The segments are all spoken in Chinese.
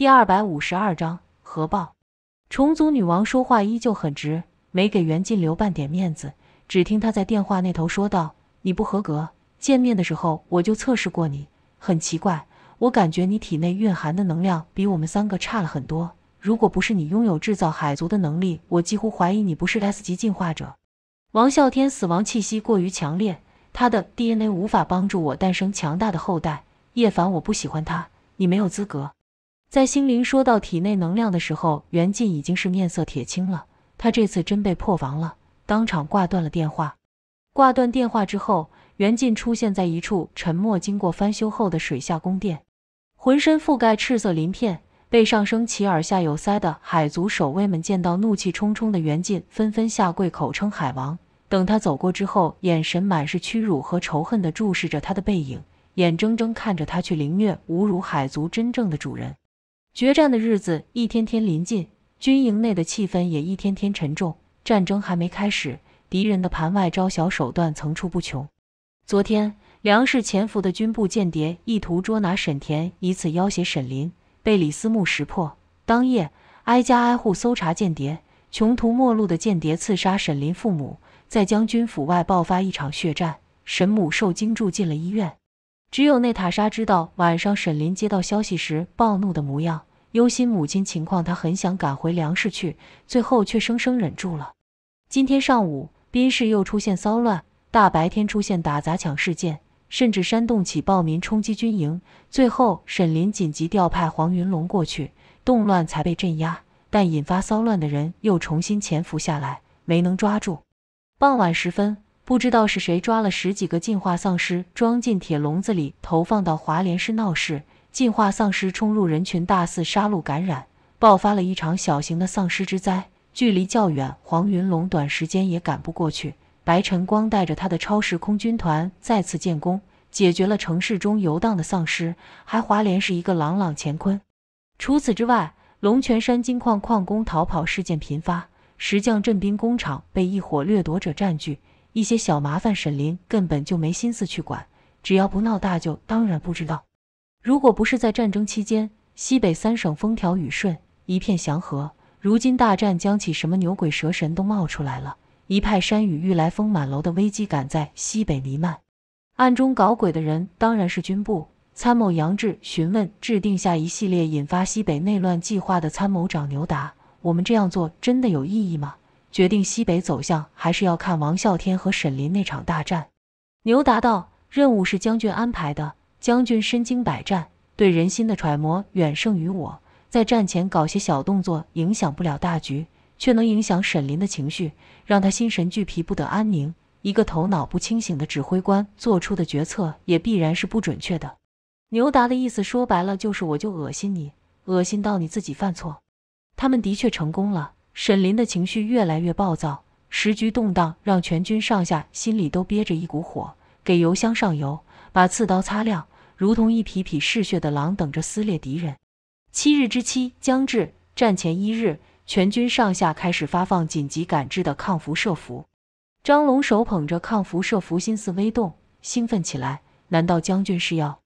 第二百五十二章核爆。虫族女王说话依旧很直，没给袁晋留半点面子。只听她在电话那头说道：“你不合格。见面的时候我就测试过你，很奇怪，我感觉你体内蕴含的能量比我们三个差了很多。如果不是你拥有制造海族的能力，我几乎怀疑你不是 S 级进化者。”王啸天死亡气息过于强烈，他的 DNA 无法帮助我诞生强大的后代。叶凡，我不喜欢他，你没有资格。在心灵说到体内能量的时候，袁晋已经是面色铁青了。他这次真被破防了，当场挂断了电话。挂断电话之后，袁晋出现在一处沉默经过翻修后的水下宫殿。浑身覆盖赤色鳞片、被上升起耳下有鳃的海族守卫们见到怒气冲冲的袁晋，纷纷下跪口称“海王”。等他走过之后，眼神满是屈辱和仇恨地注视着他的背影，眼睁睁看着他去凌虐、侮辱海族真正的主人。决战的日子一天天临近，军营内的气氛也一天天沉重。战争还没开始，敌人的盘外招小手段层出不穷。昨天，梁氏潜伏的军部间谍意图捉拿沈田，以此要挟沈林，被李思慕识破。当夜，挨家挨户搜查间谍，穷途末路的间谍刺杀沈林父母，在将军府外爆发一场血战。沈母受惊住进了医院，只有内塔莎知道晚上沈林接到消息时暴怒的模样。忧心母亲情况，他很想赶回梁食去，最后却生生忍住了。今天上午，宾市又出现骚乱，大白天出现打砸抢事件，甚至煽动起暴民冲击军营。最后，沈林紧急调派黄云龙过去，动乱才被镇压。但引发骚乱的人又重新潜伏下来，没能抓住。傍晚时分，不知道是谁抓了十几个进化丧尸，装进铁笼子里，投放到华联市闹市。进化丧尸冲入人群，大肆杀戮，感染，爆发了一场小型的丧尸之灾。距离较远，黄云龙短时间也赶不过去。白晨光带着他的超时空军团再次建功，解决了城市中游荡的丧尸，还华联是一个朗朗乾坤。除此之外，龙泉山金矿矿工逃跑事件频发，石匠镇兵工厂被一伙掠夺者占据，一些小麻烦沈林根本就没心思去管，只要不闹大就当然不知道。如果不是在战争期间，西北三省风调雨顺，一片祥和。如今大战将起，什么牛鬼蛇神都冒出来了，一派山雨欲来风满楼的危机感在西北弥漫。暗中搞鬼的人当然是军部参谋杨志，询问制定下一系列引发西北内乱计划的参谋长牛达：“我们这样做真的有意义吗？决定西北走向，还是要看王啸天和沈林那场大战。”牛达道：“任务是将军安排的。”将军身经百战，对人心的揣摩远胜于我。在战前搞些小动作，影响不了大局，却能影响沈林的情绪，让他心神俱疲，不得安宁。一个头脑不清醒的指挥官做出的决策，也必然是不准确的。牛达的意思说白了，就是我就恶心你，恶心到你自己犯错。他们的确成功了，沈林的情绪越来越暴躁，时局动荡，让全军上下心里都憋着一股火，给油箱上油，把刺刀擦亮。如同一匹匹嗜血的狼，等着撕裂敌人。七日之期将至，战前一日，全军上下开始发放紧急赶制的抗辐射服。张龙手捧着抗辐射服，心思微动，兴奋起来。难道将军是要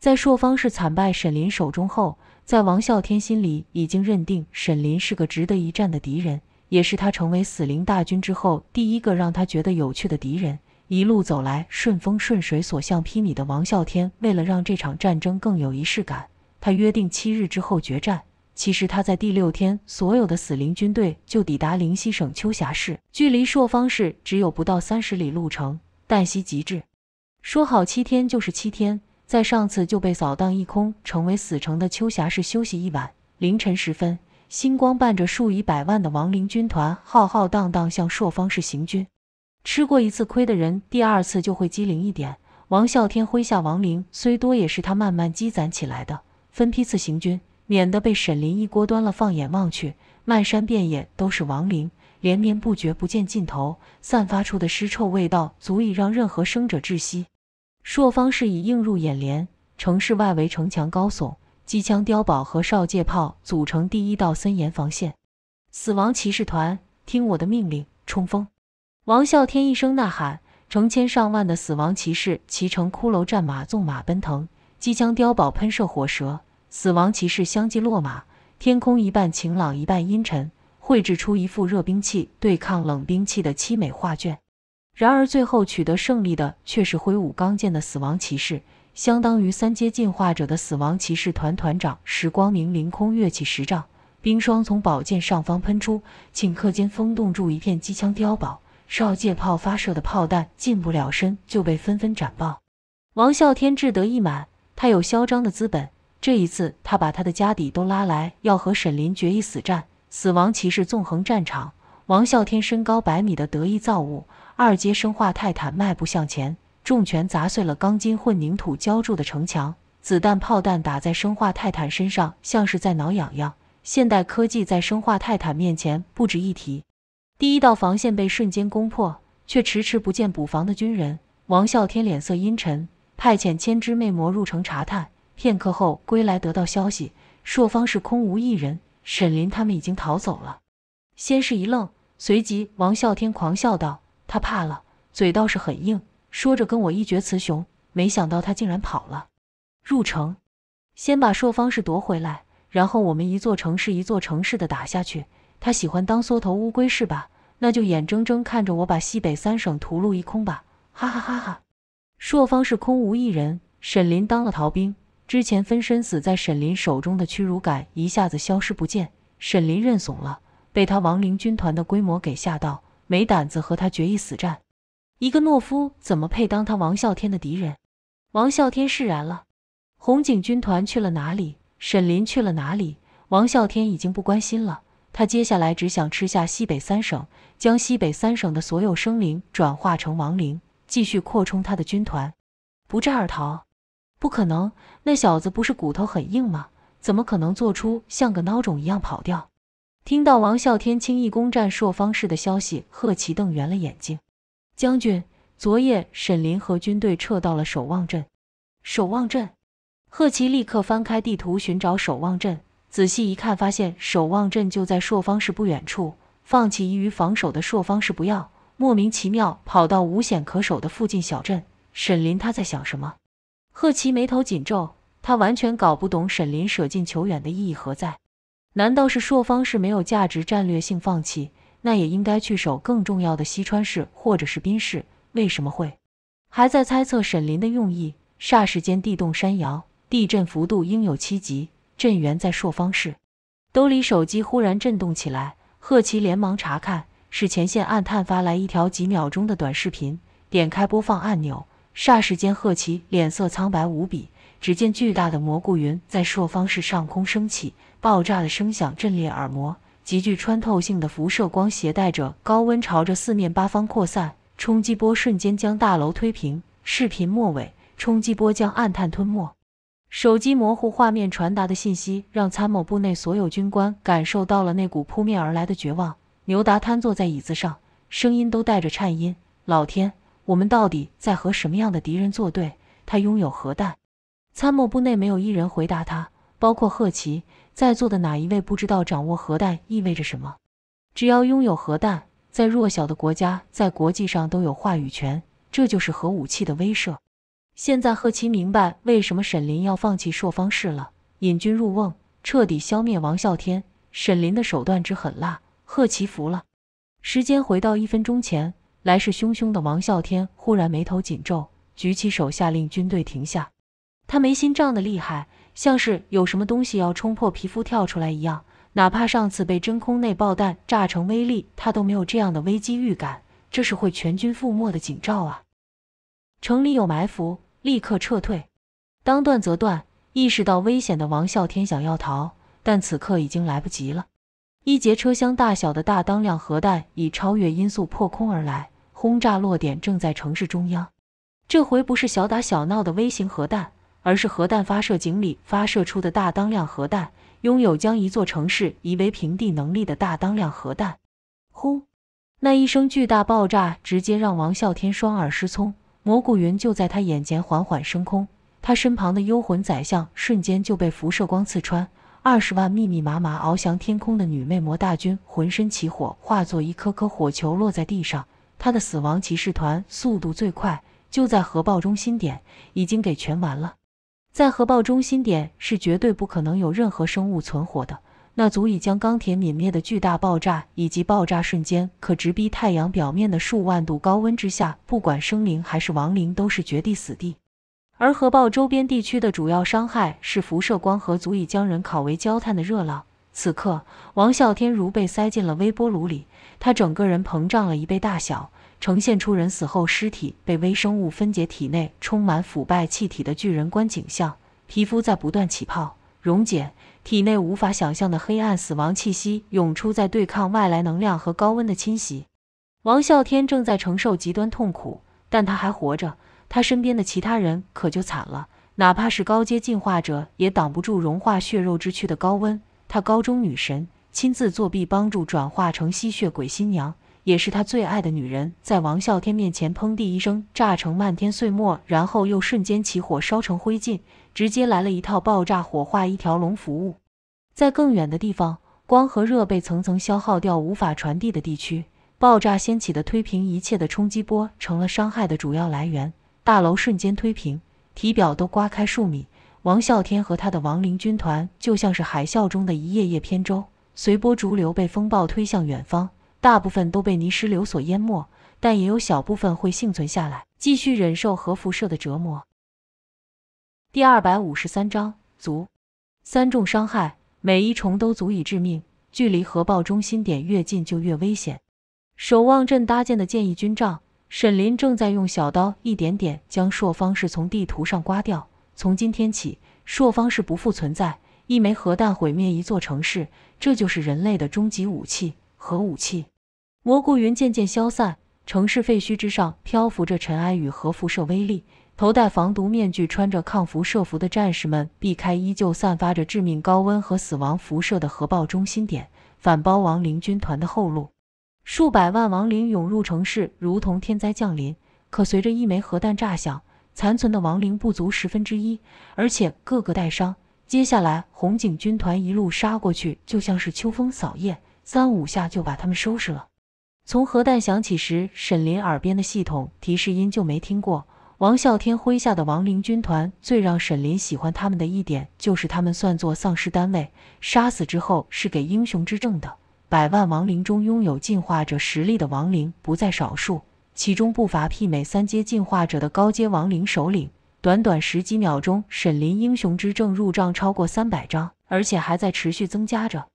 在朔方市惨败沈林手中后，在王啸天心里已经认定沈林是个值得一战的敌人，也是他成为死灵大军之后第一个让他觉得有趣的敌人。一路走来顺风顺水、所向披靡的王啸天，为了让这场战争更有仪式感，他约定七日之后决战。其实他在第六天，所有的死灵军队就抵达灵溪省秋霞市，距离朔方市只有不到三十里路程，旦夕即至。说好七天就是七天，在上次就被扫荡一空、成为死城的秋霞市休息一晚。凌晨时分，星光伴着数以百万的亡灵军团，浩浩荡荡向朔方市行军。吃过一次亏的人，第二次就会机灵一点。王啸天麾下亡灵虽多，也是他慢慢积攒起来的。分批次行军，免得被沈林一锅端了。放眼望去，漫山遍野都是亡灵，连绵不绝，不见尽头。散发出的尸臭味道，足以让任何生者窒息。朔方是已映入眼帘，城市外围城墙高耸，机枪碉堡和少界炮组成第一道森严防线。死亡骑士团，听我的命令，冲锋！王啸天一声呐喊，成千上万的死亡骑士骑乘骷髅战马纵马奔腾，机枪碉堡喷射火舌，死亡骑士相继落马。天空一半晴朗，一半阴沉，绘制出一副热兵器对抗冷兵器的凄美画卷。然而，最后取得胜利的却是挥舞钢剑的死亡骑士，相当于三阶进化者的死亡骑士团团长石光明凌空跃起十丈，冰霜从宝剑上方喷出，顷刻间封冻住一片机枪碉堡。少界炮发射的炮弹近不了身，就被纷纷斩爆。王啸天志得意满，他有嚣张的资本。这一次，他把他的家底都拉来，要和沈林决一死战。死亡骑士纵横战场，王啸天身高百米的得意造物，二阶生化泰坦迈步向前，重拳砸碎了钢筋混凝土浇筑的城墙。子弹、炮弹打在生化泰坦身上，像是在挠痒痒。现代科技在生化泰坦面前不值一提。第一道防线被瞬间攻破，却迟迟不见补防的军人。王啸天脸色阴沉，派遣千只魅魔入城查探。片刻后归来，得到消息：朔方是空无一人，沈林他们已经逃走了。先是一愣，随即王啸天狂笑道：“他怕了，嘴倒是很硬，说着跟我一决雌雄。没想到他竟然跑了。入城，先把朔方是夺回来，然后我们一座城市一座城市的打下去。”他喜欢当缩头乌龟是吧？那就眼睁睁看着我把西北三省屠戮一空吧！哈哈哈哈！朔方是空无一人，沈林当了逃兵，之前分身死在沈林手中的屈辱感一下子消失不见。沈林认怂了，被他亡灵军团的规模给吓到，没胆子和他决一死战。一个懦夫怎么配当他王啸天的敌人？王啸天释然了。红警军团去了哪里？沈林去了哪里？王啸天已经不关心了。他接下来只想吃下西北三省，将西北三省的所有生灵转化成亡灵，继续扩充他的军团。不战而逃？不可能！那小子不是骨头很硬吗？怎么可能做出像个孬种一样跑掉？听到王啸天轻易攻占朔方市的消息，贺奇瞪圆了眼睛。将军，昨夜沈林和军队撤到了守望镇。守望镇？贺奇立刻翻开地图寻找守望镇。仔细一看，发现守望镇就在朔方市不远处。放弃易于防守的朔方市，不要莫名其妙跑到无险可守的附近小镇。沈林他在想什么？贺奇眉头紧皱，他完全搞不懂沈林舍近求远的意义何在。难道是朔方市没有价值、战略性放弃？那也应该去守更重要的西川市或者是滨市。为什么会？还在猜测沈林的用意。霎时间，地动山摇，地震幅度应有七级。镇元在朔方市，兜里手机忽然震动起来，贺奇连忙查看，是前线暗探发来一条几秒钟的短视频。点开播放按钮，霎时间贺奇脸色苍白无比。只见巨大的蘑菇云在朔方市上空升起，爆炸的声响震裂耳膜，极具穿透性的辐射光携带着高温朝着四面八方扩散，冲击波瞬间将大楼推平。视频末尾，冲击波将暗探吞没。手机模糊画面传达的信息，让参谋部内所有军官感受到了那股扑面而来的绝望。牛达瘫坐在椅子上，声音都带着颤音：“老天，我们到底在和什么样的敌人作对？他拥有核弹。”参谋部内没有一人回答他，包括赫奇。在座的哪一位不知道掌握核弹意味着什么？只要拥有核弹，在弱小的国家，在国际上都有话语权。这就是核武器的威慑。现在贺奇明白为什么沈林要放弃朔方市了。引军入瓮，彻底消灭王啸天。沈林的手段之狠辣，贺奇服了。时间回到一分钟前，来势汹汹的王啸天忽然眉头紧皱，举起手下令军队停下。他眉心胀得厉害，像是有什么东西要冲破皮肤跳出来一样。哪怕上次被真空内爆弹炸成微粒，他都没有这样的危机预感。这是会全军覆没的警兆啊！城里有埋伏。立刻撤退，当断则断。意识到危险的王啸天想要逃，但此刻已经来不及了。一节车厢大小的大当量核弹以超越音速破空而来，轰炸落点正在城市中央。这回不是小打小闹的微型核弹，而是核弹发射井里发射出的大当量核弹，拥有将一座城市夷为平地能力的大当量核弹。轰！那一声巨大爆炸直接让王啸天双耳失聪。蘑菇云就在他眼前缓缓升空，他身旁的幽魂宰相瞬间就被辐射光刺穿。二十万密密麻麻翱翔天空的女魅魔大军浑身起火，化作一颗颗火球落在地上。他的死亡骑士团速度最快，就在核爆中心点已经给全完了。在核爆中心点是绝对不可能有任何生物存活的。那足以将钢铁泯灭的巨大爆炸，以及爆炸瞬间可直逼太阳表面的数万度高温之下，不管生灵还是亡灵都是绝地死地。而核爆周边地区的主要伤害是辐射光和足以将人烤为焦炭的热浪。此刻，王啸天如被塞进了微波炉里，他整个人膨胀了一倍大小，呈现出人死后尸体被微生物分解、体内充满腐败气体的巨人观景象，皮肤在不断起泡、溶解。体内无法想象的黑暗死亡气息涌出，在对抗外来能量和高温的侵袭。王啸天正在承受极端痛苦，但他还活着。他身边的其他人可就惨了，哪怕是高阶进化者也挡不住融化血肉之躯的高温。他高中女神亲自作弊，帮助转化成吸血鬼新娘。也是他最爱的女人，在王啸天面前砰地一声炸成漫天碎末，然后又瞬间起火烧成灰烬，直接来了一套爆炸火化一条龙服务。在更远的地方，光和热被层层消耗掉，无法传递的地区，爆炸掀起的推平一切的冲击波成了伤害的主要来源。大楼瞬间推平，体表都刮开数米。王啸天和他的亡灵军团就像是海啸中的一叶叶扁舟，随波逐流，被风暴推向远方。大部分都被泥石流所淹没，但也有小部分会幸存下来，继续忍受核辐射的折磨。第二百五十三章，足三重伤害，每一重都足以致命。距离核爆中心点越近就越危险。守望镇搭建的建议军帐，沈林正在用小刀一点点将朔方市从地图上刮掉。从今天起，朔方市不复存在。一枚核弹毁灭一座城市，这就是人类的终极武器——核武器。蘑菇云渐渐消散，城市废墟之上漂浮着尘埃与核辐射微粒。头戴防毒面具、穿着抗辐射服的战士们避开依旧散发着致命高温和死亡辐射的核爆中心点，反包亡灵军团的后路。数百万亡灵涌入城市，如同天灾降临。可随着一枚核弹炸响，残存的亡灵不足十分之一，而且个个带伤。接下来，红警军团一路杀过去，就像是秋风扫叶，三五下就把他们收拾了。从核弹响起时，沈林耳边的系统提示音就没听过。王啸天麾下的亡灵军团，最让沈林喜欢他们的一点，就是他们算作丧尸单位，杀死之后是给英雄之证的。百万亡灵中，拥有进化者实力的亡灵不在少数，其中不乏媲美三阶进化者的高阶亡灵首领。短短十几秒钟，沈林英雄之证入账超过三百张，而且还在持续增加着。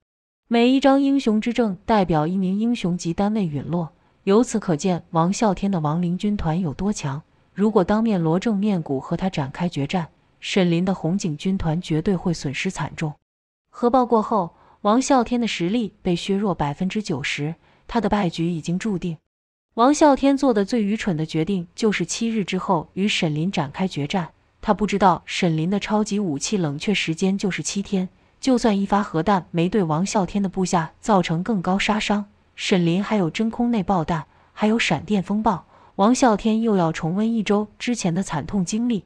每一张英雄之证代表一名英雄级单位陨落，由此可见王啸天的亡灵军团有多强。如果当面罗正面鼓和他展开决战，沈林的红警军团绝对会损失惨重。核爆过后，王啸天的实力被削弱百分之九十，他的败局已经注定。王啸天做的最愚蠢的决定就是七日之后与沈林展开决战，他不知道沈林的超级武器冷却时间就是七天。就算一发核弹没对王啸天的部下造成更高杀伤，沈林还有真空内爆弹，还有闪电风暴，王啸天又要重温一周之前的惨痛经历。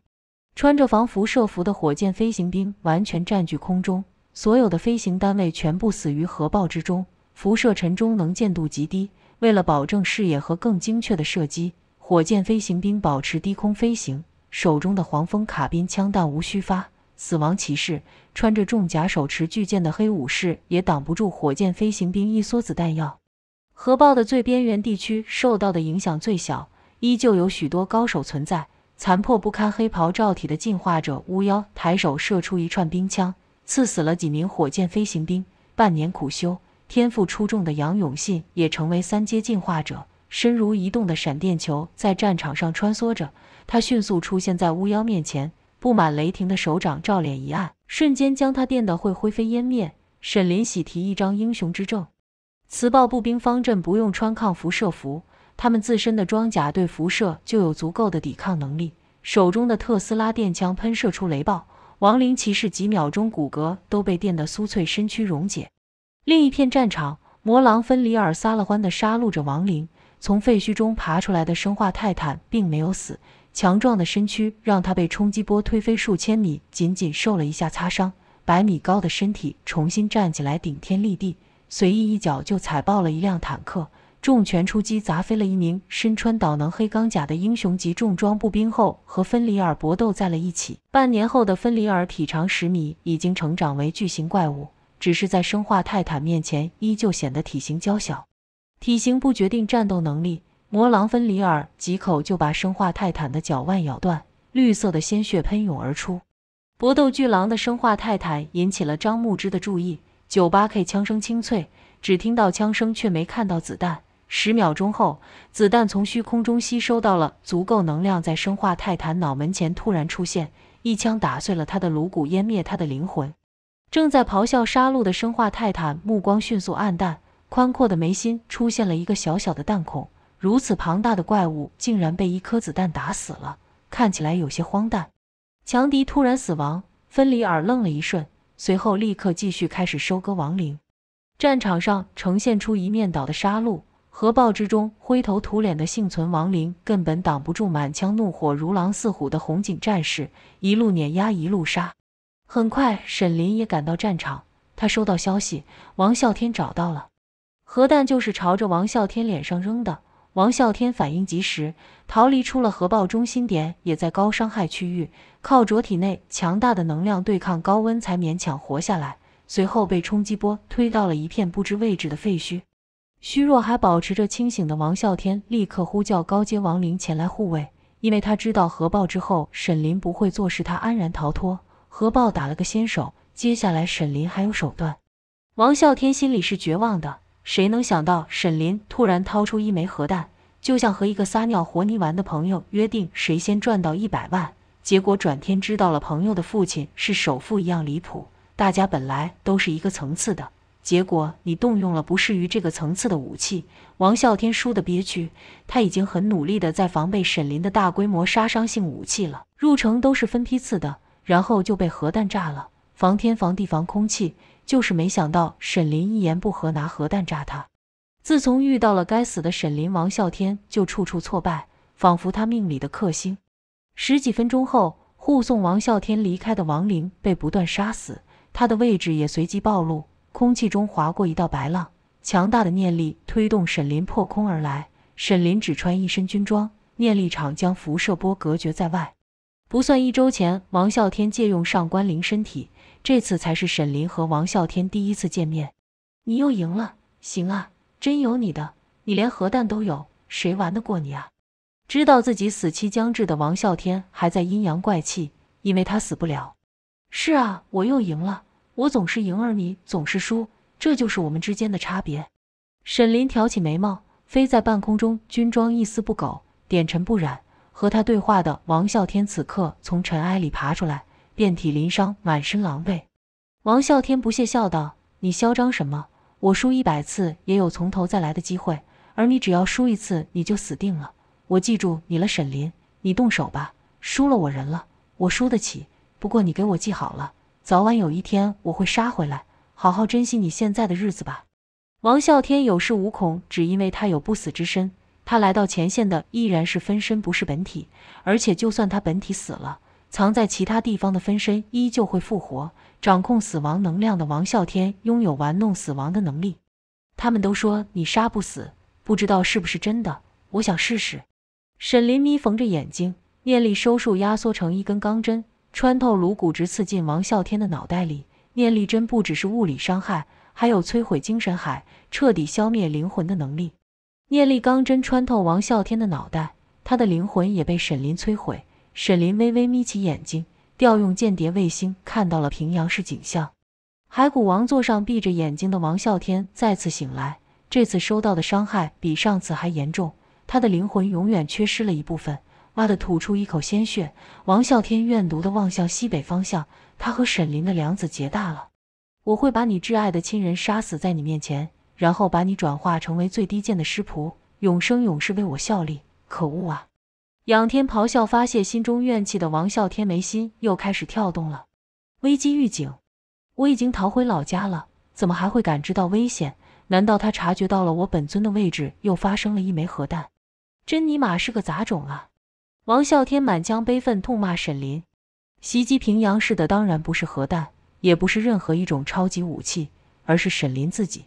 穿着防辐射服的火箭飞行兵完全占据空中，所有的飞行单位全部死于核爆之中，辐射尘中能见度极低。为了保证视野和更精确的射击，火箭飞行兵保持低空飞行，手中的黄蜂卡宾枪弹无虚发，死亡骑士。穿着重甲、手持巨剑的黑武士也挡不住火箭飞行兵一梭子弹药。核爆的最边缘地区受到的影响最小，依旧有许多高手存在。残破不堪、黑袍罩体的进化者巫妖抬手射出一串冰枪，刺死了几名火箭飞行兵。半年苦修、天赋出众的杨永信也成为三阶进化者。身如移动的闪电球在战场上穿梭着，他迅速出现在巫妖面前。布满雷霆的手掌照脸一按，瞬间将他电得会灰飞烟灭。沈林喜提一张英雄之证，磁暴步兵方阵不用穿抗辐射服，他们自身的装甲对辐射就有足够的抵抗能力。手中的特斯拉电枪喷射出雷暴，亡灵骑士几秒钟骨骼都被电得酥脆，身躯溶解。另一片战场，魔狼芬里尔撒了欢地杀戮着亡灵。从废墟中爬出来的生化泰坦并没有死。强壮的身躯让他被冲击波推飞数千米，仅仅受了一下擦伤。百米高的身体重新站起来，顶天立地，随意一脚就踩爆了一辆坦克。重拳出击，砸飞了一名身穿导能黑钢甲的英雄级重装步兵后，和芬里尔搏斗在了一起。半年后的芬里尔体长十米，已经成长为巨型怪物，只是在生化泰坦面前依旧显得体型娇小。体型不决定战斗能力。魔狼芬里尔几口就把生化泰坦的脚腕咬断，绿色的鲜血喷涌而出。搏斗巨狼的生化泰坦引起了张牧之的注意，98K 枪声清脆，只听到枪声却没看到子弹。十秒钟后，子弹从虚空中吸收到了足够能量，在生化泰坦脑门前突然出现，一枪打碎了他的颅骨，湮灭他的灵魂。正在咆哮杀戮的生化泰坦目光迅速暗淡，宽阔的眉心出现了一个小小的弹孔。如此庞大的怪物竟然被一颗子弹打死了，看起来有些荒诞。强敌突然死亡，芬里尔愣了一瞬，随后立刻继续开始收割亡灵。战场上呈现出一面倒的杀戮，核爆之中灰头土脸的幸存亡灵根本挡不住满腔怒火如狼似虎的红警战士，一路碾压一路杀。很快，沈林也赶到战场，他收到消息，王啸天找到了，核弹就是朝着王啸天脸上扔的。王啸天反应及时，逃离出了核爆中心点，也在高伤害区域，靠着体内强大的能量对抗高温，才勉强活下来。随后被冲击波推到了一片不知位置的废墟。虚弱还保持着清醒的王啸天立刻呼叫高阶亡灵前来护卫，因为他知道核爆之后，沈林不会坐视他安然逃脱。核爆打了个先手，接下来沈林还有手段。王啸天心里是绝望的。谁能想到沈林突然掏出一枚核弹，就像和一个撒尿活泥丸的朋友约定谁先赚到一百万，结果转天知道了朋友的父亲是首富一样离谱。大家本来都是一个层次的，结果你动用了不适于这个层次的武器，王啸天输的憋屈。他已经很努力的在防备沈林的大规模杀伤性武器了，入城都是分批次的，然后就被核弹炸了，防天防地防空气。就是没想到沈林一言不合拿核弹炸他。自从遇到了该死的沈林，王啸天就处处挫败，仿佛他命里的克星。十几分钟后，护送王啸天离开的王林被不断杀死，他的位置也随即暴露。空气中划过一道白浪，强大的念力推动沈林破空而来。沈林只穿一身军装，念力场将辐射波隔绝在外。不算一周前，王啸天借用上官凌身体。这次才是沈林和王啸天第一次见面，你又赢了，行啊，真有你的，你连核弹都有，谁玩得过你啊？知道自己死期将至的王啸天还在阴阳怪气，因为他死不了。是啊，我又赢了，我总是赢而你总是输，这就是我们之间的差别。沈林挑起眉毛，飞在半空中，军装一丝不苟，点尘不染。和他对话的王啸天此刻从尘埃里爬出来。遍体鳞伤，满身狼狈。王啸天不屑笑道：“你嚣张什么？我输一百次也有从头再来的机会，而你只要输一次，你就死定了。我记住你了，沈林，你动手吧。输了我人了，我输得起。不过你给我记好了，早晚有一天我会杀回来。好好珍惜你现在的日子吧。”王啸天有恃无恐，只因为他有不死之身。他来到前线的依然是分身，不是本体。而且就算他本体死了。藏在其他地方的分身依旧会复活。掌控死亡能量的王啸天拥有玩弄死亡的能力。他们都说你杀不死，不知道是不是真的？我想试试。沈林眯缝着眼睛，念力收束压缩成一根钢针，穿透颅骨直刺进王啸天的脑袋里。念力针不只是物理伤害，还有摧毁精神海、彻底消灭灵魂的能力。念力钢针穿透王啸天的脑袋，他的灵魂也被沈林摧毁。沈林微微眯起眼睛，调用间谍卫星看到了平阳市景象。骸骨王座上闭着眼睛的王啸天再次醒来，这次收到的伤害比上次还严重，他的灵魂永远缺失了一部分。哇的吐出一口鲜血，王啸天怨毒的望向西北方向，他和沈林的梁子结大了。我会把你挚爱的亲人杀死在你面前，然后把你转化成为最低贱的尸仆，永生永世为我效力。可恶啊！仰天咆哮，发泄心中怨气的王啸天眉心又开始跳动了。危机预警！我已经逃回老家了，怎么还会感知到危险？难道他察觉到了我本尊的位置？又发生了一枚核弹？真尼玛是个杂种啊！王啸天满腔悲愤，痛骂沈林。袭击平阳市的当然不是核弹，也不是任何一种超级武器，而是沈林自己。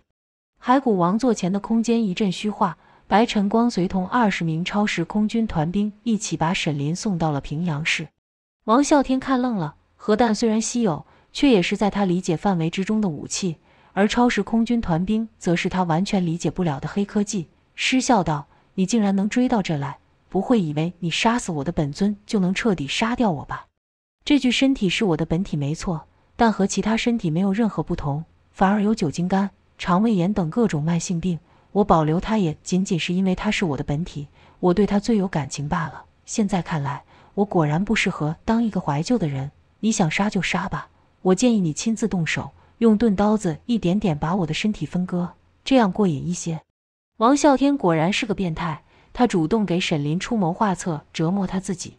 骸骨王座前的空间一阵虚化。白晨光随同二十名超时空军团兵一起把沈林送到了平阳市。王啸天看愣了，核弹虽然稀有，却也是在他理解范围之中的武器，而超时空军团兵则是他完全理解不了的黑科技。失笑道：“你竟然能追到这来，不会以为你杀死我的本尊就能彻底杀掉我吧？这具身体是我的本体没错，但和其他身体没有任何不同，反而有酒精肝、肠胃炎等各种慢性病。”我保留它也仅仅是因为它是我的本体，我对它最有感情罢了。现在看来，我果然不适合当一个怀旧的人。你想杀就杀吧，我建议你亲自动手，用钝刀子一点点把我的身体分割，这样过瘾一些。王啸天果然是个变态，他主动给沈林出谋划策，折磨他自己。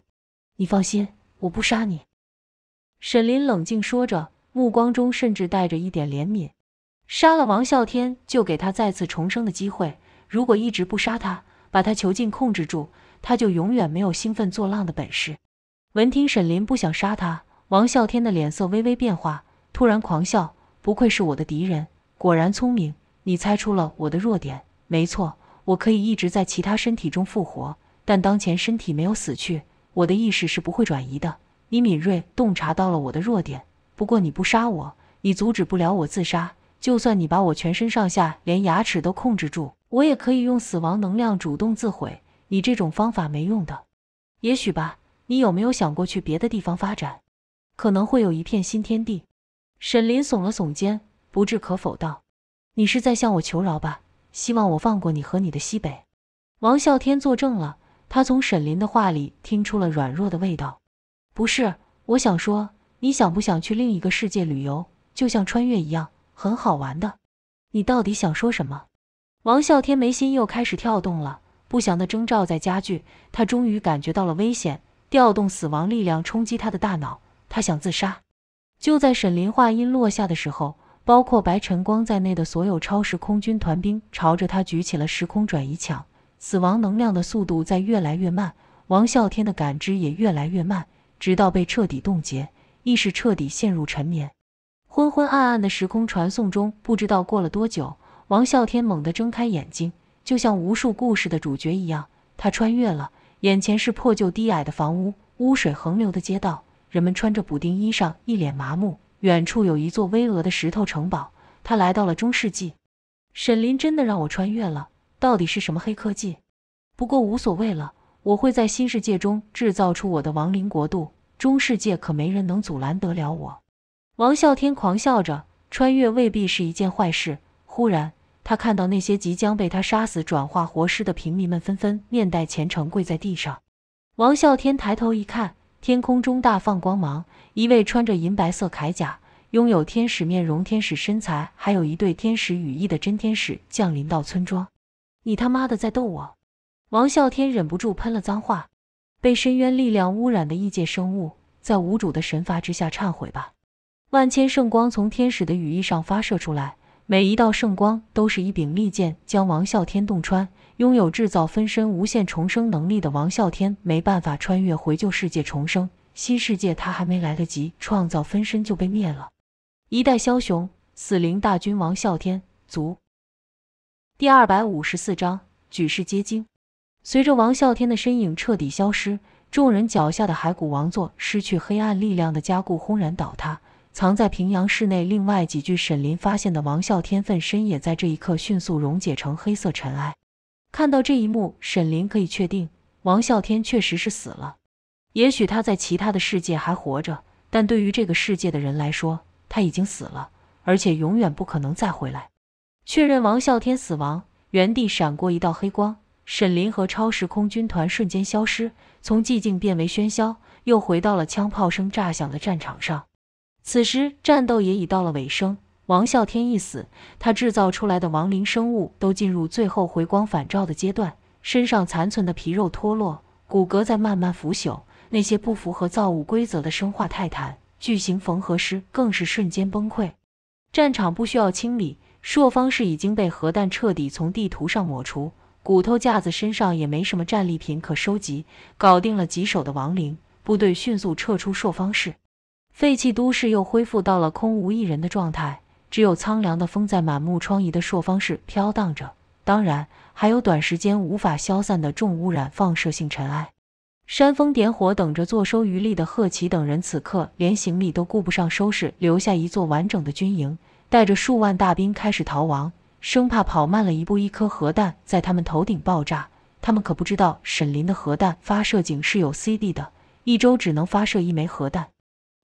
你放心，我不杀你。沈林冷静说着，目光中甚至带着一点怜悯。杀了王啸天，就给他再次重生的机会。如果一直不杀他，把他囚禁、控制住，他就永远没有兴奋作浪的本事。闻听沈林不想杀他，王啸天的脸色微微变化，突然狂笑：“不愧是我的敌人，果然聪明！你猜出了我的弱点。没错，我可以一直在其他身体中复活，但当前身体没有死去，我的意识是不会转移的。你敏锐洞察到了我的弱点，不过你不杀我，你阻止不了我自杀。”就算你把我全身上下连牙齿都控制住，我也可以用死亡能量主动自毁。你这种方法没用的，也许吧。你有没有想过去别的地方发展？可能会有一片新天地。沈林耸了耸肩，不置可否道：“你是在向我求饶吧？希望我放过你和你的西北王啸天作证了。他从沈林的话里听出了软弱的味道。不是，我想说，你想不想去另一个世界旅游？就像穿越一样。”很好玩的，你到底想说什么？王啸天眉心又开始跳动了，不祥的征兆在加剧，他终于感觉到了危险，调动死亡力量冲击他的大脑，他想自杀。就在沈林话音落下的时候，包括白晨光在内的所有超时空军团兵朝着他举起了时空转移枪，死亡能量的速度在越来越慢，王啸天的感知也越来越慢，直到被彻底冻结，意识彻底陷入沉眠。昏昏暗暗的时空传送中，不知道过了多久，王啸天猛地睁开眼睛，就像无数故事的主角一样，他穿越了。眼前是破旧低矮的房屋、污水横流的街道，人们穿着补丁衣裳，一脸麻木。远处有一座巍峨的石头城堡。他来到了中世纪。沈林真的让我穿越了，到底是什么黑科技？不过无所谓了，我会在新世界中制造出我的亡灵国度。中世界可没人能阻拦得了我。王啸天狂笑着：“穿越未必是一件坏事。”忽然，他看到那些即将被他杀死、转化活尸的平民们纷纷面带虔诚，跪在地上。王啸天抬头一看，天空中大放光芒，一位穿着银白色铠甲、拥有天使面容、天使身材，还有一对天使羽翼的真天使降临到村庄。“你他妈的在逗我！”王啸天忍不住喷了脏话。被深渊力量污染的异界生物，在无主的神罚之下忏悔吧。万千圣光从天使的羽翼上发射出来，每一道圣光都是一柄利剑，将王啸天洞穿。拥有制造分身、无限重生能力的王啸天没办法穿越回旧世界重生，新世界他还没来得及创造分身就被灭了。一代枭雄，死灵大军王啸天卒。第二百五十四章，举世皆惊。随着王啸天的身影彻底消失，众人脚下的骸骨王座失去黑暗力量的加固，轰然倒塌。藏在平阳市内，另外几具沈林发现的王啸天分身也在这一刻迅速溶解成黑色尘埃。看到这一幕，沈林可以确定王啸天确实是死了。也许他在其他的世界还活着，但对于这个世界的人来说，他已经死了，而且永远不可能再回来。确认王啸天死亡，原地闪过一道黑光，沈林和超时空军团瞬间消失。从寂静变为喧嚣，又回到了枪炮声炸响的战场上。此时战斗也已到了尾声，王啸天一死，他制造出来的亡灵生物都进入最后回光返照的阶段，身上残存的皮肉脱落，骨骼在慢慢腐朽。那些不符合造物规则的生化泰坦、巨型缝合师更是瞬间崩溃。战场不需要清理，朔方市已经被核弹彻底从地图上抹除，骨头架子身上也没什么战利品可收集。搞定了棘手的亡灵，部队迅速撤出朔方市。废弃都市又恢复到了空无一人的状态，只有苍凉的风在满目疮痍的朔方市飘荡着。当然，还有短时间无法消散的重污染放射性尘埃。煽风点火，等着坐收渔利的贺奇等人，此刻连行李都顾不上收拾，留下一座完整的军营，带着数万大兵开始逃亡，生怕跑慢了一步，一颗核弹在他们头顶爆炸。他们可不知道沈林的核弹发射井是有 CD 的，一周只能发射一枚核弹。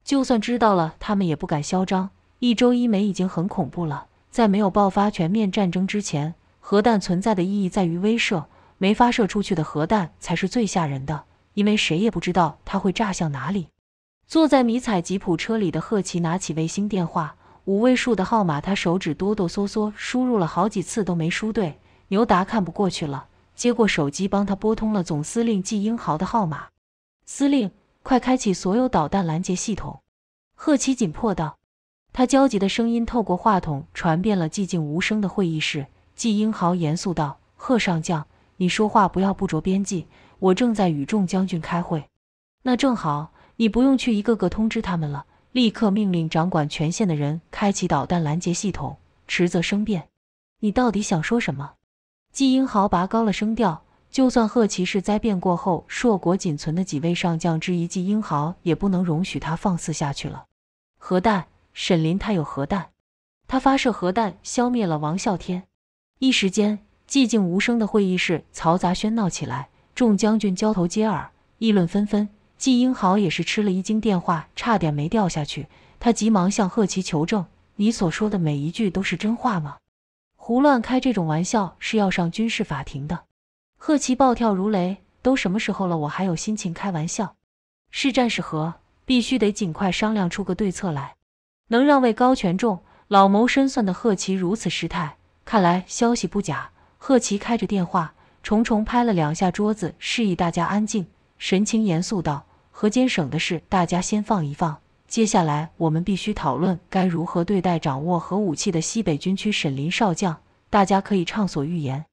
就算知道了，他们也不敢嚣张。一周一枚已经很恐怖了，在没有爆发全面战争之前，核弹存在的意义在于威慑。没发射出去的核弹才是最吓人的，因为谁也不知道它会炸向哪里。坐在迷彩吉普车里的赫奇拿起卫星电话，五位数的号码，他手指哆哆嗦嗦，输入了好几次都没输对。牛达看不过去了，接过手机帮他拨通了总司令季英豪的号码。司令。快开启所有导弹拦截系统！贺奇紧迫道，他焦急的声音透过话筒传遍了寂静无声的会议室。季英豪严肃道：“贺上将，你说话不要不着边际，我正在与众将军开会。那正好，你不用去一个个通知他们了，立刻命令掌管权限的人开启导弹拦截系统，迟则生变。你到底想说什么？”季英豪拔高了声调。就算贺奇是灾变过后硕果仅存的几位上将之一，季英豪也不能容许他放肆下去了。核弹，沈林他有核弹，他发射核弹消灭了王啸天。一时间，寂静无声的会议室嘈杂喧闹起来，众将军交头接耳，议论纷纷。季英豪也是吃了一惊，电话差点没掉下去，他急忙向贺奇求证：“你所说的每一句都是真话吗？胡乱开这种玩笑是要上军事法庭的。”贺奇暴跳如雷：“都什么时候了，我还有心情开玩笑？是战是和，必须得尽快商量出个对策来。能让位高权重、老谋深算的贺奇如此失态，看来消息不假。”贺奇开着电话，重重拍了两下桌子，示意大家安静，神情严肃道：“河间省的事，大家先放一放。接下来，我们必须讨论该如何对待掌握核武器的西北军区沈林少将。大家可以畅所欲言。”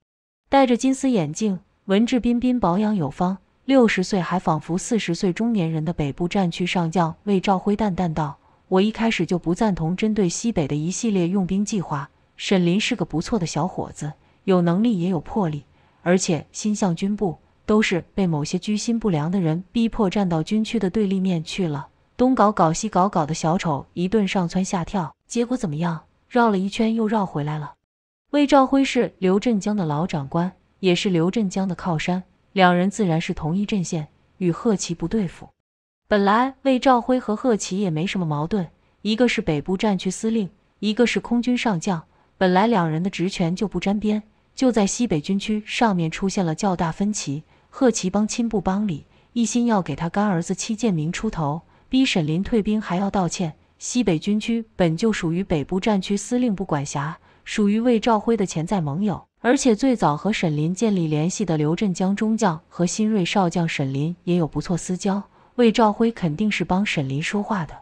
戴着金丝眼镜、文质彬彬、保养有方，六十岁还仿佛四十岁中年人的北部战区上将魏兆辉淡淡道：“我一开始就不赞同针对西北的一系列用兵计划。沈林是个不错的小伙子，有能力也有魄力，而且心向军部，都是被某些居心不良的人逼迫站到军区的对立面去了。东搞搞西搞搞的小丑，一顿上蹿下跳，结果怎么样？绕了一圈又绕回来了。”魏兆辉是刘振江的老长官，也是刘振江的靠山，两人自然是同一阵线，与贺奇不对付。本来魏兆辉和贺奇也没什么矛盾，一个是北部战区司令，一个是空军上将，本来两人的职权就不沾边。就在西北军区上面出现了较大分歧，贺奇帮亲不帮理，一心要给他干儿子戚建明出头，逼沈林退兵还要道歉。西北军区本就属于北部战区司令部管辖。属于魏兆辉的潜在盟友，而且最早和沈林建立联系的刘振江中将和新锐少将沈林也有不错私交，魏兆辉肯定是帮沈林说话的。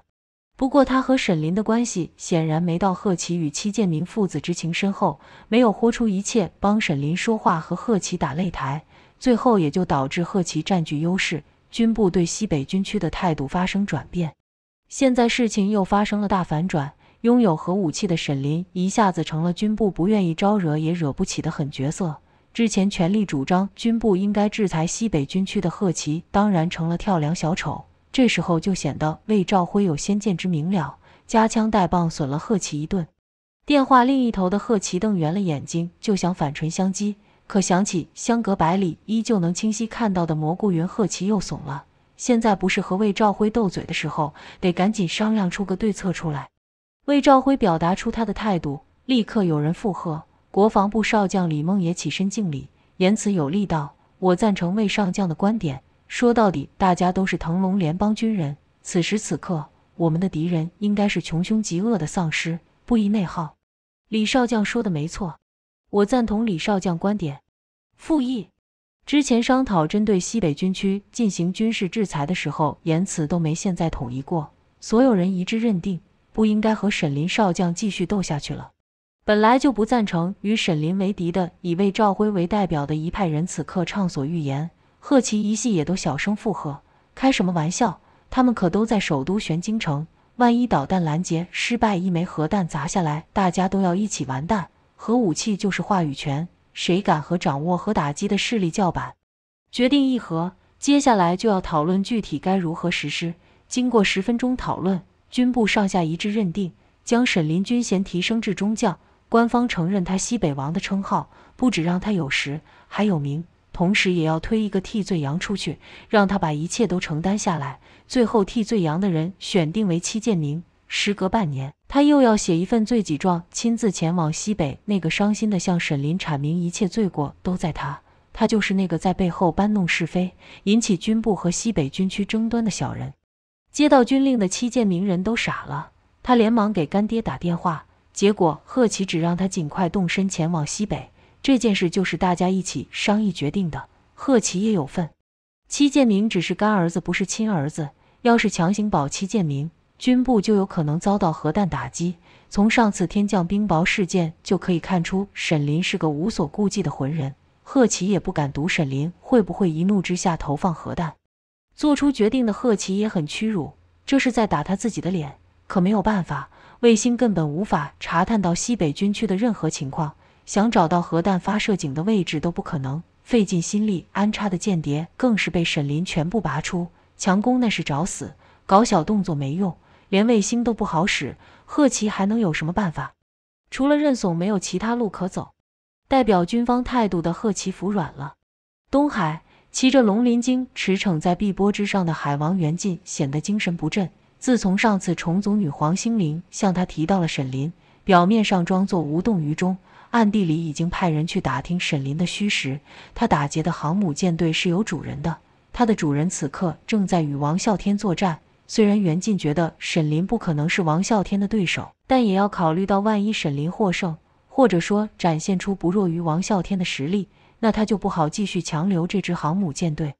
不过他和沈林的关系显然没到贺奇与戚建明父子之情深厚，没有豁出一切帮沈林说话和贺奇打擂台，最后也就导致贺奇占据优势，军部对西北军区的态度发生转变。现在事情又发生了大反转。拥有核武器的沈林一下子成了军部不愿意招惹也惹不起的狠角色。之前全力主张军部应该制裁西北军区的贺奇，当然成了跳梁小丑。这时候就显得魏兆辉有先见之明了，夹枪带棒损了贺奇一顿。电话另一头的贺奇瞪圆了眼睛，就想反唇相讥，可想起相隔百里依旧能清晰看到的蘑菇云，贺奇又怂了。现在不是和魏兆辉斗嘴的时候，得赶紧商量出个对策出来。为赵辉表达出他的态度，立刻有人附和。国防部少将李梦也起身敬礼，言辞有力道：“我赞成魏上将的观点。说到底，大家都是腾龙联邦军人。此时此刻，我们的敌人应该是穷凶极恶的丧尸，不宜内耗。”李少将说的没错，我赞同李少将观点。复议。之前商讨针对西北军区进行军事制裁的时候，言辞都没现在统一过。所有人一致认定。不应该和沈林少将继续斗下去了。本来就不赞成与沈林为敌的，以魏兆辉为代表的一派人，此刻畅所欲言。贺奇一系也都小声附和。开什么玩笑？他们可都在首都玄京城，万一导弹拦截失败，一枚核弹砸下来，大家都要一起完蛋。核武器就是话语权，谁敢和掌握核打击的势力叫板？决定议和，接下来就要讨论具体该如何实施。经过十分钟讨论。军部上下一致认定，将沈林军衔提升至中将，官方承认他“西北王”的称号，不止让他有实，还有名。同时，也要推一个替罪羊出去，让他把一切都承担下来。最后，替罪羊的人选定为戚建明。时隔半年，他又要写一份罪己状，亲自前往西北，那个伤心的向沈林阐明一切罪过都在他，他就是那个在背后搬弄是非，引起军部和西北军区争端的小人。接到军令的戚建明人都傻了，他连忙给干爹打电话，结果贺奇只让他尽快动身前往西北。这件事就是大家一起商议决定的，贺奇也有份。戚建明只是干儿子，不是亲儿子，要是强行保戚建明，军部就有可能遭到核弹打击。从上次天降冰雹事件就可以看出，沈林是个无所顾忌的浑人，贺奇也不敢赌沈林会不会一怒之下投放核弹。做出决定的贺奇也很屈辱，这是在打他自己的脸。可没有办法，卫星根本无法查探到西北军区的任何情况，想找到核弹发射井的位置都不可能。费尽心力安插的间谍更是被沈林全部拔出。强攻那是找死，搞小动作没用，连卫星都不好使。贺奇还能有什么办法？除了认怂，没有其他路可走。代表军方态度的贺奇服软了，东海。骑着龙鳞鲸驰骋在碧波之上的海王袁晋显得精神不振。自从上次重组女皇星灵向他提到了沈林，表面上装作无动于衷，暗地里已经派人去打听沈林的虚实。他打劫的航母舰队是有主人的，他的主人此刻正在与王啸天作战。虽然袁晋觉得沈林不可能是王啸天的对手，但也要考虑到万一沈林获胜，或者说展现出不弱于王啸天的实力。那他就不好继续强留这支航母舰队。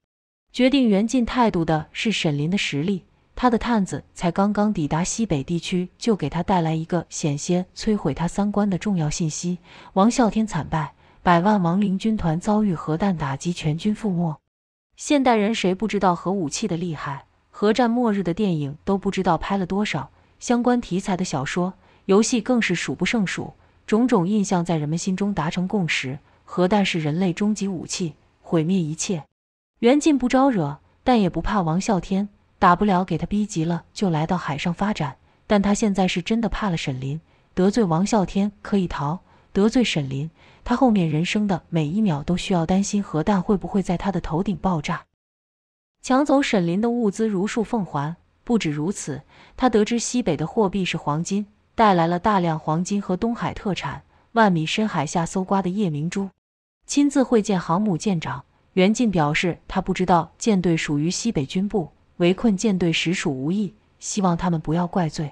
决定袁晋态度的是沈林的实力，他的探子才刚刚抵达西北地区，就给他带来一个险些摧毁他三观的重要信息：王啸天惨败，百万亡灵军团遭遇核弹打击，全军覆没。现代人谁不知道核武器的厉害？核战末日的电影都不知道拍了多少，相关题材的小说、游戏更是数不胜数，种种印象在人们心中达成共识。核弹是人类终极武器，毁灭一切。袁晋不招惹，但也不怕王啸天。打不了，给他逼急了就来到海上发展。但他现在是真的怕了沈林。得罪王啸天可以逃，得罪沈林，他后面人生的每一秒都需要担心核弹会不会在他的头顶爆炸。抢走沈林的物资如数奉还。不止如此，他得知西北的货币是黄金，带来了大量黄金和东海特产——万米深海下搜刮的夜明珠。亲自会见航母舰长袁进表示，他不知道舰队属于西北军部，围困舰队实属无意，希望他们不要怪罪。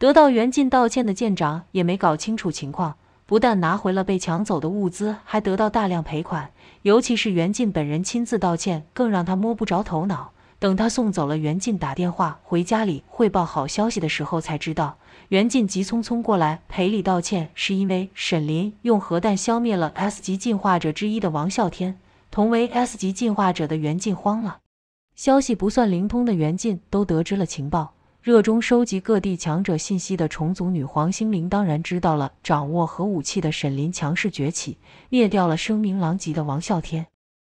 得到袁进道歉的舰长也没搞清楚情况，不但拿回了被抢走的物资，还得到大量赔款。尤其是袁进本人亲自道歉，更让他摸不着头脑。等他送走了袁进，打电话回家里汇报好消息的时候，才知道。袁晋急匆匆过来赔礼道歉，是因为沈林用核弹消灭了 S 级进化者之一的王啸天。同为 S 级进化者的袁晋慌了。消息不算灵通的袁晋都得知了情报。热衷收集各地强者信息的虫族女皇星灵当然知道了，掌握核武器的沈林强势崛起，灭掉了声名狼藉的王啸天。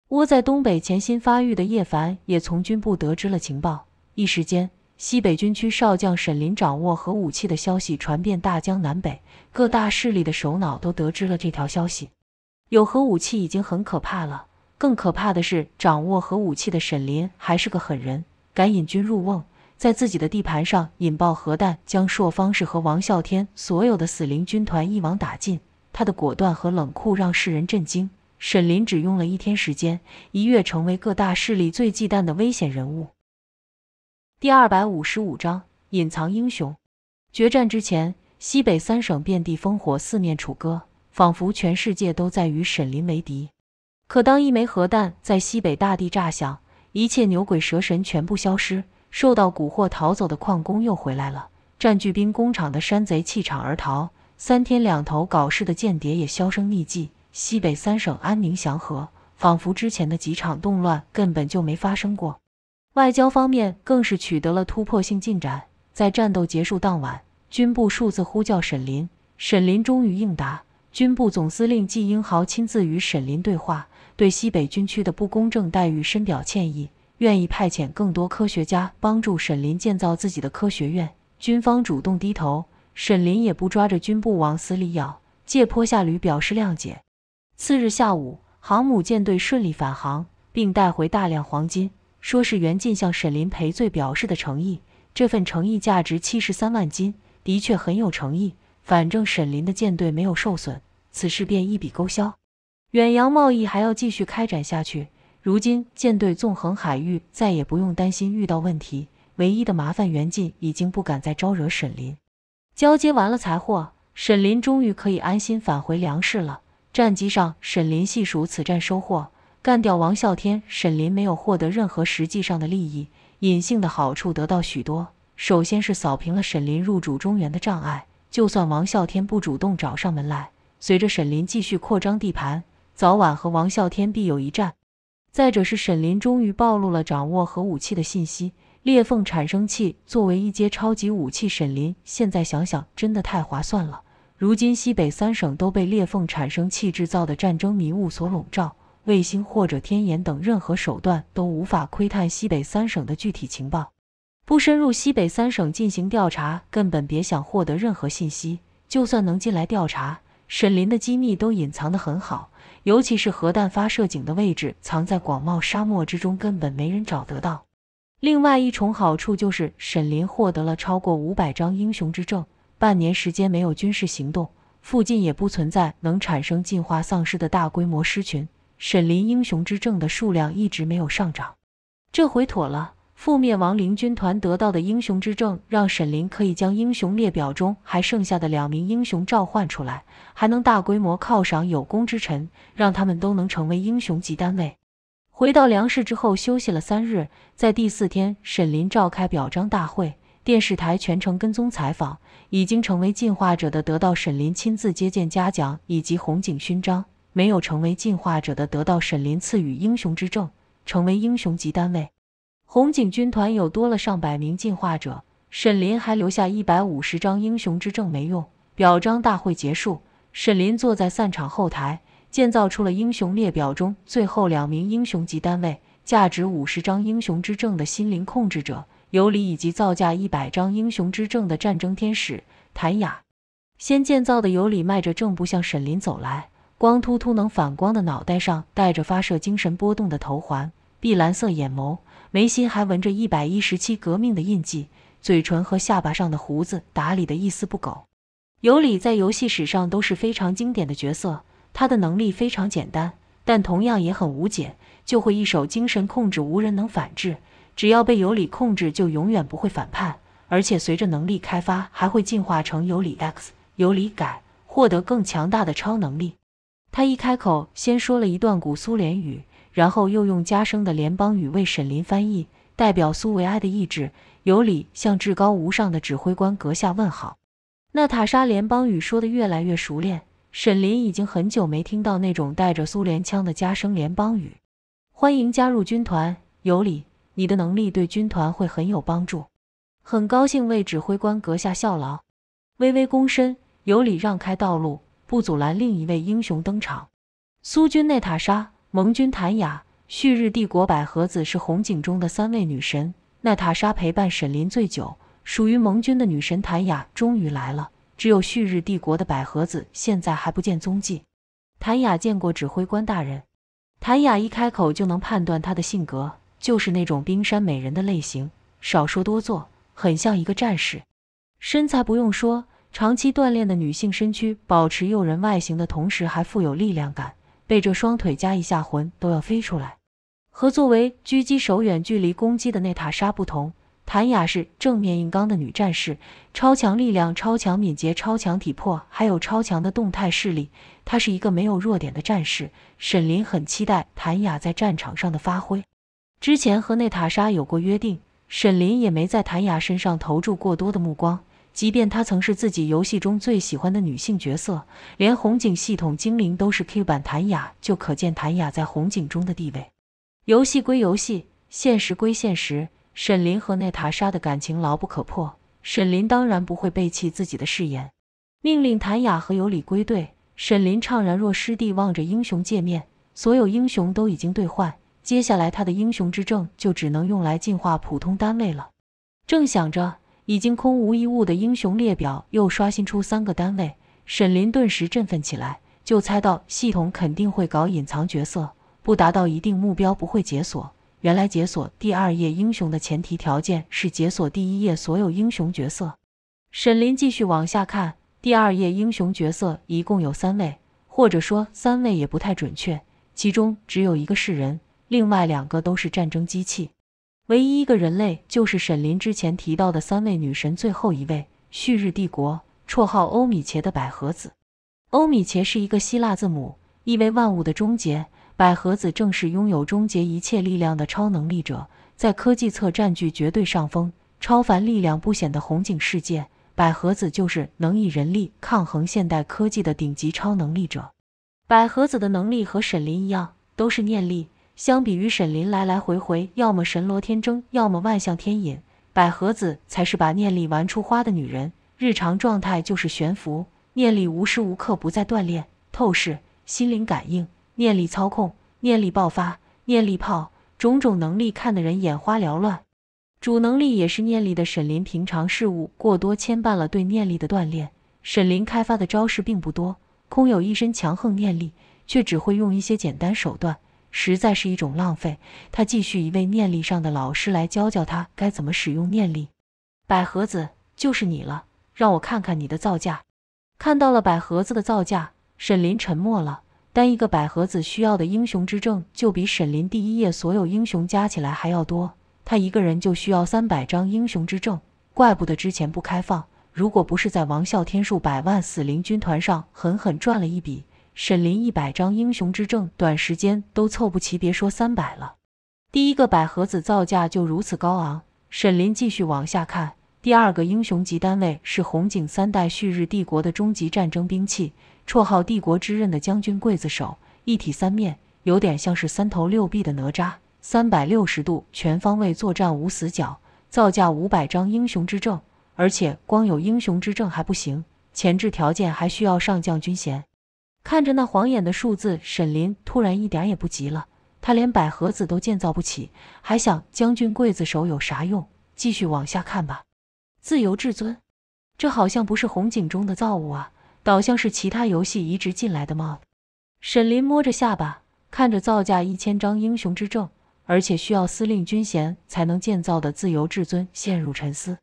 窝在东北潜心发育的叶凡也从军部得知了情报。一时间。西北军区少将沈林掌握核武器的消息传遍大江南北，各大势力的首脑都得知了这条消息。有核武器已经很可怕了，更可怕的是，掌握核武器的沈林还是个狠人，敢引军入瓮，在自己的地盘上引爆核弹，将朔方氏和王啸天所有的死灵军团一网打尽。他的果断和冷酷让世人震惊。沈林只用了一天时间，一跃成为各大势力最忌惮的危险人物。第二百五十五章隐藏英雄。决战之前，西北三省遍地烽火，四面楚歌，仿佛全世界都在与沈林为敌。可当一枚核弹在西北大地炸响，一切牛鬼蛇神全部消失。受到蛊惑逃走的矿工又回来了，占据兵工厂的山贼弃场而逃，三天两头搞事的间谍也销声匿迹。西北三省安宁祥和，仿佛之前的几场动乱根本就没发生过。外交方面更是取得了突破性进展。在战斗结束当晚，军部数次呼叫沈林，沈林终于应答。军部总司令季英豪亲自与沈林对话，对西北军区的不公正待遇深表歉意，愿意派遣更多科学家帮助沈林建造自己的科学院。军方主动低头，沈林也不抓着军部往死里咬，借坡下驴表示谅解。次日下午，航母舰队顺利返航，并带回大量黄金。说是袁进向沈林赔罪表示的诚意，这份诚意价值七十三万金，的确很有诚意。反正沈林的舰队没有受损，此事便一笔勾销。远洋贸易还要继续开展下去，如今舰队纵横海域，再也不用担心遇到问题。唯一的麻烦，袁进已经不敢再招惹沈林。交接完了财货，沈林终于可以安心返回粮食了。战机上，沈林细数此战收获。干掉王啸天，沈林没有获得任何实际上的利益，隐性的好处得到许多。首先是扫平了沈林入主中原的障碍，就算王啸天不主动找上门来，随着沈林继续扩张地盘，早晚和王啸天必有一战。再者是沈林终于暴露了掌握核武器的信息，裂缝产生器作为一阶超级武器，沈林现在想想真的太划算了。如今西北三省都被裂缝产生器制造的战争迷雾所笼罩。卫星或者天眼等任何手段都无法窥探西北三省的具体情报，不深入西北三省进行调查，根本别想获得任何信息。就算能进来调查，沈林的机密都隐藏得很好，尤其是核弹发射井的位置藏在广袤沙漠之中，根本没人找得到。另外一重好处就是，沈林获得了超过五百张英雄之证，半年时间没有军事行动，附近也不存在能产生进化丧尸的大规模尸群。沈林英雄之证的数量一直没有上涨，这回妥了。覆灭亡灵军团得到的英雄之证，让沈林可以将英雄列表中还剩下的两名英雄召唤出来，还能大规模犒赏有功之臣，让他们都能成为英雄级单位。回到梁食之后休息了三日，在第四天，沈林召开表彰大会，电视台全程跟踪采访。已经成为进化者的，得到沈林亲自接见、嘉奖以及红警勋章。没有成为进化者的，得到沈林赐予英雄之证，成为英雄级单位。红警军团有多了上百名进化者，沈林还留下一百五十张英雄之证没用。表彰大会结束，沈林坐在散场后台，建造出了英雄列表中最后两名英雄级单位，价值五十张英雄之证的心灵控制者尤里，以及造价一百张英雄之证的战争天使谭雅。先建造的尤里迈着正步向沈林走来。光秃秃能反光的脑袋上戴着发射精神波动的头环，碧蓝色眼眸，眉心还纹着一百一十七革命的印记，嘴唇和下巴上的胡子打理的一丝不苟。尤里在游戏史上都是非常经典的角色，他的能力非常简单，但同样也很无解，就会一手精神控制，无人能反制。只要被尤里控制，就永远不会反叛，而且随着能力开发，还会进化成尤里 X、尤里改，获得更强大的超能力。他一开口，先说了一段古苏联语，然后又用加生的联邦语为沈林翻译，代表苏维埃的意志，尤里向至高无上的指挥官阁下问好。娜塔莎联邦语说的越来越熟练，沈林已经很久没听到那种带着苏联腔的加生联邦语。欢迎加入军团，尤里，你的能力对军团会很有帮助。很高兴为指挥官阁下效劳。微微躬身，尤里让开道路。不阻拦另一位英雄登场。苏军内塔莎，盟军谭雅，旭日帝国百合子是红警中的三位女神。奈塔莎陪伴沈林最久，属于盟军的女神谭雅终于来了。只有旭日帝国的百合子现在还不见踪迹。谭雅见过指挥官大人。谭雅一开口就能判断她的性格，就是那种冰山美人的类型，少说多做，很像一个战士。身材不用说。长期锻炼的女性身躯，保持诱人外形的同时，还富有力量感。被这双腿夹一下，魂都要飞出来。和作为狙击手远距离攻击的内塔莎不同，谭雅是正面硬刚的女战士。超强力量、超强敏捷、超强体魄，还有超强的动态视力。她是一个没有弱点的战士。沈林很期待谭雅在战场上的发挥。之前和内塔莎有过约定，沈林也没在谭雅身上投注过多的目光。即便她曾是自己游戏中最喜欢的女性角色，连红警系统精灵都是 Q 版谭雅，就可见谭雅在红警中的地位。游戏归游戏，现实归现实，沈林和娜塔莎的感情牢不可破。沈林当然不会背弃自己的誓言，命令谭雅和尤里归队。沈林怅然若失地望着英雄界面，所有英雄都已经兑换，接下来他的英雄之证就只能用来进化普通单位了。正想着。已经空无一物的英雄列表又刷新出三个单位，沈林顿时振奋起来，就猜到系统肯定会搞隐藏角色，不达到一定目标不会解锁。原来解锁第二页英雄的前提条件是解锁第一页所有英雄角色。沈林继续往下看，第二页英雄角色一共有三位，或者说三位也不太准确，其中只有一个是人，另外两个都是战争机器。唯一一个人类就是沈林之前提到的三位女神最后一位旭日帝国绰号欧米茄的百合子。欧米茄是一个希腊字母，意为万物的终结。百合子正是拥有终结一切力量的超能力者，在科技侧占据绝对上风，超凡力量不显的红警世界，百合子就是能以人力抗衡现代科技的顶级超能力者。百合子的能力和沈林一样，都是念力。相比于沈林来来回回，要么神罗天征，要么万象天引，百合子才是把念力玩出花的女人。日常状态就是悬浮，念力无时无刻不在锻炼。透视、心灵感应、念力操控、念力爆发、念力炮，种种能力看得人眼花缭乱。主能力也是念力的沈林，平常事务过多牵绊了对念力的锻炼。沈林开发的招式并不多，空有一身强横念力，却只会用一些简单手段。实在是一种浪费。他继续一位念力上的老师来教教他该怎么使用念力。百合子就是你了，让我看看你的造价。看到了百合子的造价，沈林沉默了。但一个百合子需要的英雄之证就比沈林第一页所有英雄加起来还要多，他一个人就需要三百张英雄之证。怪不得之前不开放，如果不是在王啸天数百万死灵军团上狠狠赚了一笔。沈林一百张英雄之证，短时间都凑不齐，别说三百了。第一个百合子造价就如此高昂。沈林继续往下看，第二个英雄级单位是红警三代旭日帝国的终极战争兵器，绰号“帝国之刃”的将军刽子手，一体三面，有点像是三头六臂的哪吒，三百六十度全方位作战无死角，造价五百张英雄之证，而且光有英雄之证还不行，前置条件还需要上将军衔。看着那晃眼的数字，沈林突然一点也不急了。他连百合子都建造不起，还想将军刽子手有啥用？继续往下看吧。自由至尊，这好像不是红警中的造物啊，倒像是其他游戏移植进来的吗？沈林摸着下巴，看着造价一千张英雄之证，而且需要司令军衔才能建造的自由至尊，陷入沉思。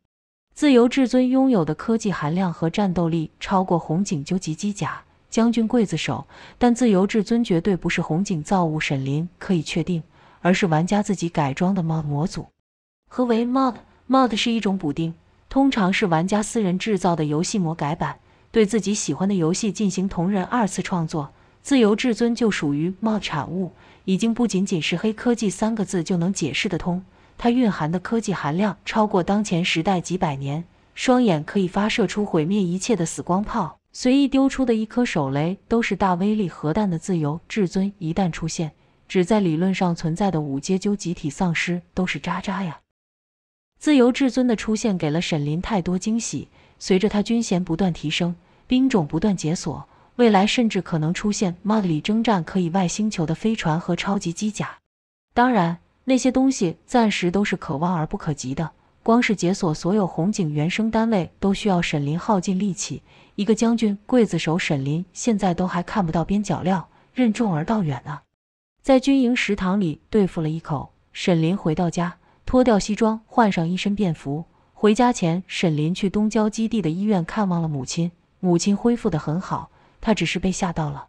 自由至尊拥有的科技含量和战斗力超过红警究极机甲。将军刽子手，但自由至尊绝对不是红警造物，沈林可以确定，而是玩家自己改装的 mod 模组。何为 mod？mod 是一种补丁，通常是玩家私人制造的游戏模改版，对自己喜欢的游戏进行同人二次创作。自由至尊就属于 mod 产物，已经不仅仅是黑科技三个字就能解释得通，它蕴含的科技含量超过当前时代几百年。双眼可以发射出毁灭一切的死光炮。随意丢出的一颗手雷都是大威力核弹的自由至尊一旦出现，只在理论上存在的五阶究集体丧尸都是渣渣呀！自由至尊的出现给了沈林太多惊喜。随着他军衔不断提升，兵种不断解锁，未来甚至可能出现 MOD 里征战可以外星球的飞船和超级机甲。当然，那些东西暂时都是可望而不可及的。光是解锁所有红警原生单位，都需要沈林耗尽力气。一个将军刽子手沈林现在都还看不到边角料，任重而道远啊！在军营食堂里对付了一口，沈林回到家，脱掉西装，换上一身便服。回家前，沈林去东郊基地的医院看望了母亲，母亲恢复得很好，他只是被吓到了，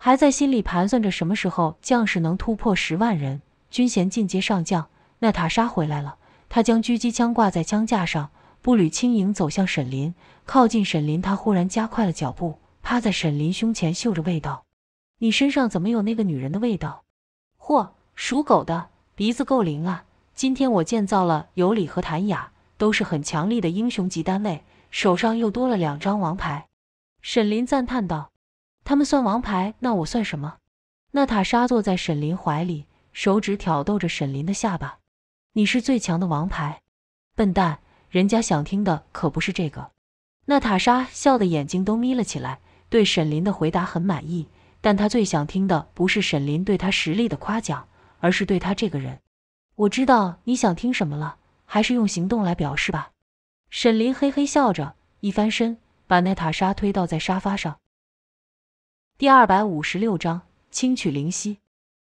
还在心里盘算着什么时候将士能突破十万人，军衔进阶上将。娜塔莎回来了，她将狙击枪挂在枪架上，步履轻盈走向沈林。靠近沈林，他忽然加快了脚步，趴在沈林胸前嗅着味道。你身上怎么有那个女人的味道？嚯，属狗的鼻子够灵啊！今天我建造了尤里和谭雅，都是很强力的英雄级单位，手上又多了两张王牌。沈林赞叹道：“他们算王牌，那我算什么？”娜塔莎坐在沈林怀里，手指挑逗着沈林的下巴：“你是最强的王牌，笨蛋！人家想听的可不是这个。”娜塔莎笑得眼睛都眯了起来，对沈林的回答很满意。但她最想听的不是沈林对她实力的夸奖，而是对她这个人。我知道你想听什么了，还是用行动来表示吧。沈林嘿嘿笑着，一翻身，把娜塔莎推倒在沙发上。第二百五十六章轻取灵犀。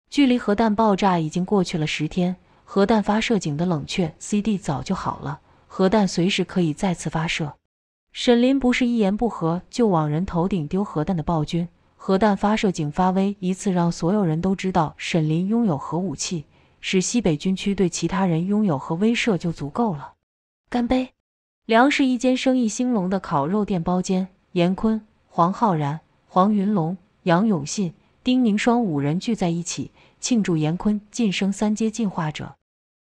距离核弹爆炸已经过去了十天，核弹发射井的冷却 C D 早就好了，核弹随时可以再次发射。沈林不是一言不合就往人头顶丢核弹的暴君，核弹发射井发威一次，让所有人都知道沈林拥有核武器，使西北军区对其他人拥有核威慑就足够了。干杯！梁氏一间生意兴隆的烤肉店包间，严坤、黄浩然、黄云龙、杨永信、丁宁双五人聚在一起庆祝严坤晋升三阶进化者。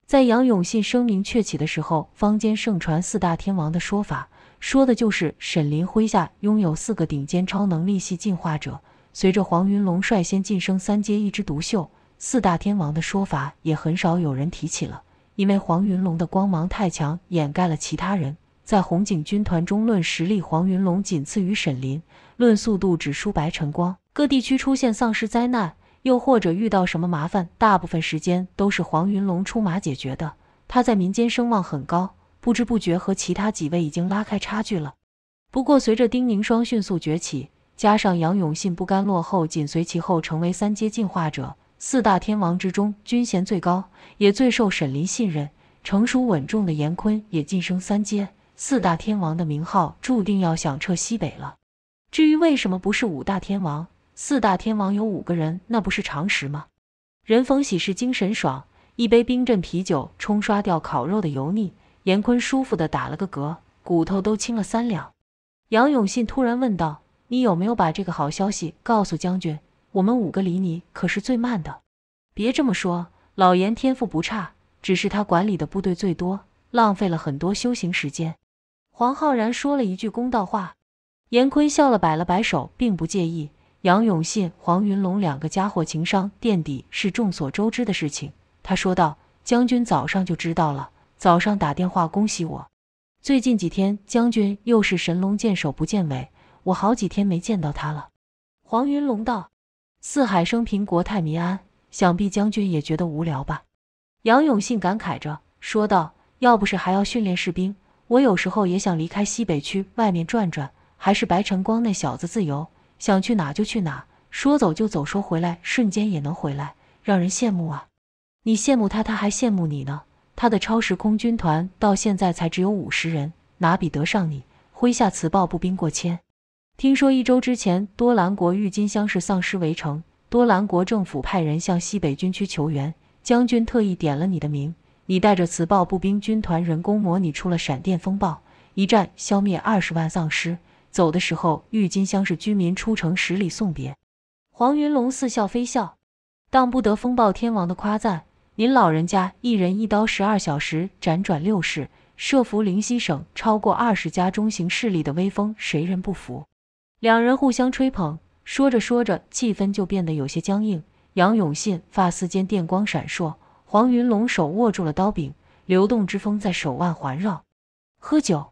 在杨永信声名鹊起的时候，坊间盛传四大天王的说法。说的就是沈林麾下拥有四个顶尖超能力系进化者。随着黄云龙率先晋升三阶一枝独秀，四大天王的说法也很少有人提起了，因为黄云龙的光芒太强，掩盖了其他人。在红警军团中，论实力，黄云龙仅次于沈林；论速度，只输白晨光。各地区出现丧尸灾难，又或者遇到什么麻烦，大部分时间都是黄云龙出马解决的。他在民间声望很高。不知不觉和其他几位已经拉开差距了。不过随着丁宁霜迅速崛起，加上杨永信不甘落后紧随其后成为三阶进化者，四大天王之中军衔最高也最受沈林信任，成熟稳重的严坤也晋升三阶，四大天王的名号注定要响彻西北了。至于为什么不是五大天王，四大天王有五个人，那不是常识吗？人逢喜事精神爽，一杯冰镇啤酒冲刷掉烤肉的油腻。严坤舒服的打了个嗝，骨头都轻了三两。杨永信突然问道：“你有没有把这个好消息告诉将军？我们五个离你可是最慢的。”“别这么说，老严天赋不差，只是他管理的部队最多，浪费了很多修行时间。”黄浩然说了一句公道话。严坤笑了，摆了摆手，并不介意。杨永信、黄云龙两个家伙情商垫底是众所周知的事情，他说道：“将军早上就知道了。”早上打电话恭喜我，最近几天将军又是神龙见首不见尾，我好几天没见到他了。黄云龙道：“四海升平，国泰民安，想必将军也觉得无聊吧？”杨永信感慨着说道：“要不是还要训练士兵，我有时候也想离开西北区外面转转。还是白晨光那小子自由，想去哪就去哪，说走就走，说回来瞬间也能回来，让人羡慕啊！你羡慕他，他还羡慕你呢。”他的超时空军团到现在才只有五十人，哪比得上你麾下磁暴步兵过千？听说一周之前多兰国郁金香市丧尸围城，多兰国政府派人向西北军区求援，将军特意点了你的名，你带着磁暴步兵军团人工模拟出了闪电风暴一战，消灭二十万丧尸。走的时候，郁金香市居民出城十里送别。黄云龙似笑非笑，当不得风暴天王的夸赞。您老人家一人一刀，十二小时辗转六市，设伏灵溪省超过二十家中型势力的威风，谁人不服？两人互相吹捧，说着说着，气氛就变得有些僵硬。杨永信发丝间电光闪烁，黄云龙手握住了刀柄，流动之风在手腕环绕。喝酒。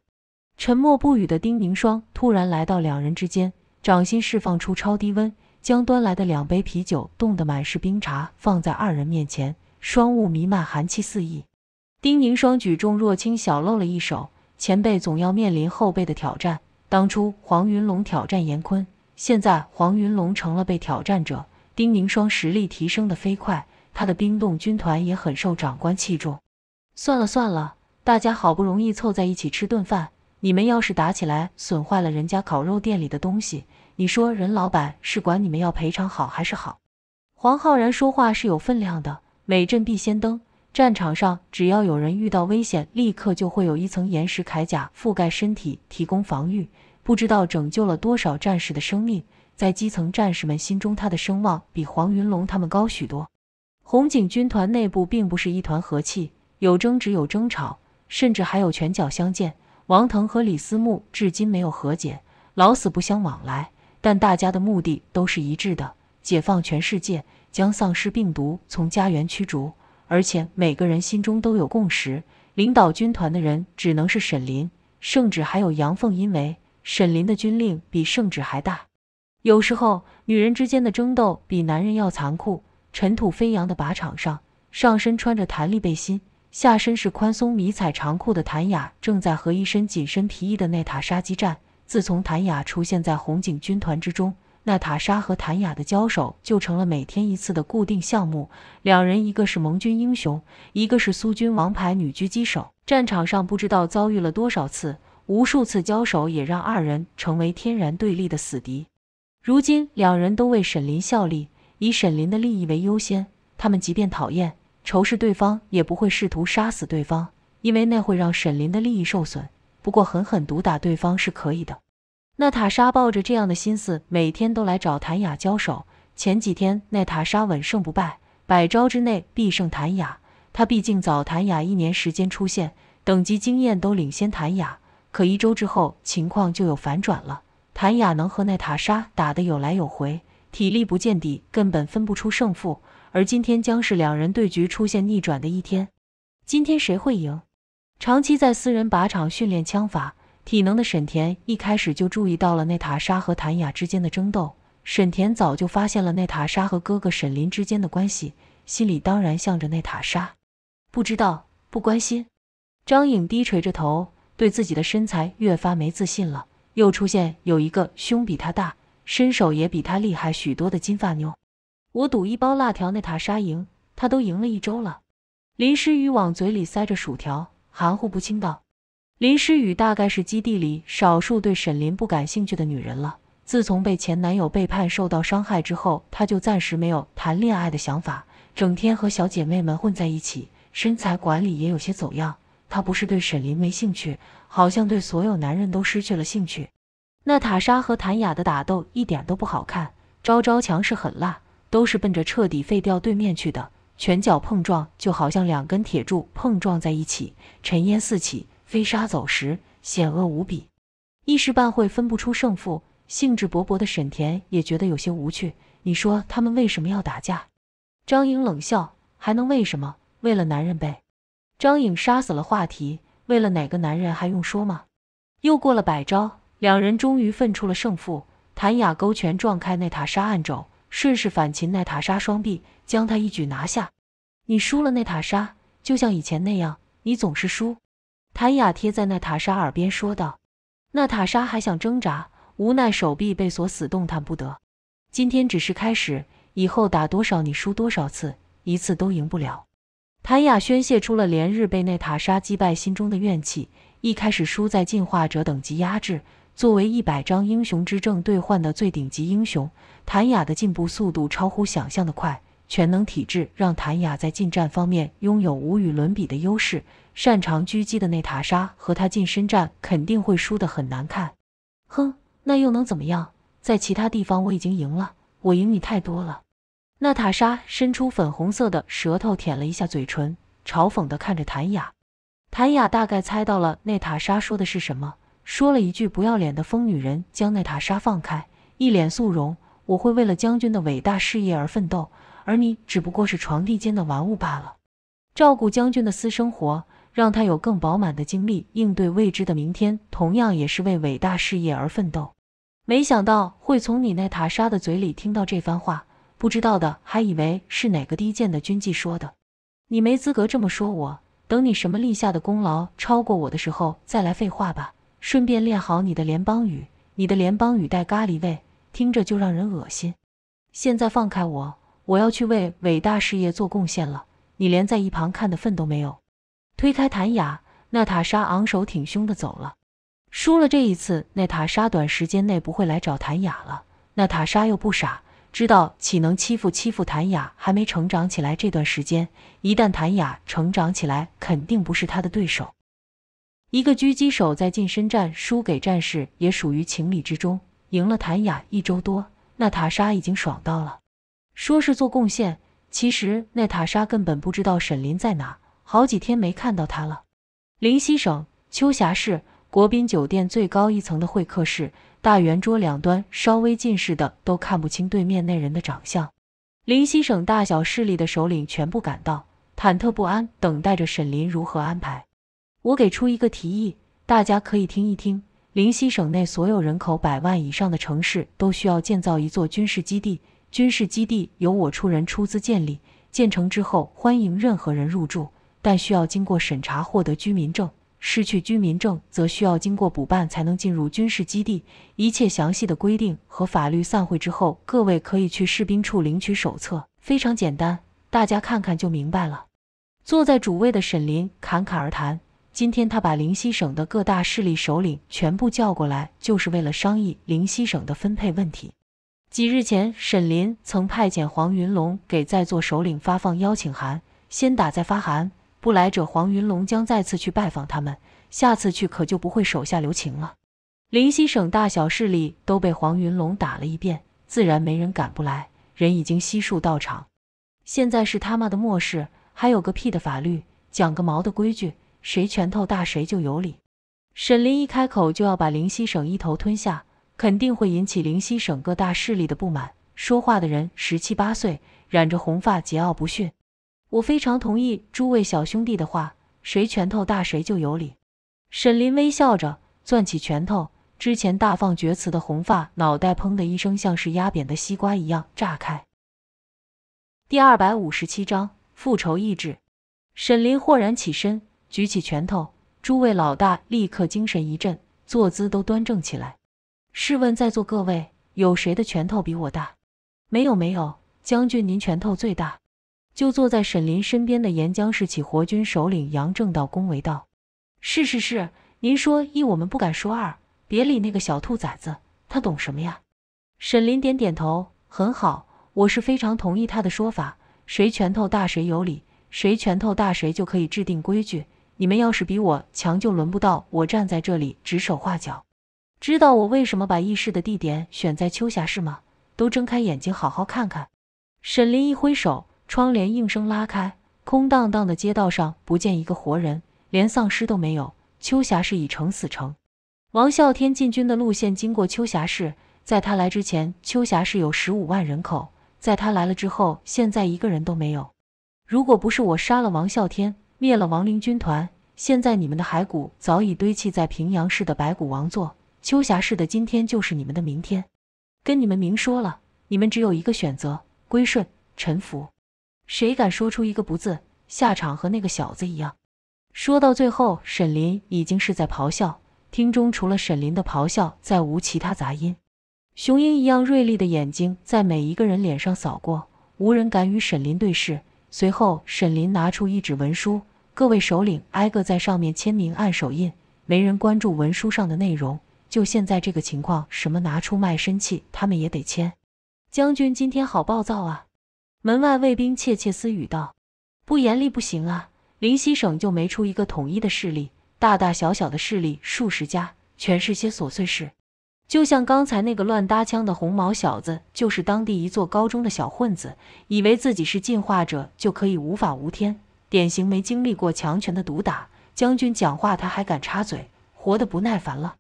沉默不语的丁明双突然来到两人之间，掌心释放出超低温，将端来的两杯啤酒冻得满是冰碴，放在二人面前。霜雾弥漫，寒气四溢。丁宁霜举重若轻，小露了一手。前辈总要面临后辈的挑战。当初黄云龙挑战严坤，现在黄云龙成了被挑战者。丁宁霜实力提升的飞快，他的冰冻军团也很受长官器重。算了算了，大家好不容易凑在一起吃顿饭，你们要是打起来损坏了人家烤肉店里的东西，你说任老板是管你们要赔偿好还是好？黄浩然说话是有分量的。每阵必先登，战场上只要有人遇到危险，立刻就会有一层岩石铠甲覆盖身体，提供防御。不知道拯救了多少战士的生命，在基层战士们心中，他的声望比黄云龙他们高许多。红警军团内部并不是一团和气，有争执，有争吵，甚至还有拳脚相见。王腾和李思慕至今没有和解，老死不相往来。但大家的目的都是一致的：解放全世界。将丧尸病毒从家园驱逐，而且每个人心中都有共识。领导军团的人只能是沈林，圣旨还有阳奉阴违。沈林的军令比圣旨还大。有时候，女人之间的争斗比男人要残酷。尘土飞扬的靶场上，上身穿着弹力背心，下身是宽松迷彩长裤的谭雅，正在和一身紧身皮衣的内塔杀鸡战。自从谭雅出现在红警军团之中。娜塔莎和谭雅的交手就成了每天一次的固定项目。两人一个是盟军英雄，一个是苏军王牌女狙击手，战场上不知道遭遇了多少次，无数次交手也让二人成为天然对立的死敌。如今两人都为沈林效力，以沈林的利益为优先，他们即便讨厌、仇视对方，也不会试图杀死对方，因为那会让沈林的利益受损。不过狠狠毒打对方是可以的。娜塔莎抱着这样的心思，每天都来找谭雅交手。前几天，娜塔莎稳胜不败，百招之内必胜谭雅。她毕竟早谭雅一年时间出现，等级经验都领先谭雅。可一周之后，情况就有反转了。谭雅能和娜塔莎打得有来有回，体力不见底，根本分不出胜负。而今天将是两人对局出现逆转的一天。今天谁会赢？长期在私人靶场训练枪法。体能的沈田一开始就注意到了娜塔莎和谭雅之间的争斗。沈田早就发现了娜塔莎和哥哥沈林之间的关系，心里当然向着娜塔莎。不知道，不关心。张颖低垂着头，对自己的身材越发没自信了。又出现有一个胸比她大，身手也比她厉害许多的金发妞。我赌一包辣条，娜塔莎赢，她都赢了一周了。林诗雨往嘴里塞着薯条，含糊不清道。林诗雨大概是基地里少数对沈林不感兴趣的女人了。自从被前男友背叛、受到伤害之后，她就暂时没有谈恋爱的想法，整天和小姐妹们混在一起，身材管理也有些走样。她不是对沈林没兴趣，好像对所有男人都失去了兴趣。娜塔莎和谭雅的打斗一点都不好看，招招强势狠辣，都是奔着彻底废掉对面去的。拳脚碰撞就好像两根铁柱碰撞在一起，尘烟四起。飞沙走石，险恶无比，一时半会分不出胜负。兴致勃勃的沈田也觉得有些无趣。你说他们为什么要打架？张颖冷笑：“还能为什么？为了男人呗。”张颖杀死了话题。为了哪个男人还用说吗？又过了百招，两人终于分出了胜负。谭雅勾拳撞开娜塔莎，暗肘顺势反擒娜塔莎双臂，将她一举拿下。你输了，娜塔莎就像以前那样，你总是输。谭雅贴在娜塔莎耳边说道：“娜塔莎还想挣扎，无奈手臂被锁死，动弹不得。今天只是开始，以后打多少，你输多少次，一次都赢不了。”谭雅宣泄出了连日被娜塔莎击败心中的怨气。一开始输在进化者等级压制，作为一百张英雄之证兑换的最顶级英雄，谭雅的进步速度超乎想象的快。全能体质让谭雅在近战方面拥有无与伦比的优势。擅长狙击的娜塔莎和他近身战肯定会输得很难看。哼，那又能怎么样？在其他地方我已经赢了，我赢你太多了。娜塔莎伸出粉红色的舌头舔了一下嘴唇，嘲讽地看着谭雅。谭雅大概猜到了娜塔莎说的是什么，说了一句不要脸的疯女人，将娜塔莎放开，一脸肃容：“我会为了将军的伟大事业而奋斗，而你只不过是床地间的玩物罢了，照顾将军的私生活。”让他有更饱满的精力应对未知的明天，同样也是为伟大事业而奋斗。没想到会从你那塔莎的嘴里听到这番话，不知道的还以为是哪个低贱的军妓说的。你没资格这么说我，等你什么立下的功劳超过我的时候再来废话吧。顺便练好你的联邦语，你的联邦语带咖喱味，听着就让人恶心。现在放开我，我要去为伟大事业做贡献了，你连在一旁看的份都没有。推开谭雅，娜塔莎昂首挺胸的走了。输了这一次，娜塔莎短时间内不会来找谭雅了。娜塔莎又不傻，知道岂能欺负欺负谭雅还没成长起来这段时间，一旦谭雅成长起来，肯定不是她的对手。一个狙击手在近身战输给战士也属于情理之中。赢了谭雅一周多，娜塔莎已经爽到了。说是做贡献，其实娜塔莎根本不知道沈林在哪。好几天没看到他了。灵西省秋霞市国宾酒店最高一层的会客室，大圆桌两端稍微近视的都看不清对面那人的长相。灵西省大小势力的首领全部赶到，忐忑不安，等待着沈林如何安排。我给出一个提议，大家可以听一听。灵西省内所有人口百万以上的城市都需要建造一座军事基地，军事基地由我出人出资建立，建成之后欢迎任何人入住。但需要经过审查获得居民证，失去居民证则需要经过补办才能进入军事基地。一切详细的规定和法律。散会之后，各位可以去士兵处领取手册，非常简单，大家看看就明白了。坐在主位的沈林侃侃而谈，今天他把灵西省的各大势力首领全部叫过来，就是为了商议灵西省的分配问题。几日前，沈林曾派遣黄云龙给在座首领发放邀请函，先打再发函。不来者黄云龙将再次去拜访他们，下次去可就不会手下留情了。灵西省大小势力都被黄云龙打了一遍，自然没人敢不来。人已经悉数到场。现在是他妈的末世，还有个屁的法律，讲个毛的规矩，谁拳头大谁就有理。沈林一开口就要把灵西省一头吞下，肯定会引起灵西省各大势力的不满。说话的人十七八岁，染着红发，桀骜不驯。我非常同意诸位小兄弟的话，谁拳头大谁就有理。沈林微笑着攥起拳头，之前大放厥词的红发脑袋砰的一声，像是压扁的西瓜一样炸开。第二百五十七章复仇意志。沈林豁然起身，举起拳头，诸位老大立刻精神一振，坐姿都端正起来。试问在座各位，有谁的拳头比我大？没有，没有。将军您拳头最大。就坐在沈林身边的岩江市起活军首领杨正道恭维道：“是是是，您说一我们不敢说二，别理那个小兔崽子，他懂什么呀？”沈林点点头：“很好，我是非常同意他的说法。谁拳头大谁有理，谁拳头大谁就可以制定规矩。你们要是比我强，就轮不到我站在这里指手画脚。知道我为什么把议事的地点选在秋霞市吗？都睁开眼睛好好看看。”沈林一挥手。窗帘应声拉开，空荡荡的街道上不见一个活人，连丧尸都没有。秋霞市已成死城。王啸天进军的路线经过秋霞市，在他来之前，秋霞市有十五万人口，在他来了之后，现在一个人都没有。如果不是我杀了王啸天，灭了亡灵军团，现在你们的骸骨早已堆砌在平阳市的白骨王座。秋霞市的今天就是你们的明天，跟你们明说了，你们只有一个选择：归顺、臣服。谁敢说出一个不字，下场和那个小子一样。说到最后，沈林已经是在咆哮，厅中除了沈林的咆哮，再无其他杂音。雄鹰一样锐利的眼睛在每一个人脸上扫过，无人敢与沈林对视。随后，沈林拿出一纸文书，各位首领挨个在上面签名按手印，没人关注文书上的内容。就现在这个情况，什么拿出卖身契，他们也得签。将军今天好暴躁啊。门外卫兵窃窃私语道：“不严厉不行啊！灵溪省就没出一个统一的势力，大大小小的势力数十家，全是些琐碎事。就像刚才那个乱搭腔的红毛小子，就是当地一座高中的小混子，以为自己是进化者就可以无法无天，典型没经历过强权的毒打。将军讲话他还敢插嘴，活得不耐烦了。”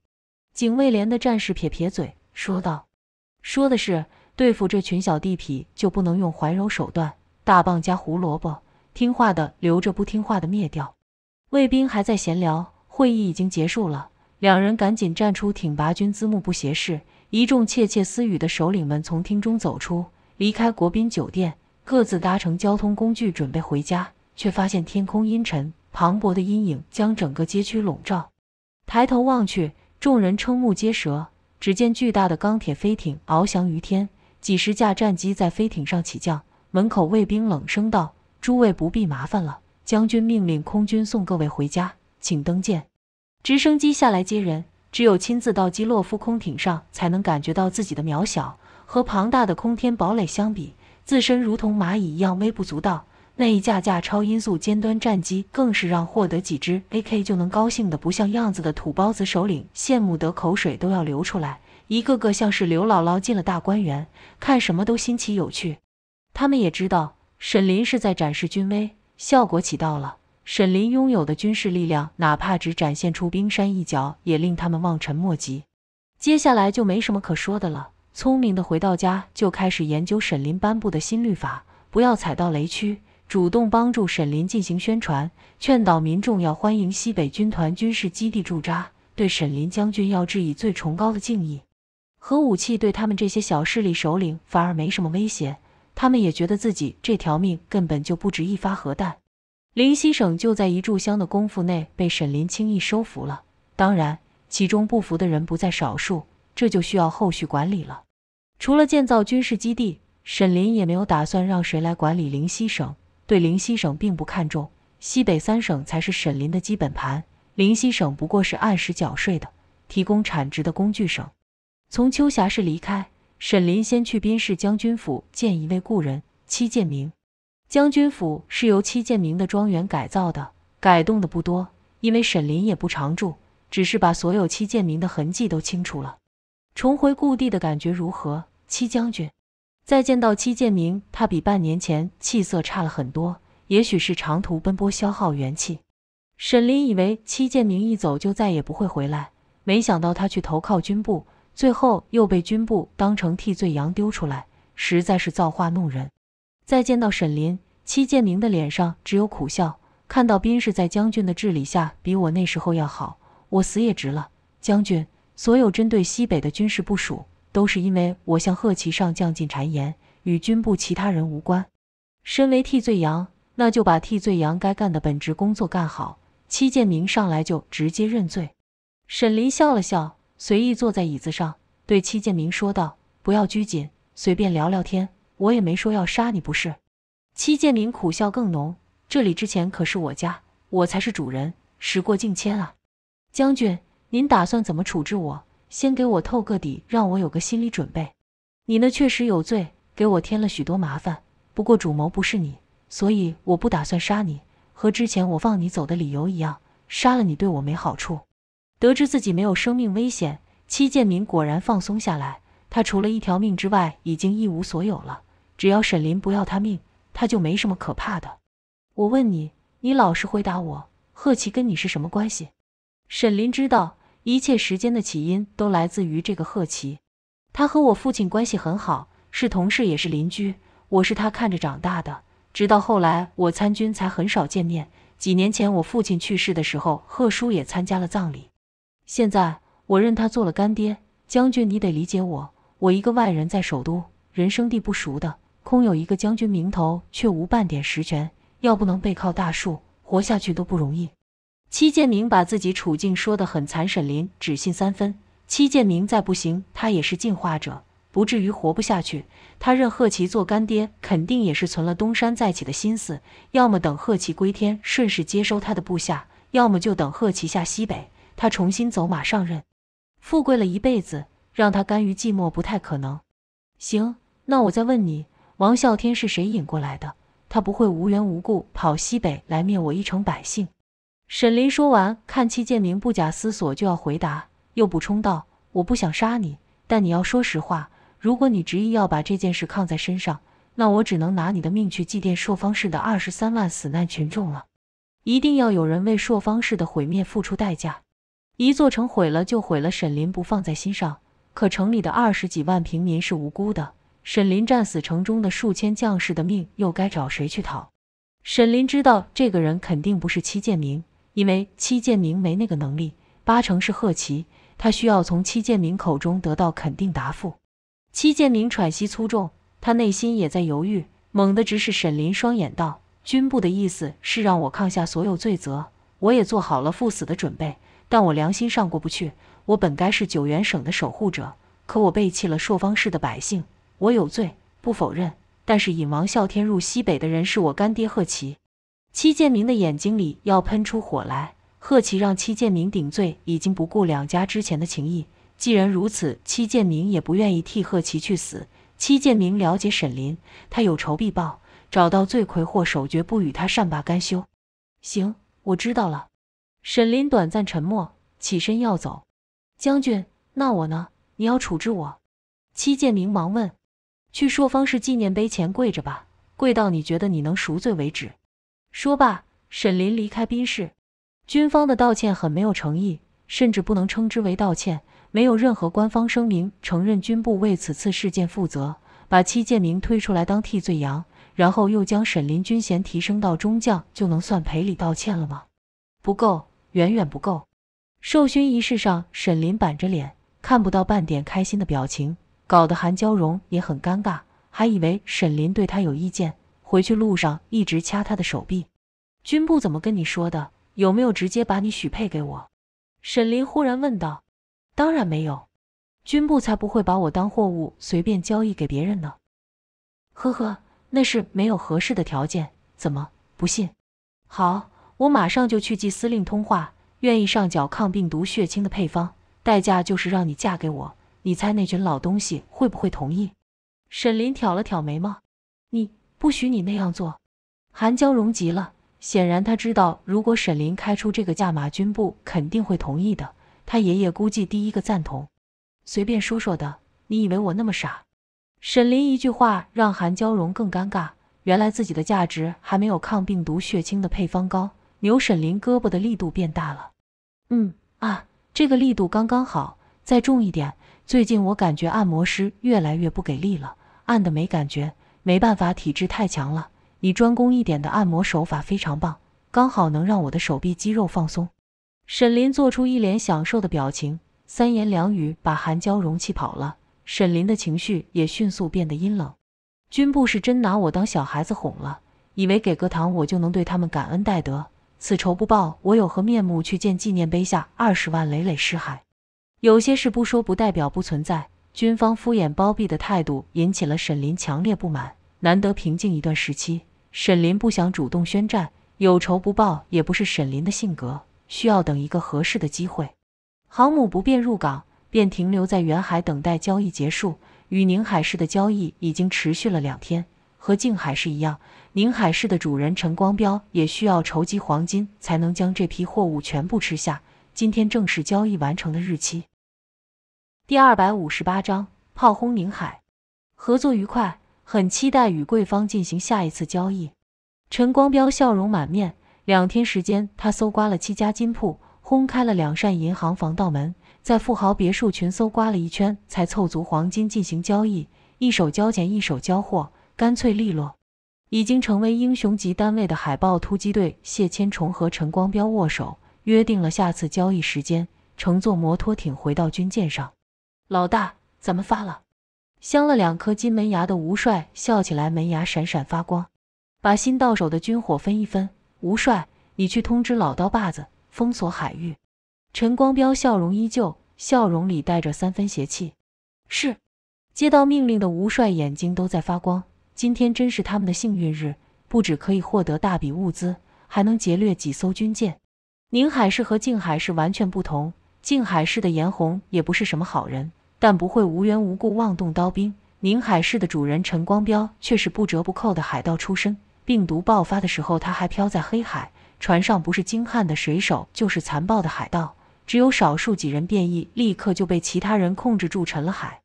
警卫连的战士撇撇嘴说道：“说的是。”对付这群小地痞，就不能用怀柔手段，大棒加胡萝卜，听话的留着，不听话的灭掉。卫兵还在闲聊，会议已经结束了，两人赶紧站出，挺拔军姿，目不斜视。一众窃窃私语的首领们从厅中走出，离开国宾酒店，各自搭乘交通工具准备回家，却发现天空阴沉，磅礴的阴影将整个街区笼罩。抬头望去，众人瞠目结舌，只见巨大的钢铁飞艇翱翔于天。几十架战机在飞艇上起降，门口卫兵冷声道：“诸位不必麻烦了，将军命令空军送各位回家，请登舰。”直升机下来接人，只有亲自到基洛夫空艇上，才能感觉到自己的渺小，和庞大的空天堡垒相比，自身如同蚂蚁一样微不足道。那一架架超音速尖端战机，更是让获得几支 AK 就能高兴的不像样子的土包子首领羡慕得口水都要流出来。一个个像是刘姥姥进了大观园，看什么都新奇有趣。他们也知道沈林是在展示军威，效果起到了。沈林拥有的军事力量，哪怕只展现出冰山一角，也令他们望尘莫及。接下来就没什么可说的了。聪明的回到家就开始研究沈林颁布的新律法，不要踩到雷区，主动帮助沈林进行宣传，劝导民众要欢迎西北军团军事基地驻扎，对沈林将军要致以最崇高的敬意。核武器对他们这些小势力首领反而没什么威胁，他们也觉得自己这条命根本就不值一发核弹。灵溪省就在一炷香的功夫内被沈林轻易收服了，当然，其中不服的人不在少数，这就需要后续管理了。除了建造军事基地，沈林也没有打算让谁来管理灵溪省，对灵溪省并不看重，西北三省才是沈林的基本盘，灵溪省不过是按时缴税的、提供产值的工具省。从秋霞市离开，沈林先去宾市将军府见一位故人戚建明。将军府是由戚建明的庄园改造的，改动的不多，因为沈林也不常住，只是把所有戚建明的痕迹都清除了。重回故地的感觉如何，戚将军？再见到戚建明，他比半年前气色差了很多，也许是长途奔波消耗元气。沈林以为戚建明一走就再也不会回来，没想到他去投靠军部。最后又被军部当成替罪羊丢出来，实在是造化弄人。再见到沈林，戚建明的脸上只有苦笑。看到边氏在将军的治理下比我那时候要好，我死也值了。将军，所有针对西北的军事部署都是因为我向贺旗上将进谗言，与军部其他人无关。身为替罪羊，那就把替罪羊该干的本职工作干好。戚建明上来就直接认罪。沈林笑了笑。随意坐在椅子上，对戚建明说道：“不要拘谨，随便聊聊天。我也没说要杀你，不是？”戚建明苦笑更浓：“这里之前可是我家，我才是主人。时过境迁啊，将军，您打算怎么处置我？先给我透个底，让我有个心理准备。你那确实有罪，给我添了许多麻烦。不过主谋不是你，所以我不打算杀你。和之前我放你走的理由一样，杀了你对我没好处。”得知自己没有生命危险，戚建民果然放松下来。他除了一条命之外，已经一无所有了。只要沈林不要他命，他就没什么可怕的。我问你，你老实回答我，贺奇跟你是什么关系？沈林知道，一切时间的起因都来自于这个贺奇。他和我父亲关系很好，是同事，也是邻居。我是他看着长大的，直到后来我参军才很少见面。几年前我父亲去世的时候，贺叔也参加了葬礼。现在我认他做了干爹，将军你得理解我。我一个外人在首都，人生地不熟的，空有一个将军名头，却无半点实权，要不能背靠大树活下去都不容易。戚建明把自己处境说得很惨，沈林只信三分。戚建明再不行，他也是进化者，不至于活不下去。他认贺奇做干爹，肯定也是存了东山再起的心思，要么等贺奇归天，顺势接收他的部下，要么就等贺奇下西北。他重新走马上任，富贵了一辈子，让他甘于寂寞不太可能。行，那我再问你，王啸天是谁引过来的？他不会无缘无故跑西北来灭我一城百姓。沈林说完，看戚建明不假思索就要回答，又补充道：“我不想杀你，但你要说实话。如果你执意要把这件事扛在身上，那我只能拿你的命去祭奠朔方市的二十三万死难群众了。一定要有人为朔方市的毁灭付出代价。”一座城毁了就毁了，沈林不放在心上。可城里的二十几万平民是无辜的，沈林战死城中的数千将士的命又该找谁去讨？沈林知道这个人肯定不是戚建明，因为戚建明没那个能力，八成是贺齐。他需要从戚建明口中得到肯定答复。戚建明喘息粗重，他内心也在犹豫，猛地直视沈林双眼道：“军部的意思是让我抗下所有罪责，我也做好了赴死的准备。”但我良心上过不去，我本该是九原省的守护者，可我背弃了朔方市的百姓，我有罪，不否认。但是引王啸天入西北的人是我干爹贺奇。戚建明的眼睛里要喷出火来，贺奇让戚建明顶罪，已经不顾两家之前的情谊。既然如此，戚建明也不愿意替贺奇去死。戚建明了解沈林，他有仇必报，找到罪魁祸首，绝不与他善罢甘休。行，我知道了。沈林短暂沉默，起身要走。将军，那我呢？你要处置我？戚建明忙问。去朔方市纪念碑前跪着吧，跪到你觉得你能赎罪为止。说罢，沈林离开宾室。军方的道歉很没有诚意，甚至不能称之为道歉，没有任何官方声明承认军部为此次事件负责，把戚建明推出来当替罪羊，然后又将沈林军衔提升到中将，就能算赔礼道歉了吗？不够。远远不够。授勋仪式上，沈林板着脸，看不到半点开心的表情，搞得韩娇荣也很尴尬，还以为沈林对他有意见。回去路上一直掐他的手臂。军部怎么跟你说的？有没有直接把你许配给我？沈林忽然问道。当然没有，军部才不会把我当货物随便交易给别人呢。呵呵，那是没有合适的条件。怎么，不信？好。我马上就去记司令通话，愿意上缴抗病毒血清的配方，代价就是让你嫁给我。你猜那群老东西会不会同意？沈林挑了挑眉毛，你不许你那样做。韩娇荣急了，显然他知道，如果沈林开出这个价马军部肯定会同意的。他爷爷估计第一个赞同。随便说说的，你以为我那么傻？沈林一句话让韩娇荣更尴尬，原来自己的价值还没有抗病毒血清的配方高。牛沈林胳膊的力度变大了，嗯啊，这个力度刚刚好，再重一点。最近我感觉按摩师越来越不给力了，按的没感觉，没办法，体质太强了。你专攻一点的按摩手法非常棒，刚好能让我的手臂肌肉放松。沈林做出一脸享受的表情，三言两语把韩娇容气跑了。沈林的情绪也迅速变得阴冷，军部是真拿我当小孩子哄了，以为给个糖我就能对他们感恩戴德。此仇不报，我有何面目去见纪念碑下二十万累累尸骸？有些事不说不代表不存在。军方敷衍包庇的态度引起了沈林强烈不满。难得平静一段时期，沈林不想主动宣战。有仇不报也不是沈林的性格，需要等一个合适的机会。航母不便入港，便停留在远海等待交易结束。与宁海市的交易已经持续了两天，和静海市一样。宁海市的主人陈光标也需要筹集黄金，才能将这批货物全部吃下。今天正式交易完成的日期。第二百五十八章炮轰宁海，合作愉快，很期待与贵方进行下一次交易。陈光标笑容满面，两天时间，他搜刮了七家金铺，轰开了两扇银行防盗门，在富豪别墅群搜刮了一圈，才凑足黄金进行交易，一手交钱，一手交货，干脆利落。已经成为英雄级单位的海豹突击队谢千重和陈光标握手，约定了下次交易时间，乘坐摩托艇回到军舰上。老大，咱们发了，镶了两颗金门牙的吴帅笑起来门牙闪闪发光，把新到手的军火分一分。吴帅，你去通知老刀把子，封锁海域。陈光标笑容依旧，笑容里带着三分邪气。是，接到命令的吴帅眼睛都在发光。今天真是他们的幸运日，不止可以获得大笔物资，还能劫掠几艘军舰。宁海市和静海市完全不同，静海市的严红也不是什么好人，但不会无缘无故妄动刀兵。宁海市的主人陈光标却是不折不扣的海盗出身。病毒爆发的时候，他还飘在黑海，船上不是精悍的水手，就是残暴的海盗，只有少数几人变异，立刻就被其他人控制住沉了海。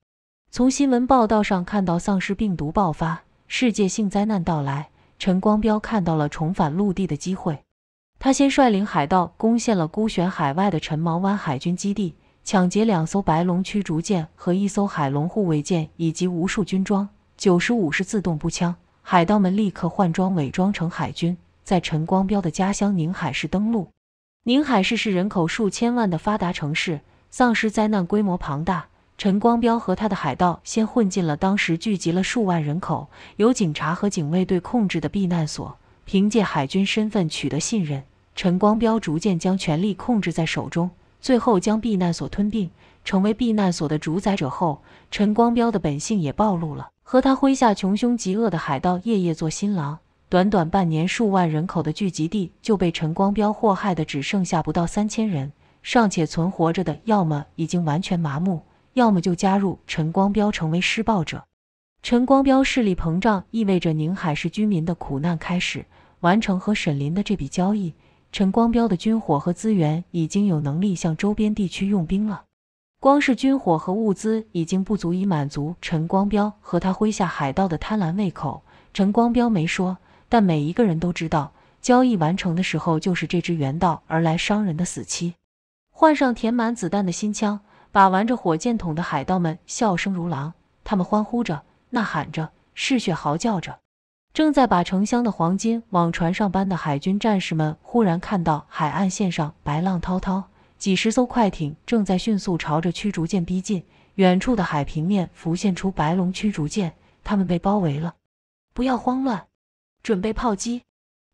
从新闻报道上看到丧尸病毒爆发。世界性灾难到来，陈光标看到了重返陆地的机会。他先率领海盗攻陷了孤悬海外的陈毛湾海军基地，抢劫两艘白龙驱逐舰和一艘海龙护卫舰，以及无数军装、九十五式自动步枪。海盗们立刻换装伪装成海军，在陈光标的家乡宁海市登陆。宁海市是人口数千万的发达城市，丧尸灾难规模庞大。陈光标和他的海盗先混进了当时聚集了数万人口、由警察和警卫队控制的避难所，凭借海军身份取得信任。陈光标逐渐将权力控制在手中，最后将避难所吞并，成为避难所的主宰者后，陈光标的本性也暴露了，和他麾下穷凶极恶的海盗夜夜做新郎。短短半年，数万人口的聚集地就被陈光标祸害的只剩下不到三千人，尚且存活着的，要么已经完全麻木。要么就加入陈光标成为施暴者。陈光标势力膨胀，意味着宁海市居民的苦难开始。完成和沈林的这笔交易，陈光标的军火和资源已经有能力向周边地区用兵了。光是军火和物资已经不足以满足陈光标和他麾下海盗的贪婪胃口。陈光标没说，但每一个人都知道，交易完成的时候，就是这支原道而来商人的死期。换上填满子弹的新枪。把玩着火箭筒的海盗们，笑声如狼；他们欢呼着，呐喊着，嗜血嚎叫着。正在把成箱的黄金往船上搬的海军战士们，忽然看到海岸线上白浪滔滔，几十艘快艇正在迅速朝着驱逐舰逼近。远处的海平面浮现出白龙驱逐舰，他们被包围了。不要慌乱，准备炮击！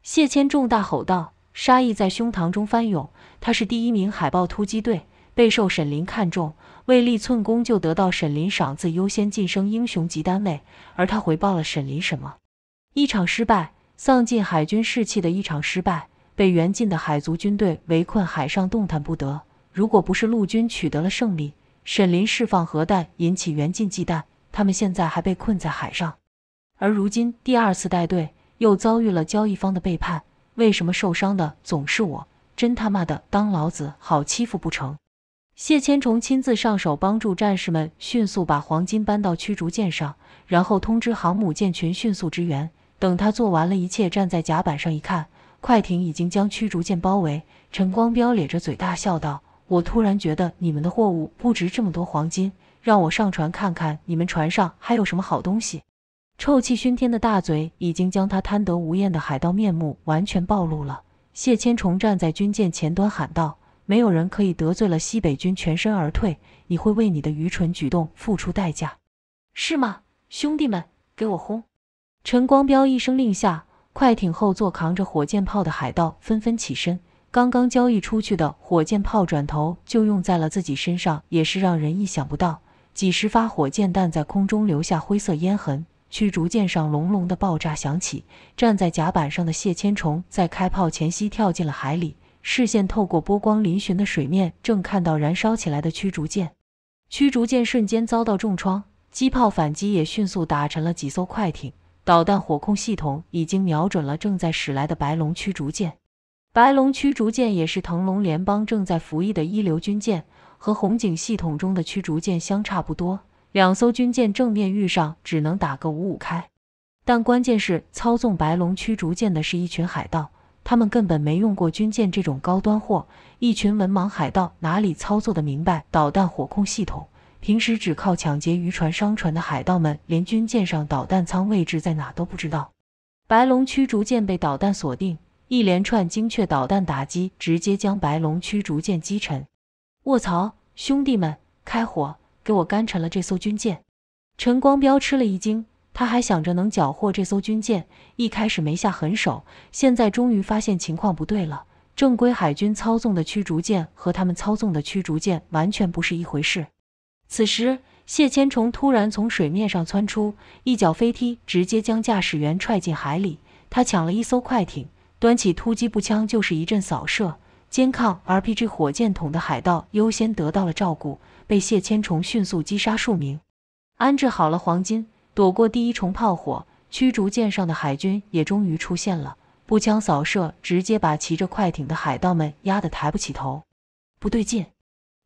谢谦重大吼道，杀意在胸膛中翻涌。他是第一名海豹突击队。备受沈林看重，为立寸功就得到沈林赏赐，优先晋升英雄级单位。而他回报了沈林什么？一场失败，丧尽海军士气的一场失败，被援晋的海族军队围困海上，动弹不得。如果不是陆军取得了胜利，沈林释放核弹引起援晋忌惮，他们现在还被困在海上。而如今第二次带队，又遭遇了交易方的背叛。为什么受伤的总是我？真他妈的当老子好欺负不成？谢千重亲自上手，帮助战士们迅速把黄金搬到驱逐舰上，然后通知航母舰群迅速支援。等他做完了一切，站在甲板上一看，快艇已经将驱逐舰包围。陈光标咧着嘴大笑道：“我突然觉得你们的货物不值这么多黄金，让我上船看看你们船上还有什么好东西。”臭气熏天的大嘴已经将他贪得无厌的海盗面目完全暴露了。谢千重站在军舰前端喊道。没有人可以得罪了西北军全身而退，你会为你的愚蠢举动付出代价，是吗？兄弟们，给我轰！陈光标一声令下，快艇后座扛着火箭炮的海盗纷纷起身。刚刚交易出去的火箭炮，转头就用在了自己身上，也是让人意想不到。几十发火箭弹在空中留下灰色烟痕，驱逐舰上隆隆的爆炸响起。站在甲板上的谢千重在开炮前夕跳进了海里。视线透过波光嶙峋的水面，正看到燃烧起来的驱逐舰。驱逐舰瞬间遭到重创，机炮反击也迅速打沉了几艘快艇。导弹火控系统已经瞄准了正在驶来的白龙驱逐舰。白龙驱逐舰也是腾龙联邦正在服役的一流军舰，和红警系统中的驱逐舰相差不多。两艘军舰正面遇上，只能打个五五开。但关键是，操纵白龙驱逐舰的是一群海盗。他们根本没用过军舰这种高端货，一群文盲海盗哪里操作的明白导弹火控系统？平时只靠抢劫渔船、商船的海盗们，连军舰上导弹舱位置在哪都不知道。白龙驱逐舰被导弹锁定，一连串精确导弹打击，直接将白龙驱逐舰击沉。卧槽，兄弟们，开火，给我干沉了这艘军舰！陈光标吃了一惊。他还想着能缴获这艘军舰，一开始没下狠手，现在终于发现情况不对了。正规海军操纵的驱逐舰和他们操纵的驱逐舰完全不是一回事。此时，谢千重突然从水面上窜出，一脚飞踢，直接将驾驶员踹进海里。他抢了一艘快艇，端起突击步枪就是一阵扫射。肩扛 RPG 火箭筒的海盗优先得到了照顾，被谢千重迅速击杀数名，安置好了黄金。躲过第一重炮火，驱逐舰上的海军也终于出现了，步枪扫射直接把骑着快艇的海盗们压得抬不起头。不对劲，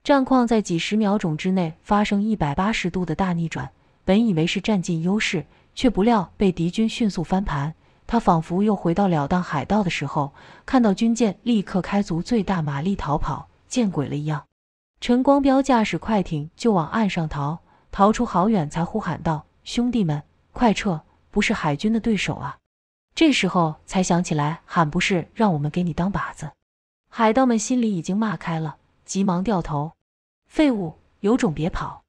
战况在几十秒钟之内发生一百八十度的大逆转。本以为是占尽优势，却不料被敌军迅速翻盘。他仿佛又回到了当海盗的时候，看到军舰立刻开足最大马力逃跑，见鬼了一样。陈光标驾驶快艇就往岸上逃，逃出好远才呼喊道。兄弟们，快撤！不是海军的对手啊！这时候才想起来喊不是让我们给你当靶子。海盗们心里已经骂开了，急忙掉头。废物，有种别跑！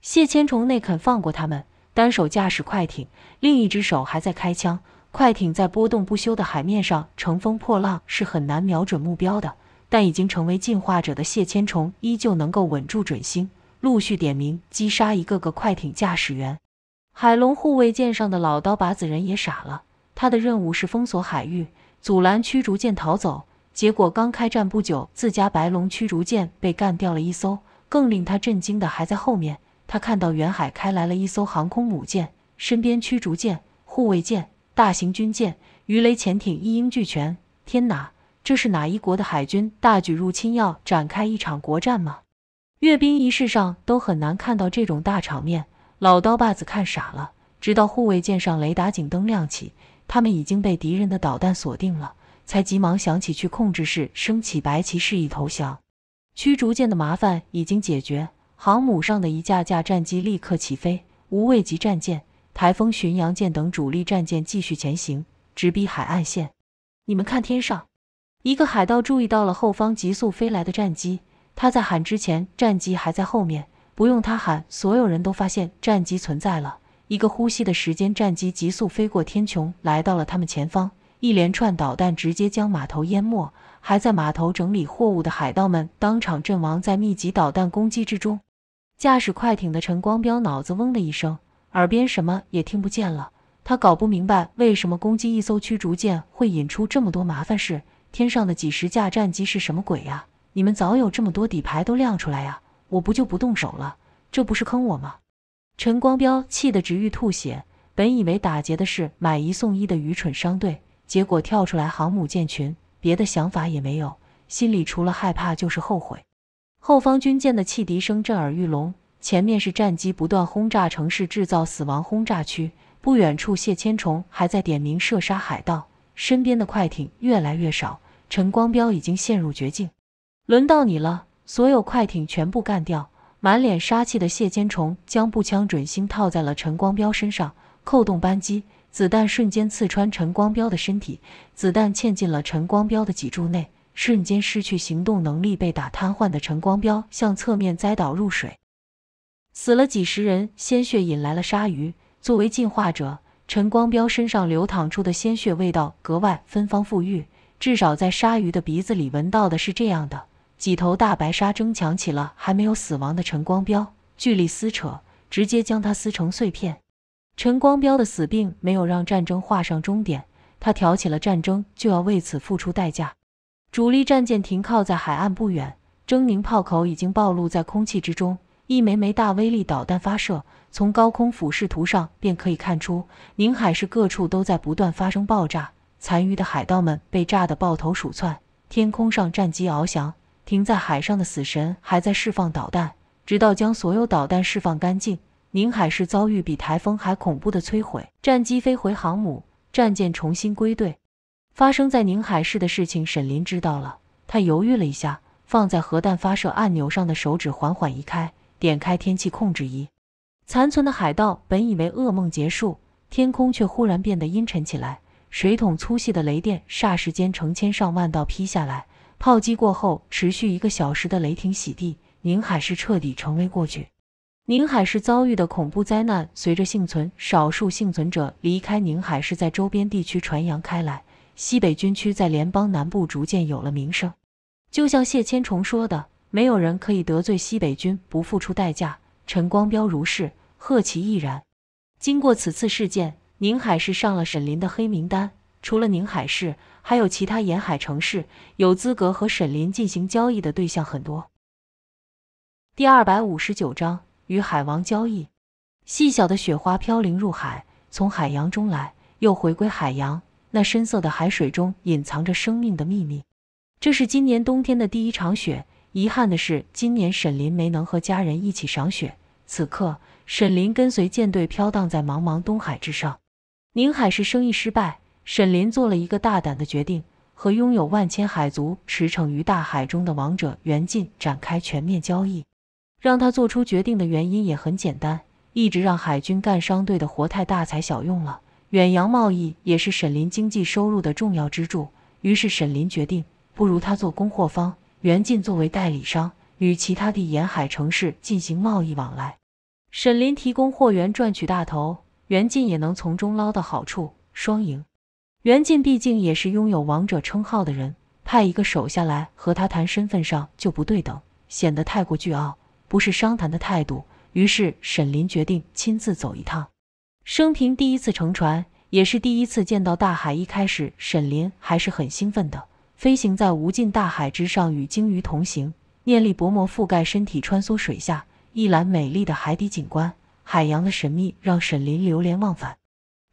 谢千重那肯放过他们，单手驾驶快艇，另一只手还在开枪。快艇在波动不休的海面上乘风破浪是很难瞄准目标的，但已经成为进化者的谢千重依旧能够稳住准星，陆续点名击杀一个个快艇驾驶员。海龙护卫舰上的老刀把子人也傻了。他的任务是封锁海域，阻拦驱逐舰逃走。结果刚开战不久，自家白龙驱逐舰被干掉了一艘。更令他震惊的还在后面。他看到远海开来了一艘航空母舰，身边驱逐舰、护卫舰、大型军舰、鱼雷潜艇一应俱全。天哪，这是哪一国的海军大举入侵，要展开一场国战吗？阅兵仪式上都很难看到这种大场面。老刀把子看傻了，直到护卫舰上雷达警灯亮起，他们已经被敌人的导弹锁定了，才急忙想起去控制室升起白旗示意投降。驱逐舰的麻烦已经解决，航母上的一架架战机立刻起飞，无畏级战舰、台风巡洋舰等主力战舰继续前行，直逼海岸线。你们看天上，一个海盗注意到了后方急速飞来的战机，他在喊：“之前战机还在后面。”不用他喊，所有人都发现战机存在了一个呼吸的时间，战机急速飞过天穹，来到了他们前方。一连串导弹直接将码头淹没，还在码头整理货物的海盗们当场阵亡在密集导弹攻击之中。驾驶快艇的陈光标脑子嗡的一声，耳边什么也听不见了。他搞不明白为什么攻击一艘驱逐舰会引出这么多麻烦事？天上的几十架战机是什么鬼呀？你们早有这么多底牌都亮出来呀！我不就不动手了？这不是坑我吗？陈光标气得直欲吐血。本以为打劫的是买一送一的愚蠢商队，结果跳出来航母舰群，别的想法也没有，心里除了害怕就是后悔。后方军舰的汽笛声震耳欲聋，前面是战机不断轰炸城市，制造死亡轰炸区。不远处，谢千重还在点名射杀海盗，身边的快艇越来越少。陈光标已经陷入绝境。轮到你了。所有快艇全部干掉。满脸杀气的谢坚虫将步枪准心套在了陈光标身上，扣动扳机，子弹瞬间刺穿陈光标的身体，子弹嵌进了陈光标的脊柱内，瞬间失去行动能力，被打瘫痪的陈光标向侧面栽倒，入水。死了几十人，鲜血引来了鲨鱼。作为进化者，陈光标身上流淌出的鲜血味道格外芬芳馥郁，至少在鲨鱼的鼻子里闻到的是这样的。几头大白鲨争抢起了还没有死亡的陈光标，巨力撕扯，直接将他撕成碎片。陈光标的死病没有让战争画上终点，他挑起了战争，就要为此付出代价。主力战舰停靠在海岸不远，狰狞炮口已经暴露在空气之中，一枚枚大威力导弹发射。从高空俯视图上便可以看出，宁海市各处都在不断发生爆炸，残余的海盗们被炸得抱头鼠窜。天空上战机翱翔。停在海上的死神还在释放导弹，直到将所有导弹释放干净。宁海市遭遇比台风还恐怖的摧毁，战机飞回航母，战舰重新归队。发生在宁海市的事情，沈林知道了。他犹豫了一下，放在核弹发射按钮上的手指缓缓移开，点开天气控制仪。残存的海盗本以为噩梦结束，天空却忽然变得阴沉起来，水桶粗细的雷电霎时间成千上万道劈下来。炮击过后，持续一个小时的雷霆洗地，宁海市彻底成为过去。宁海市遭遇的恐怖灾难，随着幸存少数幸存者离开宁海市，在周边地区传扬开来。西北军区在联邦南部逐渐有了名声。就像谢千重说的，没有人可以得罪西北军不付出代价。陈光标如是，贺其毅然。经过此次事件，宁海市上了沈林的黑名单。除了宁海市。还有其他沿海城市有资格和沈林进行交易的对象很多。第二百五十九章与海王交易。细小的雪花飘零入海，从海洋中来，又回归海洋。那深色的海水中隐藏着生命的秘密。这是今年冬天的第一场雪。遗憾的是，今年沈林没能和家人一起赏雪。此刻，沈林跟随舰队飘荡在茫茫东海之上。宁海市生意失败。沈林做了一个大胆的决定，和拥有万千海族驰骋于大海中的王者袁进展开全面交易。让他做出决定的原因也很简单，一直让海军干商队的活太大材小用了。远洋贸易也是沈林经济收入的重要支柱。于是沈林决定，不如他做供货方，袁进作为代理商，与其他地沿海城市进行贸易往来。沈林提供货源赚取大头，袁进也能从中捞到好处，双赢。袁晋毕竟也是拥有王者称号的人，派一个手下来和他谈，身份上就不对等，显得太过倨傲，不是商谈的态度。于是沈林决定亲自走一趟。生平第一次乘船，也是第一次见到大海。一开始，沈林还是很兴奋的，飞行在无尽大海之上，与鲸鱼同行，念力薄膜覆盖身体，穿梭水下，一览美丽的海底景观。海洋的神秘让沈林流连忘返。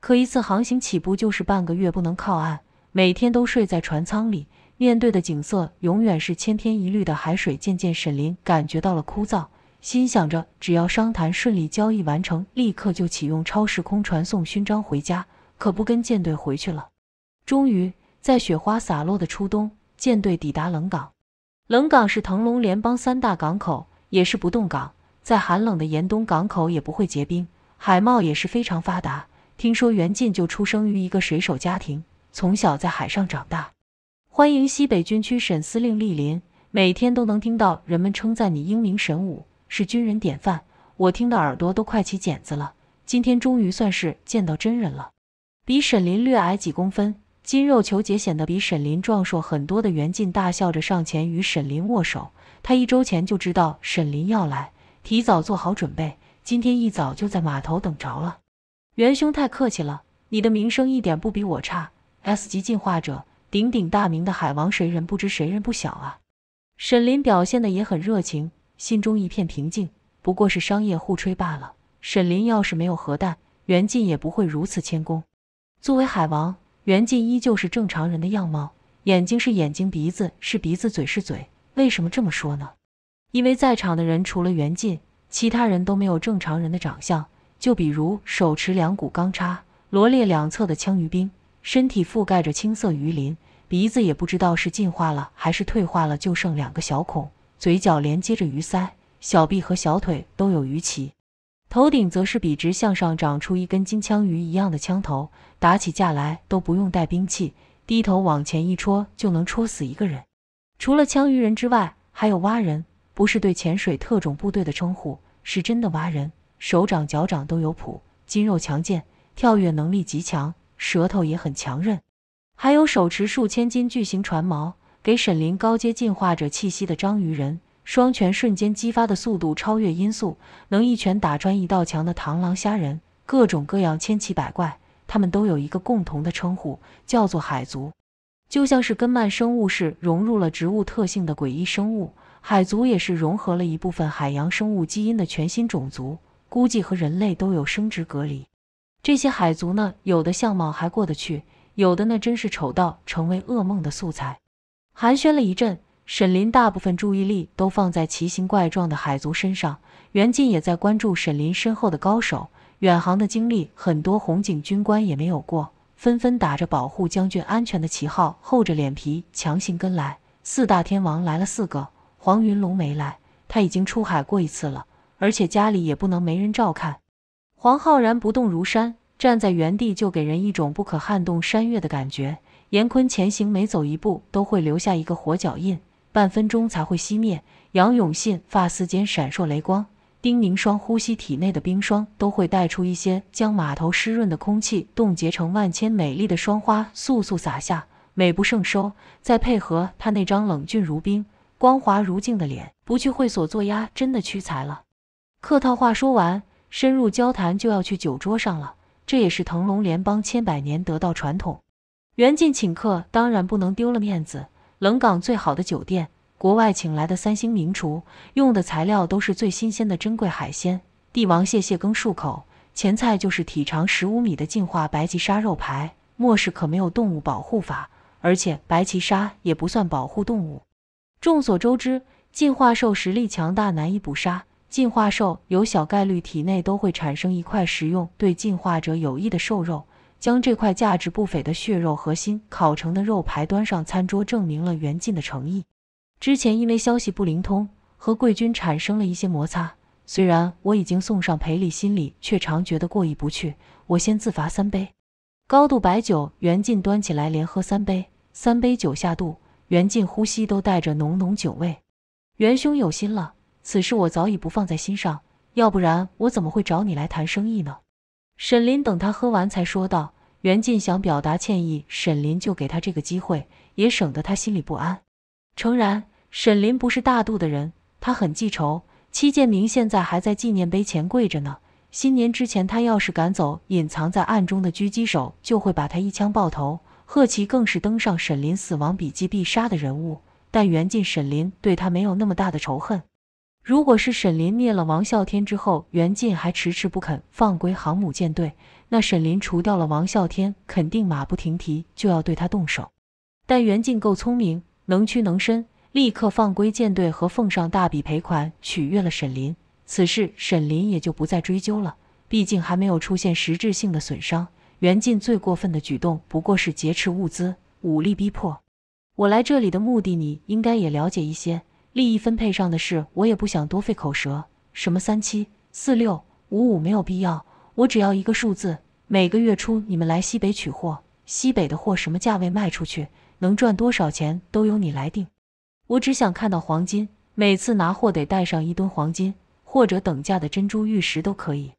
可一次航行起步就是半个月不能靠岸，每天都睡在船舱里，面对的景色永远是千篇一律的海水。渐渐，沈林感觉到了枯燥，心想着只要商谈顺利，交易完成，立刻就启用超时空传送勋章回家，可不跟舰队回去了。终于，在雪花洒落的初冬，舰队抵达冷港。冷港是腾龙联邦三大港口，也是不动港，在寒冷的严冬，港口也不会结冰，海贸也是非常发达。听说袁进就出生于一个水手家庭，从小在海上长大。欢迎西北军区沈司令莅临，每天都能听到人们称赞你英明神武，是军人典范。我听得耳朵都快起茧子了。今天终于算是见到真人了。比沈林略矮几公分，筋肉球结，显得比沈林壮硕很多的袁进大笑着上前与沈林握手。他一周前就知道沈林要来，提早做好准备，今天一早就在码头等着了。元兄太客气了，你的名声一点不比我差。S 级进化者，鼎鼎大名的海王，谁人不知，谁人不晓啊！沈林表现的也很热情，心中一片平静，不过是商业互吹罢了。沈林要是没有核弹，元进也不会如此谦恭。作为海王，元进依旧是正常人的样貌，眼睛是眼睛，鼻子是鼻子，嘴是嘴。为什么这么说呢？因为在场的人除了元进，其他人都没有正常人的长相。就比如手持两股钢叉，罗列两侧的枪鱼兵，身体覆盖着青色鱼鳞，鼻子也不知道是进化了还是退化了，就剩两个小孔，嘴角连接着鱼鳃，小臂和小腿都有鱼鳍，头顶则是笔直向上长出一根金枪鱼一样的枪头，打起架来都不用带兵器，低头往前一戳就能戳死一个人。除了枪鱼人之外，还有蛙人，不是对潜水特种部队的称呼，是真的蛙人。手掌、脚掌都有蹼，筋肉强健，跳跃能力极强，舌头也很强韧。还有手持数千斤巨型船锚，给沈林高阶进化者气息的章鱼人，双拳瞬间激发的速度超越音速，能一拳打穿一道墙的螳螂虾人，各种各样千奇百怪，他们都有一个共同的称呼，叫做海族。就像是根曼生物是融入了植物特性的诡异生物，海族也是融合了一部分海洋生物基因的全新种族。估计和人类都有生殖隔离。这些海族呢，有的相貌还过得去，有的呢真是丑到成为噩梦的素材。寒暄了一阵，沈林大部分注意力都放在奇形怪状的海族身上，袁晋也在关注沈林身后的高手。远航的经历，很多红警军官也没有过，纷纷打着保护将军安全的旗号，厚着脸皮强行跟来。四大天王来了四个，黄云龙没来，他已经出海过一次了。而且家里也不能没人照看。黄浩然不动如山，站在原地就给人一种不可撼动山岳的感觉。严坤前行，每走一步都会留下一个火脚印，半分钟才会熄灭。杨永信发丝间闪烁雷光，丁宁霜呼吸体内的冰霜都会带出一些，将码头湿润的空气冻结成万千美丽的霜花，簌簌洒下，美不胜收。再配合他那张冷峻如冰、光滑如镜的脸，不去会所做鸭真的屈才了。客套话说完，深入交谈就要去酒桌上了。这也是腾龙联邦千百年得到传统。袁进请客，当然不能丢了面子。冷港最好的酒店，国外请来的三星名厨，用的材料都是最新鲜的珍贵海鲜，帝王蟹蟹羹漱口。前菜就是体长十五米的进化白鳍鲨肉排。末世可没有动物保护法，而且白鳍鲨也不算保护动物。众所周知，进化兽实力强大，难以捕杀。进化兽有小概率体内都会产生一块食用对进化者有益的兽肉，将这块价值不菲的血肉核心烤成的肉排端上餐桌，证明了袁进的诚意。之前因为消息不灵通和贵军产生了一些摩擦，虽然我已经送上赔礼，心里却常觉得过意不去。我先自罚三杯，高度白酒。袁进端起来连喝三杯，三杯酒下肚，袁进呼吸都带着浓浓酒味。袁兄有心了。此事我早已不放在心上，要不然我怎么会找你来谈生意呢？沈林等他喝完才说道。袁进想表达歉意，沈林就给他这个机会，也省得他心里不安。诚然，沈林不是大度的人，他很记仇。戚建明现在还在纪念碑前跪着呢。新年之前，他要是赶走隐藏在暗中的狙击手，就会把他一枪爆头。贺奇更是登上沈林死亡笔记必杀的人物，但袁进、沈林对他没有那么大的仇恨。如果是沈林灭了王啸天之后，袁进还迟迟不肯放归航母舰队，那沈林除掉了王啸天，肯定马不停蹄就要对他动手。但袁进够聪明，能屈能伸，立刻放归舰队和奉上大笔赔款，取悦了沈林。此事沈林也就不再追究了，毕竟还没有出现实质性的损伤。袁进最过分的举动不过是劫持物资、武力逼迫。我来这里的目的，你应该也了解一些。利益分配上的事，我也不想多费口舌。什么三七四六五五没有必要，我只要一个数字。每个月初你们来西北取货，西北的货什么价位卖出去，能赚多少钱都由你来定。我只想看到黄金，每次拿货得带上一吨黄金或者等价的珍珠玉石都可以。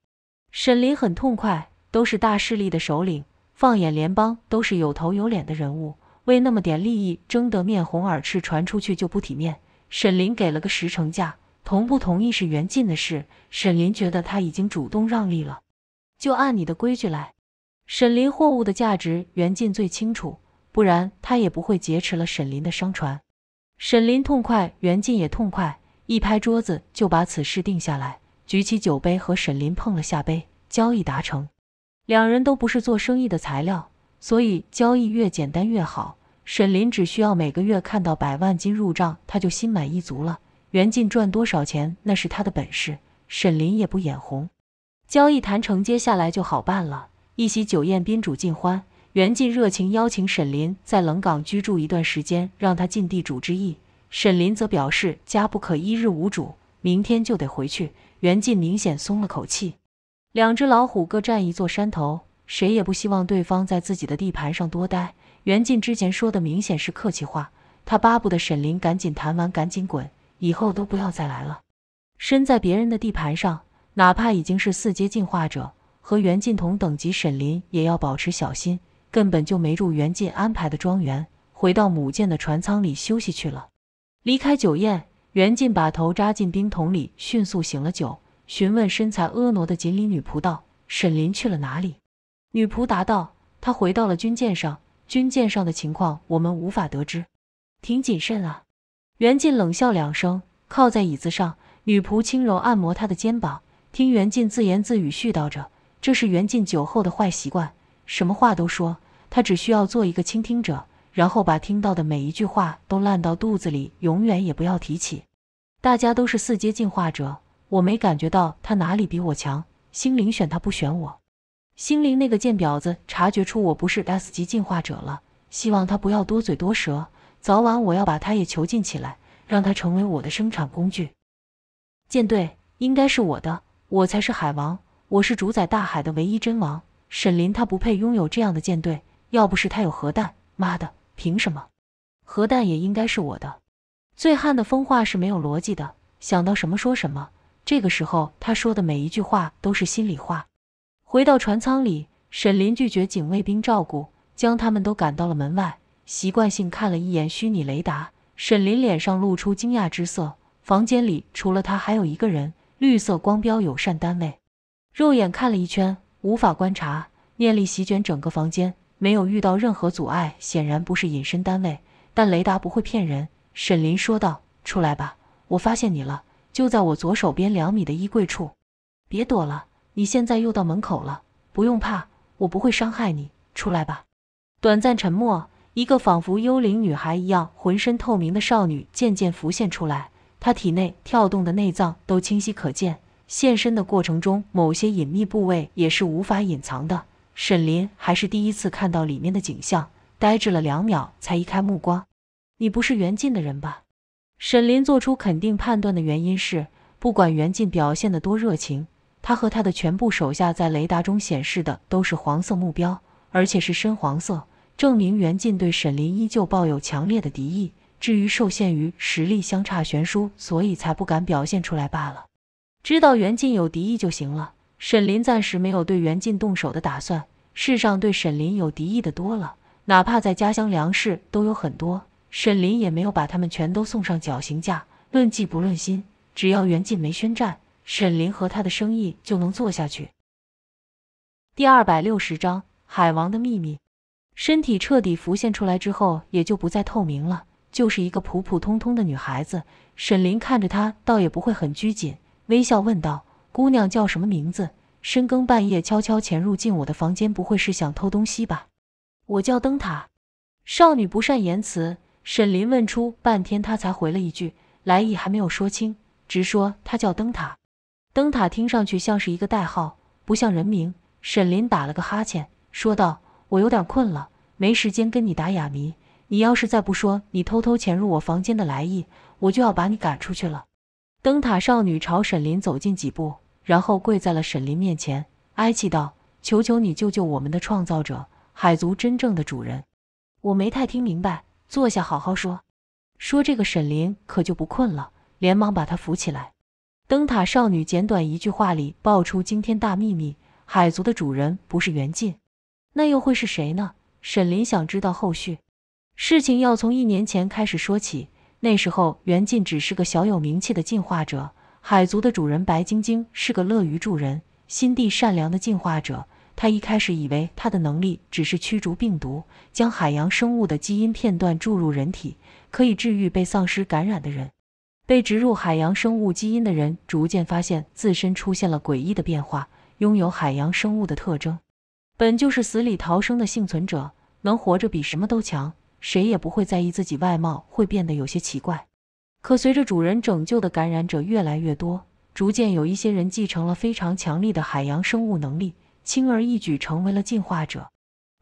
沈林很痛快，都是大势力的首领，放眼联邦都是有头有脸的人物，为那么点利益争得面红耳赤，传出去就不体面。沈林给了个十成价，同不同意是袁进的事。沈林觉得他已经主动让利了，就按你的规矩来。沈林货物的价值，袁进最清楚，不然他也不会劫持了沈林的商船。沈林痛快，袁进也痛快，一拍桌子就把此事定下来，举起酒杯和沈林碰了下杯，交易达成。两人都不是做生意的材料，所以交易越简单越好。沈林只需要每个月看到百万金入账，他就心满意足了。袁进赚多少钱，那是他的本事，沈林也不眼红。交易谈成，接下来就好办了。一席酒宴，宾主尽欢。袁进热情邀请沈林在冷港居住一段时间，让他尽地主之谊。沈林则表示：“家不可一日无主，明天就得回去。”袁进明显松了口气。两只老虎各占一座山头，谁也不希望对方在自己的地盘上多待。袁晋之前说的明显是客气话，他巴不得沈林赶紧谈完，赶紧滚，以后都不要再来了。身在别人的地盘上，哪怕已经是四阶进化者，和袁晋同等级，沈林也要保持小心。根本就没入袁晋安排的庄园，回到母舰的船舱里休息去了。离开酒宴，袁晋把头扎进冰桶里，迅速醒了酒，询问身材婀娜的锦鲤女仆道：“沈林去了哪里？”女仆答道：“他回到了军舰上。”军舰上的情况我们无法得知，挺谨慎啊。袁晋冷笑两声，靠在椅子上，女仆轻柔按摩他的肩膀，听袁晋自言自语絮叨着，这是袁晋酒后的坏习惯，什么话都说。他只需要做一个倾听者，然后把听到的每一句话都烂到肚子里，永远也不要提起。大家都是四阶进化者，我没感觉到他哪里比我强。心灵选他不选我。心灵那个贱婊子察觉出我不是 S 级进化者了，希望他不要多嘴多舌，早晚我要把他也囚禁起来，让他成为我的生产工具。舰队应该是我的，我才是海王，我是主宰大海的唯一真王。沈林他不配拥有这样的舰队，要不是他有核弹，妈的，凭什么？核弹也应该是我的。醉汉的疯话是没有逻辑的，想到什么说什么。这个时候他说的每一句话都是心里话。回到船舱里，沈林拒绝警卫兵照顾，将他们都赶到了门外。习惯性看了一眼虚拟雷达，沈林脸上露出惊讶之色。房间里除了他还有一个人，绿色光标，友善单位。肉眼看了一圈，无法观察。念力席卷整个房间，没有遇到任何阻碍，显然不是隐身单位。但雷达不会骗人，沈林说道：“出来吧，我发现你了，就在我左手边两米的衣柜处，别躲了。”你现在又到门口了，不用怕，我不会伤害你，出来吧。短暂沉默，一个仿佛幽灵女孩一样浑身透明的少女渐渐浮现出来，她体内跳动的内脏都清晰可见。现身的过程中，某些隐秘部位也是无法隐藏的。沈林还是第一次看到里面的景象，呆滞了两秒才移开目光。你不是袁静的人吧？沈林做出肯定判断的原因是，不管袁静表现得多热情。他和他的全部手下在雷达中显示的都是黄色目标，而且是深黄色，证明袁进对沈林依旧抱有强烈的敌意。至于受限于实力相差悬殊，所以才不敢表现出来罢了。知道袁进有敌意就行了。沈林暂时没有对袁进动手的打算。世上对沈林有敌意的多了，哪怕在家乡，粮食都有很多，沈林也没有把他们全都送上绞刑架。论迹不论心，只要袁进没宣战。沈林和他的生意就能做下去。第二百六十章海王的秘密，身体彻底浮现出来之后，也就不再透明了，就是一个普普通通的女孩子。沈林看着她，倒也不会很拘谨，微笑问道：“姑娘叫什么名字？”深更半夜悄悄潜入进我的房间，不会是想偷东西吧？我叫灯塔。少女不善言辞，沈林问出半天，她才回了一句：“来意还没有说清，直说她叫灯塔。”灯塔听上去像是一个代号，不像人名。沈林打了个哈欠，说道：“我有点困了，没时间跟你打哑谜。你要是再不说你偷偷潜入我房间的来意，我就要把你赶出去了。”灯塔少女朝沈林走近几步，然后跪在了沈林面前，哀泣道：“求求你救救我们的创造者，海族真正的主人！”我没太听明白，坐下好好说。说这个沈林可就不困了，连忙把他扶起来。灯塔少女简短一句话里爆出惊天大秘密：海族的主人不是袁晋，那又会是谁呢？沈林想知道后续。事情要从一年前开始说起。那时候，袁晋只是个小有名气的进化者。海族的主人白晶晶是个乐于助人、心地善良的进化者。他一开始以为他的能力只是驱逐病毒，将海洋生物的基因片段注入人体，可以治愈被丧尸感染的人。被植入海洋生物基因的人逐渐发现自身出现了诡异的变化，拥有海洋生物的特征。本就是死里逃生的幸存者，能活着比什么都强，谁也不会在意自己外貌会变得有些奇怪。可随着主人拯救的感染者越来越多，逐渐有一些人继承了非常强力的海洋生物能力，轻而易举成为了进化者。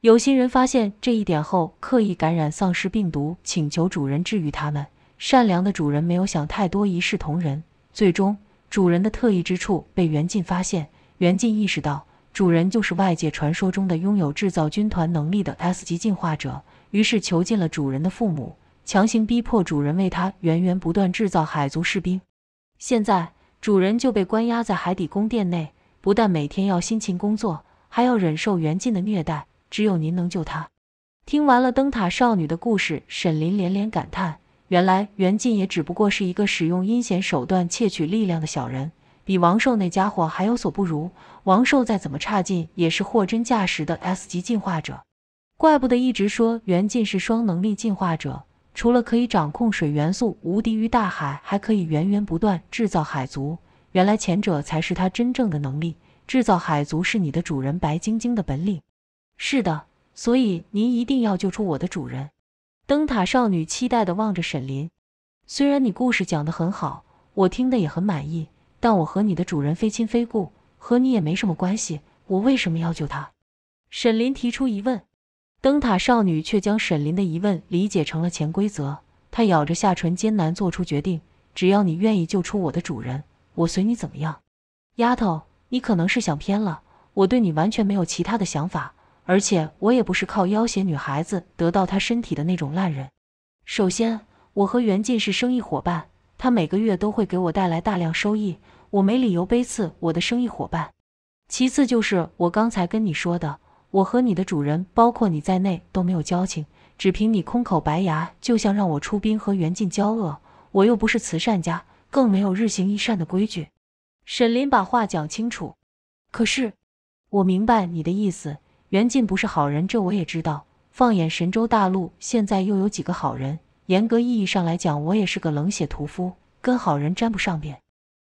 有心人发现这一点后，刻意感染丧尸病毒，请求主人治愈他们。善良的主人没有想太多，一视同仁。最终，主人的特异之处被袁进发现。袁进意识到，主人就是外界传说中的拥有制造军团能力的 S 级进化者，于是囚禁了主人的父母，强行逼迫主人为他源源不断制造海族士兵。现在，主人就被关押在海底宫殿内，不但每天要辛勤工作，还要忍受袁进的虐待。只有您能救他。听完了灯塔少女的故事，沈林连连感叹。原来袁晋也只不过是一个使用阴险手段窃取力量的小人，比王寿那家伙还有所不如。王寿再怎么差劲，也是货真价实的 S 级进化者，怪不得一直说袁晋是双能力进化者，除了可以掌控水元素、无敌于大海，还可以源源不断制造海族。原来前者才是他真正的能力，制造海族是你的主人白晶晶的本领。是的，所以您一定要救出我的主人。灯塔少女期待地望着沈林，虽然你故事讲得很好，我听得也很满意，但我和你的主人非亲非故，和你也没什么关系，我为什么要救他？沈林提出疑问，灯塔少女却将沈林的疑问理解成了潜规则。她咬着下唇，艰难做出决定：只要你愿意救出我的主人，我随你怎么样。丫头，你可能是想偏了，我对你完全没有其他的想法。而且我也不是靠要挟女孩子得到她身体的那种烂人。首先，我和袁进是生意伙伴，他每个月都会给我带来大量收益，我没理由背刺我的生意伙伴。其次就是我刚才跟你说的，我和你的主人，包括你在内都没有交情，只凭你空口白牙，就像让我出兵和袁进交恶，我又不是慈善家，更没有日行一善的规矩。沈林把话讲清楚。可是，我明白你的意思。袁晋不是好人，这我也知道。放眼神州大陆，现在又有几个好人？严格意义上来讲，我也是个冷血屠夫，跟好人沾不上边。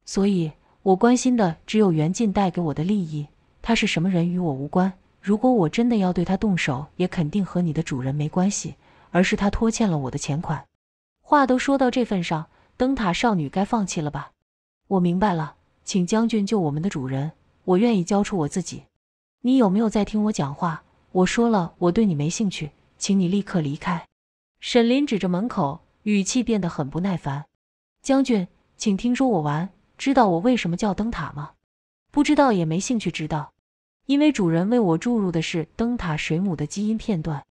所以，我关心的只有袁晋带给我的利益。他是什么人与我无关。如果我真的要对他动手，也肯定和你的主人没关系，而是他拖欠了我的钱款。话都说到这份上，灯塔少女该放弃了吧？我明白了，请将军救我们的主人，我愿意交出我自己。你有没有在听我讲话？我说了，我对你没兴趣，请你立刻离开。沈林指着门口，语气变得很不耐烦。将军，请听说我玩。」完。知道我为什么叫灯塔吗？不知道也没兴趣知道。因为主人为我注入的是灯塔水母的基因片段。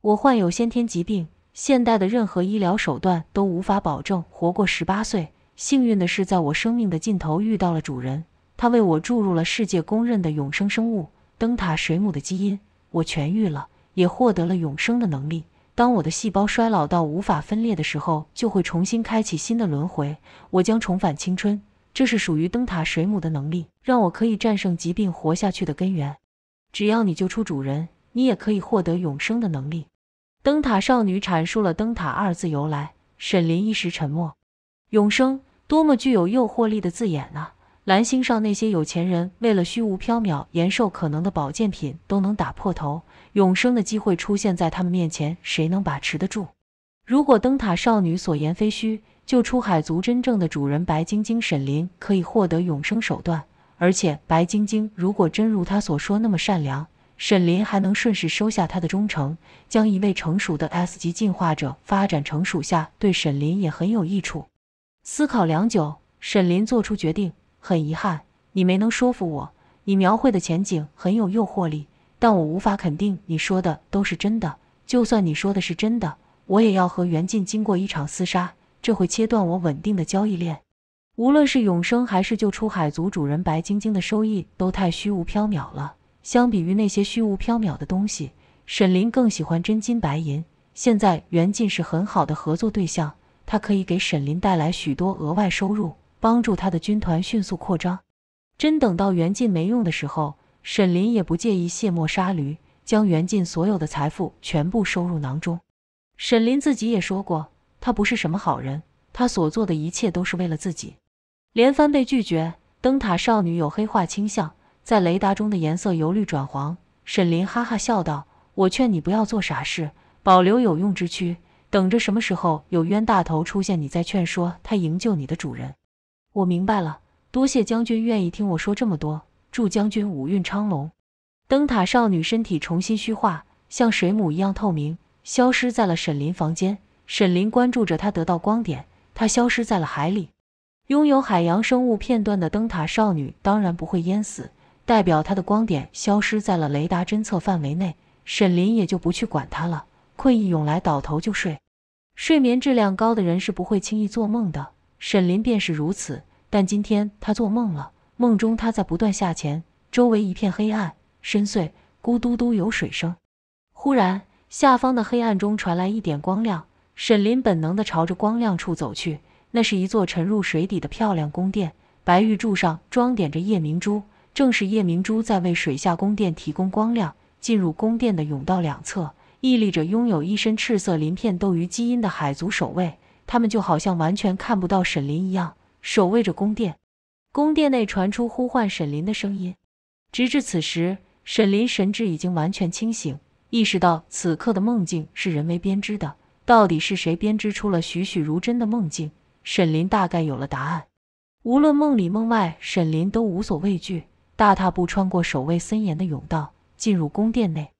我患有先天疾病，现代的任何医疗手段都无法保证活过十八岁。幸运的是，在我生命的尽头遇到了主人，他为我注入了世界公认的永生生物。灯塔水母的基因，我痊愈了，也获得了永生的能力。当我的细胞衰老到无法分裂的时候，就会重新开启新的轮回，我将重返青春。这是属于灯塔水母的能力，让我可以战胜疾病活下去的根源。只要你救出主人，你也可以获得永生的能力。灯塔少女阐述了“灯塔”二字由来。沈林一时沉默。永生，多么具有诱惑力的字眼啊！蓝星上那些有钱人为了虚无缥缈延寿可能的保健品都能打破头，永生的机会出现在他们面前，谁能把持得住？如果灯塔少女所言非虚，救出海族真正的主人白晶晶，沈林可以获得永生手段。而且白晶晶如果真如她所说那么善良，沈林还能顺势收下她的忠诚，将一位成熟的 S 级进化者发展成属下，对沈林也很有益处。思考良久，沈林做出决定。很遗憾，你没能说服我。你描绘的前景很有诱惑力，但我无法肯定你说的都是真的。就算你说的是真的，我也要和袁静经过一场厮杀，这会切断我稳定的交易链。无论是永生还是救出海族主人白晶晶的收益，都太虚无缥缈了。相比于那些虚无缥缈的东西，沈林更喜欢真金白银。现在袁静是很好的合作对象，他可以给沈林带来许多额外收入。帮助他的军团迅速扩张，真等到袁进没用的时候，沈林也不介意卸磨杀驴，将袁进所有的财富全部收入囊中。沈林自己也说过，他不是什么好人，他所做的一切都是为了自己。连番被拒绝，灯塔少女有黑化倾向，在雷达中的颜色由绿转黄。沈林哈哈笑道：“我劝你不要做傻事，保留有用之躯，等着什么时候有冤大头出现，你再劝说他营救你的主人。”我明白了，多谢将军愿意听我说这么多。祝将军五运昌隆。灯塔少女身体重新虚化，像水母一样透明，消失在了沈林房间。沈林关注着她，得到光点，她消失在了海里。拥有海洋生物片段的灯塔少女当然不会淹死，代表她的光点消失在了雷达侦测范围内，沈林也就不去管她了。困意涌来，倒头就睡。睡眠质量高的人是不会轻易做梦的。沈林便是如此，但今天他做梦了。梦中他在不断下潜，周围一片黑暗深邃，咕嘟嘟有水声。忽然，下方的黑暗中传来一点光亮，沈林本能地朝着光亮处走去。那是一座沉入水底的漂亮宫殿，白玉柱上装点着夜明珠，正是夜明珠在为水下宫殿提供光亮。进入宫殿的甬道两侧，屹立着拥有一身赤色鳞片斗鱼基因的海族守卫。他们就好像完全看不到沈林一样，守卫着宫殿。宫殿内传出呼唤沈林的声音。直至此时，沈林神志已经完全清醒，意识到此刻的梦境是人为编织的。到底是谁编织出了栩栩如真的梦境？沈林大概有了答案。无论梦里梦外，沈林都无所畏惧，大踏步穿过守卫森严的甬道，进入宫殿内。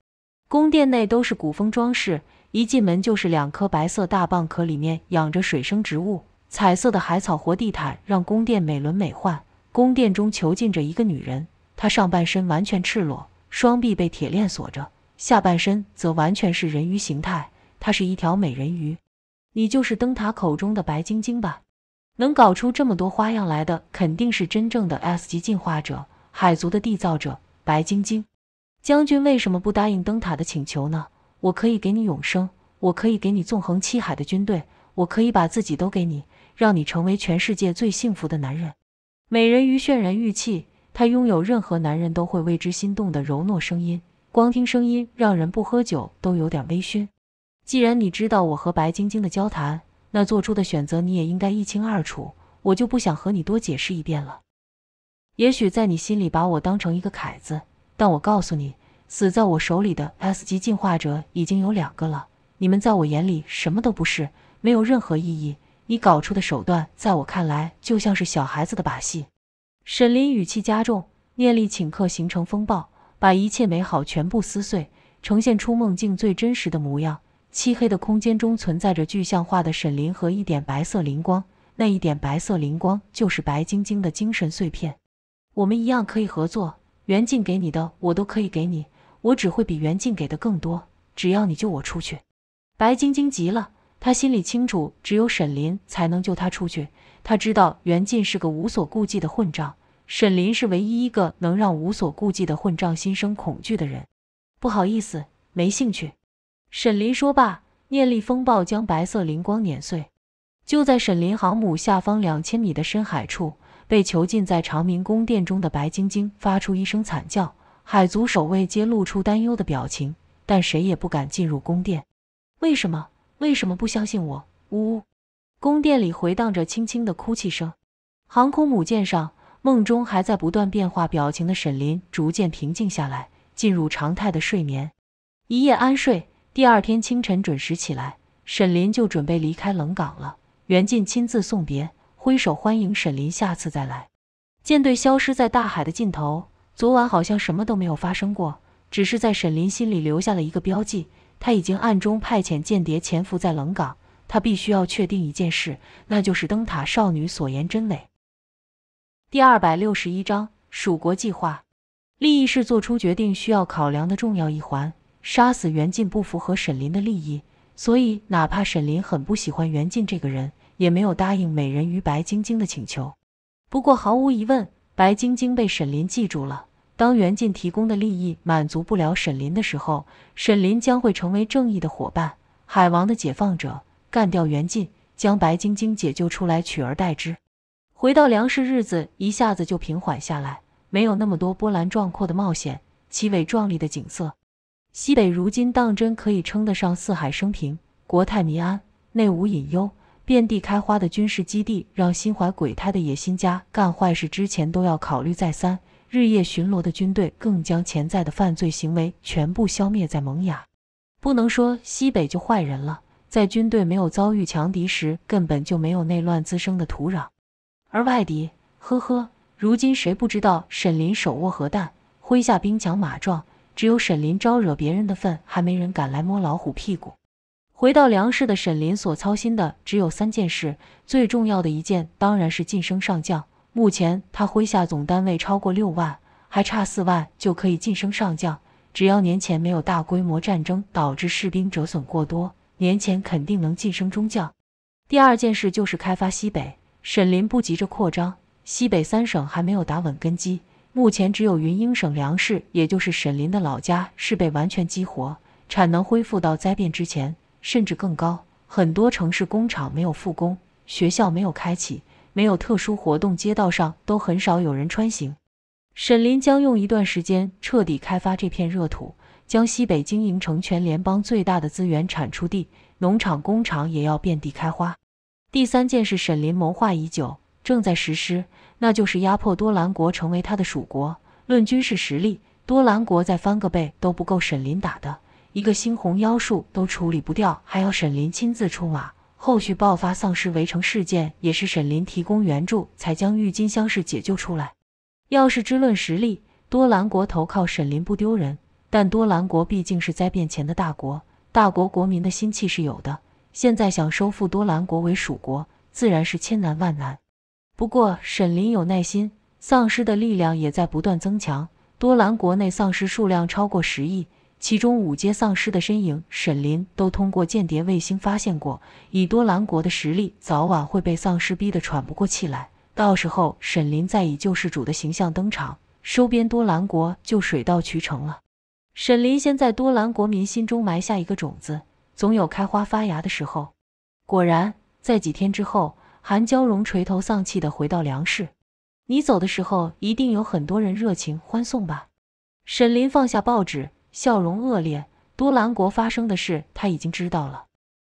宫殿内都是古风装饰。一进门就是两颗白色大蚌，壳里面养着水生植物，彩色的海草活地毯让宫殿美轮美奂。宫殿中囚禁着一个女人，她上半身完全赤裸，双臂被铁链锁着，下半身则完全是人鱼形态，她是一条美人鱼。你就是灯塔口中的白晶晶吧？能搞出这么多花样来的，肯定是真正的 S 级进化者，海族的缔造者白晶晶。将军为什么不答应灯塔的请求呢？我可以给你永生，我可以给你纵横七海的军队，我可以把自己都给你，让你成为全世界最幸福的男人。美人鱼渲然欲泣，她拥有任何男人都会为之心动的柔糯声音，光听声音让人不喝酒都有点微醺。既然你知道我和白晶晶的交谈，那做出的选择你也应该一清二楚，我就不想和你多解释一遍了。也许在你心里把我当成一个凯子，但我告诉你。死在我手里的 S 级进化者已经有两个了，你们在我眼里什么都不是，没有任何意义。你搞出的手段在我看来就像是小孩子的把戏。沈林语气加重，念力顷刻形成风暴，把一切美好全部撕碎，呈现出梦境最真实的模样。漆黑的空间中存在着具象化的沈林和一点白色灵光，那一点白色灵光就是白晶晶的精神碎片。我们一样可以合作，袁静给你的我都可以给你。我只会比袁静给的更多，只要你救我出去。白晶晶急了，她心里清楚，只有沈林才能救她出去。她知道袁静是个无所顾忌的混账，沈林是唯一一个能让无所顾忌的混账心生恐惧的人。不好意思，没兴趣。沈林说罢，念力风暴将白色灵光碾碎。就在沈林航母下方两千米的深海处，被囚禁在长明宫殿中的白晶晶发出一声惨叫。海族守卫皆露出担忧的表情，但谁也不敢进入宫殿。为什么？为什么不相信我？呜呜。宫殿里回荡着轻轻的哭泣声。航空母舰上，梦中还在不断变化表情的沈林逐渐平静下来，进入常态的睡眠。一夜安睡，第二天清晨准时起来，沈林就准备离开冷港了。袁进亲自送别，挥手欢迎沈林下次再来。舰队消失在大海的尽头。昨晚好像什么都没有发生过，只是在沈林心里留下了一个标记。他已经暗中派遣间谍潜伏在冷港，他必须要确定一件事，那就是灯塔少女所言真伪。第二百六十一章：蜀国计划。利益是做出决定需要考量的重要一环。杀死袁静不符合沈林的利益，所以哪怕沈林很不喜欢袁静这个人，也没有答应美人鱼白晶晶的请求。不过，毫无疑问。白晶晶被沈林记住了。当袁进提供的利益满足不了沈林的时候，沈林将会成为正义的伙伴，海王的解放者，干掉袁进，将白晶晶解救出来，取而代之。回到梁氏，日子一下子就平缓下来，没有那么多波澜壮阔的冒险，奇伟壮丽的景色。西北如今当真可以称得上四海升平，国泰民安，内无隐忧。遍地开花的军事基地，让心怀鬼胎的野心家干坏事之前都要考虑再三。日夜巡逻的军队更将潜在的犯罪行为全部消灭在萌芽。不能说西北就坏人了，在军队没有遭遇强敌时，根本就没有内乱滋生的土壤。而外敌，呵呵，如今谁不知道沈林手握核弹，麾下兵强马壮，只有沈林招惹别人的份，还没人敢来摸老虎屁股。回到梁氏的沈林，所操心的只有三件事。最重要的一件当然是晋升上将。目前他麾下总单位超过六万，还差四万就可以晋升上将。只要年前没有大规模战争导致士兵折损过多，年前肯定能晋升中将。第二件事就是开发西北。沈林不急着扩张，西北三省还没有打稳根基。目前只有云英省粮食，也就是沈林的老家，是被完全激活，产能恢复到灾变之前。甚至更高。很多城市工厂没有复工，学校没有开启，没有特殊活动，街道上都很少有人穿行。沈林将用一段时间彻底开发这片热土，将西北经营成全联邦最大的资源产出地。农场、工厂也要遍地开花。第三件事，沈林谋划已久，正在实施，那就是压迫多兰国成为他的属国。论军事实力，多兰国再翻个倍都不够沈林打的。一个猩红妖术都处理不掉，还要沈林亲自出马。后续爆发丧尸围城事件，也是沈林提供援助才将郁金香氏解救出来。要是只论实力，多兰国投靠沈林不丢人。但多兰国毕竟是灾变前的大国，大国国民的心气是有的。现在想收复多兰国为蜀国，自然是千难万难。不过沈林有耐心，丧尸的力量也在不断增强。多兰国内丧尸数量超过十亿。其中五阶丧尸的身影，沈林都通过间谍卫星发现过。以多兰国的实力，早晚会被丧尸逼得喘不过气来。到时候，沈林再以救世主的形象登场，收编多兰国就水到渠成了。沈林先在多兰国民心中埋下一个种子，总有开花发芽的时候。果然，在几天之后，韩娇荣垂头丧气地回到梁氏。你走的时候，一定有很多人热情欢送吧？沈林放下报纸。笑容恶劣，多兰国发生的事他已经知道了。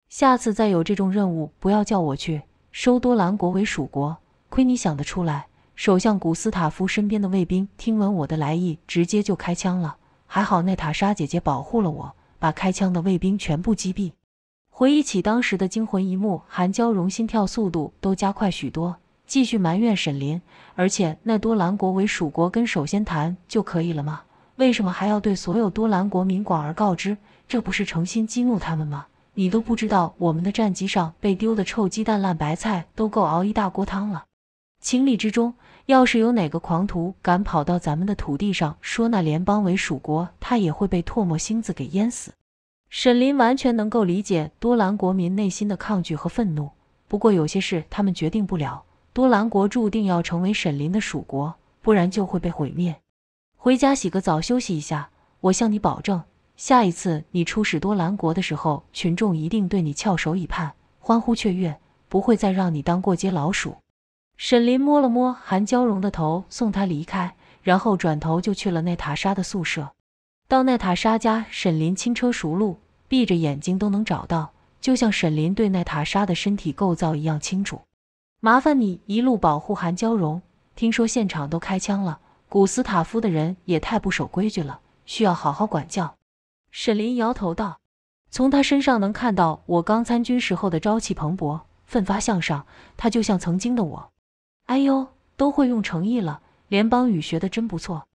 下次再有这种任务，不要叫我去收多兰国为蜀国。亏你想得出来！首相古斯塔夫身边的卫兵听闻我的来意，直接就开枪了。还好娜塔莎姐姐保护了我，把开枪的卫兵全部击毙。回忆起当时的惊魂一幕，韩娇荣心跳速度都加快许多，继续埋怨沈林，而且那多兰国为蜀国，跟首先谈就可以了吗？为什么还要对所有多兰国民广而告之？这不是诚心激怒他们吗？你都不知道，我们的战机上被丢的臭鸡蛋、烂白菜都够熬一大锅汤了。情理之中，要是有哪个狂徒敢跑到咱们的土地上说那联邦为蜀国，他也会被唾沫星子给淹死。沈林完全能够理解多兰国民内心的抗拒和愤怒，不过有些事他们决定不了。多兰国注定要成为沈林的蜀国，不然就会被毁灭。回家洗个澡休息一下，我向你保证，下一次你出使多兰国的时候，群众一定对你翘首以盼，欢呼雀跃，不会再让你当过街老鼠。沈林摸了摸韩娇荣的头，送她离开，然后转头就去了娜塔莎的宿舍。到娜塔莎家，沈林轻车熟路，闭着眼睛都能找到，就像沈林对娜塔莎的身体构造一样清楚。麻烦你一路保护韩娇荣，听说现场都开枪了。古斯塔夫的人也太不守规矩了，需要好好管教。沈林摇头道：“从他身上能看到我刚参军时候的朝气蓬勃、奋发向上，他就像曾经的我。”哎呦，都会用诚意了，联邦语学的真不错。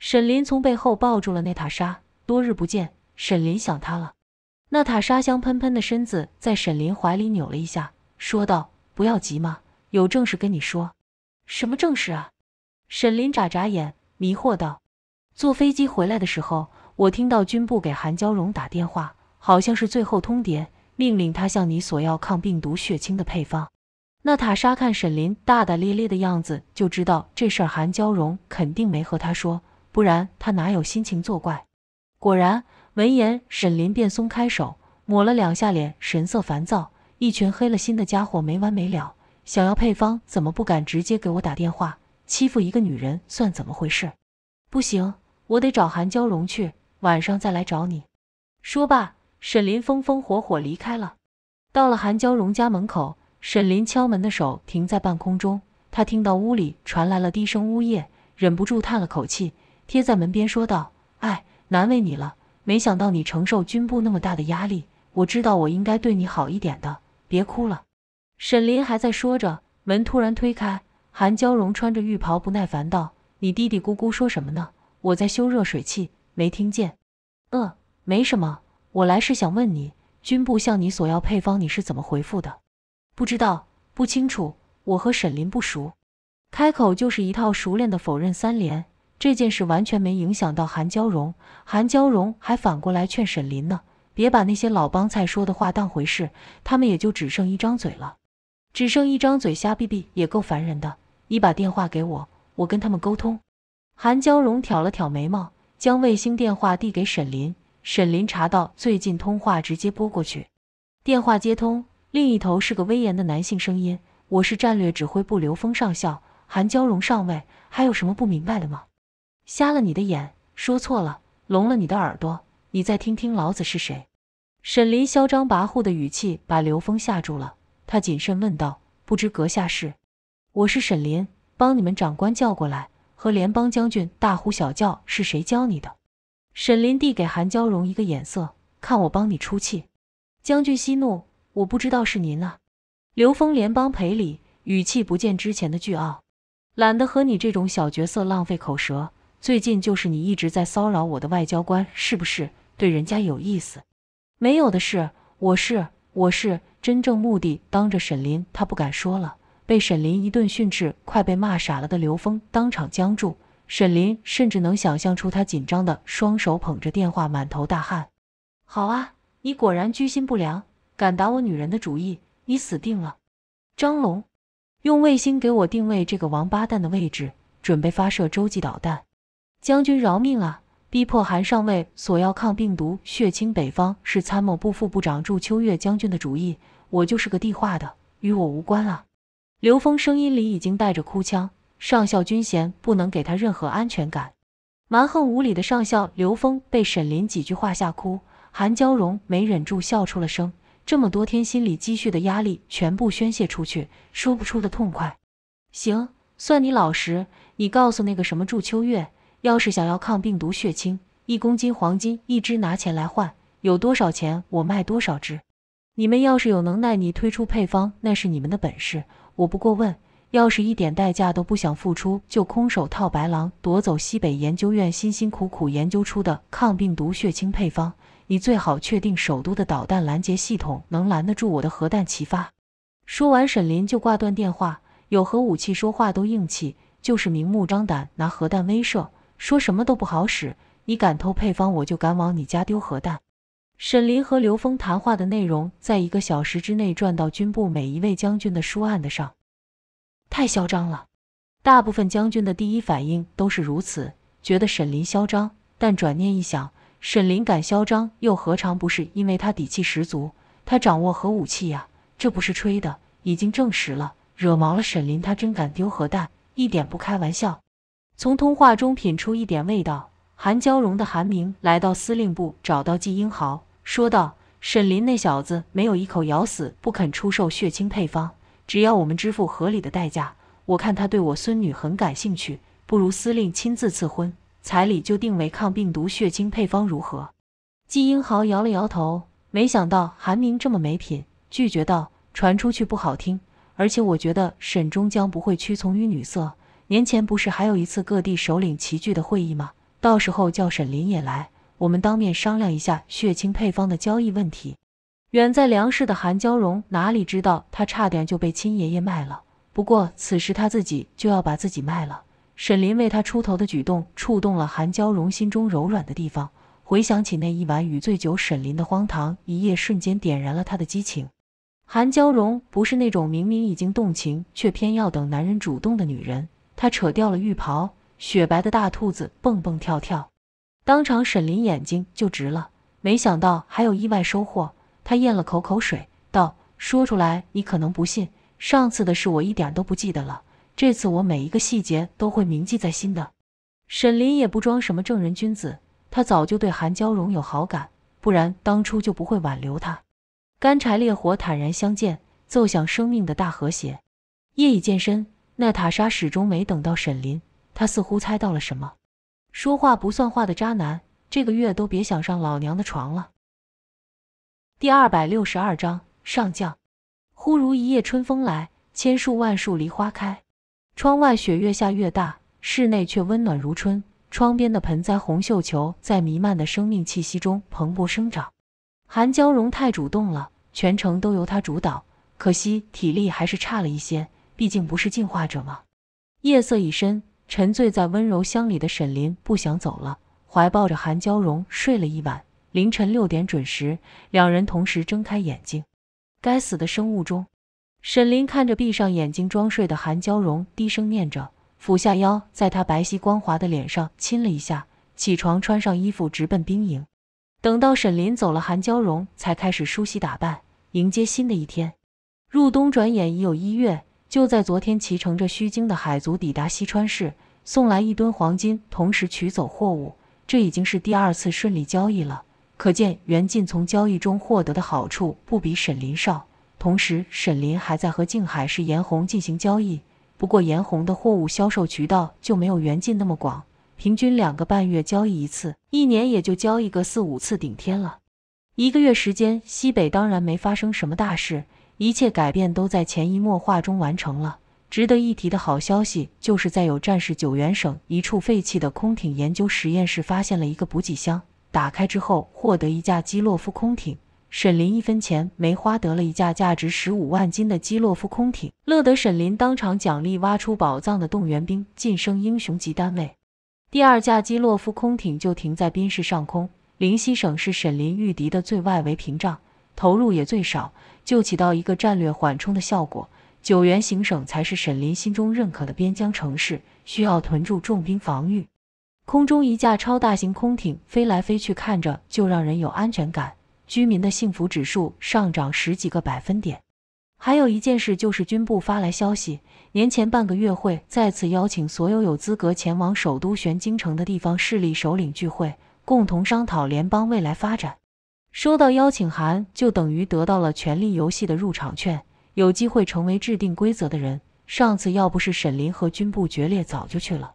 沈林从背后抱住了娜塔莎，多日不见，沈林想他了。娜塔莎香喷喷的身子在沈林怀里扭了一下，说道：“不要急嘛，有正事跟你说。”什么正事啊？沈林眨眨眼，迷惑道：“坐飞机回来的时候，我听到军部给韩娇荣打电话，好像是最后通牒，命令他向你索要抗病毒血清的配方。”娜塔莎看沈林大大咧咧的样子，就知道这事儿韩娇荣肯定没和他说，不然他哪有心情作怪？果然，闻言，沈林便松开手，抹了两下脸，神色烦躁：“一群黑了心的家伙，没完没了，想要配方怎么不敢直接给我打电话？”欺负一个女人算怎么回事？不行，我得找韩娇荣去，晚上再来找你。说罢，沈林风风火火离开了。到了韩娇荣家门口，沈林敲门的手停在半空中，他听到屋里传来了低声呜咽，忍不住叹了口气，贴在门边说道：“哎，难为你了，没想到你承受军部那么大的压力，我知道我应该对你好一点的，别哭了。”沈林还在说着，门突然推开。韩娇荣穿着浴袍，不耐烦道：“你嘀嘀咕咕说什么呢？我在修热水器，没听见。”“呃，没什么，我来是想问你，军部向你索要配方，你是怎么回复的？”“不知道，不清楚，我和沈林不熟。”开口就是一套熟练的否认三连，这件事完全没影响到韩娇荣。韩娇荣还反过来劝沈林呢：“别把那些老帮菜说的话当回事，他们也就只剩一张嘴了，只剩一张嘴瞎逼逼也够烦人的。”你把电话给我，我跟他们沟通。韩娇荣挑了挑眉毛，将卫星电话递给沈林。沈林查到最近通话，直接拨过去。电话接通，另一头是个威严的男性声音：“我是战略指挥部刘峰上校，韩娇荣上尉，还有什么不明白的吗？”瞎了你的眼，说错了，聋了你的耳朵，你再听听老子是谁！沈林嚣张跋扈的语气把刘峰吓住了，他谨慎问道：“不知阁下是？”我是沈林，帮你们长官叫过来，和联邦将军大呼小叫是谁教你的？沈林递给韩娇荣一个眼色，看我帮你出气。将军息怒，我不知道是您啊。刘峰联邦赔礼，语气不见之前的倨傲，懒得和你这种小角色浪费口舌。最近就是你一直在骚扰我的外交官，是不是对人家有意思？没有的事，我是我是真正目的，当着沈林他不敢说了。被沈林一顿训斥，快被骂傻了的刘峰当场僵住。沈林甚至能想象出他紧张的双手捧着电话，满头大汗。好啊，你果然居心不良，敢打我女人的主意，你死定了！张龙，用卫星给我定位这个王八蛋的位置，准备发射洲际导弹。将军饶命啊！逼迫韩上尉索要抗病毒血清，北方是参谋部副部长祝秋月将军的主意，我就是个地话的，与我无关啊！刘峰声音里已经带着哭腔，上校军衔不能给他任何安全感。蛮横无理的上校刘峰被沈林几句话吓哭，韩娇荣没忍住笑出了声，这么多天心里积蓄的压力全部宣泄出去，说不出的痛快。行，算你老实，你告诉那个什么祝秋月，要是想要抗病毒血清，一公斤黄金一只，拿钱来换，有多少钱我卖多少只。你们要是有能耐，你推出配方，那是你们的本事。我不过问，要是一点代价都不想付出，就空手套白狼夺走西北研究院辛辛苦苦研究出的抗病毒血清配方，你最好确定首都的导弹拦截系统能拦得住我的核弹齐发。说完，沈林就挂断电话。有核武器说话都硬气，就是明目张胆拿核弹威慑，说什么都不好使。你敢偷配方，我就敢往你家丢核弹。沈林和刘峰谈话的内容，在一个小时之内转到军部每一位将军的书案的上，太嚣张了。大部分将军的第一反应都是如此，觉得沈林嚣张。但转念一想，沈林敢嚣张，又何尝不是因为他底气十足？他掌握核武器呀，这不是吹的，已经证实了。惹毛了沈林，他真敢丢核弹，一点不开玩笑。从通话中品出一点味道，韩娇荣的韩明来到司令部，找到季英豪。说道：“沈林那小子没有一口咬死不肯出售血清配方，只要我们支付合理的代价，我看他对我孙女很感兴趣。不如司令亲自赐婚，彩礼就定为抗病毒血清配方，如何？”季英豪摇了摇头，没想到韩明这么没品，拒绝道：“传出去不好听，而且我觉得沈中将不会屈从于女色。年前不是还有一次各地首领齐聚的会议吗？到时候叫沈林也来。”我们当面商量一下血清配方的交易问题。远在梁氏的韩娇荣哪里知道，他差点就被亲爷爷卖了。不过此时他自己就要把自己卖了。沈林为他出头的举动，触动了韩娇荣心中柔软的地方。回想起那一晚与醉酒沈林的荒唐一夜，瞬间点燃了他的激情。韩娇荣不是那种明明已经动情，却偏要等男人主动的女人。她扯掉了浴袍，雪白的大兔子蹦蹦跳跳。当场，沈林眼睛就直了。没想到还有意外收获，他咽了口口水，道：“说出来你可能不信，上次的事我一点都不记得了。这次我每一个细节都会铭记在心的。”沈林也不装什么正人君子，他早就对韩娇荣有好感，不然当初就不会挽留他。干柴烈火，坦然相见，奏响生命的大和谐。夜已渐深，娜塔莎始终没等到沈林，她似乎猜到了什么。说话不算话的渣男，这个月都别想上老娘的床了。第二百六十二章上将。忽如一夜春风来，千树万树梨花开。窗外雪越下越大，室内却温暖如春。窗边的盆栽红绣球在弥漫的生命气息中蓬勃生长。韩娇荣太主动了，全程都由他主导。可惜体力还是差了一些，毕竟不是进化者嘛。夜色已深。沉醉在温柔乡里的沈林不想走了，怀抱着韩娇荣睡了一晚。凌晨六点准时，两人同时睁开眼睛。该死的生物钟！沈林看着闭上眼睛装睡的韩娇荣，低声念着，俯下腰，在她白皙光滑的脸上亲了一下。起床，穿上衣服，直奔兵营。等到沈林走了，韩娇荣才开始梳洗打扮，迎接新的一天。入冬，转眼已有一月。就在昨天，骑乘着虚惊的海族抵达西川市，送来一吨黄金，同时取走货物。这已经是第二次顺利交易了，可见袁进从交易中获得的好处不比沈林少。同时，沈林还在和静海市严红进行交易，不过严红的货物销售渠道就没有袁进那么广，平均两个半月交易一次，一年也就交易个四五次顶天了。一个月时间，西北当然没发生什么大事。一切改变都在潜移默化中完成了。值得一提的好消息，就是在有战士九原省一处废弃的空艇研究实验室发现了一个补给箱，打开之后获得一架基洛夫空艇。沈林一分钱没花，得了一架价值十五万金的基洛夫空艇，乐得沈林当场奖励挖出宝藏的动员兵晋升英雄级单位。第二架基洛夫空艇就停在宾市上空。灵溪省是沈林御敌的最外围屏障，投入也最少。就起到一个战略缓冲的效果。九原行省才是沈林心中认可的边疆城市，需要屯驻重兵防御。空中一架超大型空艇飞来飞去，看着就让人有安全感。居民的幸福指数上涨十几个百分点。还有一件事就是军部发来消息，年前半个月会再次邀请所有有资格前往首都玄京城的地方势力首领聚会，共同商讨联邦未来发展。收到邀请函就等于得到了《权力游戏》的入场券，有机会成为制定规则的人。上次要不是沈林和军部决裂，早就去了。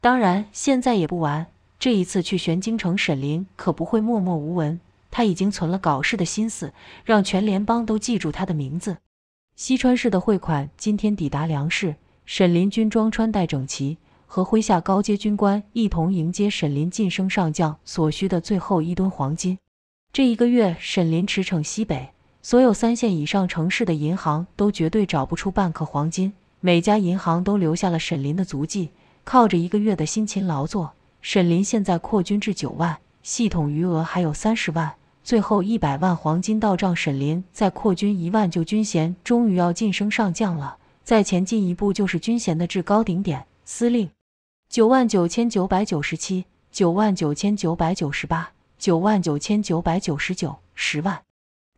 当然，现在也不晚。这一次去玄京城，沈林可不会默默无闻。他已经存了搞事的心思，让全联邦都记住他的名字。西川市的汇款今天抵达梁市，沈林军装穿戴整齐，和麾下高阶军官一同迎接沈林晋升上将所需的最后一吨黄金。这一个月，沈林驰骋西北，所有三线以上城市的银行都绝对找不出半克黄金，每家银行都留下了沈林的足迹。靠着一个月的辛勤劳作，沈林现在扩军至九万，系统余额还有三十万，最后一百万黄金到账。沈林再扩军一万，就军衔终于要晋升上将了。再前进一步，就是军衔的至高顶点——司令。九万九千九百九十七，九万九千九百九十八。九万九千九百九十九，十万。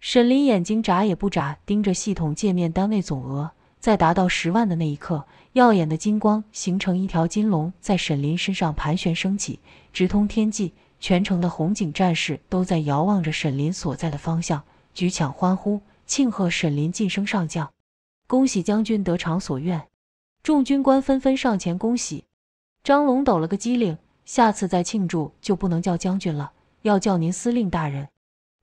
沈林眼睛眨也不眨，盯着系统界面，单位总额在达到十万的那一刻，耀眼的金光形成一条金龙，在沈林身上盘旋升起，直通天际。全城的红警战士都在遥望着沈林所在的方向，举枪欢呼，庆贺沈林晋升上将，恭喜将军得偿所愿。众军官纷纷上前恭喜。张龙抖了个机灵，下次再庆祝就不能叫将军了。要叫您司令大人、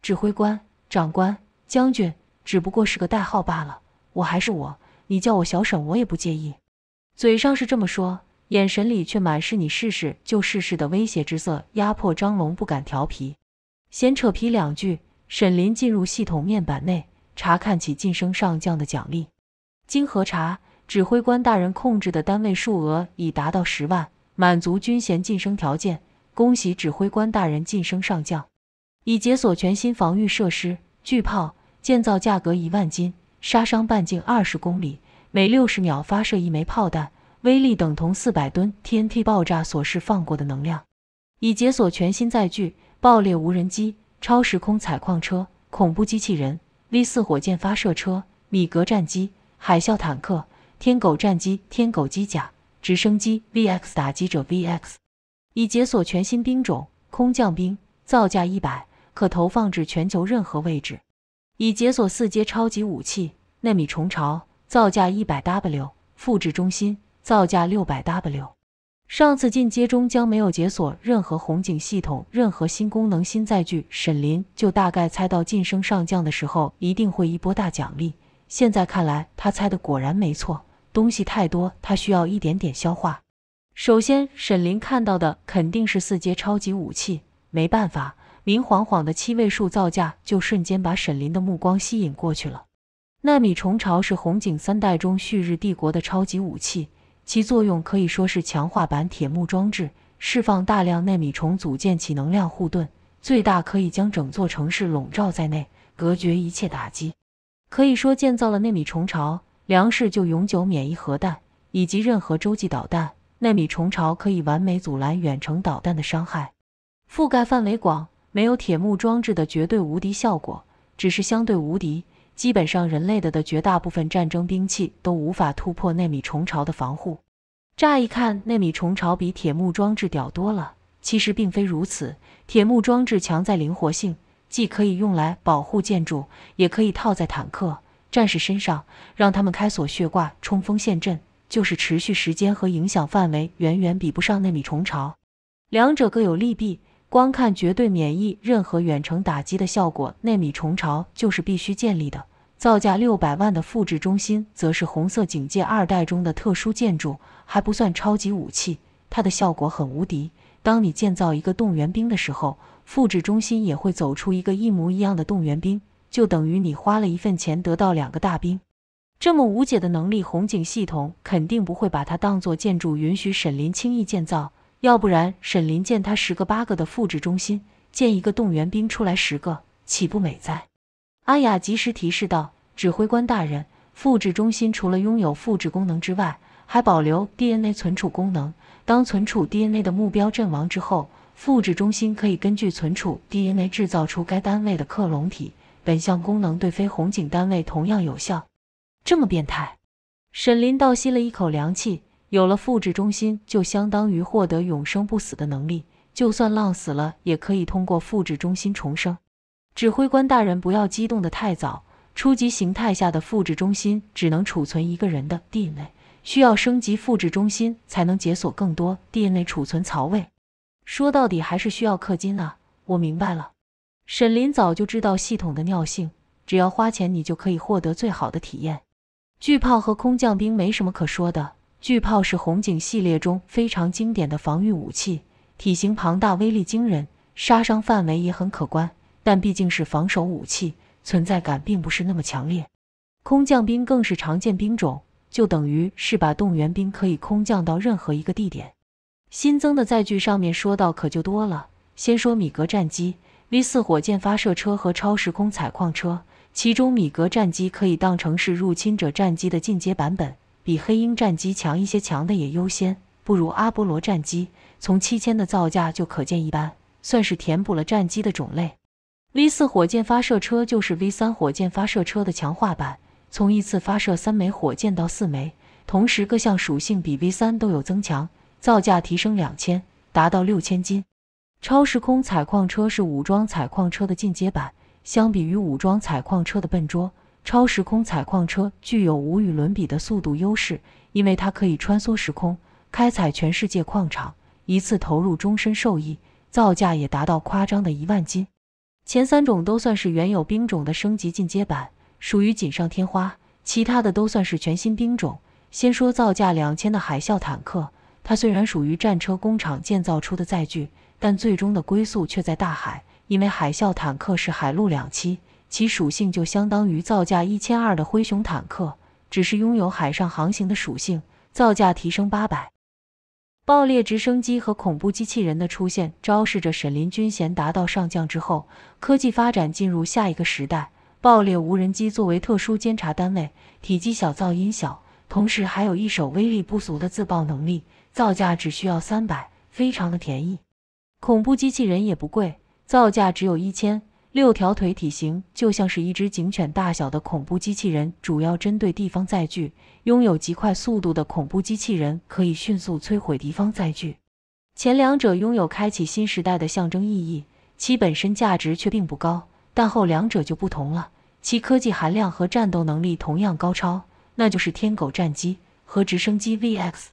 指挥官、长官、将军，只不过是个代号罢了。我还是我，你叫我小沈，我也不介意。嘴上是这么说，眼神里却满是你试试就试试的威胁之色，压迫张龙不敢调皮。闲扯皮两句，沈林进入系统面板内，查看起晋升上将的奖励。经核查，指挥官大人控制的单位数额已达到十万，满足军衔晋升条件。恭喜指挥官大人晋升上将，已解锁全新防御设施——巨炮，建造价格一万金，杀伤半径二十公里，每六十秒发射一枚炮弹，威力等同四百吨 TNT 爆炸所释放过的能量。已解锁全新载具：爆裂无人机、超时空采矿车、恐怖机器人、V 四火箭发射车、米格战机、海啸坦克、天狗战机、天狗机甲、直升机、VX 打击者、VX。已解锁全新兵种空降兵，造价一百，可投放至全球任何位置。已解锁四阶超级武器纳米虫巢，造价一百 W，复制中心造价六百 W。上次进阶中将没有解锁任何红警系统，任何新功能、新载具。沈林就大概猜到晋升上将的时候一定会一波大奖励。现在看来，他猜的果然没错。东西太多，他需要一点点消化。首先，沈林看到的肯定是四阶超级武器。没办法，明晃晃的七位数造价就瞬间把沈林的目光吸引过去了。纳米虫巢是红警三代中旭日帝国的超级武器，其作用可以说是强化版铁幕装置，释放大量纳米虫组建起能量护盾，最大可以将整座城市笼罩在内，隔绝一切打击。可以说，建造了纳米虫巢，粮食就永久免疫核弹以及任何洲际导弹。纳米虫巢可以完美阻拦远程导弹的伤害，覆盖范围广，没有铁幕装置的绝对无敌效果，只是相对无敌。基本上人类的的绝大部分战争兵器都无法突破纳米虫巢的防护。乍一看，纳米虫巢比铁幕装置屌多了，其实并非如此。铁幕装置强在灵活性，既可以用来保护建筑，也可以套在坦克、战士身上，让他们开锁血挂冲锋陷阵。就是持续时间和影响范围远远比不上纳米虫巢，两者各有利弊。光看绝对免疫任何远程打击的效果，纳米虫巢就是必须建立的。造价六百万的复制中心，则是红色警戒二代中的特殊建筑，还不算超级武器。它的效果很无敌。当你建造一个动员兵的时候，复制中心也会走出一个一模一样的动员兵，就等于你花了一份钱得到两个大兵。这么无解的能力，红警系统肯定不会把它当做建筑允许沈林轻易建造。要不然，沈林建他十个八个的复制中心，建一个动员兵出来十个，岂不美哉？阿雅及时提示道：“指挥官大人，复制中心除了拥有复制功能之外，还保留 DNA 存储功能。当存储 DNA 的目标阵亡之后，复制中心可以根据存储 DNA 制造出该单位的克隆体。本项功能对非红警单位同样有效。”这么变态，沈林倒吸了一口凉气。有了复制中心，就相当于获得永生不死的能力，就算浪死了，也可以通过复制中心重生。指挥官大人，不要激动得太早。初级形态下的复制中心只能储存一个人的 DNA，需要升级复制中心才能解锁更多 DNA 储存槽位。说到底，还是需要氪金啊！我明白了，沈林早就知道系统的尿性，只要花钱，你就可以获得最好的体验。巨炮和空降兵没什么可说的。巨炮是红警系列中非常经典的防御武器，体型庞大，威力惊人，杀伤范围也很可观。但毕竟是防守武器，存在感并不是那么强烈。空降兵更是常见兵种，就等于是把动员兵可以空降到任何一个地点。新增的载具上面说到可就多了，先说米格战机、V 四火箭发射车和超时空采矿车。其中米格战机可以当成是入侵者战机的进阶版本，比黑鹰战机强一些，强的也优先，不如阿波罗战机。从七千的造价就可见一斑，算是填补了战机的种类。V 四火箭发射车就是 V 三火箭发射车的强化版，从一次发射三枚火箭到四枚，同时各项属性比 V 三都有增强，造价提升两千，达到六千金。超时空采矿车是武装采矿车的进阶版。相比于武装采矿车的笨拙，超时空采矿车具有无与伦比的速度优势，因为它可以穿梭时空，开采全世界矿场，一次投入终身受益，造价也达到夸张的一万金。前三种都算是原有兵种的升级进阶版，属于锦上添花；其他的都算是全新兵种。先说造价两千的海啸坦克，它虽然属于战车工厂建造出的载具，但最终的归宿却在大海。因为海啸坦克是海陆两栖，其属性就相当于造价一千二的灰熊坦克，只是拥有海上航行的属性，造价提升八百。爆裂直升机和恐怖机器人的出现，昭示着沈林军衔达到上将之后，科技发展进入下一个时代。爆裂无人机作为特殊监察单位，体积小、噪音小，同时还有一手威力不俗的自爆能力，造价只需要三百，非常的便宜。恐怖机器人也不贵。造价只有一千，六条腿，体型就像是一只警犬大小的恐怖机器人，主要针对地方载具。拥有极快速度的恐怖机器人，可以迅速摧毁敌方载具。前两者拥有开启新时代的象征意义，其本身价值却并不高。但后两者就不同了，其科技含量和战斗能力同样高超，那就是天狗战机和直升机 VX。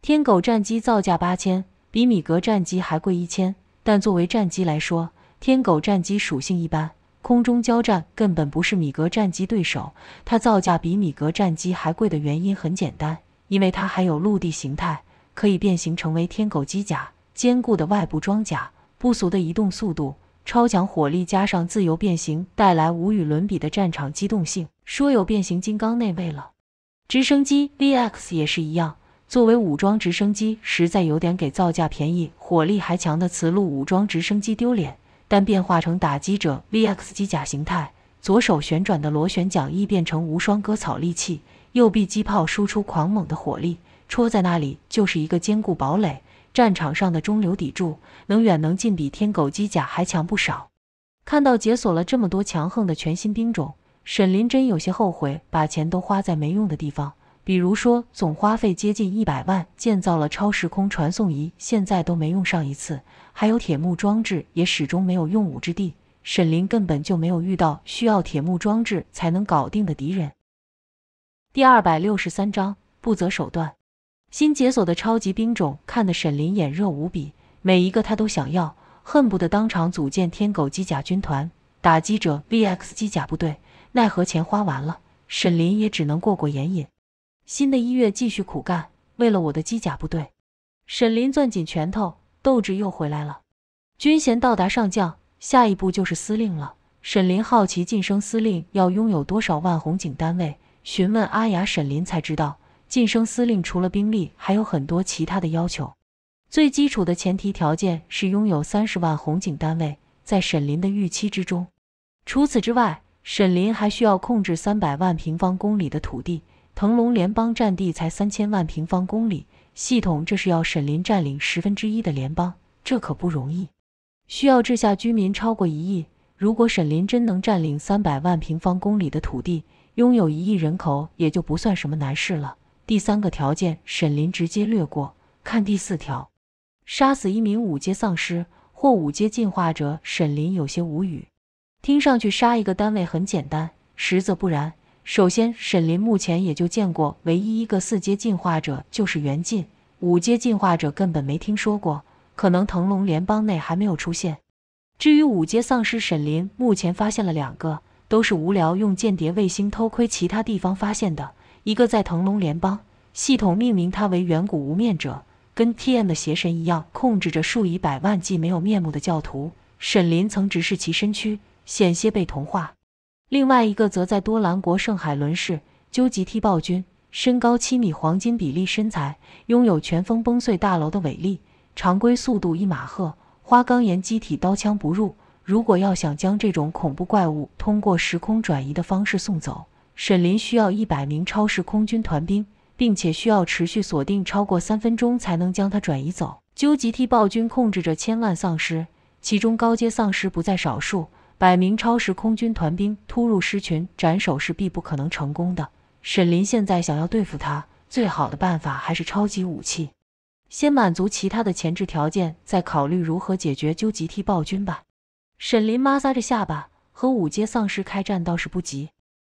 天狗战机造价八千，比米格战机还贵一千。但作为战机来说，天狗战机属性一般，空中交战根本不是米格战机对手。它造价比米格战机还贵的原因很简单，因为它还有陆地形态，可以变形成为天狗机甲，坚固的外部装甲，不俗的移动速度，超强火力，加上自由变形，带来无与伦比的战场机动性。说有变形金刚那位了，直升机 VX 也是一样。作为武装直升机，实在有点给造价便宜、火力还强的雌鹿武装直升机丢脸。但变化成打击者 VX 机甲形态，左手旋转的螺旋桨翼变成无双割草利器，右臂机炮输出狂猛的火力，戳在那里就是一个坚固堡垒，战场上的中流砥柱，能远能近，比天狗机甲还强不少。看到解锁了这么多强横的全新兵种，沈林真有些后悔把钱都花在没用的地方。比如说，总花费接近一百万建造了超时空传送仪，现在都没用上一次。还有铁幕装置也始终没有用武之地。沈林根本就没有遇到需要铁幕装置才能搞定的敌人。第二百六十三章不择手段。新解锁的超级兵种看得沈林眼热无比，每一个他都想要，恨不得当场组建天狗机甲军团，打击者 VX 机甲部队。奈何钱花完了，沈林也只能过过眼瘾。新的一月继续苦干，为了我的机甲部队，沈林攥紧拳头，斗志又回来了。军衔到达上将，下一步就是司令了。沈林好奇晋升司令要拥有多少万红警单位，询问阿雅，沈林才知道晋升司令除了兵力，还有很多其他的要求。最基础的前提条件是拥有三十万红警单位，在沈林的预期之中。除此之外，沈林还需要控制三百万平方公里的土地。腾龙联邦占地才三千万平方公里，系统这是要沈林占领十分之一的联邦，这可不容易，需要治下居民超过一亿。如果沈林真能占领三百万平方公里的土地，拥有一亿人口也就不算什么难事了。第三个条件，沈林直接略过，看第四条，杀死一名五阶丧尸或五阶进化者。沈林有些无语，听上去杀一个单位很简单，实则不然。首先，沈林目前也就见过唯一一个四阶进化者，就是袁晋。五阶进化者根本没听说过，可能腾龙联邦内还没有出现。至于五阶丧尸，沈林目前发现了两个，都是无聊用间谍卫星偷窥其他地方发现的。一个在腾龙联邦，系统命名他为“远古无面者”，跟 T.M 的邪神一样，控制着数以百万计没有面目的教徒。沈林曾直视其身躯，险些被同化。另外一个则在多兰国圣海伦市，究极踢暴君，身高七米，黄金比例身材，拥有全风崩碎大楼的伟力，常规速度一马赫，花岗岩机体，刀枪不入。如果要想将这种恐怖怪物通过时空转移的方式送走，沈林需要一百名超时空军团兵，并且需要持续锁定超过三分钟才能将他转移走。究极替暴君控制着千万丧尸，其中高阶丧尸不在少数。百名超时空军团兵突入狮群斩首是必不可能成功的。沈林现在想要对付他，最好的办法还是超级武器。先满足其他的前置条件，再考虑如何解决究极替暴君吧。沈林摩挲着下巴，和五阶丧尸开战倒是不急。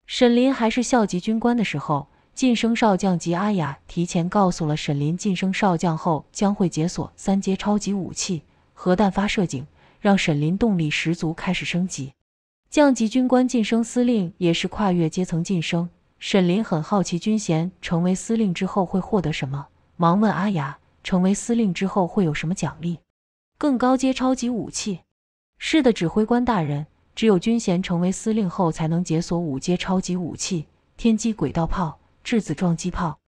沈林还是校级军官的时候，晋升少将及阿雅提前告诉了沈林，晋升少将后将会解锁三阶超级武器——核弹发射井。让沈林动力十足，开始升级。降级军官晋升司令，也是跨越阶层晋升。沈林很好奇，军衔成为司令之后会获得什么，忙问阿雅：“成为司令之后会有什么奖励？”“更高阶超级武器。”“是的，指挥官大人，只有军衔成为司令后，才能解锁五阶超级武器——天机轨道炮、质子撞击炮。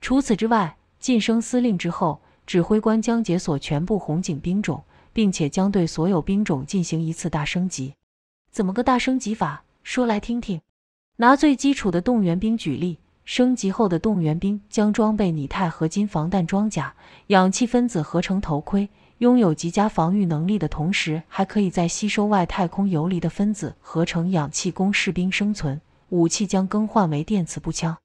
除此之外，晋升司令之后，指挥官将解锁全部红警兵种。”并且将对所有兵种进行一次大升级，怎么个大升级法？说来听听。拿最基础的动员兵举例，升级后的动员兵将装备拟钛合金防弹装甲、氧气分子合成头盔，拥有极佳防御能力的同时，还可以在吸收外太空游离的分子合成氧气，供士兵生存。武器将更换为电磁步枪、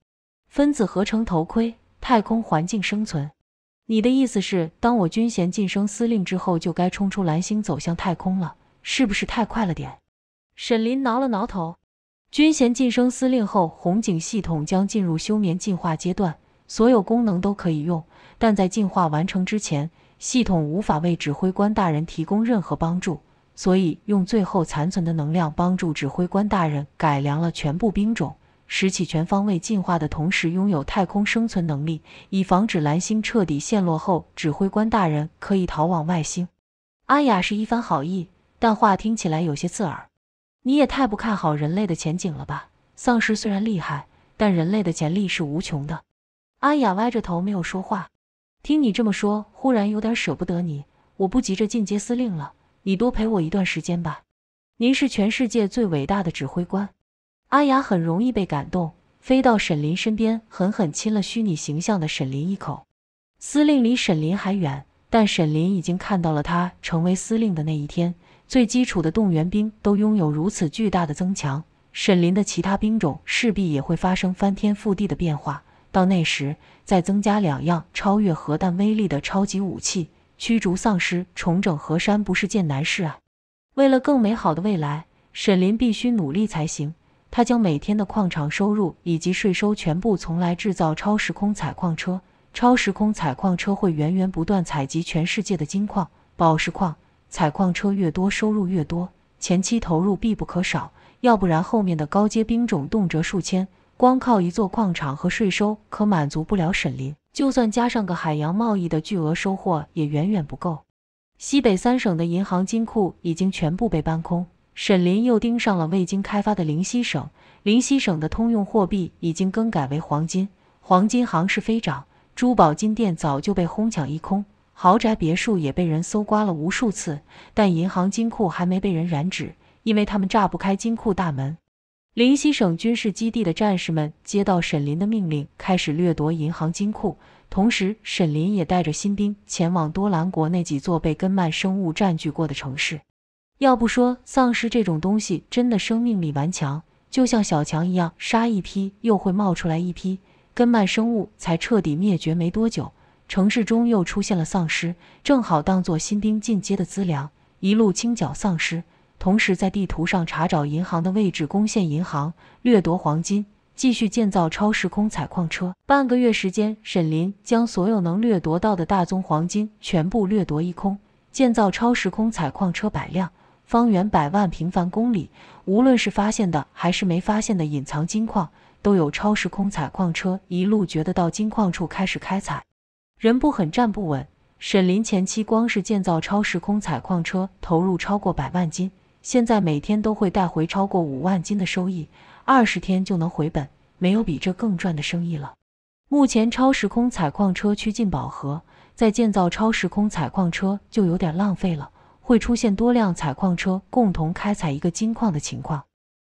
分子合成头盔，太空环境生存。你的意思是，当我军衔晋升司令之后，就该冲出蓝星，走向太空了，是不是太快了点？沈林挠了挠头。军衔晋升司令后，红警系统将进入休眠进化阶段，所有功能都可以用，但在进化完成之前，系统无法为指挥官大人提供任何帮助。所以，用最后残存的能量，帮助指挥官大人改良了全部兵种。使其全方位进化的同时，拥有太空生存能力，以防止蓝星彻底陷落后，指挥官大人可以逃往外星。阿雅是一番好意，但话听起来有些刺耳。你也太不看好人类的前景了吧？丧尸虽然厉害，但人类的潜力是无穷的。阿雅歪着头没有说话。听你这么说，忽然有点舍不得你。我不急着进阶司令了，你多陪我一段时间吧。您是全世界最伟大的指挥官。阿雅很容易被感动，飞到沈林身边，狠狠亲了虚拟形象的沈林一口。司令离沈林还远，但沈林已经看到了他成为司令的那一天。最基础的动员兵都拥有如此巨大的增强，沈林的其他兵种势必也会发生翻天覆地的变化。到那时，再增加两样超越核弹威力的超级武器，驱逐丧尸，重整河山，不是件难事啊。为了更美好的未来，沈林必须努力才行。他将每天的矿场收入以及税收全部从来制造超时空采矿车。超时空采矿车会源源不断采集全世界的金矿、宝石矿。采矿车越多，收入越多。前期投入必不可少，要不然后面的高阶兵种动辄数千，光靠一座矿场和税收可满足不了沈林。就算加上个海洋贸易的巨额收获，也远远不够。西北三省的银行金库已经全部被搬空。沈林又盯上了未经开发的灵溪省。灵溪省的通用货币已经更改为黄金，黄金行市飞涨，珠宝金店早就被哄抢一空，豪宅别墅也被人搜刮了无数次，但银行金库还没被人染指，因为他们炸不开金库大门。灵溪省军事基地的战士们接到沈林的命令，开始掠夺银行金库。同时，沈林也带着新兵前往多兰国那几座被根曼生物占据过的城市。要不说丧尸这种东西真的生命力顽强，就像小强一样，杀一批又会冒出来一批。根曼生物才彻底灭绝没多久，城市中又出现了丧尸，正好当做新兵进阶的资粮，一路清剿丧尸，同时在地图上查找银行的位置，攻陷银行，掠夺黄金，继续建造超时空采矿车。半个月时间，沈林将所有能掠夺到的大宗黄金全部掠夺一空，建造超时空采矿车百辆。方圆百万平方公里，无论是发现的还是没发现的隐藏金矿，都有超时空采矿车一路掘得到金矿处开始开采，人不狠站不稳。沈林前期光是建造超时空采矿车投入超过百万金，现在每天都会带回超过五万金的收益，二十天就能回本，没有比这更赚的生意了。目前超时空采矿车趋近饱和，再建造超时空采矿车就有点浪费了。会出现多辆采矿车共同开采一个金矿的情况，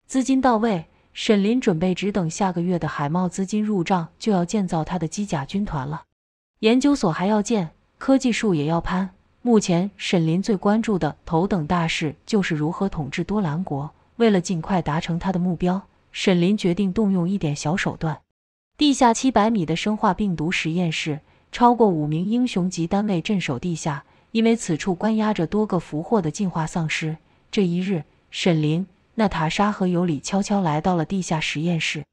资金到位，沈林准备只等下个月的海贸资金入账，就要建造他的机甲军团了。研究所还要建，科技树也要攀。目前，沈林最关注的头等大事就是如何统治多兰国。为了尽快达成他的目标，沈林决定动用一点小手段。地下七百米的生化病毒实验室，超过五名英雄级单位镇守地下。因为此处关押着多个俘获的进化丧尸，这一日，沈琳、娜塔莎和尤里悄悄来到了地下实验室。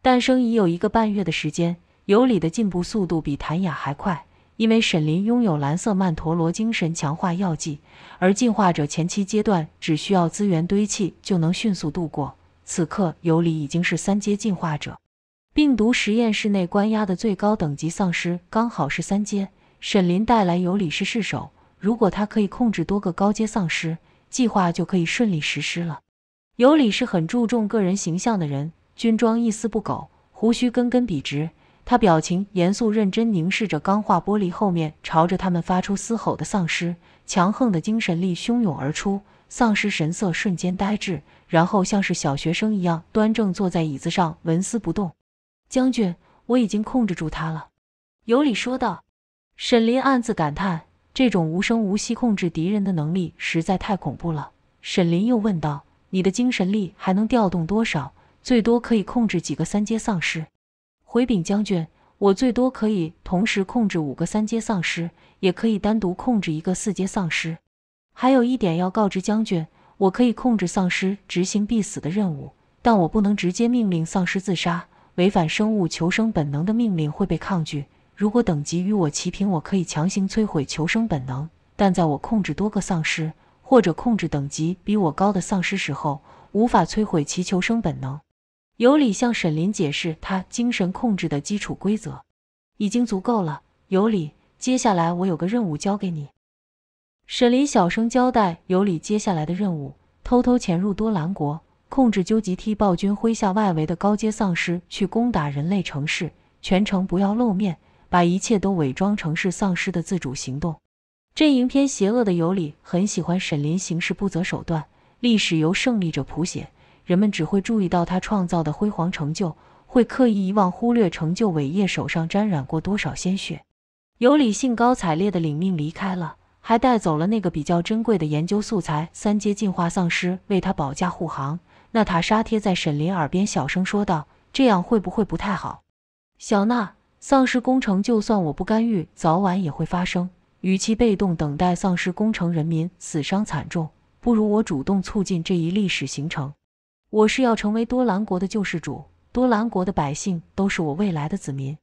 诞生已有一个半月的时间，尤里的进步速度比谭雅还快，因为沈琳拥有蓝色曼陀罗精神强化药剂，而进化者前期阶段只需要资源堆砌就能迅速度过。此刻，尤里已经是三阶进化者。病毒实验室内关押的最高等级丧尸刚好是三阶，沈林带来尤里是试手。如果他可以控制多个高阶丧尸，计划就可以顺利实施了。尤里是很注重个人形象的人，军装一丝不苟，胡须根根笔直。他表情严肃认真，凝视着钢化玻璃后面朝着他们发出嘶吼的丧尸。强横的精神力汹涌而出，丧尸神色瞬间呆滞，然后像是小学生一样端正坐在椅子上，纹丝不动。将军，我已经控制住他了。”尤里说道。沈林暗自感叹。这种无声无息控制敌人的能力实在太恐怖了。沈林又问道：“你的精神力还能调动多少？最多可以控制几个三阶丧尸？”回禀将军，我最多可以同时控制五个三阶丧尸，也可以单独控制一个四阶丧尸。还有一点要告知将军，我可以控制丧尸执行必死的任务，但我不能直接命令丧尸自杀。违反生物求生本能的命令会被抗拒。如果等级与我齐平，我可以强行摧毁求生本能；但在我控制多个丧尸或者控制等级比我高的丧尸时候，无法摧毁其求生本能。尤里向沈林解释他精神控制的基础规则，已经足够了。尤里，接下来我有个任务交给你。沈林小声交代尤里接下来的任务：偷偷潜入多兰国，控制究极踢暴君麾下外围的高阶丧尸去攻打人类城市，全程不要露面。把一切都伪装成是丧尸的自主行动。阵营偏邪恶的尤里很喜欢沈林行事不择手段。历史由胜利者谱写，人们只会注意到他创造的辉煌成就，会刻意遗忘忽略成就伟业手上沾染过多少鲜血。尤里兴高采烈的领命离开了，还带走了那个比较珍贵的研究素材。三阶进化丧尸为他保驾护航。娜塔莎贴在沈林耳边小声说道：“这样会不会不太好，小娜？”丧尸工程就算我不干预，早晚也会发生。与其被动等待丧尸工程人民死伤惨重，不如我主动促进这一历史形成。我是要成为多兰国的救世主，多兰国的百姓都是我未来的子民。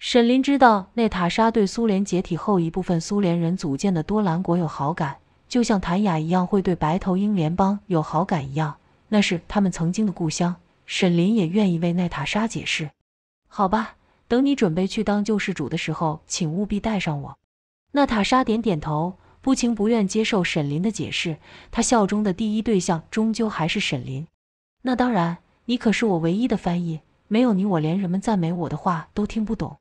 沈林知道奈塔莎对苏联解体后一部分苏联人组建的多兰国有好感，就像谭雅一样会对白头鹰联邦有好感一样，那是他们曾经的故乡。沈林也愿意为奈塔莎解释。好吧。等你准备去当救世主的时候，请务必带上我。娜塔莎点点头，不情不愿接受沈林的解释。她效忠的第一对象终究还是沈林。那当然，你可是我唯一的翻译，没有你，我连人们赞美我的话都听不懂。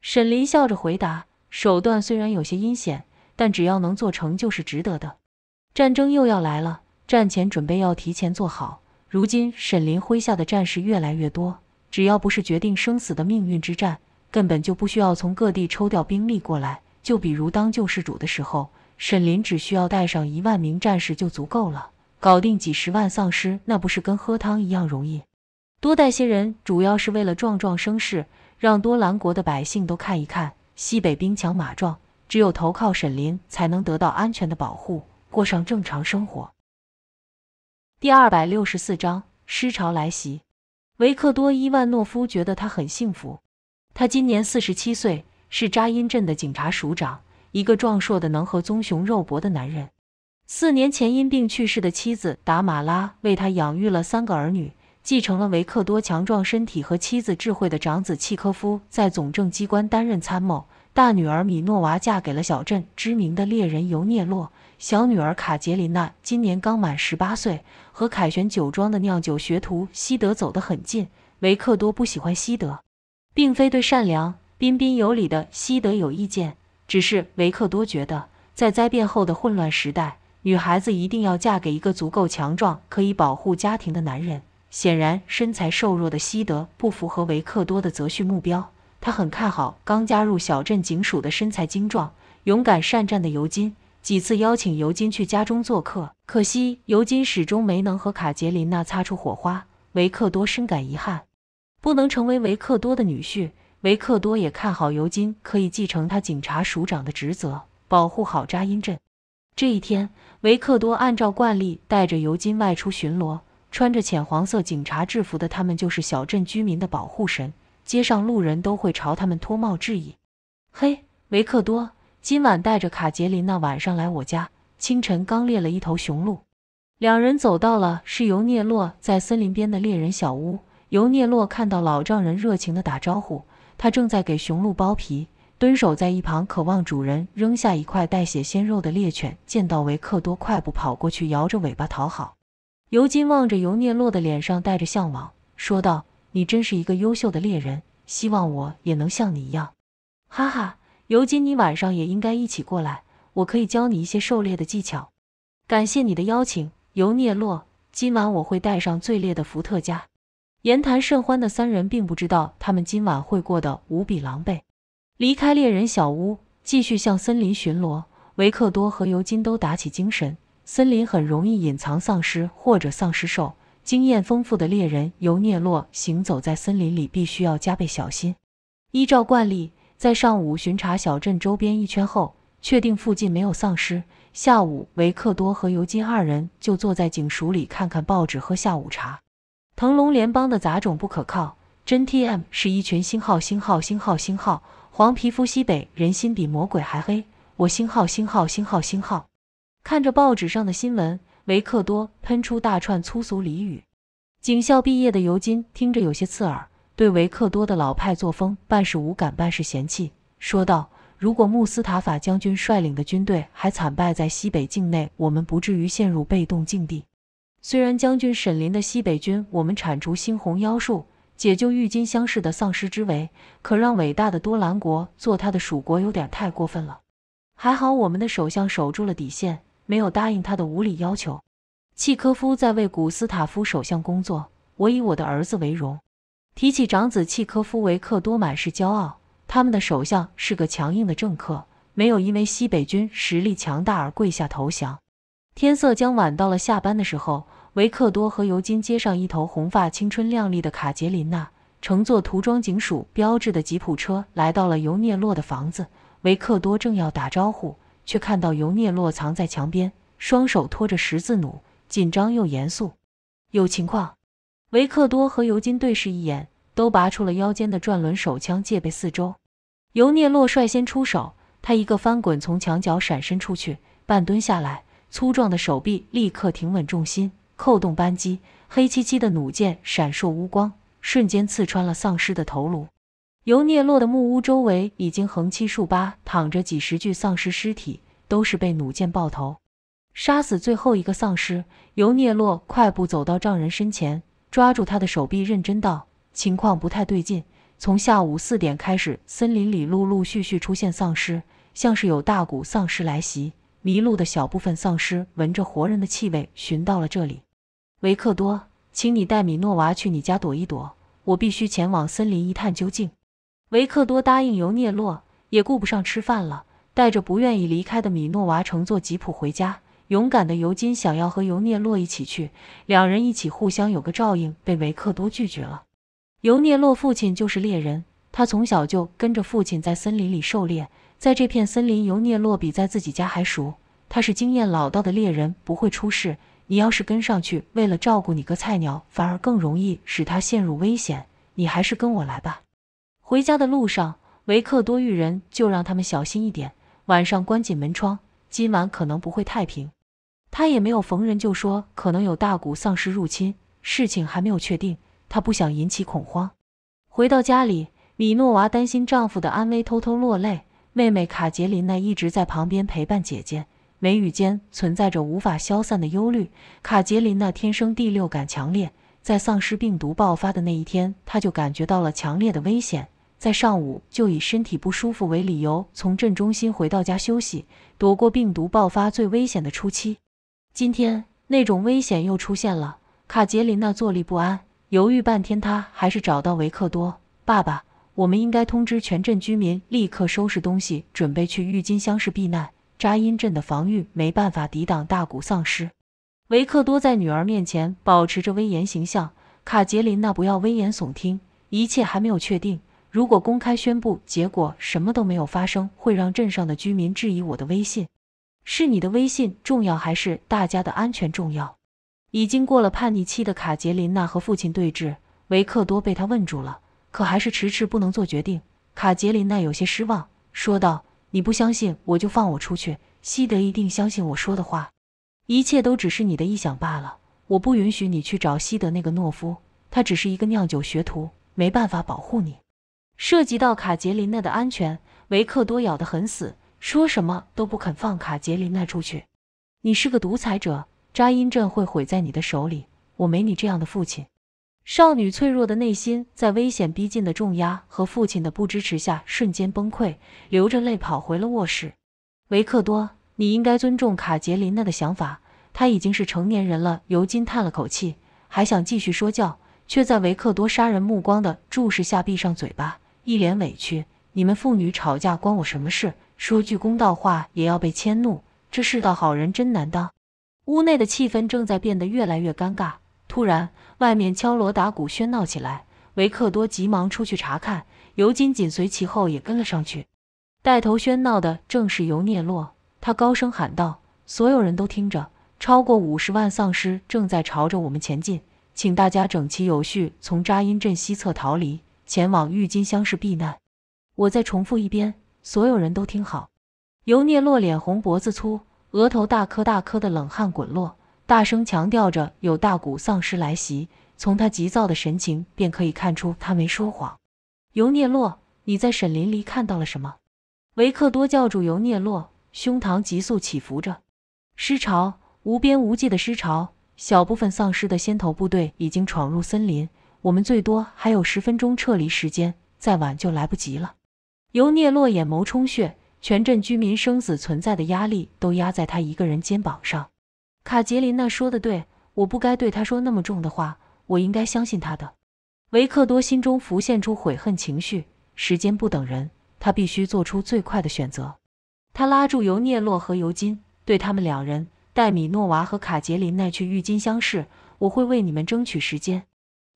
沈林笑着回答：“手段虽然有些阴险，但只要能做成，就是值得的。”战争又要来了，战前准备要提前做好。如今，沈林麾下的战士越来越多。只要不是决定生死的命运之战，根本就不需要从各地抽调兵力过来。就比如当救世主的时候，沈林只需要带上一万名战士就足够了，搞定几十万丧尸，那不是跟喝汤一样容易。多带些人，主要是为了壮壮声势，让多兰国的百姓都看一看西北兵强马壮，只有投靠沈林才能得到安全的保护，过上正常生活。第二百六十四章：尸潮来袭。维克多·伊万诺夫觉得他很幸福。他今年四十七岁，是扎因镇的警察署长，一个壮硕的能和棕熊肉搏的男人。四年前因病去世的妻子达马拉为他养育了三个儿女，继承了维克多强壮身体和妻子智慧的长子契科夫在总政机关担任参谋，大女儿米诺娃嫁给了小镇知名的猎人尤涅洛，小女儿卡捷琳娜今年刚满十八岁。和凯旋酒庄的酿酒学徒西德走得很近。维克多不喜欢西德，并非对善良、彬彬有礼的西德有意见，只是维克多觉得，在灾变后的混乱时代，女孩子一定要嫁给一个足够强壮、可以保护家庭的男人。显然，身材瘦弱的西德不符合维克多的择婿目标。他很看好刚加入小镇警署的身材精壮、勇敢善战的尤金。几次邀请尤金去家中做客，可惜尤金始终没能和卡捷琳娜擦出火花。维克多深感遗憾，不能成为维克多的女婿。维克多也看好尤金，可以继承他警察署长的职责，保护好扎因镇。这一天，维克多按照惯例带着尤金外出巡逻，穿着浅黄色警察制服的他们就是小镇居民的保护神，街上路人都会朝他们脱帽致意。嘿，维克多。今晚带着卡杰琳娜晚上来我家。清晨刚猎了一头雄鹿，两人走到了是由涅洛在森林边的猎人小屋。尤涅洛看到老丈人热情的打招呼，他正在给雄鹿剥皮，蹲守在一旁渴望主人扔下一块带血鲜肉的猎犬见到维克多快步跑过去，摇着尾巴讨好。尤金望着尤涅洛的脸上带着向往，说道：“你真是一个优秀的猎人，希望我也能像你一样。”哈哈。尤金，你晚上也应该一起过来，我可以教你一些狩猎的技巧。感谢你的邀请，尤涅洛。今晚我会带上最烈的伏特加。言谈甚欢的三人并不知道，他们今晚会过得无比狼狈。离开猎人小屋，继续向森林巡逻。维克多和尤金都打起精神，森林很容易隐藏丧尸或者丧尸兽。经验丰富的猎人尤涅洛行走在森林里，必须要加倍小心。依照惯例。在上午巡查小镇周边一圈后，确定附近没有丧尸。下午，维克多和尤金二人就坐在警署里看看报纸，喝下午茶。腾龙联邦的杂种不可靠，真 TM 是一群星号星号星号星号黄皮肤西北人心比魔鬼还黑。我星号星号星号星号看着报纸上的新闻，维克多喷出大串粗俗俚语。警校毕业的尤金听着有些刺耳。对维克多的老派作风，半是无感，半是嫌弃，说道：“如果穆斯塔法将军率领的军队还惨败在西北境内，我们不至于陷入被动境地。虽然将军沈林的西北军，我们铲除猩红妖术，解救郁金香式的丧尸之围，可让伟大的多兰国做他的属国，有点太过分了。还好我们的首相守住了底线，没有答应他的无理要求。”契科夫在为古斯塔夫首相工作，我以我的儿子为荣。提起长子契科夫维克多，满是骄傲。他们的首相是个强硬的政客，没有因为西北军实力强大而跪下投降。天色将晚，到了下班的时候，维克多和尤金接上一头红发、青春靓丽的卡捷琳娜，乘坐涂装警署标志的吉普车，来到了尤涅洛的房子。维克多正要打招呼，却看到尤涅洛藏在墙边，双手托着十字弩，紧张又严肃。有情况！维克多和尤金对视一眼。都拔出了腰间的转轮手枪，戒备四周。尤涅洛率先出手，他一个翻滚，从墙角闪身出去，半蹲下来，粗壮的手臂立刻挺稳重心，扣动扳机，黑漆漆的弩箭闪烁乌光，瞬间刺穿了丧尸的头颅。尤涅洛的木屋周围已经横七竖八躺着几十具丧尸尸体，都是被弩箭爆头。杀死最后一个丧尸，尤涅洛快步走到丈人身前，抓住他的手臂，认真道。情况不太对劲。从下午四点开始，森林里陆陆续续出现丧尸，像是有大股丧尸来袭。迷路的小部分丧尸闻着活人的气味寻到了这里。维克多，请你带米诺娃去你家躲一躲，我必须前往森林一探究竟。维克多答应尤涅洛，也顾不上吃饭了，带着不愿意离开的米诺娃乘坐吉普回家。勇敢的尤金想要和尤涅洛一起去，两人一起互相有个照应，被维克多拒绝了。尤涅洛父亲就是猎人，他从小就跟着父亲在森林里狩猎，在这片森林，尤涅洛比在自己家还熟。他是经验老道的猎人，不会出事。你要是跟上去，为了照顾你个菜鸟，反而更容易使他陷入危险。你还是跟我来吧。回家的路上，维克多遇人就让他们小心一点，晚上关紧门窗，今晚可能不会太平。他也没有逢人就说可能有大股丧尸入侵，事情还没有确定。她不想引起恐慌。回到家里，米诺娃担心丈夫的安危，偷偷落泪。妹妹卡杰琳娜一直在旁边陪伴姐姐，眉宇间存在着无法消散的忧虑。卡杰琳娜天生第六感强烈，在丧尸病毒爆发的那一天，她就感觉到了强烈的危险，在上午就以身体不舒服为理由从镇中心回到家休息，躲过病毒爆发最危险的初期。今天那种危险又出现了，卡杰琳娜坐立不安。犹豫半天，他还是找到维克多爸爸。我们应该通知全镇居民，立刻收拾东西，准备去郁金香市避难。扎因镇的防御没办法抵挡大股丧尸。维克多在女儿面前保持着威严形象。卡杰琳娜，不要危言耸听，一切还没有确定。如果公开宣布，结果什么都没有发生，会让镇上的居民质疑我的威信。是你的威信重要，还是大家的安全重要？已经过了叛逆期的卡杰琳娜和父亲对峙，维克多被他问住了，可还是迟迟不能做决定。卡杰琳娜有些失望，说道：“你不相信我就放我出去，西德一定相信我说的话，一切都只是你的臆想罢了。我不允许你去找西德那个懦夫，他只是一个酿酒学徒，没办法保护你。涉及到卡杰琳娜的安全，维克多咬得很死，说什么都不肯放卡杰琳娜出去。你是个独裁者。”扎因镇会毁在你的手里，我没你这样的父亲。少女脆弱的内心在危险逼近的重压和父亲的不支持下瞬间崩溃，流着泪跑回了卧室。维克多，你应该尊重卡捷琳娜的想法，她已经是成年人了。尤金叹了口气，还想继续说教，却在维克多杀人目光的注视下闭上嘴巴，一脸委屈。你们父女吵架关我什么事？说句公道话也要被迁怒，这世道好人真难当。屋内的气氛正在变得越来越尴尬。突然，外面敲锣打鼓，喧闹起来。维克多急忙出去查看，尤金紧随其后也跟了上去。带头喧闹的正是尤涅洛，他高声喊道：“所有人都听着，超过五十万丧尸正在朝着我们前进，请大家整齐有序从扎因镇西侧逃离，前往郁金香市避难。我再重复一遍，所有人都听好。”尤涅洛脸红脖子粗。额头大颗大颗的冷汗滚落，大声强调着有大股丧尸来袭。从他急躁的神情便可以看出，他没说谎。尤涅洛，你在沈林里看到了什么？维克多教主尤涅洛胸膛急速起伏着，尸潮，无边无际的尸潮，小部分丧尸的先头部队已经闯入森林，我们最多还有十分钟撤离时间，再晚就来不及了。尤涅洛眼眸充血。全镇居民生死存在的压力都压在他一个人肩膀上。卡杰琳娜说的对，我不该对他说那么重的话，我应该相信他的。维克多心中浮现出悔恨情绪。时间不等人，他必须做出最快的选择。他拉住尤涅洛和尤金，对他们两人：“带米诺娃和卡杰琳娜去郁金香市，我会为你们争取时间。”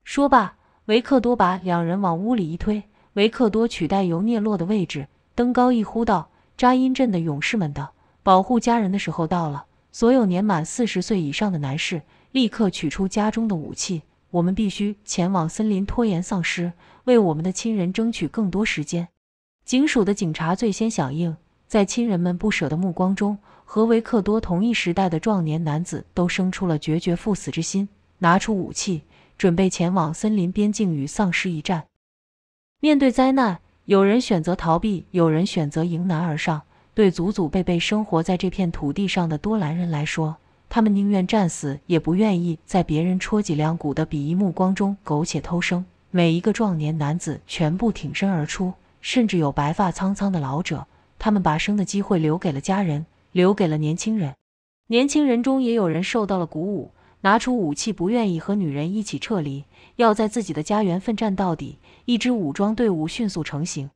说罢，维克多把两人往屋里一推。维克多取代尤涅洛的位置，登高一呼道。扎因镇的勇士们的，保护家人的时候到了。所有年满四十岁以上的男士，立刻取出家中的武器。我们必须前往森林，拖延丧尸，为我们的亲人争取更多时间。警署的警察最先响应，在亲人们不舍的目光中，和维克多同一时代的壮年男子都生出了决绝赴死之心，拿出武器，准备前往森林边境与丧尸一战。面对灾难。有人选择逃避，有人选择迎难而上。对祖祖辈辈生活在这片土地上的多兰人来说，他们宁愿战死，也不愿意在别人戳脊梁骨的鄙夷目光中苟且偷生。每一个壮年男子全部挺身而出，甚至有白发苍苍的老者，他们把生的机会留给了家人，留给了年轻人。年轻人中也有人受到了鼓舞，拿出武器，不愿意和女人一起撤离。要在自己的家园奋战到底。一支武装队伍迅速成型。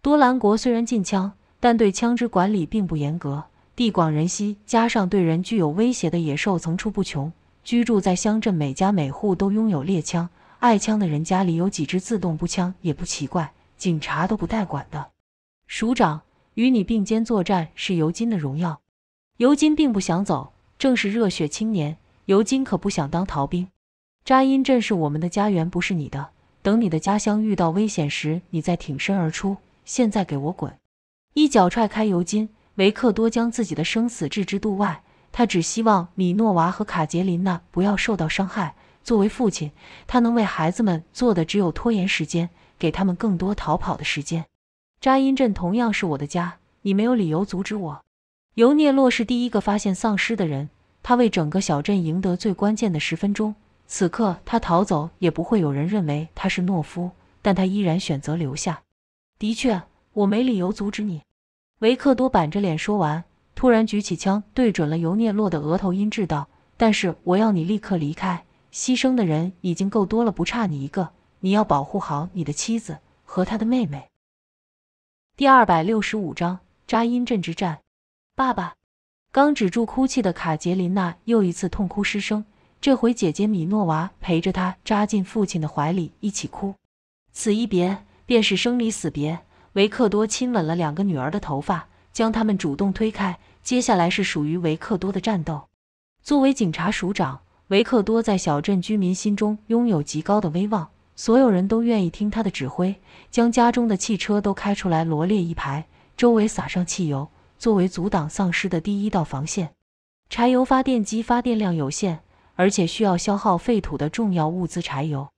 多兰国虽然禁枪，但对枪支管理并不严格。地广人稀，加上对人具有威胁的野兽层出不穷，居住在乡镇，每家每户都拥有猎枪。爱枪的人家里有几支自动步枪也不奇怪，警察都不带管的。署长，与你并肩作战是尤金的荣耀。尤金并不想走，正是热血青年，尤金可不想当逃兵。扎因镇是我们的家园，不是你的。等你的家乡遇到危险时，你再挺身而出。现在给我滚！一脚踹开尤金，维克多将自己的生死置之度外。他只希望米诺娃和卡捷琳娜不要受到伤害。作为父亲，他能为孩子们做的只有拖延时间，给他们更多逃跑的时间。扎因镇同样是我的家，你没有理由阻止我。尤涅洛是第一个发现丧尸的人，他为整个小镇赢得最关键的十分钟。此刻他逃走也不会有人认为他是懦夫，但他依然选择留下。的确，我没理由阻止你。”维克多板着脸说完，突然举起枪对准了尤涅洛的额头，阴质道：“但是我要你立刻离开，牺牲的人已经够多了，不差你一个。你要保护好你的妻子和他的妹妹。”第二百六十五章扎因镇之战。爸爸，刚止住哭泣的卡捷琳娜又一次痛哭失声。这回姐姐米诺娃陪着他扎进父亲的怀里一起哭，此一别便是生离死别。维克多亲吻了两个女儿的头发，将他们主动推开。接下来是属于维克多的战斗。作为警察署长，维克多在小镇居民心中拥有极高的威望，所有人都愿意听他的指挥。将家中的汽车都开出来罗列一排，周围撒上汽油，作为阻挡丧尸的第一道防线。柴油发电机发电量有限。而且需要消耗废土的重要物资柴油。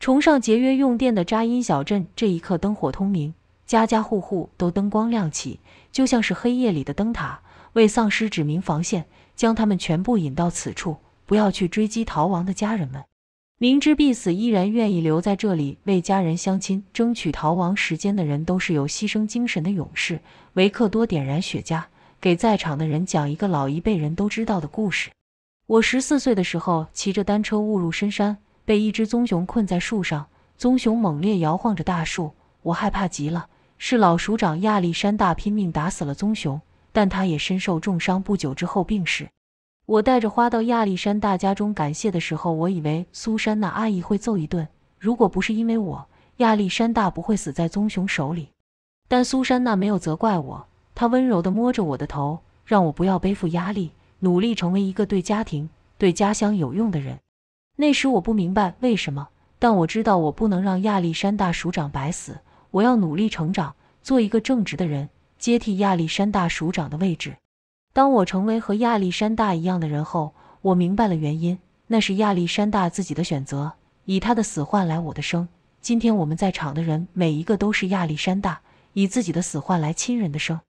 崇尚节约用电的扎因小镇，这一刻灯火通明，家家户户都灯光亮起，就像是黑夜里的灯塔，为丧尸指明防线，将他们全部引到此处，不要去追击逃亡的家人们。明知必死，依然愿意留在这里为家人乡亲争取逃亡时间的人，都是有牺牲精神的勇士。维克多点燃雪茄，给在场的人讲一个老一辈人都知道的故事。我十四岁的时候，骑着单车误入深山，被一只棕熊困在树上。棕熊猛烈摇晃着大树，我害怕极了。是老署长亚历山大拼命打死了棕熊，但他也身受重伤，不久之后病逝。我带着花到亚历山大家中感谢的时候，我以为苏珊娜阿姨会揍一顿。如果不是因为我，亚历山大不会死在棕熊手里。但苏珊娜没有责怪我，她温柔地摸着我的头，让我不要背负压力。努力成为一个对家庭、对家乡有用的人。那时我不明白为什么，但我知道我不能让亚历山大署长白死。我要努力成长，做一个正直的人，接替亚历山大署长的位置。当我成为和亚历山大一样的人后，我明白了原因。那是亚历山大自己的选择，以他的死换来我的生。今天我们在场的人每一个都是亚历山大，以自己的死换来亲人的生。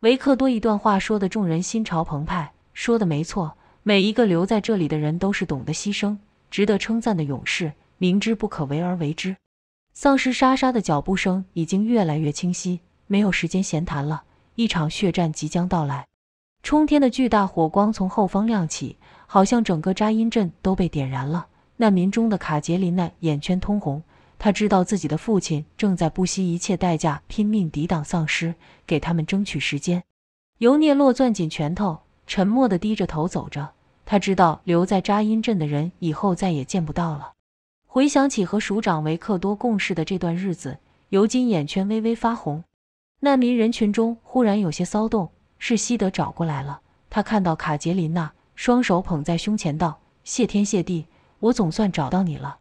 维克多一段话说得众人心潮澎湃。说的没错，每一个留在这里的人都是懂得牺牲、值得称赞的勇士，明知不可为而为之。丧尸沙沙的脚步声已经越来越清晰，没有时间闲谈了，一场血战即将到来。冲天的巨大火光从后方亮起，好像整个扎因镇都被点燃了。难民中的卡杰琳娜眼圈通红，她知道自己的父亲正在不惜一切代价拼命抵挡丧尸，给他们争取时间。尤涅洛攥紧拳头。沉默地低着头走着，他知道留在扎因镇的人以后再也见不到了。回想起和署长维克多共事的这段日子，尤金眼圈微微发红。难民人群中忽然有些骚动，是西德找过来了。他看到卡杰琳娜，双手捧在胸前道：“谢天谢地，我总算找到你了。”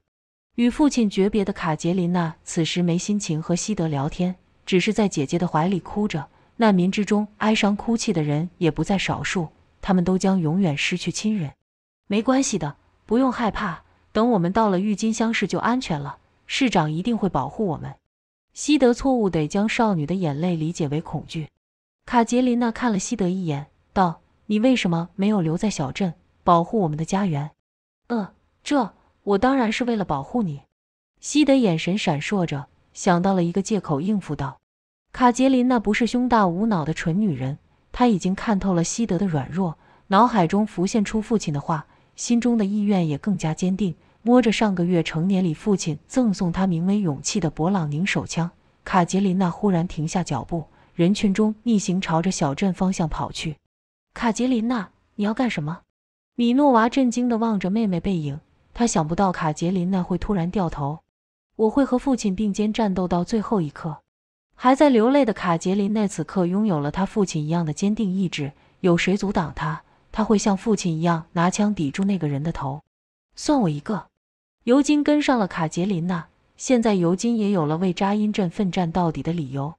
与父亲诀别的卡杰琳娜此时没心情和西德聊天，只是在姐姐的怀里哭着。难民之中，哀伤哭泣的人也不在少数。他们都将永远失去亲人。没关系的，不用害怕。等我们到了郁金香市就安全了。市长一定会保护我们。西德错误地将少女的眼泪理解为恐惧。卡捷琳娜看了西德一眼，道：“你为什么没有留在小镇保护我们的家园？”“呃，这……我当然是为了保护你。”西德眼神闪烁着，想到了一个借口，应付道。卡杰琳娜不是胸大无脑的蠢女人，她已经看透了西德的软弱，脑海中浮现出父亲的话，心中的意愿也更加坚定。摸着上个月成年礼父亲赠送她名为“勇气”的勃朗宁手枪，卡杰琳娜忽然停下脚步，人群中逆行朝着小镇方向跑去。卡杰琳娜，你要干什么？米诺娃震惊地望着妹妹背影，她想不到卡杰琳娜会突然掉头。我会和父亲并肩战斗到最后一刻。还在流泪的卡杰琳娜此刻拥有了她父亲一样的坚定意志。有谁阻挡他？他会像父亲一样拿枪抵住那个人的头。算我一个。尤金跟上了卡杰琳娜。现在尤金也有了为扎因镇奋战到底的理由。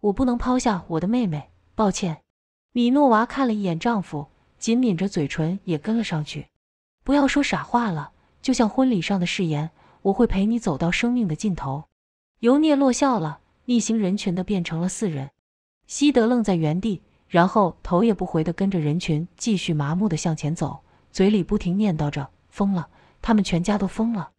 我不能抛下我的妹妹。抱歉。米诺娃看了一眼丈夫，紧抿着嘴唇也跟了上去。不要说傻话了。就像婚礼上的誓言，我会陪你走到生命的尽头。尤涅洛笑了。逆行人群的变成了四人，西德愣在原地，然后头也不回的跟着人群继续麻木的向前走，嘴里不停念叨着：“疯了，他们全家都疯了。”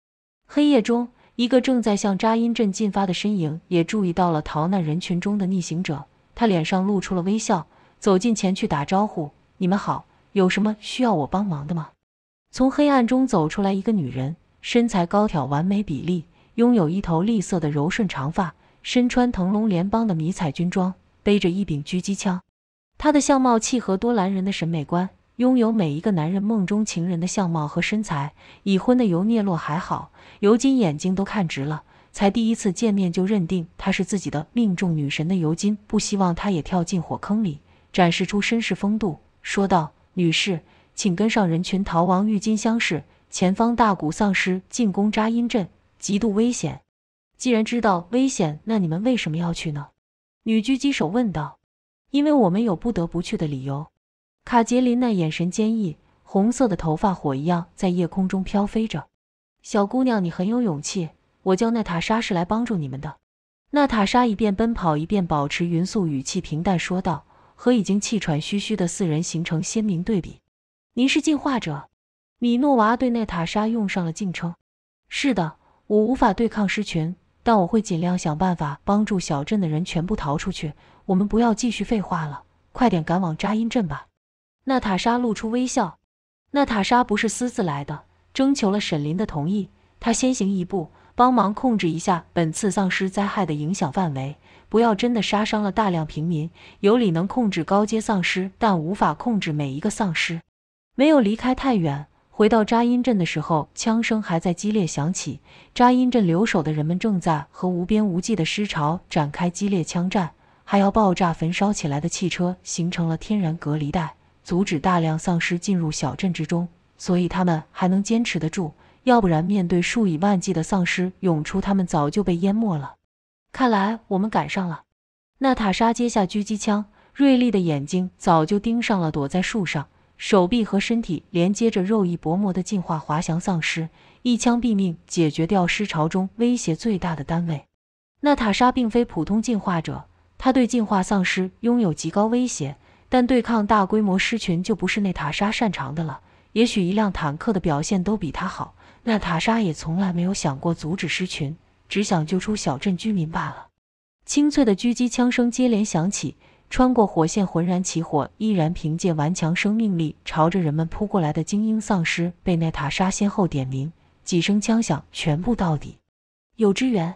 黑夜中，一个正在向扎因镇进发的身影也注意到了逃难人群中的逆行者，他脸上露出了微笑，走近前去打招呼：“你们好，有什么需要我帮忙的吗？”从黑暗中走出来一个女人，身材高挑，完美比例，拥有一头栗色的柔顺长发。身穿腾龙联邦的迷彩军装，背着一柄狙击枪，他的相貌契合多兰人的审美观，拥有每一个男人梦中情人的相貌和身材。已婚的尤涅洛还好，尤金眼睛都看直了，才第一次见面就认定他是自己的命中女神的尤金，不希望他也跳进火坑里，展示出绅士风度，说道：“女士，请跟上人群逃亡郁金香市，前方大股丧尸进攻扎因镇，极度危险。”既然知道危险，那你们为什么要去呢？女狙击手问道。因为我们有不得不去的理由。卡捷琳娜眼神坚毅，红色的头发火一样在夜空中飘飞着。小姑娘，你很有勇气。我叫娜塔莎，是来帮助你们的。娜塔莎一边奔跑一边保持匀速，语气平淡说道，和已经气喘吁吁的四人形成鲜明对比。您是进化者。米诺娃对娜塔莎用上了敬称。是的，我无法对抗狮群。但我会尽量想办法帮助小镇的人全部逃出去。我们不要继续废话了，快点赶往扎因镇吧。娜塔莎露出微笑。娜塔莎不是私自来的，征求了沈林的同意，她先行一步，帮忙控制一下本次丧尸灾害的影响范围，不要真的杀伤了大量平民。尤里能控制高阶丧尸，但无法控制每一个丧尸。没有离开太远。回到扎因镇的时候，枪声还在激烈响起。扎因镇留守的人们正在和无边无际的尸潮展开激烈枪战，还要爆炸焚烧起来的汽车形成了天然隔离带，阻止大量丧尸进入小镇之中，所以他们还能坚持得住。要不然，面对数以万计的丧尸涌出，他们早就被淹没了。看来我们赶上了。娜塔莎接下狙击枪，锐利的眼睛早就盯上了躲在树上。手臂和身体连接着肉翼薄膜的进化滑翔丧尸，一枪毙命，解决掉尸潮中威胁最大的单位。娜塔莎并非普通进化者，她对进化丧尸拥有极高威胁，但对抗大规模尸群就不是娜塔莎擅长的了。也许一辆坦克的表现都比她好。娜塔莎也从来没有想过阻止尸群，只想救出小镇居民罢了。清脆的狙击枪声接连响起。穿过火线，浑然起火，依然凭借顽强生命力朝着人们扑过来的精英丧尸，被娜塔莎先后点名，几声枪响，全部到底。有支援。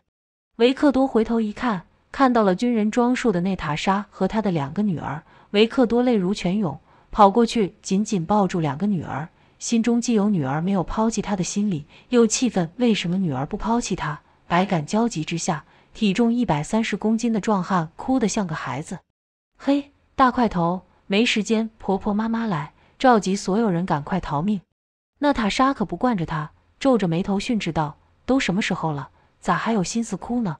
维克多回头一看，看到了军人装束的娜塔莎和他的两个女儿。维克多泪如泉涌，跑过去紧紧抱住两个女儿，心中既有女儿没有抛弃他的心理，又气愤为什么女儿不抛弃他。百感交集之下，体重一百三十公斤的壮汉哭得像个孩子。嘿，大块头，没时间！婆婆妈妈来，召集所有人，赶快逃命！娜塔莎可不惯着他，皱着眉头训斥道：“都什么时候了，咋还有心思哭呢？”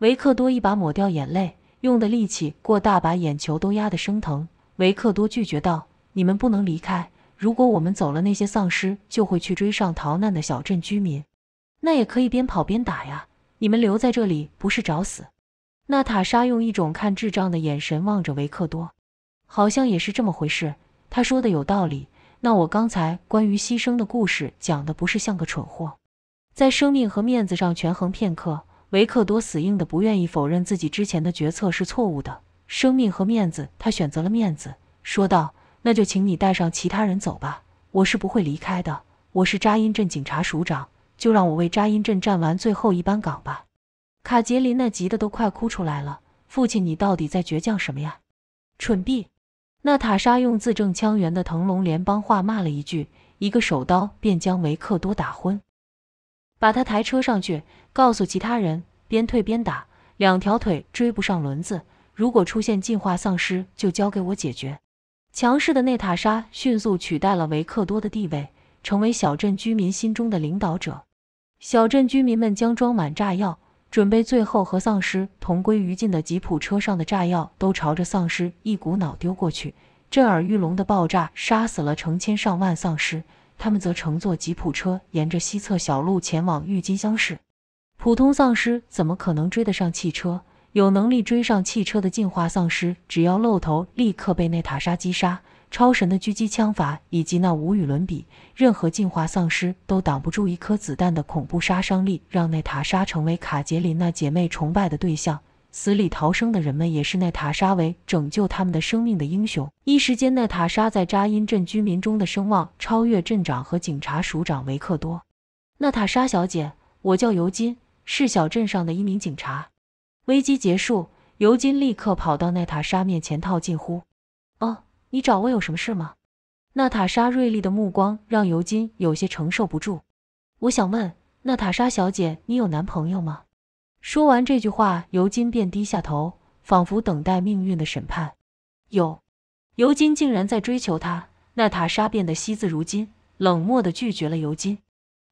维克多一把抹掉眼泪，用的力气过大，把眼球都压得生疼。维克多拒绝道：“你们不能离开，如果我们走了，那些丧尸就会去追上逃难的小镇居民。那也可以边跑边打呀，你们留在这里不是找死？”娜塔莎用一种看智障的眼神望着维克多，好像也是这么回事。他说的有道理。那我刚才关于牺牲的故事讲的不是像个蠢货，在生命和面子上权衡片刻，维克多死硬的不愿意否认自己之前的决策是错误的。生命和面子，他选择了面子，说道：“那就请你带上其他人走吧，我是不会离开的。我是扎因镇警察署长，就让我为扎因镇站完最后一班岗吧。”卡杰琳娜急得都快哭出来了，父亲，你到底在倔强什么呀？蠢逼！娜塔莎用字正腔圆的腾龙联邦话骂了一句，一个手刀便将维克多打昏，把他抬车上去，告诉其他人，边退边打，两条腿追不上轮子。如果出现进化丧尸，就交给我解决。强势的娜塔莎迅速取代了维克多的地位，成为小镇居民心中的领导者。小镇居民们将装满炸药。准备最后和丧尸同归于尽的吉普车上的炸药都朝着丧尸一股脑丢过去，震耳欲聋的爆炸杀死了成千上万丧尸，他们则乘坐吉普车沿着西侧小路前往郁金香市。普通丧尸怎么可能追得上汽车？有能力追上汽车的进化丧尸，只要露头立刻被内塔莎击杀。超神的狙击枪法以及那无与伦比、任何进化丧尸都挡不住一颗子弹的恐怖杀伤力，让娜塔莎成为卡捷琳娜姐妹崇拜的对象。死里逃生的人们也是娜塔莎为拯救他们的生命的英雄。一时间，娜塔莎在扎因镇居民中的声望超越镇长和警察署长维克多。娜塔莎小姐，我叫尤金，是小镇上的一名警察。危机结束，尤金立刻跑到娜塔莎面前套近乎。你找我有什么事吗？娜塔莎锐利的目光让尤金有些承受不住。我想问娜塔莎小姐，你有男朋友吗？说完这句话，尤金便低下头，仿佛等待命运的审判。有，尤金竟然在追求她，娜塔莎变得惜字如金，冷漠的拒绝了尤金。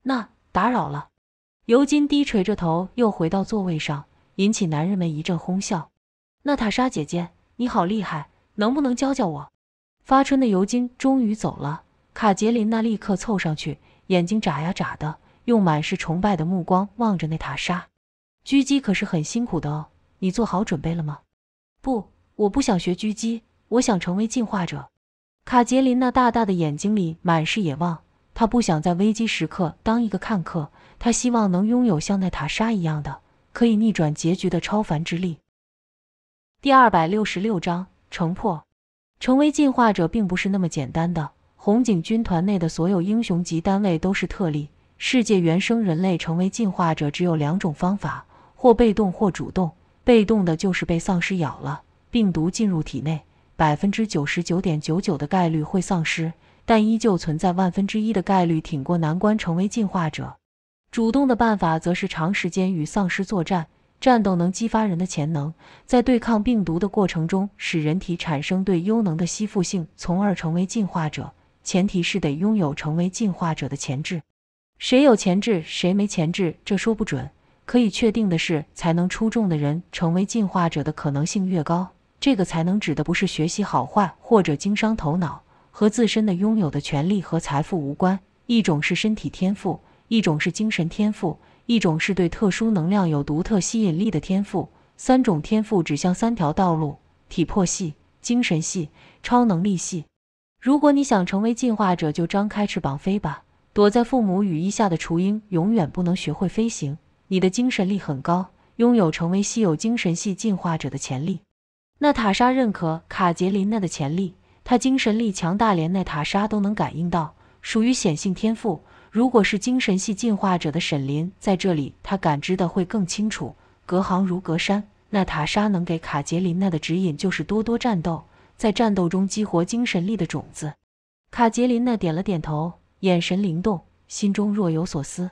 那打扰了，尤金低垂着头，又回到座位上，引起男人们一阵哄笑。娜塔莎姐姐，你好厉害，能不能教教我？发春的尤金终于走了，卡杰琳娜立刻凑上去，眼睛眨呀眨的，用满是崇拜的目光望着娜塔莎。狙击可是很辛苦的哦，你做好准备了吗？不，我不想学狙击，我想成为进化者。卡杰琳娜大大的眼睛里满是野望，她不想在危机时刻当一个看客，她希望能拥有像娜塔莎一样的可以逆转结局的超凡之力。第二百六十六章：城破。成为进化者并不是那么简单的。红警军团内的所有英雄级单位都是特例。世界原生人类成为进化者只有两种方法，或被动或主动。被动的就是被丧尸咬了，病毒进入体内，百分之九十九点九九的概率会丧尸，但依旧存在万分之一的概率挺过难关成为进化者。主动的办法则是长时间与丧尸作战。战斗能激发人的潜能，在对抗病毒的过程中，使人体产生对优能的吸附性，从而成为进化者。前提是得拥有成为进化者的潜质。谁有潜质，谁没潜质，这说不准。可以确定的是，才能出众的人，成为进化者的可能性越高。这个才能指的不是学习好坏或者经商头脑，和自身的拥有的权利和财富无关。一种是身体天赋，一种是精神天赋。一种是对特殊能量有独特吸引力的天赋，三种天赋指向三条道路：体魄系、精神系、超能力系。如果你想成为进化者，就张开翅膀飞吧！躲在父母羽翼下的雏鹰永远不能学会飞行。你的精神力很高，拥有成为稀有精神系进化者的潜力。娜塔莎认可卡捷琳娜的潜力，她精神力强大，连娜塔莎都能感应到，属于显性天赋。如果是精神系进化者的沈林在这里，他感知的会更清楚。隔行如隔山，娜塔莎能给卡捷琳娜的指引就是多多战斗，在战斗中激活精神力的种子。卡捷琳娜点了点头，眼神灵动，心中若有所思。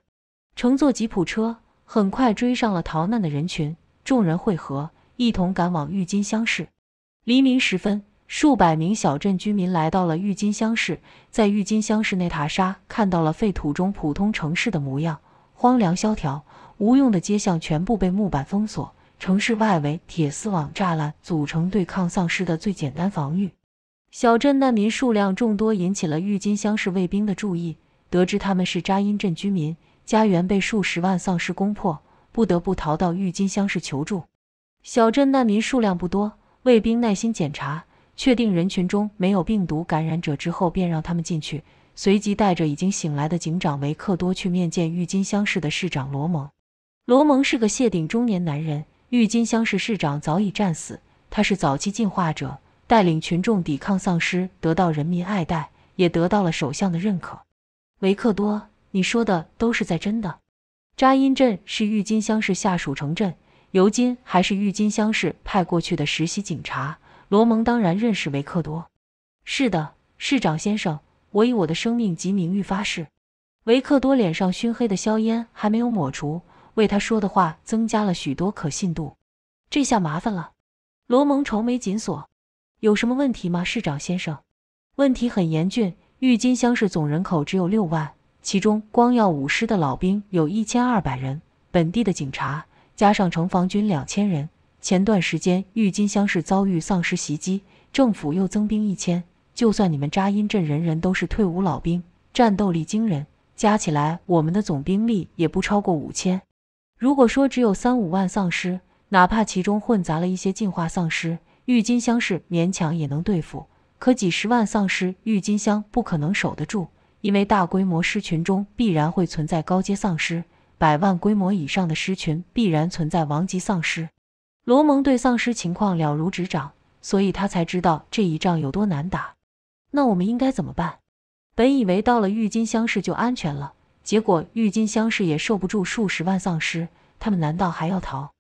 乘坐吉普车，很快追上了逃难的人群，众人汇合，一同赶往郁金香市。黎明时分。数百名小镇居民来到了郁金香市，在郁金香市，内，塔莎看到了废土中普通城市的模样，荒凉萧条，无用的街巷全部被木板封锁，城市外围铁丝网栅栏组成对抗丧尸的最简单防御。小镇难民数量众多，引起了郁金香市卫兵的注意。得知他们是扎因镇居民，家园被数十万丧尸攻破，不得不逃到郁金香市求助。小镇难民数量不多，卫兵耐心检查。确定人群中没有病毒感染者之后，便让他们进去。随即带着已经醒来的警长维克多去面见郁金香市的市长罗蒙。罗蒙是个谢顶中年男人。郁金香市市长早已战死，他是早期进化者，带领群众抵抗丧尸，得到人民爱戴，也得到了首相的认可。维克多，你说的都是在真的？扎因镇是郁金香市下属城镇。尤金还是郁金香市派过去的实习警察。罗蒙当然认识维克多。是的，市长先生，我以我的生命及名誉发誓。维克多脸上熏黑的硝烟还没有抹除，为他说的话增加了许多可信度。这下麻烦了。罗蒙愁眉紧锁。有什么问题吗，市长先生？问题很严峻。郁金香市总人口只有六万，其中光耀武师的老兵有一千二百人，本地的警察加上城防军两千人。前段时间，郁金香市遭遇丧尸袭击，政府又增兵一千。就算你们扎因镇人人都是退伍老兵，战斗力惊人，加起来我们的总兵力也不超过五千。如果说只有三五万丧尸，哪怕其中混杂了一些进化丧尸，郁金香市勉强也能对付。可几十万丧尸，郁金香不可能守得住，因为大规模尸群中必然会存在高阶丧尸，百万规模以上的尸群必然存在王级丧尸。罗蒙对丧尸情况了如指掌，所以他才知道这一仗有多难打。那我们应该怎么办？本以为到了郁金香市就安全了，结果郁金香市也受不住数十万丧尸。他们难道还要逃？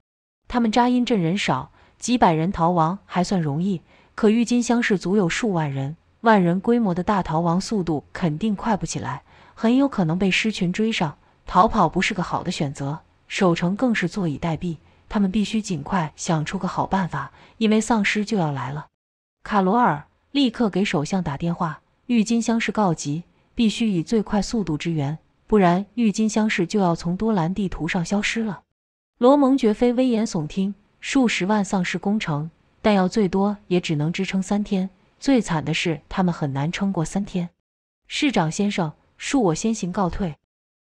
他们扎因镇人少，几百人逃亡还算容易，可郁金香市足有数万人，万人规模的大逃亡速度肯定快不起来，很有可能被狮群追上。逃跑不是个好的选择，守城更是坐以待毙。他们必须尽快想出个好办法，因为丧尸就要来了。卡罗尔立刻给首相打电话。郁金香市告急，必须以最快速度支援，不然郁金香市就要从多兰地图上消失了。罗蒙绝非危言耸听，数十万丧尸攻城，弹药最多也只能支撑三天。最惨的是，他们很难撑过三天。市长先生，恕我先行告退。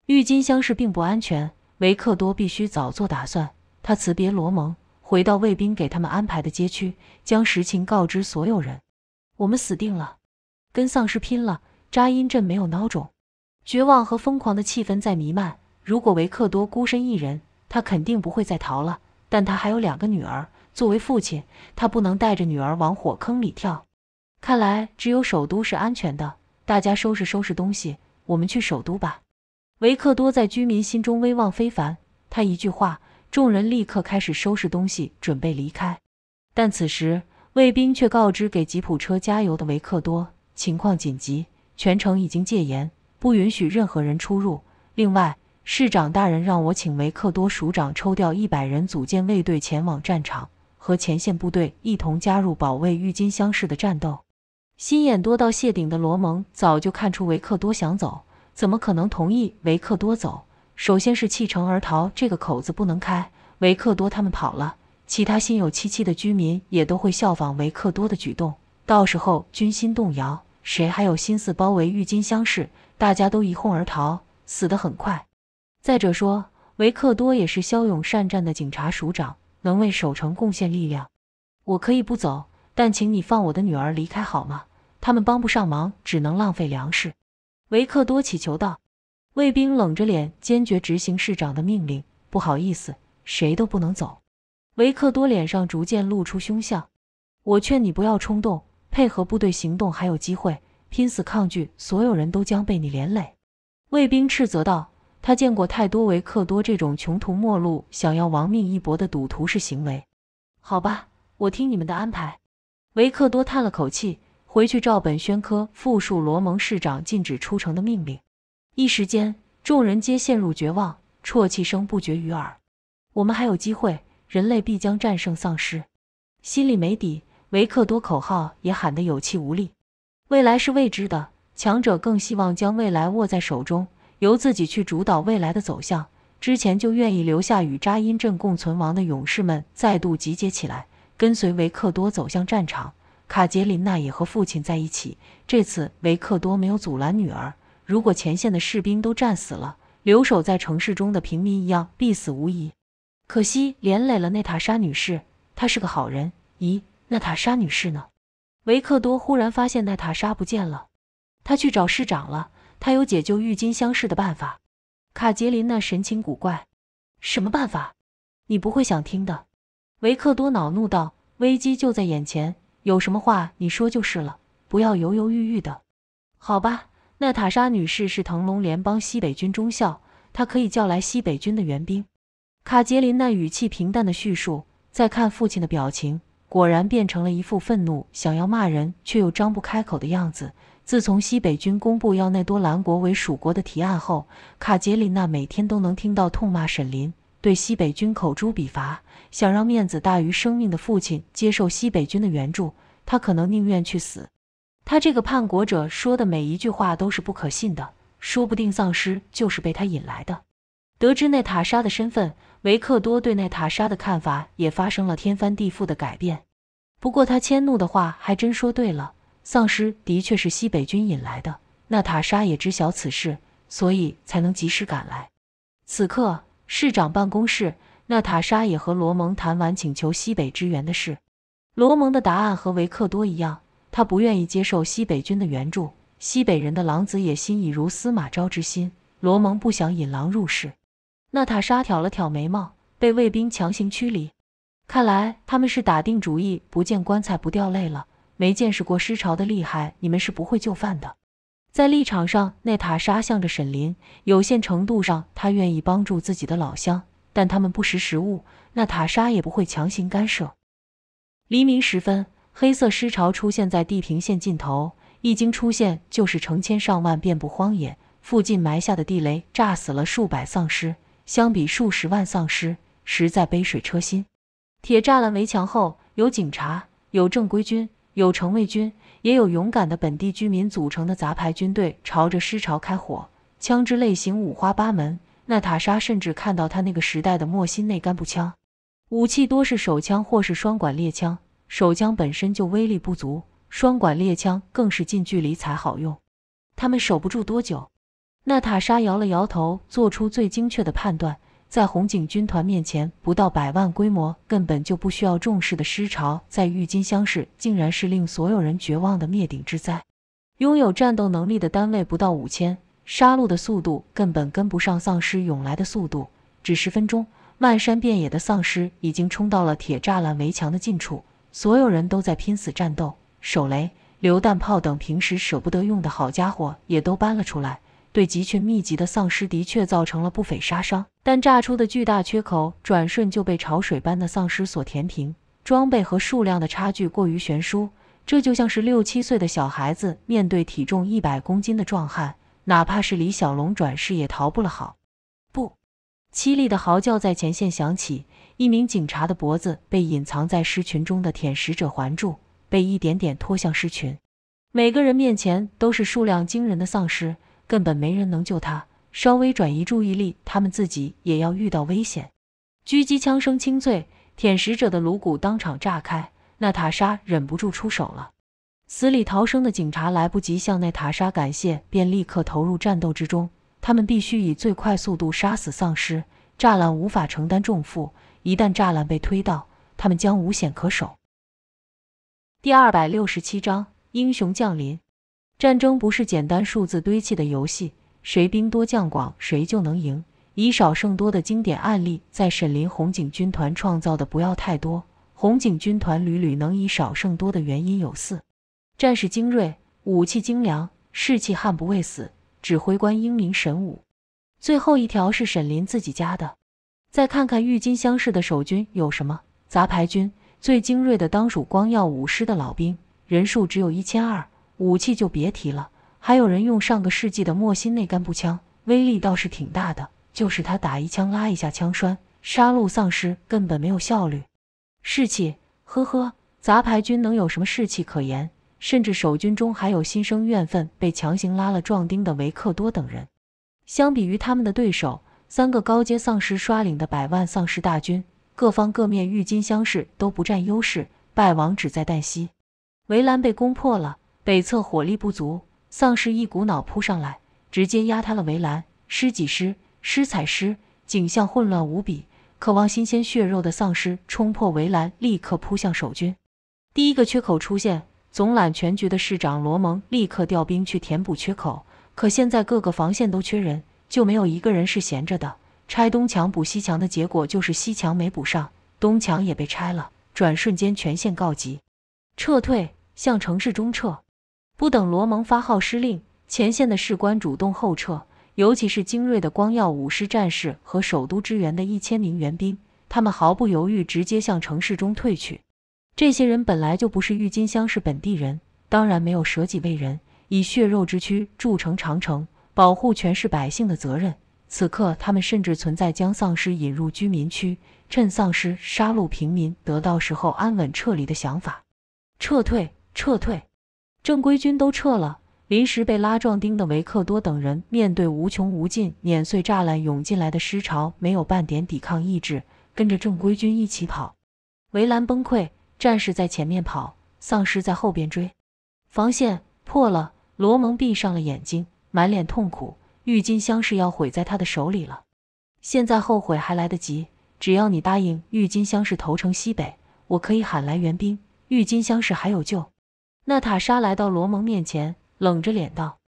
郁金香市并不安全，维克多必须早做打算。他辞别罗蒙，回到卫兵给他们安排的街区，将实情告知所有人：“我们死定了，跟丧尸拼了！扎因镇没有孬种。”绝望和疯狂的气氛在弥漫。如果维克多孤身一人，他肯定不会再逃了。但他还有两个女儿，作为父亲，他不能带着女儿往火坑里跳。看来只有首都是安全的。大家收拾收拾东西，我们去首都吧。维克多在居民心中威望非凡，他一句话。众人立刻开始收拾东西，准备离开。但此时，卫兵却告知给吉普车加油的维克多，情况紧急，全城已经戒严，不允许任何人出入。另外，市长大人让我请维克多署长抽调一百人组建卫队，前往战场，和前线部队一同加入保卫郁金香市的战斗。心眼多到谢顶的罗蒙早就看出维克多想走，怎么可能同意维克多走？首先是弃城而逃这个口子不能开，维克多他们跑了，其他心有戚戚的居民也都会效仿维克多的举动，到时候军心动摇，谁还有心思包围郁金香市？大家都一哄而逃，死得很快。再者说，维克多也是骁勇善战的警察署长，能为守城贡献力量。我可以不走，但请你放我的女儿离开好吗？他们帮不上忙，只能浪费粮食。维克多祈求道。卫兵冷着脸，坚决执行市长的命令。不好意思，谁都不能走。维克多脸上逐渐露出凶相。我劝你不要冲动，配合部队行动还有机会；拼死抗拒，所有人都将被你连累。卫兵斥责道：“他见过太多维克多这种穷途末路、想要亡命一搏的赌徒式行为。”好吧，我听你们的安排。维克多叹了口气，回去照本宣科复述罗蒙市长禁止出城的命令。一时间，众人皆陷入绝望，啜泣声不绝于耳。我们还有机会，人类必将战胜丧尸。心里没底，维克多口号也喊得有气无力。未来是未知的，强者更希望将未来握在手中，由自己去主导未来的走向。之前就愿意留下与扎因镇共存亡的勇士们再度集结起来，跟随维克多走向战场。卡杰琳娜也和父亲在一起，这次维克多没有阻拦女儿。如果前线的士兵都战死了，留守在城市中的平民一样必死无疑。可惜连累了娜塔莎女士，她是个好人。咦，娜塔莎女士呢？维克多忽然发现娜塔莎不见了，他去找市长了。他有解救郁金香市的办法。卡捷琳娜神情古怪：“什么办法？你不会想听的。”维克多恼怒道：“危机就在眼前，有什么话你说就是了，不要犹犹豫豫的。”好吧。娜塔莎女士是腾龙联邦西北军中校，她可以叫来西北军的援兵。”卡杰琳娜语气平淡的叙述。再看父亲的表情，果然变成了一副愤怒，想要骂人却又张不开口的样子。自从西北军公布要纳多兰国为属国的提案后，卡杰琳娜每天都能听到痛骂沈林，对西北军口诛笔伐，想让面子大于生命的父亲接受西北军的援助，他可能宁愿去死。他这个叛国者说的每一句话都是不可信的，说不定丧尸就是被他引来的。得知娜塔莎的身份，维克多对娜塔莎的看法也发生了天翻地覆的改变。不过他迁怒的话还真说对了，丧尸的确是西北军引来的。娜塔莎也知晓此事，所以才能及时赶来。此刻市长办公室，娜塔莎也和罗蒙谈完请求西北支援的事，罗蒙的答案和维克多一样。他不愿意接受西北军的援助，西北人的狼子野心已如司马昭之心。罗蒙不想引狼入室。娜塔莎挑了挑眉毛，被卫兵强行驱离。看来他们是打定主意，不见棺材不掉泪了。没见识过尸潮的厉害，你们是不会就范的。在立场上，娜塔莎向着沈林。有限程度上，他愿意帮助自己的老乡，但他们不识时务，娜塔莎也不会强行干涉。黎明时分。黑色尸潮出现在地平线尽头，一经出现就是成千上万，遍布荒野。附近埋下的地雷炸死了数百丧尸，相比数十万丧尸，实在杯水车薪。铁栅栏围墙后有警察，有正规军，有城卫军，也有勇敢的本地居民组成的杂牌军队，朝着尸潮开火。枪支类型五花八门，娜塔莎甚至看到他那个时代的莫辛内干步枪。武器多是手枪或是双管猎枪。手枪本身就威力不足，双管猎枪更是近距离才好用。他们守不住多久？娜塔莎摇了摇头，做出最精确的判断：在红警军团面前，不到百万规模根本就不需要重视的尸潮，在郁金香市竟然是令所有人绝望的灭顶之灾。拥有战斗能力的单位不到五千，杀戮的速度根本跟不上丧尸涌来的速度。只十分钟，漫山遍野的丧尸已经冲到了铁栅栏围墙的近处。所有人都在拼死战斗，手雷、榴弹炮等平时舍不得用的好家伙也都搬了出来，对集群密集的丧尸的确造成了不菲杀伤，但炸出的巨大缺口转瞬就被潮水般的丧尸所填平。装备和数量的差距过于悬殊，这就像是六七岁的小孩子面对体重一百公斤的壮汉，哪怕是李小龙转世也逃不了。好。凄厉的嚎叫在前线响起，一名警察的脖子被隐藏在尸群中的舔食者环住，被一点点拖向尸群。每个人面前都是数量惊人的丧尸，根本没人能救他。稍微转移注意力，他们自己也要遇到危险。狙击枪声清脆，舔食者的颅骨当场炸开。娜塔莎忍不住出手了。死里逃生的警察来不及向娜塔莎感谢，便立刻投入战斗之中。他们必须以最快速度杀死丧尸，栅栏无法承担重负，一旦栅栏被推倒，他们将无险可守。第二百六十七章英雄降临。战争不是简单数字堆砌的游戏，谁兵多将广，谁就能赢。以少胜多的经典案例，在沈林红警军团创造的不要太多。红警军团屡屡能以少胜多的原因有四：战士精锐，武器精良，士气悍不畏死。指挥官英明神武。最后一条是沈林自己家的。再看看郁金香市的守军有什么？杂牌军最精锐的当属光耀五师的老兵，人数只有一千二，武器就别提了，还有人用上个世纪的莫辛内甘步枪，威力倒是挺大的，就是他打一枪拉一下枪栓，杀戮丧尸根本没有效率。士气？呵呵，杂牌军能有什么士气可言？甚至守军中还有心生怨愤、被强行拉了壮丁的维克多等人。相比于他们的对手，三个高阶丧尸率领的百万丧尸大军，各方各面郁金香式都不占优势，败亡只在旦夕。围栏被攻破了，北侧火力不足，丧尸一股脑扑上来，直接压塌了围栏，尸挤尸，尸踩尸，景象混乱无比。渴望新鲜血肉的丧尸冲破围栏，立刻扑向守军。第一个缺口出现。总揽全局的市长罗蒙立刻调兵去填补缺口，可现在各个防线都缺人，就没有一个人是闲着的。拆东墙补西墙的结果就是西墙没补上，东墙也被拆了，转瞬间全线告急，撤退向城市中撤。不等罗蒙发号施令，前线的士官主动后撤，尤其是精锐的光耀五师战士和首都支援的一千名援兵，他们毫不犹豫，直接向城市中退去。这些人本来就不是郁金香，是本地人，当然没有舍己为人、以血肉之躯筑成长城、保护全市百姓的责任。此刻，他们甚至存在将丧尸引入居民区，趁丧尸杀戮平民得到时候安稳撤离的想法。撤退，撤退！正规军都撤了，临时被拉壮丁的维克多等人面对无穷无尽碾碎栅栏涌进来的尸潮，没有半点抵抗意志，跟着正规军一起跑。围栏崩溃。战士在前面跑，丧尸在后边追，防线破了。罗蒙闭上了眼睛，满脸痛苦。郁金香是要毁在他的手里了。现在后悔还来得及，只要你答应郁金香是投诚西北，我可以喊来援兵。郁金香是还有救。娜塔莎来到罗蒙面前，冷着脸道：“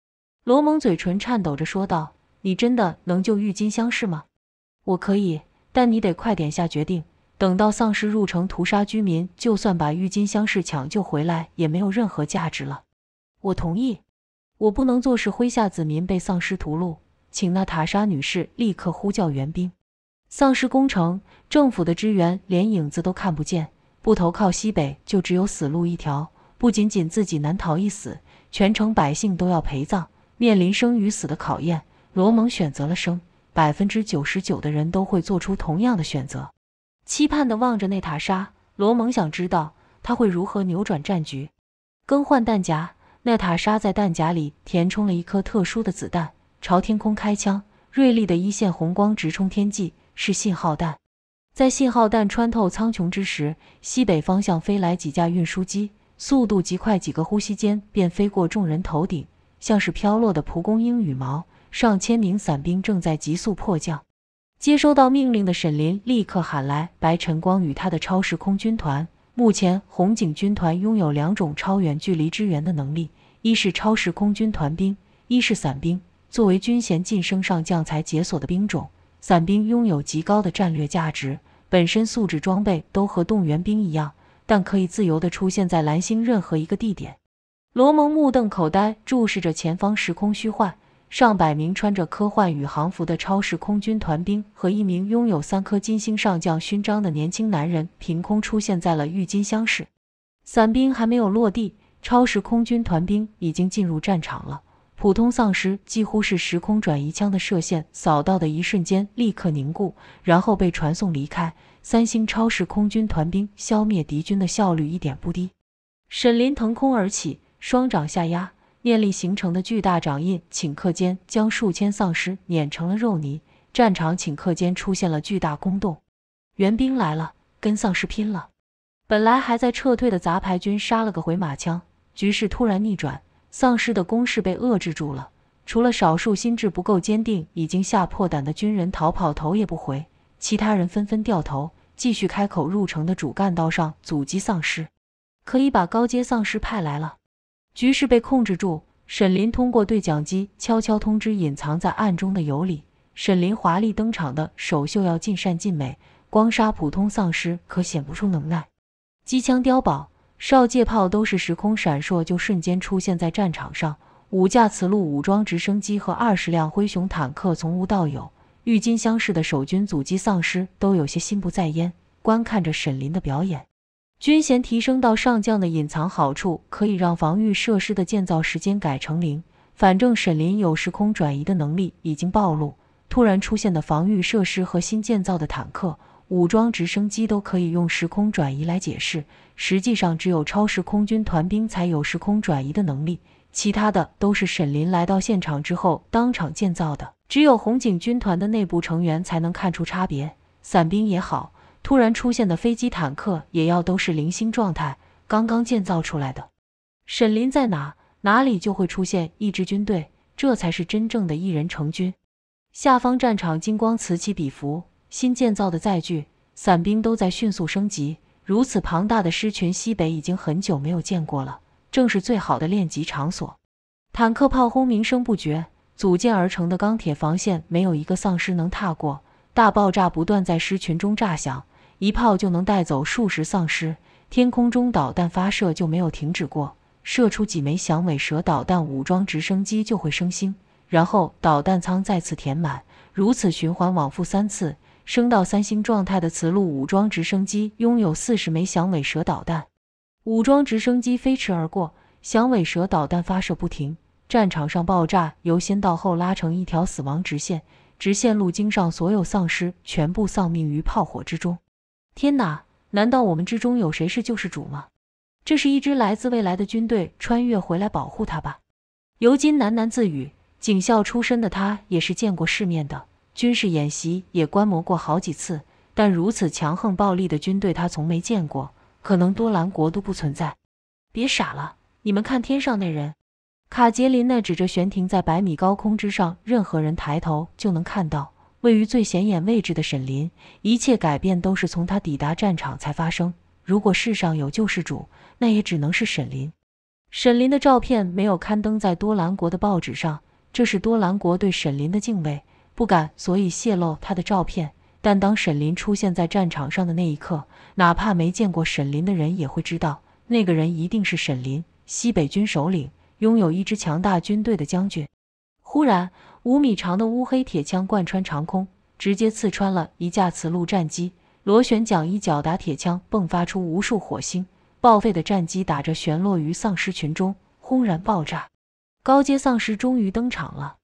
罗蒙，嘴唇颤抖着说道：‘你真的能救郁金香是吗？我可以，但你得快点下决定。’”等到丧尸入城屠杀居民，就算把郁金香市抢救回来，也没有任何价值了。我同意，我不能坐视麾下子民被丧尸屠戮，请娜塔莎女士立刻呼叫援兵。丧尸攻城，政府的支援连影子都看不见，不投靠西北就只有死路一条。不仅仅自己难逃一死，全城百姓都要陪葬。面临生与死的考验，罗蒙选择了生。百分之九十九的人都会做出同样的选择。期盼地望着娜塔莎，罗蒙想知道他会如何扭转战局。更换弹夹，娜塔莎在弹夹里填充了一颗特殊的子弹，朝天空开枪。锐利的一线红光直冲天际，是信号弹。在信号弹穿透苍穹之时，西北方向飞来几架运输机，速度极快，几个呼吸间便飞过众人头顶，像是飘落的蒲公英羽毛。上千名伞兵正在急速迫降。接收到命令的沈林立刻喊来白晨光与他的超时空军团。目前红警军团拥有两种超远距离支援的能力：一是超时空军团兵，一是伞兵。作为军衔晋升上将才解锁的兵种，伞兵拥有极高的战略价值，本身素质装备都和动员兵一样，但可以自由地出现在蓝星任何一个地点。罗蒙目瞪口呆，注视着前方时空虚幻。上百名穿着科幻宇航服的超时空军团兵和一名拥有三颗金星上将勋章的年轻男人凭空出现在了郁金香市。伞兵还没有落地，超时空军团兵已经进入战场了。普通丧尸几乎是时空转移枪的射线扫到的一瞬间立刻凝固，然后被传送离开。三星超时空军团兵消灭敌军的效率一点不低。沈林腾空而起，双掌下压。念力形成的巨大掌印，顷刻间将数千丧尸碾成了肉泥。战场顷刻间出现了巨大空洞，援兵来了，跟丧尸拼了。本来还在撤退的杂牌军杀了个回马枪，局势突然逆转，丧尸的攻势被遏制住了。除了少数心智不够坚定、已经吓破胆的军人逃跑头也不回，其他人纷纷掉头，继续开口入城的主干道上阻击丧尸。可以把高阶丧尸派来了。局势被控制住，沈林通过对讲机悄悄通知隐藏在暗中的尤里。沈林华丽登场的首秀要尽善尽美，光杀普通丧尸可显不出能耐。机枪、碉堡、少界炮都是时空闪烁，就瞬间出现在战场上。五架磁路武装直升机和二十辆灰熊坦克从无到有，郁金香式的守军阻击丧尸都有些心不在焉，观看着沈林的表演。军衔提升到上将的隐藏好处，可以让防御设施的建造时间改成零。反正沈林有时空转移的能力已经暴露，突然出现的防御设施和新建造的坦克、武装直升机都可以用时空转移来解释。实际上，只有超时空军团兵才有时空转移的能力，其他的都是沈林来到现场之后当场建造的。只有红警军团的内部成员才能看出差别，伞兵也好。突然出现的飞机、坦克也要都是零星状态，刚刚建造出来的。沈林在哪，哪里就会出现一支军队，这才是真正的一人成军。下方战场金光此起彼伏，新建造的载具、伞兵都在迅速升级。如此庞大的狮群，西北已经很久没有见过了，正是最好的练级场所。坦克炮轰鸣声不绝，组建而成的钢铁防线，没有一个丧尸能踏过。大爆炸不断在狮群中炸响。一炮就能带走数十丧尸，天空中导弹发射就没有停止过。射出几枚响尾蛇导弹，武装直升机就会升星，然后导弹舱再次填满，如此循环往复三次，升到三星状态的磁路武装直升机拥有四十枚响尾蛇导弹。武装直升机飞驰而过，响尾蛇导弹发射不停，战场上爆炸由先到后拉成一条死亡直线，直线路径上所有丧尸全部丧命于炮火之中。天哪！难道我们之中有谁是救世主吗？这是一支来自未来的军队，穿越回来保护他吧。尤金喃喃自语。警校出身的他也是见过世面的，军事演习也观摩过好几次，但如此强横暴力的军队他从没见过。可能多兰国都不存在。别傻了，你们看天上那人。卡杰琳娜指着悬停在百米高空之上，任何人抬头就能看到。位于最显眼位置的沈林，一切改变都是从他抵达战场才发生。如果世上有救世主，那也只能是沈林。沈林的照片没有刊登在多兰国的报纸上，这是多兰国对沈林的敬畏，不敢所以泄露他的照片。但当沈林出现在战场上的那一刻，哪怕没见过沈林的人也会知道，那个人一定是沈林，西北军首领，拥有一支强大军队的将军。忽然。五米长的乌黑铁枪贯穿长空，直接刺穿了一架雌鹿战机。螺旋桨一脚打铁枪迸发出无数火星，报废的战机打着旋落于丧尸群中，轰然爆炸。高阶丧尸终于登场了。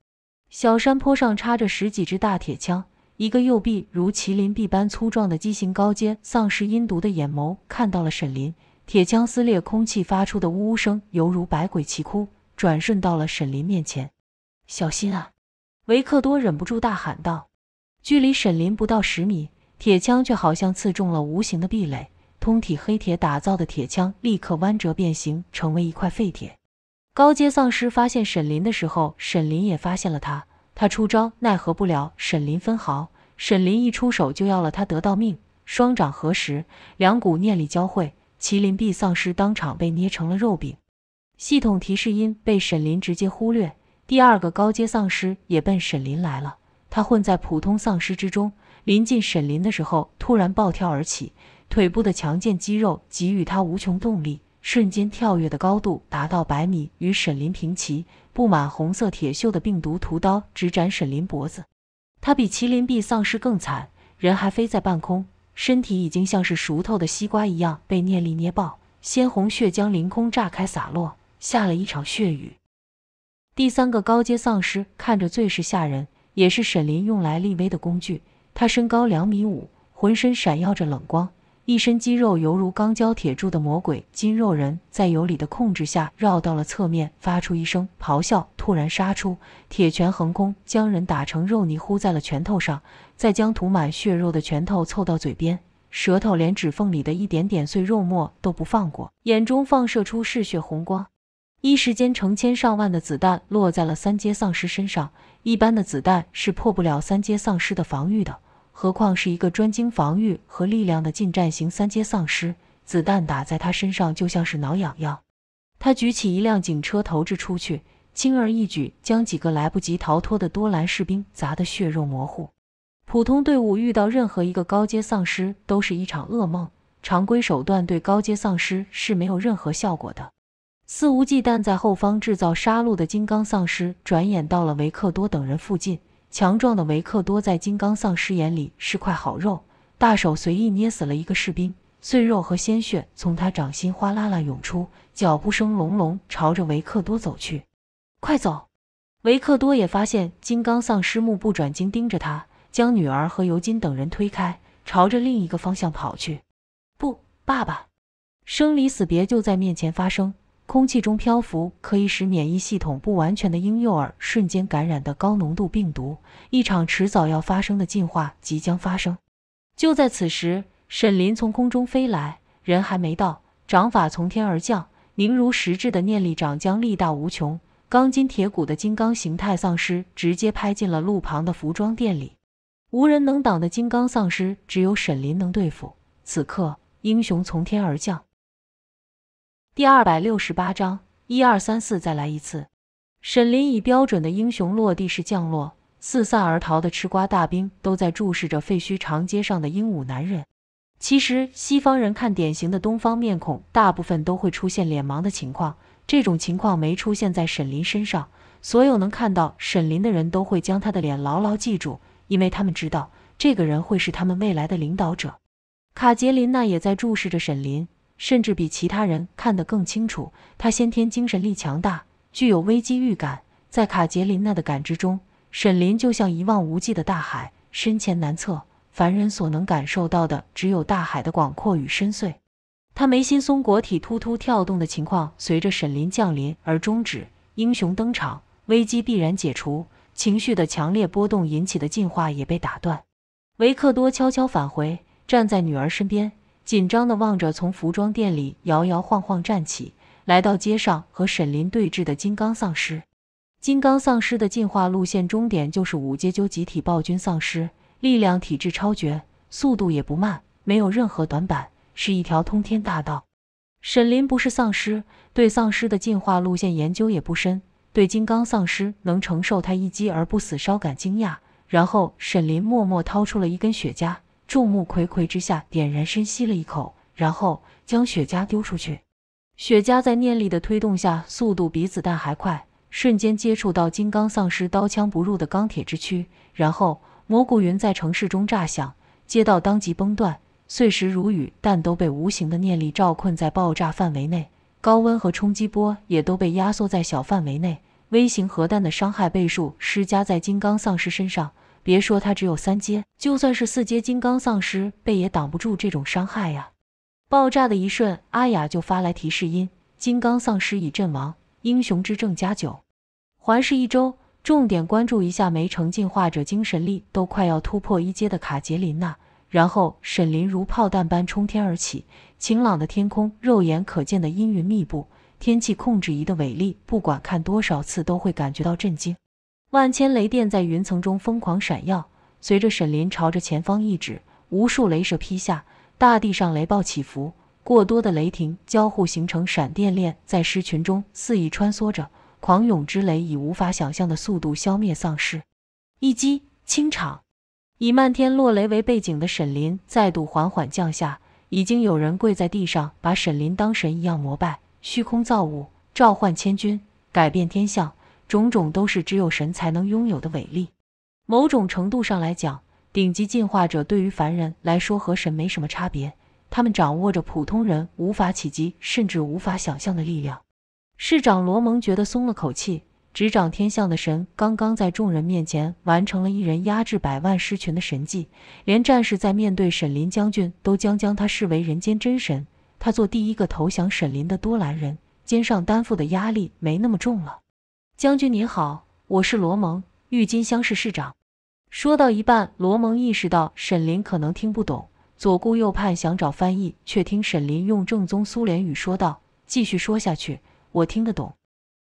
小山坡上插着十几支大铁枪，一个右臂如麒麟臂般粗壮的畸形高阶丧尸，阴毒的眼眸看到了沈林。铁枪撕裂空气发出的呜呜声，犹如百鬼齐哭。转瞬到了沈林面前，小心啊！维克多忍不住大喊道：“距离沈林不到十米，铁枪却好像刺中了无形的壁垒。通体黑铁打造的铁枪立刻弯折变形，成为一块废铁。”高阶丧尸发现沈林的时候，沈林也发现了他。他出招奈何不了沈林分毫，沈林一出手就要了他得到命。双掌合十，两股念力交汇，麒麟臂丧尸当场被捏成了肉饼。系统提示音被沈林直接忽略。第二个高阶丧尸也奔沈林来了。他混在普通丧尸之中，临近沈林的时候突然暴跳而起，腿部的强健肌肉给予他无穷动力，瞬间跳跃的高度达到百米，与沈林平齐。布满红色铁锈的病毒屠刀直斩沈林脖子。他比麒麟臂丧尸更惨，人还飞在半空，身体已经像是熟透的西瓜一样被念力捏爆，鲜红血浆凌空炸开洒落，下了一场血雨。第三个高阶丧尸看着最是吓人，也是沈林用来立威的工具。他身高两米五，浑身闪耀着冷光，一身肌肉犹如钢胶铁铸的魔鬼金肉人，在尤里的控制下绕到了侧面，发出一声咆哮，突然杀出，铁拳横空将人打成肉泥，糊在了拳头上，再将涂满血肉的拳头凑到嘴边，舌头连指缝里的一点点碎肉末都不放过，眼中放射出嗜血红光。一时间，成千上万的子弹落在了三阶丧尸身上。一般的子弹是破不了三阶丧尸的防御的，何况是一个专精防御和力量的近战型三阶丧尸，子弹打在他身上就像是挠痒痒。他举起一辆警车投掷出去，轻而易举将几个来不及逃脱的多兰士兵砸得血肉模糊。普通队伍遇到任何一个高阶丧尸都是一场噩梦，常规手段对高阶丧尸是没有任何效果的。肆无忌惮在后方制造杀戮的金刚丧尸，转眼到了维克多等人附近。强壮的维克多在金刚丧尸眼里是块好肉，大手随意捏死了一个士兵，碎肉和鲜血从他掌心哗啦啦涌出。脚步声隆隆，朝着维克多走去。快走！维克多也发现金刚丧尸目不转睛盯着他，将女儿和尤金等人推开，朝着另一个方向跑去。不，爸爸，生离死别就在面前发生。空气中漂浮，可以使免疫系统不完全的婴幼儿瞬间感染的高浓度病毒，一场迟早要发生的进化即将发生。就在此时，沈林从空中飞来，人还没到，掌法从天而降，凝如实质的念力掌将力大无穷、钢筋铁骨的金刚形态丧尸直接拍进了路旁的服装店里。无人能挡的金刚丧尸，只有沈林能对付。此刻，英雄从天而降。第二百六十八章，一二三四，再来一次。沈林以标准的英雄落地式降落，四散而逃的吃瓜大兵都在注视着废墟长街上的英武男人。其实西方人看典型的东方面孔，大部分都会出现脸盲的情况。这种情况没出现在沈林身上，所有能看到沈林的人都会将他的脸牢牢记住，因为他们知道这个人会是他们未来的领导者。卡捷琳娜也在注视着沈林。甚至比其他人看得更清楚。他先天精神力强大，具有危机预感。在卡捷琳娜的感知中，沈林就像一望无际的大海，深浅难测。凡人所能感受到的，只有大海的广阔与深邃。他眉心松果体突突跳动的情况，随着沈林降临而终止。英雄登场，危机必然解除。情绪的强烈波动引起的进化也被打断。维克多悄悄返回，站在女儿身边。紧张地望着从服装店里摇摇晃晃站起来到街上和沈林对峙的金刚丧尸。金刚丧尸的进化路线终点就是五阶究极体暴君丧尸，力量、体质超绝，速度也不慢，没有任何短板，是一条通天大道。沈林不是丧尸，对丧尸的进化路线研究也不深，对金刚丧尸能承受他一击而不死稍感惊讶，然后沈林默默掏出了一根雪茄。众目睽睽之下，点燃，深吸了一口，然后将雪茄丢出去。雪茄在念力的推动下，速度比子弹还快，瞬间接触到金刚丧尸刀枪不入的钢铁之躯。然后蘑菇云在城市中炸响，街道当即崩断，碎石如雨，但都被无形的念力罩困在爆炸范围内。高温和冲击波也都被压缩在小范围内，微型核弹的伤害倍数施加在金刚丧尸身上。别说他只有三阶，就算是四阶金刚丧尸被也挡不住这种伤害呀！爆炸的一瞬，阿雅就发来提示音：“金刚丧尸已阵亡，英雄之证加九。”环视一周，重点关注一下没成进化者，精神力都快要突破一阶的卡杰琳娜。然后沈林如炮弹般冲天而起，晴朗的天空，肉眼可见的阴云密布，天气控制仪的伟力，不管看多少次都会感觉到震惊。万千雷电在云层中疯狂闪耀，随着沈林朝着前方一指，无数雷蛇劈下，大地上雷暴起伏。过多的雷霆交互形成闪电链，在狮群中肆意穿梭着。狂涌之雷以无法想象的速度消灭丧尸，一击清场。以漫天落雷为背景的沈林再度缓缓降下，已经有人跪在地上，把沈林当神一样膜拜。虚空造物，召唤千军，改变天象。种种都是只有神才能拥有的伟力。某种程度上来讲，顶级进化者对于凡人来说和神没什么差别。他们掌握着普通人无法企及，甚至无法想象的力量。市长罗蒙觉得松了口气。执掌天象的神刚刚在众人面前完成了一人压制百万狮群的神迹，连战士在面对沈林将军都将将他视为人间真神。他做第一个投降沈林的多兰人，肩上担负的压力没那么重了。将军您好，我是罗蒙，郁金香市市长。说到一半，罗蒙意识到沈林可能听不懂，左顾右盼想找翻译，却听沈林用正宗苏联语说道：“继续说下去，我听得懂。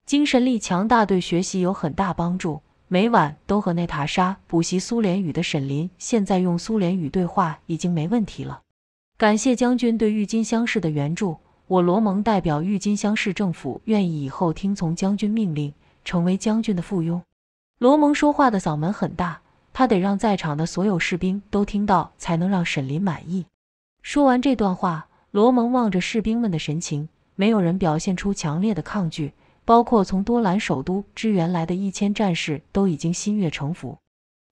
精神力强大，对学习有很大帮助。每晚都和娜塔莎补习苏联语的沈林，现在用苏联语对话已经没问题了。感谢将军对郁金香市的援助，我罗蒙代表郁金香市政府，愿意以后听从将军命令。”成为将军的附庸。罗蒙说话的嗓门很大，他得让在场的所有士兵都听到，才能让沈林满意。说完这段话，罗蒙望着士兵们的神情，没有人表现出强烈的抗拒，包括从多兰首都支援来的一千战士，都已经心悦诚服。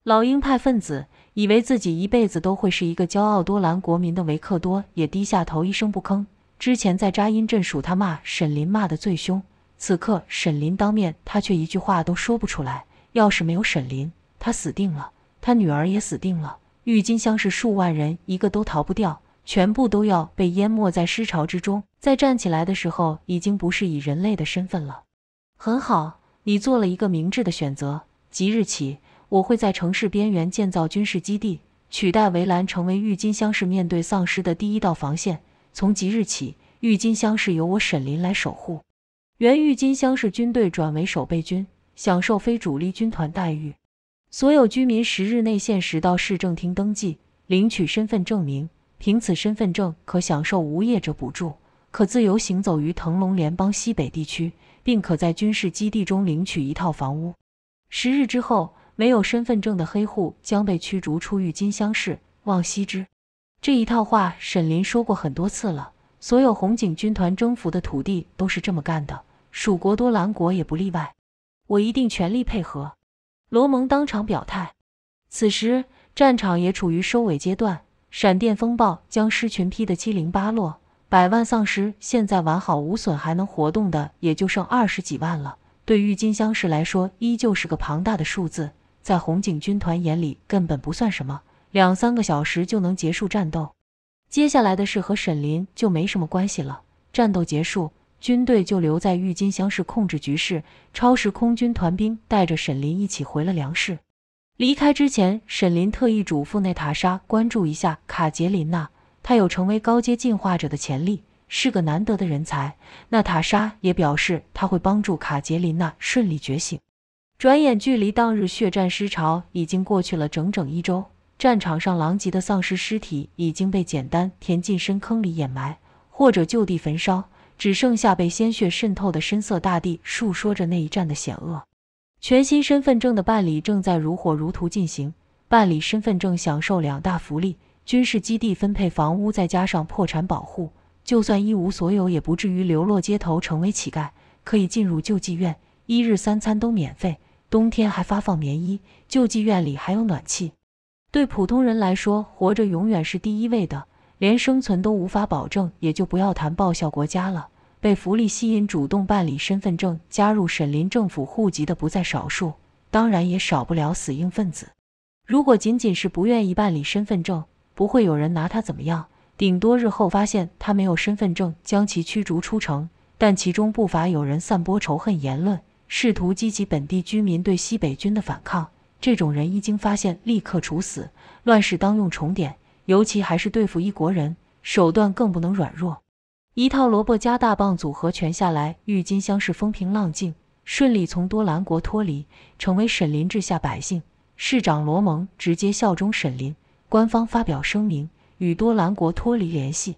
老鹰派分子以为自己一辈子都会是一个骄傲多兰国民的维克多，也低下头，一声不吭。之前在扎因镇，数他骂沈林骂得最凶。此刻，沈林当面，他却一句话都说不出来。要是没有沈林，他死定了，他女儿也死定了。郁金香是数万人，一个都逃不掉，全部都要被淹没在尸潮之中。在站起来的时候，已经不是以人类的身份了。很好，你做了一个明智的选择。即日起，我会在城市边缘建造军事基地，取代围栏，成为郁金香市面对丧尸的第一道防线。从即日起，郁金香是由我沈林来守护。原郁金香市军队转为守备军，享受非主力军团待遇。所有居民十日内限时到市政厅登记，领取身份证明。凭此身份证可享受无业者补助，可自由行走于腾龙联邦西北地区，并可在军事基地中领取一套房屋。十日之后，没有身份证的黑户将被驱逐出郁金香市。望西之，这一套话沈林说过很多次了。所有红警军团征服的土地都是这么干的。蜀国多兰国也不例外，我一定全力配合。罗蒙当场表态。此时战场也处于收尾阶段，闪电风暴将尸群劈得七零八落，百万丧尸现在完好无损还能活动的也就剩二十几万了。对郁金香市来说，依旧是个庞大的数字，在红警军团眼里根本不算什么，两三个小时就能结束战斗。接下来的事和沈林就没什么关系了。战斗结束。军队就留在郁金香市控制局势。超时空军团兵带着沈林一起回了梁氏。离开之前，沈林特意嘱咐娜塔莎关注一下卡捷琳娜，她有成为高阶进化者的潜力，是个难得的人才。娜塔莎也表示，她会帮助卡捷琳娜顺利觉醒。转眼，距离当日血战尸潮已经过去了整整一周。战场上狼藉的丧尸尸体已经被简单填进深坑里掩埋，或者就地焚烧。只剩下被鲜血渗透的深色大地，诉说着那一战的险恶。全新身份证的办理正在如火如荼进行。办理身份证享受两大福利：军事基地分配房屋，再加上破产保护，就算一无所有，也不至于流落街头成为乞丐，可以进入救济院，一日三餐都免费，冬天还发放棉衣。救济院里还有暖气。对普通人来说，活着永远是第一位的。连生存都无法保证，也就不要谈报效国家了。被福利吸引，主动办理身份证，加入沈林政府户籍的不在少数，当然也少不了死硬分子。如果仅仅是不愿意办理身份证，不会有人拿他怎么样，顶多日后发现他没有身份证，将其驱逐出城。但其中不乏有人散播仇恨言论，试图激起本地居民对西北军的反抗。这种人一经发现，立刻处死。乱世当用重典。尤其还是对付一国人，手段更不能软弱。一套萝卜加大棒组合拳下来，郁金香是风平浪静，顺利从多兰国脱离，成为沈林治下百姓。市长罗蒙直接效忠沈林，官方发表声明与多兰国脱离联系。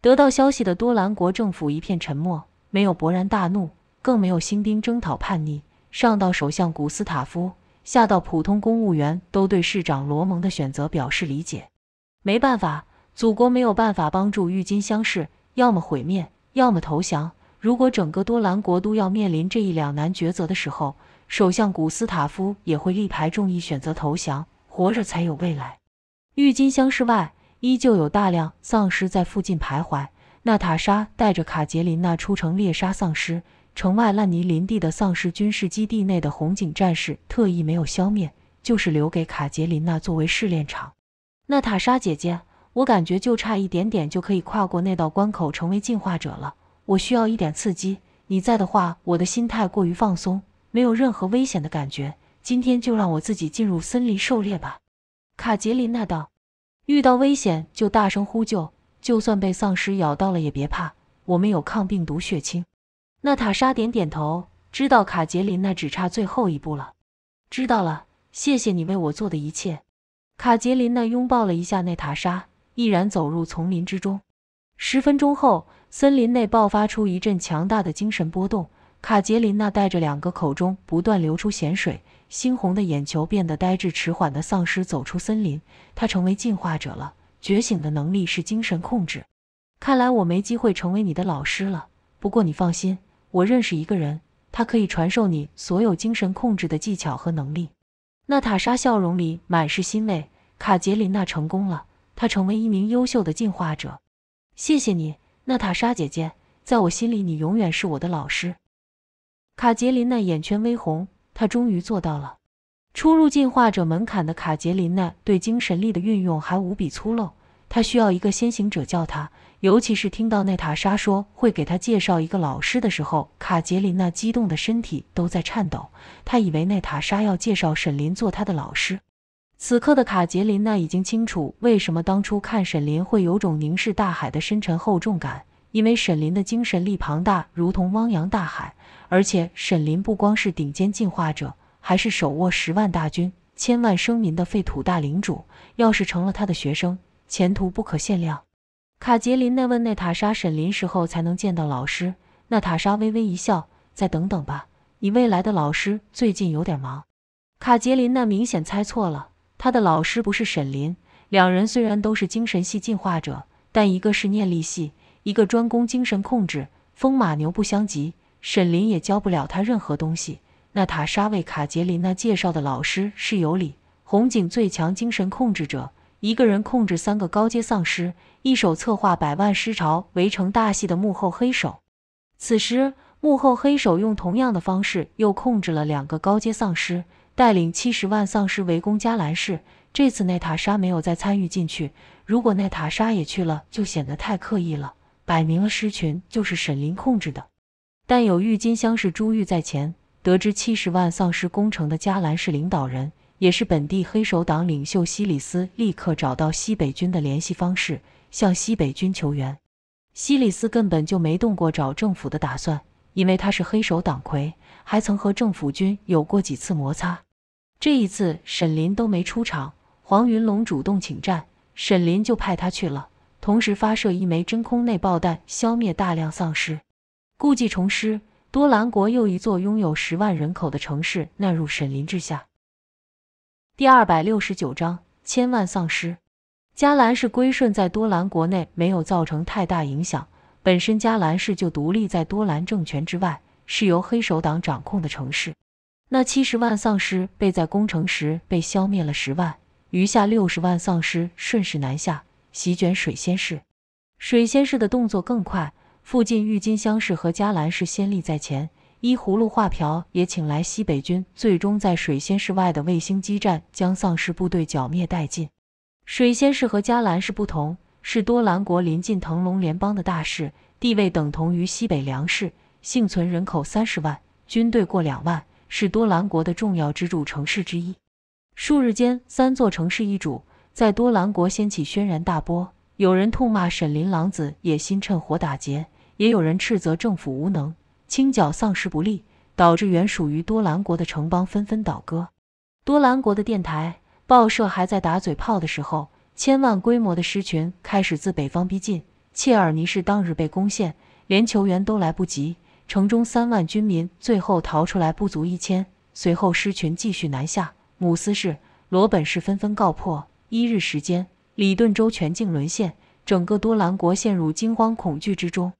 得到消息的多兰国政府一片沉默，没有勃然大怒，更没有兴兵征讨叛逆。上到首相古斯塔夫，下到普通公务员，都对市长罗蒙的选择表示理解。没办法，祖国没有办法帮助郁金香市，要么毁灭，要么投降。如果整个多兰国都要面临这一两难抉择的时候，首相古斯塔夫也会力排众议选择投降，活着才有未来。郁金香市外依旧有大量丧尸在附近徘徊。娜塔莎带着卡捷琳娜出城猎杀丧尸，城外烂泥林地的丧尸军事基地内的红警战士特意没有消灭，就是留给卡捷琳娜作为试炼场。娜塔莎姐姐，我感觉就差一点点就可以跨过那道关口，成为进化者了。我需要一点刺激。你在的话，我的心态过于放松，没有任何危险的感觉。今天就让我自己进入森林狩猎吧。卡杰琳娜道：“遇到危险就大声呼救，就算被丧尸咬到了也别怕，我们有抗病毒血清。”娜塔莎点点头，知道卡杰琳娜只差最后一步了。知道了，谢谢你为我做的一切。卡捷琳娜拥抱了一下娜塔莎，毅然走入丛林之中。十分钟后，森林内爆发出一阵强大的精神波动。卡捷琳娜带着两个口中不断流出咸水、猩红的眼球变得呆滞迟缓的丧尸走出森林。他成为进化者了，觉醒的能力是精神控制。看来我没机会成为你的老师了。不过你放心，我认识一个人，他可以传授你所有精神控制的技巧和能力。娜塔莎笑容里满是欣慰，卡捷琳娜成功了，她成为一名优秀的进化者。谢谢你，娜塔莎姐姐，在我心里你永远是我的老师。卡捷琳娜眼圈微红，她终于做到了。初入进化者门槛的卡捷琳娜对精神力的运用还无比粗陋，她需要一个先行者教她。尤其是听到娜塔莎说会给他介绍一个老师的时候，卡杰琳娜激动的身体都在颤抖。她以为娜塔莎要介绍沈林做她的老师。此刻的卡杰琳娜已经清楚，为什么当初看沈林会有种凝视大海的深沉厚重感，因为沈林的精神力庞大，如同汪洋大海。而且沈林不光是顶尖进化者，还是手握十万大军、千万生民的废土大领主。要是成了他的学生，前途不可限量。卡杰琳娜问娜塔莎：“沈林时候才能见到老师？”娜塔莎微微一笑：“再等等吧，你未来的老师最近有点忙。”卡杰琳娜明显猜错了，她的老师不是沈林。两人虽然都是精神系进化者，但一个是念力系，一个专攻精神控制，风马牛不相及。沈林也教不了他任何东西。娜塔莎为卡杰琳娜介绍的老师是尤里，红警最强精神控制者。一个人控制三个高阶丧尸，一手策划百万尸潮围城大戏的幕后黑手。此时，幕后黑手用同样的方式又控制了两个高阶丧尸，带领七十万丧尸围攻加兰市。这次奈塔莎没有再参与进去，如果奈塔莎也去了，就显得太刻意了，摆明了尸群就是沈林控制的。但有郁金香是珠玉在前，得知七十万丧尸攻城的加兰市领导人。也是本地黑手党领袖西里斯立刻找到西北军的联系方式，向西北军求援。西里斯根本就没动过找政府的打算，因为他是黑手党魁，还曾和政府军有过几次摩擦。这一次沈林都没出场，黄云龙主动请战，沈林就派他去了，同时发射一枚真空内爆弹，消灭大量丧尸。故技重施，多兰国又一座拥有十万人口的城市纳入沈林之下。第二百六十九章千万丧尸。加兰市归顺在多兰国内没有造成太大影响，本身加兰市就独立在多兰政权之外，是由黑手党掌控的城市。那七十万丧尸被在攻城时被消灭了十万，余下六十万丧尸顺势南下，席卷水仙市。水仙市的动作更快，附近郁金香市和加兰市先立在前。依葫芦画瓢，也请来西北军，最终在水仙市外的卫星基站将丧尸部队剿灭殆尽。水仙市和加兰市不同，是多兰国临近腾龙联邦的大市，地位等同于西北粮食。幸存人口三十万，军队过两万，是多兰国的重要支柱城市之一。数日间，三座城市易主，在多兰国掀起轩然大波。有人痛骂沈林狼子野心，趁火打劫；也有人斥责政府无能。清剿丧失不利，导致原属于多兰国的城邦纷纷倒戈。多兰国的电台、报社还在打嘴炮的时候，千万规模的狮群开始自北方逼近。切尔尼市当日被攻陷，连球员都来不及，城中三万军民最后逃出来不足一千。随后，狮群继续南下，姆斯市、罗本市纷纷告破。一日时间，里顿州全境沦陷，整个多兰国陷入惊慌恐惧之中。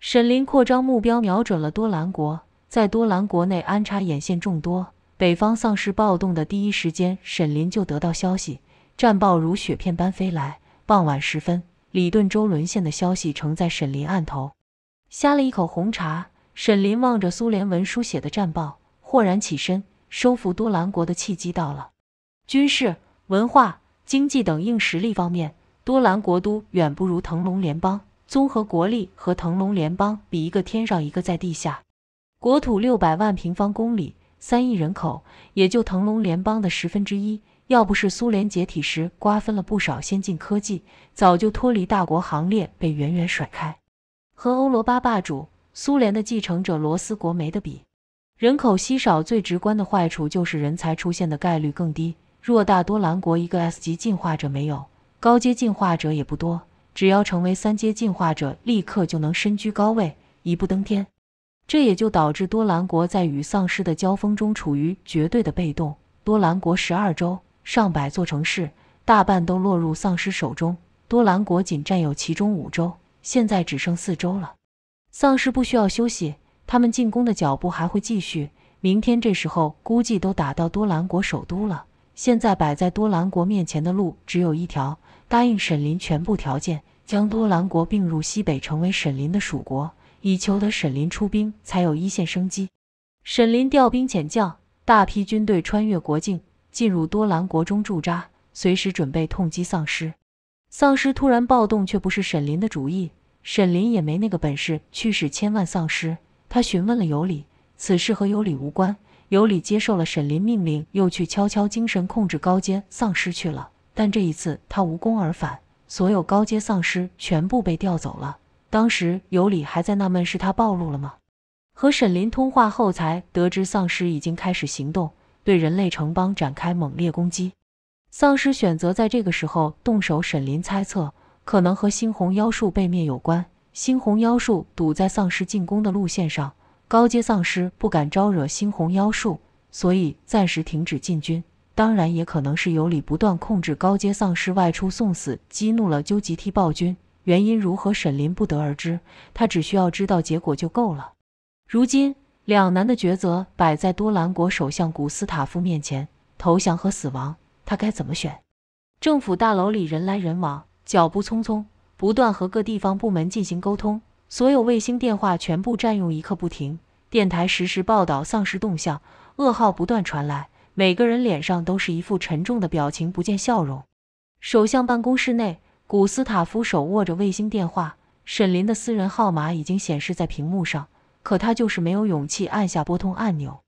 沈林扩张目标瞄准了多兰国，在多兰国内安插眼线众多。北方丧尸暴动的第一时间，沈林就得到消息，战报如雪片般飞来。傍晚时分，李顿州沦陷的消息呈在沈林案头。呷了一口红茶，沈林望着苏联文书写的战报，豁然起身，收复多兰国的契机到了。军事、文化、经济等硬实力方面，多兰国都远不如腾龙联邦。综合国力和腾龙联邦比，一个天上一个在地下。国土六百万平方公里，三亿人口，也就腾龙联邦的十分之一。要不是苏联解体时瓜分了不少先进科技，早就脱离大国行列，被远远甩开。和欧罗巴霸主苏联的继承者罗斯国没得比。人口稀少，最直观的坏处就是人才出现的概率更低。偌大多兰国一个 S 级进化者没有，高阶进化者也不多。只要成为三阶进化者，立刻就能身居高位，一步登天。这也就导致多兰国在与丧尸的交锋中处于绝对的被动。多兰国十二州、上百座城市，大半都落入丧尸手中。多兰国仅占有其中五州，现在只剩四周了。丧尸不需要休息，他们进攻的脚步还会继续。明天这时候，估计都打到多兰国首都了。现在摆在多兰国面前的路只有一条。答应沈林全部条件，将多兰国并入西北，成为沈林的属国，以求得沈林出兵，才有一线生机。沈林调兵遣将，大批军队穿越国境，进入多兰国中驻扎，随时准备痛击丧尸。丧尸突然暴动，却不是沈林的主意，沈林也没那个本事驱使千万丧尸。他询问了尤里，此事和尤里无关。尤里接受了沈林命令，又去悄悄精神控制高阶丧尸去了。但这一次他无功而返，所有高阶丧尸全部被调走了。当时尤里还在纳闷是他暴露了吗？和沈林通话后才得知，丧尸已经开始行动，对人类城邦展开猛烈攻击。丧尸选择在这个时候动手，沈林猜测可能和猩红妖术被灭有关。猩红妖术堵在丧尸进攻的路线上，高阶丧尸不敢招惹猩红妖术，所以暂时停止进军。当然，也可能是尤里不断控制高阶丧尸外出送死，激怒了究极替暴君。原因如何，沈林不得而知。他只需要知道结果就够了。如今，两难的抉择摆在多兰国首相古斯塔夫面前：投降和死亡，他该怎么选？政府大楼里人来人往，脚步匆匆，不断和各地方部门进行沟通。所有卫星电话全部占用，一刻不停。电台实时报道丧尸动向，噩耗不断传来。每个人脸上都是一副沉重的表情，不见笑容。首相办公室内，古斯塔夫手握着卫星电话，沈林的私人号码已经显示在屏幕上，可他就是没有勇气按下拨通按钮。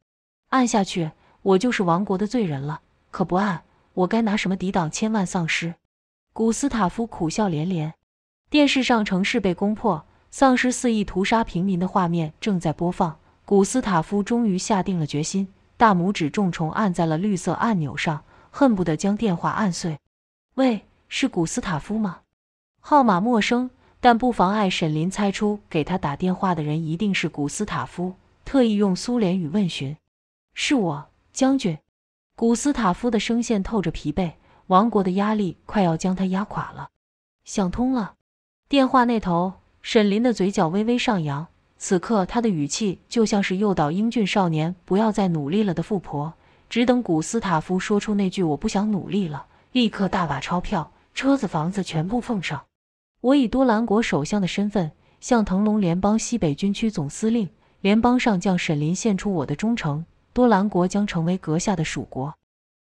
按下去，我就是亡国的罪人了；可不按，我该拿什么抵挡千万丧尸？古斯塔夫苦笑连连。电视上，城市被攻破，丧尸肆意屠杀平民的画面正在播放。古斯塔夫终于下定了决心。大拇指重重按在了绿色按钮上，恨不得将电话按碎。喂，是古斯塔夫吗？号码陌生，但不妨碍沈林猜出给他打电话的人一定是古斯塔夫。特意用苏联语问询。是我，将军。古斯塔夫的声线透着疲惫，王国的压力快要将他压垮了。想通了。电话那头，沈林的嘴角微微上扬。此刻，他的语气就像是诱导英俊少年不要再努力了的富婆，只等古斯塔夫说出那句“我不想努力了”，立刻大把钞票、车子、房子全部奉上。我以多兰国首相的身份，向腾龙联邦西北军区总司令、联邦上将沈林献出我的忠诚。多兰国将成为阁下的属国。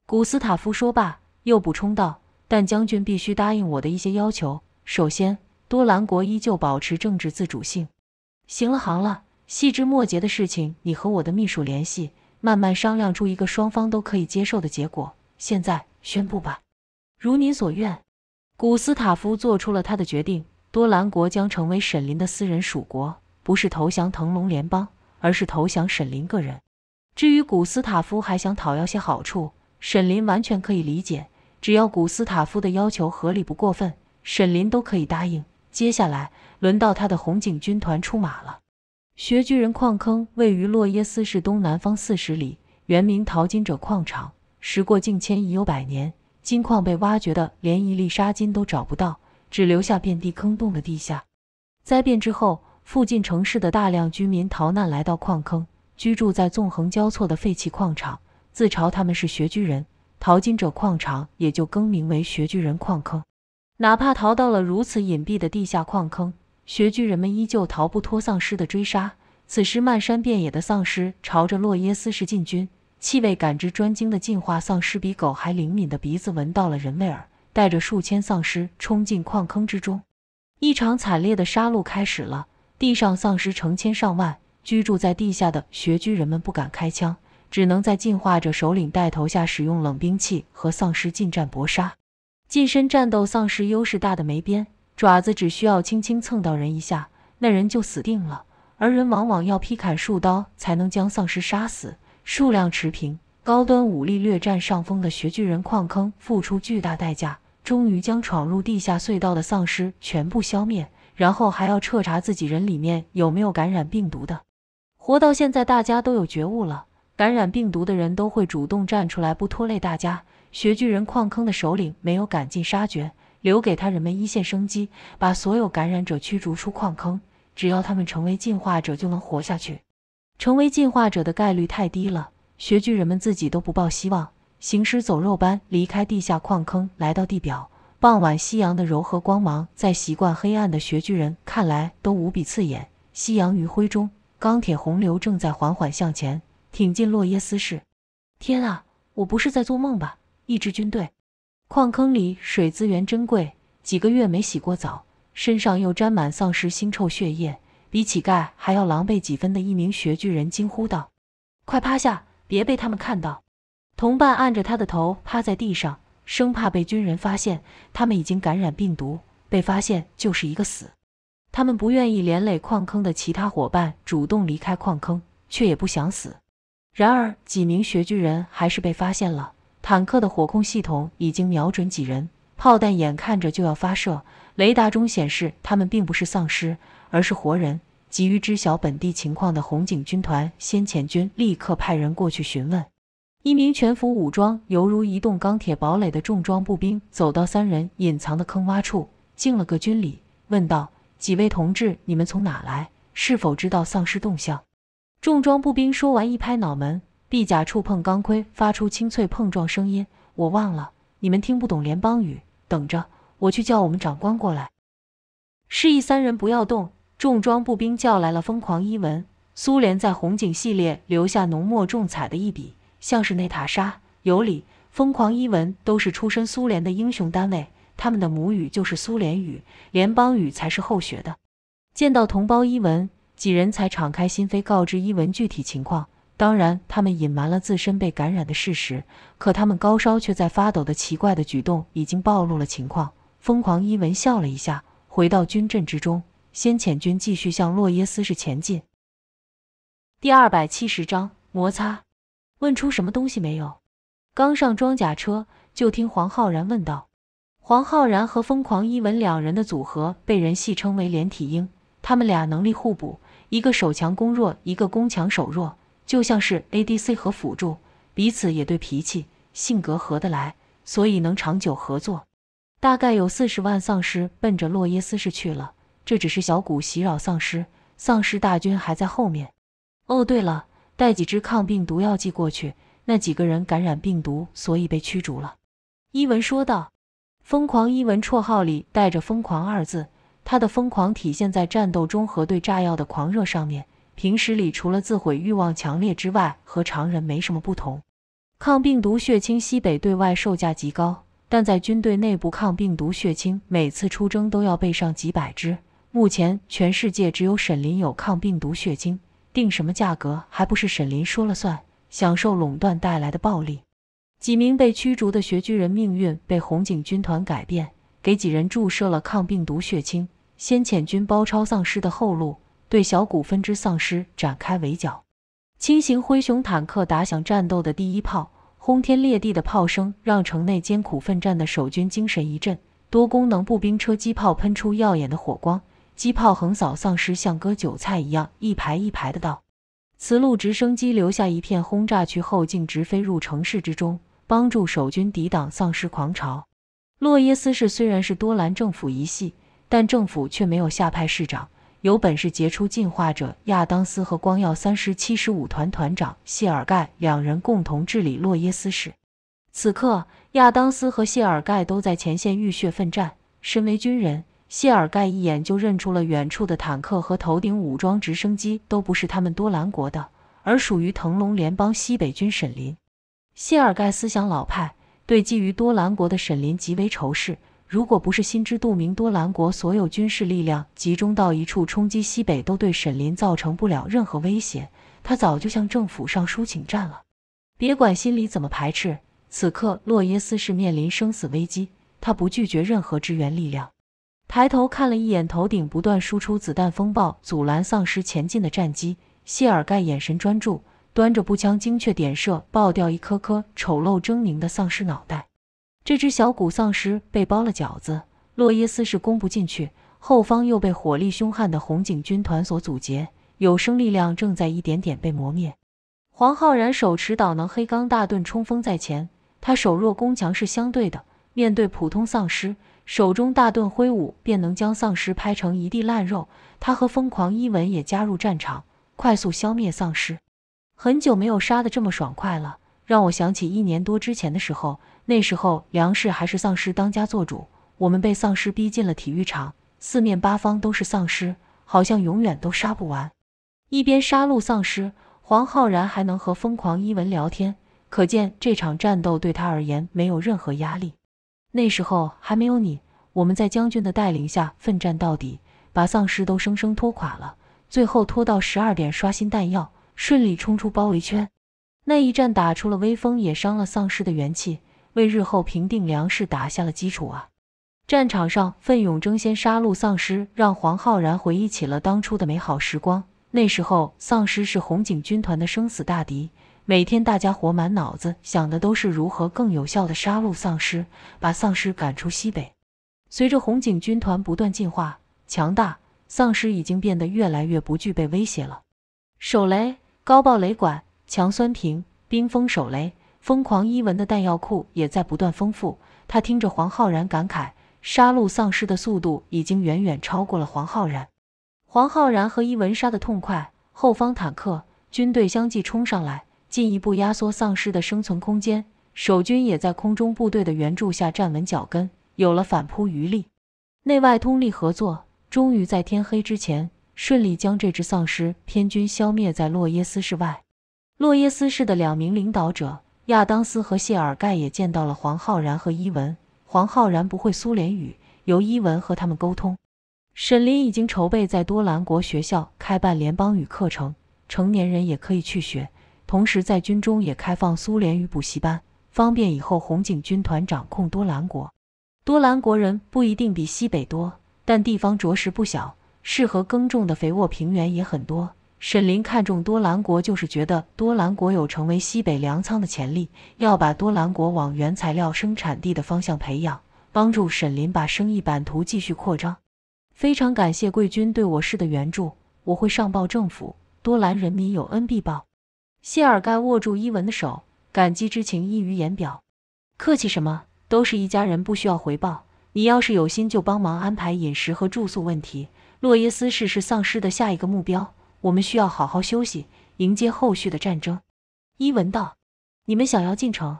古斯塔夫说罢，又补充道：“但将军必须答应我的一些要求。首先，多兰国依旧保持政治自主性。”行了，行了，细枝末节的事情你和我的秘书联系，慢慢商量出一个双方都可以接受的结果。现在宣布吧，如您所愿，古斯塔夫做出了他的决定，多兰国将成为沈林的私人属国，不是投降腾龙联邦，而是投降沈林个人。至于古斯塔夫还想讨要些好处，沈林完全可以理解，只要古斯塔夫的要求合理不过分，沈林都可以答应。接下来轮到他的红警军团出马了。穴居人矿坑位于洛耶斯市东南方四十里，原名淘金者矿场。时过境迁已有百年，金矿被挖掘的连一粒沙金都找不到，只留下遍地坑洞的地下。灾变之后，附近城市的大量居民逃难来到矿坑，居住在纵横交错的废弃矿场，自嘲他们是穴居人。淘金者矿场也就更名为穴居人矿坑。哪怕逃到了如此隐蔽的地下矿坑，穴居人们依旧逃不脱丧尸的追杀。此时，漫山遍野的丧尸朝着洛耶斯市进军。气味感知专精的进化丧尸，比狗还灵敏的鼻子闻到了人味儿，带着数千丧尸冲进矿坑之中。一场惨烈的杀戮开始了。地上丧尸成千上万，居住在地下的穴居人们不敢开枪，只能在进化者首领带头下，使用冷兵器和丧尸近战搏杀。近身战斗，丧尸优势大的没边，爪子只需要轻轻蹭到人一下，那人就死定了。而人往往要劈砍数刀才能将丧尸杀死。数量持平，高端武力略占上风的穴巨人矿坑付出巨大代价，终于将闯入地下隧道的丧尸全部消灭，然后还要彻查自己人里面有没有感染病毒的。活到现在，大家都有觉悟了，感染病毒的人都会主动站出来，不拖累大家。穴巨人矿坑的首领没有赶尽杀绝，留给他人们一线生机，把所有感染者驱逐出矿坑。只要他们成为进化者，就能活下去。成为进化者的概率太低了，穴巨人们自己都不抱希望，行尸走肉般离开地下矿坑，来到地表。傍晚，夕阳的柔和光芒在习惯黑暗的穴巨人看来都无比刺眼。夕阳余晖中，钢铁洪流正在缓缓向前挺进洛耶斯市。天啊，我不是在做梦吧？一支军队，矿坑里水资源珍贵，几个月没洗过澡，身上又沾满丧尸腥臭血液，比乞丐还要狼狈几分的一名穴巨人惊呼道：“快趴下，别被他们看到！”同伴按着他的头趴在地上，生怕被军人发现。他们已经感染病毒，被发现就是一个死。他们不愿意连累矿坑的其他伙伴，主动离开矿坑，却也不想死。然而，几名穴巨人还是被发现了。坦克的火控系统已经瞄准几人，炮弹眼看着就要发射。雷达中显示，他们并不是丧尸，而是活人。急于知晓本地情况的红警军团先遣军立刻派人过去询问。一名全副武装、犹如移动钢铁堡垒的重装步兵走到三人隐藏的坑洼处，敬了个军礼，问道：“几位同志，你们从哪来？是否知道丧尸动向？”重装步兵说完，一拍脑门。臂甲触碰钢盔，发出清脆碰撞声音。我忘了，你们听不懂联邦语。等着，我去叫我们长官过来。示意三人不要动，重装步兵叫来了疯狂伊文。苏联在红警系列留下浓墨重彩的一笔，像是内塔莎、尤里、疯狂伊文，都是出身苏联的英雄单位，他们的母语就是苏联语，联邦语才是后学的。见到同胞伊文，几人才敞开心扉，告知伊文具体情况。当然，他们隐瞒了自身被感染的事实，可他们高烧却在发抖的奇怪的举动已经暴露了情况。疯狂伊文笑了一下，回到军阵之中，先遣军继续向洛耶斯市前进。第二百七十章摩擦，问出什么东西没有？刚上装甲车，就听黄浩然问道。黄浩然和疯狂伊文两人的组合被人戏称为连体婴，他们俩能力互补，一个手强攻弱，一个攻强守弱。就像是 ADC 和辅助彼此也对脾气、性格合得来，所以能长久合作。大概有四十万丧尸奔着洛耶斯市去了，这只是小股袭扰丧尸，丧尸大军还在后面。哦，对了，带几支抗病毒药剂过去。那几个人感染病毒，所以被驱逐了。伊文说道：“疯狂伊文”绰号里带着“疯狂”二字，他的疯狂体现在战斗中和对炸药的狂热上面。平时里除了自毁欲望强烈之外，和常人没什么不同。抗病毒血清西北对外售价极高，但在军队内部，抗病毒血清每次出征都要备上几百支。目前全世界只有沈林有抗病毒血清，定什么价格还不是沈林说了算，享受垄断带来的暴利。几名被驱逐的穴居人命运被红警军团改变，给几人注射了抗病毒血清，先遣军包抄丧尸的后路。对小股分支丧尸展开围剿，轻型灰熊坦克打响战斗的第一炮，轰天裂地的炮声让城内艰苦奋战的守军精神一振。多功能步兵车机炮喷出耀眼的火光，机炮横扫丧尸，像割韭菜一样一排一排的倒。雌鹿直升机留下一片轰炸区后，径直飞入城市之中，帮助守军抵挡丧尸狂潮。洛耶斯市虽然是多兰政府一系，但政府却没有下派市长。有本事杰出进化者亚当斯和光耀三师七十五团团长谢尔盖两人共同治理洛耶斯市。此刻，亚当斯和谢尔盖都在前线浴血奋战。身为军人，谢尔盖一眼就认出了远处的坦克和头顶武装直升机都不是他们多兰国的，而属于腾龙联邦西北军沈林。谢尔盖思想老派，对觊觎多兰国的沈林极为仇视。如果不是心知肚明，多兰国所有军事力量集中到一处冲击西北，都对沈林造成不了任何威胁，他早就向政府上书请战了。别管心里怎么排斥，此刻洛耶斯是面临生死危机，他不拒绝任何支援力量。抬头看了一眼头顶不断输出子弹风暴阻拦丧尸前进的战机，谢尔盖眼神专注，端着步枪精确点射，爆掉一颗颗丑陋狰狞的丧尸脑袋。这只小骨丧尸被包了饺子，洛耶斯是攻不进去，后方又被火力凶悍的红警军团所阻截，有生力量正在一点点被磨灭。黄浩然手持导能黑钢大盾冲锋在前，他手弱攻强是相对的，面对普通丧尸，手中大盾挥舞便能将丧尸拍成一地烂肉。他和疯狂伊文也加入战场，快速消灭丧尸。很久没有杀得这么爽快了，让我想起一年多之前的时候。那时候，梁氏还是丧尸当家做主，我们被丧尸逼进了体育场，四面八方都是丧尸，好像永远都杀不完。一边杀戮丧尸，黄浩然还能和疯狂伊文聊天，可见这场战斗对他而言没有任何压力。那时候还没有你，我们在将军的带领下奋战到底，把丧尸都生生拖垮了，最后拖到十二点刷新弹药，顺利冲出包围圈。那一战打出了威风，也伤了丧尸的元气。为日后平定粮食打下了基础啊！战场上奋勇争先杀戮丧尸，让黄浩然回忆起了当初的美好时光。那时候，丧尸是红警军团的生死大敌，每天大家伙满脑子想的都是如何更有效地杀戮丧尸，把丧尸赶出西北。随着红警军团不断进化强大，丧尸已经变得越来越不具备威胁了。手雷、高爆雷管、强酸瓶、冰封手雷。疯狂伊文的弹药库也在不断丰富。他听着黄浩然感慨：“杀戮丧尸的速度已经远远超过了黄浩然。”黄浩然和伊文杀得痛快，后方坦克军队相继冲上来，进一步压缩丧尸的生存空间。守军也在空中部队的援助下站稳脚跟，有了反扑余力。内外通力合作，终于在天黑之前顺利将这只丧尸偏军消灭在洛耶斯市外。洛耶斯市的两名领导者。亚当斯和谢尔盖也见到了黄浩然和伊文。黄浩然不会苏联语，由伊文和他们沟通。沈林已经筹备在多兰国学校开办联邦语课程，成年人也可以去学。同时，在军中也开放苏联语补习班，方便以后红警军团掌控多兰国。多兰国人不一定比西北多，但地方着实不小，适合耕种的肥沃平原也很多。沈林看中多兰国，就是觉得多兰国有成为西北粮仓的潜力，要把多兰国往原材料生产地的方向培养，帮助沈林把生意版图继续扩张。非常感谢贵军对我市的援助，我会上报政府。多兰人民有恩必报。谢尔盖握住伊文的手，感激之情溢于言表。客气什么，都是一家人，不需要回报。你要是有心，就帮忙安排饮食和住宿问题。洛耶斯市是丧尸的下一个目标。我们需要好好休息，迎接后续的战争。伊文道：“你们想要进城？”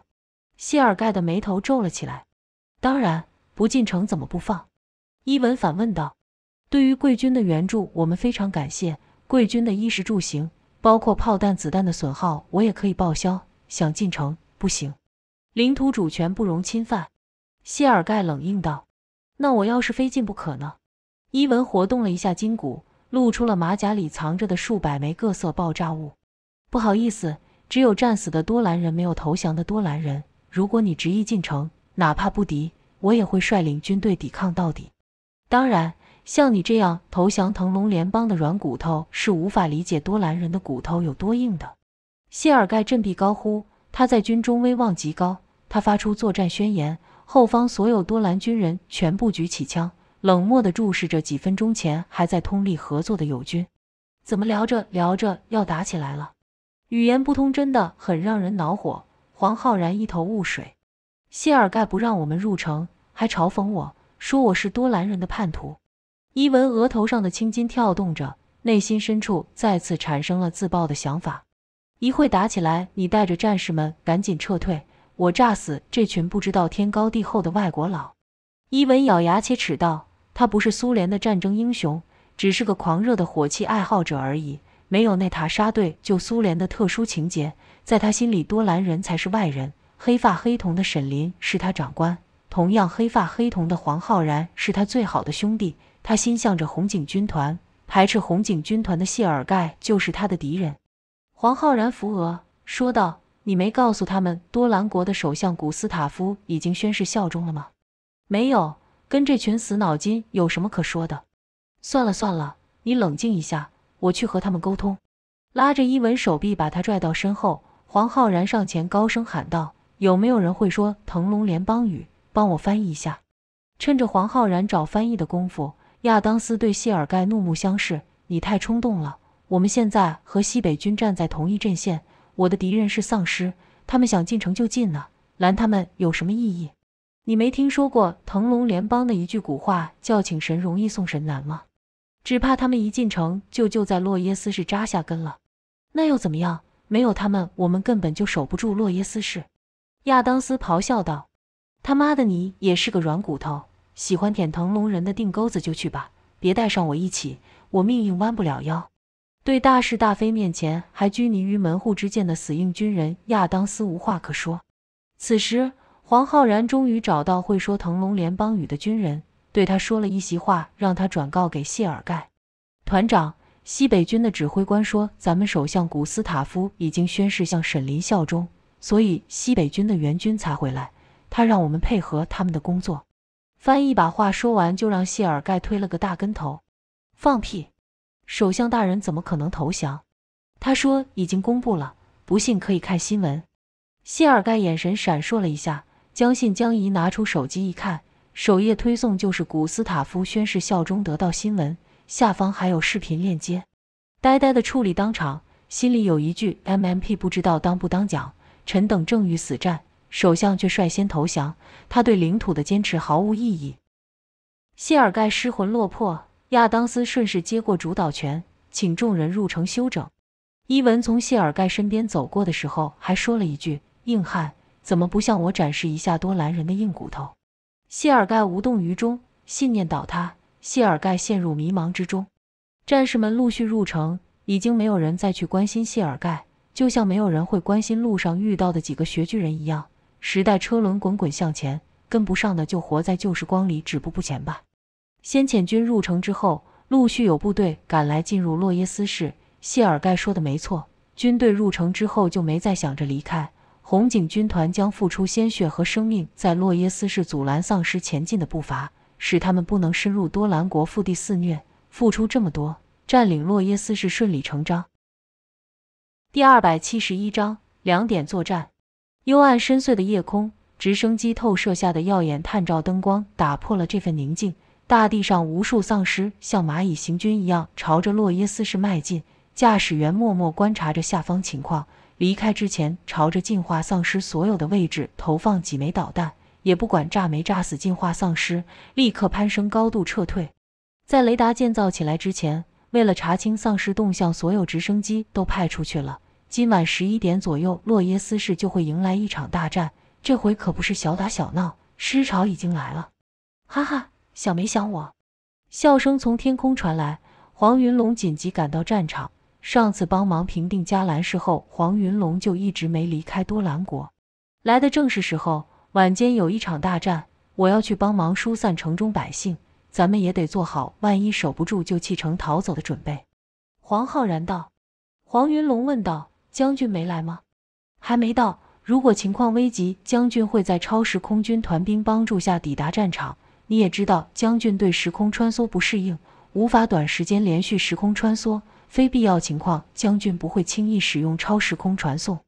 谢尔盖的眉头皱了起来。“当然，不进城怎么不放？”伊文反问道。“对于贵军的援助，我们非常感谢。贵军的衣食住行，包括炮弹、子弹的损耗，我也可以报销。想进城不行，领土主权不容侵犯。”谢尔盖冷硬道。“那我要是非进不可呢？”伊文活动了一下筋骨。露出了马甲里藏着的数百枚各色爆炸物。不好意思，只有战死的多兰人，没有投降的多兰人。如果你执意进城，哪怕不敌，我也会率领军队抵抗到底。当然，像你这样投降腾龙联邦的软骨头，是无法理解多兰人的骨头有多硬的。谢尔盖振臂高呼，他在军中威望极高。他发出作战宣言，后方所有多兰军人全部举起枪。冷漠地注视着几分钟前还在通力合作的友军，怎么聊着聊着要打起来了？语言不通真的很让人恼火。黄浩然一头雾水。谢尔盖不让我们入城，还嘲讽我说我是多兰人的叛徒。伊文额头上的青筋跳动着，内心深处再次产生了自爆的想法。一会打起来，你带着战士们赶紧撤退，我炸死这群不知道天高地厚的外国佬。伊文咬牙切齿道。他不是苏联的战争英雄，只是个狂热的火器爱好者而已。没有内塔莎对救苏联的特殊情节，在他心里，多兰人才是外人。黑发黑瞳的沈林是他长官，同样黑发黑瞳的黄浩然是他最好的兄弟。他心向着红警军团，排斥红警军团的谢尔盖就是他的敌人。黄浩然扶额说道：“你没告诉他们，多兰国的首相古斯塔夫已经宣誓效忠了吗？”“没有。”跟这群死脑筋有什么可说的？算了算了，你冷静一下，我去和他们沟通。拉着伊文手臂，把他拽到身后。黄浩然上前高声喊道：“有没有人会说腾龙联邦语？帮我翻译一下。”趁着黄浩然找翻译的功夫，亚当斯对谢尔盖怒目相视：“你太冲动了！我们现在和西北军站在同一阵线，我的敌人是丧尸，他们想进城就进呢，拦他们有什么意义？”你没听说过腾龙联邦的一句古话，叫“请神容易送神难”吗？只怕他们一进城就就在洛耶斯市扎下根了。那又怎么样？没有他们，我们根本就守不住洛耶斯市。亚当斯咆哮道：“他妈的，你也是个软骨头，喜欢舔腾龙人的腚钩子就去吧，别带上我一起，我命硬弯不了腰。”对大是大非面前还拘泥于门户之见的死硬军人亚当斯无话可说。此时。黄浩然终于找到会说腾龙联邦语的军人，对他说了一席话，让他转告给谢尔盖团长。西北军的指挥官说，咱们首相古斯塔夫已经宣誓向沈林效忠，所以西北军的援军才回来。他让我们配合他们的工作。翻译把话说完，就让谢尔盖推了个大跟头。放屁！首相大人怎么可能投降？他说已经公布了，不信可以看新闻。谢尔盖眼神闪烁了一下。将信将疑，拿出手机一看，首页推送就是古斯塔夫宣誓效忠得到新闻，下方还有视频链接。呆呆的处理当场，心里有一句 MMP 不知道当不当讲。臣等正欲死战，首相却率先投降，他对领土的坚持毫无意义。谢尔盖失魂落魄，亚当斯顺势接过主导权，请众人入城休整。伊文从谢尔盖身边走过的时候，还说了一句硬汉。怎么不向我展示一下多兰人的硬骨头？谢尔盖无动于衷，信念倒塌，谢尔盖陷入迷茫之中。战士们陆续入城，已经没有人再去关心谢尔盖，就像没有人会关心路上遇到的几个雪巨人一样。时代车轮滚滚向前，跟不上的就活在旧时光里，止步不前吧。先遣军入城之后，陆续有部队赶来进入洛耶斯市。谢尔盖说的没错，军队入城之后就没再想着离开。红警军团将付出鲜血和生命，在洛耶斯市阻拦丧尸前进的步伐，使他们不能深入多兰国腹地肆虐。付出这么多，占领洛耶斯市顺理成章。第二百七十一章：两点作战。幽暗深邃的夜空，直升机透射下的耀眼探照灯光打破了这份宁静。大地上无数丧尸像蚂蚁行军一样朝着洛耶斯市迈进。驾驶员默默观察着下方情况。离开之前，朝着进化丧尸所有的位置投放几枚导弹，也不管炸没炸死进化丧尸，立刻攀升高度撤退。在雷达建造起来之前，为了查清丧尸动向，所有直升机都派出去了。今晚十一点左右，洛耶斯市就会迎来一场大战。这回可不是小打小闹，尸潮已经来了。哈哈，想没想我？笑声从天空传来，黄云龙紧急赶到战场。上次帮忙平定迦兰事后，黄云龙就一直没离开多兰国，来的正是时候。晚间有一场大战，我要去帮忙疏散城中百姓，咱们也得做好万一守不住就弃城逃走的准备。黄浩然道。黄云龙问道：“将军没来吗？”“还没到。如果情况危急，将军会在超时空军团兵帮助下抵达战场。你也知道，将军对时空穿梭不适应，无法短时间连续时空穿梭。”非必要情况，将军不会轻易使用超时空传送。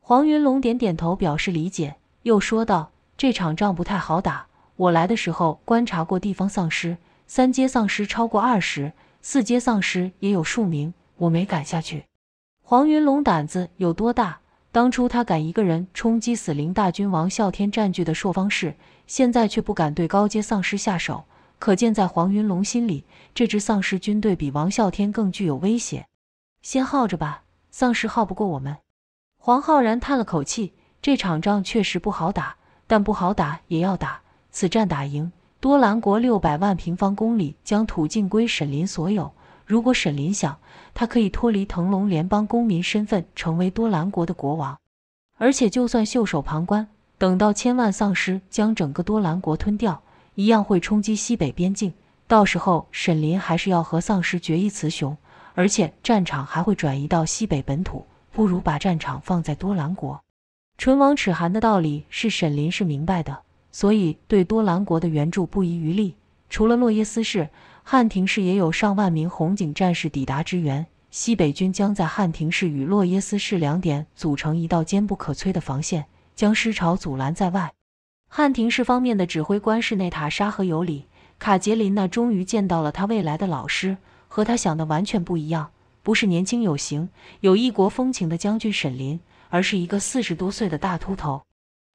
黄云龙点点头，表示理解，又说道：“这场仗不太好打。我来的时候观察过地方丧尸，三阶丧尸超过二十，四阶丧尸也有数名，我没敢下去。”黄云龙胆子有多大？当初他敢一个人冲击死灵大军，王啸天占据的朔方市，现在却不敢对高阶丧尸下手。可见，在黄云龙心里，这支丧尸军队比王啸天更具有威胁。先耗着吧，丧尸耗不过我们。黄浩然叹了口气，这场仗确实不好打，但不好打也要打。此战打赢，多兰国六百万平方公里将土尽归沈林所有。如果沈林想，他可以脱离腾龙联邦公民身份，成为多兰国的国王。而且，就算袖手旁观，等到千万丧尸将整个多兰国吞掉。一样会冲击西北边境，到时候沈林还是要和丧尸决一雌雄，而且战场还会转移到西北本土，不如把战场放在多兰国。唇亡齿寒的道理是沈林是明白的，所以对多兰国的援助不遗余力。除了洛耶斯市，汉庭市也有上万名红警战士抵达支援，西北军将在汉庭市与洛耶斯市两点组成一道坚不可摧的防线，将尸潮阻拦在外。汉庭氏方面的指挥官是内塔莎和尤里。卡捷琳娜终于见到了她未来的老师，和她想的完全不一样，不是年轻有型、有异国风情的将军沈林，而是一个四十多岁的大秃头。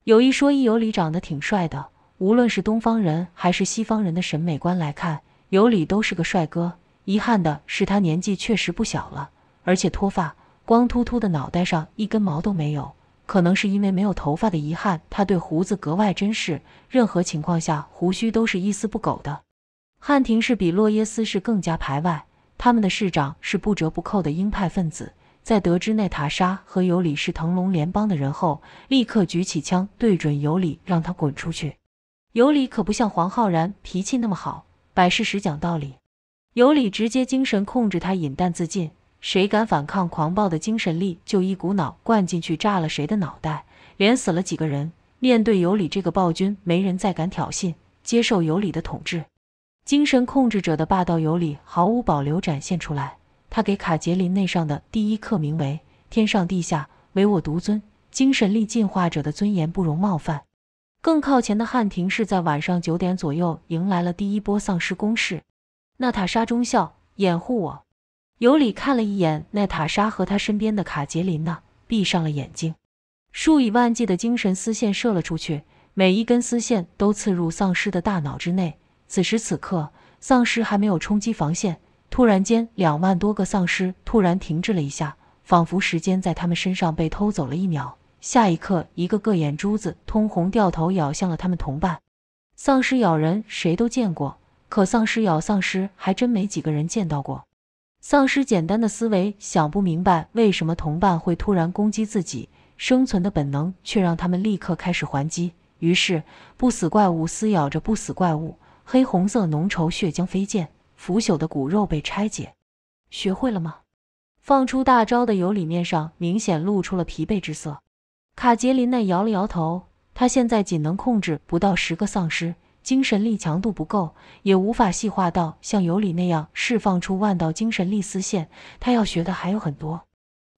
有一说一，尤里长得挺帅的，无论是东方人还是西方人的审美观来看，尤里都是个帅哥。遗憾的是，他年纪确实不小了，而且脱发，光秃秃的脑袋上一根毛都没有。可能是因为没有头发的遗憾，他对胡子格外珍视。任何情况下，胡须都是一丝不苟的。汉廷是比洛耶斯是更加排外，他们的市长是不折不扣的鹰派分子。在得知内塔莎和尤里是腾龙联邦的人后，立刻举起枪对准尤里，让他滚出去。尤里可不像黄浩然脾气那么好，摆事实讲道理。尤里直接精神控制他，饮弹自尽。谁敢反抗狂暴的精神力，就一股脑灌进去炸了谁的脑袋。连死了几个人。面对尤里这个暴君，没人再敢挑衅，接受尤里的统治。精神控制者的霸道，尤里毫无保留展现出来。他给卡捷琳内上的第一课，名为“天上地下，唯我独尊”。精神力进化者的尊严不容冒犯。更靠前的汉庭是在晚上九点左右迎来了第一波丧尸攻势。娜塔莎中校，掩护我。尤里看了一眼奈塔莎和她身边的卡捷琳娜，闭上了眼睛。数以万计的精神丝线射了出去，每一根丝线都刺入丧尸的大脑之内。此时此刻，丧尸还没有冲击防线，突然间，两万多个丧尸突然停滞了一下，仿佛时间在他们身上被偷走了一秒。下一刻，一个个眼珠子通红，掉头咬向了他们同伴。丧尸咬人谁都见过，可丧尸咬丧尸还真没几个人见到过。丧尸简单的思维想不明白为什么同伴会突然攻击自己，生存的本能却让他们立刻开始还击。于是，不死怪物撕咬着不死怪物，黑红色浓稠血浆飞溅，腐朽的骨肉被拆解。学会了吗？放出大招的尤里面上明显露出了疲惫之色。卡捷琳娜摇了摇头，她现在仅能控制不到十个丧尸。精神力强度不够，也无法细化到像尤里那样释放出万道精神力丝线。他要学的还有很多。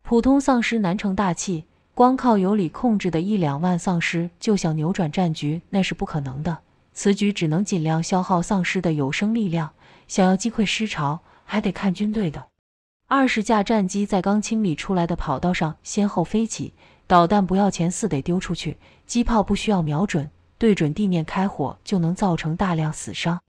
普通丧尸难成大器，光靠尤里控制的一两万丧尸就想扭转战局，那是不可能的。此举只能尽量消耗丧尸的有生力量，想要击溃尸潮，还得看军队的。二十架战机在刚清理出来的跑道上先后飞起，导弹不要钱似得丢出去，机炮不需要瞄准。对准地面开火就能造成大量死伤。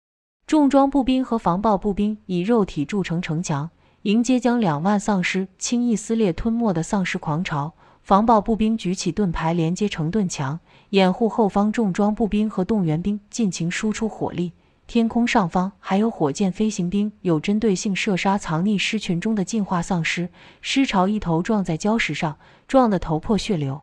重装步兵和防爆步兵以肉体筑成城墙，迎接将两万丧尸轻易撕裂吞没的丧尸狂潮。防爆步兵举起盾牌连接成盾墙，掩护后方重装步兵和动员兵尽情输出火力。天空上方还有火箭飞行兵有针对性射杀藏匿尸群中的进化丧尸。尸潮一头撞在礁石上，撞得头破血流。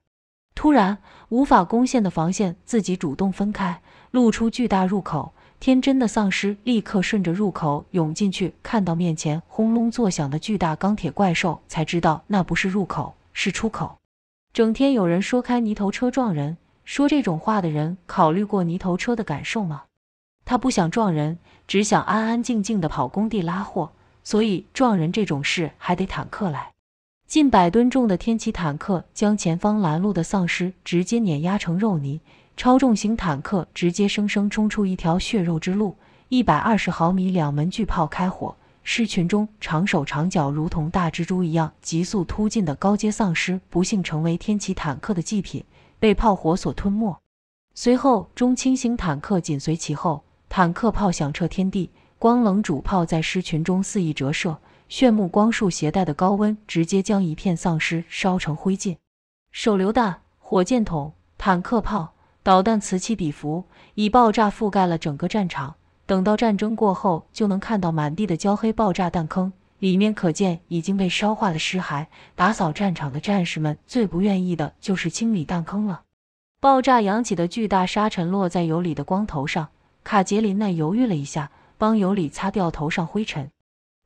突然。无法攻陷的防线，自己主动分开，露出巨大入口。天真的丧尸立刻顺着入口涌进去，看到面前轰隆作响的巨大钢铁怪兽，才知道那不是入口，是出口。整天有人说开泥头车撞人，说这种话的人考虑过泥头车的感受吗？他不想撞人，只想安安静静的跑工地拉货，所以撞人这种事还得坦克来。近百吨重的天启坦克将前方拦路的丧尸直接碾压成肉泥，超重型坦克直接生生冲出一条血肉之路。一百二十毫米两门巨炮开火，尸群中长手长脚如同大蜘蛛一样急速突进的高阶丧尸，不幸成为天启坦克的祭品，被炮火所吞没。随后，中轻型坦克紧随其后，坦克炮响彻天地，光棱主炮在尸群中肆意折射。炫目光束携带的高温直接将一片丧尸烧成灰烬，手榴弹、火箭筒、坦克炮、导弹此起彼伏，以爆炸覆盖了整个战场。等到战争过后，就能看到满地的焦黑爆炸弹坑，里面可见已经被烧化的尸骸。打扫战场的战士们最不愿意的就是清理弹坑了。爆炸扬起的巨大沙尘落在尤里的光头上，卡捷琳娜犹豫了一下，帮尤里擦掉头上灰尘。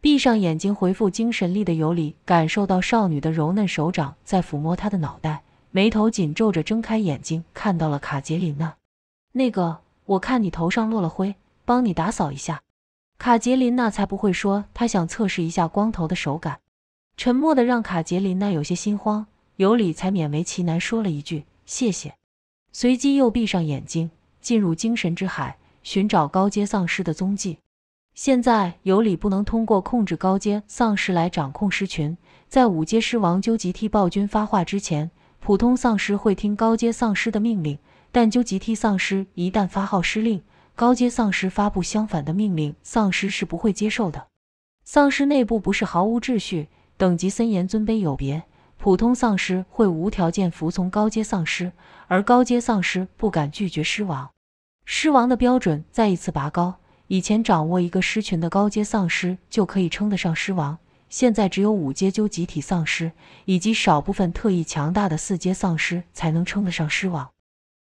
闭上眼睛回复精神力的尤里，感受到少女的柔嫩手掌在抚摸他的脑袋，眉头紧皱着睁开眼睛，看到了卡杰琳娜。那个，我看你头上落了灰，帮你打扫一下。卡杰琳娜才不会说，她想测试一下光头的手感。沉默的让卡杰琳娜有些心慌，尤里才勉为其难说了一句谢谢，随即又闭上眼睛，进入精神之海，寻找高阶丧尸的踪迹。现在尤里不能通过控制高阶丧尸来掌控狮群，在五阶狮王究极替暴君发话之前，普通丧尸会听高阶丧尸的命令，但究极替丧尸一旦发号施令，高阶丧尸发布相反的命令，丧尸是不会接受的。丧尸内部不是毫无秩序，等级森严，尊卑有别。普通丧尸会无条件服从高阶丧尸，而高阶丧尸不敢拒绝狮王。狮王的标准再一次拔高。以前掌握一个狮群的高阶丧尸就可以称得上狮王，现在只有五阶究极体丧尸以及少部分特异强大的四阶丧尸才能称得上狮王。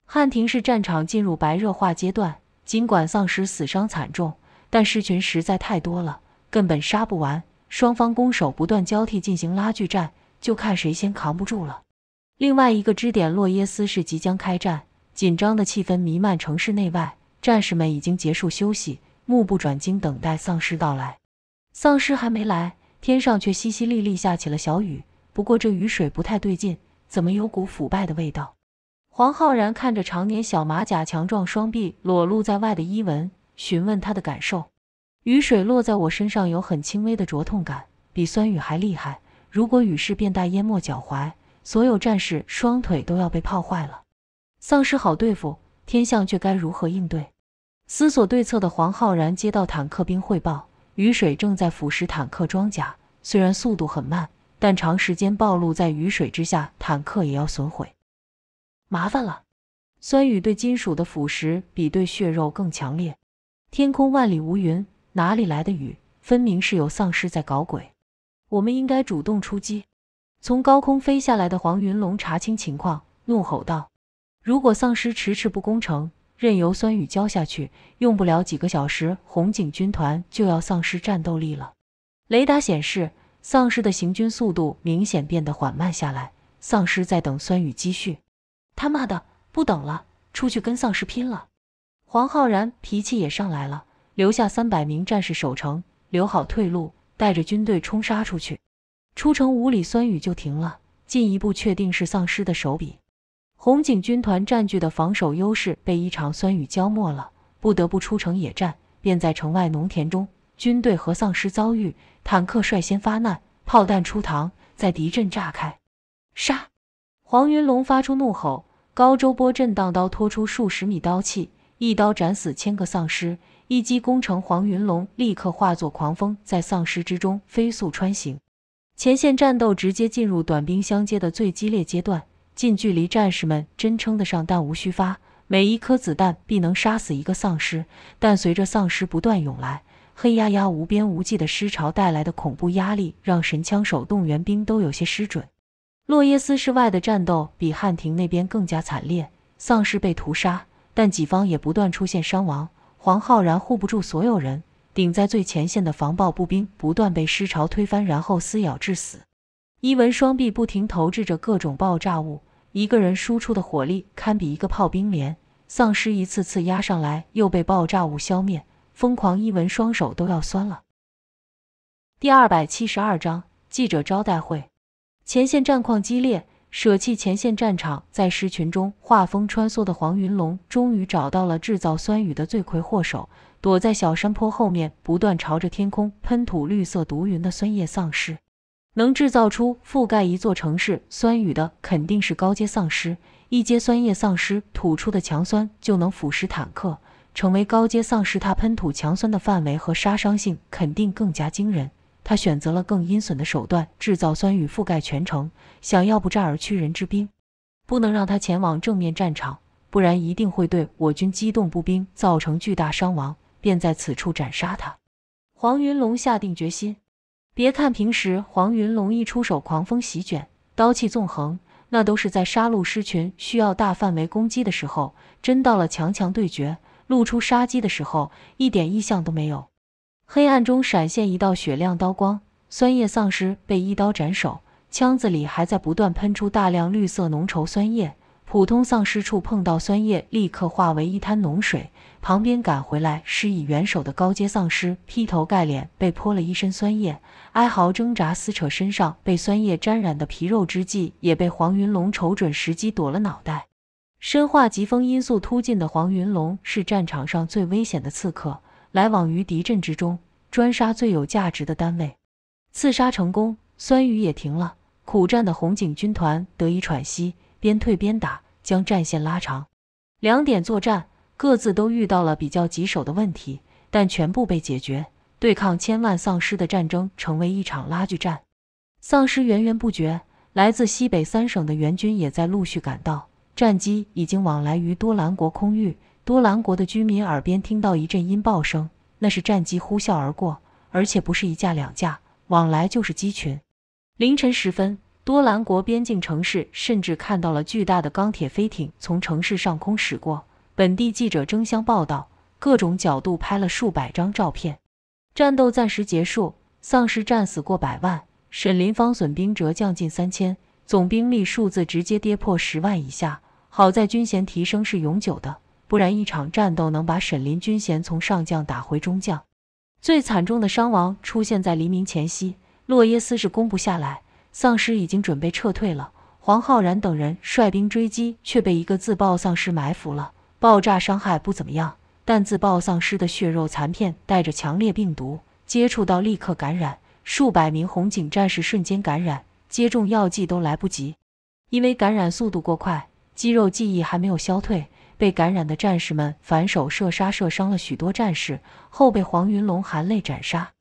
汉庭市战场进入白热化阶段，尽管丧尸死伤惨重，但狮群实在太多了，根本杀不完。双方攻守不断交替进行拉锯战，就看谁先扛不住了。另外一个支点洛耶斯市即将开战，紧张的气氛弥漫城市内外，战士们已经结束休息。目不转睛等待丧尸到来，丧尸还没来，天上却淅淅沥沥下起了小雨。不过这雨水不太对劲，怎么有股腐败的味道？黄浩然看着常年小马甲、强壮双臂裸露在外的伊文，询问他的感受。雨水落在我身上，有很轻微的灼痛感，比酸雨还厉害。如果雨势变大，淹没脚踝，所有战士双腿都要被泡坏了。丧尸好对付，天象却该如何应对？思索对策的黄浩然接到坦克兵汇报：雨水正在腐蚀坦克装甲，虽然速度很慢，但长时间暴露在雨水之下，坦克也要损毁。麻烦了，酸雨对金属的腐蚀比对血肉更强烈。天空万里无云，哪里来的雨？分明是有丧尸在搞鬼。我们应该主动出击。从高空飞下来的黄云龙查清情况，怒吼道：“如果丧尸迟迟不攻城！”任由酸雨浇下去，用不了几个小时，红警军团就要丧失战斗力了。雷达显示，丧尸的行军速度明显变得缓慢下来，丧尸在等酸雨积蓄。他妈的，不等了，出去跟丧尸拼了！黄浩然脾气也上来了，留下三百名战士守城，留好退路，带着军队冲杀出去。出城五里，酸雨就停了，进一步确定是丧尸的手笔。红警军团占据的防守优势被一场酸雨浇没了，不得不出城野战，便在城外农田中，军队和丧尸遭遇，坦克率先发难，炮弹出膛，在敌阵炸开，杀！黄云龙发出怒吼，高周波震荡刀拖出数十米刀气，一刀斩死千个丧尸，一击攻城。黄云龙立刻化作狂风，在丧尸之中飞速穿行，前线战斗直接进入短兵相接的最激烈阶段。近距离战士们真称得上弹无虚发，每一颗子弹必能杀死一个丧尸。但随着丧尸不断涌来，黑压压无边无际的尸潮带来的恐怖压力，让神枪手、动员兵都有些失准。洛耶斯市外的战斗比汉庭那边更加惨烈，丧尸被屠杀，但己方也不断出现伤亡。黄浩然护不住所有人，顶在最前线的防爆步兵不断被尸潮推翻，然后撕咬致死。伊文双臂不停投掷着各种爆炸物。一个人输出的火力堪比一个炮兵连，丧尸一次次压上来，又被爆炸物消灭，疯狂一文双手都要酸了。第二百七十二章记者招待会，前线战况激烈，舍弃前线战场，在尸群中画风穿梭的黄云龙终于找到了制造酸雨的罪魁祸首，躲在小山坡后面，不断朝着天空喷吐绿色毒云的酸液丧尸。能制造出覆盖一座城市酸雨的，肯定是高阶丧尸。一阶酸液丧尸吐出的强酸就能腐蚀坦克，成为高阶丧尸，它喷吐强酸的范围和杀伤性肯定更加惊人。他选择了更阴损的手段，制造酸雨覆盖全城，想要不战而屈人之兵，不能让他前往正面战场，不然一定会对我军机动步兵造成巨大伤亡。便在此处斩杀他。黄云龙下定决心。别看平时黄云龙一出手，狂风席卷，刀气纵横，那都是在杀戮狮群需要大范围攻击的时候。真到了强强对决，露出杀机的时候，一点异象都没有。黑暗中闪现一道雪亮刀光，酸液丧尸被一刀斩首，腔子里还在不断喷出大量绿色浓稠酸液。普通丧尸触碰到酸液，立刻化为一滩浓水。旁边赶回来施以援手的高阶丧尸，劈头盖脸被泼了一身酸液。哀嚎挣扎撕扯身上被酸液沾染的皮肉之际，也被黄云龙瞅准时机躲了脑袋。身化疾风因速突进的黄云龙是战场上最危险的刺客，来往于敌阵之中，专杀最有价值的单位。刺杀成功，酸雨也停了，苦战的红警军团得以喘息，边退边打，将战线拉长。两点作战，各自都遇到了比较棘手的问题，但全部被解决。对抗千万丧尸的战争成为一场拉锯战，丧尸源源不绝。来自西北三省的援军也在陆续赶到，战机已经往来于多兰国空域。多兰国的居民耳边听到一阵音爆声，那是战机呼啸而过，而且不是一架两架，往来就是机群。凌晨时分，多兰国边境城市甚至看到了巨大的钢铁飞艇从城市上空驶过，本地记者争相报道，各种角度拍了数百张照片。战斗暂时结束，丧尸战死过百万，沈林方损兵折将近三千，总兵力数字直接跌破十万以下。好在军衔提升是永久的，不然一场战斗能把沈林军衔从上将打回中将。最惨重的伤亡出现在黎明前夕，洛耶斯是攻不下来，丧尸已经准备撤退了。黄浩然等人率兵追击，却被一个自爆丧尸埋伏了，爆炸伤害不怎么样。但自爆丧尸的血肉残片带着强烈病毒，接触到立刻感染，数百名红警战士瞬间感染，接种药剂都来不及，因为感染速度过快，肌肉记忆还没有消退，被感染的战士们反手射杀射伤了许多战士，后被黄云龙含泪斩杀。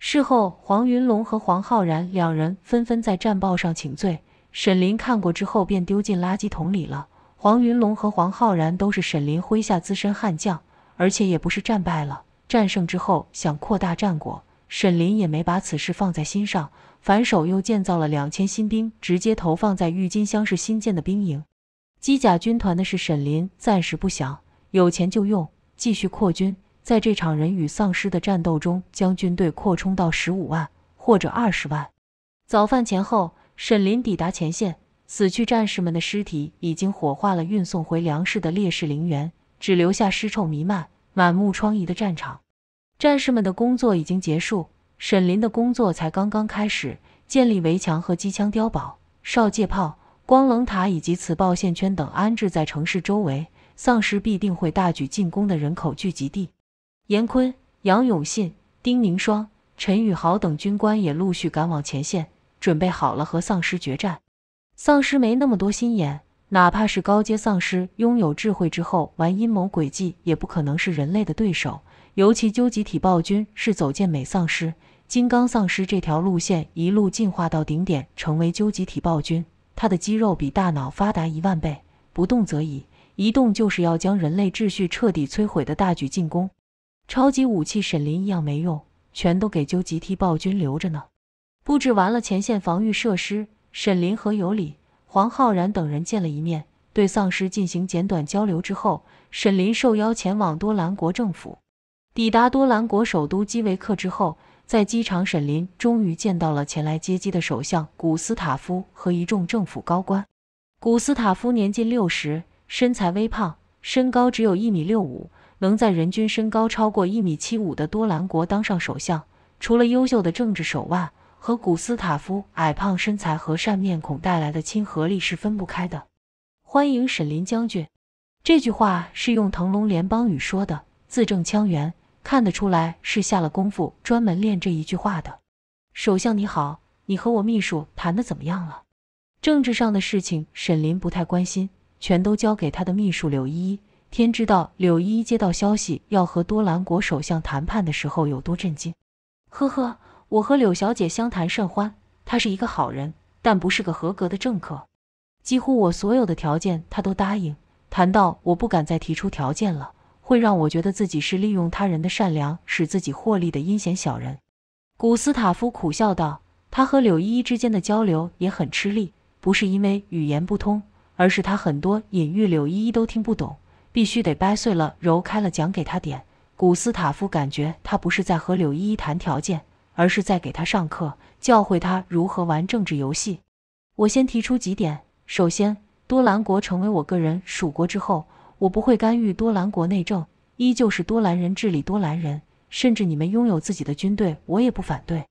事后，黄云龙和黄浩然两人纷纷在战报上请罪，沈林看过之后便丢进垃圾桶里了。黄云龙和黄浩然都是沈林麾下资深悍将。而且也不是战败了，战胜之后想扩大战果，沈林也没把此事放在心上，反手又建造了两千新兵，直接投放在郁金香市新建的兵营。机甲军团的是沈林，暂时不想，有钱就用，继续扩军，在这场人与丧尸的战斗中，将军队扩充到十五万或者二十万。早饭前后，沈林抵达前线，死去战士们的尸体已经火化了，运送回粮食的烈士陵园。只留下尸臭弥漫、满目疮痍的战场。战士们的工作已经结束，沈林的工作才刚刚开始。建立围墙和机枪碉堡、少戒炮、光棱塔以及磁爆线圈等，安置在城市周围，丧尸必定会大举进攻的人口聚集地。严坤、杨永信、丁宁双、陈宇豪等军官也陆续赶往前线，准备好了和丧尸决战。丧尸没那么多心眼。哪怕是高阶丧尸拥有智慧之后玩阴谋诡计，也不可能是人类的对手。尤其究极体暴君是走健美丧尸、金刚丧尸这条路线，一路进化到顶点，成为究极体暴君。他的肌肉比大脑发达一万倍，不动则已，一动就是要将人类秩序彻底摧毁的大举进攻。超级武器沈林一样没用，全都给究极体暴君留着呢。布置完了前线防御设施，沈林和尤里。黄浩然等人见了一面，对丧尸进行简短交流之后，沈林受邀前往多兰国政府。抵达多兰国首都基维克之后，在机场，沈林终于见到了前来接机的首相古斯塔夫和一众政府高官。古斯塔夫年近六十，身材微胖，身高只有一米六五，能在人均身高超过一米七五的多兰国当上首相，除了优秀的政治手腕。和古斯塔夫矮胖身材、和善面孔带来的亲和力是分不开的。欢迎沈林将军，这句话是用腾龙联邦语说的，字正腔圆，看得出来是下了功夫，专门练这一句话的。首相你好，你和我秘书谈的怎么样了？政治上的事情，沈林不太关心，全都交给他的秘书柳依依。天知道柳依依接到消息要和多兰国首相谈判的时候有多震惊。呵呵。我和柳小姐相谈甚欢，她是一个好人，但不是个合格的政客。几乎我所有的条件，她都答应。谈到我不敢再提出条件了，会让我觉得自己是利用他人的善良使自己获利的阴险小人。古斯塔夫苦笑道：“他和柳依依之间的交流也很吃力，不是因为语言不通，而是他很多隐喻柳依依都听不懂，必须得掰碎了揉开了讲给他点。”古斯塔夫感觉他不是在和柳依依谈条件。而是在给他上课，教会他如何玩政治游戏。我先提出几点：首先，多兰国成为我个人属国之后，我不会干预多兰国内政，依旧是多兰人治理多兰人，甚至你们拥有自己的军队，我也不反对。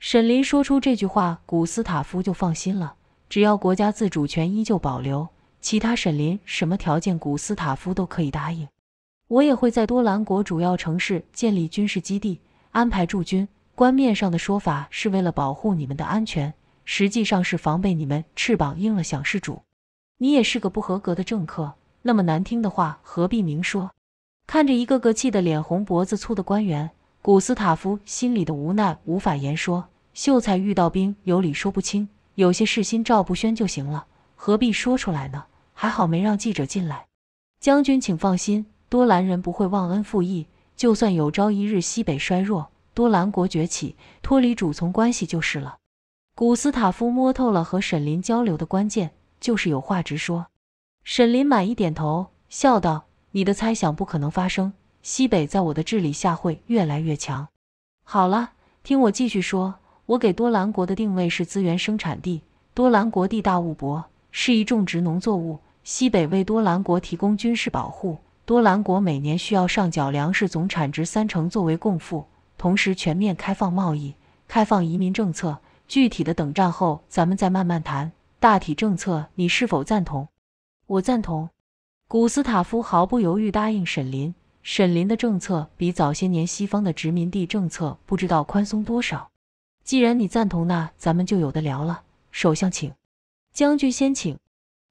沈林说出这句话，古斯塔夫就放心了。只要国家自主权依旧保留，其他沈林什么条件，古斯塔夫都可以答应。我也会在多兰国主要城市建立军事基地，安排驻军。官面上的说法是为了保护你们的安全，实际上是防备你们翅膀硬了想事主。你也是个不合格的政客，那么难听的话何必明说？看着一个个气得脸红脖子粗的官员，古斯塔夫心里的无奈无法言说。秀才遇到兵，有理说不清，有些事心照不宣就行了，何必说出来呢？还好没让记者进来。将军，请放心，多兰人不会忘恩负义，就算有朝一日西北衰弱。多兰国崛起，脱离主从关系就是了。古斯塔夫摸透了和沈林交流的关键，就是有话直说。沈林满意点头，笑道：“你的猜想不可能发生。西北在我的治理下会越来越强。好了，听我继续说。我给多兰国的定位是资源生产地。多兰国地大物博，适宜种植农作物。西北为多兰国提供军事保护。多兰国每年需要上缴粮食总产值三成作为供赋。”同时全面开放贸易，开放移民政策。具体的等战后咱们再慢慢谈。大体政策你是否赞同？我赞同。古斯塔夫毫不犹豫答应沈林。沈林的政策比早些年西方的殖民地政策不知道宽松多少。既然你赞同，那咱们就有的聊了。首相请，将军先请。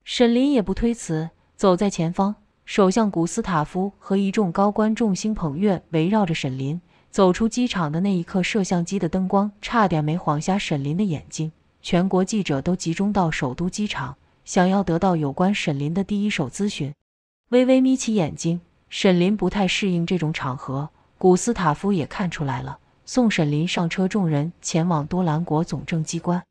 沈林也不推辞，走在前方。首相古斯塔夫和一众高官众星捧月围绕着沈林。走出机场的那一刻，摄像机的灯光差点没晃瞎沈林的眼睛。全国记者都集中到首都机场，想要得到有关沈林的第一手咨询。微微眯起眼睛，沈林不太适应这种场合。古斯塔夫也看出来了，送沈林上车，众人前往多兰国总政机关。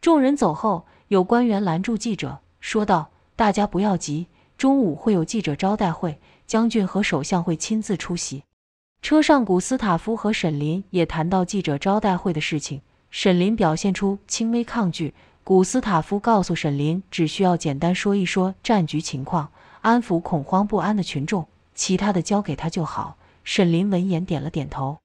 众人走后，有官员拦住记者，说道：“大家不要急，中午会有记者招待会，将军和首相会亲自出席。”车上，古斯塔夫和沈林也谈到记者招待会的事情。沈林表现出轻微抗拒。古斯塔夫告诉沈林，只需要简单说一说战局情况，安抚恐慌不安的群众，其他的交给他就好。沈林闻言点了点头。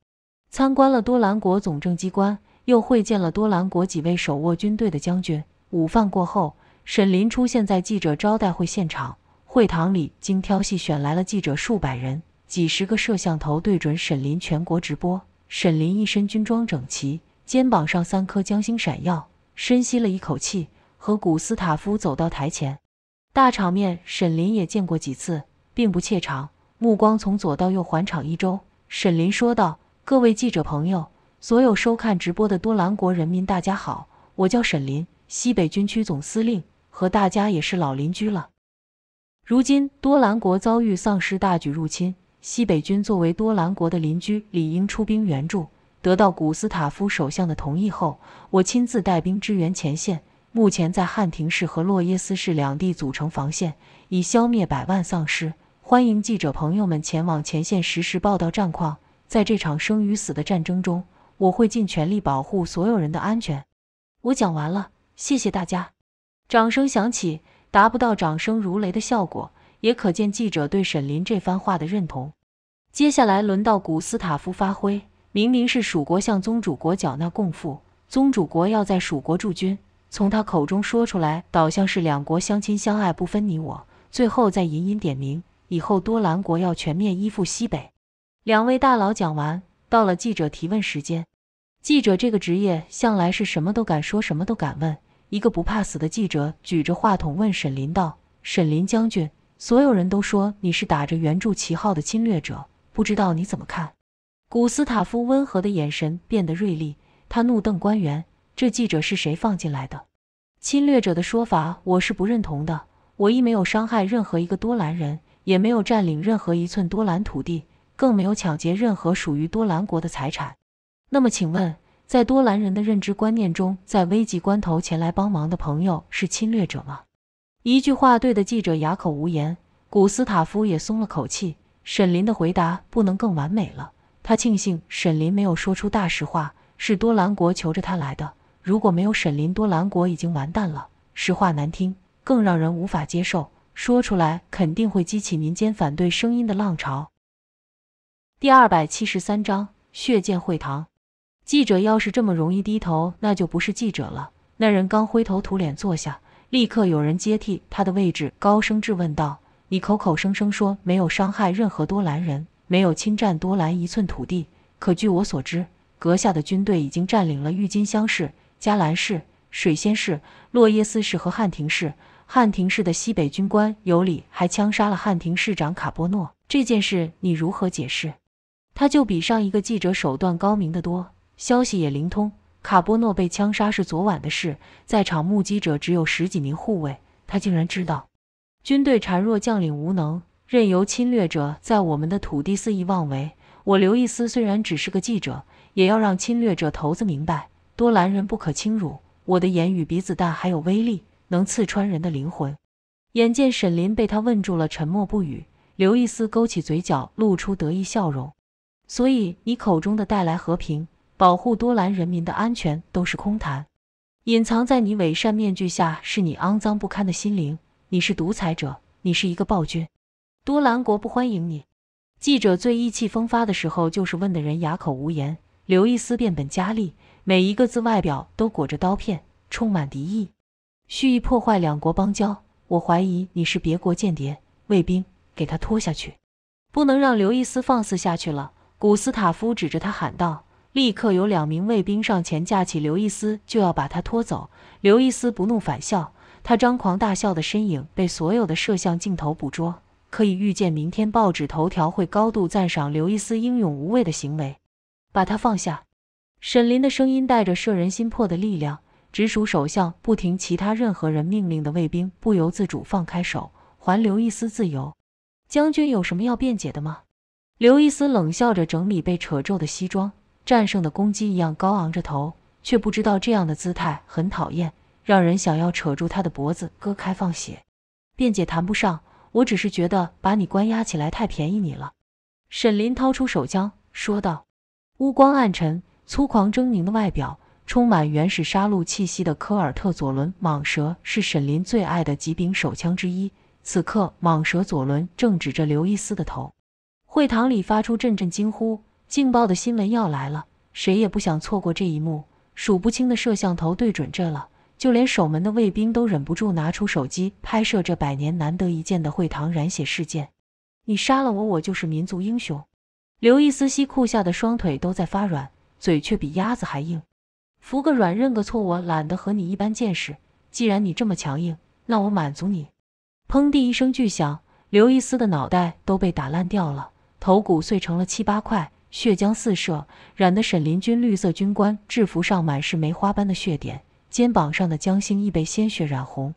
参观了多兰国总政机关，又会见了多兰国几位手握军队的将军。午饭过后，沈林出现在记者招待会现场。会堂里精挑细选来了记者数百人。几十个摄像头对准沈林，全国直播。沈林一身军装整齐，肩膀上三颗将星闪耀，深吸了一口气，和古斯塔夫走到台前。大场面沈林也见过几次，并不怯场，目光从左到右环场一周。沈林说道：“各位记者朋友，所有收看直播的多兰国人民，大家好，我叫沈林，西北军区总司令，和大家也是老邻居了。如今多兰国遭遇丧尸大举入侵。”西北军作为多兰国的邻居，理应出兵援助。得到古斯塔夫首相的同意后，我亲自带兵支援前线。目前在汉廷市和洛耶斯市两地组成防线，以消灭百万丧尸。欢迎记者朋友们前往前线实时报道战况。在这场生与死的战争中，我会尽全力保护所有人的安全。我讲完了，谢谢大家。掌声响起，达不到掌声如雷的效果。也可见记者对沈林这番话的认同。接下来轮到古斯塔夫发挥，明明是蜀国向宗主国缴纳贡赋，宗主国要在蜀国驻军，从他口中说出来，倒像是两国相亲相爱不分你我。最后再隐隐点明，以后多兰国要全面依附西北。两位大佬讲完，到了记者提问时间。记者这个职业向来是什么都敢说，什么都敢问。一个不怕死的记者举着话筒问沈林道：“沈林将军。”所有人都说你是打着援助旗号的侵略者，不知道你怎么看？古斯塔夫温和的眼神变得锐利，他怒瞪官员：“这记者是谁放进来的？”“侵略者的说法我是不认同的。我一没有伤害任何一个多兰人，也没有占领任何一寸多兰土地，更没有抢劫任何属于多兰国的财产。那么，请问，在多兰人的认知观念中，在危急关头前来帮忙的朋友是侵略者吗？”一句话，对的记者哑口无言。古斯塔夫也松了口气。沈林的回答不能更完美了。他庆幸沈林没有说出大实话，是多兰国求着他来的。如果没有沈林，多兰国已经完蛋了。实话难听，更让人无法接受。说出来肯定会激起民间反对声音的浪潮。第二百七十三章：血溅会堂。记者要是这么容易低头，那就不是记者了。那人刚灰头土脸坐下。立刻有人接替他的位置，高声质问道：“你口口声声说没有伤害任何多兰人，没有侵占多兰一寸土地，可据我所知，阁下的军队已经占领了郁金香市、加兰市、水仙市、洛耶斯市和汉庭市。汉庭市的西北军官尤里还枪杀了汉庭市长卡波诺，这件事你如何解释？”他就比上一个记者手段高明得多，消息也灵通。卡波诺被枪杀是昨晚的事，在场目击者只有十几名护卫。他竟然知道，军队孱弱，将领无能，任由侵略者在我们的土地肆意妄为。我刘易斯虽然只是个记者，也要让侵略者头子明白，多兰人不可轻辱。我的言语比子弹还有威力，能刺穿人的灵魂。眼见沈林被他问住了，沉默不语。刘易斯勾起嘴角，露出得意笑容。所以你口中的带来和平？保护多兰人民的安全都是空谈。隐藏在你伪善面具下是你肮脏不堪的心灵。你是独裁者，你是一个暴君。多兰国不欢迎你。记者最意气风发的时候就是问的人哑口无言。刘易斯变本加厉，每一个字外表都裹着刀片，充满敌意，蓄意破坏两国邦交。我怀疑你是别国间谍。卫兵，给他拖下去，不能让刘易斯放肆下去了。古斯塔夫指着他喊道。立刻有两名卫兵上前架起刘易斯，就要把他拖走。刘易斯不怒反笑，他张狂大笑的身影被所有的摄像镜头捕捉。可以预见，明天报纸头条会高度赞赏刘易斯英勇无畏的行为。把他放下。沈林的声音带着摄人心魄的力量，直属首相不听其他任何人命令的卫兵不由自主放开手，还刘易斯自由。将军有什么要辩解的吗？刘易斯冷笑着整理被扯皱的西装。战胜的公鸡一样高昂着头，却不知道这样的姿态很讨厌，让人想要扯住他的脖子割开放血。辩解谈不上，我只是觉得把你关押起来太便宜你了。沈林掏出手枪说道：“乌光暗沉、粗狂狰狞的外表，充满原始杀戮气息的科尔特左轮蟒蛇，是沈林最爱的几柄手枪之一。此刻，蟒蛇左轮正指着刘易斯的头，会堂里发出阵阵惊呼。”劲爆的新闻要来了，谁也不想错过这一幕。数不清的摄像头对准这了，就连守门的卫兵都忍不住拿出手机拍摄这百年难得一见的会堂染血事件。你杀了我，我就是民族英雄。刘易斯西裤下的双腿都在发软，嘴却比鸭子还硬。服个软，认个错，我懒得和你一般见识。既然你这么强硬，那我满足你。砰地一声巨响，刘易斯的脑袋都被打烂掉了，头骨碎成了七八块。血浆四射，染得沈林军绿色军官制服上满是梅花般的血点，肩膀上的江星亦被鲜血染红。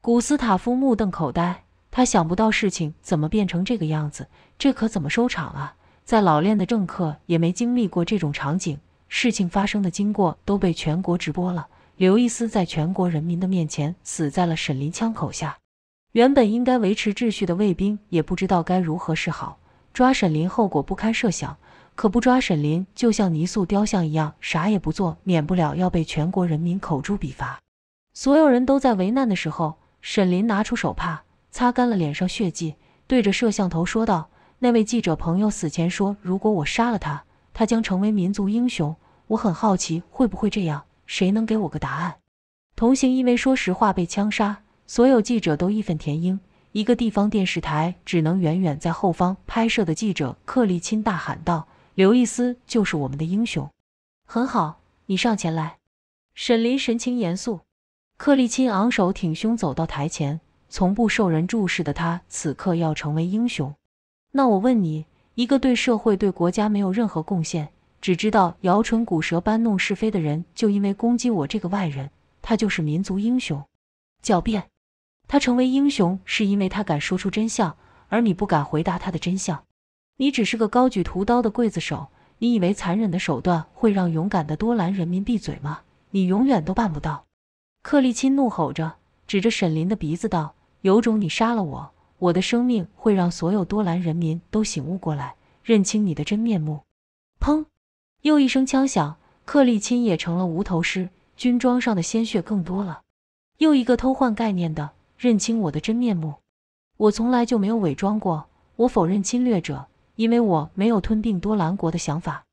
古斯塔夫目瞪口呆，他想不到事情怎么变成这个样子，这可怎么收场啊？再老练的政客也没经历过这种场景。事情发生的经过都被全国直播了，刘易斯在全国人民的面前死在了沈林枪口下。原本应该维持秩序的卫兵也不知道该如何是好，抓沈林后果不堪设想。可不抓沈林，就像泥塑雕像一样，啥也不做，免不了要被全国人民口诛笔伐。所有人都在为难的时候，沈林拿出手帕，擦干了脸上血迹，对着摄像头说道：“那位记者朋友死前说，如果我杀了他，他将成为民族英雄。我很好奇，会不会这样？谁能给我个答案？”同行因为说实话被枪杀，所有记者都义愤填膺。一个地方电视台只能远远在后方拍摄的记者克利钦大喊道。刘易斯就是我们的英雄，很好，你上前来。沈林神情严肃。克利钦昂首挺胸走到台前，从不受人注视的他，此刻要成为英雄。那我问你，一个对社会、对国家没有任何贡献，只知道摇唇鼓舌、搬弄是非的人，就因为攻击我这个外人，他就是民族英雄？狡辩！他成为英雄是因为他敢说出真相，而你不敢回答他的真相。你只是个高举屠刀的刽子手，你以为残忍的手段会让勇敢的多兰人民闭嘴吗？你永远都办不到！克利钦怒吼着，指着沈林的鼻子道：“有种你杀了我，我的生命会让所有多兰人民都醒悟过来，认清你的真面目！”砰，又一声枪响，克利钦也成了无头尸，军装上的鲜血更多了。又一个偷换概念的，认清我的真面目！我从来就没有伪装过，我否认侵略者。因为我没有吞并多兰国的想法，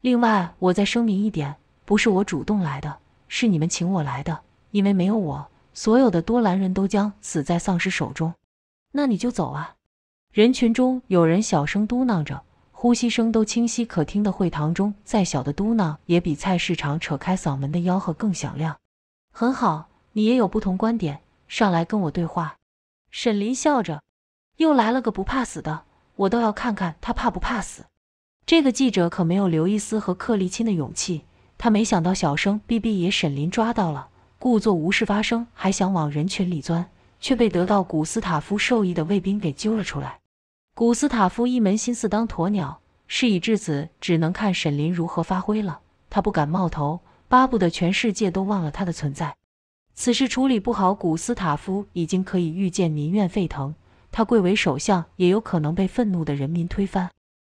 另外，我再声明一点，不是我主动来的，是你们请我来的。因为没有我，所有的多兰人都将死在丧尸手中。那你就走啊！人群中有人小声嘟囔着，呼吸声都清晰可听的会堂中，再小的嘟囔也比菜市场扯开嗓门的吆喝更响亮。很好，你也有不同观点，上来跟我对话。沈林笑着，又来了个不怕死的。我倒要看看他怕不怕死。这个记者可没有刘易斯和克利钦的勇气。他没想到小生 B B 也沈林抓到了，故作无事发生，还想往人群里钻，却被得到古斯塔夫授意的卫兵给揪了出来。古斯塔夫一门心思当鸵鸟，事已至此，只能看沈林如何发挥了。他不敢冒头，巴不得全世界都忘了他的存在。此事处理不好，古斯塔夫已经可以预见民怨沸腾。他贵为首相，也有可能被愤怒的人民推翻。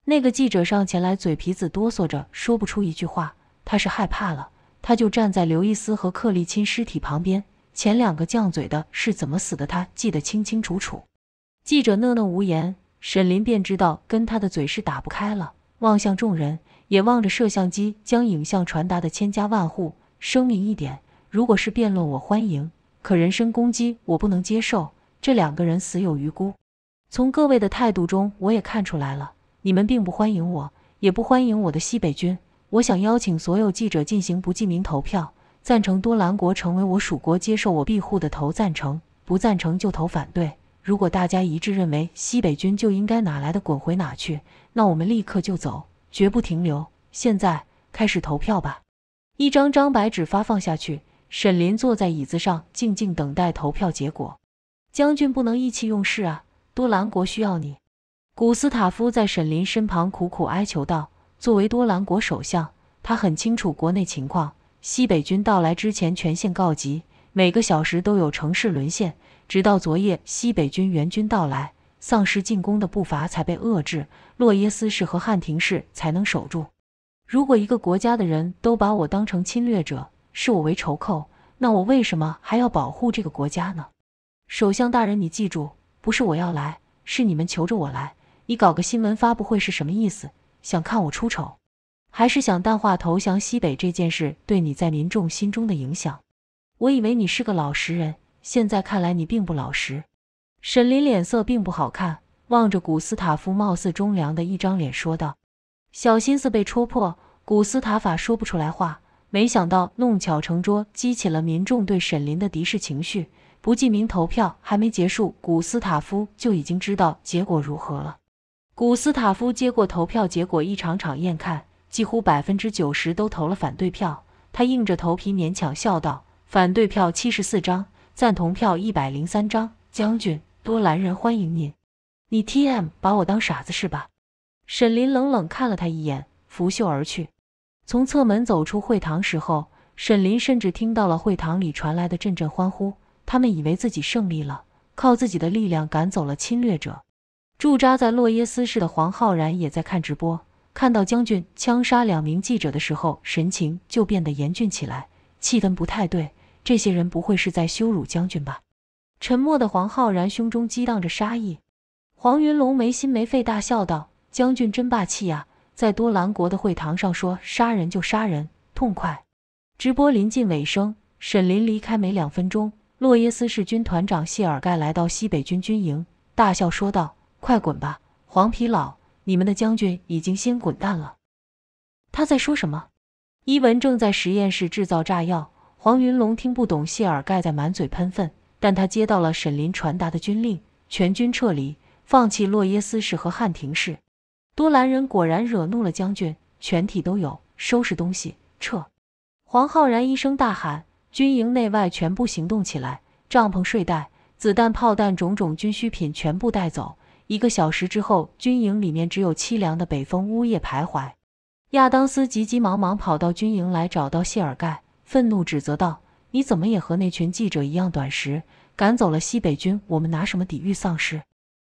那个记者上前来，嘴皮子哆嗦着说不出一句话，他是害怕了。他就站在刘易斯和克利钦尸体旁边，前两个犟嘴的是怎么死的，他记得清清楚楚。记者讷讷无言，沈林便知道跟他的嘴是打不开了，望向众人，也望着摄像机，将影像传达的千家万户。声明一点：如果是辩论，我欢迎；可人身攻击，我不能接受。这两个人死有余辜，从各位的态度中我也看出来了，你们并不欢迎我，也不欢迎我的西北军。我想邀请所有记者进行不记名投票，赞成多兰国成为我属国、接受我庇护的投赞成，不赞成就投反对。如果大家一致认为西北军就应该哪来的滚回哪去，那我们立刻就走，绝不停留。现在开始投票吧。一张张白纸发放下去，沈林坐在椅子上静静等待投票结果。将军不能意气用事啊！多兰国需要你，古斯塔夫在沈林身旁苦苦哀求道。作为多兰国首相，他很清楚国内情况。西北军到来之前，全线告急，每个小时都有城市沦陷。直到昨夜西北军援军到来，丧尸进攻的步伐才被遏制。洛耶斯市和汉庭市才能守住。如果一个国家的人都把我当成侵略者，视我为仇寇，那我为什么还要保护这个国家呢？首相大人，你记住，不是我要来，是你们求着我来。你搞个新闻发布会是什么意思？想看我出丑，还是想淡化投降西北这件事对你在民众心中的影响？我以为你是个老实人，现在看来你并不老实。沈林脸色并不好看，望着古斯塔夫貌似忠良的一张脸，说道：“小心思被戳破。”古斯塔法说不出来话，没想到弄巧成拙，激起了民众对沈林的敌视情绪。不记名投票还没结束，古斯塔夫就已经知道结果如何了。古斯塔夫接过投票结果，一场场验看，几乎百分之九十都投了反对票。他硬着头皮勉强笑道：“反对票七十四张，赞同票一百零三张。”将军，多兰人欢迎您。你 TM 把我当傻子是吧？沈林冷冷看了他一眼，拂袖而去。从侧门走出会堂时候，沈林甚至听到了会堂里传来的阵阵欢呼。他们以为自己胜利了，靠自己的力量赶走了侵略者。驻扎在洛耶斯市的黄浩然也在看直播，看到将军枪杀两名记者的时候，神情就变得严峻起来，气氛不太对。这些人不会是在羞辱将军吧？沉默的黄浩然胸中激荡着杀意。黄云龙没心没肺大笑道：“将军真霸气呀，在多兰国的会堂上说杀人就杀人，痛快。”直播临近尾声，沈林离开没两分钟。洛耶斯市军团长谢尔盖来到西北军军营，大笑说道：“快滚吧，黄皮佬！你们的将军已经先滚蛋了。”他在说什么？伊文正在实验室制造炸药。黄云龙听不懂谢尔盖在满嘴喷粪，但他接到了沈林传达的军令：全军撤离，放弃洛耶斯市和汉庭市。多兰人果然惹怒了将军，全体都有，收拾东西，撤！黄浩然一声大喊。军营内外全部行动起来，帐篷、睡袋、子弹、炮弹，种种军需品全部带走。一个小时之后，军营里面只有凄凉的北风呜咽徘徊。亚当斯急急忙忙跑到军营来，找到谢尔盖，愤怒指责道：“你怎么也和那群记者一样短视？赶走了西北军，我们拿什么抵御丧尸？”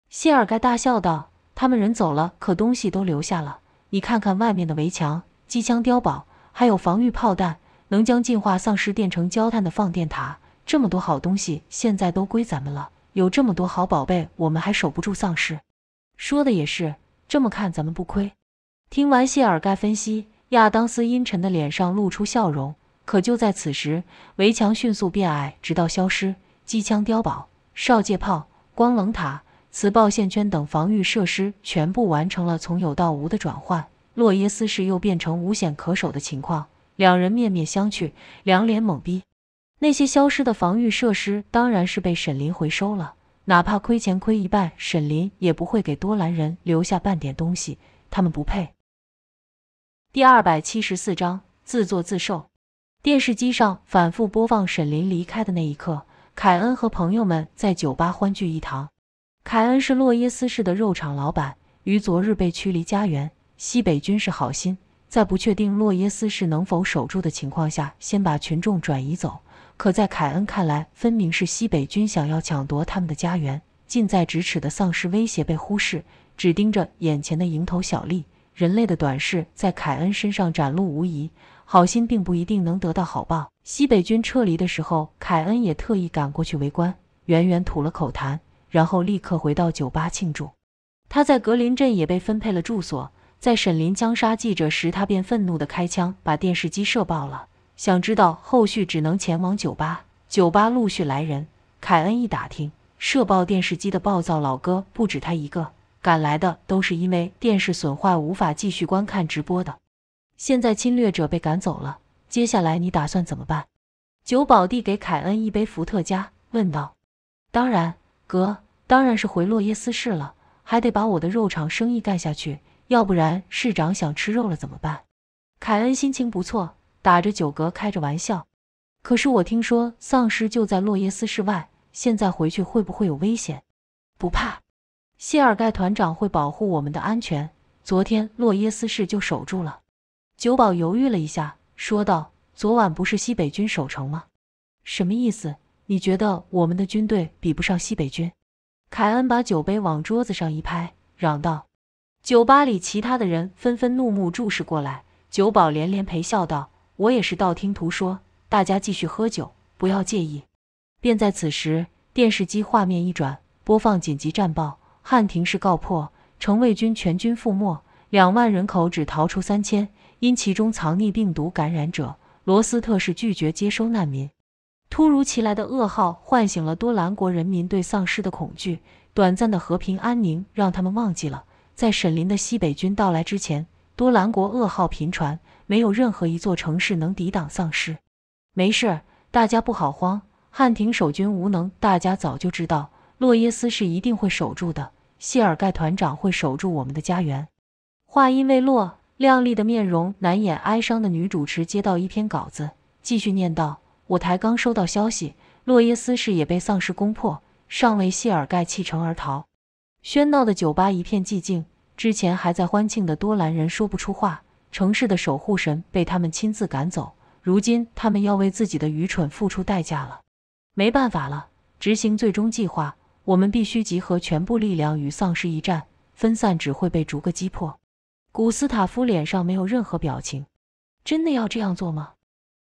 谢尔盖大笑道：“他们人走了，可东西都留下了。你看看外面的围墙、机枪碉堡，还有防御炮弹。”能将进化丧尸变成焦炭的放电塔，这么多好东西现在都归咱们了。有这么多好宝贝，我们还守不住丧尸？说的也是，这么看咱们不亏。听完谢尔盖分析，亚当斯阴沉的脸上露出笑容。可就在此时，围墙迅速变矮，直到消失。机枪碉堡、少界炮、光棱塔、磁爆线圈等防御设施全部完成了从有到无的转换，洛耶斯市又变成无险可守的情况。两人面面相觑，两脸懵逼。那些消失的防御设施当然是被沈林回收了，哪怕亏钱亏一半，沈林也不会给多兰人留下半点东西，他们不配。第二百七十四章自作自受。电视机上反复播放沈林离开的那一刻，凯恩和朋友们在酒吧欢聚一堂。凯恩是洛耶斯市的肉场老板，于昨日被驱离家园，西北军是好心。在不确定洛耶斯是能否守住的情况下，先把群众转移走。可在凯恩看来，分明是西北军想要抢夺他们的家园。近在咫尺的丧尸威胁被忽视，只盯着眼前的蝇头小利。人类的短视在凯恩身上展露无遗。好心并不一定能得到好报。西北军撤离的时候，凯恩也特意赶过去围观，远远吐了口痰，然后立刻回到酒吧庆祝。他在格林镇也被分配了住所。在沈林枪杀记者时，他便愤怒地开枪，把电视机射爆了。想知道后续，只能前往酒吧。酒吧陆续来人，凯恩一打听，射爆电视机的暴躁老哥不止他一个，赶来的都是因为电视损坏无法继续观看直播的。现在侵略者被赶走了，接下来你打算怎么办？酒保递给凯恩一杯伏特加，问道：“当然，哥，当然是回洛耶斯市了，还得把我的肉厂生意干下去。”要不然市长想吃肉了怎么办？凯恩心情不错，打着酒嗝开着玩笑。可是我听说丧尸就在洛耶斯市外，现在回去会不会有危险？不怕，谢尔盖团长会保护我们的安全。昨天洛耶斯市就守住了。酒保犹豫了一下，说道：“昨晚不是西北军守城吗？什么意思？你觉得我们的军队比不上西北军？”凯恩把酒杯往桌子上一拍，嚷道。酒吧里，其他的人纷纷怒目注视过来。酒保连连陪笑道：“我也是道听途说，大家继续喝酒，不要介意。”便在此时，电视机画面一转，播放紧急战报：汉庭市告破，城卫军全军覆没，两万人口只逃出三千，因其中藏匿病毒感染者。罗斯特市拒绝接收难民。突如其来的噩耗唤醒了多兰国人民对丧尸的恐惧，短暂的和平安宁让他们忘记了。在沈林的西北军到来之前，多兰国噩耗频传，没有任何一座城市能抵挡丧尸。没事，大家不好慌。汉廷守军无能，大家早就知道，洛耶斯是一定会守住的。谢尔盖团长会守住我们的家园。话音未落，靓丽的面容难掩哀伤的女主持接到一篇稿子，继续念道：“我台刚收到消息，洛耶斯市也被丧尸攻破，上尉谢尔盖弃城而逃。”喧闹的酒吧一片寂静。之前还在欢庆的多兰人说不出话。城市的守护神被他们亲自赶走。如今，他们要为自己的愚蠢付出代价了。没办法了，执行最终计划。我们必须集合全部力量与丧尸一战。分散只会被逐个击破。古斯塔夫脸上没有任何表情。真的要这样做吗？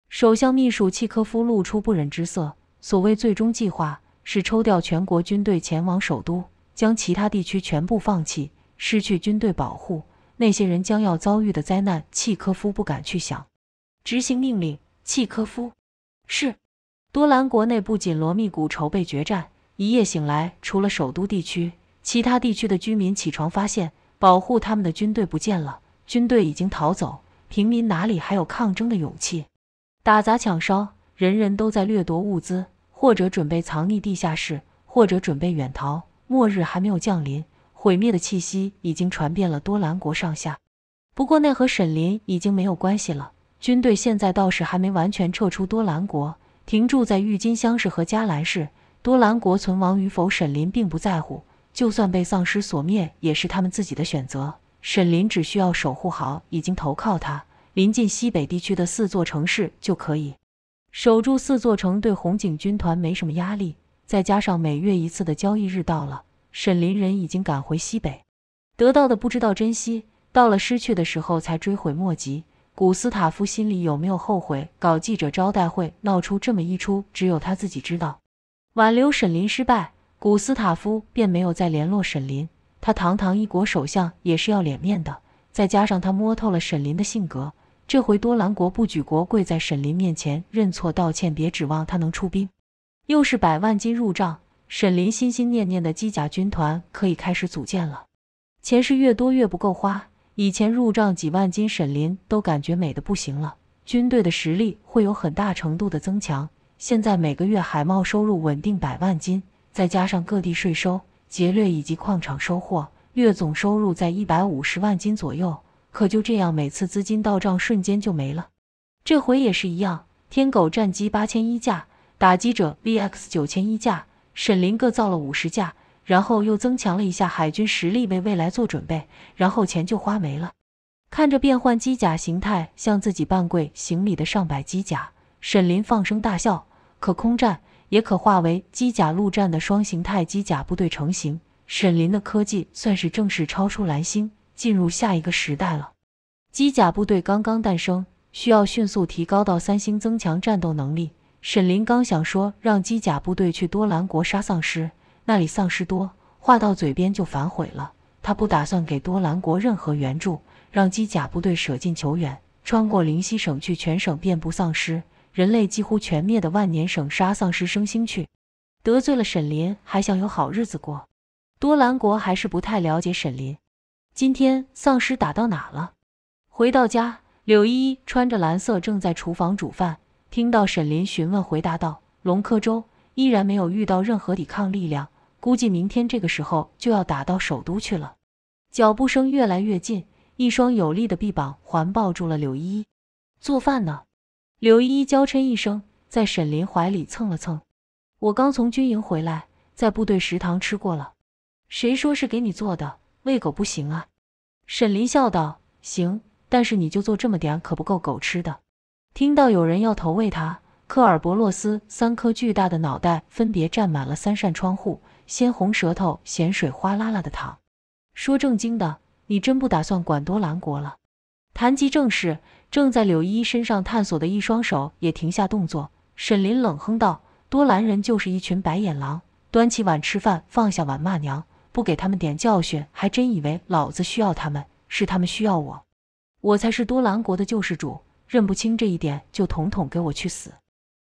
首相秘书契科夫露出不忍之色。所谓最终计划，是抽调全国军队前往首都。将其他地区全部放弃，失去军队保护，那些人将要遭遇的灾难，契科夫不敢去想。执行命令，契科夫。是。多兰国内不紧锣密鼓筹备决战。一夜醒来，除了首都地区，其他地区的居民起床发现，保护他们的军队不见了，军队已经逃走。平民哪里还有抗争的勇气？打砸抢烧，人人都在掠夺物资，或者准备藏匿地下室，或者准备远逃。末日还没有降临，毁灭的气息已经传遍了多兰国上下。不过那和沈林已经没有关系了。军队现在倒是还没完全撤出多兰国，停驻在郁金香市和加兰市。多兰国存亡与否，沈林并不在乎。就算被丧尸所灭，也是他们自己的选择。沈林只需要守护好已经投靠他、临近西北地区的四座城市就可以。守住四座城，对红警军团没什么压力。再加上每月一次的交易日到了，沈林人已经赶回西北，得到的不知道珍惜，到了失去的时候才追悔莫及。古斯塔夫心里有没有后悔搞记者招待会闹出这么一出，只有他自己知道。挽留沈林失败，古斯塔夫便没有再联络沈林。他堂堂一国首相也是要脸面的，再加上他摸透了沈林的性格，这回多兰国不举国跪在沈林面前认错道歉，别指望他能出兵。又是百万金入账，沈林心心念念的机甲军团可以开始组建了。钱是越多越不够花，以前入账几万金，沈林都感觉美的不行了。军队的实力会有很大程度的增强。现在每个月海贸收入稳定百万金，再加上各地税收、劫掠以及矿场收获，月总收入在一百五十万金左右。可就这样，每次资金到账瞬间就没了。这回也是一样，天狗战机八千一架。打击者 VX 九千一架，沈林各造了五十架，然后又增强了一下海军实力，为未来做准备。然后钱就花没了。看着变换机甲形态向自己半跪行礼的上百机甲，沈林放声大笑。可空战，也可化为机甲陆战的双形态机甲部队成型。沈林的科技算是正式超出蓝星，进入下一个时代了。机甲部队刚刚诞生，需要迅速提高到三星，增强战斗能力。沈林刚想说让机甲部队去多兰国杀丧尸，那里丧尸多，话到嘴边就反悔了。他不打算给多兰国任何援助，让机甲部队舍近求远，穿过灵溪省去全省遍布丧尸、人类几乎全灭的万年省杀丧尸升星去。得罪了沈林，还想有好日子过？多兰国还是不太了解沈林。今天丧尸打到哪了？回到家，柳依依穿着蓝色正在厨房煮饭。听到沈林询问，回答道：“龙克州依然没有遇到任何抵抗力量，估计明天这个时候就要打到首都去了。”脚步声越来越近，一双有力的臂膀环抱住了柳依依。“做饭呢？”柳依依娇嗔一声，在沈林怀里蹭了蹭。“我刚从军营回来，在部队食堂吃过了。”“谁说是给你做的？喂狗不行啊？”沈林笑道：“行，但是你就做这么点，可不够狗吃的。”听到有人要投喂他，科尔伯洛斯三颗巨大的脑袋分别占满了三扇窗户，鲜红舌头咸水哗啦啦的淌。说正经的，你真不打算管多兰国了？谈及正事，正在柳依依身上探索的一双手也停下动作。沈林冷哼道：“多兰人就是一群白眼狼，端起碗吃饭，放下碗骂娘，不给他们点教训，还真以为老子需要他们？是他们需要我，我才是多兰国的救世主。”认不清这一点，就统统给我去死！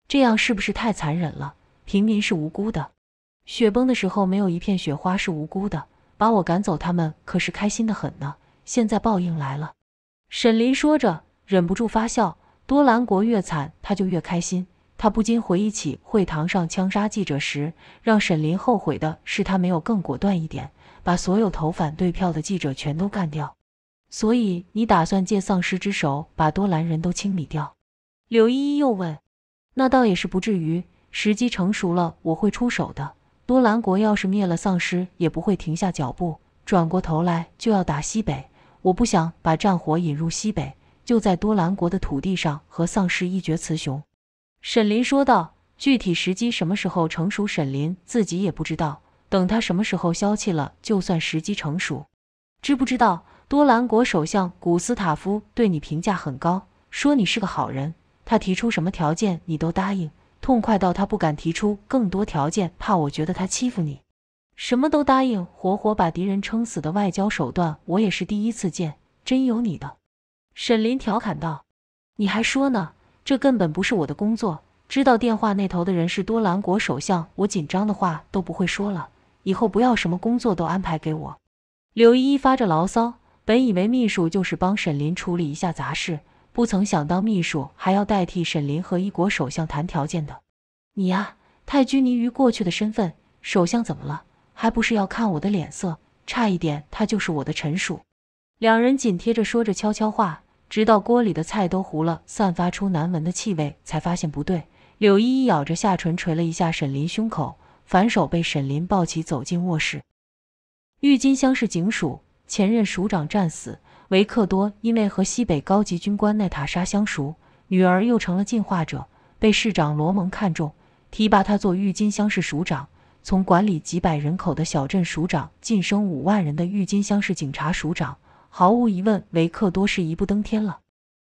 这样是不是太残忍了？平民是无辜的，雪崩的时候没有一片雪花是无辜的。把我赶走，他们可是开心的很呢。现在报应来了。沈林说着，忍不住发笑。多兰国越惨，他就越开心。他不禁回忆起会堂上枪杀记者时，让沈林后悔的是，他没有更果断一点，把所有投反对票的记者全都干掉。所以你打算借丧尸之手把多兰人都清理掉？柳依依又问：“那倒也是不至于，时机成熟了我会出手的。多兰国要是灭了丧尸，也不会停下脚步，转过头来就要打西北。我不想把战火引入西北，就在多兰国的土地上和丧尸一决雌雄。”沈林说道：“具体时机什么时候成熟，沈林自己也不知道。等他什么时候消气了，就算时机成熟。知不知道？”多兰国首相古斯塔夫对你评价很高，说你是个好人。他提出什么条件，你都答应，痛快到他不敢提出更多条件，怕我觉得他欺负你。什么都答应，活活把敌人撑死的外交手段，我也是第一次见，真有你的。”沈林调侃道，“你还说呢，这根本不是我的工作。知道电话那头的人是多兰国首相，我紧张的话都不会说了。以后不要什么工作都安排给我。”柳依依发着牢骚。本以为秘书就是帮沈林处理一下杂事，不曾想当秘书还要代替沈林和一国首相谈条件的。你呀，太拘泥于过去的身份。首相怎么了？还不是要看我的脸色？差一点，他就是我的臣属。两人紧贴着说着悄悄话，直到锅里的菜都糊了，散发出难闻的气味，才发现不对。柳依依咬着下唇，捶了一下沈林胸口，反手被沈林抱起走进卧室。郁金香是警署。前任署长战死，维克多因为和西北高级军官奈塔莎相熟，女儿又成了进化者，被市长罗蒙看中，提拔他做郁金香市署长，从管理几百人口的小镇署长晋升五万人的郁金香市警察署长，毫无疑问，维克多是一步登天了，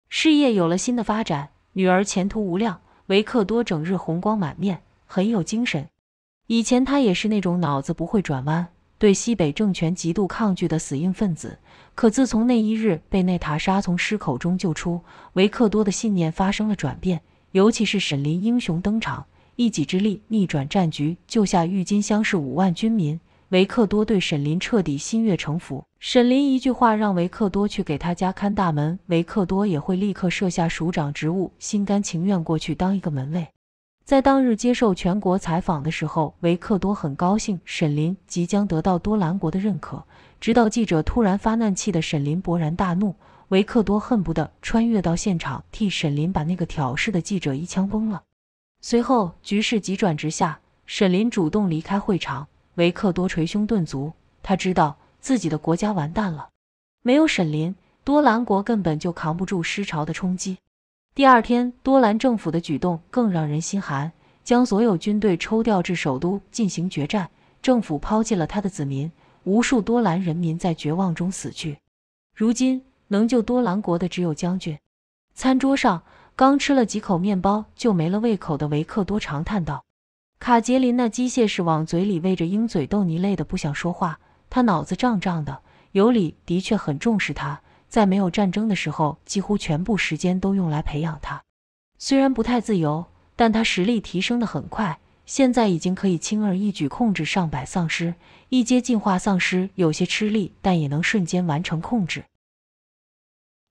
事业有了新的发展，女儿前途无量，维克多整日红光满面，很有精神。以前他也是那种脑子不会转弯。对西北政权极度抗拒的死硬分子，可自从那一日被内塔莎从尸口中救出，维克多的信念发生了转变。尤其是沈林英雄登场，一己之力逆转战局，救下郁金香市五万军民，维克多对沈林彻底心悦诚服。沈林一句话让维克多去给他家看大门，维克多也会立刻设下署长职务，心甘情愿过去当一个门卫。在当日接受全国采访的时候，维克多很高兴沈林即将得到多兰国的认可。直到记者突然发难，气的沈林勃然大怒，维克多恨不得穿越到现场替沈林把那个挑事的记者一枪崩了。随后局势急转直下，沈林主动离开会场，维克多捶胸顿足，他知道自己的国家完蛋了。没有沈林，多兰国根本就扛不住失潮的冲击。第二天，多兰政府的举动更让人心寒，将所有军队抽调至首都进行决战。政府抛弃了他的子民，无数多兰人民在绝望中死去。如今，能救多兰国的只有将军。餐桌上刚吃了几口面包就没了胃口的维克多长叹道：“卡杰琳娜机械式往嘴里喂着鹰嘴豆泥，累得不想说话。他脑子胀胀的。尤里的确很重视他。”在没有战争的时候，几乎全部时间都用来培养他。虽然不太自由，但他实力提升的很快，现在已经可以轻而易举控制上百丧尸。一阶进化丧尸有些吃力，但也能瞬间完成控制。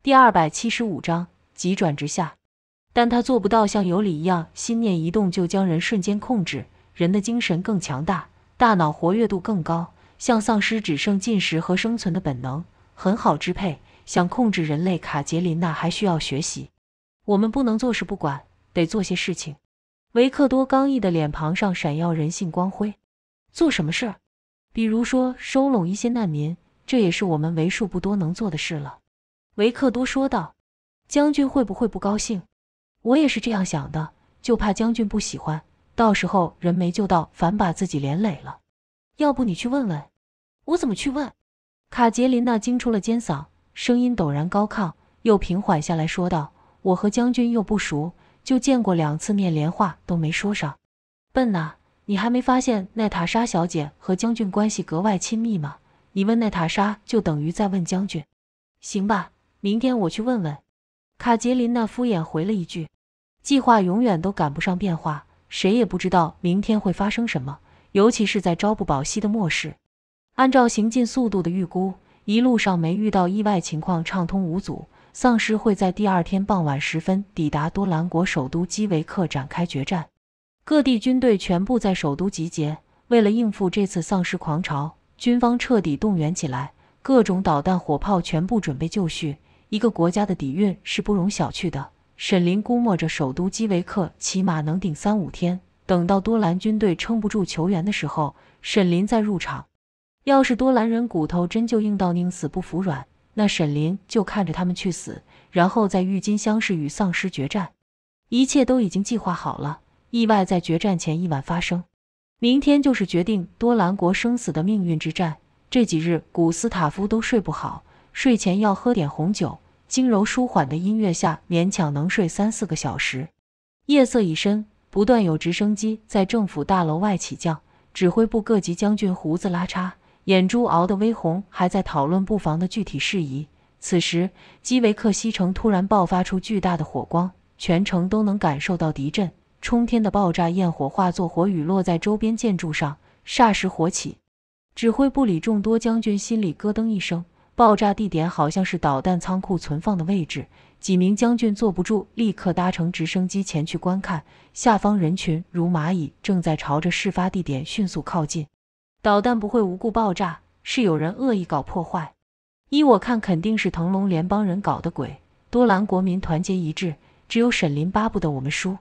第二百七十五章急转直下，但他做不到像尤里一样，心念一动就将人瞬间控制。人的精神更强大，大脑活跃度更高，像丧尸只剩进食和生存的本能，很好支配。想控制人类，卡捷琳娜还需要学习。我们不能坐视不管，得做些事情。维克多刚毅的脸庞上闪耀人性光辉。做什么事儿？比如说收拢一些难民，这也是我们为数不多能做的事了。维克多说道。将军会不会不高兴？我也是这样想的，就怕将军不喜欢，到时候人没救到，反把自己连累了。要不你去问问？我怎么去问？卡捷琳娜惊出了尖嗓。声音陡然高亢，又平缓下来说道：“我和将军又不熟，就见过两次面，连话都没说上。笨呐，你还没发现奈塔莎小姐和将军关系格外亲密吗？你问奈塔莎，就等于在问将军。行吧，明天我去问问。”卡杰琳娜敷衍回了一句：“计划永远都赶不上变化，谁也不知道明天会发生什么，尤其是在朝不保夕的末世。按照行进速度的预估。”一路上没遇到意外情况，畅通无阻。丧尸会在第二天傍晚时分抵达多兰国首都基维克展开决战。各地军队全部在首都集结，为了应付这次丧尸狂潮，军方彻底动员起来，各种导弹、火炮全部准备就绪。一个国家的底蕴是不容小觑的。沈林估摸着首都基维克起码能顶三五天，等到多兰军队撑不住求援的时候，沈林再入场。要是多兰人骨头真就硬到宁死不服软，那沈林就看着他们去死，然后在郁金香市与丧尸决战。一切都已经计划好了，意外在决战前一晚发生。明天就是决定多兰国生死的命运之战。这几日，古斯塔夫都睡不好，睡前要喝点红酒，轻柔舒缓的音乐下勉强能睡三四个小时。夜色已深，不断有直升机在政府大楼外起降，指挥部各级将军胡子拉碴。眼珠熬得微红，还在讨论布防的具体事宜。此时，基维克西城突然爆发出巨大的火光，全城都能感受到地震。冲天的爆炸焰火化作火雨，落在周边建筑上，霎时火起。指挥部里众多将军心里咯噔一声，爆炸地点好像是导弹仓库存放的位置。几名将军坐不住，立刻搭乘直升机前去观看。下方人群如蚂蚁，正在朝着事发地点迅速靠近。导弹不会无故爆炸，是有人恶意搞破坏。依我看，肯定是腾龙联邦人搞的鬼。多兰国民团结一致，只有沈林巴不得我们输。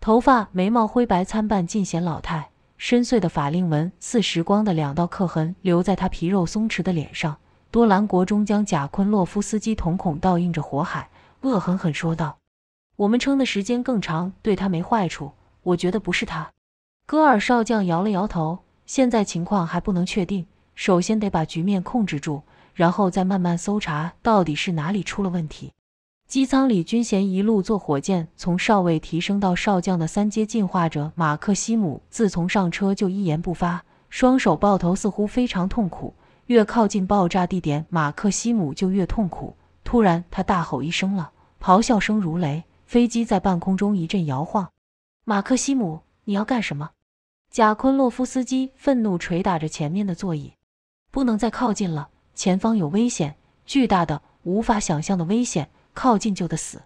头发眉毛灰白参半，尽显老态。深邃的法令纹似时光的两道刻痕，留在他皮肉松弛的脸上。多兰国中将贾昆洛夫斯基瞳孔倒映着火海，恶狠狠说道：“我们撑的时间更长，对他没坏处。我觉得不是他。”戈尔少将摇了摇头。现在情况还不能确定，首先得把局面控制住，然后再慢慢搜查到底是哪里出了问题。机舱里，军衔一路坐火箭从少尉提升到少将的三阶进化者马克西姆，自从上车就一言不发，双手抱头，似乎非常痛苦。越靠近爆炸地点，马克西姆就越痛苦。突然，他大吼一声了，咆哮声如雷，飞机在半空中一阵摇晃。马克西姆，你要干什么？贾昆洛夫斯基愤怒捶打着前面的座椅，不能再靠近了，前方有危险，巨大的、无法想象的危险，靠近就得死。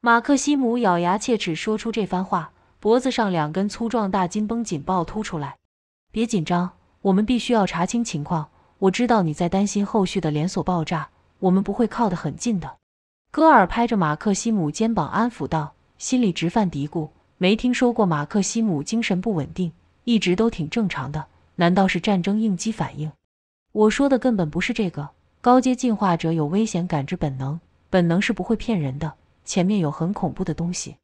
马克西姆咬牙切齿说出这番话，脖子上两根粗壮大筋绷紧暴突出来。别紧张，我们必须要查清情况。我知道你在担心后续的连锁爆炸，我们不会靠得很近的。戈尔拍着马克西姆肩膀安抚道，心里直犯嘀咕，没听说过马克西姆精神不稳定。一直都挺正常的，难道是战争应激反应？我说的根本不是这个。高阶进化者有危险感知本能，本能是不会骗人的。前面有很恐怖的东西。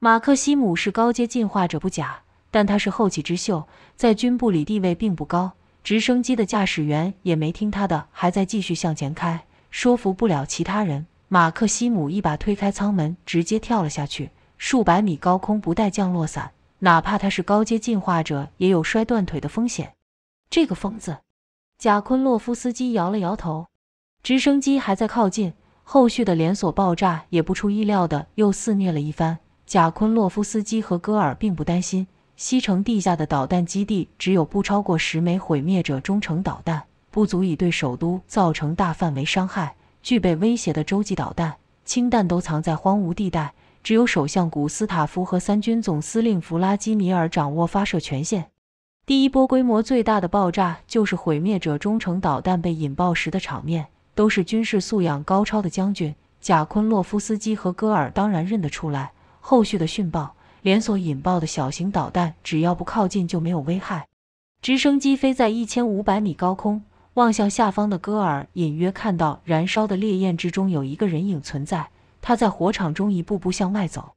马克西姆是高阶进化者不假，但他是后起之秀，在军部里地位并不高。直升机的驾驶员也没听他的，还在继续向前开，说服不了其他人。马克西姆一把推开舱门，直接跳了下去，数百米高空不带降落伞。哪怕他是高阶进化者，也有摔断腿的风险。这个疯子，贾昆洛夫斯基摇了摇头。直升机还在靠近，后续的连锁爆炸也不出意料的又肆虐了一番。贾昆洛夫斯基和戈尔并不担心，西城地下的导弹基地只有不超过十枚毁灭者中程导弹，不足以对首都造成大范围伤害。具备威胁的洲际导弹，氢弹都藏在荒芜地带。只有首相古斯塔夫和三军总司令弗拉基米尔掌握发射权限。第一波规模最大的爆炸，就是毁灭者中程导弹被引爆时的场面，都是军事素养高超的将军贾昆洛夫斯基和戈尔当然认得出来。后续的讯爆、连锁引爆的小型导弹，只要不靠近就没有危害。直升机飞在一千五百米高空，望向下方的戈尔隐约看到燃烧的烈焰之中有一个人影存在。他在火场中一步步向外走，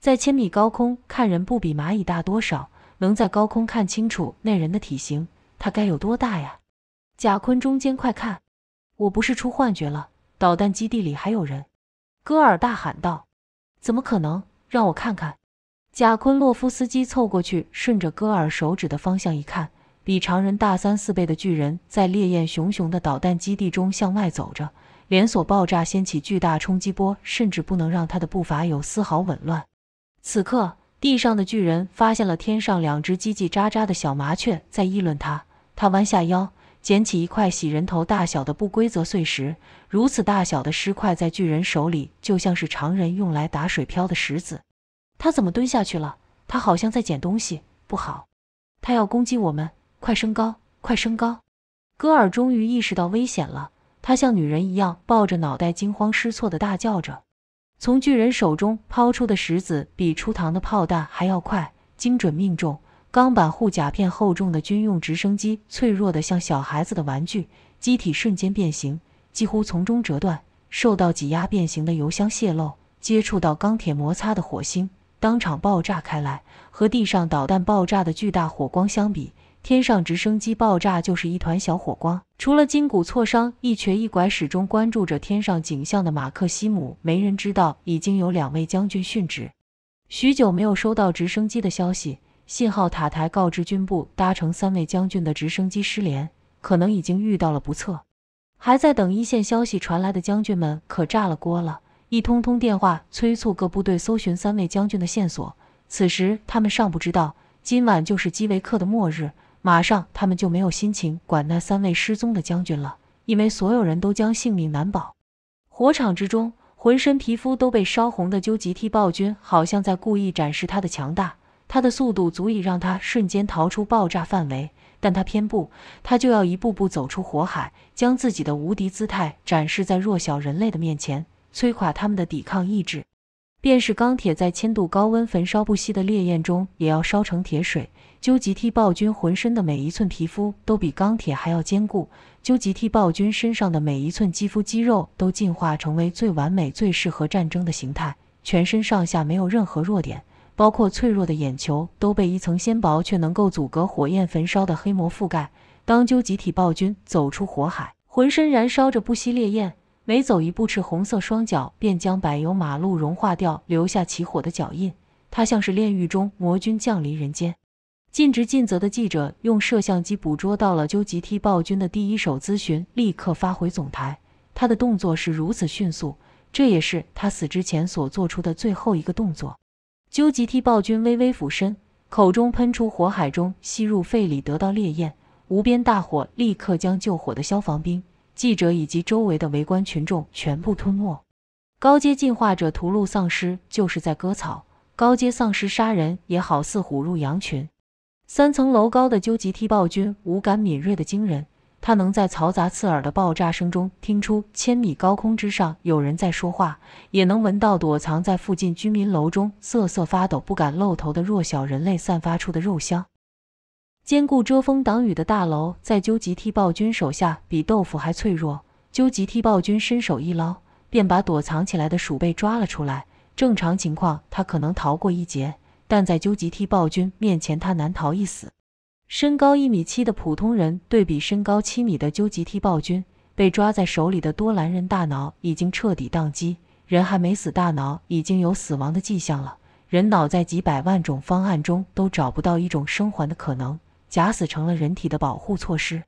在千米高空看人不比蚂蚁大多少，能在高空看清楚那人的体型，他该有多大呀？贾坤，中间快看，我不是出幻觉了，导弹基地里还有人！戈尔大喊道：“怎么可能？让我看看！”贾坤洛夫斯基凑过去，顺着戈尔手指的方向一看，比常人大三四倍的巨人，在烈焰熊熊的导弹基地中向外走着。连锁爆炸掀起巨大冲击波，甚至不能让他的步伐有丝毫紊乱。此刻，地上的巨人发现了天上两只叽叽喳喳的小麻雀在议论他。他弯下腰，捡起一块洗人头大小的不规则碎石。如此大小的尸块在巨人手里，就像是常人用来打水漂的石子。他怎么蹲下去了？他好像在捡东西。不好，他要攻击我们！快升高，快升高！戈尔终于意识到危险了。他像女人一样抱着脑袋，惊慌失措地大叫着。从巨人手中抛出的石子比出膛的炮弹还要快，精准命中。钢板护甲片厚重的军用直升机，脆弱的像小孩子的玩具，机体瞬间变形，几乎从中折断。受到挤压变形的油箱泄漏，接触到钢铁摩擦的火星，当场爆炸开来。和地上导弹爆炸的巨大火光相比，天上直升机爆炸，就是一团小火光。除了筋骨挫伤、一瘸一拐，始终关注着天上景象的马克西姆，没人知道已经有两位将军殉职。许久没有收到直升机的消息，信号塔台告知军部，搭乘三位将军的直升机失联，可能已经遇到了不测。还在等一线消息传来的将军们可炸了锅了，一通通电话催促各部队搜寻三位将军的线索。此时他们尚不知道，今晚就是基维克的末日。马上，他们就没有心情管那三位失踪的将军了，因为所有人都将性命难保。火场之中，浑身皮肤都被烧红的究极 T 暴君，好像在故意展示他的强大。他的速度足以让他瞬间逃出爆炸范围，但他偏不，他就要一步步走出火海，将自己的无敌姿态展示在弱小人类的面前，摧垮他们的抵抗意志。便是钢铁在千度高温焚烧不息的烈焰中，也要烧成铁水。究极体暴君浑身的每一寸皮肤都比钢铁还要坚固，究极体暴君身上的每一寸肌肤肌肉都进化成为最完美、最适合战争的形态，全身上下没有任何弱点，包括脆弱的眼球都被一层纤薄却能够阻隔火焰焚烧的黑膜覆盖。当究极体暴君走出火海，浑身燃烧着不熄烈焰，每走一步，赤红色双脚便将柏油马路融化掉，留下起火的脚印。他像是炼狱中魔君降临人间。尽职尽责的记者用摄像机捕捉到了究极踢暴君的第一手资讯，立刻发回总台。他的动作是如此迅速，这也是他死之前所做出的最后一个动作。究极踢暴君微微俯身，口中喷出火海，中吸入肺里得到烈焰，无边大火立刻将救火的消防兵、记者以及周围的围观群众全部吞没。高阶进化者屠戮丧尸就是在割草，高阶丧尸杀人也好似虎入羊群。三层楼高的究极踢暴君，五感敏锐的惊人。他能在嘈杂刺耳的爆炸声中听出千米高空之上有人在说话，也能闻到躲藏在附近居民楼中瑟瑟发抖、不敢露头的弱小人类散发出的肉香。坚固遮风挡雨的大楼，在究极踢暴君手下比豆腐还脆弱。究极踢暴君伸手一捞，便把躲藏起来的鼠辈抓了出来。正常情况，他可能逃过一劫。但在究极 T 暴君面前，他难逃一死。身高一米七的普通人对比身高七米的究极 T 暴君，被抓在手里的多兰人大脑已经彻底宕机，人还没死，大脑已经有死亡的迹象了。人脑在几百万种方案中都找不到一种生还的可能，假死成了人体的保护措施。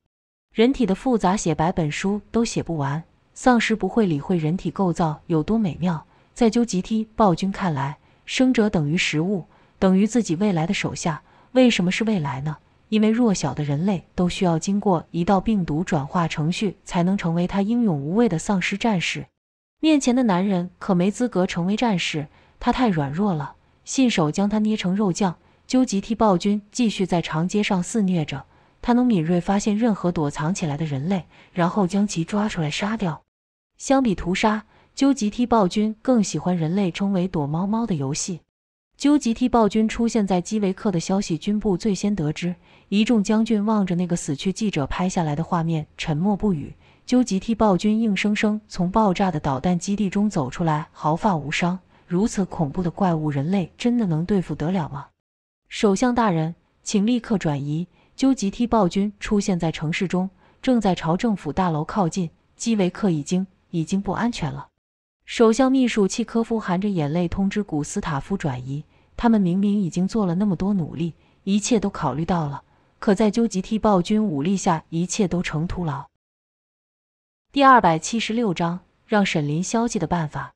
人体的复杂，写百本书都写不完。丧尸不会理会人体构造有多美妙，在究极 T 暴君看来，生者等于食物。等于自己未来的手下？为什么是未来呢？因为弱小的人类都需要经过一道病毒转化程序，才能成为他英勇无畏的丧尸战士。面前的男人可没资格成为战士，他太软弱了，信手将他捏成肉酱。究极替暴君继续在长街上肆虐着，他能敏锐发现任何躲藏起来的人类，然后将其抓出来杀掉。相比屠杀，究极替暴君更喜欢人类称为“躲猫猫”的游戏。究极替暴君出现在基维克的消息，军部最先得知。一众将军望着那个死去记者拍下来的画面，沉默不语。究极替暴君硬生生从爆炸的导弹基地中走出来，毫发无伤。如此恐怖的怪物，人类真的能对付得了吗？首相大人，请立刻转移！究极替暴君出现在城市中，正在朝政府大楼靠近。基维克已经已经不安全了。首相秘书契科夫含着眼泪通知古斯塔夫转移，他们明明已经做了那么多努力，一切都考虑到了，可在纠集替暴君武力下，一切都成徒劳。第二百七十六章，让沈林消气的办法。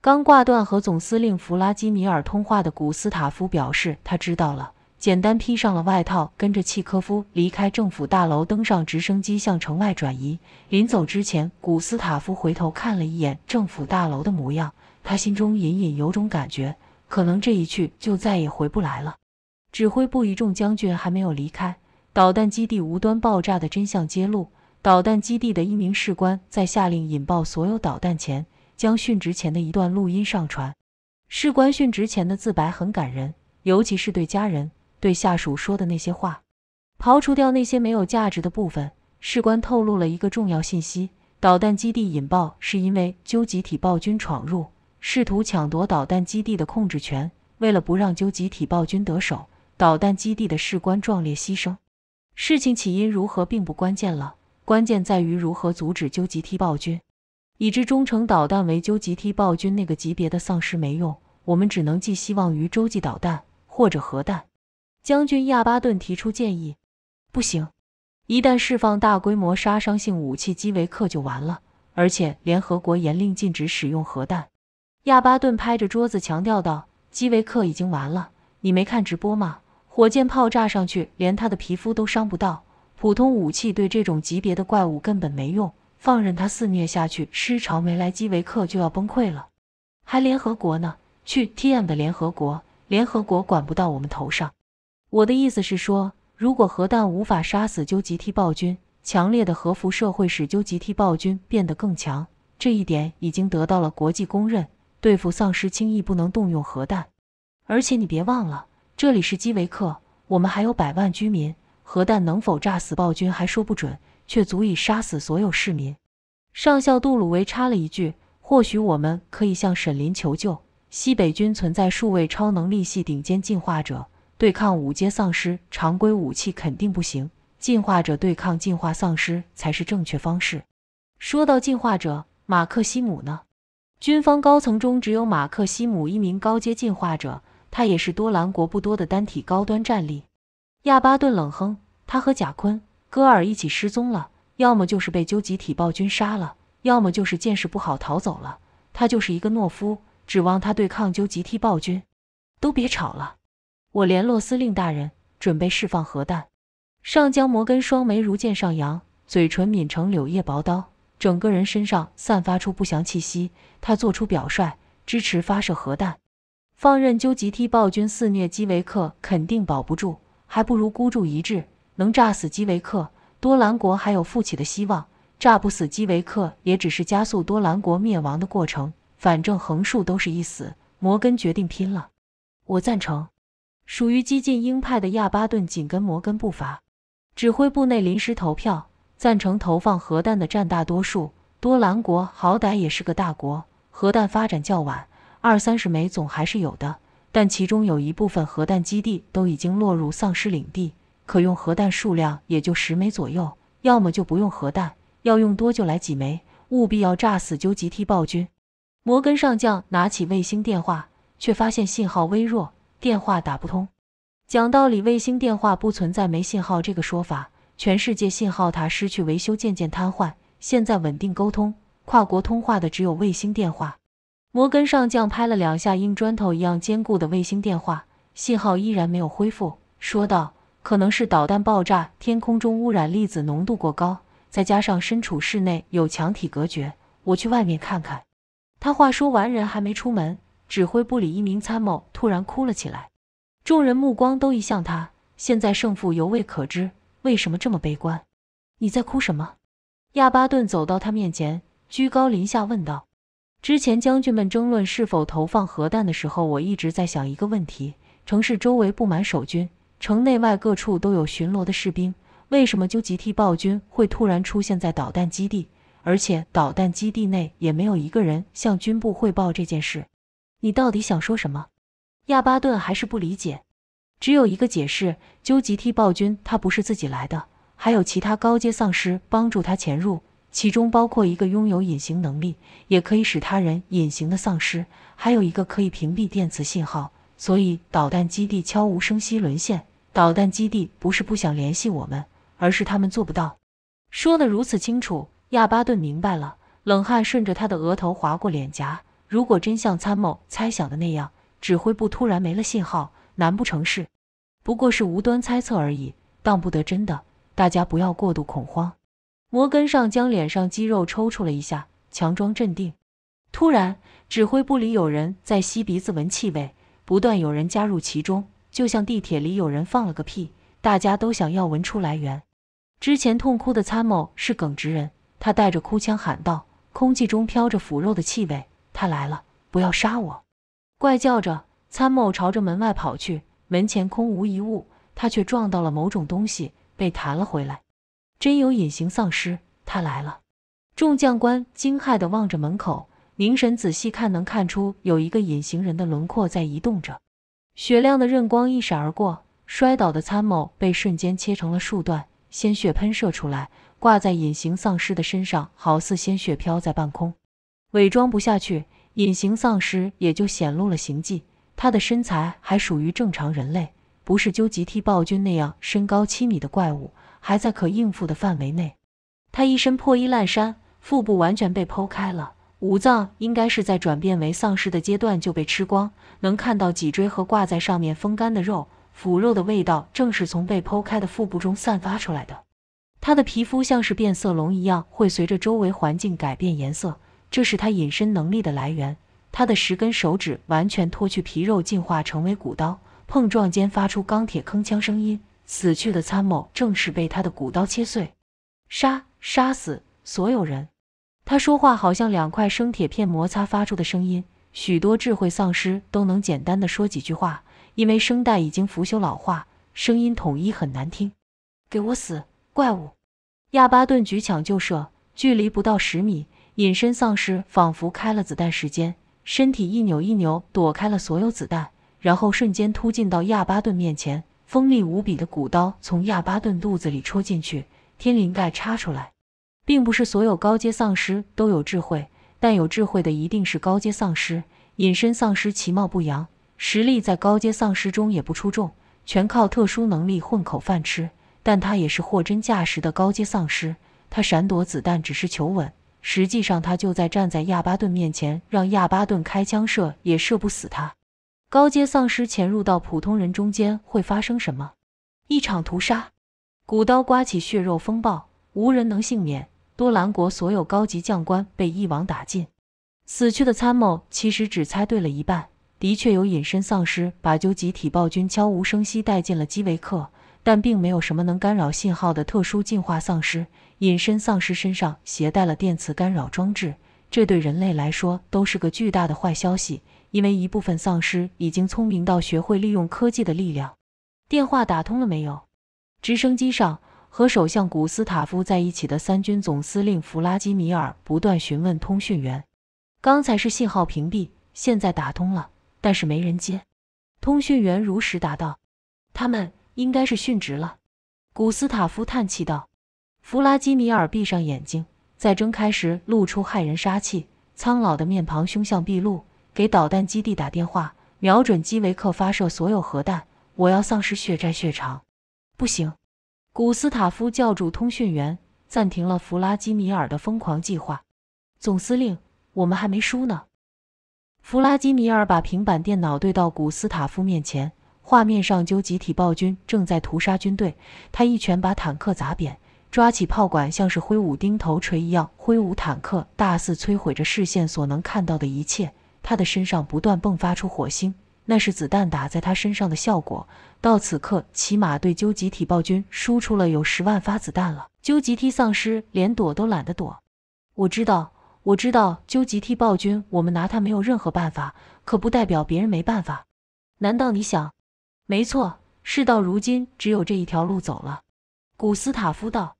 刚挂断和总司令弗拉基米尔通话的古斯塔夫表示，他知道了。简单披上了外套，跟着契科夫离开政府大楼，登上直升机向城外转移。临走之前，古斯塔夫回头看了一眼政府大楼的模样，他心中隐隐有种感觉，可能这一去就再也回不来了。指挥部一众将军还没有离开，导弹基地无端爆炸的真相揭露。导弹基地的一名士官在下令引爆所有导弹前，将殉职前的一段录音上传。士官殉职前的自白很感人，尤其是对家人。对下属说的那些话，刨除掉那些没有价值的部分，士官透露了一个重要信息：导弹基地引爆是因为纠集体暴君闯入，试图抢夺导弹基地的控制权。为了不让纠集体暴君得手，导弹基地的士官壮烈牺牲。事情起因如何并不关键了，关键在于如何阻止纠集体暴君。已知中程导弹为纠集体暴君那个级别的丧尸没用，我们只能寄希望于洲际导弹或者核弹。将军亚巴顿提出建议，不行，一旦释放大规模杀伤性武器，基维克就完了。而且联合国严令禁止使用核弹。亚巴顿拍着桌子强调道：“基维克已经完了，你没看直播吗？火箭炮炸上去，连他的皮肤都伤不到。普通武器对这种级别的怪物根本没用。放任他肆虐下去，尸潮没来，基维克就要崩溃了。还联合国呢？去 TM 的联合国！联合国管不到我们头上。”我的意思是说，如果核弹无法杀死究吉替暴君，强烈的核辐射会使究吉替暴君变得更强。这一点已经得到了国际公认。对付丧尸轻易不能动用核弹，而且你别忘了，这里是基维克，我们还有百万居民。核弹能否炸死暴君还说不准，却足以杀死所有市民。上校杜鲁维插了一句：“或许我们可以向沈林求救。西北军存在数位超能力系顶尖进化者。”对抗五阶丧尸，常规武器肯定不行。进化者对抗进化丧尸才是正确方式。说到进化者，马克西姆呢？军方高层中只有马克西姆一名高阶进化者，他也是多兰国不多的单体高端战力。亚巴顿冷哼，他和贾坤、戈尔一起失踪了，要么就是被究极体暴君杀了，要么就是见识不好逃走了。他就是一个懦夫，指望他对抗究极体暴君，都别吵了。我联络司令大人，准备释放核弹。上将摩根双眉如剑上扬，嘴唇抿成柳叶薄刀，整个人身上散发出不祥气息。他做出表率，支持发射核弹，放任纠集梯暴君肆虐基维克，肯定保不住，还不如孤注一掷，能炸死基维克，多兰国还有复起的希望；炸不死基维克，也只是加速多兰国灭亡的过程。反正横竖都是一死，摩根决定拼了。我赞成。属于激进鹰派的亚巴顿紧跟摩根步伐，指挥部内临时投票赞成投放核弹的占大多数。多兰国好歹也是个大国，核弹发展较晚，二三十枚总还是有的。但其中有一部分核弹基地都已经落入丧尸领地，可用核弹数量也就十枚左右。要么就不用核弹，要用多就来几枚，务必要炸死纠集踢暴君。摩根上将拿起卫星电话，却发现信号微弱。电话打不通，讲道理，卫星电话不存在没信号这个说法。全世界信号塔失去维修，渐渐瘫痪。现在稳定沟通、跨国通话的只有卫星电话。摩根上将拍了两下硬砖头一样坚固的卫星电话，信号依然没有恢复，说道：“可能是导弹爆炸，天空中污染粒子浓度过高，再加上身处室内有墙体隔绝。我去外面看看。”他话说完，人还没出门。指挥部里，一名参谋突然哭了起来，众人目光都移向他。现在胜负犹未可知，为什么这么悲观？你在哭什么？亚巴顿走到他面前，居高临下问道：“之前将军们争论是否投放核弹的时候，我一直在想一个问题：城市周围布满守军，城内外各处都有巡逻的士兵，为什么纠集替暴君会突然出现在导弹基地？而且导弹基地内也没有一个人向军部汇报这件事。”你到底想说什么？亚巴顿还是不理解。只有一个解释：究极替暴君，他不是自己来的，还有其他高阶丧尸帮助他潜入，其中包括一个拥有隐形能力，也可以使他人隐形的丧尸，还有一个可以屏蔽电磁信号，所以导弹基地悄无声息沦陷。导弹基地不是不想联系我们，而是他们做不到。说得如此清楚，亚巴顿明白了，冷汗顺着他的额头划过脸颊。如果真像参谋猜想的那样，指挥部突然没了信号，难不成是？不过是无端猜测而已，当不得真的。大家不要过度恐慌。摩根上将脸上肌肉抽搐了一下，强装镇定。突然，指挥部里有人在吸鼻子闻气味，不断有人加入其中，就像地铁里有人放了个屁，大家都想要闻出来源。之前痛哭的参谋是耿直人，他带着哭腔喊道：“空气中飘着腐肉的气味。”他来了！不要杀我！怪叫着，参谋朝着门外跑去。门前空无一物，他却撞到了某种东西，被弹了回来。真有隐形丧尸！他来了！众将官惊骇地望着门口，凝神仔细看，能看出有一个隐形人的轮廓在移动着。雪亮的刃光一闪而过，摔倒的参谋被瞬间切成了数段，鲜血喷射出来，挂在隐形丧尸的身上，好似鲜血飘在半空。伪装不下去，隐形丧尸也就显露了形迹。他的身材还属于正常人类，不是究极替暴君那样身高七米的怪物，还在可应付的范围内。他一身破衣烂衫，腹部完全被剖开了，五脏应该是在转变为丧尸的阶段就被吃光，能看到脊椎和挂在上面风干的肉。腐肉的味道正是从被剖开的腹部中散发出来的。他的皮肤像是变色龙一样，会随着周围环境改变颜色。这是他隐身能力的来源。他的十根手指完全脱去皮肉，进化成为骨刀，碰撞间发出钢铁铿锵声音。死去的参谋正是被他的骨刀切碎，杀杀死所有人。他说话好像两块生铁片摩擦发出的声音。许多智慧丧尸都能简单的说几句话，因为声带已经腐朽老化，声音统一很难听。给我死怪物！亚巴顿举抢救社距离不到十米。隐身丧尸仿佛开了子弹时间，身体一扭一扭躲开了所有子弹，然后瞬间突进到亚巴顿面前，锋利无比的骨刀从亚巴顿肚子里戳进去，天灵盖插出来。并不是所有高阶丧尸都有智慧，但有智慧的一定是高阶丧尸。隐身丧尸其貌不扬，实力在高阶丧尸中也不出众，全靠特殊能力混口饭吃。但他也是货真价实的高阶丧尸。他闪躲子弹只是求稳。实际上，他就在站在亚巴顿面前，让亚巴顿开枪射也射不死他。高阶丧尸潜入到普通人中间会发生什么？一场屠杀，古刀刮起血肉风暴，无人能幸免。多兰国所有高级将官被一网打尽。死去的参谋其实只猜对了一半，的确有隐身丧尸把究极体暴君悄无声息带进了基维克，但并没有什么能干扰信号的特殊进化丧尸。隐身丧尸身上携带了电磁干扰装置，这对人类来说都是个巨大的坏消息，因为一部分丧尸已经聪明到学会利用科技的力量。电话打通了没有？直升机上和首相古斯塔夫在一起的三军总司令弗拉基米尔不断询问通讯员：“刚才是信号屏蔽，现在打通了，但是没人接。”通讯员如实答道：“他们应该是殉职了。”古斯塔夫叹气道。弗拉基米尔闭上眼睛，在睁开时露出骇人杀气，苍老的面庞凶相毕露。给导弹基地打电话，瞄准基维克发射所有核弹，我要丧尸血债血偿！不行，古斯塔夫叫住通讯员，暂停了弗拉基米尔的疯狂计划。总司令，我们还没输呢。弗拉基米尔把平板电脑对到古斯塔夫面前，画面上就集体暴君正在屠杀军队，他一拳把坦克砸扁。抓起炮管，像是挥舞钉头锤一样挥舞坦克，大肆摧毁着视线所能看到的一切。他的身上不断迸发出火星，那是子弹打在他身上的效果。到此刻，骑马队究极体暴君输出了有十万发子弹了。究极体丧尸连躲都懒得躲。我知道，我知道，究极体暴君，我们拿他没有任何办法，可不代表别人没办法。难道你想？没错，事到如今，只有这一条路走了。古斯塔夫道。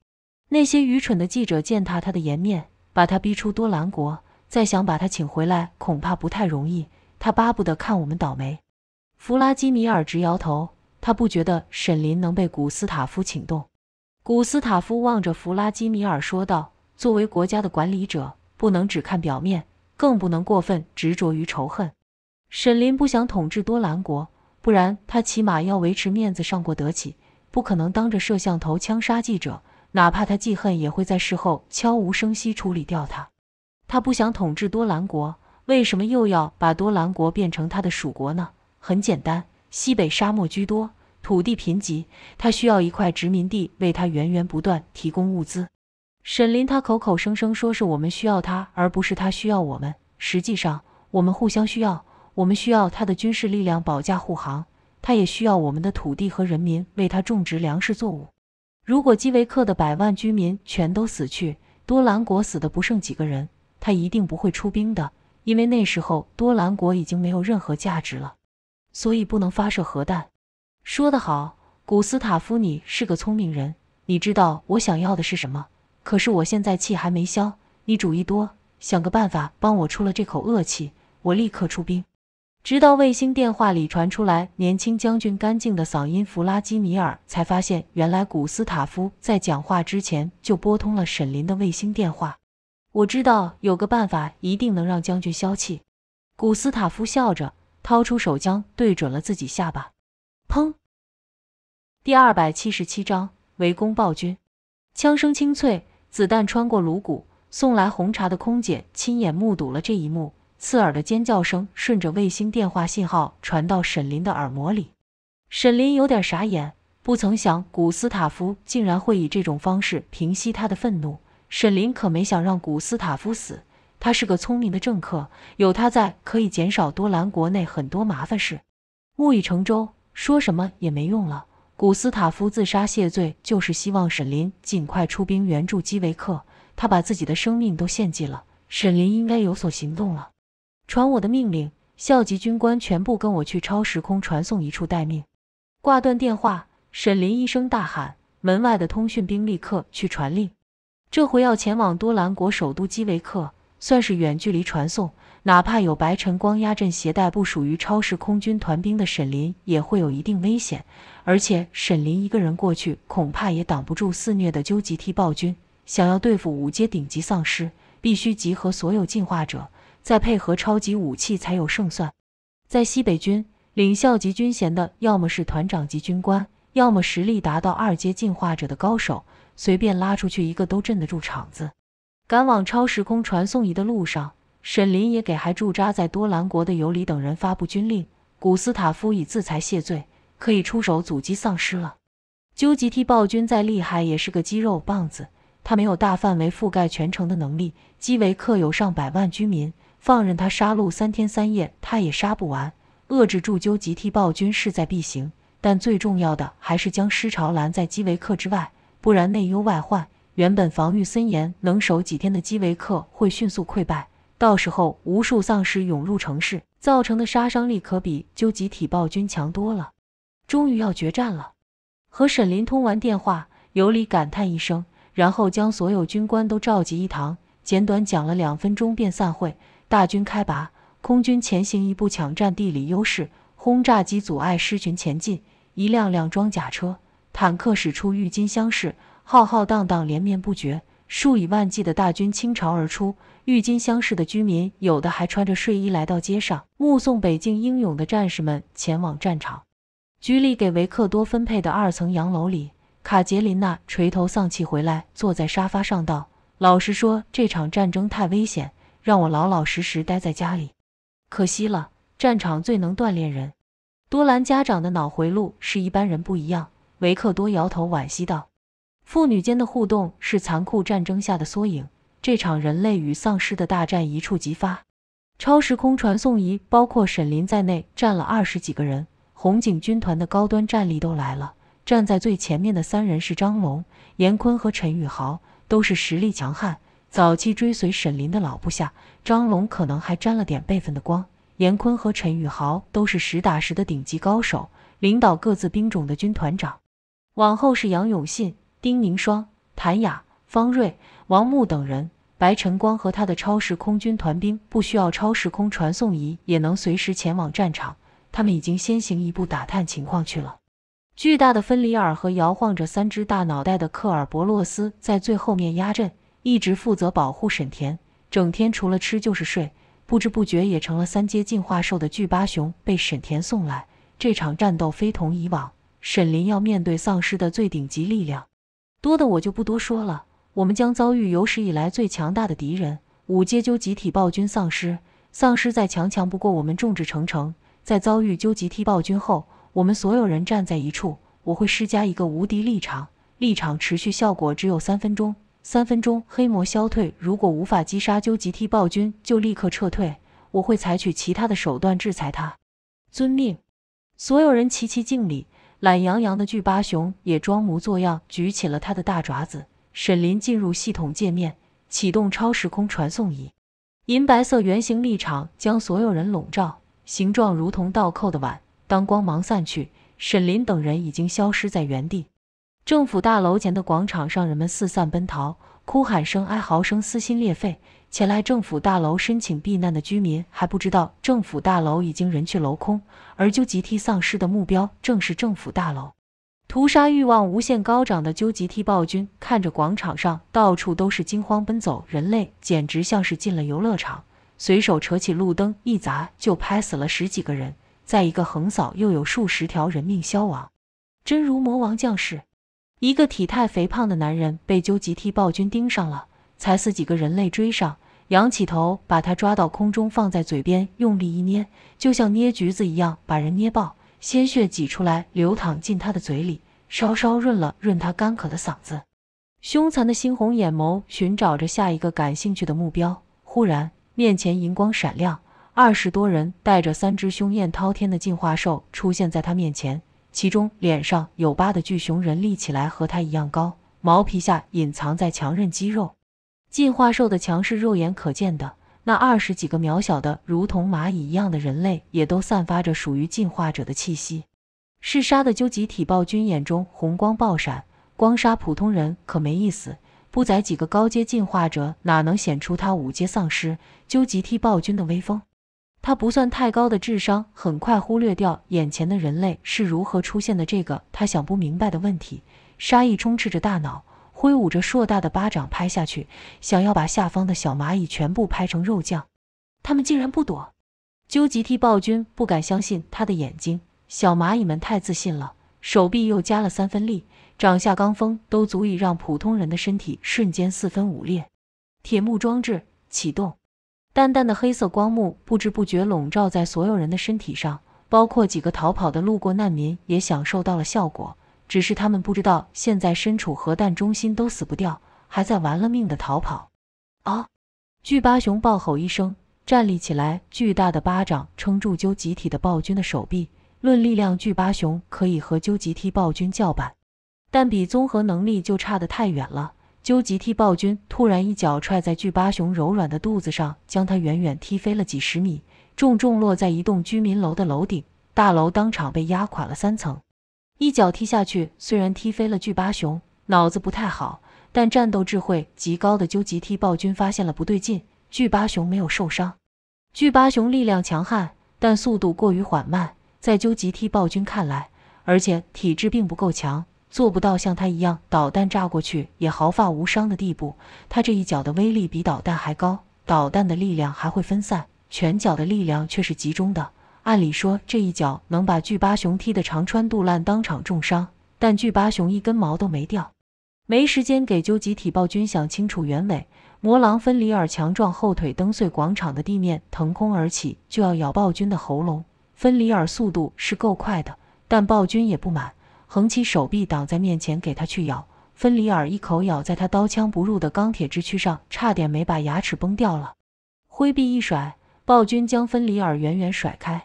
那些愚蠢的记者践踏他的颜面，把他逼出多兰国，再想把他请回来恐怕不太容易。他巴不得看我们倒霉。弗拉基米尔直摇头，他不觉得沈林能被古斯塔夫请动。古斯塔夫望着弗拉基米尔说道：“作为国家的管理者，不能只看表面，更不能过分执着于仇恨。”沈林不想统治多兰国，不然他起码要维持面子上过得起，不可能当着摄像头枪杀记者。哪怕他记恨，也会在事后悄无声息处理掉他。他不想统治多兰国，为什么又要把多兰国变成他的属国呢？很简单，西北沙漠居多，土地贫瘠，他需要一块殖民地为他源源不断提供物资。沈林，他口口声声说是我们需要他，而不是他需要我们。实际上，我们互相需要，我们需要他的军事力量保驾护航，他也需要我们的土地和人民为他种植粮食作物。如果基维克的百万居民全都死去，多兰国死的不剩几个人，他一定不会出兵的，因为那时候多兰国已经没有任何价值了，所以不能发射核弹。说得好，古斯塔夫，你是个聪明人，你知道我想要的是什么。可是我现在气还没消，你主意多，想个办法帮我出了这口恶气，我立刻出兵。直到卫星电话里传出来年轻将军干净的嗓音，弗拉基米尔才发现，原来古斯塔夫在讲话之前就拨通了沈林的卫星电话。我知道有个办法，一定能让将军消气。古斯塔夫笑着掏出手枪，对准了自己下巴，砰。第二百七十七章围攻暴君。枪声清脆，子弹穿过颅骨。送来红茶的空姐亲眼目睹了这一幕。刺耳的尖叫声顺着卫星电话信号传到沈林的耳膜里，沈林有点傻眼，不曾想古斯塔夫竟然会以这种方式平息他的愤怒。沈林可没想让古斯塔夫死，他是个聪明的政客，有他在可以减少多兰国内很多麻烦事。木已成舟，说什么也没用了。古斯塔夫自杀谢罪，就是希望沈林尽快出兵援助基维克，他把自己的生命都献祭了。沈林应该有所行动了。传我的命令，校级军官全部跟我去超时空传送一处待命。挂断电话，沈林一声大喊，门外的通讯兵立刻去传令。这回要前往多兰国首都基维克，算是远距离传送。哪怕有白晨光压阵，携带不属于超时空军团兵的沈林也会有一定危险。而且沈林一个人过去，恐怕也挡不住肆虐的究极 T 暴君。想要对付五阶顶级丧尸，必须集合所有进化者。再配合超级武器才有胜算。在西北军，领校级军衔的，要么是团长级军官，要么实力达到二阶进化者的高手，随便拉出去一个都镇得住场子。赶往超时空传送仪的路上，沈林也给还驻扎在多兰国的尤里等人发布军令：古斯塔夫以自裁谢罪，可以出手阻击丧尸了。究极替暴君再厉害也是个肌肉棒子，他没有大范围覆盖全城的能力。基维克有上百万居民。放任他杀戮三天三夜，他也杀不完。遏制住究极体暴君势在必行，但最重要的还是将尸潮拦在基维克之外，不然内忧外患，原本防御森严能守几天的基维克会迅速溃败，到时候无数丧尸涌入城市，造成的杀伤力可比究极体暴君强多了。终于要决战了。和沈林通完电话，尤里感叹一声，然后将所有军官都召集一堂，简短讲了两分钟便散会。大军开拔，空军前行一步，抢占地理优势；轰炸机阻碍狮群前进。一辆辆装甲车、坦克驶出郁金香市，浩浩荡荡，连绵不绝。数以万计的大军倾巢而出。郁金香市的居民有的还穿着睡衣来到街上，目送北境英勇的战士们前往战场。局里给维克多分配的二层洋楼里，卡捷琳娜垂头丧气回来，坐在沙发上道：“老实说，这场战争太危险。”让我老老实实待在家里，可惜了，战场最能锻炼人。多兰家长的脑回路是一般人不一样。维克多摇头惋惜道：“父女间的互动是残酷战争下的缩影。这场人类与丧尸的大战一触即发。”超时空传送仪，包括沈林在内，站了二十几个人，红警军团的高端战力都来了。站在最前面的三人是张龙、严坤和陈宇豪，都是实力强悍。早期追随沈林的老部下张龙可能还沾了点辈分的光，严坤和陈宇豪都是实打实的顶级高手，领导各自兵种的军团长。往后是杨永信、丁宁双、谭雅、方瑞、王木等人。白晨光和他的超时空军团兵不需要超时空传送仪也能随时前往战场，他们已经先行一步打探情况去了。巨大的芬里尔和摇晃着三只大脑袋的克尔伯洛斯在最后面压阵。一直负责保护沈田，整天除了吃就是睡，不知不觉也成了三阶进化兽的巨巴熊被沈田送来。这场战斗非同以往，沈林要面对丧尸的最顶级力量，多的我就不多说了。我们将遭遇有史以来最强大的敌人——五阶究极体暴君丧尸。丧尸再强，强不过我们众志成城。在遭遇究极体暴君后，我们所有人站在一处，我会施加一个无敌立场，立场持续效果只有三分钟。三分钟，黑魔消退。如果无法击杀究极替暴君，就立刻撤退。我会采取其他的手段制裁他。遵命。所有人齐齐敬礼。懒洋洋的巨巴熊也装模作样举起了他的大爪子。沈林进入系统界面，启动超时空传送仪。银白色圆形立场将所有人笼罩，形状如同倒扣的碗。当光芒散去，沈林等人已经消失在原地。政府大楼前的广场上，人们四散奔逃，哭喊声、哀嚎声撕心裂肺。前来政府大楼申请避难的居民还不知道，政府大楼已经人去楼空。而究极梯丧尸的目标正是政府大楼，屠杀欲望无限高涨的究极梯暴君看着广场上到处都是惊慌奔走人类，简直像是进了游乐场。随手扯起路灯一砸，就拍死了十几个人；再一个横扫，又有数十条人命消亡。真如魔王降世！一个体态肥胖的男人被究极踢暴君盯上了，才死几个人类追上，仰起头把他抓到空中，放在嘴边，用力一捏，就像捏橘子一样把人捏爆，鲜血挤出来流淌进他的嘴里，稍稍润了润他干渴的嗓子。凶残的猩红眼眸寻找着下一个感兴趣的目标，忽然面前银光闪亮，二十多人带着三只凶焰滔天的进化兽出现在他面前。其中脸上有疤的巨熊人立起来和他一样高，毛皮下隐藏在强韧肌肉，进化兽的强势肉眼可见的。那二十几个渺小的如同蚂蚁一样的人类也都散发着属于进化者的气息。嗜杀的究极体暴君眼中红光爆闪，光杀普通人可没意思，不宰几个高阶进化者哪能显出他五阶丧尸究极体暴君的威风？他不算太高的智商，很快忽略掉眼前的人类是如何出现的这个他想不明白的问题。杀意充斥着大脑，挥舞着硕大的巴掌拍下去，想要把下方的小蚂蚁全部拍成肉酱。他们竟然不躲！究极替暴君不敢相信他的眼睛，小蚂蚁们太自信了，手臂又加了三分力，掌下罡风都足以让普通人的身体瞬间四分五裂。铁木装置启动。淡淡的黑色光幕不知不觉笼罩在所有人的身体上，包括几个逃跑的路过难民也享受到了效果。只是他们不知道，现在身处核弹中心都死不掉，还在玩了命的逃跑。啊！巨八熊暴吼一声，站立起来，巨大的巴掌撑住究极体的暴君的手臂。论力量，巨八熊可以和究极体暴君叫板，但比综合能力就差得太远了。究极替暴君突然一脚踹在巨八熊柔软的肚子上，将他远远踢飞了几十米，重重落在一栋居民楼的楼顶，大楼当场被压垮了三层。一脚踢下去，虽然踢飞了巨八熊，脑子不太好，但战斗智慧极高的究极替暴君发现了不对劲，巨八熊没有受伤。巨八熊力量强悍，但速度过于缓慢，在究极替暴君看来，而且体质并不够强。做不到像他一样，导弹炸过去也毫发无伤的地步。他这一脚的威力比导弹还高，导弹的力量还会分散，拳脚的力量却是集中的。按理说，这一脚能把巨八熊踢得肠穿肚烂，当场重伤，但巨八熊一根毛都没掉。没时间给究极体暴君想清楚原委，魔狼芬里尔强壮后腿蹬碎广场的地面，腾空而起，就要咬暴君的喉咙。芬里尔速度是够快的，但暴君也不满。横起手臂挡在面前，给他去咬。芬里尔一口咬在他刀枪不入的钢铁之躯上，差点没把牙齿崩掉了。挥臂一甩，暴君将芬里尔远远甩开。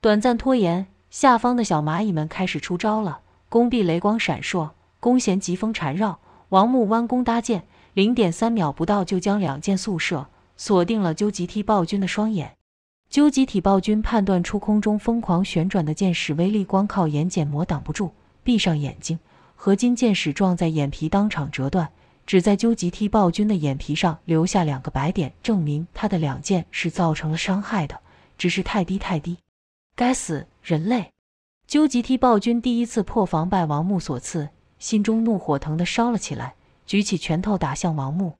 短暂拖延，下方的小蚂蚁们开始出招了。弓臂雷光闪烁，弓弦疾风缠绕，王木弯弓搭箭，零点三秒不到就将两箭速射锁定了究极体暴君的双眼。究极体暴君判断出空中疯狂旋转的箭矢威力，光靠眼睑膜挡不住。闭上眼睛，合金剑矢撞在眼皮，当场折断，只在究极踢暴君的眼皮上留下两个白点，证明他的两剑是造成了伤害的，只是太低太低。该死，人类！究极踢暴君第一次破防拜王木所赐，心中怒火腾的烧了起来，举起拳头打向王木。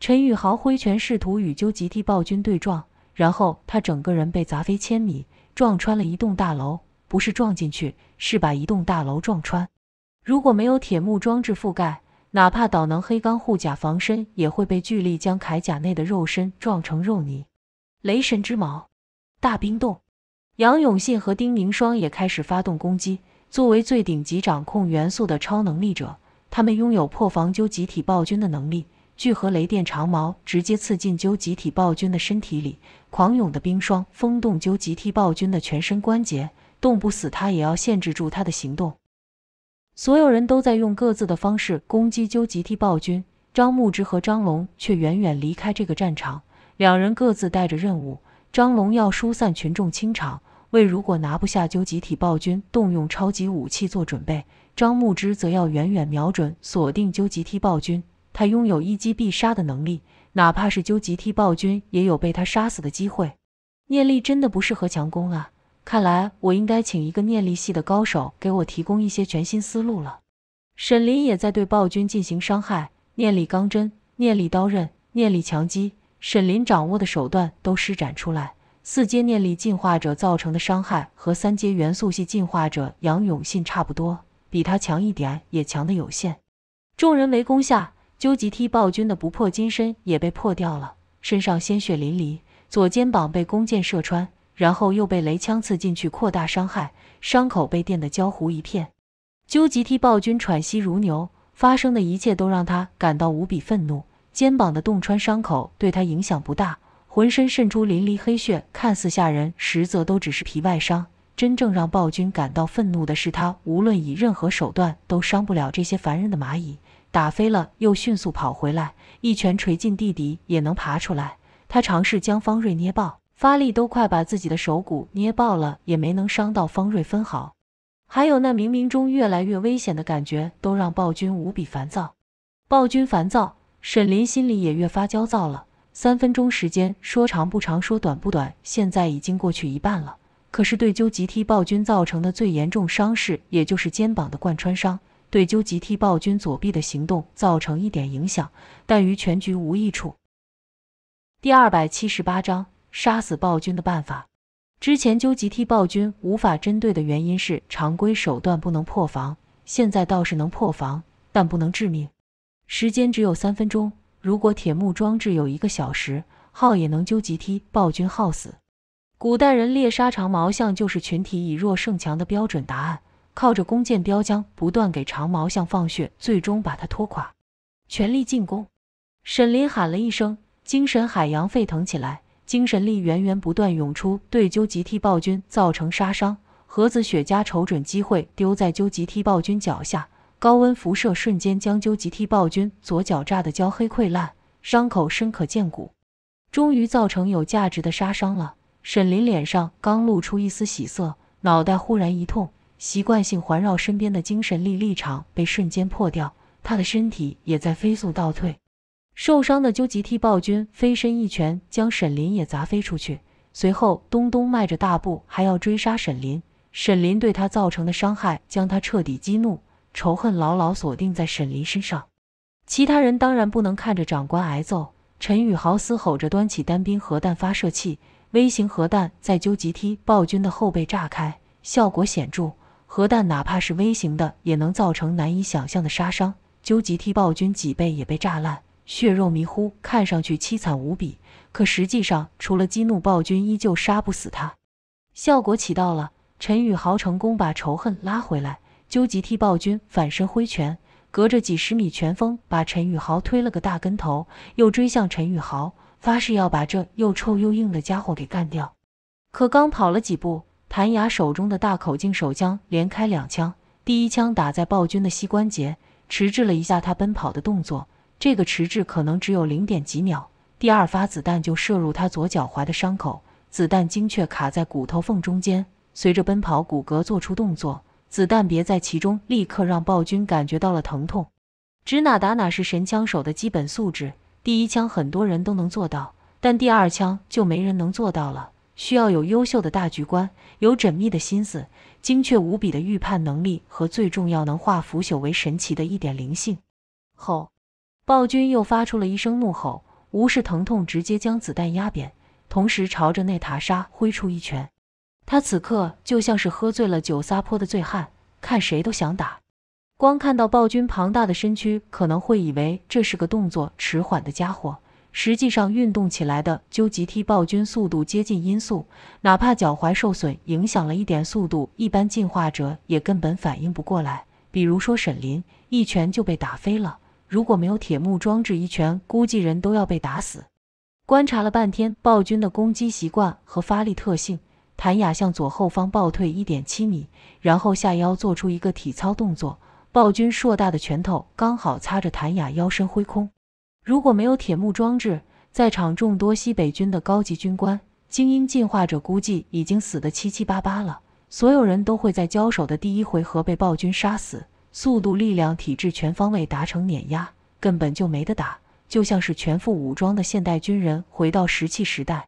陈宇豪挥拳试图与究极踢暴君对撞，然后他整个人被砸飞千米，撞穿了一栋大楼。不是撞进去，是把一栋大楼撞穿。如果没有铁幕装置覆盖，哪怕倒能黑钢护甲防身，也会被巨力将铠甲内的肉身撞成肉泥。雷神之矛，大冰冻。杨永信和丁明霜也开始发动攻击。作为最顶级掌控元素的超能力者，他们拥有破防究集体暴君的能力。聚合雷电长矛直接刺进究集体暴君的身体里，狂涌的冰霜封冻究集体暴君的全身关节。冻不死他，也要限制住他的行动。所有人都在用各自的方式攻击究极体暴君，张牧之和张龙却远远离开这个战场。两人各自带着任务：张龙要疏散群众、清场，为如果拿不下究极体暴君，动用超级武器做准备；张牧之则要远远瞄准、锁定究极体暴君。他拥有一击必杀的能力，哪怕是究极体暴君，也有被他杀死的机会。念力真的不适合强攻啊！看来我应该请一个念力系的高手给我提供一些全新思路了。沈林也在对暴君进行伤害，念力钢针、念力刀刃、念力强击，沈林掌握的手段都施展出来。四阶念力进化者造成的伤害和三阶元素系进化者杨永信差不多，比他强一点，也强的有限。众人围攻下，究极踢暴君的不破金身也被破掉了，身上鲜血淋漓，左肩膀被弓箭射穿。然后又被雷枪刺进去，扩大伤害，伤口被电得焦糊一片。究极替暴君喘息如牛，发生的一切都让他感到无比愤怒。肩膀的洞穿伤口对他影响不大，浑身渗出淋漓黑血，看似吓人，实则都只是皮外伤。真正让暴君感到愤怒的是，他无论以任何手段都伤不了这些凡人的蚂蚁。打飞了又迅速跑回来，一拳锤进地底也能爬出来。他尝试将方瑞捏爆。发力都快把自己的手骨捏爆了，也没能伤到方瑞分毫。还有那冥冥中越来越危险的感觉，都让暴君无比烦躁。暴君烦躁，沈林心里也越发焦躁了。三分钟时间，说长不长，说短不短，现在已经过去一半了。可是对究极踢暴君造成的最严重伤势，也就是肩膀的贯穿伤，对究极踢暴君左臂的行动造成一点影响，但于全局无益处。第二百七十八章。杀死暴君的办法，之前究极踢暴君无法针对的原因是常规手段不能破防，现在倒是能破防，但不能致命。时间只有三分钟，如果铁木装置有一个小时，耗也能究极踢暴君耗死。古代人猎杀长毛象就是群体以弱胜强的标准答案，靠着弓箭标枪不断给长毛象放血，最终把它拖垮。全力进攻！沈林喊了一声，精神海洋沸腾起来。精神力源源不断涌出，对究极替暴君造成杀伤。盒子雪茄瞅准机会，丢在究极替暴君脚下。高温辐射瞬间将究极替暴君左脚炸得焦黑溃烂，伤口深可见骨，终于造成有价值的杀伤了。沈林脸上刚露出一丝喜色，脑袋忽然一痛，习惯性环绕身边的精神力立场被瞬间破掉，他的身体也在飞速倒退。受伤的纠极踢暴君飞身一拳将沈林也砸飞出去，随后东东迈着大步还要追杀沈林。沈林对他造成的伤害将他彻底激怒，仇恨牢牢锁定在沈林身上。其他人当然不能看着长官挨揍，陈宇豪嘶吼着端起单兵核弹发射器，微型核弹在纠极踢暴君的后背炸开，效果显著。核弹哪怕是微型的，也能造成难以想象的杀伤。纠极踢暴君脊背也被炸烂。血肉迷糊，看上去凄惨无比，可实际上，除了激怒暴君，依旧杀不死他。效果起到了，陈宇豪成功把仇恨拉回来。纠极替暴君反身挥拳，隔着几十米拳风，把陈宇豪推了个大跟头，又追向陈宇豪，发誓要把这又臭又硬的家伙给干掉。可刚跑了几步，谭雅手中的大口径手枪连开两枪，第一枪打在暴君的膝关节，迟滞了一下他奔跑的动作。这个迟滞可能只有零点几秒，第二发子弹就射入他左脚踝的伤口，子弹精确卡在骨头缝中间。随着奔跑，骨骼做出动作，子弹别在其中，立刻让暴君感觉到了疼痛。指哪打哪是神枪手的基本素质，第一枪很多人都能做到，但第二枪就没人能做到了。需要有优秀的大局观，有缜密的心思，精确无比的预判能力和最重要能化腐朽为神奇的一点灵性。后。暴君又发出了一声怒吼，无视疼痛，直接将子弹压扁，同时朝着娜塔莎挥出一拳。他此刻就像是喝醉了酒撒泼的醉汉，看谁都想打。光看到暴君庞大的身躯，可能会以为这是个动作迟缓的家伙，实际上运动起来的究极踢暴君速度接近音速，哪怕脚踝受损影响了一点速度，一般进化者也根本反应不过来。比如说沈林，一拳就被打飞了。如果没有铁木装置一拳，估计人都要被打死。观察了半天暴君的攻击习惯和发力特性，谭雅向左后方暴退一点七米，然后下腰做出一个体操动作。暴君硕大的拳头刚好擦着谭雅腰身挥空。如果没有铁木装置，在场众多西北军的高级军官、精英进化者估计已经死得七七八八了。所有人都会在交手的第一回合被暴君杀死。速度、力量、体质全方位达成碾压，根本就没得打，就像是全副武装的现代军人回到石器时代。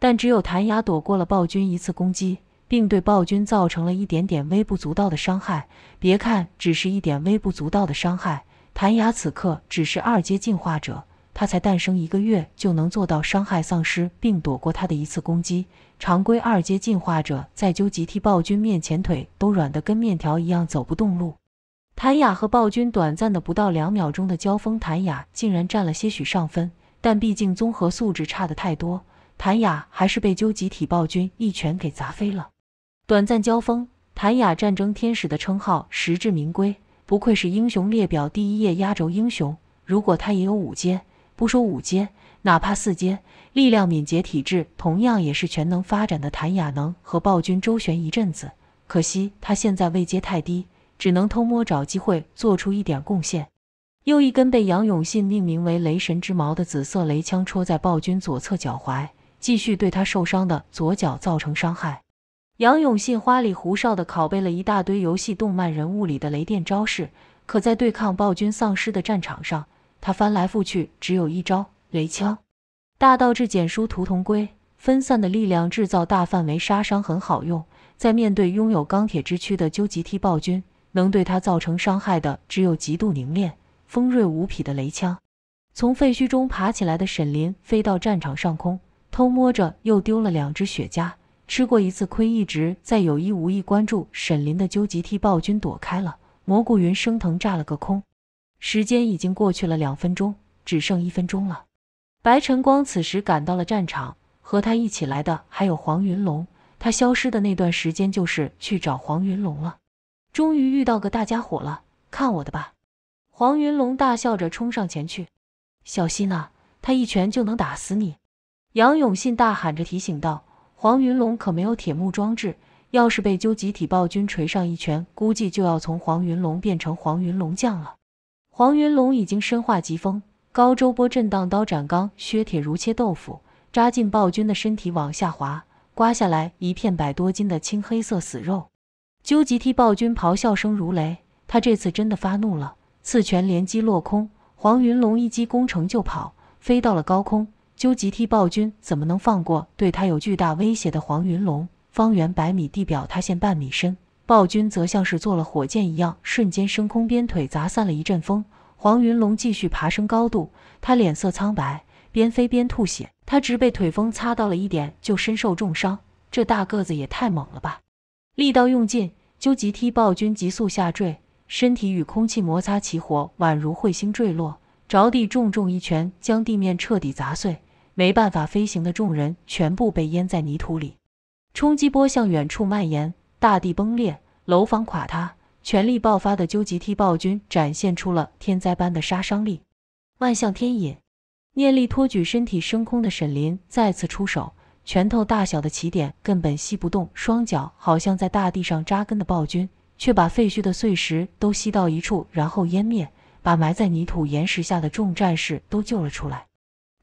但只有谭雅躲过了暴君一次攻击，并对暴君造成了一点点微不足道的伤害。别看只是一点微不足道的伤害，谭雅此刻只是二阶进化者，他才诞生一个月就能做到伤害丧尸并躲过他的一次攻击。常规二阶进化者在究极踢暴君面前腿都软得跟面条一样，走不动路。谭雅和暴君短暂的不到两秒钟的交锋，谭雅竟然占了些许上分，但毕竟综合素质差的太多，谭雅还是被究极体暴君一拳给砸飞了。短暂交锋，谭雅战争天使的称号实至名归，不愧是英雄列表第一页压轴英雄。如果他也有五阶，不说五阶，哪怕四阶，力量、敏捷、体质同样也是全能发展的。谭雅能和暴君周旋一阵子，可惜他现在位阶太低。只能偷摸找机会做出一点贡献。又一根被杨永信命名为“雷神之矛”的紫色雷枪戳在暴君左侧脚踝，继续对他受伤的左脚造成伤害。杨永信花里胡哨地拷贝了一大堆游戏动漫人物里的雷电招式，可在对抗暴君丧尸的战场上，他翻来覆去只有一招雷枪。大道至简，殊途同归。分散的力量制造大范围杀伤很好用，在面对拥有钢铁之躯的究极 T 暴君。能对他造成伤害的，只有极度凝练、锋锐无匹的雷枪。从废墟中爬起来的沈林，飞到战场上空，偷摸着又丢了两只雪茄。吃过一次亏，一直在有意无意关注沈林的究极替暴君躲开了，蘑菇云升腾，炸了个空。时间已经过去了两分钟，只剩一分钟了。白晨光此时赶到了战场，和他一起来的还有黄云龙。他消失的那段时间，就是去找黄云龙了。终于遇到个大家伙了，看我的吧！黄云龙大笑着冲上前去。小心啊，他一拳就能打死你！杨永信大喊着提醒道。黄云龙可没有铁木装置，要是被究集体暴君锤上一拳，估计就要从黄云龙变成黄云龙将了。黄云龙已经身化疾风，高周波震荡刀斩钢，削铁如切豆腐，扎进暴君的身体往下滑，刮下来一片百多斤的青黑色死肉。究极替暴君咆哮声如雷，他这次真的发怒了，刺拳连击落空。黄云龙一击攻城就跑，飞到了高空。究极替暴君怎么能放过对他有巨大威胁的黄云龙？方圆百米地表塌陷半米深，暴君则像是坐了火箭一样瞬间升空，鞭腿砸散了一阵风。黄云龙继续爬升高度，他脸色苍白，边飞边吐血。他只被腿风擦到了一点，就身受重伤。这大个子也太猛了吧！力道用尽，究极踢暴君急速下坠，身体与空气摩擦起火，宛如彗星坠落。着地重重一拳，将地面彻底砸碎。没办法飞行的众人全部被淹在泥土里，冲击波向远处蔓延，大地崩裂，楼房垮塌。全力爆发的究极踢暴君展现出了天灾般的杀伤力。万象天引，念力托举身体升空的沈林再次出手。拳头大小的起点根本吸不动，双脚好像在大地上扎根的暴君，却把废墟的碎石都吸到一处，然后湮灭，把埋在泥土岩石下的众战士都救了出来。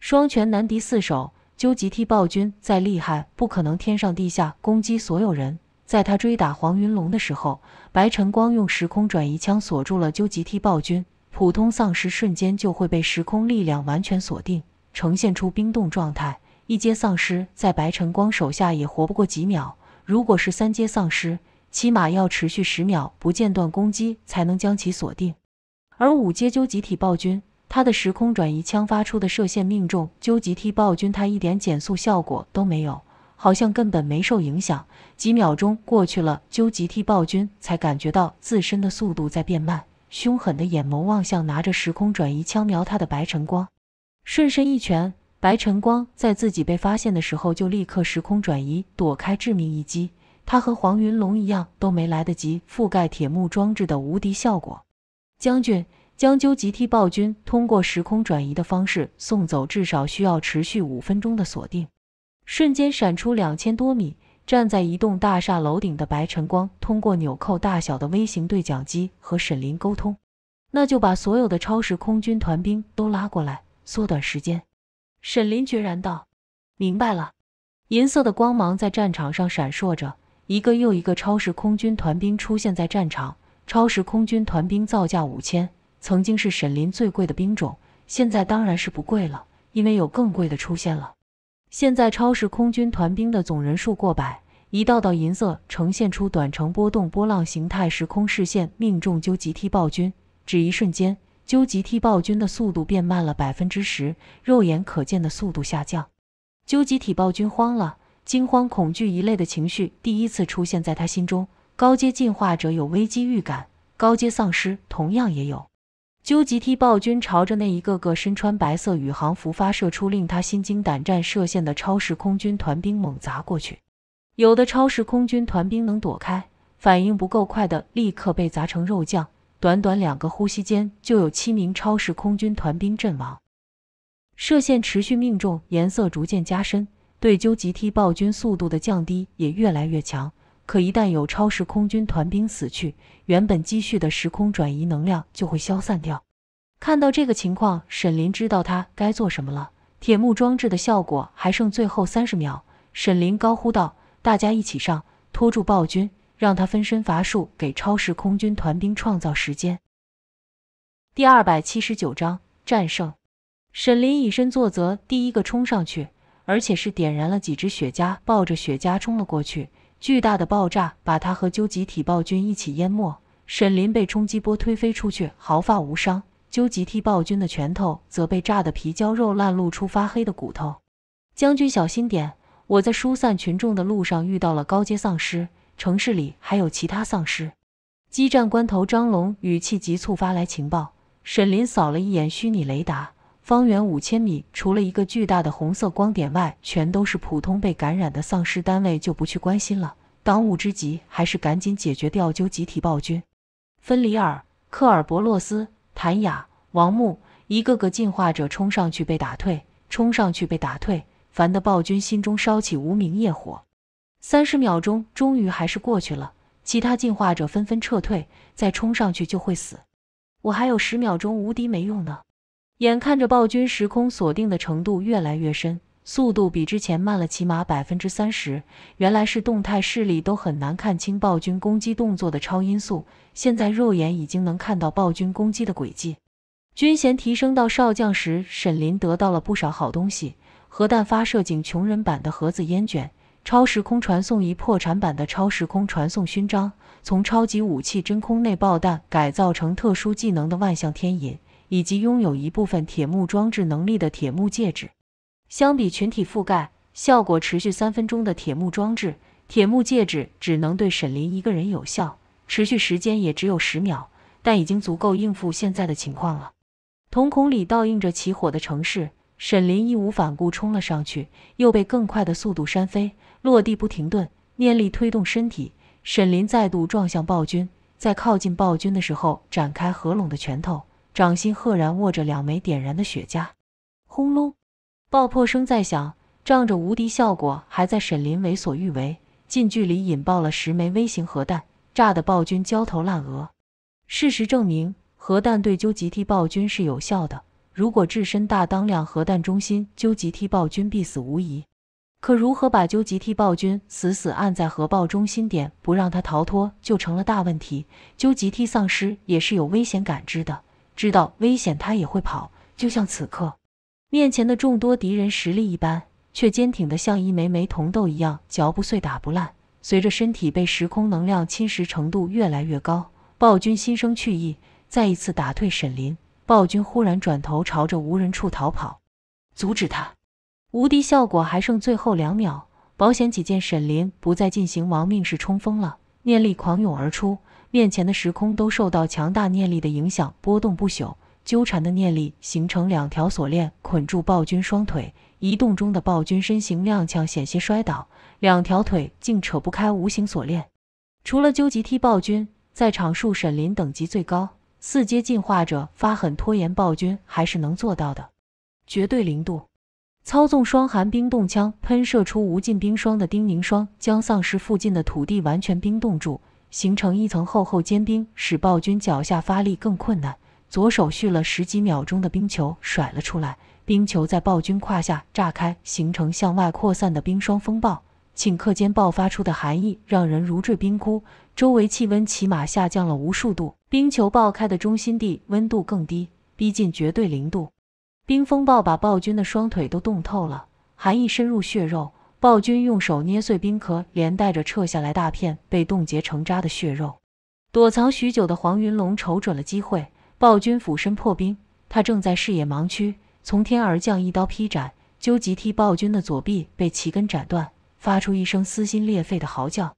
双拳难敌四手，究极替暴君再厉害，不可能天上地下攻击所有人。在他追打黄云龙的时候，白晨光用时空转移枪锁住了究极替暴君，普通丧尸瞬间就会被时空力量完全锁定，呈现出冰冻状态。一阶丧尸在白晨光手下也活不过几秒，如果是三阶丧尸，起码要持续十秒不间断攻击才能将其锁定。而五阶究极体暴君，他的时空转移枪发出的射线命中究极体暴君，他一点减速效果都没有，好像根本没受影响。几秒钟过去了，究极体暴君才感觉到自身的速度在变慢，凶狠的眼眸望向拿着时空转移枪瞄他的白晨光，顺身一拳。白晨光在自己被发现的时候，就立刻时空转移，躲开致命一击。他和黄云龙一样，都没来得及覆盖铁幕装置的无敌效果。将军将究极替暴君通过时空转移的方式送走，至少需要持续五分钟的锁定。瞬间闪出两千多米，站在一栋大厦楼顶的白晨光，通过纽扣大小的微型对讲机和沈林沟通：“那就把所有的超时空军团兵都拉过来，缩短时间。”沈林决然道：“明白了。”银色的光芒在战场上闪烁着，一个又一个超时空军团兵出现在战场。超时空军团兵造价五千，曾经是沈林最贵的兵种，现在当然是不贵了，因为有更贵的出现了。现在超时空军团兵的总人数过百，一道道银色呈现出短程波动波浪形态，时空视线命中究极 T 暴君，只一瞬间。究极踢暴君的速度变慢了百分之十，肉眼可见的速度下降。究极体暴君慌了，惊慌、恐惧一类的情绪第一次出现在他心中。高阶进化者有危机预感，高阶丧尸同样也有。究极踢暴君朝着那一个个身穿白色宇航服、发射出令他心惊胆战射线的超时空军团兵猛砸过去。有的超时空军团兵能躲开，反应不够快的立刻被砸成肉酱。短短两个呼吸间，就有七名超时空军团兵阵亡。射线持续命中，颜色逐渐加深，对究极梯暴君速度的降低也越来越强。可一旦有超时空军团兵死去，原本积蓄的时空转移能量就会消散掉。看到这个情况，沈林知道他该做什么了。铁幕装置的效果还剩最后三十秒，沈林高呼道：“大家一起上，拖住暴君！”让他分身乏术，给超时空军团兵创造时间。第二百七十九章战胜。沈林以身作则，第一个冲上去，而且是点燃了几支雪茄，抱着雪茄冲了过去。巨大的爆炸把他和究极体暴君一起淹没。沈林被冲击波推飞出去，毫发无伤。究极体暴君的拳头则被炸得皮焦肉烂，露出发黑的骨头。将军小心点，我在疏散群众的路上遇到了高阶丧尸。城市里还有其他丧尸。激战关头，张龙语气急促发来情报。沈林扫了一眼虚拟雷达，方圆五千米除了一个巨大的红色光点外，全都是普通被感染的丧尸单位，就不去关心了。当务之急还是赶紧解决掉究集体暴君芬里尔、科尔伯洛斯、坦雅、王木，一个个进化者冲上去被打退，冲上去被打退，烦的暴君心中烧起无名业火。三十秒钟终于还是过去了，其他进化者纷纷撤退，再冲上去就会死。我还有十秒钟无敌没用呢。眼看着暴君时空锁定的程度越来越深，速度比之前慢了起码百分之三十。原来是动态视力都很难看清暴君攻击动作的超音速，现在肉眼已经能看到暴君攻击的轨迹。军衔提升到少将时，沈林得到了不少好东西：核弹发射井穷人版的盒子烟卷。超时空传送仪破产版的超时空传送勋章，从超级武器真空内爆弹改造成特殊技能的万象天引，以及拥有一部分铁木装置能力的铁木戒指。相比群体覆盖、效果持续三分钟的铁木装置，铁木戒指只能对沈林一个人有效，持续时间也只有十秒，但已经足够应付现在的情况了。瞳孔里倒映着起火的城市，沈林义无反顾冲了上去，又被更快的速度扇飞。落地不停顿，念力推动身体，沈林再度撞向暴君。在靠近暴君的时候，展开合拢的拳头，掌心赫然握着两枚点燃的雪茄。轰隆，爆破声在响。仗着无敌效果，还在沈林为所欲为，近距离引爆了十枚微型核弹，炸得暴君焦头烂额。事实证明，核弹对究极替暴君是有效的。如果置身大当量核弹中心，究极替暴君必死无疑。可如何把究极替暴君死死按在核爆中心点，不让他逃脱，就成了大问题。究极替丧尸也是有危险感知的，知道危险他也会跑，就像此刻面前的众多敌人，实力一般，却坚挺的像一枚枚铜豆一样，嚼不碎，打不烂。随着身体被时空能量侵蚀程度越来越高，暴君心生去意，再一次打退沈林。暴君忽然转头朝着无人处逃跑，阻止他。无敌效果还剩最后两秒，保险起见，沈林不再进行亡命式冲锋了。念力狂涌而出，面前的时空都受到强大念力的影响，波动不朽，纠缠的念力形成两条锁链，捆住暴君双腿。移动中的暴君身形踉跄，险些摔倒，两条腿竟扯不开无形锁链。除了究极踢暴君，在场数沈林等级最高，四阶进化者发狠拖延暴君还是能做到的，绝对零度。操纵霜寒冰冻枪喷射出无尽冰霜的丁宁霜，将丧尸附近的土地完全冰冻住，形成一层厚厚坚冰，使暴君脚下发力更困难。左手蓄了十几秒钟的冰球甩了出来，冰球在暴君胯下炸开，形成向外扩散的冰霜风暴。顷刻间爆发出的寒意让人如坠冰窟，周围气温起码下降了无数度。冰球爆开的中心地温度更低，逼近绝对零度。冰风暴把暴君的双腿都冻透了，寒意深入血肉。暴君用手捏碎冰壳，连带着撤下来大片被冻结成渣的血肉。躲藏许久的黄云龙瞅准了机会，暴君俯身破冰，他正在视野盲区，从天而降，一刀劈斩，究极踢暴君的左臂被齐根斩断，发出一声撕心裂肺的嚎叫，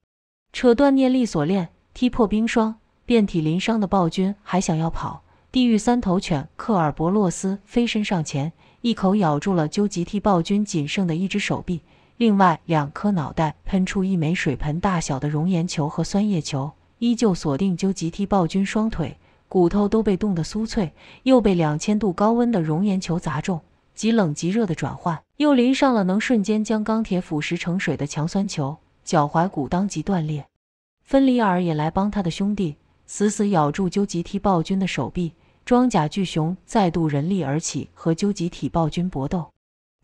扯断念力锁链，踢破冰霜，遍体鳞伤的暴君还想要跑。地狱三头犬克尔伯洛斯飞身上前，一口咬住了鸠吉替暴君仅剩的一只手臂，另外两颗脑袋喷出一枚水盆大小的熔岩球和酸液球，依旧锁定鸠吉替暴君双腿，骨头都被冻得酥脆，又被两千度高温的熔岩球砸中，极冷极热的转换又淋上了能瞬间将钢铁腐蚀成水的强酸球，脚踝骨当即断裂。芬里尔也来帮他的兄弟，死死咬住鸠吉替暴君的手臂。装甲巨熊再度人力而起，和究极体暴君搏斗。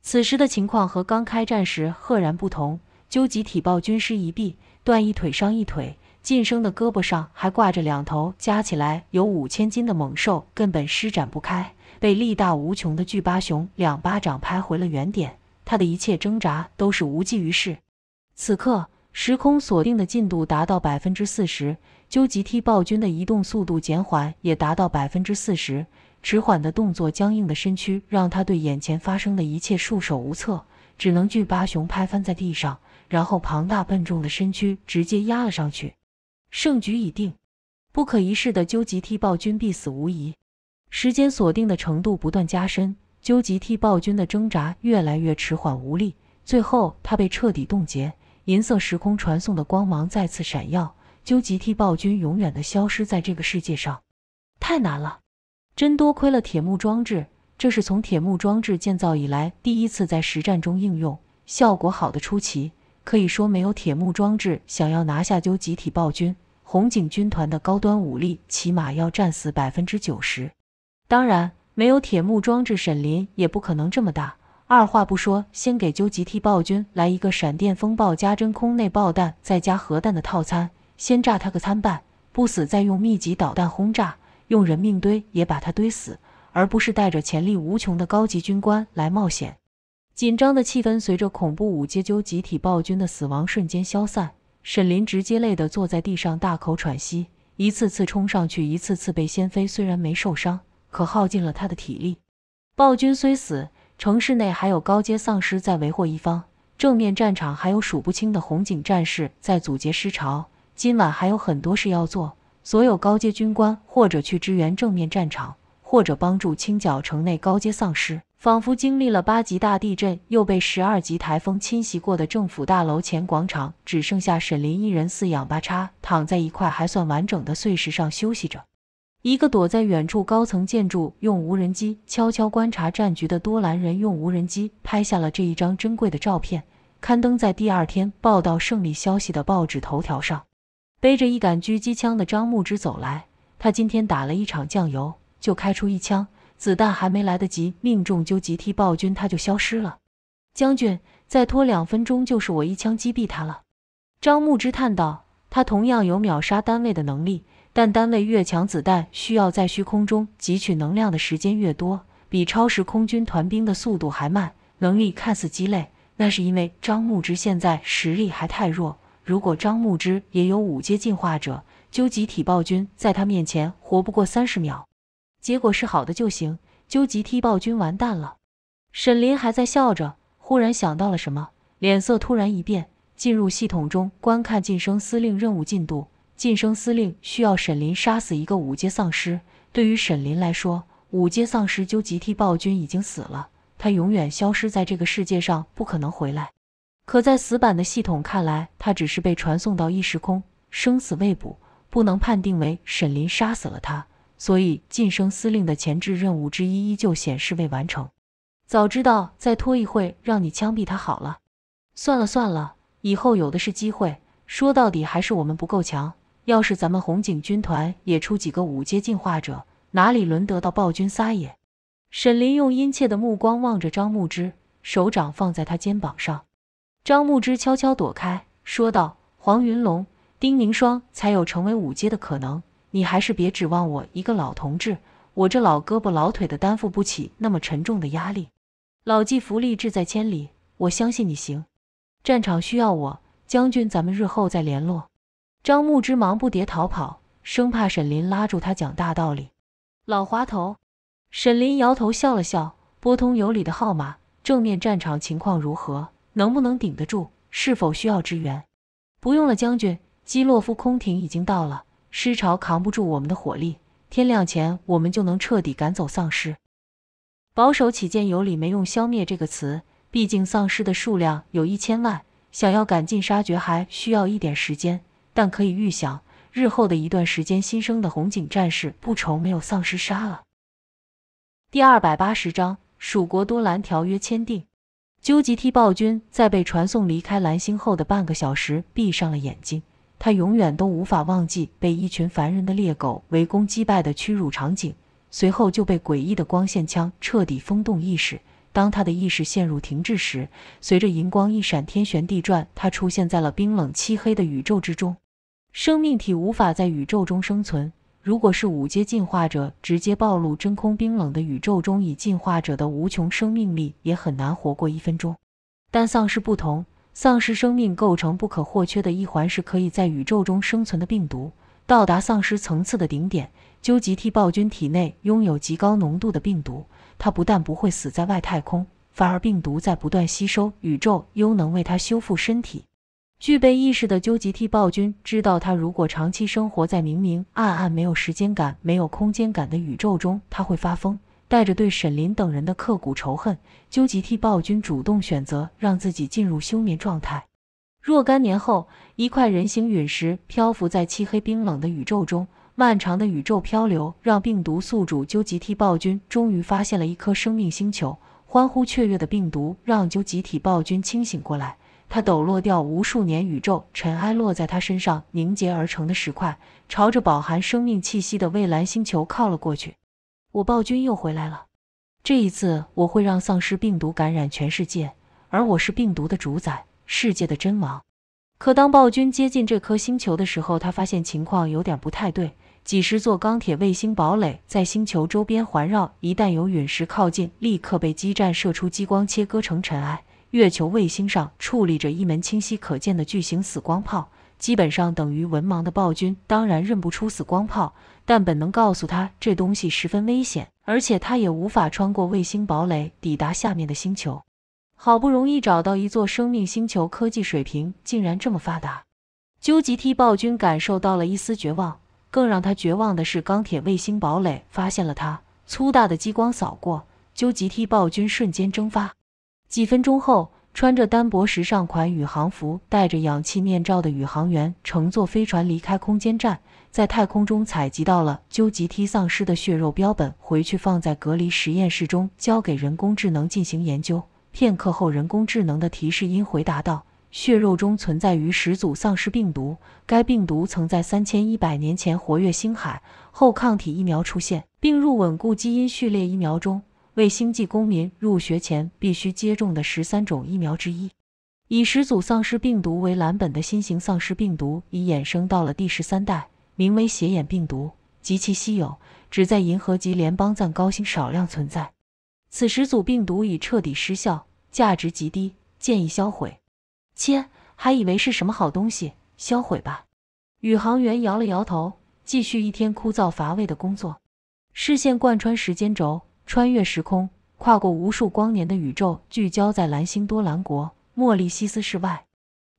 此时的情况和刚开战时赫然不同。究极体暴君失一臂，断一腿，伤一腿。晋升的胳膊上还挂着两头加起来有五千斤的猛兽，根本施展不开，被力大无穷的巨巴熊两巴掌拍回了原点。他的一切挣扎都是无济于事。此刻，时空锁定的进度达到百分之四十。究极踢暴君的移动速度减缓，也达到百分之四十。迟缓的动作，僵硬的身躯，让他对眼前发生的一切束手无策，只能被八雄拍翻在地上，然后庞大笨重的身躯直接压了上去。胜局已定，不可一世的究极踢暴君必死无疑。时间锁定的程度不断加深，究极踢暴君的挣扎越来越迟缓无力，最后他被彻底冻结。银色时空传送的光芒再次闪耀。究极替暴君永远的消失在这个世界上，太难了。真多亏了铁木装置，这是从铁木装置建造以来第一次在实战中应用，效果好的出奇。可以说，没有铁木装置，想要拿下究极体暴君，红警军团的高端武力起码要战死百分之九十。当然，没有铁木装置，沈林也不可能这么大。二话不说，先给究极替暴君来一个闪电风暴加真空内爆弹，再加核弹的套餐。先炸他个参半，不死再用密集导弹轰炸，用人命堆也把他堆死，而不是带着潜力无穷的高级军官来冒险。紧张的气氛随着恐怖五阶究集体暴君的死亡瞬间消散。沈林直接累得坐在地上大口喘息，一次次冲上去，一次次被掀飞。虽然没受伤，可耗尽了他的体力。暴君虽死，城市内还有高阶丧尸在为祸一方，正面战场还有数不清的红警战士在阻截尸潮。今晚还有很多事要做，所有高阶军官或者去支援正面战场，或者帮助清剿城内高阶丧尸。仿佛经历了八级大地震又被十二级台风侵袭过的政府大楼前广场，只剩下沈林一人四仰八叉躺在一块还算完整的碎石上休息着。一个躲在远处高层建筑用无人机悄悄观察战局的多兰人，用无人机拍下了这一张珍贵的照片，刊登在第二天报道胜利消息的报纸头条上。背着一杆狙击枪的张牧之走来，他今天打了一场酱油，就开出一枪，子弹还没来得及命中就急踢暴君，他就消失了。将军，再拖两分钟，就是我一枪击毙他了。张牧之叹道：“他同样有秒杀单位的能力，但单位越强，子弹需要在虚空中汲取能量的时间越多，比超时空军团兵的速度还慢。能力看似鸡肋，那是因为张牧之现在实力还太弱。”如果张牧之也有五阶进化者，究极体暴君在他面前活不过三十秒。结果是好的就行，究极体暴君完蛋了。沈林还在笑着，忽然想到了什么，脸色突然一变，进入系统中观看晋升司令任务进度。晋升司令需要沈林杀死一个五阶丧尸。对于沈林来说，五阶丧尸究极体暴君已经死了，他永远消失在这个世界上，不可能回来。可在死板的系统看来，他只是被传送到异时空，生死未卜，不能判定为沈林杀死了他。所以晋升司令的前置任务之一依旧显示未完成。早知道再拖一会，让你枪毙他好了。算了算了，以后有的是机会。说到底还是我们不够强。要是咱们红警军团也出几个五阶进化者，哪里轮得到暴君撒野？沈林用殷切的目光望着张牧之，手掌放在他肩膀上。张牧之悄悄躲开，说道：“黄云龙、丁凝霜才有成为五阶的可能，你还是别指望我一个老同志，我这老胳膊老腿的担负不起那么沉重的压力。老骥伏枥，志在千里，我相信你行。战场需要我，将军，咱们日后再联络。”张牧之忙不迭逃跑，生怕沈林拉住他讲大道理。老滑头，沈林摇头笑了笑，拨通尤里的号码：“正面战场情况如何？”能不能顶得住？是否需要支援？不用了，将军。基洛夫空艇已经到了，尸潮扛不住我们的火力。天亮前，我们就能彻底赶走丧尸。保守起见，尤里没用“消灭”这个词，毕竟丧尸的数量有一千万，想要赶尽杀绝还需要一点时间。但可以预想，日后的一段时间，新生的红警战士不愁没有丧尸杀了。第二百八十章：蜀国多兰条约签订。究极 T 暴君在被传送离开蓝星后的半个小时，闭上了眼睛。他永远都无法忘记被一群凡人的猎狗围攻击败的屈辱场景。随后就被诡异的光线枪彻底封冻意识。当他的意识陷入停滞时，随着银光一闪，天旋地转，他出现在了冰冷漆黑的宇宙之中。生命体无法在宇宙中生存。如果是五阶进化者，直接暴露真空冰冷的宇宙中，以进化者的无穷生命力，也很难活过一分钟。但丧尸不同，丧尸生命构成不可或缺的一环是可以在宇宙中生存的病毒。到达丧尸层次的顶点，究极 T 暴君体内拥有极高浓度的病毒，它不但不会死在外太空，反而病毒在不断吸收宇宙又能为它修复身体。具备意识的究极替暴君知道，他如果长期生活在明明暗暗没有时间感、没有空间感的宇宙中，他会发疯。带着对沈林等人的刻骨仇恨，究极替暴君主动选择让自己进入休眠状态。若干年后，一块人形陨石漂浮在漆黑冰冷的宇宙中。漫长的宇宙漂流让病毒宿主究极替暴君终于发现了一颗生命星球。欢呼雀跃的病毒让究极体暴君清醒过来。他抖落掉无数年宇宙尘埃落在他身上凝结而成的石块，朝着饱含生命气息的蔚蓝星球靠了过去。我暴君又回来了，这一次我会让丧尸病毒感染全世界，而我是病毒的主宰，世界的真王。可当暴君接近这颗星球的时候，他发现情况有点不太对。几十座钢铁卫星堡垒在星球周边环绕，一旦有陨石靠近，立刻被基站射出激光切割成尘埃。月球卫星上矗立着一门清晰可见的巨型死光炮，基本上等于文盲的暴君，当然认不出死光炮。但本能告诉他，这东西十分危险，而且他也无法穿过卫星堡垒抵达下面的星球。好不容易找到一座生命星球，科技水平竟然这么发达。究极 T 暴君感受到了一丝绝望。更让他绝望的是，钢铁卫星堡垒发现了他，粗大的激光扫过，究极 T 暴君瞬间蒸发。几分钟后，穿着单薄时尚款宇航服、戴着氧气面罩的宇航员乘坐飞船离开空间站，在太空中采集到了究极 T 丧尸的血肉标本，回去放在隔离实验室中，交给人工智能进行研究。片刻后，人工智能的提示音回答道：“血肉中存在于始祖丧尸病毒，该病毒曾在三千一百年前活跃星海后，抗体疫苗出现，并入稳固基因序列疫苗中。”为星际公民入学前必须接种的十三种疫苗之一，以始祖丧尸病毒为蓝本的新型丧尸病毒已衍生到了第十三代，名为斜眼病毒，极其稀有，只在银河级联邦赞高星少量存在。此时组病毒已彻底失效，价值极低，建议销毁。切，还以为是什么好东西，销毁吧。宇航员摇了摇头，继续一天枯燥乏味的工作，视线贯穿时间轴。穿越时空，跨过无数光年的宇宙，聚焦在蓝星多兰国莫利西斯市外，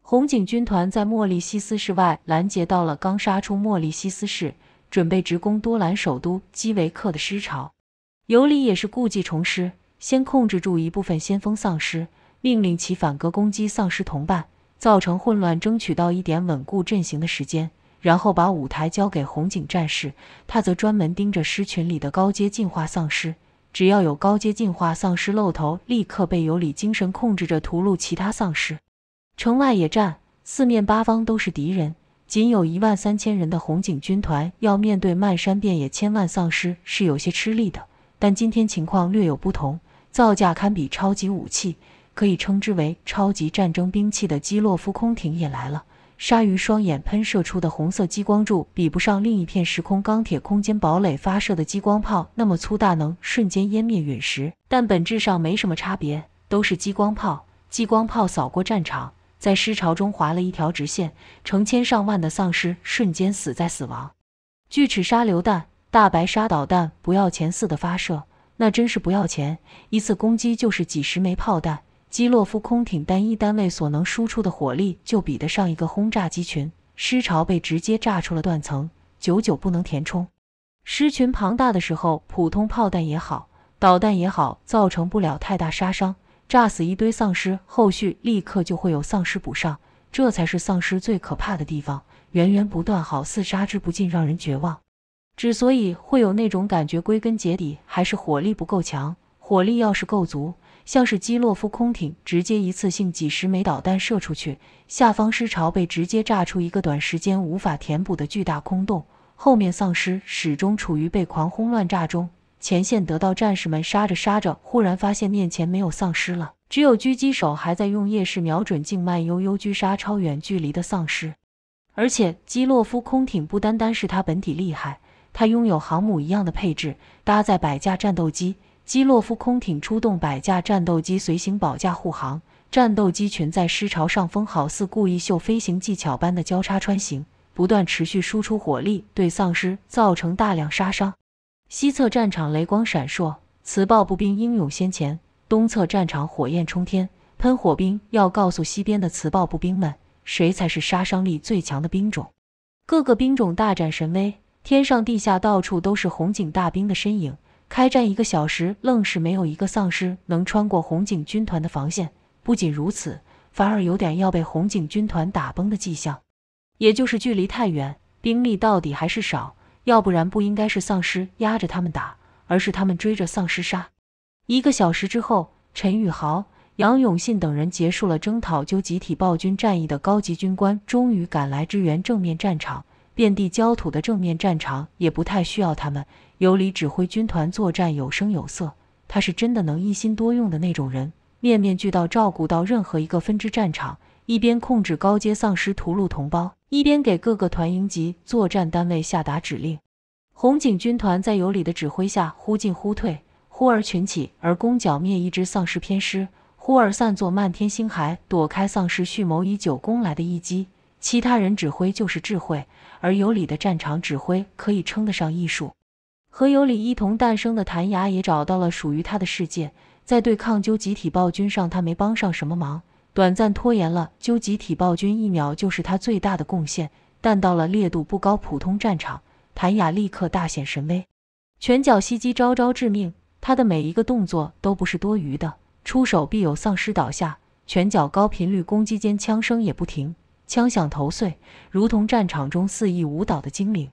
红警军团在莫利西斯市外拦截到了刚杀出莫利西斯市，准备直攻多兰首都基维克的尸潮。尤里也是故技重施，先控制住一部分先锋丧尸，命令其反戈攻击丧尸同伴，造成混乱，争取到一点稳固阵型的时间，然后把舞台交给红警战士，他则专门盯着尸群里的高阶进化丧尸。只要有高阶进化丧尸露头，立刻被尤里精神控制着屠戮其他丧尸。城外野战，四面八方都是敌人，仅有一万三千人的红警军团要面对漫山遍野千万丧尸，是有些吃力的。但今天情况略有不同，造价堪比超级武器，可以称之为超级战争兵器的基洛夫空艇也来了。鲨鱼双眼喷射出的红色激光柱，比不上另一片时空钢铁空间堡垒发射的激光炮那么粗大，能瞬间湮灭陨石。但本质上没什么差别，都是激光炮。激光炮扫过战场，在尸潮中划了一条直线，成千上万的丧尸瞬间死在死亡。锯齿鲨榴弹、大白鲨导弹不要钱似的发射，那真是不要钱，一次攻击就是几十枚炮弹。基洛夫空艇单一单位所能输出的火力就比得上一个轰炸机群，尸潮被直接炸出了断层，久久不能填充。尸群庞大的时候，普通炮弹也好，导弹也好，造成不了太大杀伤，炸死一堆丧尸，后续立刻就会有丧尸补上，这才是丧尸最可怕的地方，源源不断，好似杀之不尽，让人绝望。之所以会有那种感觉，归根结底还是火力不够强，火力要是够足。像是基洛夫空艇直接一次性几十枚导弹射出去，下方尸潮被直接炸出一个短时间无法填补的巨大空洞，后面丧尸始终处于被狂轰乱炸中。前线得到战士们杀着杀着，忽然发现面前没有丧尸了，只有狙击手还在用夜视瞄准镜慢悠悠狙杀超远距离的丧尸。而且基洛夫空艇不单单是他本体厉害，他拥有航母一样的配置，搭载百架战斗机。基洛夫空艇出动百架战斗机随行保驾护航，战斗机群在狮巢上风，好似故意秀飞行技巧般的交叉穿行，不断持续输出火力，对丧尸造成大量杀伤。西侧战场雷光闪烁，磁暴步兵英勇先前；东侧战场火焰冲天，喷火兵要告诉西边的磁暴步兵们，谁才是杀伤力最强的兵种。各个兵种大展神威，天上地下到处都是红警大兵的身影。开战一个小时，愣是没有一个丧尸能穿过红警军团的防线。不仅如此，反而有点要被红警军团打崩的迹象，也就是距离太远，兵力到底还是少。要不然不应该是丧尸压着他们打，而是他们追着丧尸杀。一个小时之后，陈宇豪、杨永信等人结束了征讨就集体暴君战役的高级军官终于赶来支援正面战场，遍地焦土的正面战场也不太需要他们。尤里指挥军团作战有声有色，他是真的能一心多用的那种人，面面俱到，照顾到任何一个分支战场。一边控制高阶丧尸屠戮同胞，一边给各个团营级作战单位下达指令。红警军团在尤里的指挥下，忽进忽退，忽而群起而攻剿灭一支丧尸偏师，忽而散作漫天星海，躲开丧尸蓄谋已久攻来的一击。其他人指挥就是智慧，而尤里的战场指挥可以称得上艺术。和尤里一同诞生的谭雅也找到了属于他的世界，在对抗究集体暴君上，他没帮上什么忙，短暂拖延了究集体暴君一秒就是他最大的贡献。但到了烈度不高、普通战场，谭雅立刻大显神威，拳脚袭击，招招致命。他的每一个动作都不是多余的，出手必有丧尸倒下。拳脚高频率攻击间，枪声也不停，枪响头碎，如同战场中肆意舞蹈的精灵。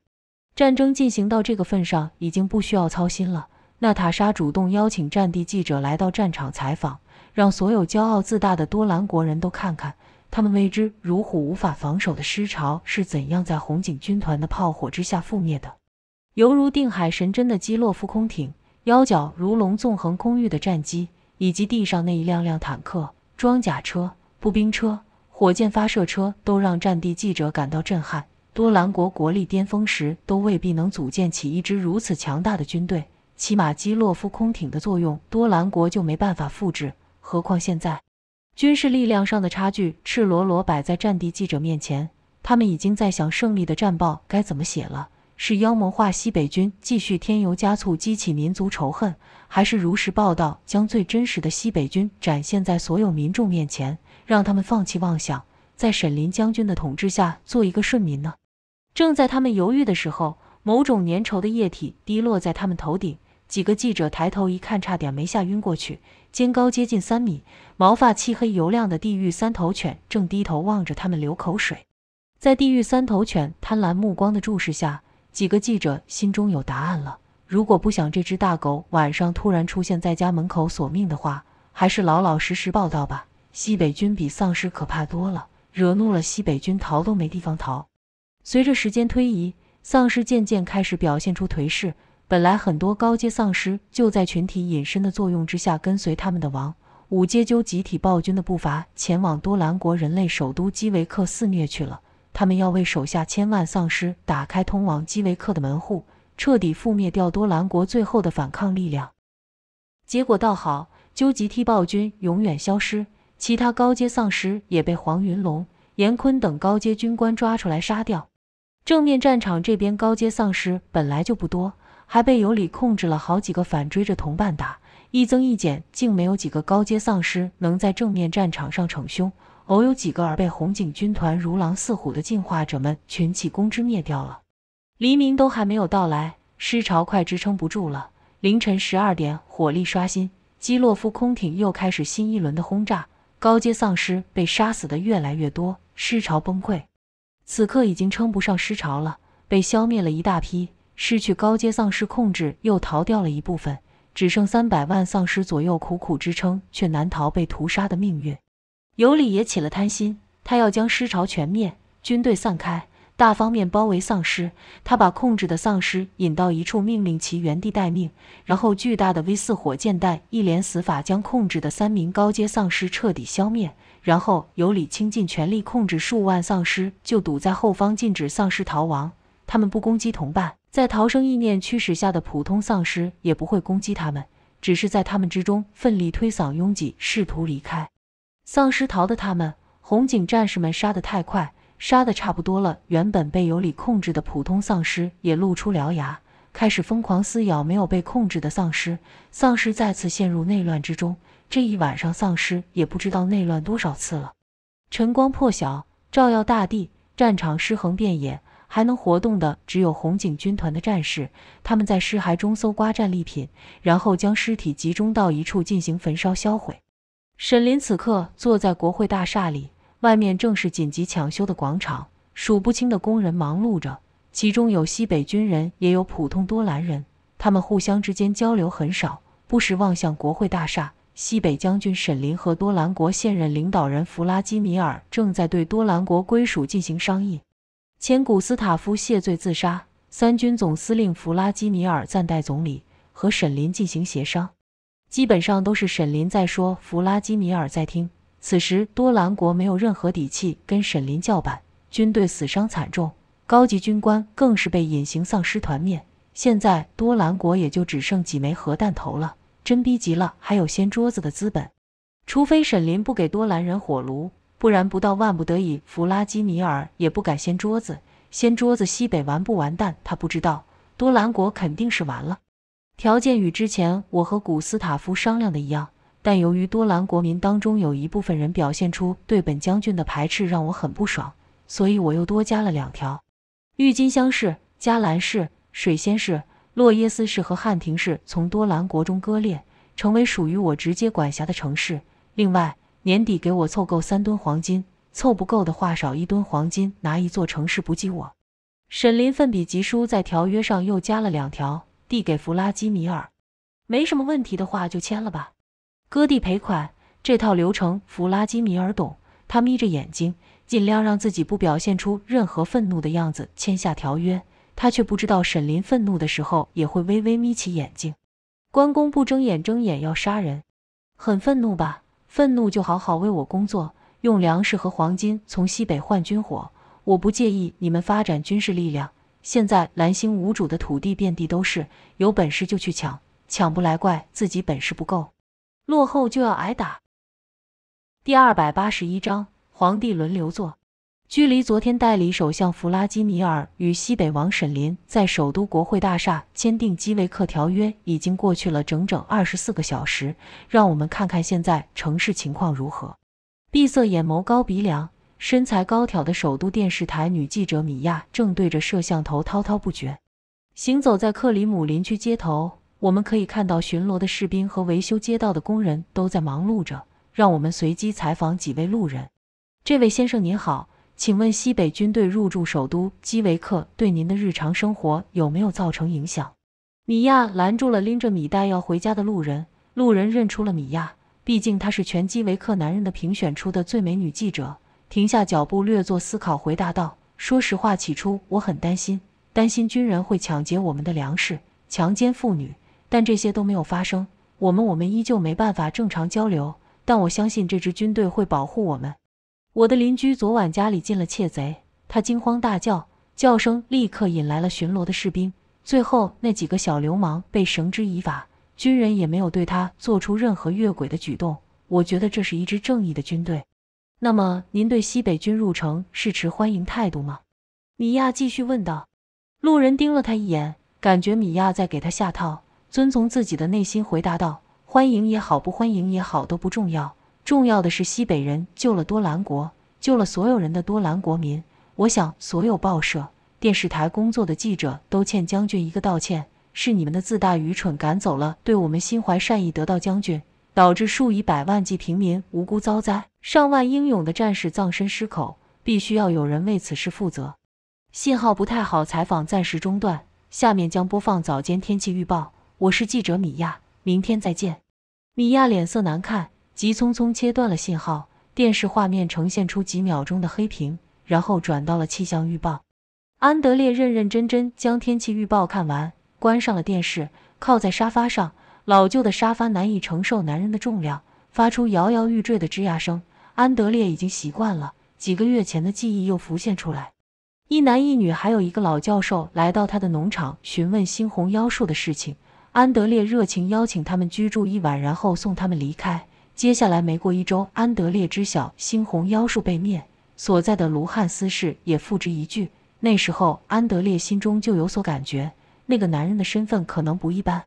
战争进行到这个份上，已经不需要操心了。娜塔莎主动邀请战地记者来到战场采访，让所有骄傲自大的多兰国人都看看，他们为之如虎无法防守的狮潮是怎样在红警军团的炮火之下覆灭的。犹如定海神针的基洛夫空艇，腰脚如龙纵横空域的战机，以及地上那一辆辆坦克、装甲车、步兵车、火箭发射车，都让战地记者感到震撼。多兰国国力巅峰时都未必能组建起一支如此强大的军队，起码基洛夫空艇的作用，多兰国就没办法复制。何况现在，军事力量上的差距赤裸裸摆在战地记者面前，他们已经在想胜利的战报该怎么写了：是妖魔化西北军，继续添油加醋激起民族仇恨，还是如实报道，将最真实的西北军展现在所有民众面前，让他们放弃妄想，在沈林将军的统治下做一个顺民呢？正在他们犹豫的时候，某种粘稠的液体滴落在他们头顶。几个记者抬头一看，差点没吓晕过去。肩高接近三米，毛发漆黑油亮的地狱三头犬正低头望着他们流口水。在地狱三头犬贪婪目光的注视下，几个记者心中有答案了。如果不想这只大狗晚上突然出现在家门口索命的话，还是老老实实报道吧。西北军比丧尸可怕多了，惹怒了西北军，逃都没地方逃。随着时间推移，丧尸渐渐开始表现出颓势。本来很多高阶丧尸就在群体隐身的作用之下，跟随他们的王五阶究集体暴君的步伐，前往多兰国人类首都基维克肆虐去了。他们要为手下千万丧尸打开通往基维克的门户，彻底覆灭掉多兰国最后的反抗力量。结果倒好，究极体暴君永远消失，其他高阶丧尸也被黄云龙、严坤等高阶军官抓出来杀掉。正面战场这边高阶丧尸本来就不多，还被尤里控制了好几个，反追着同伴打，一增一减，竟没有几个高阶丧尸能在正面战场上逞凶。偶有几个，而被红警军团如狼似虎的进化者们群起攻之灭掉了。黎明都还没有到来，尸潮快支撑不住了。凌晨十二点，火力刷新，基洛夫空艇又开始新一轮的轰炸，高阶丧尸被杀死的越来越多，尸潮崩溃。此刻已经称不上尸潮了，被消灭了一大批，失去高阶丧尸控制又逃掉了一部分，只剩三百万丧尸左右苦苦支撑，却难逃被屠杀的命运。尤里也起了贪心，他要将尸潮全灭，军队散开，大方面包围丧尸，他把控制的丧尸引到一处，命令其原地待命，然后巨大的 V 四火箭弹一连死法将控制的三名高阶丧尸彻底消灭。然后尤里倾尽全力控制数万丧尸，就堵在后方，禁止丧尸逃亡。他们不攻击同伴，在逃生意念驱使下的普通丧尸也不会攻击他们，只是在他们之中奋力推搡拥挤，试图离开。丧尸逃的他们，红警战士们杀得太快，杀得差不多了，原本被尤里控制的普通丧尸也露出獠牙，开始疯狂撕咬没有被控制的丧尸。丧尸再次陷入内乱之中。这一晚上，丧尸也不知道内乱多少次了。晨光破晓，照耀大地，战场尸横遍野，还能活动的只有红警军团的战士。他们在尸骸中搜刮战利品，然后将尸体集中到一处进行焚烧销毁。沈林此刻坐在国会大厦里，外面正是紧急抢修的广场，数不清的工人忙碌着，其中有西北军人，也有普通多兰人，他们互相之间交流很少，不时望向国会大厦。西北将军沈林和多兰国现任领导人弗拉基米尔正在对多兰国归属进行商议。前古斯塔夫谢罪自杀，三军总司令弗拉基米尔暂代总理，和沈林进行协商。基本上都是沈林在说，弗拉基米尔在听。此时多兰国没有任何底气跟沈林叫板，军队死伤惨重，高级军官更是被隐形丧尸团灭。现在多兰国也就只剩几枚核弹头了。真逼急了，还有掀桌子的资本。除非沈林不给多兰人火炉，不然不到万不得已，弗拉基米尔也不敢掀桌子。掀桌子，西北完不完蛋，他不知道。多兰国肯定是完了。条件与之前我和古斯塔夫商量的一样，但由于多兰国民当中有一部分人表现出对本将军的排斥，让我很不爽，所以我又多加了两条：郁金香式、加兰式、水仙式。洛耶斯市和汉廷市从多兰国中割裂，成为属于我直接管辖的城市。另外，年底给我凑够三吨黄金，凑不够的话少一吨黄金，拿一座城市补给我。沈林奋笔疾书，在条约上又加了两条，递给弗拉基米尔。没什么问题的话，就签了吧。割地赔款这套流程，弗拉基米尔懂。他眯着眼睛，尽量让自己不表现出任何愤怒的样子，签下条约。他却不知道，沈林愤怒的时候也会微微眯起眼睛。关公不睁眼，睁眼要杀人，很愤怒吧？愤怒就好好为我工作，用粮食和黄金从西北换军火。我不介意你们发展军事力量。现在蓝星无主的土地遍地都是，有本事就去抢，抢不来怪自己本事不够，落后就要挨打。第二百八十一章：皇帝轮流坐。距离昨天代理首相弗拉基米尔与西北王沈林在首都国会大厦签订基维克条约已经过去了整整二十四个小时，让我们看看现在城市情况如何。闭塞眼眸、高鼻梁、身材高挑的首都电视台女记者米娅正对着摄像头滔滔不绝。行走在克里姆林区街头，我们可以看到巡逻的士兵和维修街道的工人都在忙碌着。让我们随机采访几位路人。这位先生您好。请问西北军队入驻首都基维克，对您的日常生活有没有造成影响？米娅拦住了拎着米袋要回家的路人，路人认出了米娅，毕竟她是全基维克男人的评选出的最美女记者，停下脚步略作思考，回答道：“说实话，起初我很担心，担心军人会抢劫我们的粮食、强奸妇女，但这些都没有发生。我们我们依旧没办法正常交流，但我相信这支军队会保护我们。”我的邻居昨晚家里进了窃贼，他惊慌大叫，叫声立刻引来了巡逻的士兵。最后那几个小流氓被绳之以法，军人也没有对他做出任何越轨的举动。我觉得这是一支正义的军队。那么您对西北军入城是持欢迎态度吗？米亚继续问道。路人盯了他一眼，感觉米亚在给他下套，遵从自己的内心回答道：欢迎也好，不欢迎也好，都不重要。重要的是，西北人救了多兰国，救了所有人的多兰国民。我想，所有报社、电视台工作的记者都欠将军一个道歉。是你们的自大、愚蠢赶走了对我们心怀善意得到将军，导致数以百万计平民无辜遭灾，上万英勇的战士葬身尸口。必须要有人为此事负责。信号不太好，采访暂时中断。下面将播放早间天气预报。我是记者米娅，明天再见。米娅脸色难看。急匆匆切断了信号，电视画面呈现出几秒钟的黑屏，然后转到了气象预报。安德烈认认真真将天气预报看完，关上了电视，靠在沙发上。老旧的沙发难以承受男人的重量，发出摇摇欲坠的吱呀声。安德烈已经习惯了。几个月前的记忆又浮现出来：一男一女还有一个老教授来到他的农场，询问猩红妖树的事情。安德烈热情邀请他们居住一晚，然后送他们离开。接下来没过一周，安德烈知晓猩红妖术被灭，所在的卢汉斯市也付之一炬。那时候，安德烈心中就有所感觉，那个男人的身份可能不一般。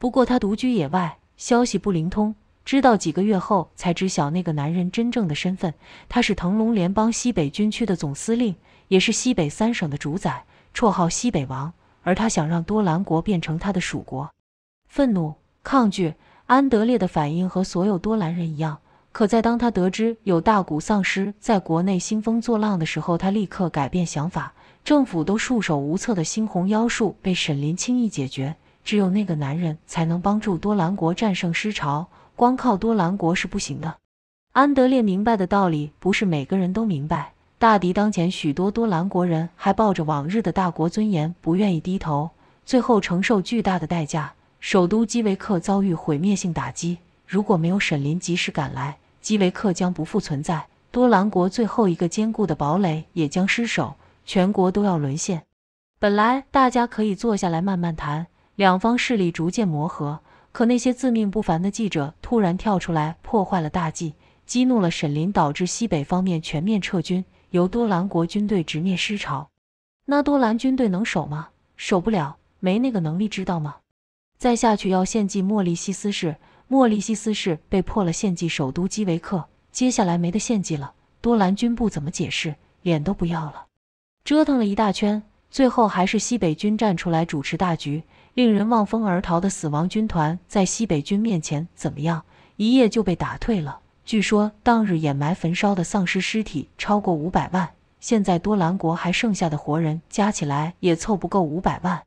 不过他独居野外，消息不灵通，知道几个月后才知晓那个男人真正的身份。他是腾龙联邦西北军区的总司令，也是西北三省的主宰，绰号“西北王”。而他想让多兰国变成他的属国，愤怒、抗拒。安德烈的反应和所有多兰人一样，可在当他得知有大股丧尸在国内兴风作浪的时候，他立刻改变想法。政府都束手无策的猩红妖术被沈林轻易解决，只有那个男人才能帮助多兰国战胜尸潮，光靠多兰国是不行的。安德烈明白的道理，不是每个人都明白。大敌当前，许多多兰国人还抱着往日的大国尊严，不愿意低头，最后承受巨大的代价。首都基维克遭遇毁灭性打击，如果没有沈林及时赶来，基维克将不复存在，多兰国最后一个坚固的堡垒也将失守，全国都要沦陷。本来大家可以坐下来慢慢谈，两方势力逐渐磨合，可那些自命不凡的记者突然跳出来，破坏了大计，激怒了沈林，导致西北方面全面撤军，由多兰国军队直面失潮。那多兰军队能守吗？守不了，没那个能力，知道吗？再下去要献祭莫利西斯市，莫利西斯市被破了，献祭首都基维克，接下来没得献祭了。多兰军部怎么解释？脸都不要了，折腾了一大圈，最后还是西北军站出来主持大局。令人望风而逃的死亡军团，在西北军面前怎么样？一夜就被打退了。据说当日掩埋焚烧的丧尸尸体超过五百万，现在多兰国还剩下的活人加起来也凑不够五百万。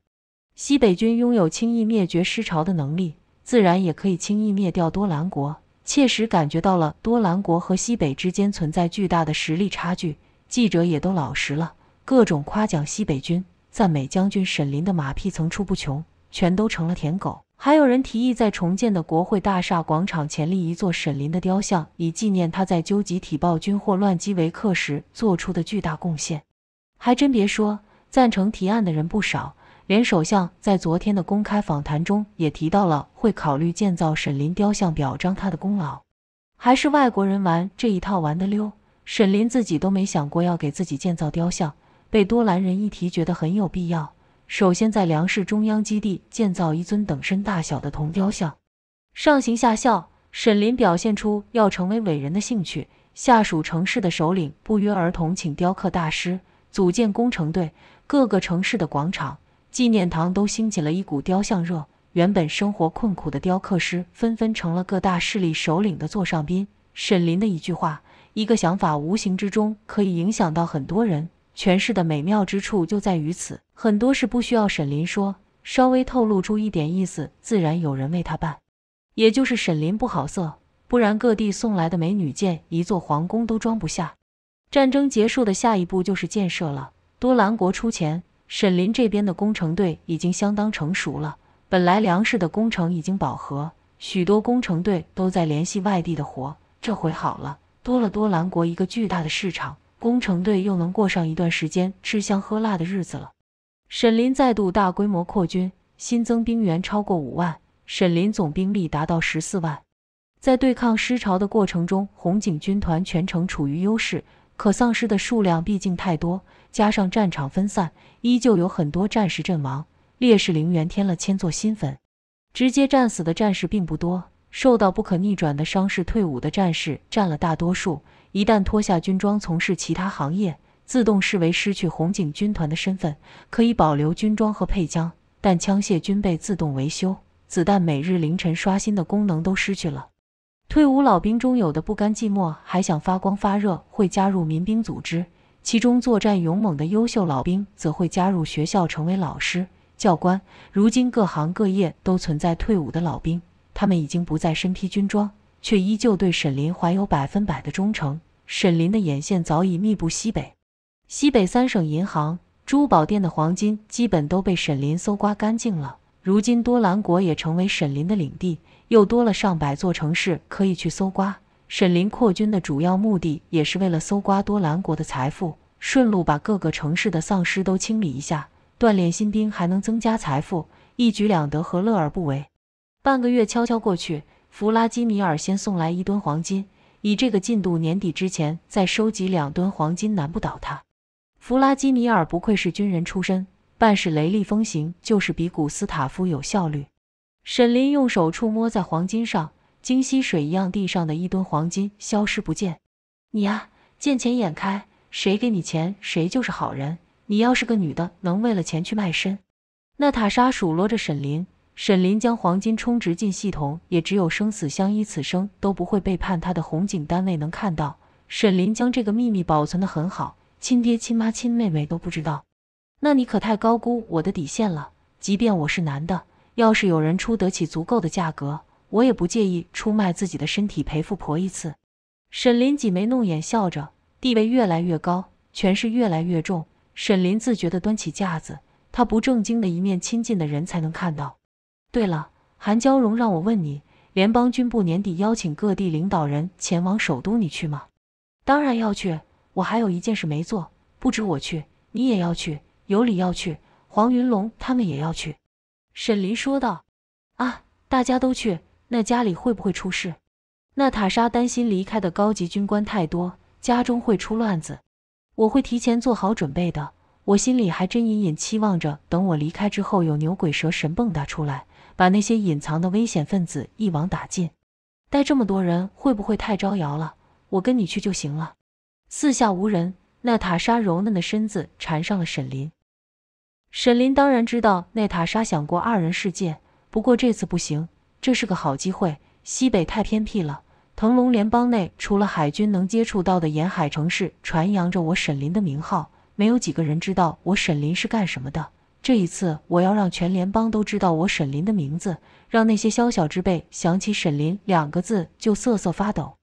西北军拥有轻易灭绝尸潮的能力，自然也可以轻易灭掉多兰国。切实感觉到了多兰国和西北之间存在巨大的实力差距，记者也都老实了，各种夸奖西北军，赞美将军沈林的马屁层出不穷，全都成了舔狗。还有人提议在重建的国会大厦广场前立一座沈林的雕像，以纪念他在纠集体暴军或乱基维克时做出的巨大贡献。还真别说，赞成提案的人不少。连首相在昨天的公开访谈中也提到了会考虑建造沈林雕像，表彰他的功劳。还是外国人玩这一套玩得溜，沈林自己都没想过要给自己建造雕像。被多兰人一提，觉得很有必要。首先在粮食中央基地建造一尊等身大小的铜雕像，上行下效，沈林表现出要成为伟人的兴趣。下属城市的首领不约而同请雕刻大师组建工程队，各个城市的广场。纪念堂都兴起了一股雕像热，原本生活困苦的雕刻师纷纷成了各大势力首领的座上宾。沈林的一句话，一个想法，无形之中可以影响到很多人。权势的美妙之处就在于此，很多事不需要沈林说，稍微透露出一点意思，自然有人为他办。也就是沈林不好色，不然各地送来的美女，建一座皇宫都装不下。战争结束的下一步就是建设了，多兰国出钱。沈林这边的工程队已经相当成熟了。本来粮食的工程已经饱和，许多工程队都在联系外地的活。这回好了，多了多兰国一个巨大的市场，工程队又能过上一段时间吃香喝辣的日子了。沈林再度大规模扩军，新增兵员超过五万，沈林总兵力达到十四万。在对抗尸潮的过程中，红警军团全程处于优势，可丧尸的数量毕竟太多。加上战场分散，依旧有很多战士阵亡，烈士陵园添了千座新坟。直接战死的战士并不多，受到不可逆转的伤势退伍的战士占了大多数。一旦脱下军装，从事其他行业，自动视为失去红警军团的身份，可以保留军装和配枪，但枪械军备自动维修，子弹每日凌晨刷新的功能都失去了。退伍老兵中有的不甘寂寞，还想发光发热，会加入民兵组织。其中作战勇猛的优秀老兵，则会加入学校成为老师、教官。如今各行各业都存在退伍的老兵，他们已经不再身披军装，却依旧对沈林怀有百分百的忠诚。沈林的眼线早已密布西北，西北三省银行、珠宝店的黄金基本都被沈林搜刮干净了。如今多兰国也成为沈林的领地，又多了上百座城市可以去搜刮。沈林扩军的主要目的也是为了搜刮多兰国的财富，顺路把各个城市的丧尸都清理一下，锻炼新兵还能增加财富，一举两得，何乐而不为？半个月悄悄过去，弗拉基米尔先送来一吨黄金，以这个进度，年底之前再收集两吨黄金难不倒他。弗拉基米尔不愧是军人出身，办事雷厉风行，就是比古斯塔夫有效率。沈林用手触摸在黄金上。金溪水一样，地上的一吨黄金消失不见。你呀，见钱眼开，谁给你钱，谁就是好人。你要是个女的，能为了钱去卖身？娜塔莎数落着沈林。沈林将黄金充值进系统，也只有生死相依，此生都不会背叛他的红警单位能看到。沈林将这个秘密保存得很好，亲爹、亲妈、亲妹妹都不知道。那你可太高估我的底线了。即便我是男的，要是有人出得起足够的价格。我也不介意出卖自己的身体陪富婆一次。沈林挤眉弄眼笑着，地位越来越高，权势越来越重。沈林自觉地端起架子，他不正经的一面，亲近的人才能看到。对了，韩娇荣让我问你，联邦军部年底邀请各地领导人前往首都，你去吗？当然要去。我还有一件事没做，不止我去，你也要去，尤里要去，黄云龙他们也要去。沈林说道：“啊，大家都去。”那家里会不会出事？娜塔莎担心离开的高级军官太多，家中会出乱子。我会提前做好准备的。我心里还真隐隐期望着，等我离开之后，有牛鬼蛇神蹦跶出来，把那些隐藏的危险分子一网打尽。带这么多人会不会太招摇了？我跟你去就行了。四下无人，娜塔莎柔嫩的身子缠上了沈林。沈林当然知道娜塔莎想过二人世界，不过这次不行。这是个好机会。西北太偏僻了，腾龙联邦内除了海军能接触到的沿海城市，传扬着我沈林的名号，没有几个人知道我沈林是干什么的。这一次，我要让全联邦都知道我沈林的名字，让那些宵小之辈想起沈林两个字就瑟瑟发抖。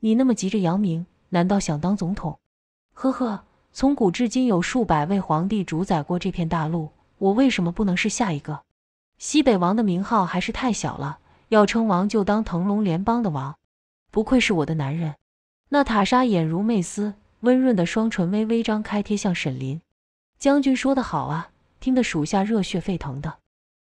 你那么急着扬名，难道想当总统？呵呵，从古至今有数百位皇帝主宰过这片大陆，我为什么不能是下一个？西北王的名号还是太小了，要称王就当腾龙联邦的王。不愧是我的男人。娜塔莎眼如媚丝，温润的双唇微微张开，贴向沈林。将军说的好啊，听得属下热血沸腾的。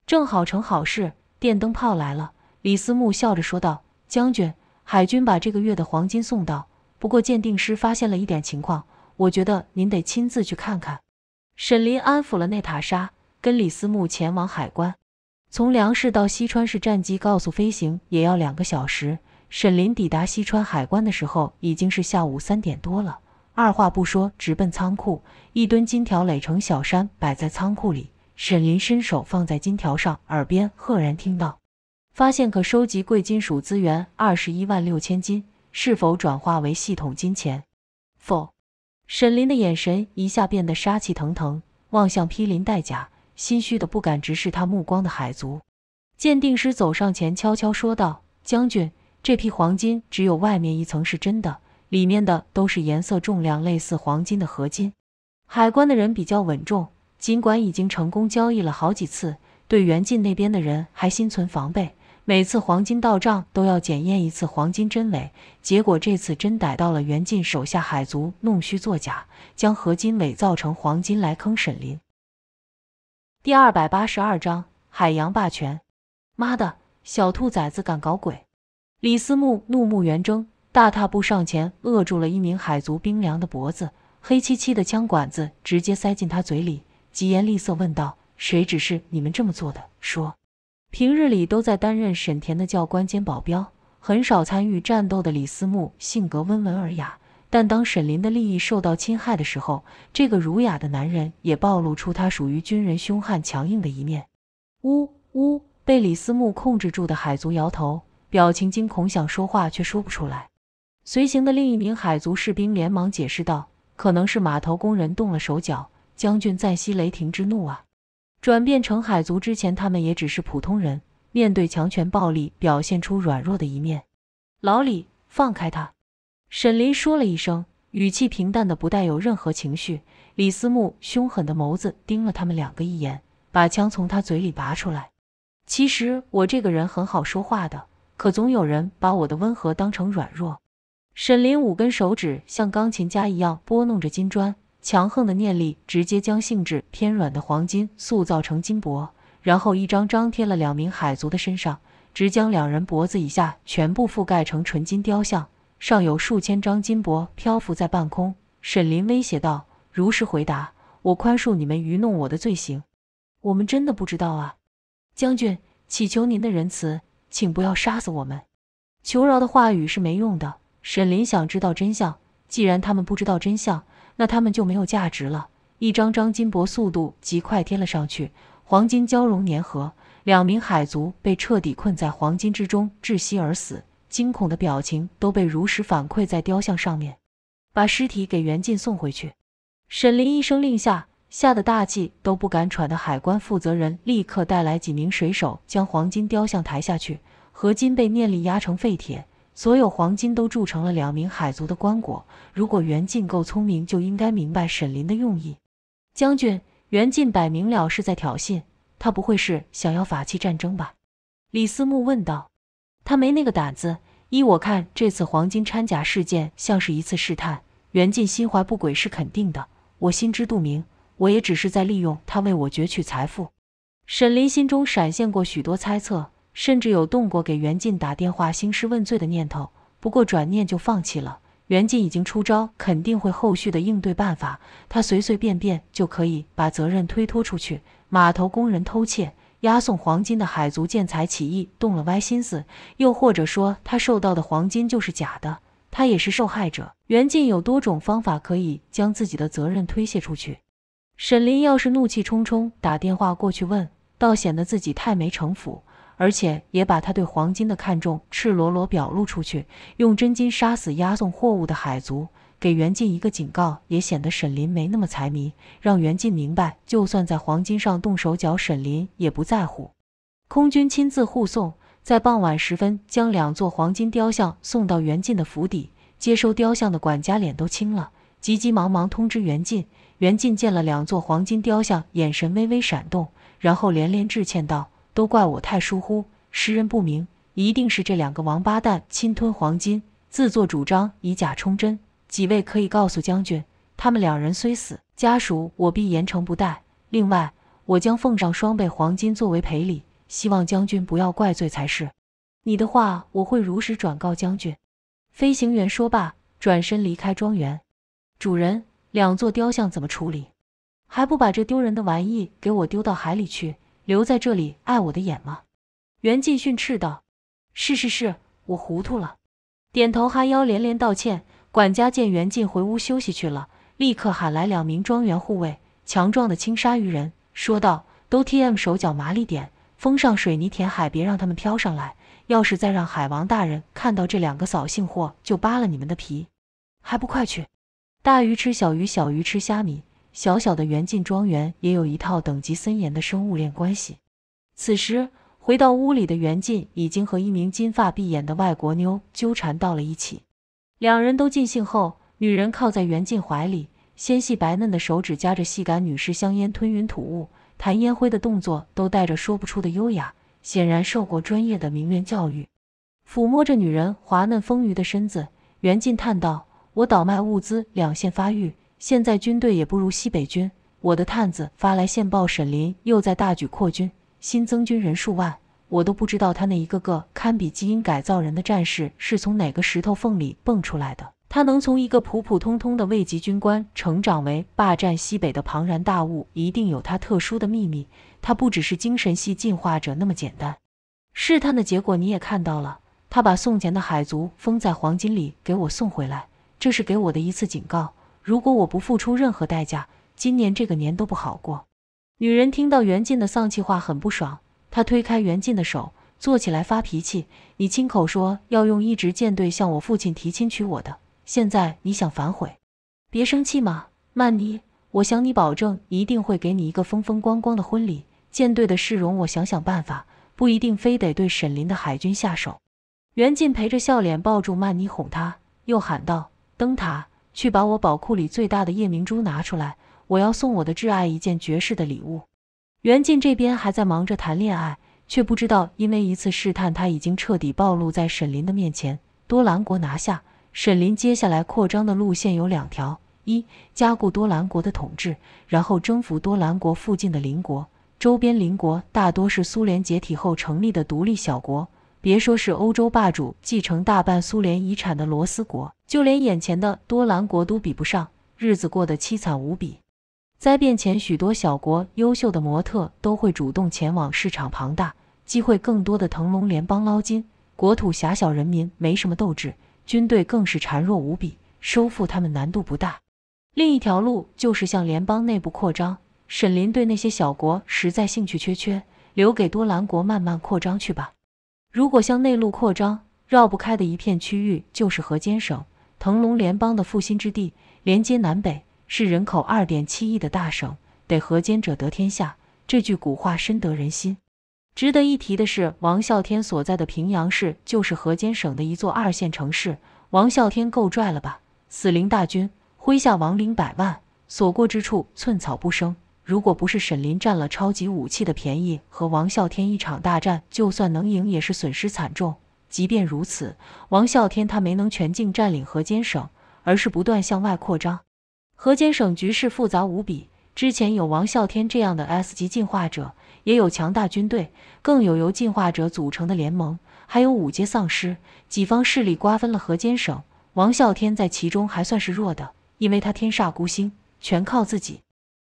正好成好事，电灯泡来了。李思慕笑着说道：“将军，海军把这个月的黄金送到，不过鉴定师发现了一点情况，我觉得您得亲自去看看。”沈林安抚了内塔莎，跟李思慕前往海关。从梁食到西川市，战机高速飞行也要两个小时。沈林抵达西川海关的时候，已经是下午三点多了。二话不说，直奔仓库，一吨金条垒成小山，摆在仓库里。沈林伸手放在金条上，耳边赫然听到：“发现可收集贵金属资源二十一万六千金，是否转化为系统金钱？”否。沈林的眼神一下变得杀气腾腾，望向披鳞戴甲。心虚的不敢直视他目光的海族鉴定师走上前，悄悄说道：“将军，这批黄金只有外面一层是真的，里面的都是颜色、重量类似黄金的合金。”海关的人比较稳重，尽管已经成功交易了好几次，对袁进那边的人还心存防备，每次黄金到账都要检验一次黄金真伪。结果这次真逮到了袁进手下海族弄虚作假，将合金伪造成黄金来坑沈林。第二百八十二章海洋霸权。妈的，小兔崽子敢搞鬼！李思慕怒目圆睁，大踏步上前，扼住了一名海族冰凉的脖子，黑漆漆的枪管子直接塞进他嘴里，疾言厉色问道：“谁指示你们这么做的？”说，平日里都在担任沈田的教官兼保镖，很少参与战斗的李思慕，性格温文尔雅。但当沈林的利益受到侵害的时候，这个儒雅的男人也暴露出他属于军人凶悍强硬的一面。呜呜，被李思慕控制住的海族摇头，表情惊恐，想说话却说不出来。随行的另一名海族士兵连忙解释道：“可能是码头工人动了手脚，将军暂息雷霆之怒啊。”转变成海族之前，他们也只是普通人，面对强权暴力，表现出软弱的一面。老李，放开他。沈林说了一声，语气平淡的不带有任何情绪。李思慕凶狠的眸子盯了他们两个一眼，把枪从他嘴里拔出来。其实我这个人很好说话的，可总有人把我的温和当成软弱。沈林五根手指像钢琴家一样拨弄着金砖，强横的念力直接将性质偏软的黄金塑造成金箔，然后一张张贴了两名海族的身上，直将两人脖子以下全部覆盖成纯金雕像。上有数千张金箔漂浮在半空，沈林威胁道：“如实回答，我宽恕你们愚弄我的罪行。”“我们真的不知道啊，将军，祈求您的仁慈，请不要杀死我们。”求饶的话语是没用的。沈林想知道真相，既然他们不知道真相，那他们就没有价值了。一张张金箔速度极快贴了上去，黄金交融粘合，两名海族被彻底困在黄金之中，窒息而死。惊恐的表情都被如实反馈在雕像上面，把尸体给袁进送回去。沈林一声令下，吓得大气都不敢喘的海关负责人立刻带来几名水手，将黄金雕像抬下去。合金被念力压成废铁，所有黄金都铸成了两名海族的棺椁。如果袁进够聪明，就应该明白沈林的用意。将军，袁进摆明了是在挑衅，他不会是想要法器战争吧？李思木问道。他没那个胆子。依我看，这次黄金掺假事件像是一次试探。袁进心怀不轨是肯定的，我心知肚明。我也只是在利用他为我攫取财富。沈林心中闪现过许多猜测，甚至有动过给袁进打电话兴师问罪的念头，不过转念就放弃了。袁进已经出招，肯定会后续的应对办法。他随随便便就可以把责任推脱出去。码头工人偷窃。押送黄金的海族见财起意，动了歪心思，又或者说他受到的黄金就是假的，他也是受害者。袁静有多种方法可以将自己的责任推卸出去。沈林要是怒气冲冲打电话过去问，倒显得自己太没城府，而且也把他对黄金的看重赤裸裸表露出去，用真金杀死押送货物的海族。给袁晋一个警告，也显得沈林没那么财迷，让袁晋明白，就算在黄金上动手脚，沈林也不在乎。空军亲自护送，在傍晚时分将两座黄金雕像送到袁晋的府邸。接收雕像的管家脸都青了，急急忙忙通知袁晋。袁晋见了两座黄金雕像，眼神微微闪动，然后连连致歉道：“都怪我太疏忽，识人不明，一定是这两个王八蛋侵吞黄金，自作主张以假充真。”几位可以告诉将军，他们两人虽死，家属我必严惩不贷。另外，我将奉上双倍黄金作为赔礼，希望将军不要怪罪才是。你的话我会如实转告将军。飞行员说罢，转身离开庄园。主人，两座雕像怎么处理？还不把这丢人的玩意给我丢到海里去？留在这里碍我的眼吗？袁继训斥道：“是是是，我糊涂了。”点头哈腰，连连道歉。管家见袁进回屋休息去了，立刻喊来两名庄园护卫，强壮的青鲨鱼人说道：“都 TM 手脚麻利点，封上水泥填海，别让他们漂上来。要是再让海王大人看到这两个扫兴货，就扒了你们的皮！还不快去！”大鱼吃小鱼，小鱼吃虾米，小小的袁进庄园也有一套等级森严的生物链关系。此时回到屋里的袁进，已经和一名金发碧眼的外国妞纠缠到了一起。两人都尽兴后，女人靠在袁晋怀里，纤细白嫩的手指夹着细杆女士香烟，吞云吐雾，弹烟灰的动作都带着说不出的优雅，显然受过专业的名媛教育。抚摸着女人滑嫩丰腴的身子，袁晋叹道：“我倒卖物资，两线发育，现在军队也不如西北军。我的探子发来线报，沈林又在大举扩军，新增军人数万。”我都不知道他那一个个堪比基因改造人的战士是从哪个石头缝里蹦出来的。他能从一个普普通通的位级军官成长为霸占西北的庞然大物，一定有他特殊的秘密。他不只是精神系进化者那么简单。试探的结果你也看到了，他把送钱的海族封在黄金里给我送回来，这是给我的一次警告。如果我不付出任何代价，今年这个年都不好过。女人听到袁进的丧气话很不爽。他推开袁晋的手，坐起来发脾气：“你亲口说要用一支舰队向我父亲提亲娶我的，现在你想反悔？别生气嘛，曼妮。我想你保证一定会给你一个风风光光的婚礼。舰队的市容，我想想办法，不一定非得对沈林的海军下手。”袁晋陪着笑脸抱住曼妮哄她，又喊道：“灯塔，去把我宝库里最大的夜明珠拿出来，我要送我的挚爱一件绝世的礼物。”袁静这边还在忙着谈恋爱，却不知道因为一次试探，他已经彻底暴露在沈林的面前。多兰国拿下沈林，接下来扩张的路线有两条：一、加固多兰国的统治，然后征服多兰国附近的邻国。周边邻国大多是苏联解体后成立的独立小国，别说是欧洲霸主继承大半苏联遗产的罗斯国，就连眼前的多兰国都比不上，日子过得凄惨无比。灾变前，许多小国优秀的模特都会主动前往市场庞大、机会更多的腾龙联邦捞金。国土狭小，人民没什么斗志，军队更是孱弱无比，收复他们难度不大。另一条路就是向联邦内部扩张。沈林对那些小国实在兴趣缺缺，留给多兰国慢慢扩张去吧。如果向内陆扩张，绕不开的一片区域就是河间省，腾龙联邦的腹心之地，连接南北。是人口二点七亿的大省，得河间者得天下，这句古话深得人心。值得一提的是，王啸天所在的平阳市就是河间省的一座二线城市。王啸天够拽了吧？死灵大军麾下亡灵百万，所过之处寸草不生。如果不是沈林占了超级武器的便宜，和王啸天一场大战，就算能赢，也是损失惨重。即便如此，王啸天他没能全境占领河间省，而是不断向外扩张。河间省局势复杂无比，之前有王啸天这样的 S 级进化者，也有强大军队，更有由进化者组成的联盟，还有五阶丧尸，几方势力瓜分了河间省。王啸天在其中还算是弱的，因为他天煞孤星，全靠自己。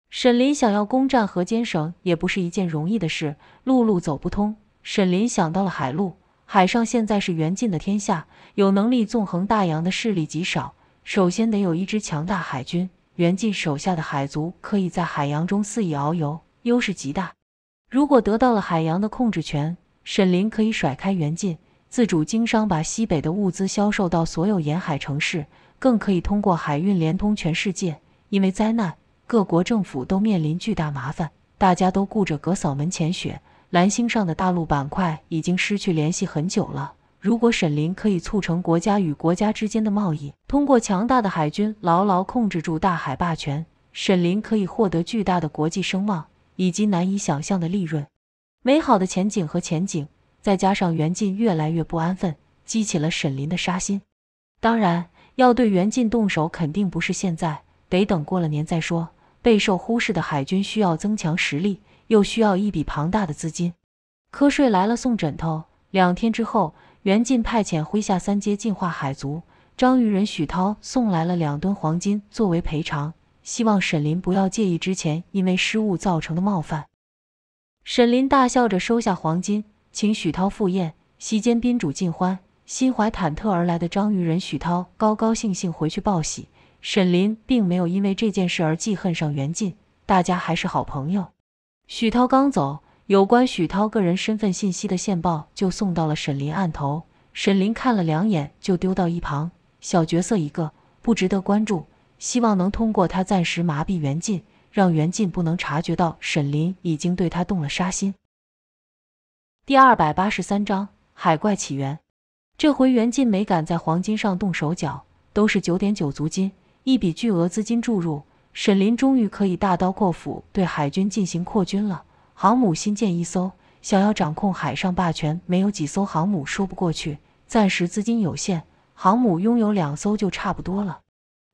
沈林想要攻占河间省也不是一件容易的事，陆路走不通，沈林想到了海路。海上现在是袁晋的天下，有能力纵横大洋的势力极少，首先得有一支强大海军。袁晋手下的海族可以在海洋中肆意遨游，优势极大。如果得到了海洋的控制权，沈林可以甩开袁晋，自主经商，把西北的物资销售到所有沿海城市，更可以通过海运连通全世界。因为灾难，各国政府都面临巨大麻烦，大家都顾着隔扫门前雪。蓝星上的大陆板块已经失去联系很久了。如果沈林可以促成国家与国家之间的贸易，通过强大的海军牢牢控制住大海霸权，沈林可以获得巨大的国际声望以及难以想象的利润，美好的前景和前景，再加上袁进越来越不安分，激起了沈林的杀心。当然，要对袁进动手，肯定不是现在，得等过了年再说。备受忽视的海军需要增强实力，又需要一笔庞大的资金。瞌睡来了送枕头，两天之后。袁晋派遣麾下三阶进化海族章鱼人许涛送来了两吨黄金作为赔偿，希望沈林不要介意之前因为失误造成的冒犯。沈林大笑着收下黄金，请许涛赴宴。席间宾主尽欢，心怀忐忑而来的章鱼人许涛高高兴兴回去报喜。沈林并没有因为这件事而记恨上袁晋，大家还是好朋友。许涛刚走。有关许涛个人身份信息的线报就送到了沈林案头，沈林看了两眼就丢到一旁，小角色一个，不值得关注。希望能通过他暂时麻痹袁进，让袁进不能察觉到沈林已经对他动了杀心。第二百八十三章海怪起源。这回袁进没敢在黄金上动手脚，都是九点九足金，一笔巨额资金注入，沈林终于可以大刀阔斧对海军进行扩军了。航母新建一艘，想要掌控海上霸权，没有几艘航母说不过去。暂时资金有限，航母拥有两艘就差不多了。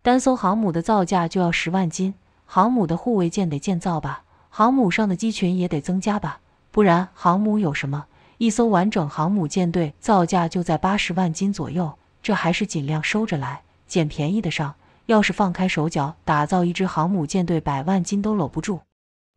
单艘航母的造价就要十万金，航母的护卫舰得建造吧，航母上的机群也得增加吧，不然航母有什么？一艘完整航母舰队造价就在八十万金左右，这还是尽量收着来，捡便宜的上。要是放开手脚打造一支航母舰队，百万金都搂不住。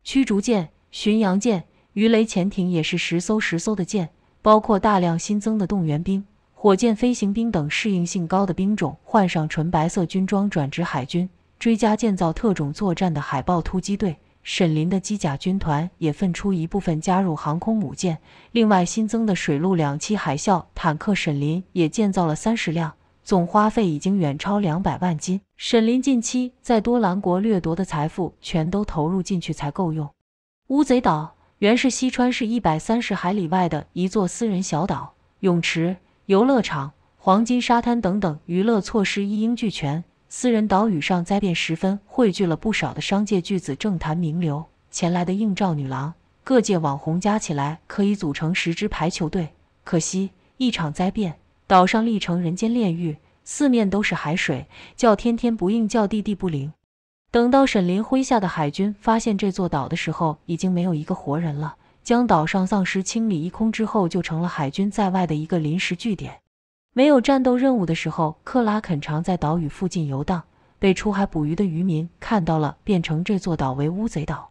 驱逐舰。巡洋舰、鱼雷潜艇也是十艘十艘的舰，包括大量新增的动员兵、火箭飞行兵等适应性高的兵种，换上纯白色军装转职海军，追加建造特种作战的海豹突击队。沈林的机甲军团也分出一部分加入航空母舰，另外新增的水陆两栖海啸坦克，沈林也建造了三十辆，总花费已经远超两百万金。沈林近期在多兰国掠夺的财富全都投入进去才够用。乌贼岛原是西川市一百三十海里外的一座私人小岛，泳池、游乐场、黄金沙滩等等娱乐措施一应俱全。私人岛屿上灾变十分，汇聚了不少的商界巨子、政坛名流，前来的应召女郎、各界网红加起来可以组成十支排球队。可惜一场灾变，岛上历成人间炼狱，四面都是海水，叫天天不应，叫地地不灵。等到沈林麾下的海军发现这座岛的时候，已经没有一个活人了。将岛上丧尸清理一空之后，就成了海军在外的一个临时据点。没有战斗任务的时候，克拉肯常在岛屿附近游荡，被出海捕鱼的渔民看到了，便称这座岛为乌贼岛。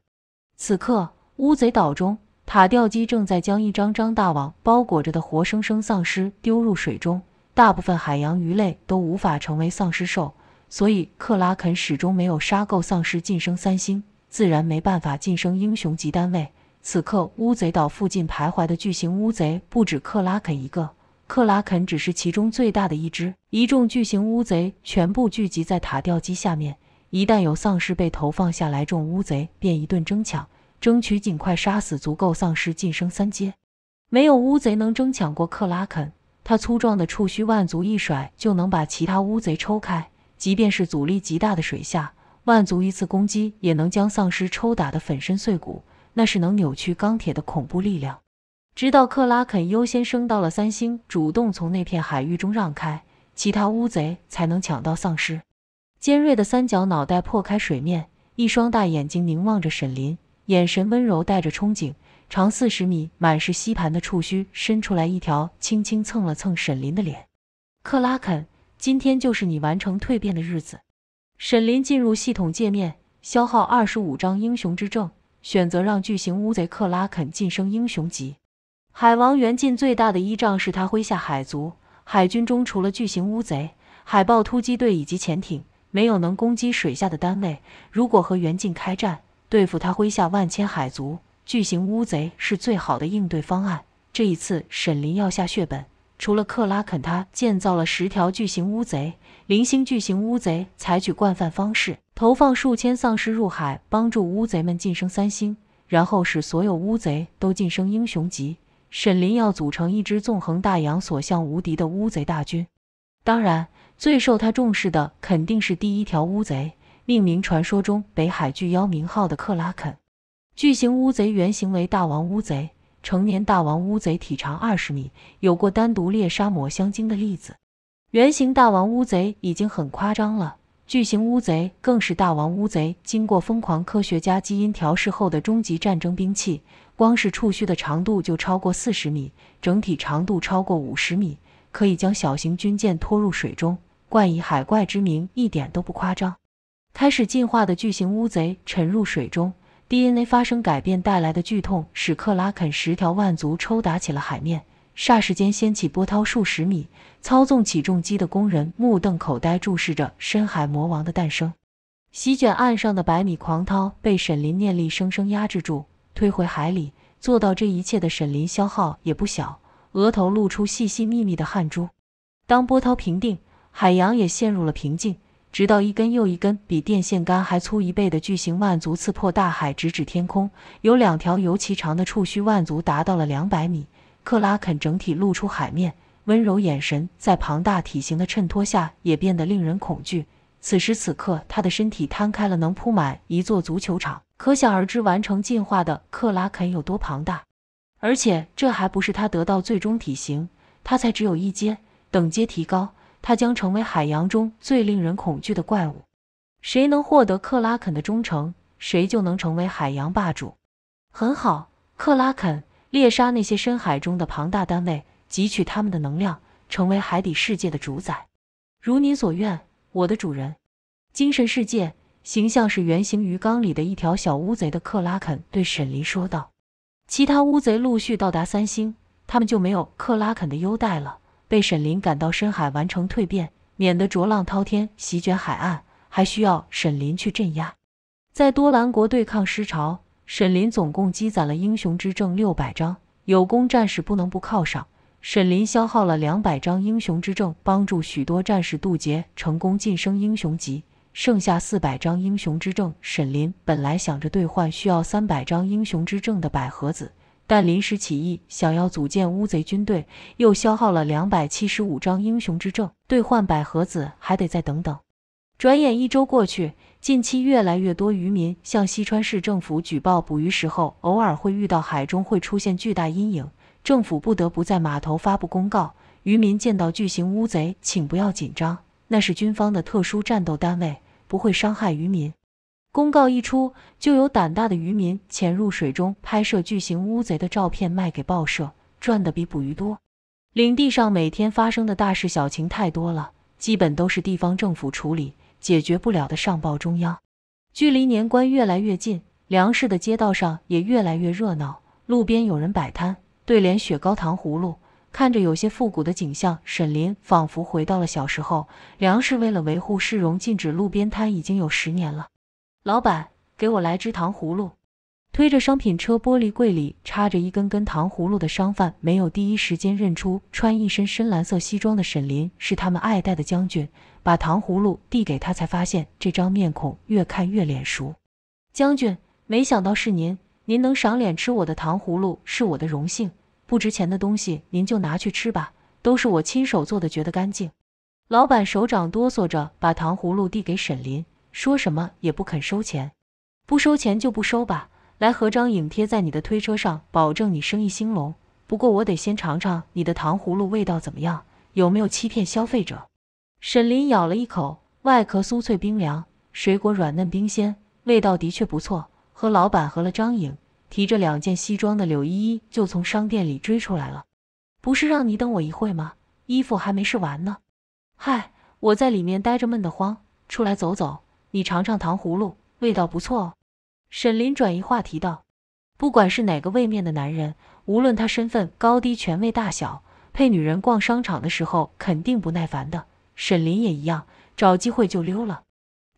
此刻，乌贼岛中塔吊机正在将一张张大网包裹着的活生生丧尸丢入水中，大部分海洋鱼类都无法成为丧尸兽。所以，克拉肯始终没有杀够丧尸晋升三星，自然没办法晋升英雄级单位。此刻，乌贼岛附近徘徊的巨型乌贼不止克拉肯一个，克拉肯只是其中最大的一只。一众巨型乌贼全部聚集在塔吊机下面，一旦有丧尸被投放下来，众乌贼便一顿争抢，争取尽快杀死足够丧尸晋升三阶。没有乌贼能争抢过克拉肯，他粗壮的触须腕足一甩，就能把其他乌贼抽开。即便是阻力极大的水下，万足一次攻击也能将丧尸抽打得粉身碎骨，那是能扭曲钢铁的恐怖力量。直到克拉肯优先升到了三星，主动从那片海域中让开，其他乌贼才能抢到丧尸。尖锐的三角脑袋破开水面，一双大眼睛凝望着沈林，眼神温柔带着憧憬。长四十米、满是吸盘的触须伸出来一条，轻轻蹭了蹭沈林的脸。克拉肯。今天就是你完成蜕变的日子。沈林进入系统界面，消耗二十五张英雄之证，选择让巨型乌贼克拉肯晋升英雄级。海王袁进最大的依仗是他麾下海族海军中，除了巨型乌贼、海豹突击队以及潜艇，没有能攻击水下的单位。如果和袁进开战，对付他麾下万千海族，巨型乌贼是最好的应对方案。这一次，沈林要下血本。除了克拉肯，他建造了十条巨型乌贼。零星巨型乌贼采取惯犯方式，投放数千丧尸入海，帮助乌贼们晋升三星，然后使所有乌贼都晋升英雄级。沈林要组成一支纵横大洋、所向无敌的乌贼大军。当然，最受他重视的肯定是第一条乌贼，命名传说中北海巨妖名号的克拉肯。巨型乌贼原型为大王乌贼。成年大王乌贼体长二十米，有过单独猎杀抹香鲸的例子。圆形大王乌贼已经很夸张了，巨型乌贼更是大王乌贼经过疯狂科学家基因调试后的终极战争兵器。光是触须的长度就超过四十米，整体长度超过五十米，可以将小型军舰拖入水中。冠以海怪之名一点都不夸张。开始进化的巨型乌贼沉入水中。DNA 发生改变带来的剧痛，使克拉肯十条腕足抽打起了海面，霎时间掀起波涛数十米。操纵起重机的工人目瞪口呆，注视着深海魔王的诞生。席卷岸上的百米狂涛被沈林念力生生压制住，推回海里。做到这一切的沈林消耗也不小，额头露出细细密密的汗珠。当波涛平定，海洋也陷入了平静。直到一根又一根比电线杆还粗一倍的巨型腕足刺破大海，直指天空。有两条尤其长的触须，腕足达到了两百米。克拉肯整体露出海面，温柔眼神在庞大体型的衬托下也变得令人恐惧。此时此刻，他的身体摊开了，能铺满一座足球场。可想而知，完成进化的克拉肯有多庞大。而且，这还不是他得到最终体型。他才只有一阶，等阶提高。他将成为海洋中最令人恐惧的怪物。谁能获得克拉肯的忠诚，谁就能成为海洋霸主。很好，克拉肯，猎杀那些深海中的庞大单位，汲取他们的能量，成为海底世界的主宰。如您所愿，我的主人。精神世界，形象是圆形鱼缸里的一条小乌贼的克拉肯对沈黎说道。其他乌贼陆续到达三星，他们就没有克拉肯的优待了。被沈林赶到深海完成蜕变，免得浊浪滔天席卷海岸，还需要沈林去镇压。在多兰国对抗尸潮，沈林总共积攒了英雄之证六百张，有功战士不能不犒赏。沈林消耗了两百张英雄之证，帮助许多战士渡劫成功晋升英雄级，剩下四百张英雄之证，沈林本来想着兑换需要三百张英雄之证的百合子。但临时起意想要组建乌贼军队，又消耗了两百七十五张英雄之证兑换百合子，还得再等等。转眼一周过去，近期越来越多渔民向西川市政府举报，捕鱼时候偶尔会遇到海中会出现巨大阴影，政府不得不在码头发布公告：渔民见到巨型乌贼，请不要紧张，那是军方的特殊战斗单位，不会伤害渔民。公告一出，就有胆大的渔民潜入水中拍摄巨型乌贼的照片，卖给报社，赚的比捕鱼多。领地上每天发生的大事小情太多了，基本都是地方政府处理，解决不了的上报中央。距离年关越来越近，粮食的街道上也越来越热闹，路边有人摆摊，对联、雪糕、糖葫芦，看着有些复古的景象，沈林仿佛回到了小时候。粮食为了维护市容，禁止路边摊已经有十年了。老板，给我来支糖葫芦。推着商品车，玻璃柜里插着一根根糖葫芦的商贩，没有第一时间认出穿一身深蓝色西装的沈林是他们爱戴的将军，把糖葫芦递给他，才发现这张面孔越看越脸熟。将军，没想到是您，您能赏脸吃我的糖葫芦是我的荣幸。不值钱的东西您就拿去吃吧，都是我亲手做的，觉得干净。老板手掌哆嗦着把糖葫芦递给沈林。说什么也不肯收钱，不收钱就不收吧。来合张影，贴在你的推车上，保证你生意兴隆。不过我得先尝尝你的糖葫芦味道怎么样，有没有欺骗消费者？沈林咬了一口，外壳酥脆冰凉，水果软嫩冰鲜，味道的确不错。和老板合了张影，提着两件西装的柳依依就从商店里追出来了。不是让你等我一会吗？衣服还没试完呢。嗨，我在里面待着闷得慌，出来走走。你尝尝糖葫芦，味道不错哦。沈林转移话题道：“不管是哪个位面的男人，无论他身份高低、权位大小，陪女人逛商场的时候肯定不耐烦的。沈林也一样，找机会就溜了。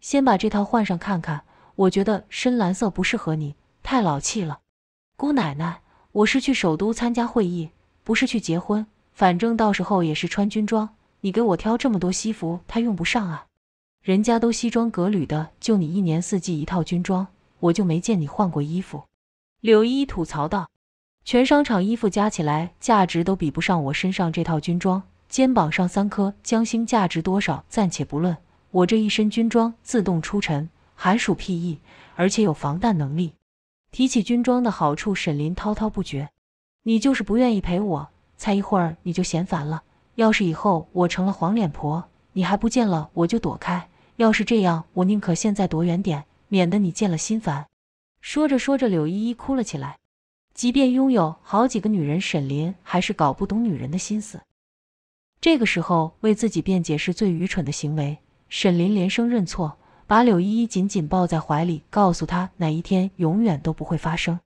先把这套换上看看，我觉得深蓝色不适合你，太老气了。”姑奶奶，我是去首都参加会议，不是去结婚。反正到时候也是穿军装，你给我挑这么多西服，他用不上啊。人家都西装革履的，就你一年四季一套军装，我就没见你换过衣服。柳依吐槽道：“全商场衣服加起来价值都比不上我身上这套军装，肩膀上三颗将星价值多少暂且不论，我这一身军装自动除尘，寒暑辟易，而且有防弹能力。”提起军装的好处，沈林滔滔不绝。你就是不愿意陪我，才一会儿你就嫌烦了。要是以后我成了黄脸婆，你还不见了，我就躲开。要是这样，我宁可现在躲远点，免得你见了心烦。说着说着，柳依依哭了起来。即便拥有好几个女人，沈林还是搞不懂女人的心思。这个时候为自己辩解是最愚蠢的行为。沈林连声认错，把柳依依紧紧抱在怀里，告诉她哪一天永远都不会发生。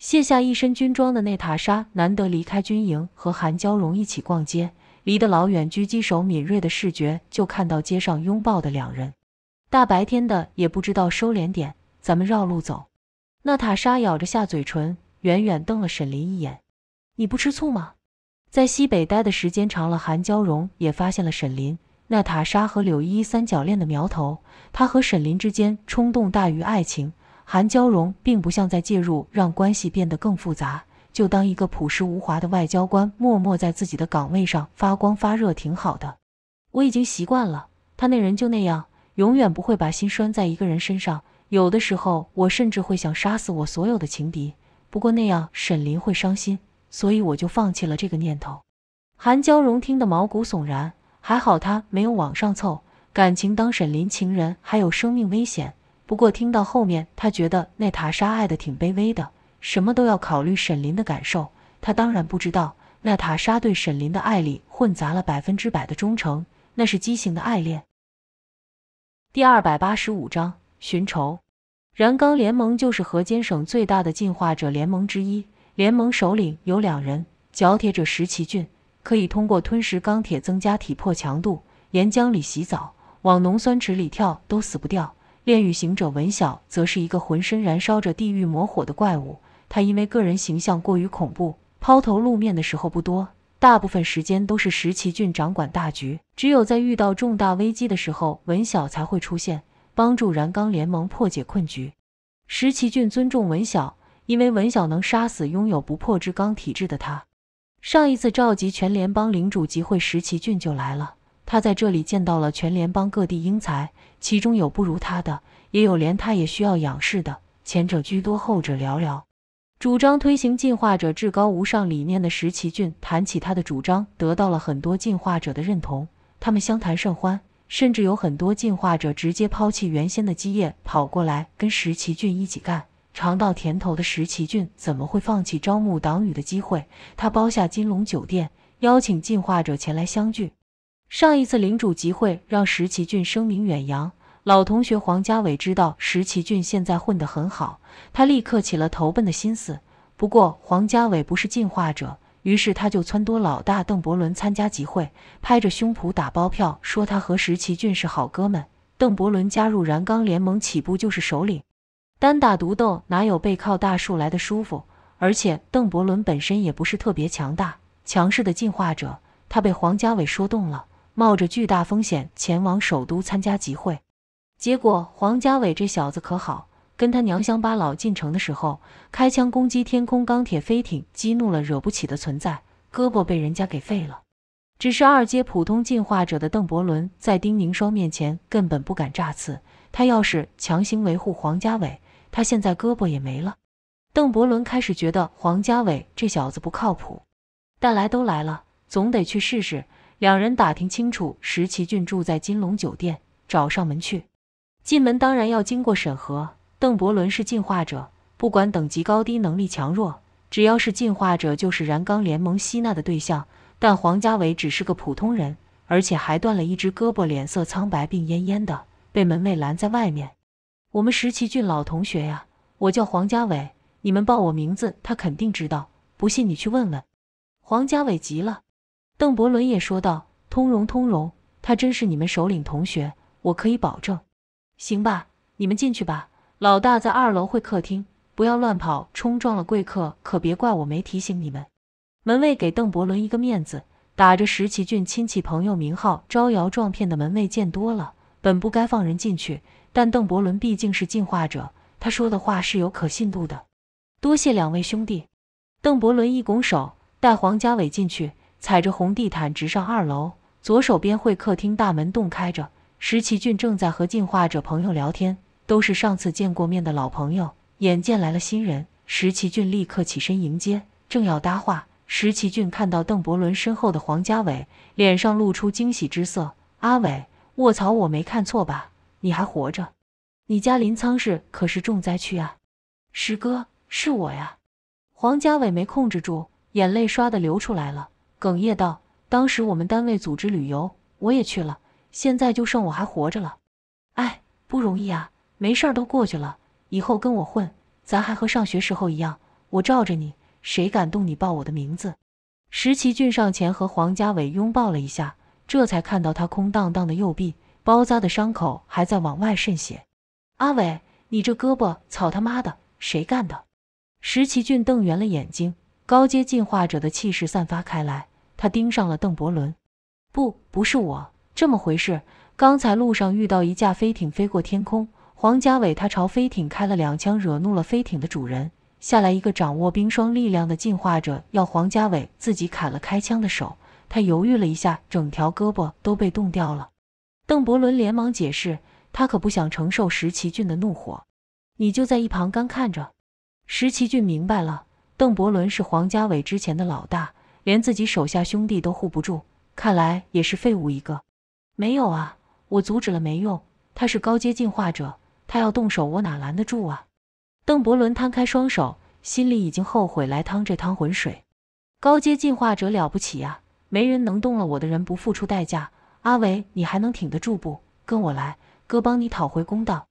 卸下一身军装的娜塔莎，难得离开军营，和韩娇荣一起逛街。离得老远，狙击手敏锐的视觉就看到街上拥抱的两人，大白天的也不知道收敛点，咱们绕路走。娜塔莎咬着下嘴唇，远远瞪了沈林一眼：“你不吃醋吗？”在西北待的时间长了，韩娇荣也发现了沈林、娜塔莎和柳依依三角恋的苗头。他和沈林之间冲动大于爱情，韩娇荣并不像在介入，让关系变得更复杂。就当一个朴实无华的外交官，默默在自己的岗位上发光发热，挺好的。我已经习惯了他那人就那样，永远不会把心拴在一个人身上。有的时候，我甚至会想杀死我所有的情敌，不过那样沈林会伤心，所以我就放弃了这个念头。韩娇荣听得毛骨悚然，还好他没有往上凑。感情当沈林情人还有生命危险，不过听到后面，他觉得那塔莎爱的挺卑微的。什么都要考虑沈林的感受，他当然不知道娜塔莎对沈林的爱里混杂了百分之百的忠诚，那是畸形的爱恋。第二百八十五章寻仇，燃钢联盟就是河间省最大的进化者联盟之一，联盟首领有两人，角铁者石崎俊可以通过吞食钢铁增加体魄强度，岩浆里洗澡，往浓酸池里跳都死不掉；炼狱行者文晓则是一个浑身燃烧着地狱魔火的怪物。他因为个人形象过于恐怖，抛头露面的时候不多，大部分时间都是石崎骏掌管大局。只有在遇到重大危机的时候，文晓才会出现，帮助燃钢联盟破解困局。石崎骏尊重文晓，因为文晓能杀死拥有不破之钢体质的他。上一次召集全联邦领主集会，石崎骏就来了。他在这里见到了全联邦各地英才，其中有不如他的，也有连他也需要仰视的，前者居多，后者寥寥。主张推行进化者至高无上理念的石奇俊谈起他的主张，得到了很多进化者的认同，他们相谈甚欢，甚至有很多进化者直接抛弃原先的基业，跑过来跟石奇俊一起干。尝到甜头的石奇俊怎么会放弃招募党羽的机会？他包下金龙酒店，邀请进化者前来相聚。上一次领主集会让石奇俊声名远扬。老同学黄家伟知道石奇俊现在混得很好，他立刻起了投奔的心思。不过黄家伟不是进化者，于是他就撺掇老大邓伯伦参加集会，拍着胸脯打包票说他和石奇俊是好哥们。邓伯伦加入燃钢联盟，起步就是首领，单打独斗哪有背靠大树来的舒服？而且邓伯伦本身也不是特别强大，强势的进化者，他被黄家伟说动了，冒着巨大风险前往首都参加集会。结果黄家伟这小子可好，跟他娘乡巴佬进城的时候开枪攻击天空钢铁飞艇，激怒了惹不起的存在，胳膊被人家给废了。只是二阶普通进化者的邓伯伦在丁宁霜面前根本不敢炸刺，他要是强行维护黄家伟，他现在胳膊也没了。邓伯伦开始觉得黄家伟这小子不靠谱，但来都来了，总得去试试。两人打听清楚石奇俊住在金龙酒店，找上门去。进门当然要经过审核。邓伯伦是进化者，不管等级高低、能力强弱，只要是进化者，就是燃钢联盟吸纳的对象。但黄家伟只是个普通人，而且还断了一只胳膊，脸色苍白，病恹恹的，被门卫拦在外面。我们石奇俊老同学呀，我叫黄家伟，你们报我名字，他肯定知道。不信你去问问。黄家伟急了，邓伯伦也说道：“通融通融，他真是你们首领同学，我可以保证。”行吧，你们进去吧。老大在二楼会客厅，不要乱跑，冲撞了贵客可别怪我没提醒你们。门卫给邓伯伦一个面子，打着石奇俊亲戚朋友名号招摇撞骗的门卫见多了，本不该放人进去。但邓伯伦毕竟是进化者，他说的话是有可信度的。多谢两位兄弟。邓伯伦一拱手，带黄家伟进去，踩着红地毯直上二楼，左手边会客厅大门洞开着。石奇俊正在和进化者朋友聊天，都是上次见过面的老朋友。眼见来了新人，石奇俊立刻起身迎接，正要搭话，石奇俊看到邓伯伦身后的黄家伟，脸上露出惊喜之色：“阿伟，卧槽，我没看错吧？你还活着？你家临沧市可是重灾区啊！”“师哥，是我呀！”黄家伟没控制住，眼泪刷的流出来了，哽咽道：“当时我们单位组织旅游，我也去了。”现在就剩我还活着了，哎，不容易啊！没事儿都过去了，以后跟我混，咱还和上学时候一样。我罩着你，谁敢动你，报我的名字！石奇俊上前和黄家伟拥抱了一下，这才看到他空荡荡的右臂，包扎的伤口还在往外渗血。阿伟，你这胳膊，草他妈的，谁干的？石奇俊瞪圆了眼睛，高阶进化者的气势散发开来，他盯上了邓伯伦。不，不是我。这么回事，刚才路上遇到一架飞艇飞过天空，黄家伟他朝飞艇开了两枪，惹怒了飞艇的主人，下来一个掌握冰霜力量的进化者，要黄家伟自己砍了开枪的手。他犹豫了一下，整条胳膊都被冻掉了。邓伯伦连忙解释，他可不想承受石奇俊的怒火。你就在一旁干看着。石奇俊明白了，邓伯伦是黄家伟之前的老大，连自己手下兄弟都护不住，看来也是废物一个。没有啊，我阻止了没用。他是高阶进化者，他要动手，我哪拦得住啊？邓伯伦摊开双手，心里已经后悔来趟这趟浑水。高阶进化者了不起呀，没人能动了我的人不付出代价。阿伟，你还能挺得住不？跟我来，哥帮你讨回公道。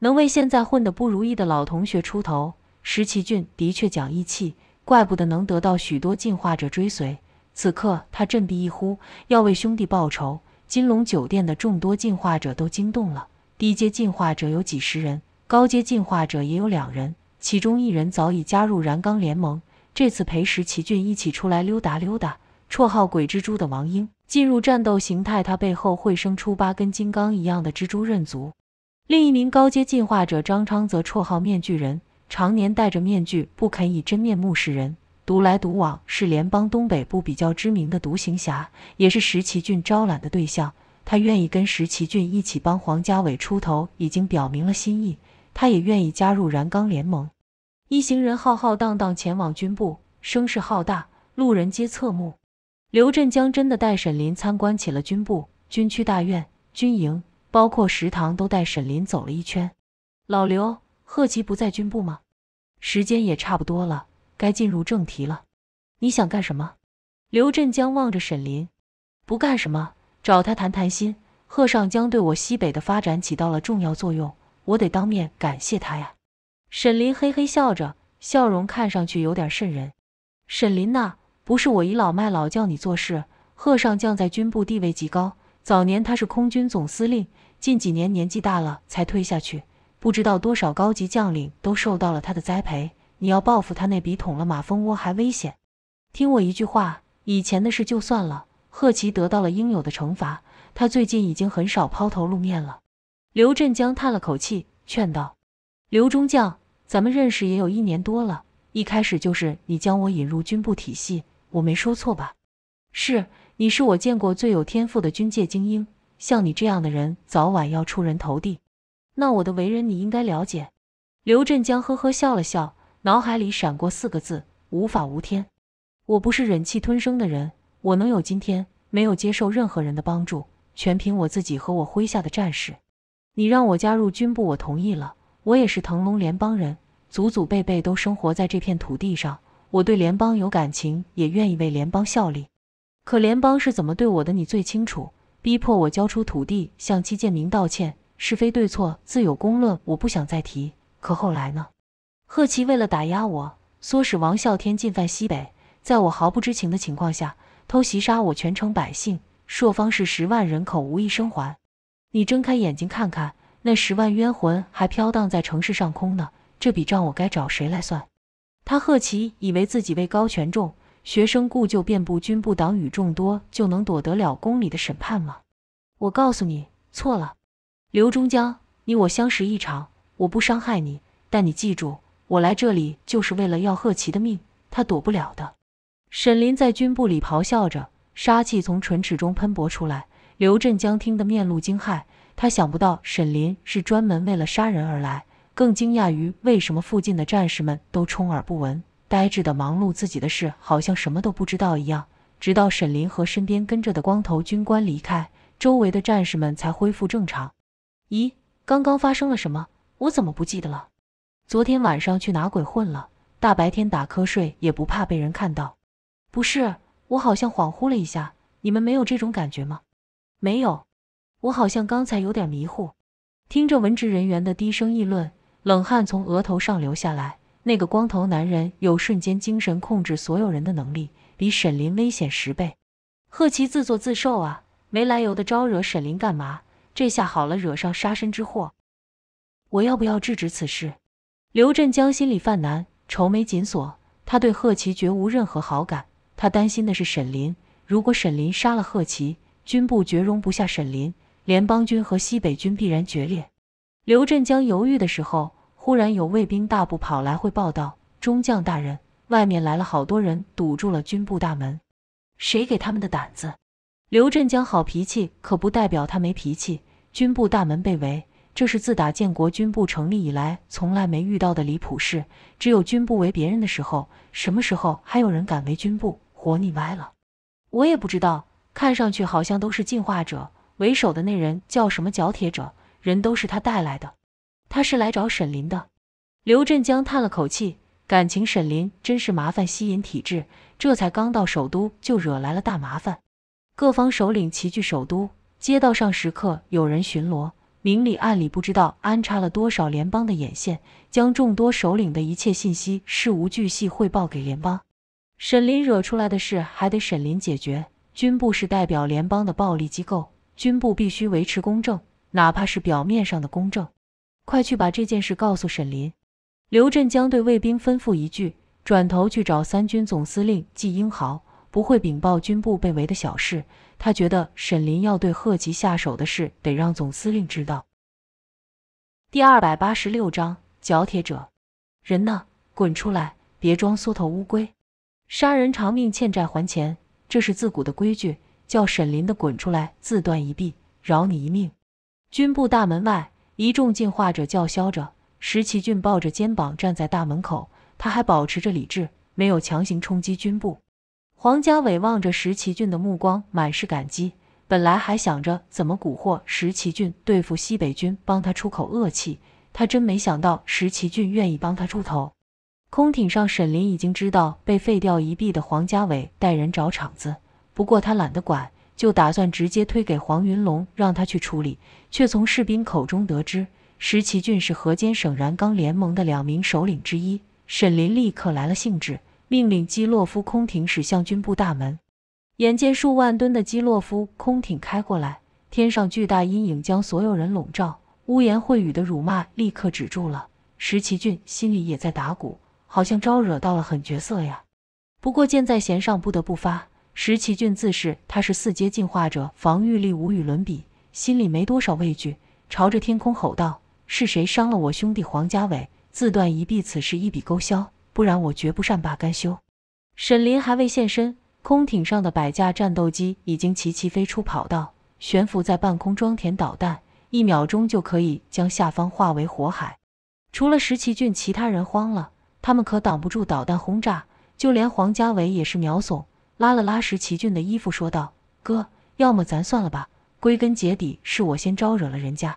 能为现在混得不如意的老同学出头，石奇俊的确讲义气，怪不得能得到许多进化者追随。此刻他振臂一呼，要为兄弟报仇。金龙酒店的众多进化者都惊动了，低阶进化者有几十人，高阶进化者也有两人，其中一人早已加入燃钢联盟，这次陪石奇俊一起出来溜达溜达。绰号“鬼蜘蛛”的王英进入战斗形态，他背后会生出八根金刚一样的蜘蛛刃足。另一名高阶进化者张昌则绰号“面具人”，常年戴着面具，不肯以真面目示人。独来独往是联邦东北部比较知名的独行侠，也是石岐俊招揽的对象。他愿意跟石岐俊一起帮黄家伟出头，已经表明了心意。他也愿意加入燃钢联盟。一行人浩浩荡荡前往军部，声势浩大，路人皆侧目。刘振江真的带沈林参观起了军部、军区大院、军营，包括食堂，都带沈林走了一圈。老刘，贺奇不在军部吗？时间也差不多了。该进入正题了，你想干什么？刘振江望着沈林，不干什么，找他谈谈心。贺尚江对我西北的发展起到了重要作用，我得当面感谢他呀。沈林嘿嘿笑着，笑容看上去有点渗人。沈林呐，不是我倚老卖老叫你做事。贺尚将在军部地位极高，早年他是空军总司令，近几年年纪大了才退下去，不知道多少高级将领都受到了他的栽培。你要报复他，那比捅了马蜂窝还危险。听我一句话，以前的事就算了。贺奇得到了应有的惩罚，他最近已经很少抛头露面了。刘振江叹了口气，劝道：“刘中将，咱们认识也有一年多了，一开始就是你将我引入军部体系，我没说错吧？是，你是我见过最有天赋的军界精英，像你这样的人，早晚要出人头地。那我的为人你应该了解。”刘振江呵呵笑了笑。脑海里闪过四个字：无法无天。我不是忍气吞声的人，我能有今天，没有接受任何人的帮助，全凭我自己和我麾下的战士。你让我加入军部，我同意了。我也是腾龙联邦人，祖祖辈辈都生活在这片土地上，我对联邦有感情，也愿意为联邦效力。可联邦是怎么对我的，你最清楚。逼迫我交出土地，向戚建明道歉，是非对错自有公论，我不想再提。可后来呢？贺奇为了打压我，唆使王啸天进犯西北，在我毫不知情的情况下偷袭杀我全城百姓，朔方是十万人口无一生还。你睁开眼睛看看，那十万冤魂还飘荡在城市上空呢。这笔账我该找谁来算？他贺奇以为自己位高权重，学生故旧遍布军部党羽众多，就能躲得了宫里的审判吗？我告诉你错了，刘忠江，你我相识一场，我不伤害你，但你记住。我来这里就是为了要贺奇的命，他躲不了的。沈林在军部里咆哮着，杀气从唇齿中喷薄出来。刘振江听得面露惊骇，他想不到沈林是专门为了杀人而来，更惊讶于为什么附近的战士们都充耳不闻，呆滞地忙碌自己的事，好像什么都不知道一样。直到沈林和身边跟着的光头军官离开，周围的战士们才恢复正常。咦，刚刚发生了什么？我怎么不记得了？昨天晚上去哪鬼混了？大白天打瞌睡也不怕被人看到？不是，我好像恍惚了一下，你们没有这种感觉吗？没有，我好像刚才有点迷糊。听着文职人员的低声议论，冷汗从额头上流下来。那个光头男人有瞬间精神控制所有人的能力，比沈林危险十倍。贺奇自作自受啊！没来由的招惹沈林干嘛？这下好了，惹上杀身之祸。我要不要制止此事？刘振江心里犯难，愁眉紧锁。他对贺奇绝无任何好感。他担心的是沈林。如果沈林杀了贺奇，军部绝容不下沈林，联邦军和西北军必然决裂。刘振江犹豫的时候，忽然有卫兵大步跑来汇报道：“中将大人，外面来了好多人，堵住了军部大门。谁给他们的胆子？”刘振江好脾气可不代表他没脾气。军部大门被围。这是自打建国军部成立以来从来没遇到的离谱事。只有军部为别人的时候，什么时候还有人敢为军部？活腻歪了！我也不知道，看上去好像都是进化者。为首的那人叫什么？角铁者，人都是他带来的。他是来找沈林的。刘振江叹了口气，感情沈林真是麻烦。吸引体质，这才刚到首都就惹来了大麻烦。各方首领齐聚首都，街道上时刻有人巡逻。明里暗里不知道安插了多少联邦的眼线，将众多首领的一切信息事无巨细汇报给联邦。沈林惹出来的事还得沈林解决。军部是代表联邦的暴力机构，军部必须维持公正，哪怕是表面上的公正。快去把这件事告诉沈林。刘振江对卫兵吩咐一句，转头去找三军总司令季英豪，不会禀报军部被围的小事。他觉得沈林要对贺吉下手的事得让总司令知道。第二百八十六章角铁者，人呢？滚出来！别装缩头乌龟！杀人偿命，欠债还钱，这是自古的规矩。叫沈林的滚出来，自断一臂，饶你一命！军部大门外，一众进化者叫嚣着。石奇俊抱着肩膀站在大门口，他还保持着理智，没有强行冲击军部。黄家伟望着石奇俊的目光满是感激。本来还想着怎么蛊惑石奇俊对付西北军，帮他出口恶气，他真没想到石奇俊愿意帮他出头。空艇上，沈林已经知道被废掉一臂的黄家伟带人找场子，不过他懒得管，就打算直接推给黄云龙，让他去处理。却从士兵口中得知，石奇俊是河间省燃钢联盟的两名首领之一，沈林立刻来了兴致。命令基洛夫空艇驶向军部大门。眼见数万吨的基洛夫空艇开过来，天上巨大阴影将所有人笼罩，污言秽语的辱骂立刻止住了。石奇俊心里也在打鼓，好像招惹到了狠角色呀。不过箭在弦上，不得不发。石奇俊自恃他是四阶进化者，防御力无与伦比，心里没多少畏惧，朝着天空吼道：“是谁伤了我兄弟黄家伟？自断一臂，此事一笔勾销。”不然我绝不善罢甘休。沈林还未现身，空艇上的百架战斗机已经齐齐飞出跑道，悬浮在半空，装填导弹，一秒钟就可以将下方化为火海。除了石奇俊，其他人慌了，他们可挡不住导弹轰炸。就连黄家伟也是秒怂，拉了拉石奇俊的衣服，说道：“哥，要么咱算了吧。归根结底是我先招惹了人家，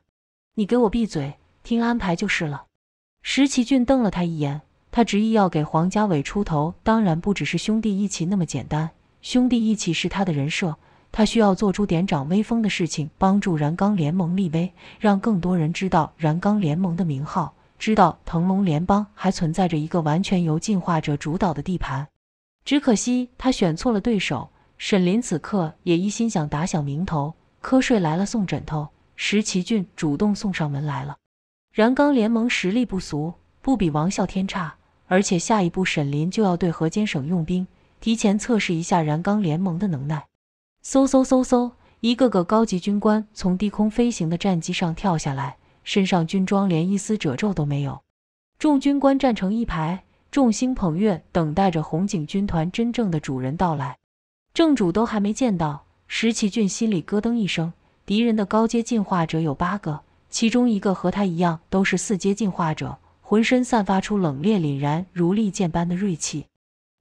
你给我闭嘴，听安排就是了。”石奇俊瞪了他一眼。他执意要给黄家伟出头，当然不只是兄弟义气那么简单。兄弟义气是他的人设，他需要做出点长威风的事情，帮助燃钢联盟立威，让更多人知道燃钢联盟的名号，知道腾龙联邦还存在着一个完全由进化者主导的地盘。只可惜他选错了对手。沈林此刻也一心想打响名头，瞌睡来了送枕头，石奇俊主动送上门来了。燃钢联盟实力不俗，不比王啸天差。而且下一步，沈林就要对河间省用兵，提前测试一下燃钢联盟的能耐。嗖嗖嗖嗖，一个个高级军官从低空飞行的战机上跳下来，身上军装连一丝褶皱都没有。众军官站成一排，众星捧月，等待着红警军团真正的主人到来。正主都还没见到，石奇俊心里咯噔一声。敌人的高阶进化者有八个，其中一个和他一样，都是四阶进化者。浑身散发出冷冽凛然、如利剑般的锐气。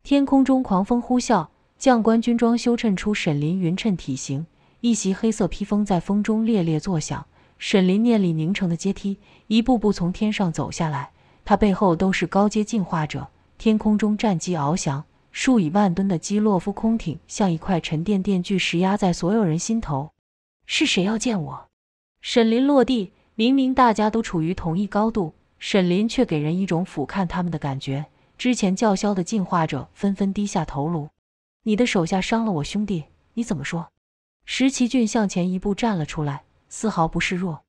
天空中狂风呼啸，将官军装修衬出沈林匀称体型，一袭黑色披风在风中猎猎作响。沈林念力凝成的阶梯，一步步从天上走下来。他背后都是高阶进化者。天空中战机翱翔，数以万吨的基洛夫空艇像一块沉甸甸巨石压在所有人心头。是谁要见我？沈林落地，明明大家都处于同一高度。沈林却给人一种俯瞰他们的感觉。之前叫嚣的进化者纷纷低下头颅。你的手下伤了我兄弟，你怎么说？石奇俊向前一步站了出来，丝毫不示弱。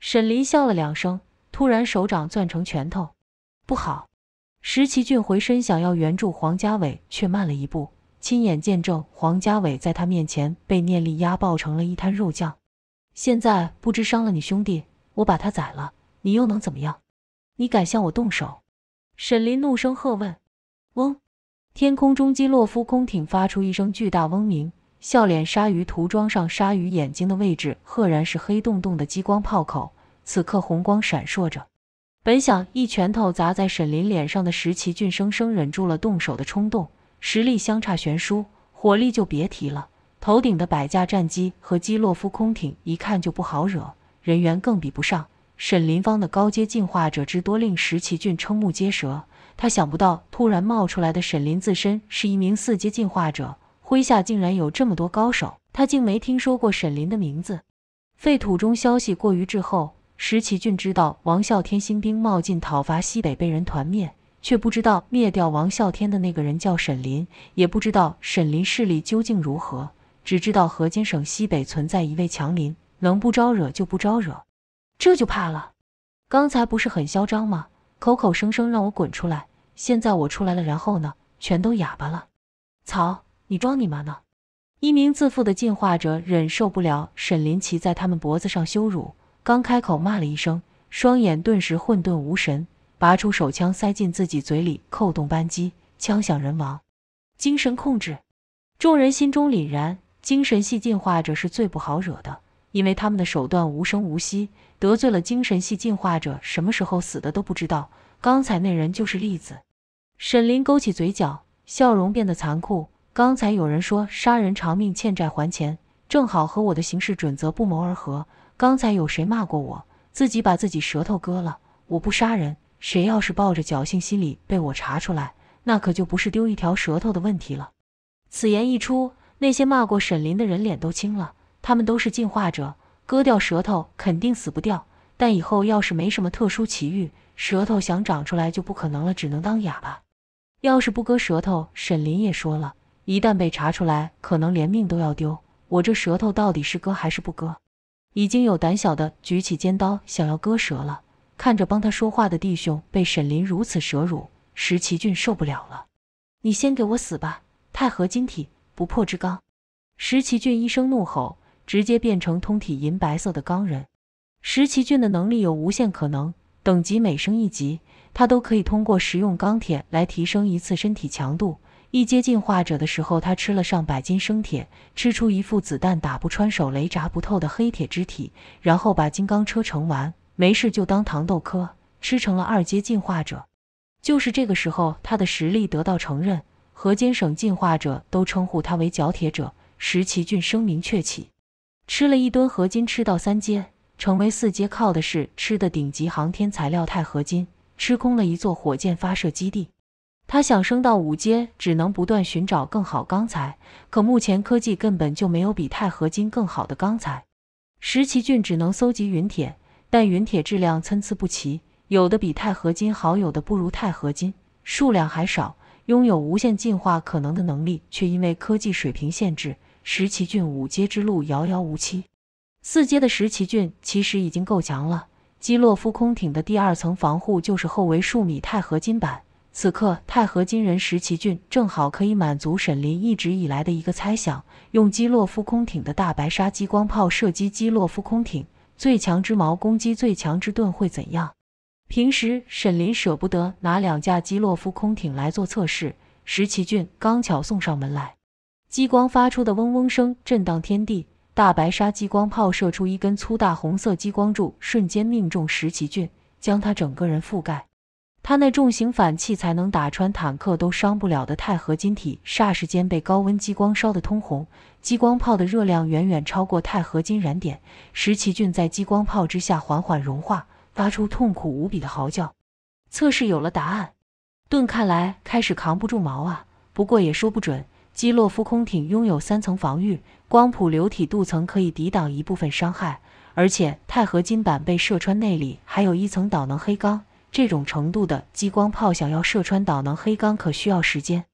沈林笑了两声，突然手掌攥成拳头。不好！石奇俊回身想要援助黄家伟，却慢了一步，亲眼见证黄家伟在他面前被念力压爆成了一滩肉酱。现在不知伤了你兄弟，我把他宰了，你又能怎么样？你敢向我动手？沈林怒声喝问。嗡！天空中基洛夫空艇发出一声巨大嗡鸣，笑脸鲨鱼涂装上鲨鱼眼睛的位置，赫然是黑洞洞的激光炮口，此刻红光闪烁着。本想一拳头砸在沈林脸上的石奇俊，生生忍住了动手的冲动。实力相差悬殊，火力就别提了。头顶的百架战机和基洛夫空艇，一看就不好惹，人员更比不上。沈林芳的高阶进化者之多令石奇俊瞠目结舌，他想不到突然冒出来的沈林自身是一名四阶进化者，麾下竟然有这么多高手，他竟没听说过沈林的名字。废土中消息过于滞后，石奇俊知道王啸天新兵冒进讨伐西北被人团灭，却不知道灭掉王啸天的那个人叫沈林，也不知道沈林势力究竟如何，只知道河间省西北存在一位强邻，能不招惹就不招惹。这就怕了，刚才不是很嚣张吗？口口声声让我滚出来，现在我出来了，然后呢？全都哑巴了！操，你装你妈呢！一名自负的进化者忍受不了沈林奇在他们脖子上羞辱，刚开口骂了一声，双眼顿时混沌无神，拔出手枪塞进自己嘴里，扣动扳机，枪响人亡。精神控制，众人心中凛然，精神系进化者是最不好惹的。因为他们的手段无声无息，得罪了精神系进化者，什么时候死的都不知道。刚才那人就是例子。沈林勾起嘴角，笑容变得残酷。刚才有人说杀人偿命，欠债还钱，正好和我的行事准则不谋而合。刚才有谁骂过我，自己把自己舌头割了？我不杀人，谁要是抱着侥幸心理被我查出来，那可就不是丢一条舌头的问题了。此言一出，那些骂过沈林的人脸都青了。他们都是进化者，割掉舌头肯定死不掉，但以后要是没什么特殊奇遇，舌头想长出来就不可能了，只能当哑巴。要是不割舌头，沈林也说了，一旦被查出来，可能连命都要丢。我这舌头到底是割还是不割？已经有胆小的举起尖刀想要割舌了。看着帮他说话的弟兄被沈林如此舌辱，石奇俊受不了了。你先给我死吧！钛合金体，不破之钢。石奇俊一声怒吼。直接变成通体银白色的钢人，石崎俊的能力有无限可能，等级每升一级，他都可以通过食用钢铁来提升一次身体强度。一阶进化者的时候，他吃了上百斤生铁，吃出一副子弹打不穿、手雷炸不透的黑铁之体，然后把金刚车成丸，没事就当糖豆磕，吃成了二阶进化者。就是这个时候，他的实力得到承认，河间省进化者都称呼他为角铁者，石崎俊声名鹊起。吃了一吨合金，吃到三阶，成为四阶靠的是吃的顶级航天材料钛合金。吃空了一座火箭发射基地，他想升到五阶，只能不断寻找更好钢材。可目前科技根本就没有比钛合金更好的钢材。石奇骏只能搜集云铁，但云铁质量参差不齐，有的比钛合金好，有的不如钛合金，数量还少。拥有无限进化可能的能力，却因为科技水平限制。石奇郡五阶之路遥遥无期，四阶的石奇郡其实已经够强了。基洛夫空艇的第二层防护就是厚为数米钛合金板，此刻钛合金人石奇俊正好可以满足沈林一直以来的一个猜想：用基洛夫空艇的大白鲨激光炮射击基洛夫空艇最强之矛攻击最强之盾会怎样？平时沈林舍不得拿两架基洛夫空艇来做测试，石奇俊刚巧送上门来。激光发出的嗡嗡声震荡天地，大白鲨激光炮射出一根粗大红色激光柱，瞬间命中石奇俊，将他整个人覆盖。他那重型反器才能打穿坦克都伤不了的钛合金体，霎时间被高温激光烧得通红。激光炮的热量远远超过钛合金燃点，石奇俊在激光炮之下缓缓融化，发出痛苦无比的嚎叫。测试有了答案，盾看来开始扛不住毛啊，不过也说不准。基洛夫空艇拥有三层防御，光谱流体镀层可以抵挡一部分伤害，而且钛合金板被射穿，内里还有一层导能黑钢。这种程度的激光炮想要射穿导能黑钢，可需要时间。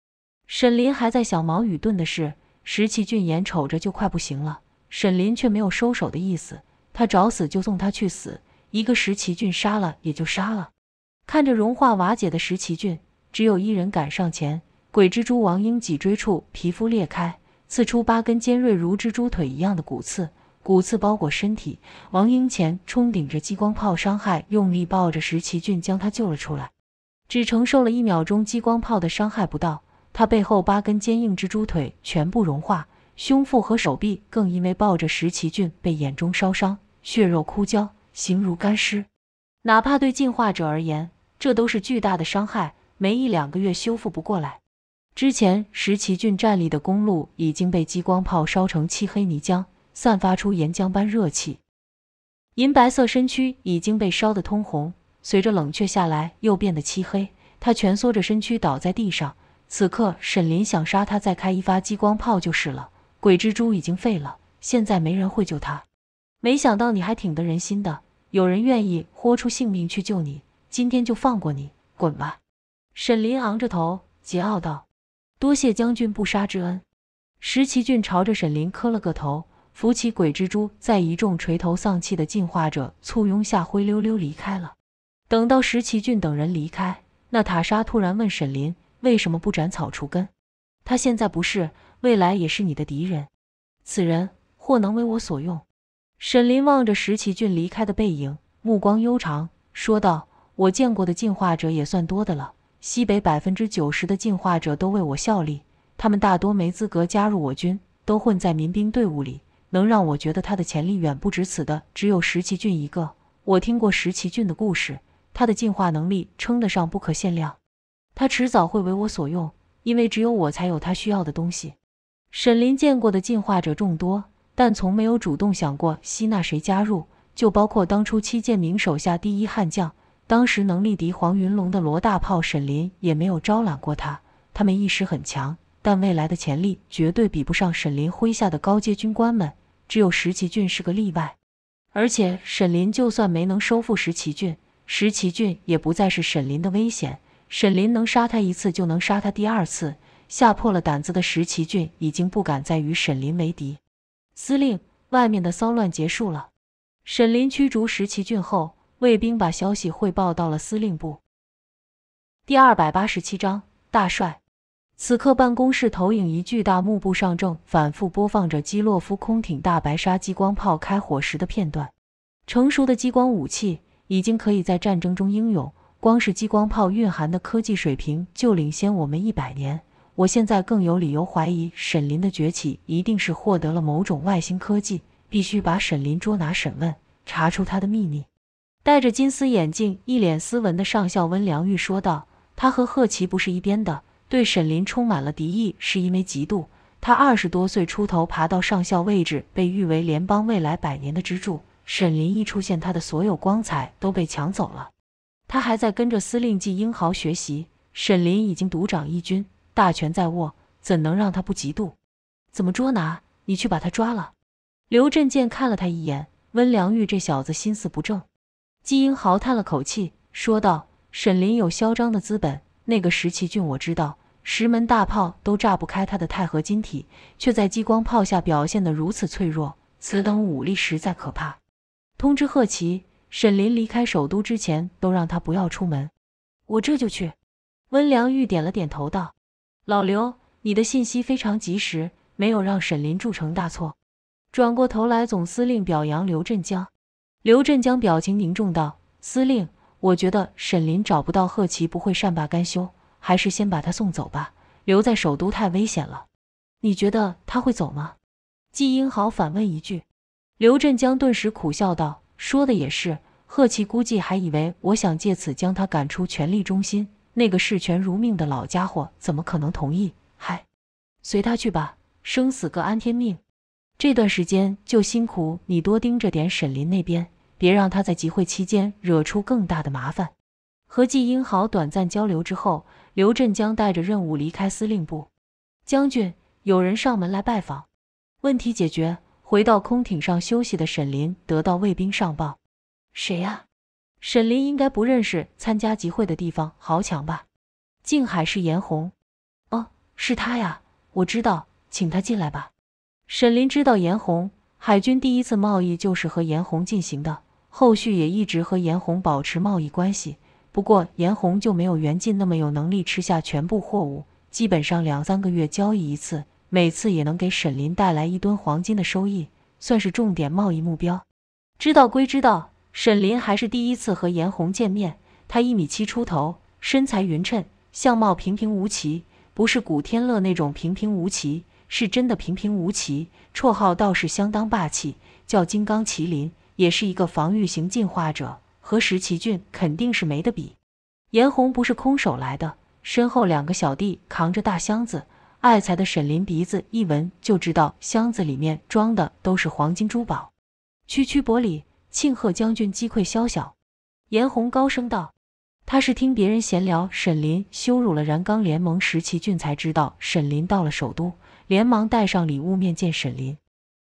沈林还在想毛与盾的事，石奇俊眼瞅着就快不行了，沈林却没有收手的意思，他找死就送他去死，一个石奇俊杀了也就杀了。看着融化瓦解的石奇俊，只有一人敢上前。鬼蜘蛛王鹰脊椎处皮肤裂开，刺出八根尖锐如蜘蛛腿一样的骨刺，骨刺包裹身体。王鹰前冲顶着激光炮伤害，用力抱着石奇俊将他救了出来，只承受了一秒钟激光炮的伤害不到，他背后八根坚硬蜘蛛腿全部融化，胸腹和手臂更因为抱着石奇俊被眼中烧伤，血肉枯焦，形如干尸。哪怕对进化者而言，这都是巨大的伤害，没一两个月修复不过来。之前石崎郡站立的公路已经被激光炮烧成漆黑泥浆，散发出岩浆般热气。银白色身躯已经被烧得通红，随着冷却下来又变得漆黑。他蜷缩着身躯倒在地上。此刻，沈林想杀他，再开一发激光炮就是了。鬼蜘蛛已经废了，现在没人会救他。没想到你还挺得人心的，有人愿意豁出性命去救你。今天就放过你，滚吧！沈林昂着头，桀骜道。多谢将军不杀之恩，石奇俊朝着沈林磕了个头，扶起鬼蜘蛛，在一众垂头丧气的进化者簇拥下灰溜溜离开了。等到石奇俊等人离开，那塔莎突然问沈林：“为什么不斩草除根？他现在不是，未来也是你的敌人。此人或能为我所用。”沈林望着石奇俊离开的背影，目光悠长，说道：“我见过的进化者也算多的了。”西北百分之九十的进化者都为我效力，他们大多没资格加入我军，都混在民兵队伍里。能让我觉得他的潜力远不止此的，只有石奇俊一个。我听过石奇俊的故事，他的进化能力称得上不可限量。他迟早会为我所用，因为只有我才有他需要的东西。沈林见过的进化者众多，但从没有主动想过吸纳谁加入，就包括当初戚建明手下第一悍将。当时能力敌黄云龙的罗大炮、沈林也没有招揽过他。他们一时很强，但未来的潜力绝对比不上沈林麾下的高阶军官们。只有石岐俊是个例外。而且沈林就算没能收复石岐俊，石岐俊也不再是沈林的危险。沈林能杀他一次，就能杀他第二次。吓破了胆子的石岐俊已经不敢再与沈林为敌。司令，外面的骚乱结束了。沈林驱逐石岐俊后。卫兵把消息汇报到了司令部。第二百八十七章，大帅。此刻，办公室投影仪巨大幕布上正反复播放着基洛夫空艇大白鲨激光炮开火时的片段。成熟的激光武器已经可以在战争中英勇。光是激光炮蕴含的科技水平，就领先我们一百年。我现在更有理由怀疑沈林的崛起一定是获得了某种外星科技。必须把沈林捉拿审问，查出他的秘密。戴着金丝眼镜、一脸斯文的上校温良玉说道：“他和贺奇不是一边的，对沈林充满了敌意，是因为嫉妒。他二十多岁出头爬到上校位置，被誉为联邦未来百年的支柱。沈林一出现，他的所有光彩都被抢走了。他还在跟着司令季英豪学习，沈林已经独掌一军，大权在握，怎能让他不嫉妒？怎么捉拿？你去把他抓了。”刘振健看了他一眼，温良玉这小子心思不正。姬英豪叹了口气，说道：“沈林有嚣张的资本。那个石奇俊，我知道，石门大炮都炸不开他的钛合金体，却在激光炮下表现得如此脆弱。此等武力实在可怕。通知贺奇，沈林离开首都之前，都让他不要出门。我这就去。”温良玉点了点头，道：“老刘，你的信息非常及时，没有让沈林铸成大错。”转过头来，总司令表扬刘振江。刘振江表情凝重道：“司令，我觉得沈林找不到贺奇不会善罢甘休，还是先把他送走吧，留在首都太危险了。你觉得他会走吗？”季英豪反问一句。刘振江顿时苦笑道：“说的也是，贺奇估计还以为我想借此将他赶出权力中心，那个视权如命的老家伙怎么可能同意？嗨，随他去吧，生死各安天命。这段时间就辛苦你多盯着点沈林那边。”别让他在集会期间惹出更大的麻烦。和季英豪短暂交流之后，刘振江带着任务离开司令部。将军，有人上门来拜访。问题解决。回到空艇上休息的沈林得到卫兵上报：“谁呀？”沈林应该不认识参加集会的地方豪强吧？静海是严宏。哦，是他呀，我知道，请他进来吧。沈林知道严宏，海军第一次贸易就是和严宏进行的。后续也一直和严红保持贸易关系，不过严红就没有袁进那么有能力吃下全部货物，基本上两三个月交易一次，每次也能给沈林带来一吨黄金的收益，算是重点贸易目标。知道归知道，沈林还是第一次和严红见面。他一米七出头，身材匀称，相貌平平无奇，不是古天乐那种平平无奇，是真的平平无奇。绰号倒是相当霸气，叫金刚麒麟。也是一个防御型进化者，和石奇俊肯定是没得比。严红不是空手来的，身后两个小弟扛着大箱子。爱财的沈林鼻子一闻就知道箱子里面装的都是黄金珠宝。区区薄礼，庆贺将军击溃宵小。严红高声道：“他是听别人闲聊，沈林羞辱了燃钢联盟石奇俊，才知道沈林到了首都，连忙带上礼物面见沈林，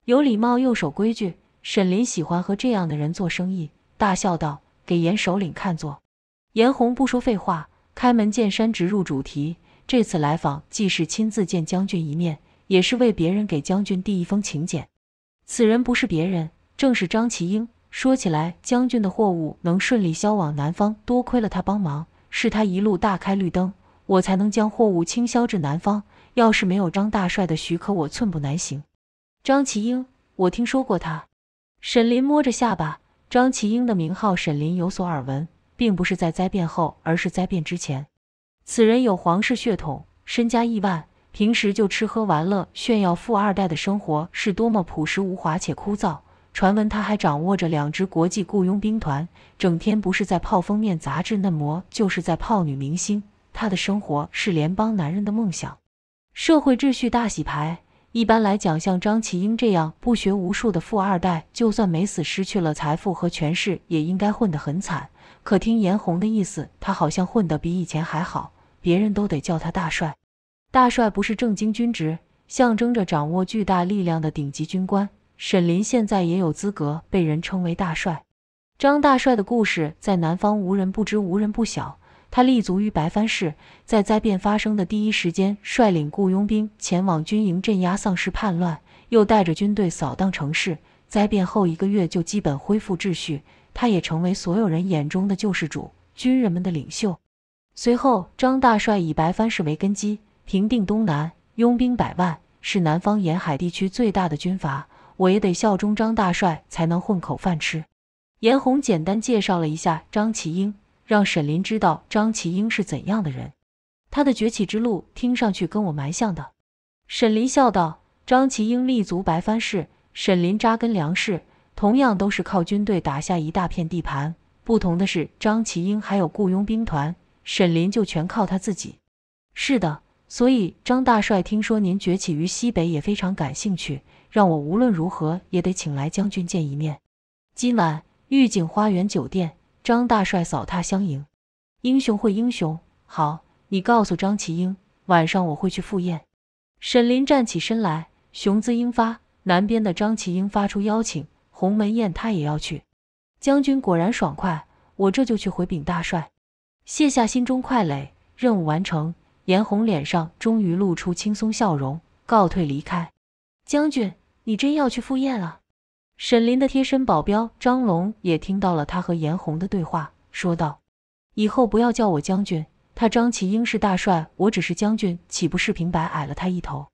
有礼貌又守规矩。”沈林喜欢和这样的人做生意，大笑道：“给严首领看座。”严红不说废话，开门见山，直入主题。这次来访，既是亲自见将军一面，也是为别人给将军递一封请柬。此人不是别人，正是张其英。说起来，将军的货物能顺利销往南方，多亏了他帮忙，是他一路大开绿灯，我才能将货物倾销至南方。要是没有张大帅的许可，我寸步难行。张其英，我听说过他。沈林摸着下巴，张琪英的名号，沈林有所耳闻，并不是在灾变后，而是灾变之前。此人有皇室血统，身家亿万，平时就吃喝玩乐，炫耀富二代的生活是多么朴实无华且枯燥。传闻他还掌握着两支国际雇佣兵团，整天不是在泡封面杂志嫩模，就是在泡女明星。他的生活是联邦男人的梦想。社会秩序大洗牌。一般来讲，像张启英这样不学无术的富二代，就算没死，失去了财富和权势，也应该混得很惨。可听颜红的意思，他好像混得比以前还好，别人都得叫他大帅。大帅不是正经军职，象征着掌握巨大力量的顶级军官。沈林现在也有资格被人称为大帅。张大帅的故事在南方无人不知，无人不晓。他立足于白帆市，在灾变发生的第一时间，率领雇佣兵前往军营镇压丧尸叛乱，又带着军队扫荡城市。灾变后一个月就基本恢复秩序，他也成为所有人眼中的救世主、军人们的领袖。随后，张大帅以白帆市为根基，平定东南，拥兵百万，是南方沿海地区最大的军阀。我也得效忠张大帅，才能混口饭吃。严红简单介绍了一下张启英。让沈林知道张其英是怎样的人，他的崛起之路听上去跟我蛮像的。沈林笑道：“张其英立足白帆市，沈林扎根梁食，同样都是靠军队打下一大片地盘。不同的是，张其英还有雇佣兵团，沈林就全靠他自己。是的，所以张大帅听说您崛起于西北，也非常感兴趣，让我无论如何也得请来将军见一面。今晚御景花园酒店。”张大帅扫榻相迎，英雄会英雄，好，你告诉张奇英，晚上我会去赴宴。沈林站起身来，雄姿英发。南边的张奇英发出邀请，鸿门宴他也要去。将军果然爽快，我这就去回禀大帅。卸下心中快垒，任务完成，颜红脸上终于露出轻松笑容，告退离开。将军，你真要去赴宴了？沈林的贴身保镖张龙也听到了他和严红的对话，说道：“以后不要叫我将军，他张启英是大帅，我只是将军，岂不是平白矮了他一头？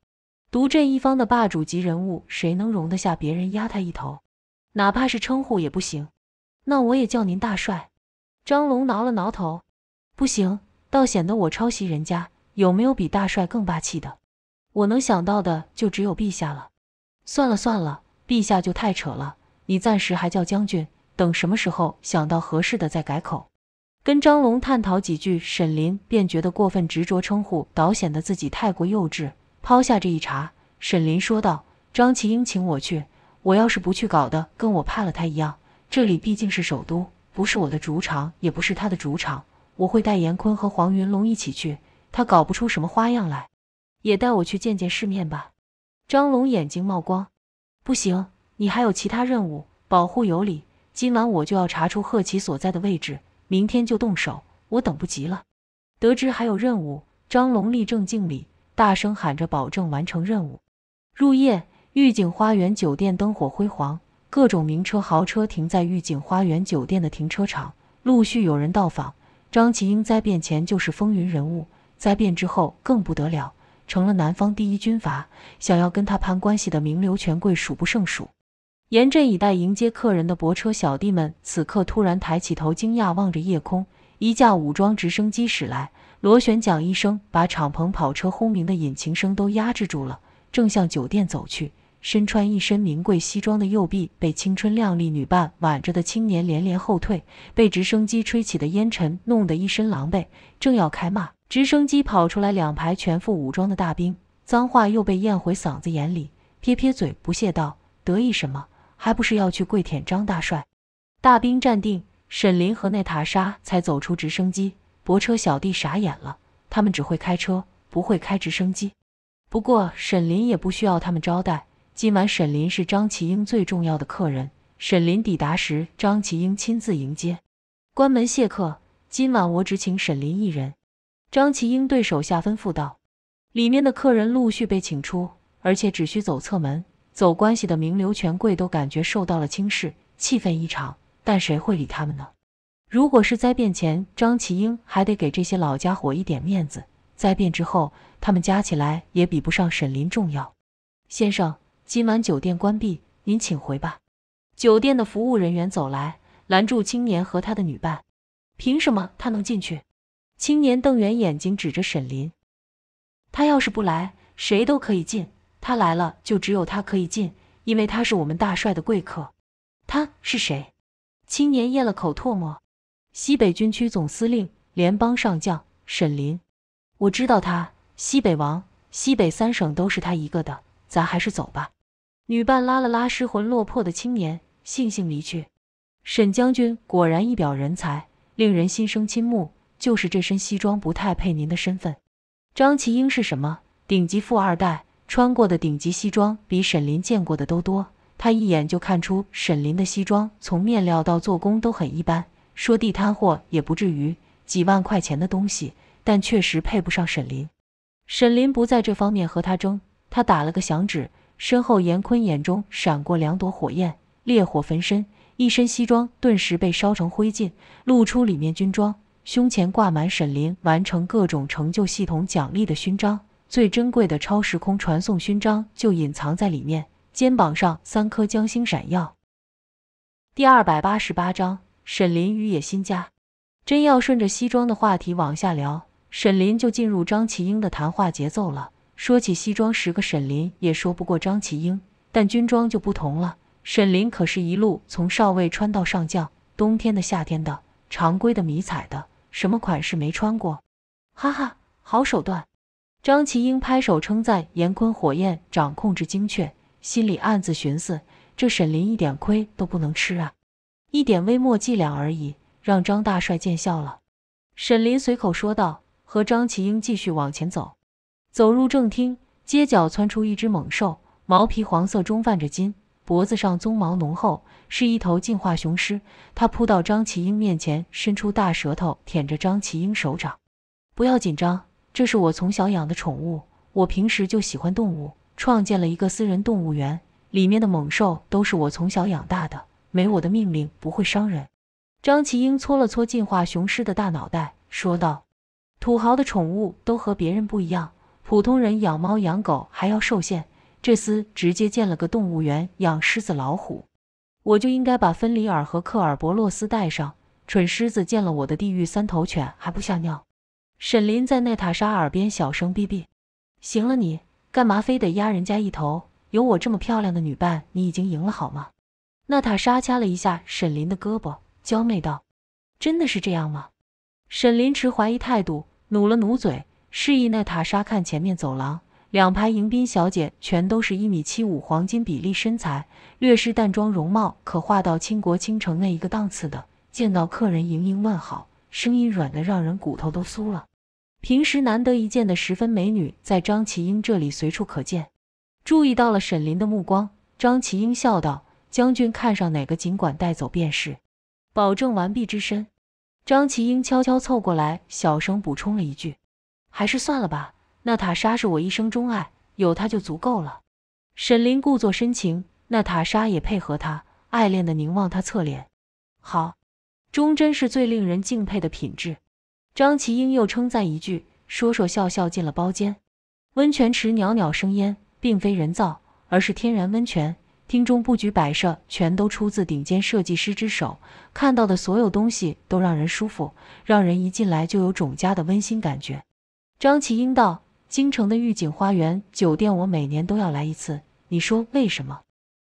独镇一方的霸主级人物，谁能容得下别人压他一头？哪怕是称呼也不行。那我也叫您大帅。”张龙挠了挠头：“不行，倒显得我抄袭人家。有没有比大帅更霸气的？我能想到的就只有陛下了。算了算了。”陛下就太扯了，你暂时还叫将军，等什么时候想到合适的再改口。跟张龙探讨几句，沈林便觉得过分执着称呼，倒显得自己太过幼稚。抛下这一茬，沈林说道：“张其英请我去，我要是不去，搞得跟我怕了他一样。这里毕竟是首都，不是我的主场，也不是他的主场。我会带严坤和黄云龙一起去，他搞不出什么花样来。也带我去见见世面吧。”张龙眼睛冒光。不行，你还有其他任务，保护尤里。今晚我就要查出贺奇所在的位置，明天就动手，我等不及了。得知还有任务，张龙立正敬礼，大声喊着保证完成任务。入夜，御景花园酒店灯火辉煌，各种名车豪车停在御景花园酒店的停车场，陆续有人到访。张琪英灾变前就是风云人物，灾变之后更不得了。成了南方第一军阀，想要跟他攀关系的名流权贵数不胜数。严阵以待迎接客人的泊车小弟们，此刻突然抬起头，惊讶望着夜空，一架武装直升机驶来，螺旋桨一声，把敞篷跑车轰鸣的引擎声都压制住了，正向酒店走去。身穿一身名贵西装的右臂被青春靓丽女伴挽着的青年连连后退，被直升机吹起的烟尘弄得一身狼狈，正要开骂。直升机跑出来两排全副武装的大兵，脏话又被咽回嗓子眼里，撇撇嘴，不屑道：“得意什么？还不是要去跪舔张大帅？”大兵站定，沈林和娜塔莎才走出直升机。泊车小弟傻眼了，他们只会开车，不会开直升机。不过沈林也不需要他们招待，今晚沈林是张琪英最重要的客人。沈林抵达时，张琪英亲自迎接，关门谢客。今晚我只请沈林一人。张琪英对手下吩咐道：“里面的客人陆续被请出，而且只需走侧门。走关系的名流权贵都感觉受到了轻视，气愤异常。但谁会理他们呢？如果是灾变前，张琪英还得给这些老家伙一点面子；灾变之后，他们加起来也比不上沈林重要。”先生，今晚酒店关闭，您请回吧。酒店的服务人员走来，拦住青年和他的女伴：“凭什么他能进去？”青年瞪圆眼睛，指着沈林：“他要是不来，谁都可以进；他来了，就只有他可以进，因为他是我们大帅的贵客。”“他是谁？”青年咽了口唾沫。“西北军区总司令，联邦上将，沈林。”“我知道他，西北王，西北三省都是他一个的。”“咱还是走吧。”女伴拉了拉失魂落魄的青年，悻悻离去。“沈将军果然一表人才，令人心生倾慕。”就是这身西装不太配您的身份。张琪英是什么顶级富二代？穿过的顶级西装比沈林见过的都多。他一眼就看出沈林的西装从面料到做工都很一般，说地摊货也不至于几万块钱的东西，但确实配不上沈林。沈林不在这方面和他争。他打了个响指，身后严坤眼中闪过两朵火焰，烈火焚身，一身西装顿时被烧成灰烬，露出里面军装。胸前挂满沈林完成各种成就系统奖励的勋章，最珍贵的超时空传送勋章就隐藏在里面。肩膀上三颗将星闪耀。第二百八十八章，沈林与野心家。真要顺着西装的话题往下聊，沈林就进入张琪英的谈话节奏了。说起西装，十个沈林也说不过张琪英，但军装就不同了。沈林可是一路从少尉穿到上将，冬天的、夏天的、常规的、迷彩的。什么款式没穿过？哈哈，好手段！张琪英拍手称赞，严坤火焰掌控之精确，心里暗自寻思：这沈林一点亏都不能吃啊，一点微末伎俩而已，让张大帅见笑了。沈林随口说道，和张琪英继续往前走，走入正厅，街角窜出一只猛兽，毛皮黄色中泛着金，脖子上鬃毛浓厚。是一头进化雄狮，它扑到张琪英面前，伸出大舌头舔着张琪英手掌。不要紧张，这是我从小养的宠物。我平时就喜欢动物，创建了一个私人动物园，里面的猛兽都是我从小养大的，没我的命令不会伤人。张琪英搓了搓进化雄狮的大脑袋，说道：“土豪的宠物都和别人不一样，普通人养猫养狗还要受限，这厮直接建了个动物园，养狮子老虎。”我就应该把芬里尔和克尔伯洛斯带上，蠢狮子见了我的地狱三头犬还不吓尿？沈林在娜塔莎耳边小声逼逼：“行了，你干嘛非得压人家一头？有我这么漂亮的女伴，你已经赢了好吗？”娜塔莎掐了一下沈林的胳膊，娇媚道：“真的是这样吗？”沈林持怀疑态度，努了努嘴，示意娜塔莎看前面走廊。两排迎宾小姐全都是一米七五黄金比例身材，略施淡妆，容貌可画到倾国倾城那一个档次的。见到客人，盈盈问好，声音软得让人骨头都酥了。平时难得一见的十分美女，在张琪英这里随处可见。注意到了沈林的目光，张琪英笑道：“将军看上哪个，尽管带走便是，保证完璧之身。”张琪英悄悄凑过来，小声补充了一句：“还是算了吧。”娜塔莎是我一生钟爱，有她就足够了。沈林故作深情，娜塔莎也配合他，爱恋的凝望他侧脸。好，忠贞是最令人敬佩的品质。张琪英又称赞一句，说说笑笑进了包间。温泉池袅袅生烟，并非人造，而是天然温泉。厅中布局摆设全都出自顶尖设计师之手，看到的所有东西都让人舒服，让人一进来就有种家的温馨感觉。张琪英道。京城的御景花园酒店，我每年都要来一次。你说为什么？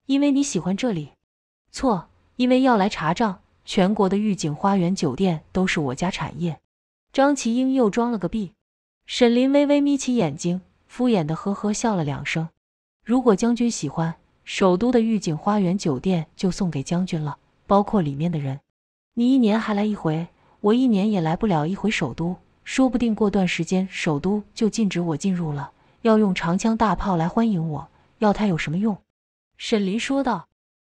因为你喜欢这里。错，因为要来查账。全国的御景花园酒店都是我家产业。张琪英又装了个逼。沈林微微眯起眼睛，敷衍的呵呵笑了两声。如果将军喜欢，首都的御景花园酒店就送给将军了，包括里面的人。你一年还来一回，我一年也来不了一回首都。说不定过段时间，首都就禁止我进入了，要用长枪大炮来欢迎我，要它有什么用？沈林说道：“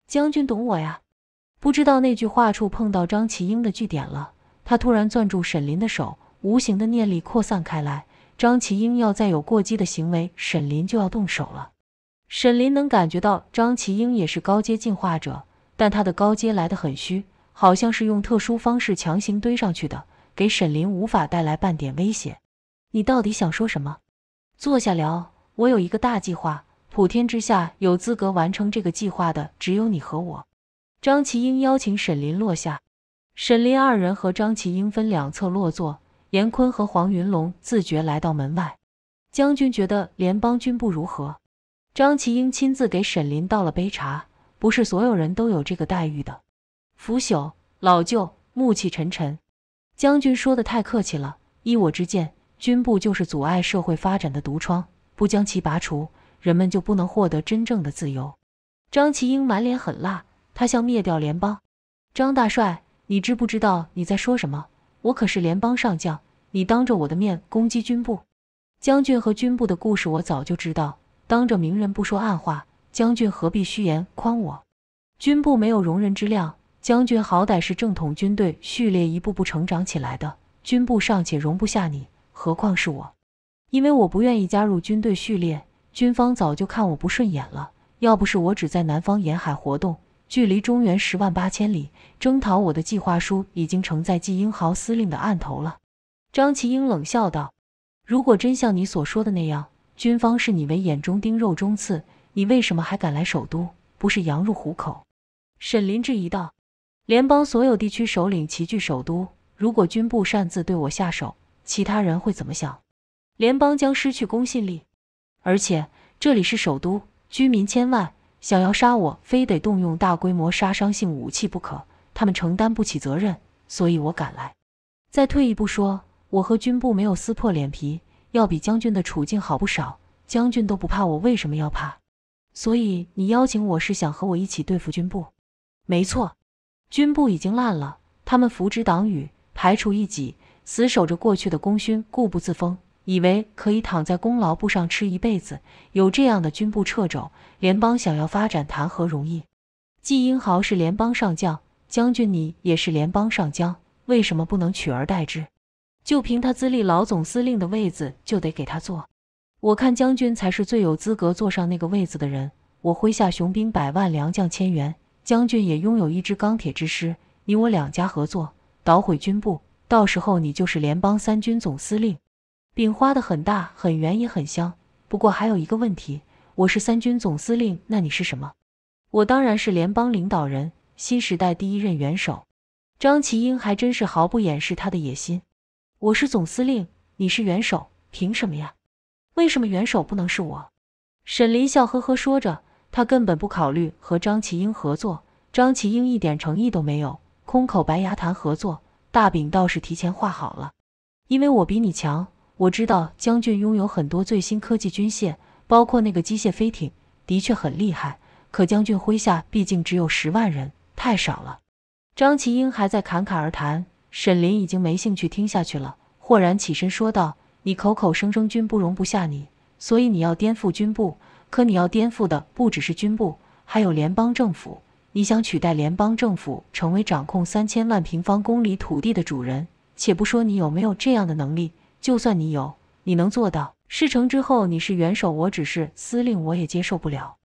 将军懂我呀。”不知道那句话触碰到张奇英的据点了，他突然攥住沈林的手，无形的念力扩散开来。张奇英要再有过激的行为，沈林就要动手了。沈林能感觉到张奇英也是高阶进化者，但他的高阶来得很虚，好像是用特殊方式强行堆上去的。给沈林无法带来半点威胁，你到底想说什么？坐下聊。我有一个大计划，普天之下有资格完成这个计划的只有你和我。张琪英邀请沈林落下，沈林二人和张琪英分两侧落座，严坤和黄云龙自觉来到门外。将军觉得联邦军部如何？张琪英亲自给沈林倒了杯茶，不是所有人都有这个待遇的。腐朽、老旧、暮气沉沉。将军说的太客气了。依我之见，军部就是阻碍社会发展的毒疮，不将其拔除，人们就不能获得真正的自由。张其英满脸狠辣，他像灭掉联邦。张大帅，你知不知道你在说什么？我可是联邦上将，你当着我的面攻击军部。将军和军部的故事我早就知道，当着明人不说暗话，将军何必虚言诓我？军部没有容人之量。将军好歹是正统军队序列一步步成长起来的，军部尚且容不下你，何况是我？因为我不愿意加入军队序列，军方早就看我不顺眼了。要不是我只在南方沿海活动，距离中原十万八千里，征讨我的计划书已经呈在季英豪司令的案头了。张其英冷笑道：“如果真像你所说的那样，军方视你为眼中钉、肉中刺，你为什么还敢来首都？不是羊入虎口？”沈林质疑道。联邦所有地区首领齐聚首都。如果军部擅自对我下手，其他人会怎么想？联邦将失去公信力。而且这里是首都，居民千万，想要杀我，非得动用大规模杀伤性武器不可。他们承担不起责任，所以我赶来。再退一步说，我和军部没有撕破脸皮，要比将军的处境好不少。将军都不怕我，为什么要怕？所以你邀请我是想和我一起对付军部？没错。军部已经烂了，他们扶植党羽，排除异己，死守着过去的功勋，固步自封，以为可以躺在功劳簿上吃一辈子。有这样的军部掣肘，联邦想要发展谈何容易？季英豪是联邦上将，将军你也是联邦上将，为什么不能取而代之？就凭他资历，老总司令的位子就得给他坐。我看将军才是最有资格坐上那个位子的人。我麾下雄兵百万，良将千员。将军也拥有一支钢铁之师，你我两家合作，捣毁军部，到时候你就是联邦三军总司令。饼花的很大，很圆，也很香。不过还有一个问题，我是三军总司令，那你是什么？我当然是联邦领导人，新时代第一任元首。张其英还真是毫不掩饰他的野心。我是总司令，你是元首，凭什么呀？为什么元首不能是我？沈林笑呵呵说着。他根本不考虑和张琪英合作，张琪英一点诚意都没有，空口白牙谈合作，大饼倒是提前画好了。因为我比你强，我知道将军拥有很多最新科技军械，包括那个机械飞艇，的确很厉害。可将军麾下毕竟只有十万人，太少了。张琪英还在侃侃而谈，沈林已经没兴趣听下去了，豁然起身说道：“你口口声声军不容不下你，所以你要颠覆军部。”可你要颠覆的不只是军部，还有联邦政府。你想取代联邦政府，成为掌控三千万平方公里土地的主人？且不说你有没有这样的能力，就算你有，你能做到？事成之后，你是元首，我只是司令，我也接受不了。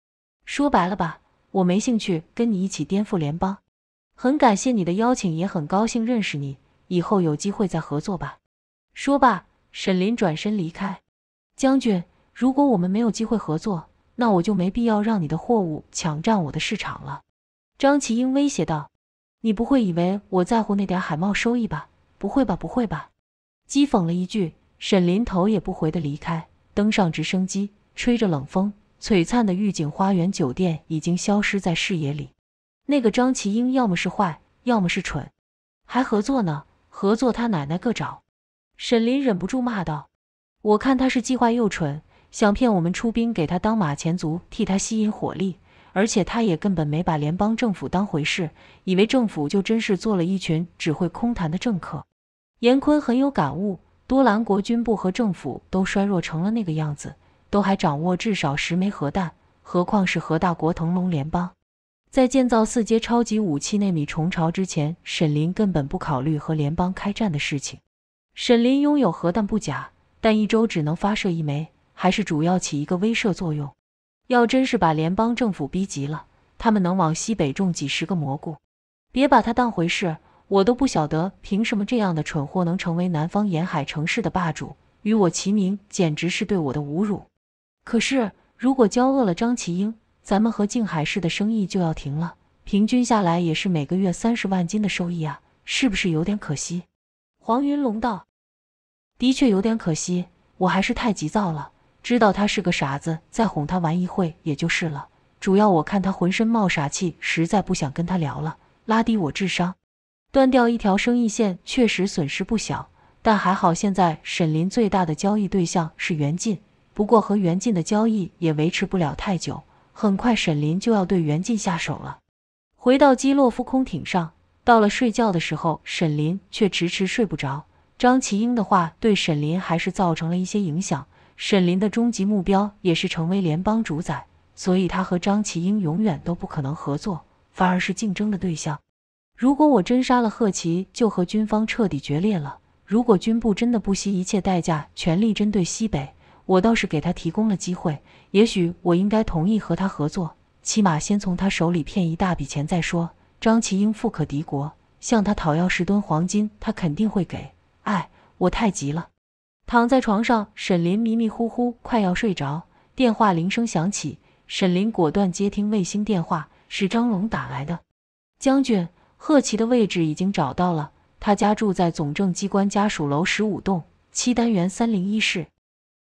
说白了吧，我没兴趣跟你一起颠覆联邦。很感谢你的邀请，也很高兴认识你。以后有机会再合作吧。说罢，沈林转身离开。将军。如果我们没有机会合作，那我就没必要让你的货物抢占我的市场了。”张琪英威胁道，“你不会以为我在乎那点海贸收益吧？不会吧，不会吧！”讥讽了一句，沈林头也不回地离开，登上直升机，吹着冷风，璀璨的御景花园酒店已经消失在视野里。那个张琪英，要么是坏，要么是蠢，还合作呢？合作他奶奶个找！沈林忍不住骂道：“我看他是既坏又蠢。”想骗我们出兵给他当马前卒，替他吸引火力，而且他也根本没把联邦政府当回事，以为政府就真是做了一群只会空谈的政客。严坤很有感悟，多兰国军部和政府都衰弱成了那个样子，都还掌握至少十枚核弹，何况是核大国腾龙联邦？在建造四阶超级武器纳米虫巢之前，沈林根本不考虑和联邦开战的事情。沈林拥有核弹不假，但一周只能发射一枚。还是主要起一个威慑作用。要真是把联邦政府逼急了，他们能往西北种几十个蘑菇。别把他当回事，我都不晓得凭什么这样的蠢货能成为南方沿海城市的霸主，与我齐名，简直是对我的侮辱。可是，如果交恶了张琪英，咱们和静海市的生意就要停了，平均下来也是每个月三十万斤的收益啊，是不是有点可惜？黄云龙道：“的确有点可惜，我还是太急躁了。”知道他是个傻子，再哄他玩一会也就是了。主要我看他浑身冒傻气，实在不想跟他聊了，拉低我智商，断掉一条生意线确实损失不小，但还好现在沈林最大的交易对象是袁进，不过和袁进的交易也维持不了太久，很快沈林就要对袁进下手了。回到基洛夫空艇上，到了睡觉的时候，沈林却迟迟睡不着。张琪英的话对沈林还是造成了一些影响。沈林的终极目标也是成为联邦主宰，所以他和张琪英永远都不可能合作，反而是竞争的对象。如果我真杀了贺奇，就和军方彻底决裂了。如果军部真的不惜一切代价全力针对西北，我倒是给他提供了机会。也许我应该同意和他合作，起码先从他手里骗一大笔钱再说。张琪英富可敌国，向他讨要十吨黄金，他肯定会给。哎，我太急了。躺在床上，沈林迷迷糊糊，快要睡着。电话铃声响起，沈林果断接听卫星电话，是张龙打来的。将军，贺奇的位置已经找到了，他家住在总政机关家属楼十五栋七单元三零一室。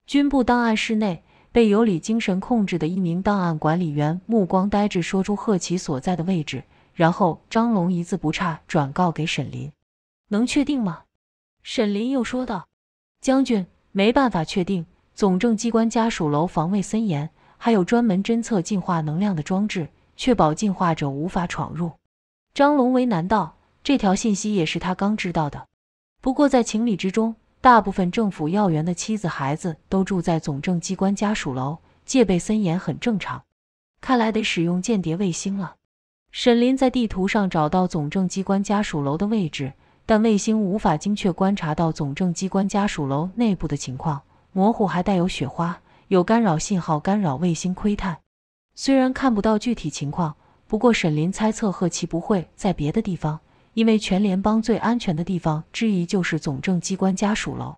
军部档案室内，被尤里精神控制的一名档案管理员目光呆滞，说出贺奇所在的位置。然后张龙一字不差转告给沈林：“能确定吗？”沈林又说道。将军没办法确定，总政机关家属楼防卫森严，还有专门侦测进化能量的装置，确保进化者无法闯入。张龙为难道这条信息也是他刚知道的？不过在情理之中，大部分政府要员的妻子孩子都住在总政机关家属楼，戒备森严很正常。看来得使用间谍卫星了。沈林在地图上找到总政机关家属楼的位置。但卫星无法精确观察到总政机关家属楼内部的情况，模糊还带有雪花，有干扰信号干扰卫星窥探。虽然看不到具体情况，不过沈林猜测贺奇不会在别的地方，因为全联邦最安全的地方之一就是总政机关家属楼。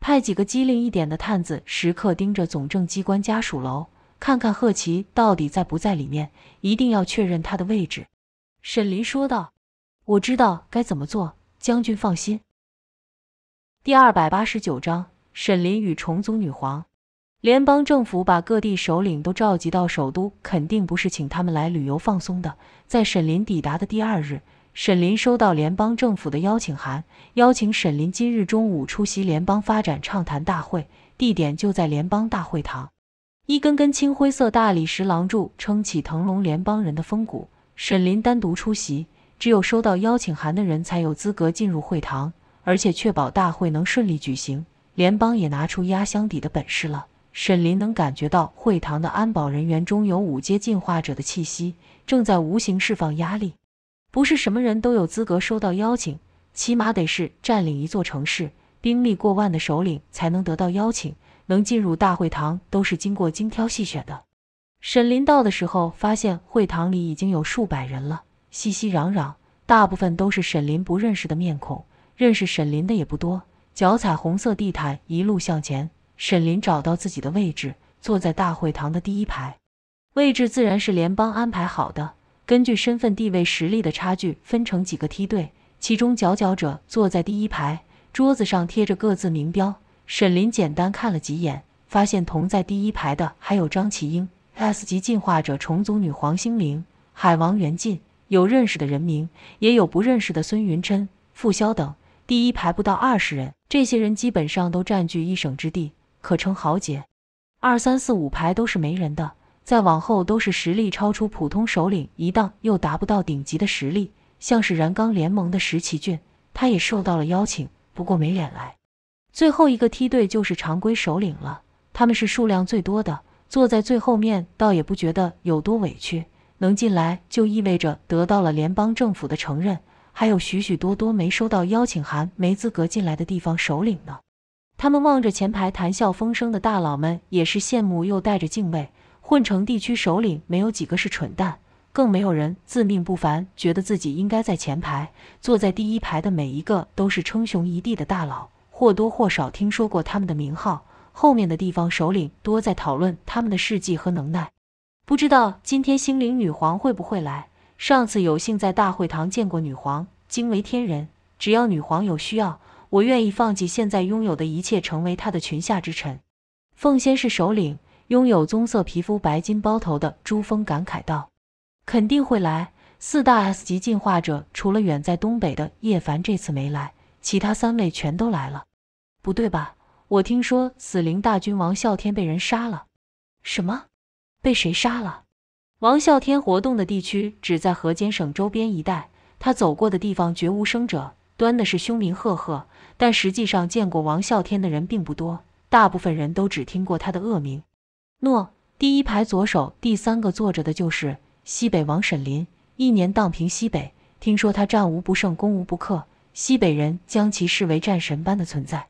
派几个机灵一点的探子，时刻盯着总政机关家属楼，看看贺奇到底在不在里面，一定要确认他的位置。沈林说道：“我知道该怎么做。”将军放心。第二百八十九章：沈林与虫族女皇。联邦政府把各地首领都召集到首都，肯定不是请他们来旅游放松的。在沈林抵达的第二日，沈林收到联邦政府的邀请函，邀请沈林今日中午出席联邦发展畅谈大会，地点就在联邦大会堂。一根根青灰色大理石廊柱撑起腾龙联邦人的风骨。沈林单独出席。只有收到邀请函的人才有资格进入会堂，而且确保大会能顺利举行。联邦也拿出压箱底的本事了。沈林能感觉到会堂的安保人员中有五阶进化者的气息，正在无形释放压力。不是什么人都有资格收到邀请，起码得是占领一座城市、兵力过万的首领才能得到邀请。能进入大会堂都是经过精挑细选的。沈林到的时候，发现会堂里已经有数百人了。熙熙攘攘，大部分都是沈林不认识的面孔，认识沈林的也不多。脚踩红色地毯，一路向前，沈林找到自己的位置，坐在大会堂的第一排。位置自然是联邦安排好的，根据身份地位实力的差距分成几个梯队，其中佼佼者坐在第一排。桌子上贴着各自名标，沈林简单看了几眼，发现同在第一排的还有张启英、S 级进化者重组女黄星灵、海王袁进。有认识的人名，也有不认识的，孙云琛、傅潇等。第一排不到二十人，这些人基本上都占据一省之地，可称豪杰。二三四五排都是没人的，再往后都是实力超出普通首领一档又达不到顶级的实力，像是燃钢联盟的石奇俊，他也受到了邀请，不过没脸来。最后一个梯队就是常规首领了，他们是数量最多的，坐在最后面，倒也不觉得有多委屈。能进来就意味着得到了联邦政府的承认，还有许许多多没收到邀请函、没资格进来的地方首领呢。他们望着前排谈笑风生的大佬们，也是羡慕又带着敬畏。混成地区首领没有几个是蠢蛋，更没有人自命不凡，觉得自己应该在前排。坐在第一排的每一个都是称雄一地的大佬，或多或少听说过他们的名号。后面的地方首领多在讨论他们的事迹和能耐。不知道今天心灵女皇会不会来？上次有幸在大会堂见过女皇，惊为天人。只要女皇有需要，我愿意放弃现在拥有的一切，成为她的裙下之臣。凤仙是首领，拥有棕色皮肤、白金包头的珠峰感慨道：“肯定会来。四大 S 级进化者，除了远在东北的叶凡这次没来，其他三位全都来了。不对吧？我听说死灵大军王啸天被人杀了。什么？”被谁杀了？王啸天活动的地区只在河间省周边一带，他走过的地方绝无生者，端的是凶名赫赫。但实际上见过王啸天的人并不多，大部分人都只听过他的恶名。诺，第一排左手第三个坐着的就是西北王沈林，一年荡平西北，听说他战无不胜，攻无不克，西北人将其视为战神般的存在。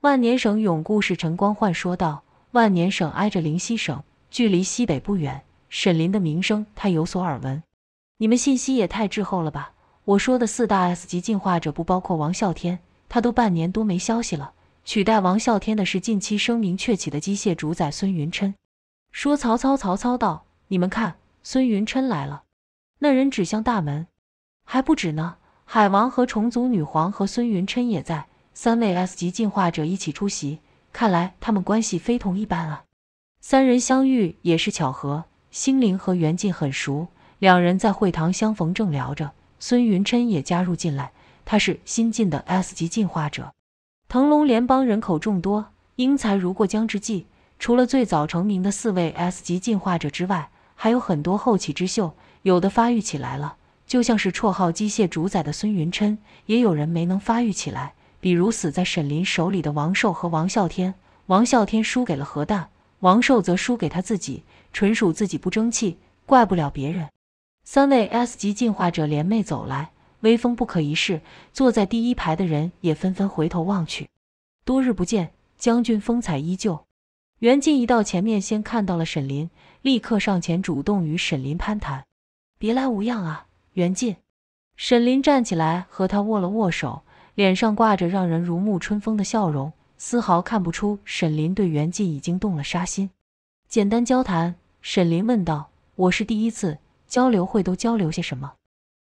万年省永固市陈光焕说道：“万年省挨着灵溪省。”距离西北不远，沈林的名声他有所耳闻。你们信息也太滞后了吧！我说的四大 S 级进化者不包括王啸天，他都半年多没消息了。取代王啸天的是近期声名鹊起的机械主宰孙云琛。说曹操，曹操到！你们看，孙云琛来了。那人指向大门，还不止呢，海王和虫族女皇和孙云琛也在，三位 S 级进化者一起出席，看来他们关系非同一般啊。三人相遇也是巧合。星灵和袁晋很熟，两人在会堂相逢，正聊着。孙云琛也加入进来。他是新晋的 S 级进化者。腾龙联邦人口众多，英才如过江之鲫。除了最早成名的四位 S 级进化者之外，还有很多后起之秀。有的发育起来了，就像是绰号“机械主宰”的孙云琛；也有人没能发育起来，比如死在沈林手里的王寿和王啸天。王啸天输给了核弹。王寿则输给他自己，纯属自己不争气，怪不了别人。三位 S 级进化者联袂走来，威风不可一世。坐在第一排的人也纷纷回头望去。多日不见，将军风采依旧。袁晋一到前面，先看到了沈林，立刻上前主动与沈林攀谈：“别来无恙啊，袁晋。沈林站起来和他握了握手，脸上挂着让人如沐春风的笑容。丝毫看不出沈林对袁静已经动了杀心。简单交谈，沈林问道：“我是第一次交流会，都交流些什么？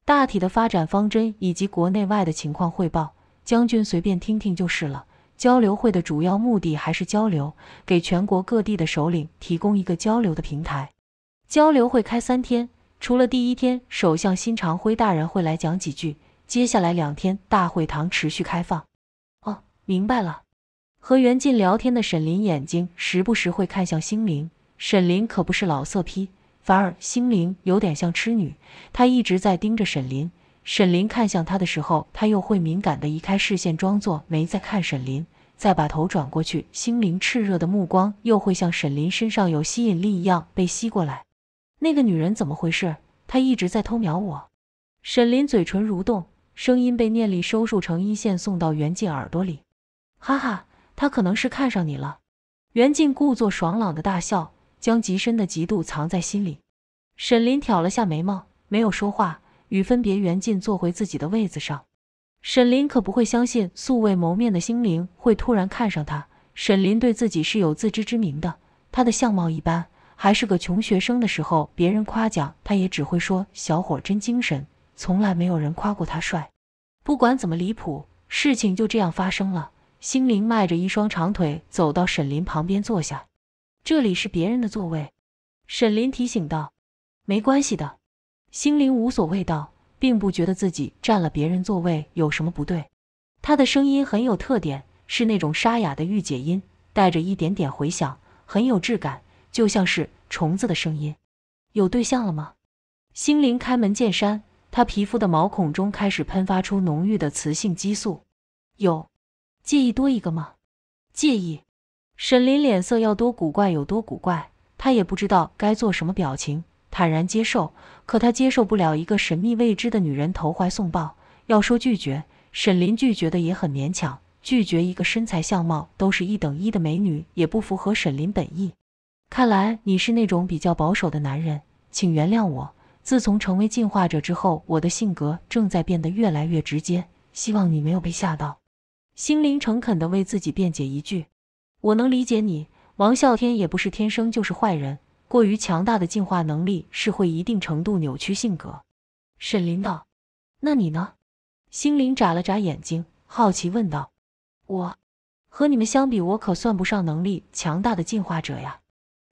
大体的发展方针以及国内外的情况汇报，将军随便听听就是了。交流会的主要目的还是交流，给全国各地的首领提供一个交流的平台。交流会开三天，除了第一天，首相新长辉大人会来讲几句，接下来两天大会堂持续开放。哦，明白了。”和袁静聊天的沈林眼睛时不时会看向星灵，沈林可不是老色批，反而星灵有点像痴女，她一直在盯着沈林，沈林看向她的时候，她又会敏感的移开视线，装作没在看沈林，再把头转过去，心灵炽热的目光又会像沈林身上有吸引力一样被吸过来。那个女人怎么回事？她一直在偷瞄我。沈林嘴唇蠕动，声音被念力收束成一线送到袁静耳朵里。哈哈。他可能是看上你了，袁静故作爽朗的大笑，将极深的嫉妒藏在心里。沈林挑了下眉毛，没有说话，与分别袁静坐回自己的位子上。沈林可不会相信素未谋面的心灵会突然看上他。沈林对自己是有自知之明的，他的相貌一般，还是个穷学生的时候，别人夸奖他也只会说小伙真精神，从来没有人夸过他帅。不管怎么离谱，事情就这样发生了。心灵迈着一双长腿走到沈林旁边坐下。这里是别人的座位，沈林提醒道。没关系的，心灵无所谓道，并不觉得自己占了别人座位有什么不对。他的声音很有特点，是那种沙哑的御姐音，带着一点点回响，很有质感，就像是虫子的声音。有对象了吗？心灵开门见山。他皮肤的毛孔中开始喷发出浓郁的雌性激素。有。介意多一个吗？介意。沈林脸色要多古怪有多古怪，他也不知道该做什么表情，坦然接受。可他接受不了一个神秘未知的女人投怀送抱。要说拒绝，沈林拒绝的也很勉强。拒绝一个身材相貌都是一等一的美女，也不符合沈林本意。看来你是那种比较保守的男人，请原谅我。自从成为进化者之后，我的性格正在变得越来越直接。希望你没有被吓到。心灵诚恳地为自己辩解一句：“我能理解你，王啸天也不是天生就是坏人。过于强大的进化能力是会一定程度扭曲性格。”沈林道：“那你呢？”心灵眨了眨眼睛，好奇问道：“我和你们相比，我可算不上能力强大的进化者呀。”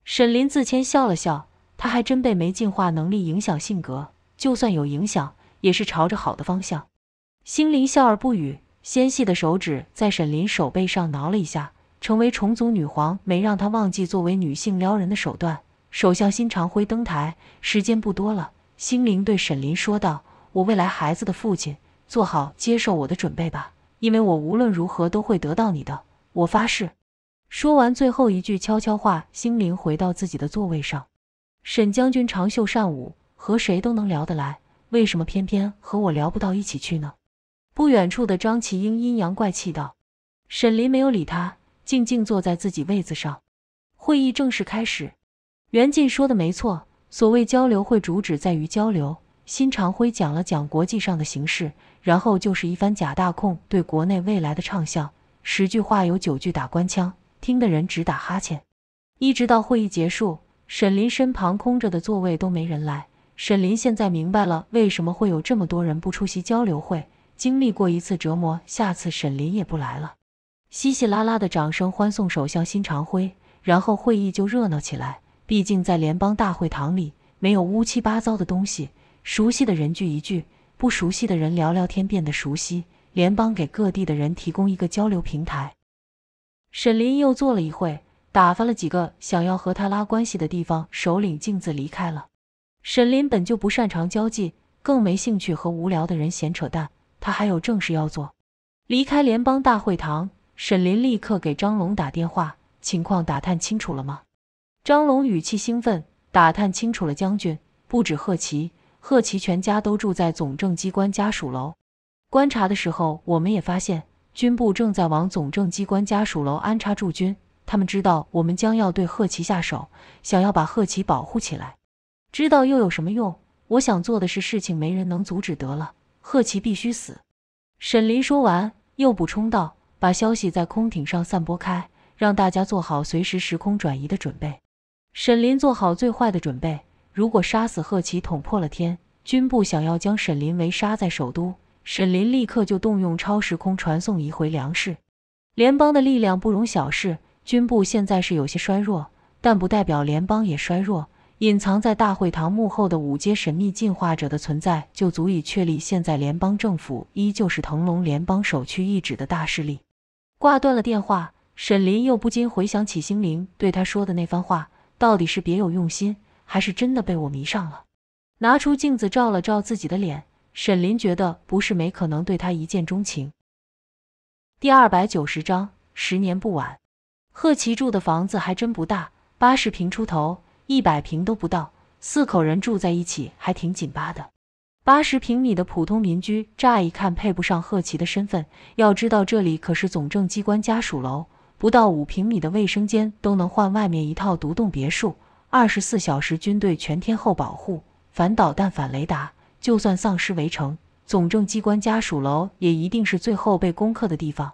沈林自谦笑了笑：“他还真被没进化能力影响性格，就算有影响，也是朝着好的方向。”心灵笑而不语。纤细的手指在沈林手背上挠了一下，成为虫族女皇没让她忘记作为女性撩人的手段。首相新长辉登台，时间不多了。心灵对沈林说道：“我未来孩子的父亲，做好接受我的准备吧，因为我无论如何都会得到你的。我发誓。”说完最后一句悄悄话，心灵回到自己的座位上。沈将军长袖善舞，和谁都能聊得来，为什么偏偏和我聊不到一起去呢？不远处的张启英阴阳怪气道：“沈林没有理他，静静坐在自己位子上。会议正式开始，袁进说的没错，所谓交流会主旨在于交流。新长辉讲了讲国际上的形势，然后就是一番假大空对国内未来的畅想，十句话有九句打官腔，听的人直打哈欠。一直到会议结束，沈林身旁空着的座位都没人来。沈林现在明白了为什么会有这么多人不出席交流会。”经历过一次折磨，下次沈林也不来了。稀稀拉拉的掌声欢送首相新长辉，然后会议就热闹起来。毕竟在联邦大会堂里没有乌七八糟的东西，熟悉的人聚一聚，不熟悉的人聊聊天变得熟悉。联邦给各地的人提供一个交流平台。沈林又坐了一会，打发了几个想要和他拉关系的地方首领，径自离开了。沈林本就不擅长交际，更没兴趣和无聊的人闲扯淡。他还有正事要做，离开联邦大会堂，沈林立刻给张龙打电话，情况打探清楚了吗？张龙语气兴奋，打探清楚了。将军不止贺奇，贺奇全家都住在总政机关家属楼。观察的时候，我们也发现军部正在往总政机关家属楼安插驻军，他们知道我们将要对贺奇下手，想要把贺奇保护起来。知道又有什么用？我想做的是事情，没人能阻止得了。贺奇必须死。沈林说完，又补充道：“把消息在空艇上散播开，让大家做好随时时空转移的准备。”沈林做好最坏的准备，如果杀死贺奇，捅破了天，军部想要将沈林围杀在首都，沈林立刻就动用超时空传送仪回梁食。联邦的力量不容小视，军部现在是有些衰弱，但不代表联邦也衰弱。隐藏在大会堂幕后的五阶神秘进化者的存在，就足以确立现在联邦政府依旧是腾龙联邦首屈一指的大势力。挂断了电话，沈林又不禁回想起星灵对他说的那番话，到底是别有用心，还是真的被我迷上了？拿出镜子照了照自己的脸，沈林觉得不是没可能对他一见钟情。第二百九十章十年不晚。贺奇住的房子还真不大，八十平出头。一百平都不到，四口人住在一起还挺紧巴的。八十平米的普通民居，乍一看配不上贺奇的身份。要知道，这里可是总政机关家属楼，不到五平米的卫生间都能换外面一套独栋别墅。二十四小时军队全天候保护，反导弹、反雷达，就算丧尸围城，总政机关家属楼也一定是最后被攻克的地方。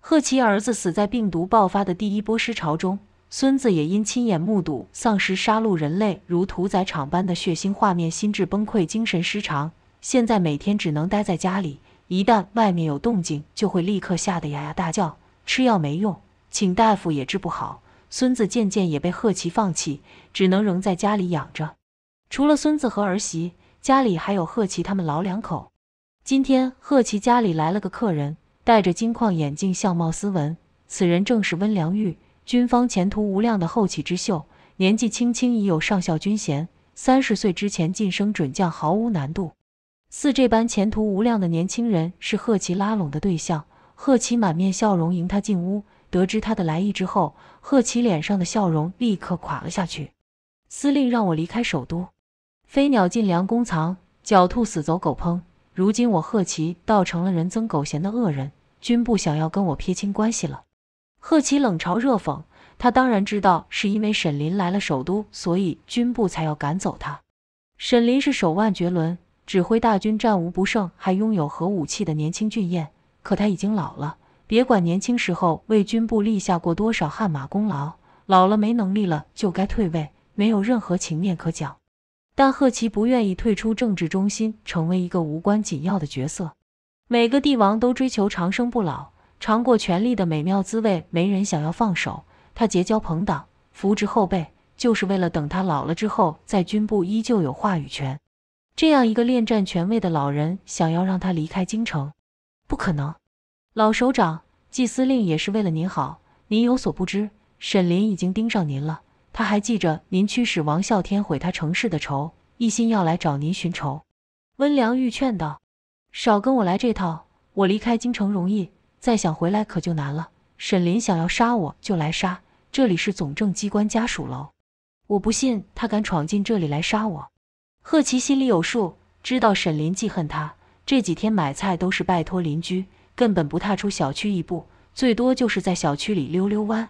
贺奇儿子死在病毒爆发的第一波尸潮中。孙子也因亲眼目睹丧尸杀戮人类如屠宰场般的血腥画面，心智崩溃，精神失常。现在每天只能待在家里，一旦外面有动静，就会立刻吓得牙牙大叫。吃药没用，请大夫也治不好。孙子渐渐也被贺琪放弃，只能仍在家里养着。除了孙子和儿媳，家里还有贺琪他们老两口。今天贺琪家里来了个客人，戴着金框眼镜，相貌斯文。此人正是温良玉。军方前途无量的后起之秀，年纪轻轻已有上校军衔，三十岁之前晋升准将毫无难度。似这般前途无量的年轻人，是贺奇拉拢的对象。贺奇满面笑容迎他进屋，得知他的来意之后，贺奇脸上的笑容立刻垮了下去。司令让我离开首都，飞鸟尽，良弓藏；狡兔死，走狗烹。如今我贺奇倒成了人憎狗嫌的恶人，军部想要跟我撇清关系了。贺奇冷嘲热讽，他当然知道，是因为沈林来了首都，所以军部才要赶走他。沈林是手腕绝伦、指挥大军战无不胜，还拥有核武器的年轻俊彦，可他已经老了。别管年轻时候为军部立下过多少汗马功劳，老了没能力了，就该退位，没有任何情面可讲。但贺奇不愿意退出政治中心，成为一个无关紧要的角色。每个帝王都追求长生不老。尝过权力的美妙滋味，没人想要放手。他结交朋党，扶植后辈，就是为了等他老了之后，在军部依旧有话语权。这样一个恋战权位的老人，想要让他离开京城，不可能。老首长，季司令也是为了您好。您有所不知，沈林已经盯上您了。他还记着您驱使王啸天毁他城市的仇，一心要来找您寻仇。温良玉劝道：“少跟我来这套，我离开京城容易。”再想回来可就难了。沈林想要杀我就来杀，这里是总政机关家属楼，我不信他敢闯进这里来杀我。贺奇心里有数，知道沈林记恨他，这几天买菜都是拜托邻居，根本不踏出小区一步，最多就是在小区里溜溜弯。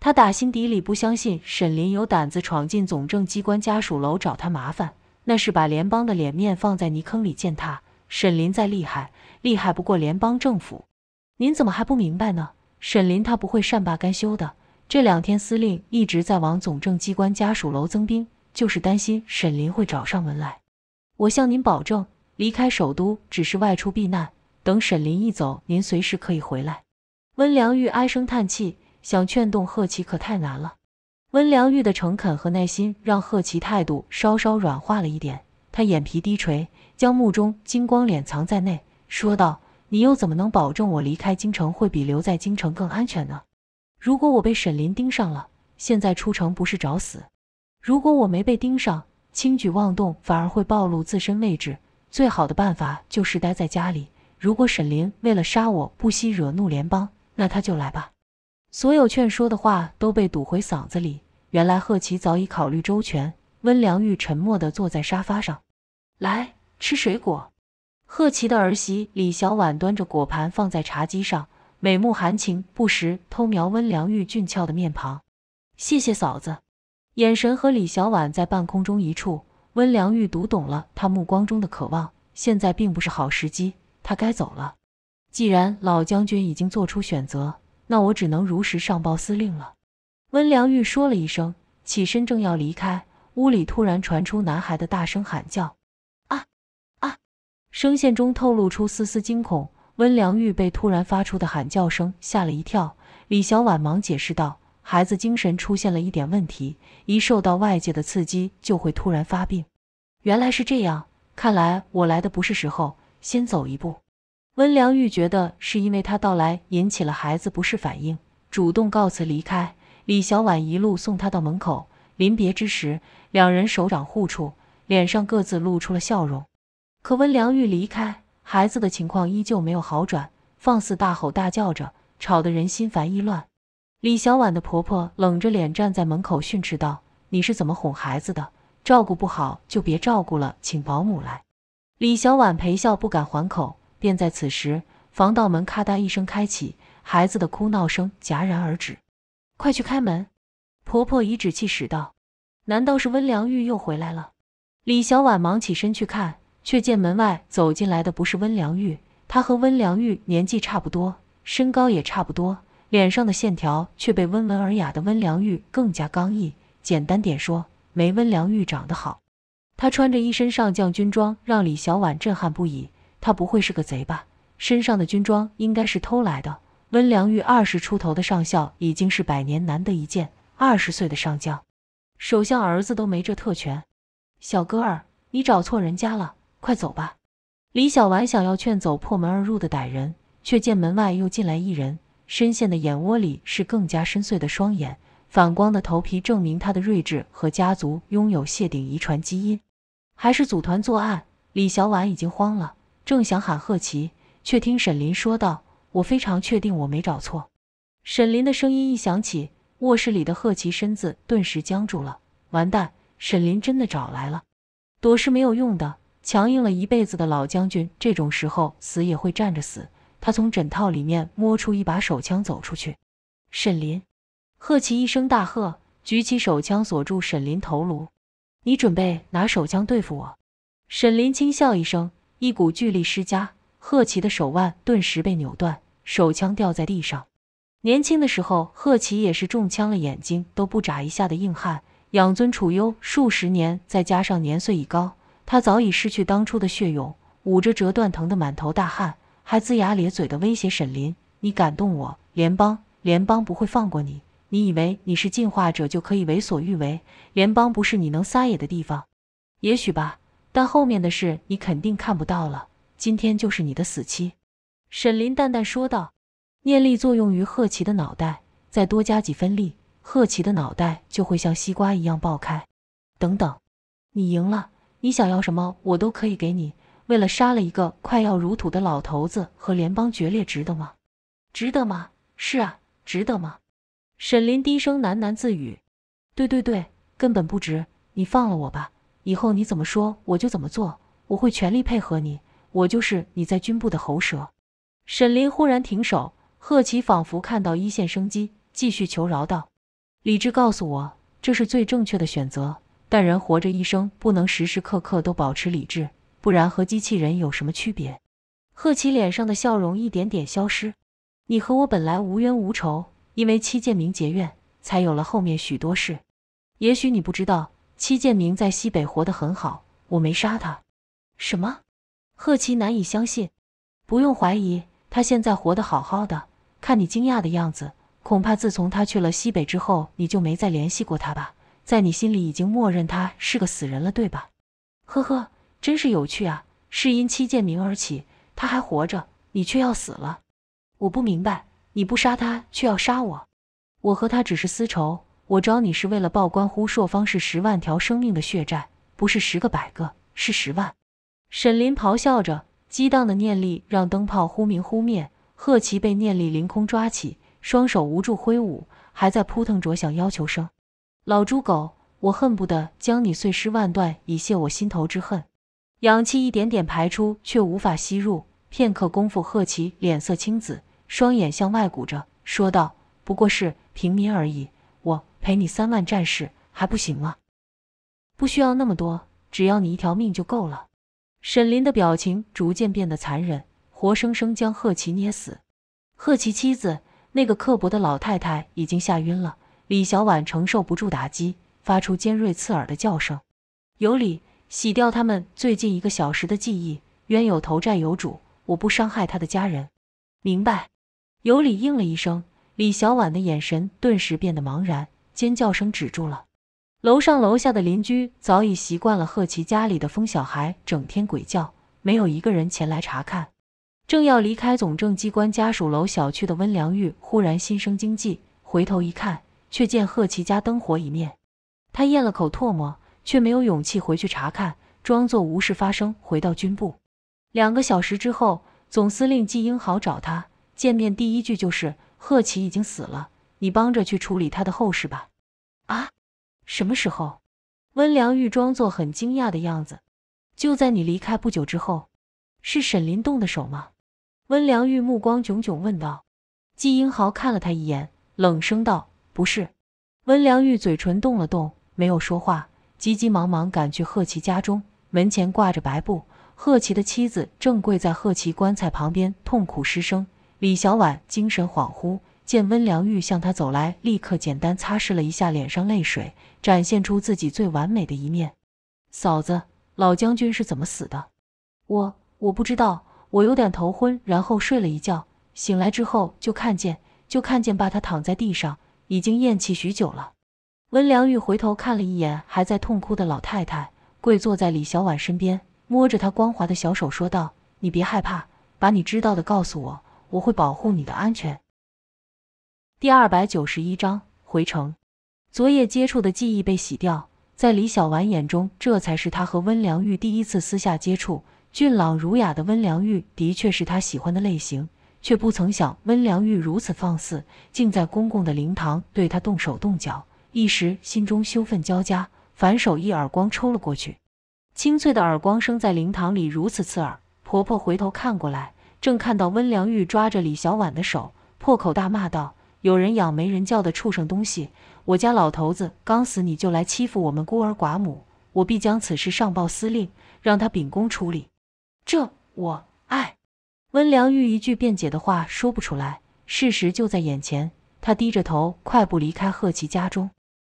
他打心底里不相信沈林有胆子闯进总政机关家属楼找他麻烦，那是把联邦的脸面放在泥坑里践踏。沈林再厉害，厉害不过联邦政府。您怎么还不明白呢？沈林他不会善罢甘休的。这两天，司令一直在往总政机关家属楼增兵，就是担心沈林会找上门来。我向您保证，离开首都只是外出避难，等沈林一走，您随时可以回来。温良玉唉声叹气，想劝动贺琪可太难了。温良玉的诚恳和耐心让贺琪态度稍稍软化了一点。他眼皮低垂，将目中金光脸藏在内，说道。你又怎么能保证我离开京城会比留在京城更安全呢？如果我被沈林盯上了，现在出城不是找死；如果我没被盯上，轻举妄动反而会暴露自身位置。最好的办法就是待在家里。如果沈林为了杀我不惜惹怒联邦，那他就来吧。所有劝说的话都被堵回嗓子里。原来贺奇早已考虑周全。温良玉沉默地坐在沙发上，来吃水果。贺奇的儿媳李小婉端着果盘放在茶几上，美目含情，不时偷瞄温良玉俊俏的面庞。谢谢嫂子。眼神和李小婉在半空中一处，温良玉读懂了他目光中的渴望。现在并不是好时机，他该走了。既然老将军已经做出选择，那我只能如实上报司令了。温良玉说了一声，起身正要离开，屋里突然传出男孩的大声喊叫。声线中透露出丝丝惊恐，温良玉被突然发出的喊叫声吓了一跳。李小婉忙解释道：“孩子精神出现了一点问题，一受到外界的刺激就会突然发病。”原来是这样，看来我来的不是时候，先走一步。温良玉觉得是因为他到来引起了孩子不适反应，主动告辞离开。李小婉一路送他到门口，临别之时，两人手掌互触，脸上各自露出了笑容。可温良玉离开，孩子的情况依旧没有好转，放肆大吼大叫着，吵得人心烦意乱。李小婉的婆婆冷着脸站在门口训斥道：“你是怎么哄孩子的？照顾不好就别照顾了，请保姆来。”李小婉陪笑不敢还口，便在此时，防盗门咔嗒一声开启，孩子的哭闹声戛然而止。“快去开门！”婆婆颐指气使道，“难道是温良玉又回来了？”李小婉忙起身去看。却见门外走进来的不是温良玉，他和温良玉年纪差不多，身高也差不多，脸上的线条却被温文尔雅的温良玉更加刚毅。简单点说，没温良玉长得好。他穿着一身上将军装，让李小婉震撼不已。他不会是个贼吧？身上的军装应该是偷来的。温良玉二十出头的上校已经是百年难得一见，二十岁的上将，首相儿子都没这特权。小哥儿，你找错人家了。快走吧！李小婉想要劝走破门而入的歹人，却见门外又进来一人。深陷的眼窝里是更加深邃的双眼，反光的头皮证明他的睿智和家族拥有谢顶遗传基因。还是组团作案？李小婉已经慌了，正想喊贺奇，却听沈林说道：“我非常确定我没找错。”沈林的声音一响起，卧室里的贺奇身子顿时僵住了。完蛋！沈林真的找来了，躲是没有用的。强硬了一辈子的老将军，这种时候死也会站着死。他从枕套里面摸出一把手枪，走出去。沈林，贺奇一声大喝，举起手枪锁住沈林头颅。你准备拿手枪对付我？沈林轻笑一声，一股巨力施加，贺奇的手腕顿时被扭断，手枪掉在地上。年轻的时候，贺奇也是中枪了眼睛都不眨一下的硬汉，养尊处优数十年，再加上年岁已高。他早已失去当初的血勇，捂着折断疼得满头大汗，还龇牙咧嘴地威胁沈林：“你敢动我，联邦联邦不会放过你！你以为你是进化者就可以为所欲为？联邦不是你能撒野的地方。”也许吧，但后面的事你肯定看不到了。今天就是你的死期。”沈林淡淡说道。念力作用于贺奇的脑袋，再多加几分力，贺奇的脑袋就会像西瓜一样爆开。等等，你赢了。你想要什么，我都可以给你。为了杀了一个快要如土的老头子和联邦决裂，值得吗？值得吗？是啊，值得吗？沈林低声喃喃自语：“对对对，根本不值。你放了我吧，以后你怎么说我就怎么做，我会全力配合你，我就是你在军部的喉舌。”沈林忽然停手，贺奇仿佛看到一线生机，继续求饶道：“理智告诉我，这是最正确的选择。”但人活着一生不能时时刻刻都保持理智，不然和机器人有什么区别？贺奇脸上的笑容一点点消失。你和我本来无冤无仇，因为戚建明结怨，才有了后面许多事。也许你不知道，戚建明在西北活得很好，我没杀他。什么？贺奇难以相信。不用怀疑，他现在活得好好的。看你惊讶的样子，恐怕自从他去了西北之后，你就没再联系过他吧。在你心里已经默认他是个死人了，对吧？呵呵，真是有趣啊！是因七剑明而起，他还活着，你却要死了。我不明白，你不杀他，却要杀我。我和他只是私仇，我找你是为了报关乎朔方市十万条生命的血债，不是十个、百个，是十万。沈林咆哮着，激荡的念力让灯泡忽明忽灭。贺奇被念力凌空抓起，双手无助挥舞，还在扑腾着想要求生。老猪狗，我恨不得将你碎尸万段，以泄我心头之恨。氧气一点点排出，却无法吸入。片刻功夫，贺奇脸色青紫，双眼向外鼓着，说道：“不过是平民而已，我赔你三万战士还不行吗？不需要那么多，只要你一条命就够了。”沈林的表情逐渐变得残忍，活生生将贺奇捏死。贺奇妻子那个刻薄的老太太已经吓晕了。李小婉承受不住打击，发出尖锐刺耳的叫声。尤里，洗掉他们最近一个小时的记忆。冤有头，债有主，我不伤害他的家人。明白。尤里应了一声。李小婉的眼神顿时变得茫然，尖叫声止住了。楼上楼下的邻居早已习惯了贺奇家里的疯小孩整天鬼叫，没有一个人前来查看。正要离开总政机关家属楼小区的温良玉忽然心生惊悸，回头一看。却见贺琪家灯火一灭，他咽了口唾沫，却没有勇气回去查看，装作无事发生，回到军部。两个小时之后，总司令季英豪找他见面，第一句就是：“贺琪已经死了，你帮着去处理他的后事吧。”啊，什么时候？温良玉装作很惊讶的样子。就在你离开不久之后。是沈林动的手吗？温良玉目光炯炯问道。季英豪看了他一眼，冷声道。不是，温良玉嘴唇动了动，没有说话，急急忙忙赶去贺奇家中。门前挂着白布，贺奇的妻子正跪在贺奇棺材旁边，痛苦失声。李小婉精神恍惚，见温良玉向她走来，立刻简单擦拭了一下脸上泪水，展现出自己最完美的一面。嫂子，老将军是怎么死的？我我不知道，我有点头昏，然后睡了一觉，醒来之后就看见就看见爸他躺在地上。已经咽气许久了。温良玉回头看了一眼还在痛哭的老太太，跪坐在李小婉身边，摸着她光滑的小手，说道：“你别害怕，把你知道的告诉我，我会保护你的安全。”第二百九十一章回城。昨夜接触的记忆被洗掉，在李小婉眼中，这才是她和温良玉第一次私下接触。俊朗儒雅的温良玉，的确是他喜欢的类型。却不曾想温良玉如此放肆，竟在公公的灵堂对他动手动脚，一时心中羞愤交加，反手一耳光抽了过去。清脆的耳光声在灵堂里如此刺耳，婆婆回头看过来，正看到温良玉抓着李小婉的手，破口大骂道：“有人养没人教的畜生东西！我家老头子刚死，你就来欺负我们孤儿寡母！我必将此事上报司令，让他秉公处理。”这我哎。温良玉一句辩解的话说不出来，事实就在眼前。他低着头，快步离开贺奇家中。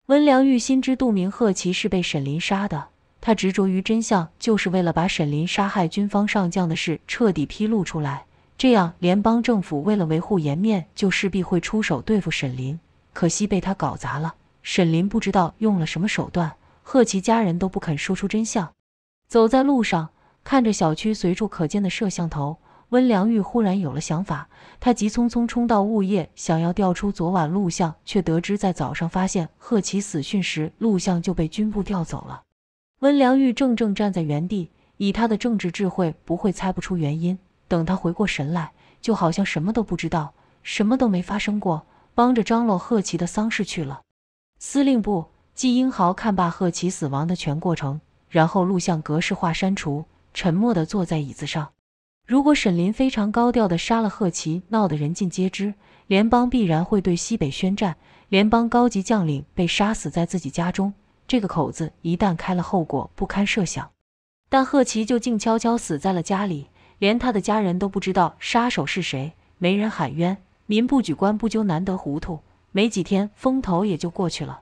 温良玉心知肚明，贺奇是被沈林杀的。他执着于真相，就是为了把沈林杀害军方上将的事彻底披露出来。这样，联邦政府为了维护颜面，就势必会出手对付沈林。可惜被他搞砸了。沈林不知道用了什么手段，贺奇家人都不肯说出真相。走在路上，看着小区随处可见的摄像头。温良玉忽然有了想法，他急匆匆冲到物业，想要调出昨晚录像，却得知在早上发现贺奇死讯时，录像就被军部调走了。温良玉怔怔站在原地，以他的政治智慧，不会猜不出原因。等他回过神来，就好像什么都不知道，什么都没发生过，帮着张罗贺奇的丧事去了。司令部，季英豪看罢贺奇死亡的全过程，然后录像格式化删除，沉默地坐在椅子上。如果沈林非常高调地杀了贺奇，闹得人尽皆知，联邦必然会对西北宣战。联邦高级将领被杀死在自己家中，这个口子一旦开了，后果不堪设想。但贺奇就静悄悄死在了家里，连他的家人都不知道杀手是谁，没人喊冤，民不举官不究，难得糊涂。没几天风头也就过去了。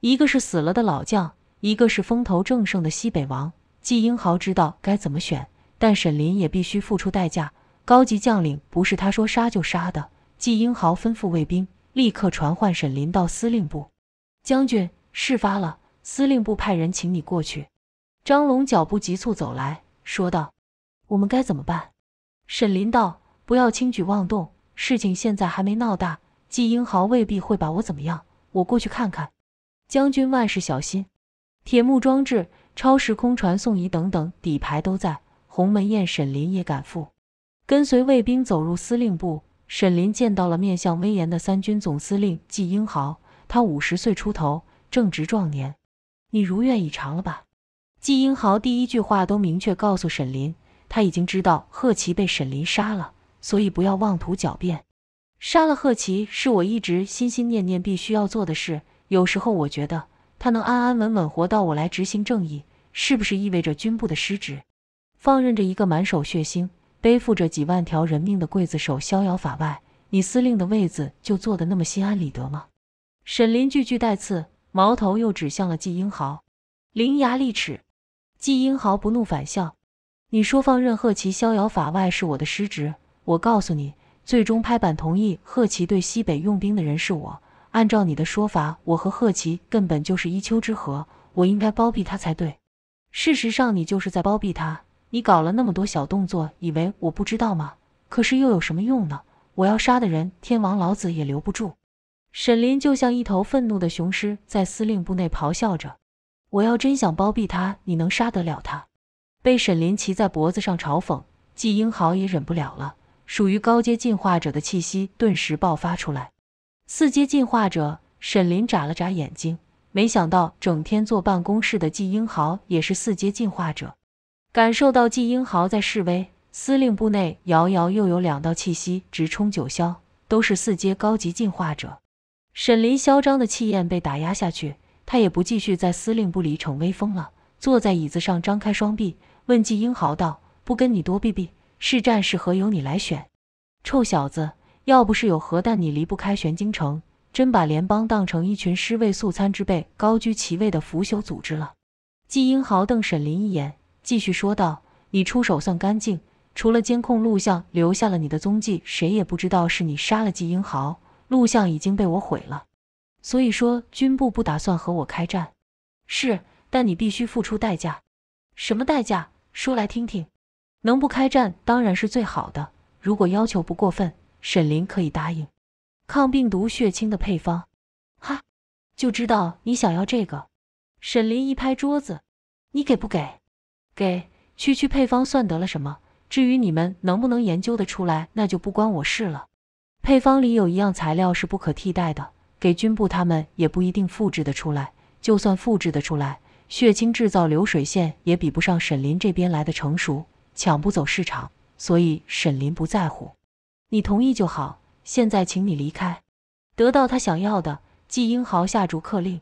一个是死了的老将，一个是风头正盛的西北王，季英豪知道该怎么选。但沈林也必须付出代价。高级将领不是他说杀就杀的。季英豪吩咐卫兵，立刻传唤沈林到司令部。将军，事发了，司令部派人请你过去。张龙脚步急促走来，说道：“我们该怎么办？”沈林道：“不要轻举妄动，事情现在还没闹大，季英豪未必会把我怎么样。我过去看看。”将军万事小心。铁木装置、超时空传送仪等等底牌都在。鸿门宴，沈林也赶赴，跟随卫兵走入司令部。沈林见到了面相威严的三军总司令季英豪。他五十岁出头，正值壮年。你如愿以偿了吧？季英豪第一句话都明确告诉沈林，他已经知道贺奇被沈林杀了，所以不要妄图狡辩。杀了贺奇是我一直心心念念必须要做的事。有时候我觉得，他能安安稳稳活到我来执行正义，是不是意味着军部的失职？放任着一个满手血腥、背负着几万条人命的刽子手逍遥法外，你司令的位子就坐得那么心安理得吗？沈林句句带刺，矛头又指向了季英豪，伶牙俐齿。季英豪不怒反笑：“你说放任贺奇逍遥法外是我的失职，我告诉你，最终拍板同意贺奇对西北用兵的人是我。按照你的说法，我和贺奇根本就是一丘之貉，我应该包庇他才对。事实上，你就是在包庇他。”你搞了那么多小动作，以为我不知道吗？可是又有什么用呢？我要杀的人，天王老子也留不住。沈林就像一头愤怒的雄狮，在司令部内咆哮着：“我要真想包庇他，你能杀得了他？”被沈林骑在脖子上嘲讽，季英豪也忍不了了，属于高阶进化者的气息顿时爆发出来。四阶进化者，沈林眨了眨眼睛，没想到整天坐办公室的季英豪也是四阶进化者。感受到季英豪在示威，司令部内遥遥又有两道气息直冲九霄，都是四阶高级进化者。沈林嚣张的气焰被打压下去，他也不继续在司令部里逞威风了，坐在椅子上张开双臂，问季英豪道：“不跟你多哔哔，是战是和由你来选。”臭小子，要不是有核弹，你离不开玄京城，真把联邦当成一群尸位素餐之辈、高居其位的腐朽组织了。季英豪瞪沈林一眼。继续说道：“你出手算干净，除了监控录像留下了你的踪迹，谁也不知道是你杀了季英豪。录像已经被我毁了，所以说军部不打算和我开战。是，但你必须付出代价。什么代价？说来听听。能不开战当然是最好的。如果要求不过分，沈林可以答应。抗病毒血清的配方，哈，就知道你想要这个。沈林一拍桌子，你给不给？”给区区配方算得了什么？至于你们能不能研究的出来，那就不关我事了。配方里有一样材料是不可替代的，给军部他们也不一定复制的出来。就算复制的出来，血清制造流水线也比不上沈林这边来的成熟，抢不走市场。所以沈林不在乎，你同意就好。现在请你离开，得到他想要的。季英豪下逐客令，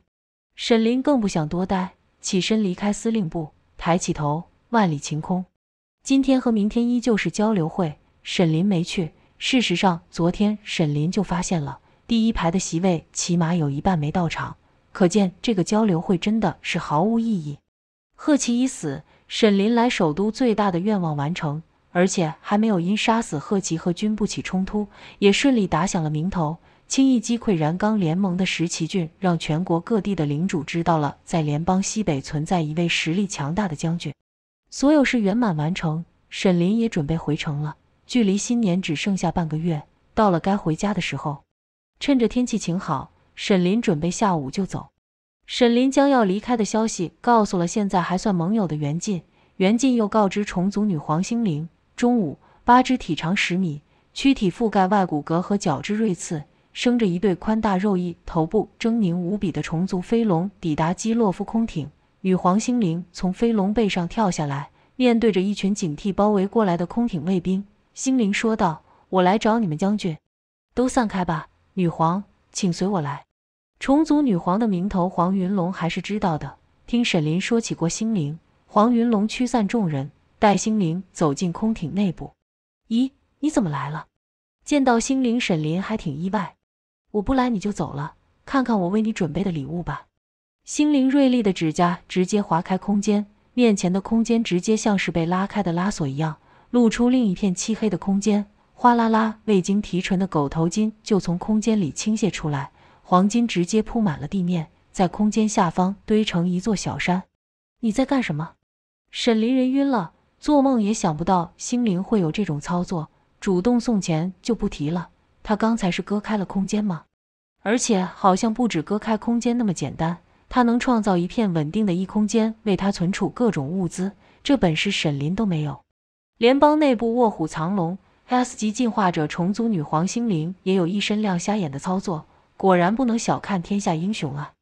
沈林更不想多待，起身离开司令部。抬起头，万里晴空。今天和明天依旧是交流会，沈林没去。事实上，昨天沈林就发现了，第一排的席位起码有一半没到场，可见这个交流会真的是毫无意义。贺奇已死，沈林来首都最大的愿望完成，而且还没有因杀死贺奇和军部起冲突，也顺利打响了名头。轻易击溃燃钢联盟的石岐俊，让全国各地的领主知道了，在联邦西北存在一位实力强大的将军。所有事圆满完成，沈林也准备回城了。距离新年只剩下半个月，到了该回家的时候。趁着天气晴好，沈林准备下午就走。沈林将要离开的消息告诉了现在还算盟友的袁进，袁进又告知虫族女黄星灵。中午，八只体长十米，躯体覆盖外骨骼和角质锐刺。生着一对宽大肉翼、头部狰狞无比的虫族飞龙抵达基洛夫空艇，女皇星灵从飞龙背上跳下来，面对着一群警惕包围过来的空艇卫兵，星灵说道：“我来找你们将军，都散开吧，女皇，请随我来。”虫族女皇的名头，黄云龙还是知道的，听沈林说起过星灵。黄云龙驱散众人，带星灵走进空艇内部。“咦，你怎么来了？”见到星灵，沈林还挺意外。我不来你就走了，看看我为你准备的礼物吧。心灵锐利的指甲直接划开空间，面前的空间直接像是被拉开的拉锁一样，露出另一片漆黑的空间。哗啦啦，未经提纯的狗头金就从空间里倾泻出来，黄金直接铺满了地面，在空间下方堆成一座小山。你在干什么？沈林人晕了，做梦也想不到心灵会有这种操作，主动送钱就不提了。他刚才是割开了空间吗？而且好像不止割开空间那么简单，他能创造一片稳定的异空间，为他存储各种物资。这本事沈林都没有。联邦内部卧虎藏龙，S 级进化者重组女皇星灵也有一身亮瞎眼的操作。果然不能小看天下英雄啊！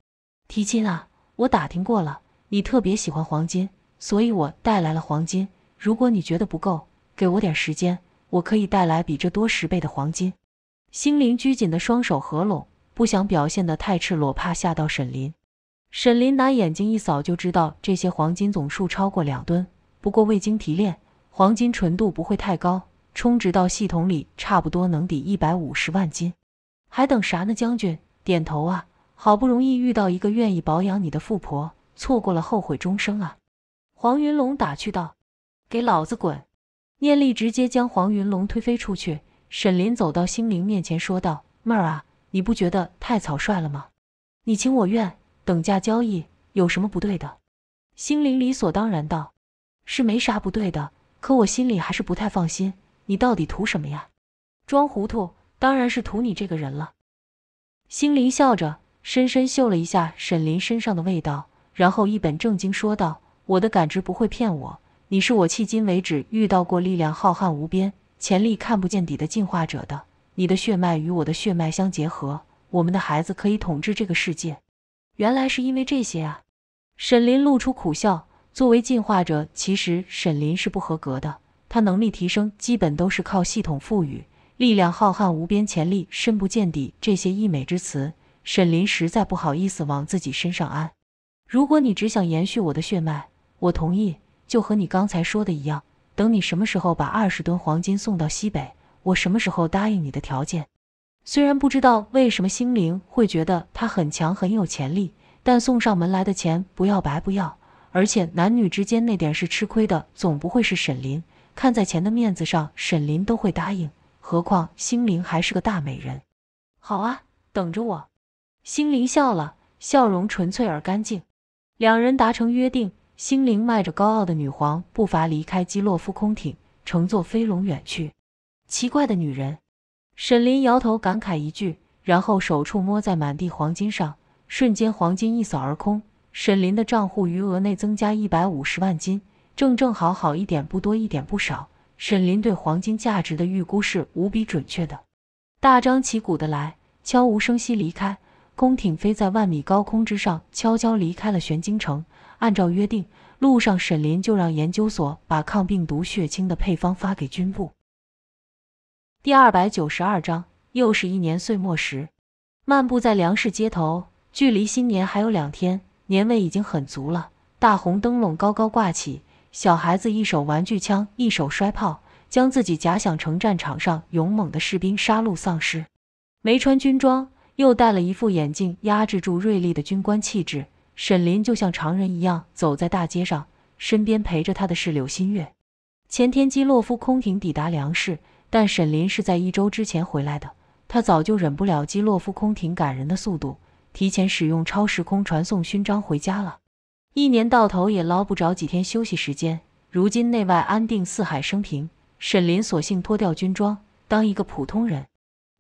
提亲啊，我打听过了，你特别喜欢黄金，所以我带来了黄金。如果你觉得不够，给我点时间，我可以带来比这多十倍的黄金。心灵拘谨的双手合拢，不想表现得太赤裸，怕吓到沈林。沈林拿眼睛一扫，就知道这些黄金总数超过两吨，不过未经提炼，黄金纯度不会太高，充值到系统里差不多能抵一百五十万金。还等啥呢？将军点头啊！好不容易遇到一个愿意保养你的富婆，错过了后悔终生啊！黄云龙打趣道：“给老子滚！”念力直接将黄云龙推飞出去。沈林走到心灵面前，说道：“妹儿啊，你不觉得太草率了吗？你情我愿，等价交易，有什么不对的？”心灵理所当然道：“是没啥不对的，可我心里还是不太放心。你到底图什么呀？”装糊涂，当然是图你这个人了。心灵笑着，深深嗅了一下沈林身上的味道，然后一本正经说道：“我的感知不会骗我，你是我迄今为止遇到过力量浩瀚无边。”潜力看不见底的进化者的，你的血脉与我的血脉相结合，我们的孩子可以统治这个世界。原来是因为这些啊！沈林露出苦笑。作为进化者，其实沈林是不合格的。他能力提升基本都是靠系统赋予，力量浩瀚无边，潜力深不见底这些溢美之词，沈林实在不好意思往自己身上安。如果你只想延续我的血脉，我同意，就和你刚才说的一样。等你什么时候把二十吨黄金送到西北，我什么时候答应你的条件。虽然不知道为什么心灵会觉得他很强很有潜力，但送上门来的钱不要白不要，而且男女之间那点是吃亏的，总不会是沈林。看在钱的面子上，沈林都会答应，何况心灵还是个大美人。好啊，等着我。心灵笑了，笑容纯粹而干净。两人达成约定。心灵迈着高傲的女皇步伐离开基洛夫空艇，乘坐飞龙远去。奇怪的女人，沈林摇头感慨一句，然后手触摸在满地黄金上，瞬间黄金一扫而空。沈林的账户余额内增加一百五十万金，正正好好一点不多，一点不少。沈林对黄金价值的预估是无比准确的。大张旗鼓的来，悄无声息离开。空艇飞在万米高空之上，悄悄离开了玄京城。按照约定，路上沈林就让研究所把抗病毒血清的配方发给军部。第二百九十二章，又是一年岁末时，漫步在粮食街头，距离新年还有两天，年味已经很足了。大红灯笼高高挂起，小孩子一手玩具枪，一手摔炮，将自己假想成战场上勇猛的士兵，杀戮丧尸。没穿军装，又戴了一副眼镜，压制住锐利的军官气质。沈林就像常人一样走在大街上，身边陪着他的是柳新月。前天基洛夫空艇抵达梁市，但沈林是在一周之前回来的。他早就忍不了基洛夫空艇赶人的速度，提前使用超时空传送勋章回家了。一年到头也捞不着几天休息时间，如今内外安定，四海升平，沈林索性脱掉军装，当一个普通人。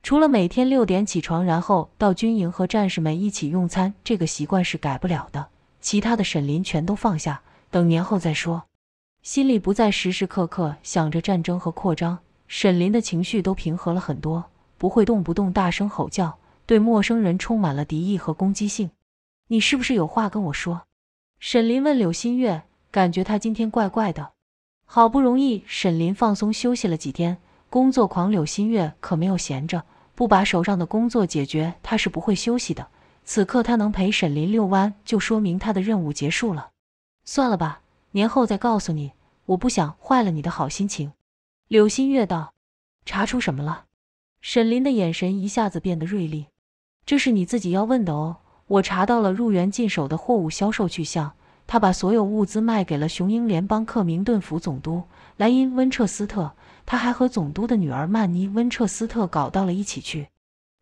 除了每天六点起床，然后到军营和战士们一起用餐，这个习惯是改不了的。其他的，沈林全都放下，等年后再说。心里不再时时刻刻想着战争和扩张，沈林的情绪都平和了很多，不会动不动大声吼叫，对陌生人充满了敌意和攻击性。你是不是有话跟我说？沈林问柳新月，感觉他今天怪怪的。好不容易，沈林放松休息了几天。工作狂柳新月可没有闲着，不把手上的工作解决，他是不会休息的。此刻他能陪沈林遛弯，就说明他的任务结束了。算了吧，年后再告诉你，我不想坏了你的好心情。柳新月道：“查出什么了？”沈林的眼神一下子变得锐利：“这是你自己要问的哦。我查到了入园禁手的货物销售去向，他把所有物资卖给了雄鹰联邦克明顿府总督莱因温彻斯特。”他还和总督的女儿曼妮·温彻斯特搞到了一起去。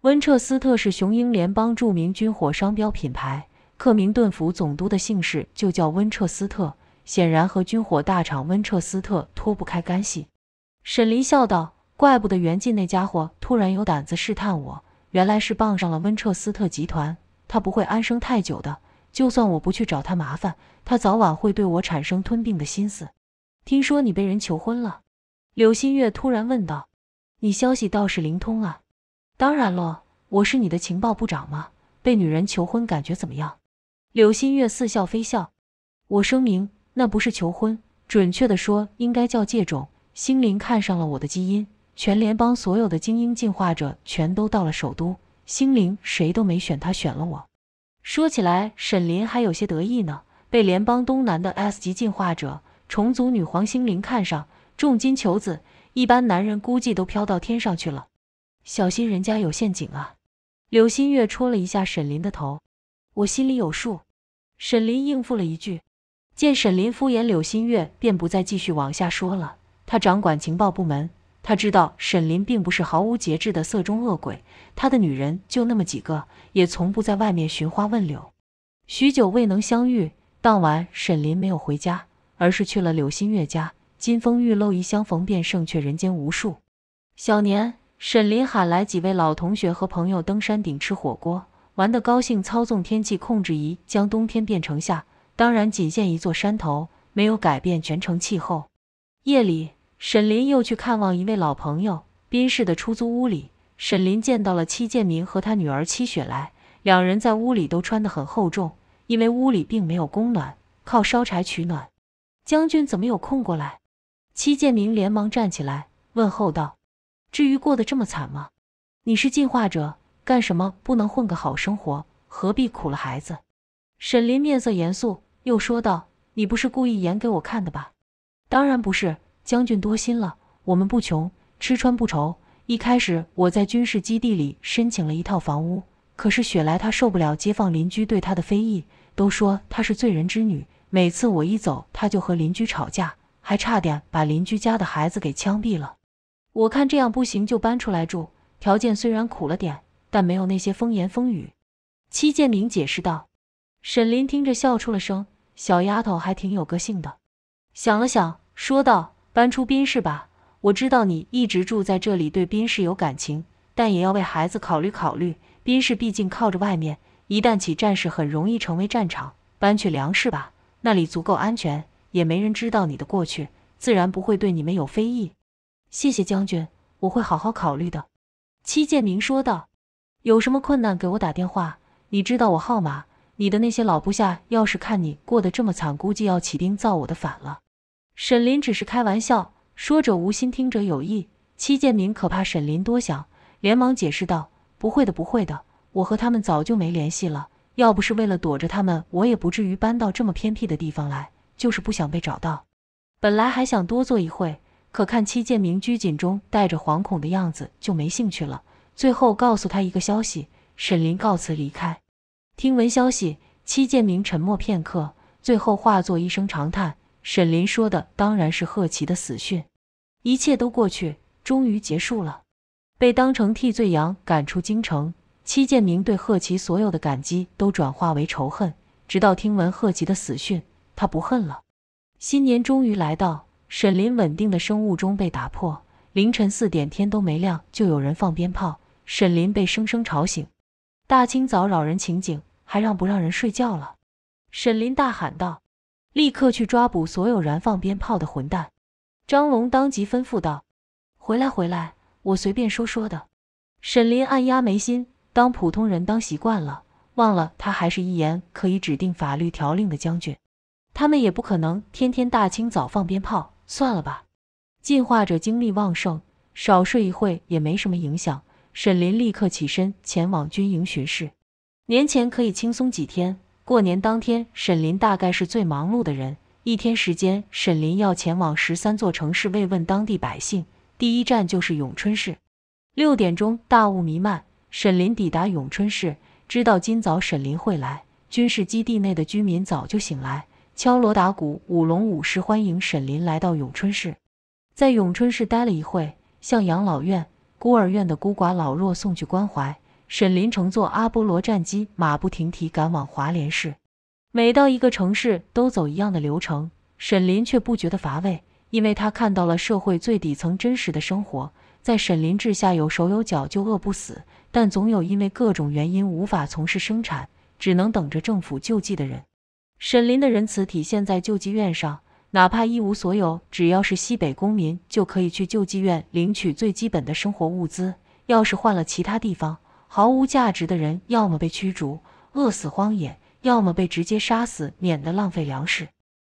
温彻斯特是雄鹰联邦著名军火商标品牌，克明顿府总督的姓氏就叫温彻斯特，显然和军火大厂温彻斯特脱不开干系。沈林笑道：“怪不得袁进那家伙突然有胆子试探我，原来是傍上了温彻斯特集团。他不会安生太久的，就算我不去找他麻烦，他早晚会对我产生吞并的心思。”听说你被人求婚了。柳新月突然问道：“你消息倒是灵通啊！当然了，我是你的情报部长嘛。被女人求婚，感觉怎么样？”柳新月似笑非笑：“我声明，那不是求婚，准确的说，应该叫借种。星灵看上了我的基因，全联邦所有的精英进化者全都到了首都，星灵谁都没选，他选了我。说起来，沈林还有些得意呢，被联邦东南的 S 级进化者虫族女皇星灵看上。”重金求子，一般男人估计都飘到天上去了，小心人家有陷阱啊！柳新月戳了一下沈林的头，我心里有数。沈林应付了一句，见沈林敷衍柳新月，便不再继续往下说了。他掌管情报部门，他知道沈林并不是毫无节制的色中恶鬼，他的女人就那么几个，也从不在外面寻花问柳。许久未能相遇，当晚沈林没有回家，而是去了柳新月家。金风玉露一相逢，便胜却人间无数。小年，沈林喊来几位老同学和朋友登山顶吃火锅，玩得高兴，操纵天气控制仪将冬天变成夏，当然仅限一座山头，没有改变全城气候。夜里，沈林又去看望一位老朋友，宾市的出租屋里，沈林见到了戚建明和他女儿戚雪来，两人在屋里都穿得很厚重，因为屋里并没有供暖，靠烧柴取暖。将军怎么有空过来？戚建明连忙站起来问候道：“至于过得这么惨吗？你是进化者，干什么不能混个好生活？何必苦了孩子？”沈林面色严肃，又说道：“你不是故意演给我看的吧？”“当然不是，将军多心了。我们不穷，吃穿不愁。一开始我在军事基地里申请了一套房屋，可是雪莱他受不了街坊邻居对他的非议，都说她是罪人之女。每次我一走，她就和邻居吵架。”还差点把邻居家的孩子给枪毙了，我看这样不行，就搬出来住。条件虽然苦了点，但没有那些风言风语。戚建明解释道。沈林听着笑出了声，小丫头还挺有个性的。想了想，说道：“搬出宾室吧，我知道你一直住在这里，对宾室有感情，但也要为孩子考虑考虑。宾室毕竟靠着外面，一旦起战事，很容易成为战场。搬去粮食吧，那里足够安全。”也没人知道你的过去，自然不会对你们有非议。谢谢将军，我会好好考虑的。”戚建明说道，“有什么困难给我打电话，你知道我号码。你的那些老部下要是看你过得这么惨，估计要起兵造我的反了。”沈林只是开玩笑，说者无心，听者有意。戚建明可怕沈林多想，连忙解释道：“不会的，不会的，我和他们早就没联系了。要不是为了躲着他们，我也不至于搬到这么偏僻的地方来。”就是不想被找到。本来还想多坐一会，可看戚建明拘谨中带着惶恐的样子，就没兴趣了。最后告诉他一个消息，沈林告辞离开。听闻消息，戚建明沉默片刻，最后化作一声长叹。沈林说的当然是贺奇的死讯。一切都过去，终于结束了。被当成替罪羊赶出京城，戚建明对贺奇所有的感激都转化为仇恨，直到听闻贺奇的死讯。他不恨了。新年终于来到，沈林稳定的生物钟被打破。凌晨四点，天都没亮，就有人放鞭炮。沈林被生生吵醒，大清早扰人情景，还让不让人睡觉了？沈林大喊道：“立刻去抓捕所有燃放鞭炮的混蛋！”张龙当即吩咐道：“回来，回来，我随便说说的。”沈林按压眉心，当普通人当习惯了，忘了他还是一言可以指定法律条令的将军。他们也不可能天天大清早放鞭炮，算了吧。进化者精力旺盛，少睡一会也没什么影响。沈林立刻起身前往军营巡视。年前可以轻松几天，过年当天，沈林大概是最忙碌的人。一天时间，沈林要前往十三座城市慰问当地百姓。第一站就是永春市。六点钟，大雾弥漫，沈林抵达永春市。知道今早沈林会来，军事基地内的居民早就醒来。敲锣打鼓，舞龙舞狮，欢迎沈林来到永春市。在永春市待了一会，向养老院、孤儿院的孤寡老弱送去关怀。沈林乘坐阿波罗战机，马不停蹄赶往华联市。每到一个城市，都走一样的流程，沈林却不觉得乏味，因为他看到了社会最底层真实的生活。在沈林治下，有手有脚就饿不死，但总有因为各种原因无法从事生产，只能等着政府救济的人。沈林的仁慈体现在救济院上，哪怕一无所有，只要是西北公民，就可以去救济院领取最基本的生活物资。要是换了其他地方，毫无价值的人，要么被驱逐、饿死荒野，要么被直接杀死，免得浪费粮食。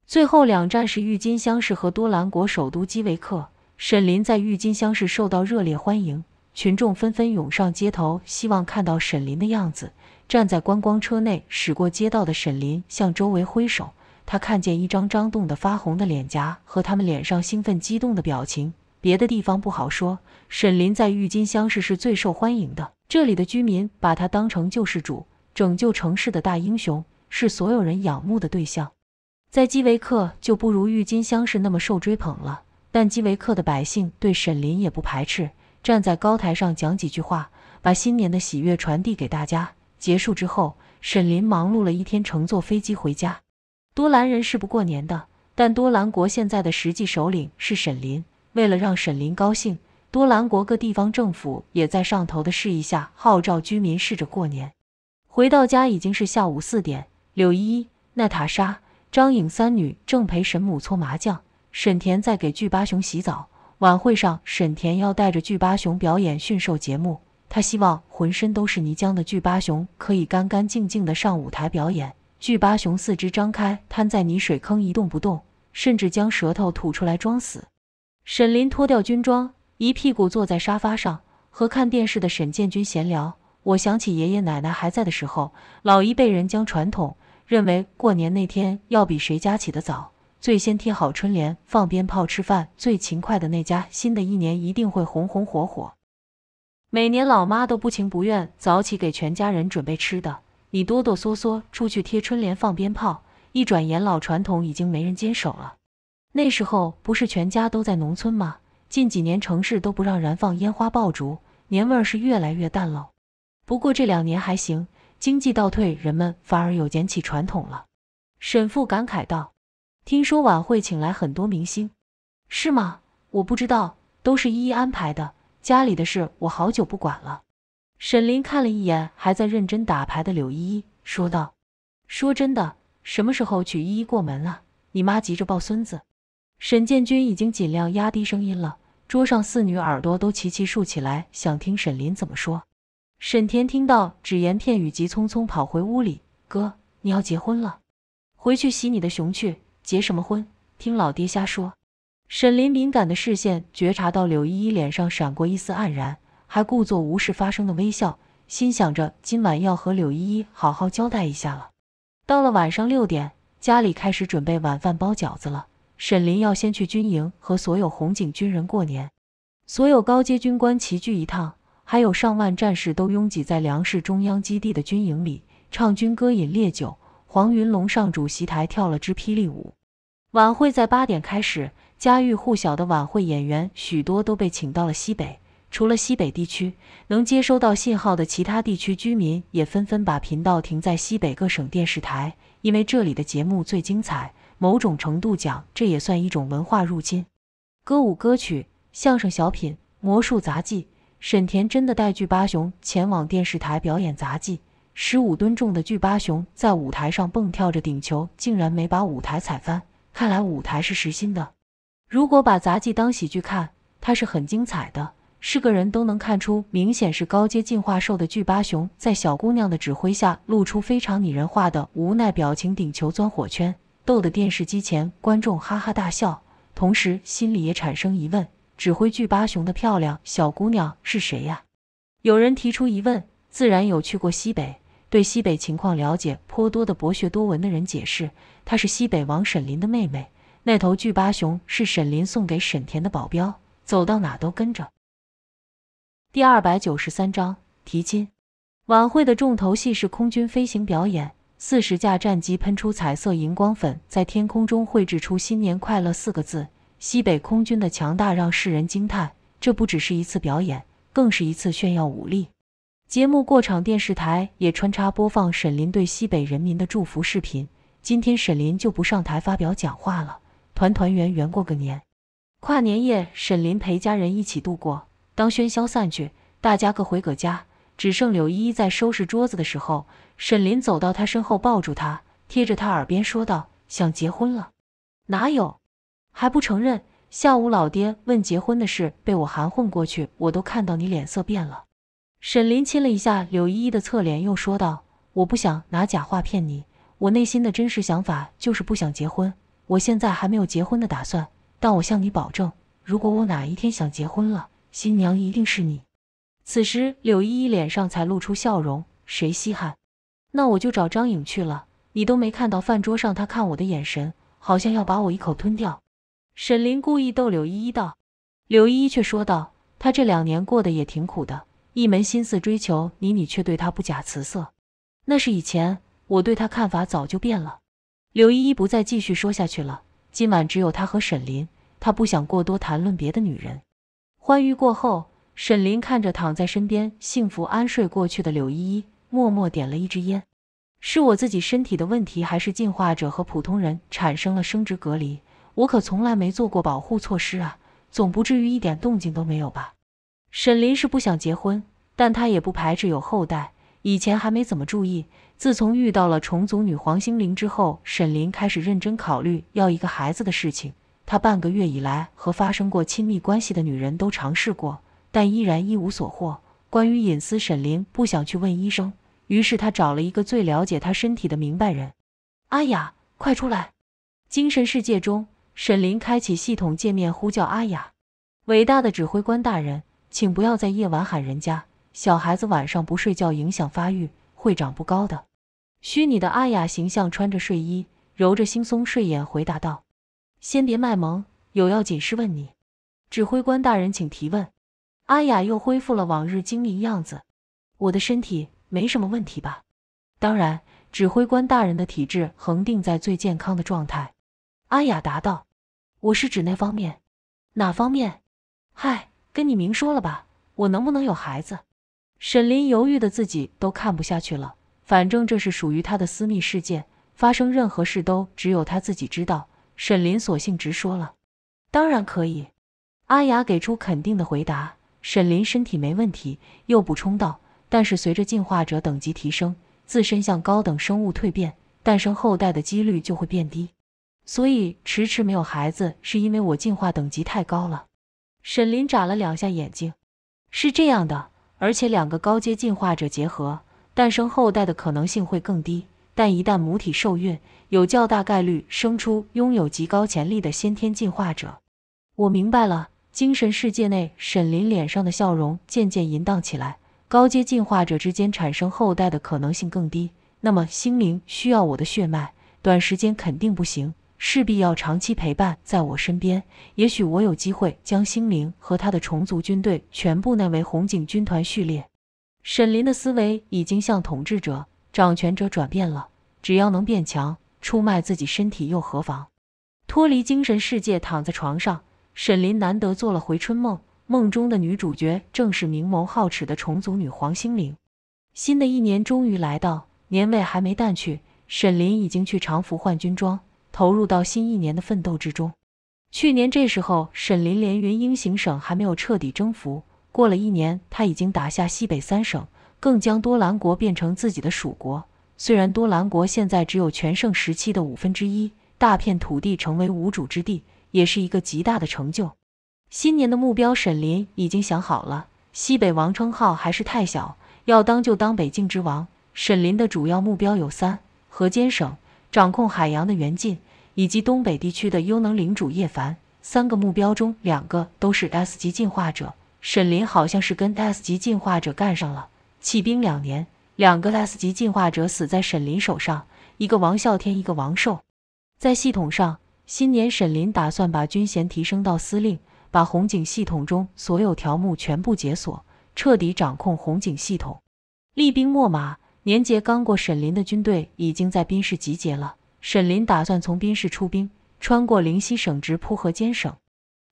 最后两站是郁金香市和多兰国首都基维克。沈林在郁金香市受到热烈欢迎，群众纷纷涌上街头，希望看到沈林的样子。站在观光车内驶过街道的沈林向周围挥手，他看见一张张冻得发红的脸颊和他们脸上兴奋激动的表情。别的地方不好说，沈林在郁金香市是最受欢迎的，这里的居民把他当成救世主、拯救城市的大英雄，是所有人仰慕的对象。在基维克就不如郁金香市那么受追捧了，但基维克的百姓对沈林也不排斥。站在高台上讲几句话，把新年的喜悦传递给大家。结束之后，沈林忙碌了一天，乘坐飞机回家。多兰人是不过年的，但多兰国现在的实际首领是沈林。为了让沈林高兴，多兰国各地方政府也在上头的示意下，号召居民试着过年。回到家已经是下午四点，柳依依、娜塔莎、张颖三女正陪沈母搓麻将，沈田在给巨八熊洗澡。晚会上，沈田要带着巨八熊表演驯兽节目。他希望浑身都是泥浆的巨巴熊可以干干净净的上舞台表演。巨巴熊四肢张开，瘫在泥水坑一动不动，甚至将舌头吐出来装死。沈林脱掉军装，一屁股坐在沙发上，和看电视的沈建军闲聊。我想起爷爷奶奶还在的时候，老一辈人将传统认为，过年那天要比谁家起得早，最先贴好春联、放鞭炮、吃饭，最勤快的那家，新的一年一定会红红火火。每年老妈都不情不愿早起给全家人准备吃的，你哆哆嗦嗦出去贴春联、放鞭炮。一转眼，老传统已经没人坚守了。那时候不是全家都在农村吗？近几年城市都不让燃放烟花爆竹，年味儿是越来越淡了。不过这两年还行，经济倒退，人们反而有捡起传统了。沈父感慨道：“听说晚会请来很多明星，是吗？我不知道，都是一一安排的。”家里的事我好久不管了。沈林看了一眼还在认真打牌的柳依依，说道：“说真的，什么时候娶依依过门了？你妈急着抱孙子。”沈建军已经尽量压低声音了。桌上四女耳朵都齐齐竖起来，想听沈林怎么说。沈田听到只言片语，急匆匆跑回屋里：“哥，你要结婚了？回去洗你的熊去！结什么婚？听老爹瞎说。”沈林敏感的视线觉察到柳依依脸上闪过一丝黯然，还故作无事发生的微笑，心想着今晚要和柳依依好好交代一下了。到了晚上六点，家里开始准备晚饭，包饺子了。沈林要先去军营和所有红警军人过年，所有高阶军官齐聚一趟，还有上万战士都拥挤在粮食中央基地的军营里唱军歌、饮烈酒。黄云龙上主席台跳了支霹雳舞，晚会在八点开始。家喻户晓的晚会演员，许多都被请到了西北。除了西北地区能接收到信号的其他地区居民，也纷纷把频道停在西北各省电视台，因为这里的节目最精彩。某种程度讲，这也算一种文化入侵。歌舞、歌曲、相声、小品、魔术、杂技，沈田真的带巨八雄前往电视台表演杂技。十五吨重的巨八雄在舞台上蹦跳着顶球，竟然没把舞台踩翻，看来舞台是实心的。如果把杂技当喜剧看，它是很精彩的，是个人都能看出。明显是高阶进化兽的巨巴熊，在小姑娘的指挥下，露出非常拟人化的无奈表情，顶球钻火圈，逗得电视机前观众哈哈大笑。同时，心里也产生疑问：指挥巨巴熊的漂亮小姑娘是谁呀？有人提出疑问，自然有去过西北、对西北情况了解颇多的博学多闻的人解释，她是西北王沈林的妹妹。那头巨巴熊是沈林送给沈田的保镖，走到哪都跟着。第二百九十三章提亲。晚会的重头戏是空军飞行表演，四十架战机喷出彩色荧光粉，在天空中绘制出“新年快乐”四个字。西北空军的强大让世人惊叹，这不只是一次表演，更是一次炫耀武力。节目过场，电视台也穿插播放沈林对西北人民的祝福视频。今天沈林就不上台发表讲话了。团团圆圆过个年，跨年夜，沈林陪家人一起度过。当喧嚣散去，大家各回各家，只剩柳依依在收拾桌子的时候，沈林走到她身后，抱住她，贴着她耳边说道：“想结婚了？哪有？还不承认？下午老爹问结婚的事，被我含混过去。我都看到你脸色变了。”沈林亲了一下柳依依的侧脸，又说道：“我不想拿假话骗你，我内心的真实想法就是不想结婚。”我现在还没有结婚的打算，但我向你保证，如果我哪一天想结婚了，新娘一定是你。此时，柳依依脸上才露出笑容。谁稀罕？那我就找张颖去了。你都没看到饭桌上他看我的眼神，好像要把我一口吞掉。沈林故意逗柳依依道，柳依依却说道：“他这两年过得也挺苦的，一门心思追求你，你却对他不假辞色。那是以前，我对他看法早就变了。”柳依依不再继续说下去了。今晚只有她和沈林，她不想过多谈论别的女人。欢愉过后，沈林看着躺在身边幸福安睡过去的柳依依，默默点了一支烟。是我自己身体的问题，还是进化者和普通人产生了生殖隔离？我可从来没做过保护措施啊，总不至于一点动静都没有吧？沈林是不想结婚，但他也不排斥有后代。以前还没怎么注意。自从遇到了虫族女黄星灵之后，沈林开始认真考虑要一个孩子的事情。他半个月以来和发生过亲密关系的女人都尝试过，但依然一无所获。关于隐私，沈林不想去问医生，于是他找了一个最了解他身体的明白人，阿雅，快出来！精神世界中，沈林开启系统界面，呼叫阿雅。伟大的指挥官大人，请不要在夜晚喊人家。小孩子晚上不睡觉，影响发育，会长不高的。虚拟的阿雅形象穿着睡衣，揉着惺忪睡眼回答道：“先别卖萌，有要紧事问你，指挥官大人，请提问。”阿雅又恢复了往日精明样子：“我的身体没什么问题吧？”“当然，指挥官大人的体质恒定在最健康的状态。”阿雅答道：“我是指那方面，哪方面？嗨，跟你明说了吧，我能不能有孩子？”沈林犹豫的自己都看不下去了。反正这是属于他的私密事件，发生任何事都只有他自己知道。沈林索性直说了：“当然可以。”阿雅给出肯定的回答。沈林身体没问题，又补充道：“但是随着进化者等级提升，自身向高等生物蜕变，诞生后代的几率就会变低，所以迟迟没有孩子是因为我进化等级太高了。”沈林眨了两下眼睛：“是这样的，而且两个高阶进化者结合。”诞生后代的可能性会更低，但一旦母体受孕，有较大概率生出拥有极高潜力的先天进化者。我明白了，精神世界内，沈林脸上的笑容渐渐淫荡起来。高阶进化者之间产生后代的可能性更低，那么星灵需要我的血脉，短时间肯定不行，势必要长期陪伴在我身边。也许我有机会将星灵和他的虫族军队全部纳为红警军团序列。沈林的思维已经向统治者、掌权者转变了。只要能变强，出卖自己身体又何妨？脱离精神世界，躺在床上，沈林难得做了回春梦。梦中的女主角正是明眸皓齿的虫族女皇星灵。新的一年终于来到，年味还没淡去，沈林已经去长服换军装，投入到新一年的奋斗之中。去年这时候，沈林连云鹰行省还没有彻底征服。过了一年，他已经打下西北三省，更将多兰国变成自己的蜀国。虽然多兰国现在只有全盛时期的五分之一，大片土地成为无主之地，也是一个极大的成就。新年的目标，沈林已经想好了。西北王称号还是太小，要当就当北境之王。沈林的主要目标有三：河间省、掌控海洋的元晋，以及东北地区的优能领主叶凡。三个目标中，两个都是 S 级进化者。沈林好像是跟 S 级进化者干上了。起兵两年，两个 S 级进化者死在沈林手上，一个王啸天，一个王寿。在系统上，新年沈林打算把军衔提升到司令，把红警系统中所有条目全部解锁，彻底掌控红警系统。厉兵秣马，年节刚过，沈林的军队已经在宾市集结了。沈林打算从宾市出兵，穿过灵溪省，直扑河间省。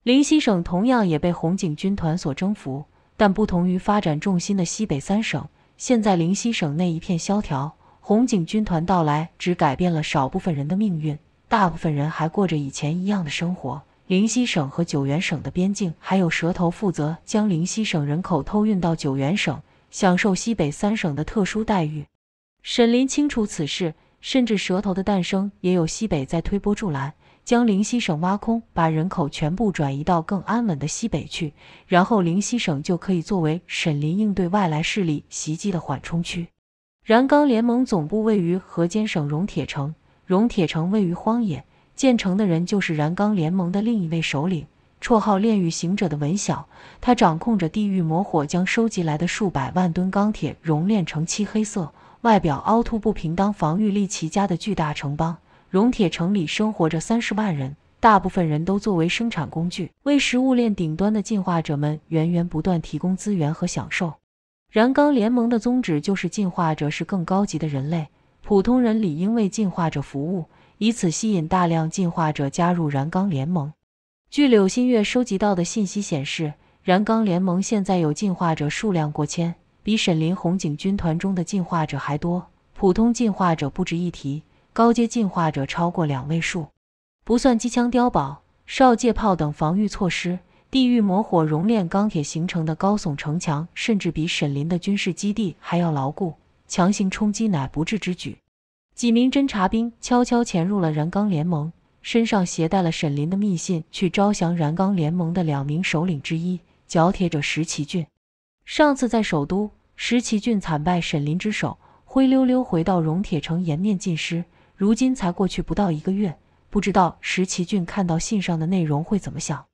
灵溪省同样也被红警军团所征服，但不同于发展重心的西北三省，现在灵溪省内一片萧条。红警军团到来，只改变了少部分人的命运，大部分人还过着以前一样的生活。灵溪省和九原省的边境，还有蛇头负责将灵溪省人口偷运到九原省，享受西北三省的特殊待遇。沈林清楚此事，甚至蛇头的诞生也有西北在推波助澜。将灵溪省挖空，把人口全部转移到更安稳的西北去，然后灵溪省就可以作为沈林应对外来势力袭击的缓冲区。燃钢联盟总部位于河间省熔铁城，熔铁城位于荒野，建成的人就是燃钢联盟的另一位首领，绰号炼狱行者的文晓。他掌控着地狱魔火，将收集来的数百万吨钢铁熔炼成漆黑色、外表凹凸不平、当防御力奇佳的巨大城邦。熔铁城里生活着三十万人，大部分人都作为生产工具，为食物链顶端的进化者们源源不断提供资源和享受。燃钢联盟的宗旨就是，进化者是更高级的人类，普通人理应为进化者服务，以此吸引大量进化者加入燃钢联盟。据柳新月收集到的信息显示，燃钢联盟现在有进化者数量过千，比沈林红警军团中的进化者还多，普通进化者不值一提。高阶进化者超过两位数，不算机枪、碉堡、少界炮等防御措施，地狱魔火熔炼钢铁形成的高耸城墙，甚至比沈林的军事基地还要牢固。强行冲击乃不智之举。几名侦察兵悄悄潜入了燃钢联盟，身上携带了沈林的密信，去招降燃钢联盟的两名首领之一——角铁者石奇俊。上次在首都，石奇俊惨败沈林之手，灰溜溜回到熔铁城，颜面尽失。如今才过去不到一个月，不知道石奇俊看到信上的内容会怎么想。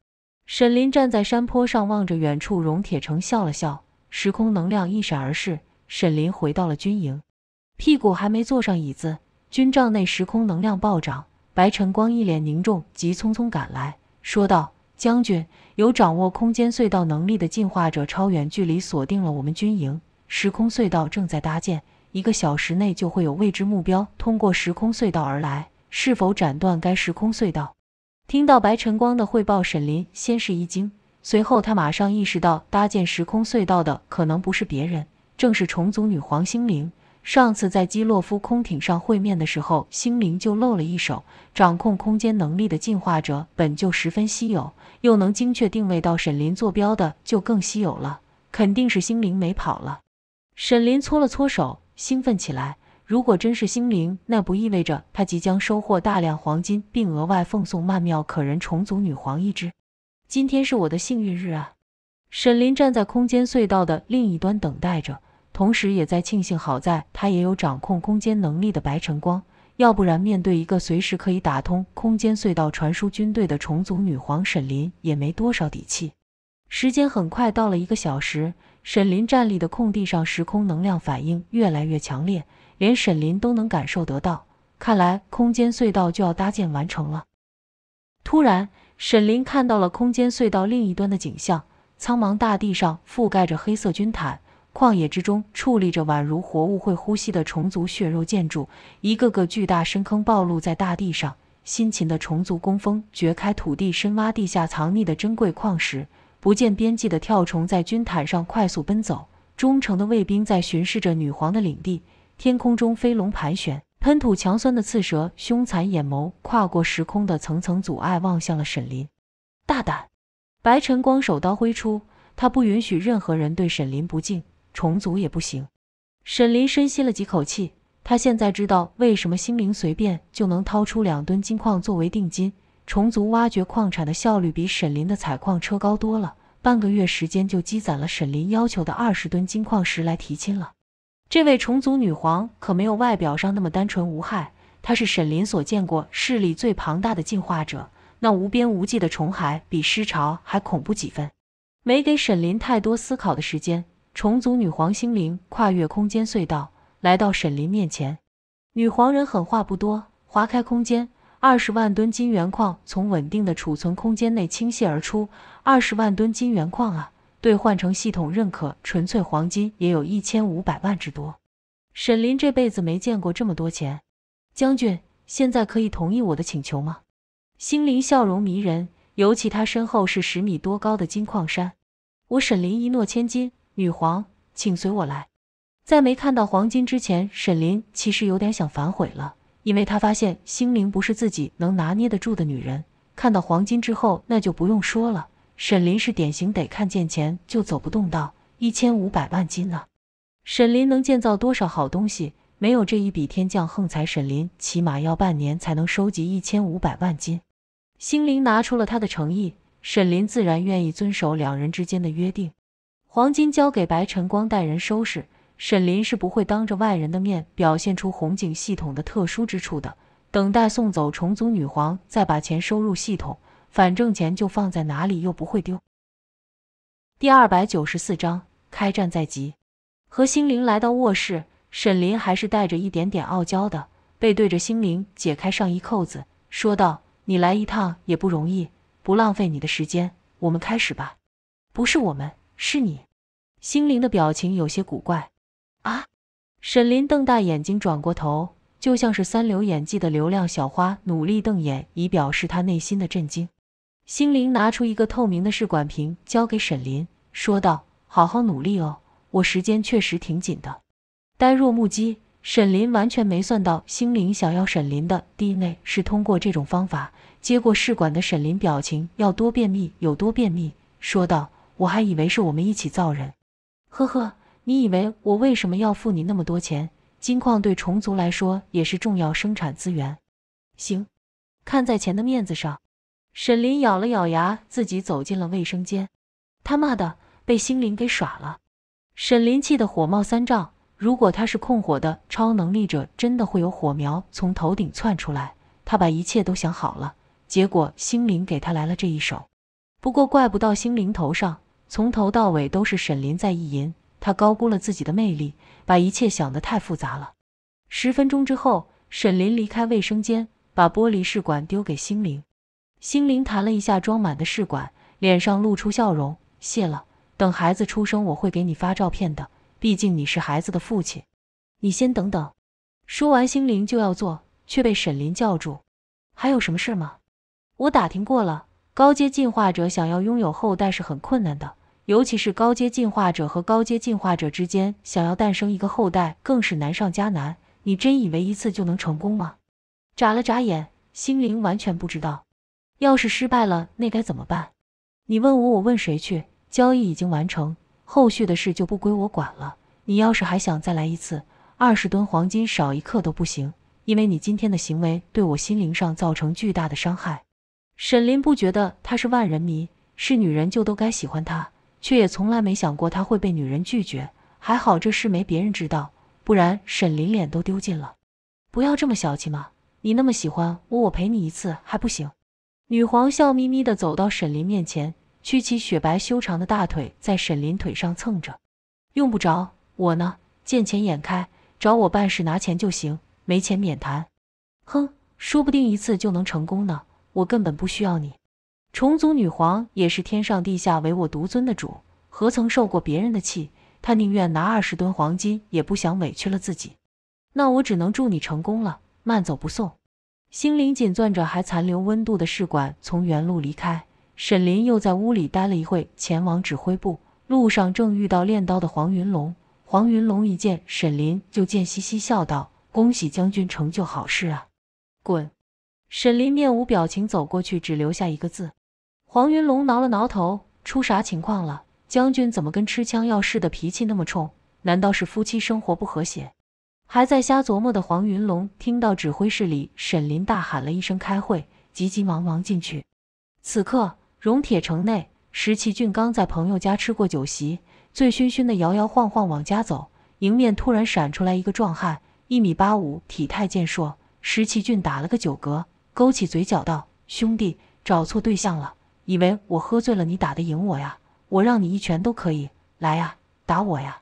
沈林站在山坡上，望着远处熔铁城，笑了笑。时空能量一闪而逝，沈林回到了军营，屁股还没坐上椅子，军帐内时空能量暴涨。白晨光一脸凝重，急匆匆赶来，说道：“将军，有掌握空间隧道能力的进化者，超远距离锁定了我们军营，时空隧道正在搭建。”一个小时内就会有未知目标通过时空隧道而来，是否斩断该时空隧道？听到白晨光的汇报，沈林先是一惊，随后他马上意识到，搭建时空隧道的可能不是别人，正是虫族女皇星灵。上次在基洛夫空艇上会面的时候，星灵就露了一手，掌控空间能力的进化者本就十分稀有，又能精确定位到沈林坐标的就更稀有了，肯定是星灵没跑了。沈林搓了搓手。兴奋起来！如果真是星灵，那不意味着他即将收获大量黄金，并额外奉送曼妙可人虫族女皇一只？今天是我的幸运日啊！沈林站在空间隧道的另一端等待着，同时也在庆幸，好在他也有掌控空间能力的白晨光，要不然面对一个随时可以打通空间隧道传输军队的虫族女皇，沈林也没多少底气。时间很快到了一个小时。沈林站立的空地上，时空能量反应越来越强烈，连沈林都能感受得到。看来空间隧道就要搭建完成了。突然，沈林看到了空间隧道另一端的景象：苍茫大地上覆盖着黑色军毯，旷野之中矗立着宛如活物会呼吸的虫族血肉建筑，一个个巨大深坑暴露在大地上，辛勤的虫族工蜂掘开土地，深挖地下藏匿的珍贵矿石。不见边际的跳虫在军毯上快速奔走，忠诚的卫兵在巡视着女皇的领地。天空中飞龙盘旋，喷吐强酸的刺蛇，凶残眼眸跨过时空的层层阻碍，望向了沈林。大胆！白晨光手刀挥出，他不允许任何人对沈林不敬，虫族也不行。沈林深吸了几口气，他现在知道为什么心灵随便就能掏出两吨金矿作为定金。虫族挖掘矿产的效率比沈林的采矿车高多了，半个月时间就积攒了沈林要求的二十吨金矿石来提亲了。这位虫族女皇可没有外表上那么单纯无害，她是沈林所见过势力最庞大的进化者，那无边无际的虫海比尸潮还恐怖几分。没给沈林太多思考的时间，虫族女皇心灵跨越空间隧道来到沈林面前。女皇人狠话不多，划开空间。二十万吨金原矿从稳定的储存空间内倾泻而出，二十万吨金原矿啊！兑换成系统认可纯粹黄金也有一千五百万之多。沈林这辈子没见过这么多钱。将军，现在可以同意我的请求吗？星灵笑容迷人，尤其他身后是十米多高的金矿山。我沈林一诺千金，女皇，请随我来。在没看到黄金之前，沈林其实有点想反悔了。因为他发现星灵不是自己能拿捏得住的女人，看到黄金之后，那就不用说了。沈林是典型得看见钱就走不动道，一千五百万金呢，沈林能建造多少好东西？没有这一笔天降横财，沈林起码要半年才能收集一千五百万金。星灵拿出了他的诚意，沈林自然愿意遵守两人之间的约定，黄金交给白晨光带人收拾。沈林是不会当着外人的面表现出红警系统的特殊之处的。等待送走虫族女皇，再把钱收入系统，反正钱就放在哪里，又不会丢。第二百九十四章开战在即。和心灵来到卧室，沈林还是带着一点点傲娇的背对着心灵，解开上衣扣子，说道：“你来一趟也不容易，不浪费你的时间，我们开始吧。”不是我们，是你。心灵的表情有些古怪。沈林瞪大眼睛，转过头，就像是三流演技的流量小花，努力瞪眼以表示他内心的震惊。心灵拿出一个透明的试管瓶，交给沈林，说道：“好好努力哦，我时间确实挺紧的。”呆若木鸡，沈林完全没算到心灵想要沈林的 DNA 是通过这种方法。接过试管的沈林表情要多便秘有多便秘，说道：“我还以为是我们一起造人，呵呵。”你以为我为什么要付你那么多钱？金矿对虫族来说也是重要生产资源。行，看在钱的面子上，沈林咬了咬牙，自己走进了卫生间。他妈的，被星灵给耍了！沈林气得火冒三丈。如果他是控火的超能力者，真的会有火苗从头顶窜出来。他把一切都想好了，结果星灵给他来了这一手。不过怪不到星灵头上，从头到尾都是沈林在意淫。他高估了自己的魅力，把一切想得太复杂了。十分钟之后，沈林离开卫生间，把玻璃试管丢给星灵。星灵弹了一下装满的试管，脸上露出笑容：“谢了，等孩子出生，我会给你发照片的。毕竟你是孩子的父亲。”“你先等等。”说完，心灵就要做，却被沈林叫住：“还有什么事吗？”“我打听过了，高阶进化者想要拥有后代是很困难的。”尤其是高阶进化者和高阶进化者之间，想要诞生一个后代更是难上加难。你真以为一次就能成功吗？眨了眨眼，心灵完全不知道。要是失败了，那该怎么办？你问我，我问谁去？交易已经完成，后续的事就不归我管了。你要是还想再来一次，二十吨黄金少一克都不行，因为你今天的行为对我心灵上造成巨大的伤害。沈林不觉得他是万人迷，是女人就都该喜欢他。却也从来没想过他会被女人拒绝，还好这事没别人知道，不然沈林脸都丢尽了。不要这么小气嘛，你那么喜欢我，我陪你一次还不行？女皇笑眯眯地走到沈林面前，屈起雪白修长的大腿，在沈林腿上蹭着。用不着我呢，见钱眼开，找我办事拿钱就行，没钱免谈。哼，说不定一次就能成功呢，我根本不需要你。虫族女皇也是天上地下唯我独尊的主，何曾受过别人的气？她宁愿拿二十吨黄金，也不想委屈了自己。那我只能祝你成功了，慢走不送。心灵紧攥着还残留温度的试管，从原路离开。沈林又在屋里待了一会，前往指挥部。路上正遇到练刀的黄云龙，黄云龙一见沈林，就贱兮兮笑道：“恭喜将军成就好事啊！”滚！沈林面无表情走过去，只留下一个字。黄云龙挠了挠头，出啥情况了？将军怎么跟吃枪药似的脾气那么冲？难道是夫妻生活不和谐？还在瞎琢磨的黄云龙，听到指挥室里沈林大喊了一声“开会”，急急忙忙进去。此刻，熔铁城内，石奇俊刚在朋友家吃过酒席，醉醺醺的摇摇晃晃往家走，迎面突然闪出来一个壮汉，一米八五，体态健硕。石奇俊打了个酒嗝，勾起嘴角道：“兄弟，找错对象了。”以为我喝醉了，你打得赢我呀？我让你一拳都可以，来呀，打我呀！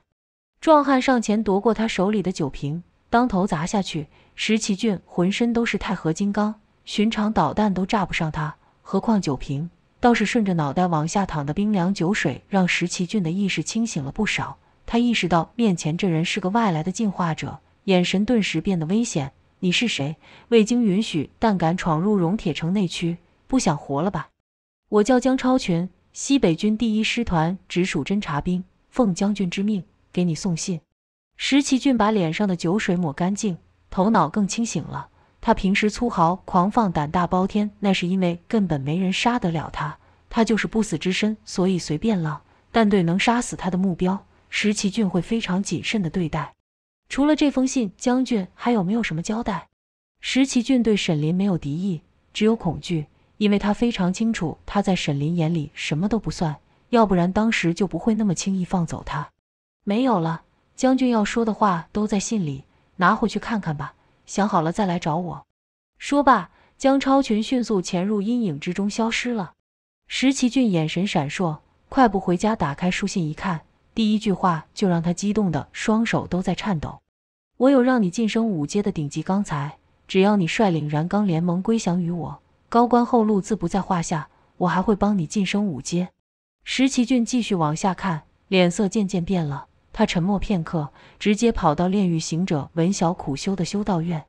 壮汉上前夺过他手里的酒瓶，当头砸下去。石奇俊浑身都是钛合金钢，寻常导弹都炸不上他，何况酒瓶？倒是顺着脑袋往下淌的冰凉酒水，让石奇俊的意识清醒了不少。他意识到面前这人是个外来的进化者，眼神顿时变得危险。你是谁？未经允许，但敢闯入熔铁城内区，不想活了吧？我叫江超群，西北军第一师团直属侦察兵，奉将军之命给你送信。石奇俊把脸上的酒水抹干净，头脑更清醒了。他平时粗豪、狂放、胆大包天，那是因为根本没人杀得了他，他就是不死之身，所以随便浪。但对能杀死他的目标，石奇俊会非常谨慎地对待。除了这封信，将军还有没有什么交代？石奇俊对沈林没有敌意，只有恐惧。因为他非常清楚，他在沈林眼里什么都不算，要不然当时就不会那么轻易放走他。没有了，将军要说的话都在信里，拿回去看看吧。想好了再来找我。说罢，江超群迅速潜入阴影之中，消失了。石奇俊眼神闪烁，快步回家，打开书信一看，第一句话就让他激动的双手都在颤抖：“我有让你晋升五阶的顶级钢材，只要你率领燃钢联盟归降于我。”高官厚禄自不在话下，我还会帮你晋升五阶。石奇俊继续往下看，脸色渐渐变了。他沉默片刻，直接跑到炼狱行者文晓苦修的修道院。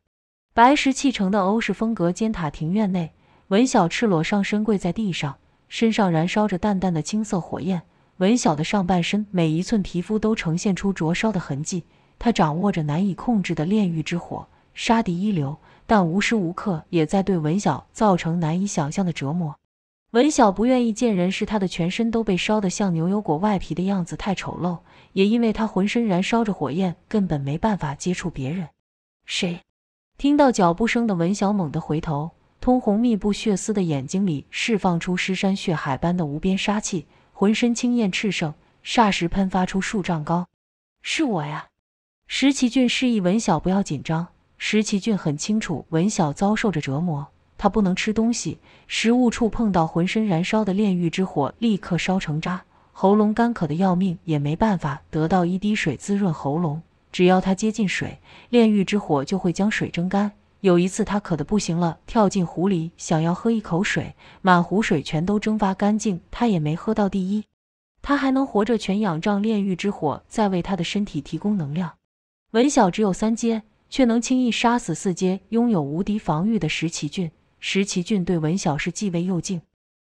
白石砌成的欧式风格尖塔庭院内，文晓赤裸上身跪在地上，身上燃烧着淡淡的青色火焰。文晓的上半身每一寸皮肤都呈现出灼烧的痕迹。他掌握着难以控制的炼狱之火，杀敌一流。但无时无刻也在对文晓造成难以想象的折磨。文晓不愿意见人，是他的全身都被烧得像牛油果外皮的样子太丑陋，也因为他浑身燃烧着火焰，根本没办法接触别人。谁？听到脚步声的文晓猛地回头，通红密布血丝的眼睛里释放出尸山血海般的无边杀气，浑身青焰炽盛，霎时喷发出数丈高。是我呀。石奇俊示意文晓不要紧张。石奇俊很清楚，文晓遭受着折磨。他不能吃东西，食物触碰到浑身燃烧的炼狱之火，立刻烧成渣。喉咙干渴的要命，也没办法得到一滴水滋润喉咙。只要他接近水，炼狱之火就会将水蒸干。有一次，他渴的不行了，跳进湖里想要喝一口水，满湖水全都蒸发干净，他也没喝到。第一，他还能活着，全仰仗炼狱之火在为他的身体提供能量。文晓只有三阶。却能轻易杀死四阶，拥有无敌防御的石奇俊。石奇俊对文晓是既畏又敬。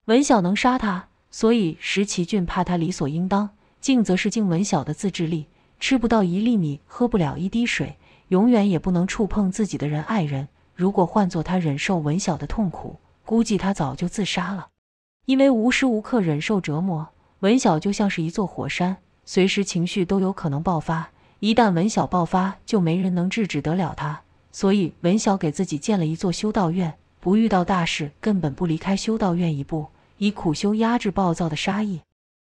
文晓能杀他，所以石奇俊怕他理所应当。敬，则是敬文晓的自制力，吃不到一粒米，喝不了一滴水，永远也不能触碰自己的人爱人。如果换作他忍受文晓的痛苦，估计他早就自杀了。因为无时无刻忍受折磨，文晓就像是一座火山，随时情绪都有可能爆发。一旦文晓爆发，就没人能制止得了他。所以文晓给自己建了一座修道院，不遇到大事，根本不离开修道院一步，以苦修压制暴躁的杀意。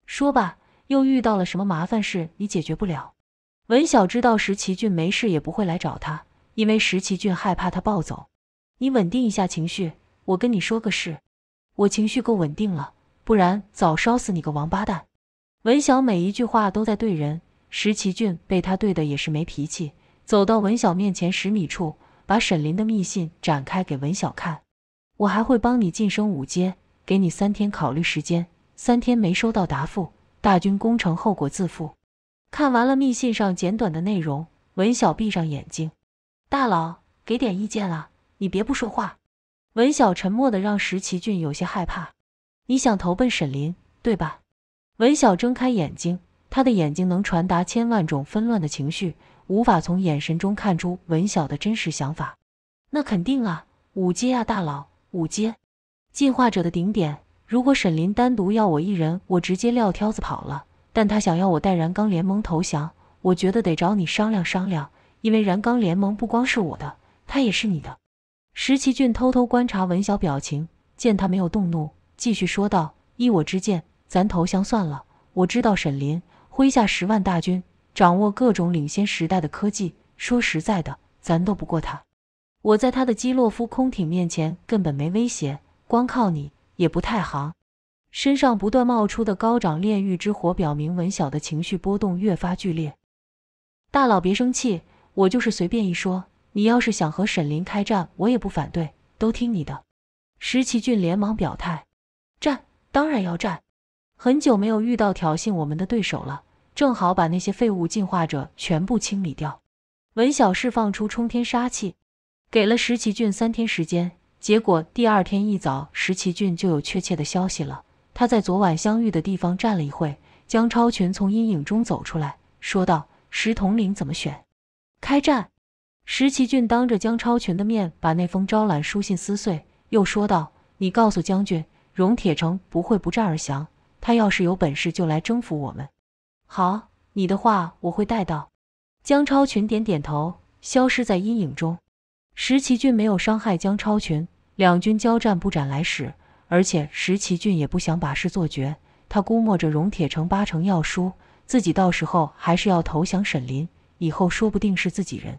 说吧，又遇到了什么麻烦事？你解决不了。文晓知道石奇俊没事也不会来找他，因为石奇俊害怕他暴走。你稳定一下情绪，我跟你说个事。我情绪够稳定了，不然早烧死你个王八蛋。文晓每一句话都在对人。石奇俊被他怼的也是没脾气，走到文晓面前十米处，把沈林的密信展开给文晓看：“我还会帮你晋升五阶，给你三天考虑时间，三天没收到答复，大军攻城，后果自负。”看完了密信上简短的内容，文晓闭上眼睛：“大佬，给点意见啊，你别不说话。”文晓沉默的让石奇俊有些害怕：“你想投奔沈林，对吧？”文晓睁开眼睛。他的眼睛能传达千万种纷乱的情绪，无法从眼神中看出文晓的真实想法。那肯定啊，五阶啊，大佬，五阶进化者的顶点。如果沈林单独要我一人，我直接撂挑子跑了。但他想要我带燃钢联盟投降，我觉得得找你商量商量，因为燃钢联盟不光是我的，他也是你的。石奇俊偷偷观察文晓表情，见他没有动怒，继续说道：“依我之见，咱投降算了。我知道沈林。”麾下十万大军，掌握各种领先时代的科技。说实在的，咱斗不过他。我在他的基洛夫空艇面前根本没威胁，光靠你也不太行。身上不断冒出的高涨炼狱之火，表明文晓的情绪波动越发剧烈。大佬别生气，我就是随便一说。你要是想和沈林开战，我也不反对，都听你的。石奇俊连忙表态：战，当然要战。很久没有遇到挑衅我们的对手了。正好把那些废物进化者全部清理掉。文晓释放出冲天杀气，给了石奇俊三天时间。结果第二天一早，石奇俊就有确切的消息了。他在昨晚相遇的地方站了一会，江超群从阴影中走出来，说道：“石统领怎么选？开战？”石奇俊当着江超群的面把那封招揽书信撕碎，又说道：“你告诉将军，荣铁城不会不战而降。他要是有本事，就来征服我们。”好，你的话我会带到。江超群点点头，消失在阴影中。石奇俊没有伤害江超群，两军交战不斩来使，而且石奇俊也不想把事做绝。他估摸着荣铁城八成要输，自己到时候还是要投降沈林，以后说不定是自己人。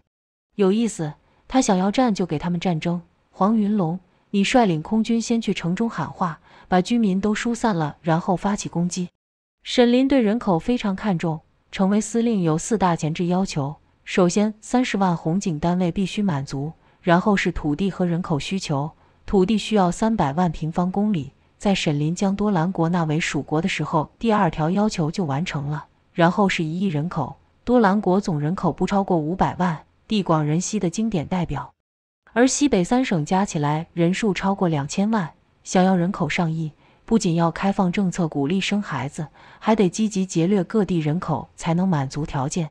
有意思，他想要战就给他们战争。黄云龙，你率领空军先去城中喊话，把居民都疏散了，然后发起攻击。沈林对人口非常看重，成为司令有四大前置要求。首先，三十万红警单位必须满足，然后是土地和人口需求。土地需要三百万平方公里，在沈林将多兰国纳为蜀国的时候，第二条要求就完成了。然后是一亿人口，多兰国总人口不超过五百万，地广人稀的经典代表。而西北三省加起来人数超过两千万，想要人口上亿。不仅要开放政策鼓励生孩子，还得积极劫掠各地人口才能满足条件。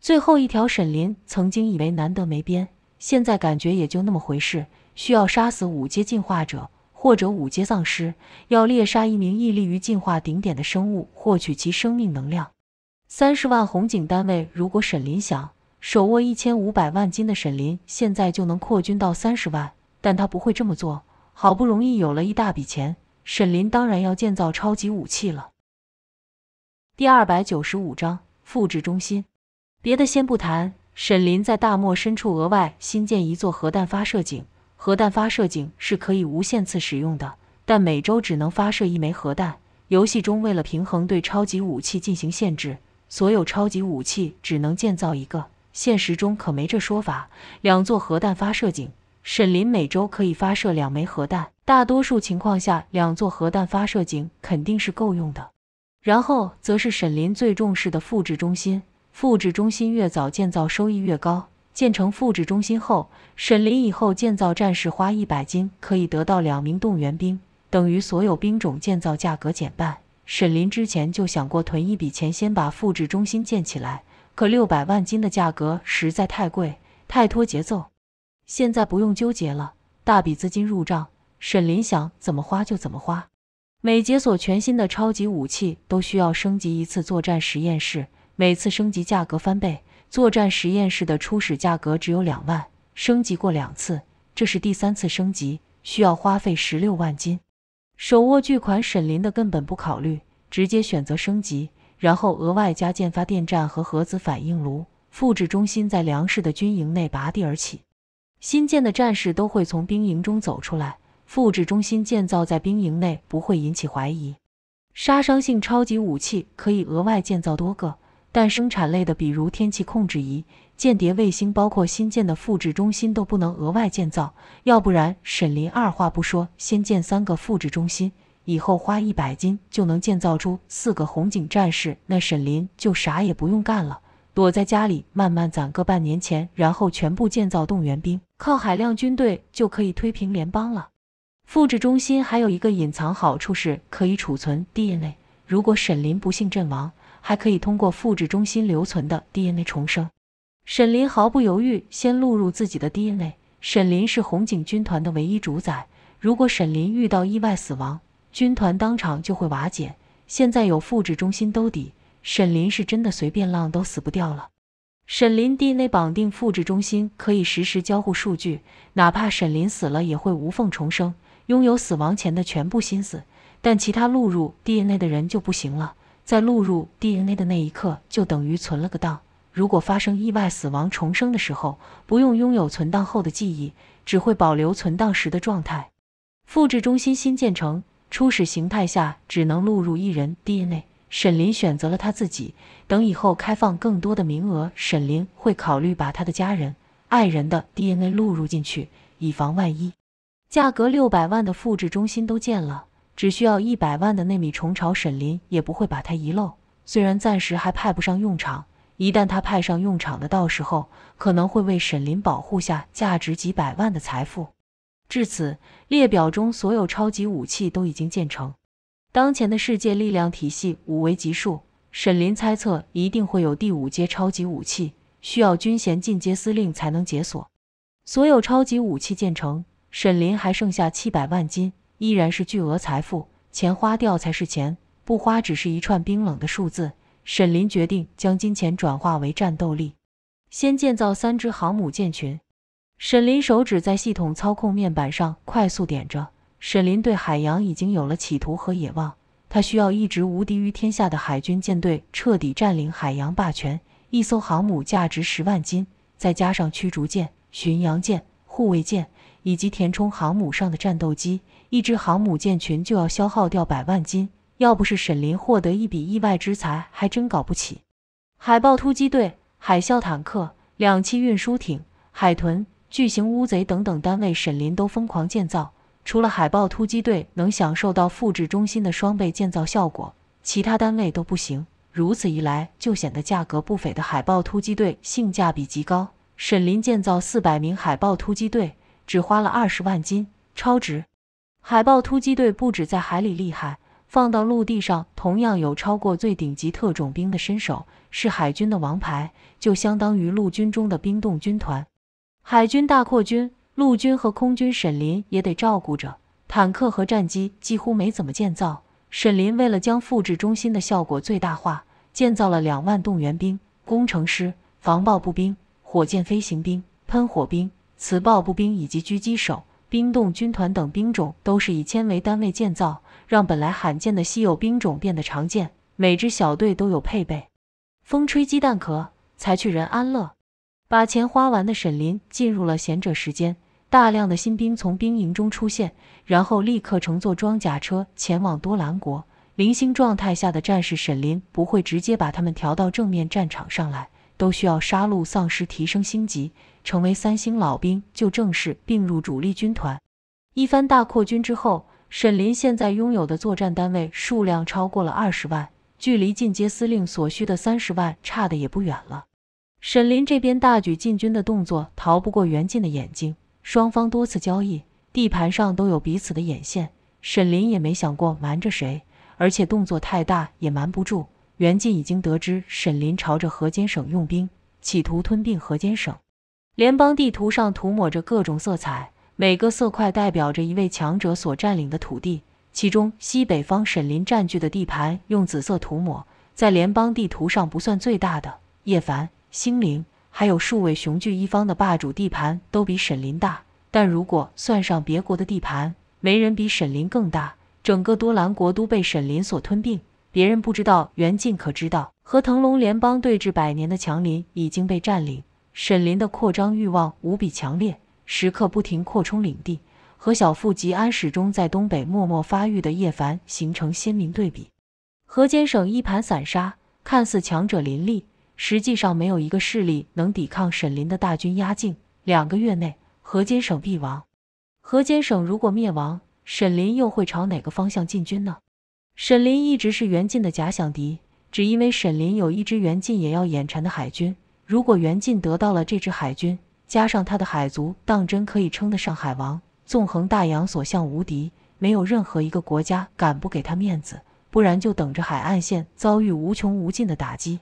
最后一条，沈林曾经以为难得没边，现在感觉也就那么回事。需要杀死五阶进化者或者五阶丧尸，要猎杀一名屹立于进化顶点的生物，获取其生命能量。三十万红警单位，如果沈林想手握一千五百万金的沈林，现在就能扩军到三十万，但他不会这么做。好不容易有了一大笔钱。沈林当然要建造超级武器了。第二百九十五章复制中心，别的先不谈。沈林在大漠深处额外新建一座核弹发射井，核弹发射井是可以无限次使用的，但每周只能发射一枚核弹。游戏中为了平衡对超级武器进行限制，所有超级武器只能建造一个，现实中可没这说法，两座核弹发射井，沈林每周可以发射两枚核弹。大多数情况下，两座核弹发射井肯定是够用的。然后则是沈林最重视的复制中心，复制中心越早建造，收益越高。建成复制中心后，沈林以后建造战士花一百金可以得到两名动员兵，等于所有兵种建造价格减半。沈林之前就想过囤一笔钱，先把复制中心建起来，可六百万金的价格实在太贵，太拖节奏。现在不用纠结了，大笔资金入账。沈林想怎么花就怎么花，每解锁全新的超级武器都需要升级一次作战实验室，每次升级价格翻倍。作战实验室的初始价格只有两万，升级过两次，这是第三次升级，需要花费十六万金。手握巨款，沈林的根本不考虑，直接选择升级，然后额外加建发电站和核子反应炉。复制中心在粮食的军营内拔地而起，新建的战士都会从兵营中走出来。复制中心建造在兵营内不会引起怀疑。杀伤性超级武器可以额外建造多个，但生产类的，比如天气控制仪、间谍卫星，包括新建的复制中心都不能额外建造。要不然，沈林二话不说，先建三个复制中心，以后花一百金就能建造出四个红警战士，那沈林就啥也不用干了，躲在家里慢慢攒个半年钱，然后全部建造动员兵，靠海量军队就可以推平联邦了。复制中心还有一个隐藏好处是可以储存 DNA。如果沈林不幸阵亡，还可以通过复制中心留存的 DNA 重生。沈林毫不犹豫，先录入自己的 DNA。沈林是红警军团的唯一主宰，如果沈林遇到意外死亡，军团当场就会瓦解。现在有复制中心兜底，沈林是真的随便浪都死不掉了。沈林 DNA 绑定复制中心，可以实时交互数据，哪怕沈林死了也会无缝重生。拥有死亡前的全部心思，但其他录入 DNA 的人就不行了。在录入 DNA 的那一刻，就等于存了个档。如果发生意外死亡重生的时候，不用拥有存档后的记忆，只会保留存档时的状态。复制中心新建成，初始形态下只能录入一人 DNA。沈林选择了他自己。等以后开放更多的名额，沈林会考虑把他的家人、爱人的 DNA 录入进去，以防万一。价格六百万的复制中心都建了，只需要一百万的纳米虫巢，沈林也不会把它遗漏。虽然暂时还派不上用场，一旦它派上用场的，到时候可能会为沈林保护下价值几百万的财富。至此，列表中所有超级武器都已经建成。当前的世界力量体系五维级数，沈林猜测一定会有第五阶超级武器，需要军衔进阶司令才能解锁。所有超级武器建成。沈林还剩下七百万金，依然是巨额财富。钱花掉才是钱，不花只是一串冰冷的数字。沈林决定将金钱转化为战斗力，先建造三支航母舰群。沈林手指在系统操控面板上快速点着。沈林对海洋已经有了企图和野望，他需要一支无敌于天下的海军舰队，彻底占领海洋霸权。一艘航母价值十万金，再加上驱逐舰、巡洋舰、护卫舰。以及填充航母上的战斗机，一支航母舰群就要消耗掉百万斤。要不是沈林获得一笔意外之财，还真搞不起。海豹突击队、海啸坦克、两栖运输艇、海豚、巨型乌贼等等单位，沈林都疯狂建造。除了海豹突击队能享受到复制中心的双倍建造效果，其他单位都不行。如此一来，就显得价格不菲的海豹突击队性价比极高。沈林建造四百名海豹突击队。只花了二十万金，超值！海豹突击队不止在海里厉害，放到陆地上同样有超过最顶级特种兵的身手，是海军的王牌，就相当于陆军中的冰冻军团。海军大扩军，陆军和空军沈林也得照顾着，坦克和战机几乎没怎么建造。沈林为了将复制中心的效果最大化，建造了两万动员兵、工程师、防爆步兵、火箭飞行兵、喷火兵。磁暴步兵以及狙击手、冰冻军团等兵种都是以千为单位建造，让本来罕见的稀有兵种变得常见。每支小队都有配备。风吹鸡蛋壳，才去人安乐。把钱花完的沈林进入了贤者时间，大量的新兵从兵营中出现，然后立刻乘坐装甲车前往多兰国。零星状态下的战士沈林不会直接把他们调到正面战场上来，都需要杀戮丧尸提升星级。成为三星老兵就正式并入主力军团。一番大扩军之后，沈林现在拥有的作战单位数量超过了二十万，距离进阶司令所需的三十万差的也不远了。沈林这边大举进军的动作逃不过袁进的眼睛，双方多次交易地盘上都有彼此的眼线，沈林也没想过瞒着谁，而且动作太大也瞒不住。袁进已经得知沈林朝着河间省用兵，企图吞并河间省。联邦地图上涂抹着各种色彩，每个色块代表着一位强者所占领的土地。其中西北方沈林占据的地盘用紫色涂抹，在联邦地图上不算最大的。叶凡、星灵还有数位雄踞一方的霸主地盘都比沈林大，但如果算上别国的地盘，没人比沈林更大。整个多兰国都被沈林所吞并，别人不知道，袁晋可知道？和腾龙联邦对峙百年的强林已经被占领。沈林的扩张欲望无比强烈，时刻不停扩充领地，和小富即安、始终在东北默默发育的叶凡形成鲜明对比。河间省一盘散沙，看似强者林立，实际上没有一个势力能抵抗沈林的大军压境。两个月内，河间省必亡。河间省如果灭亡，沈林又会朝哪个方向进军呢？沈林一直是袁晋的假想敌，只因为沈林有一支袁晋也要眼馋的海军。如果袁晋得到了这支海军，加上他的海族，当真可以称得上海王，纵横大洋，所向无敌。没有任何一个国家敢不给他面子，不然就等着海岸线遭遇无穷无尽的打击。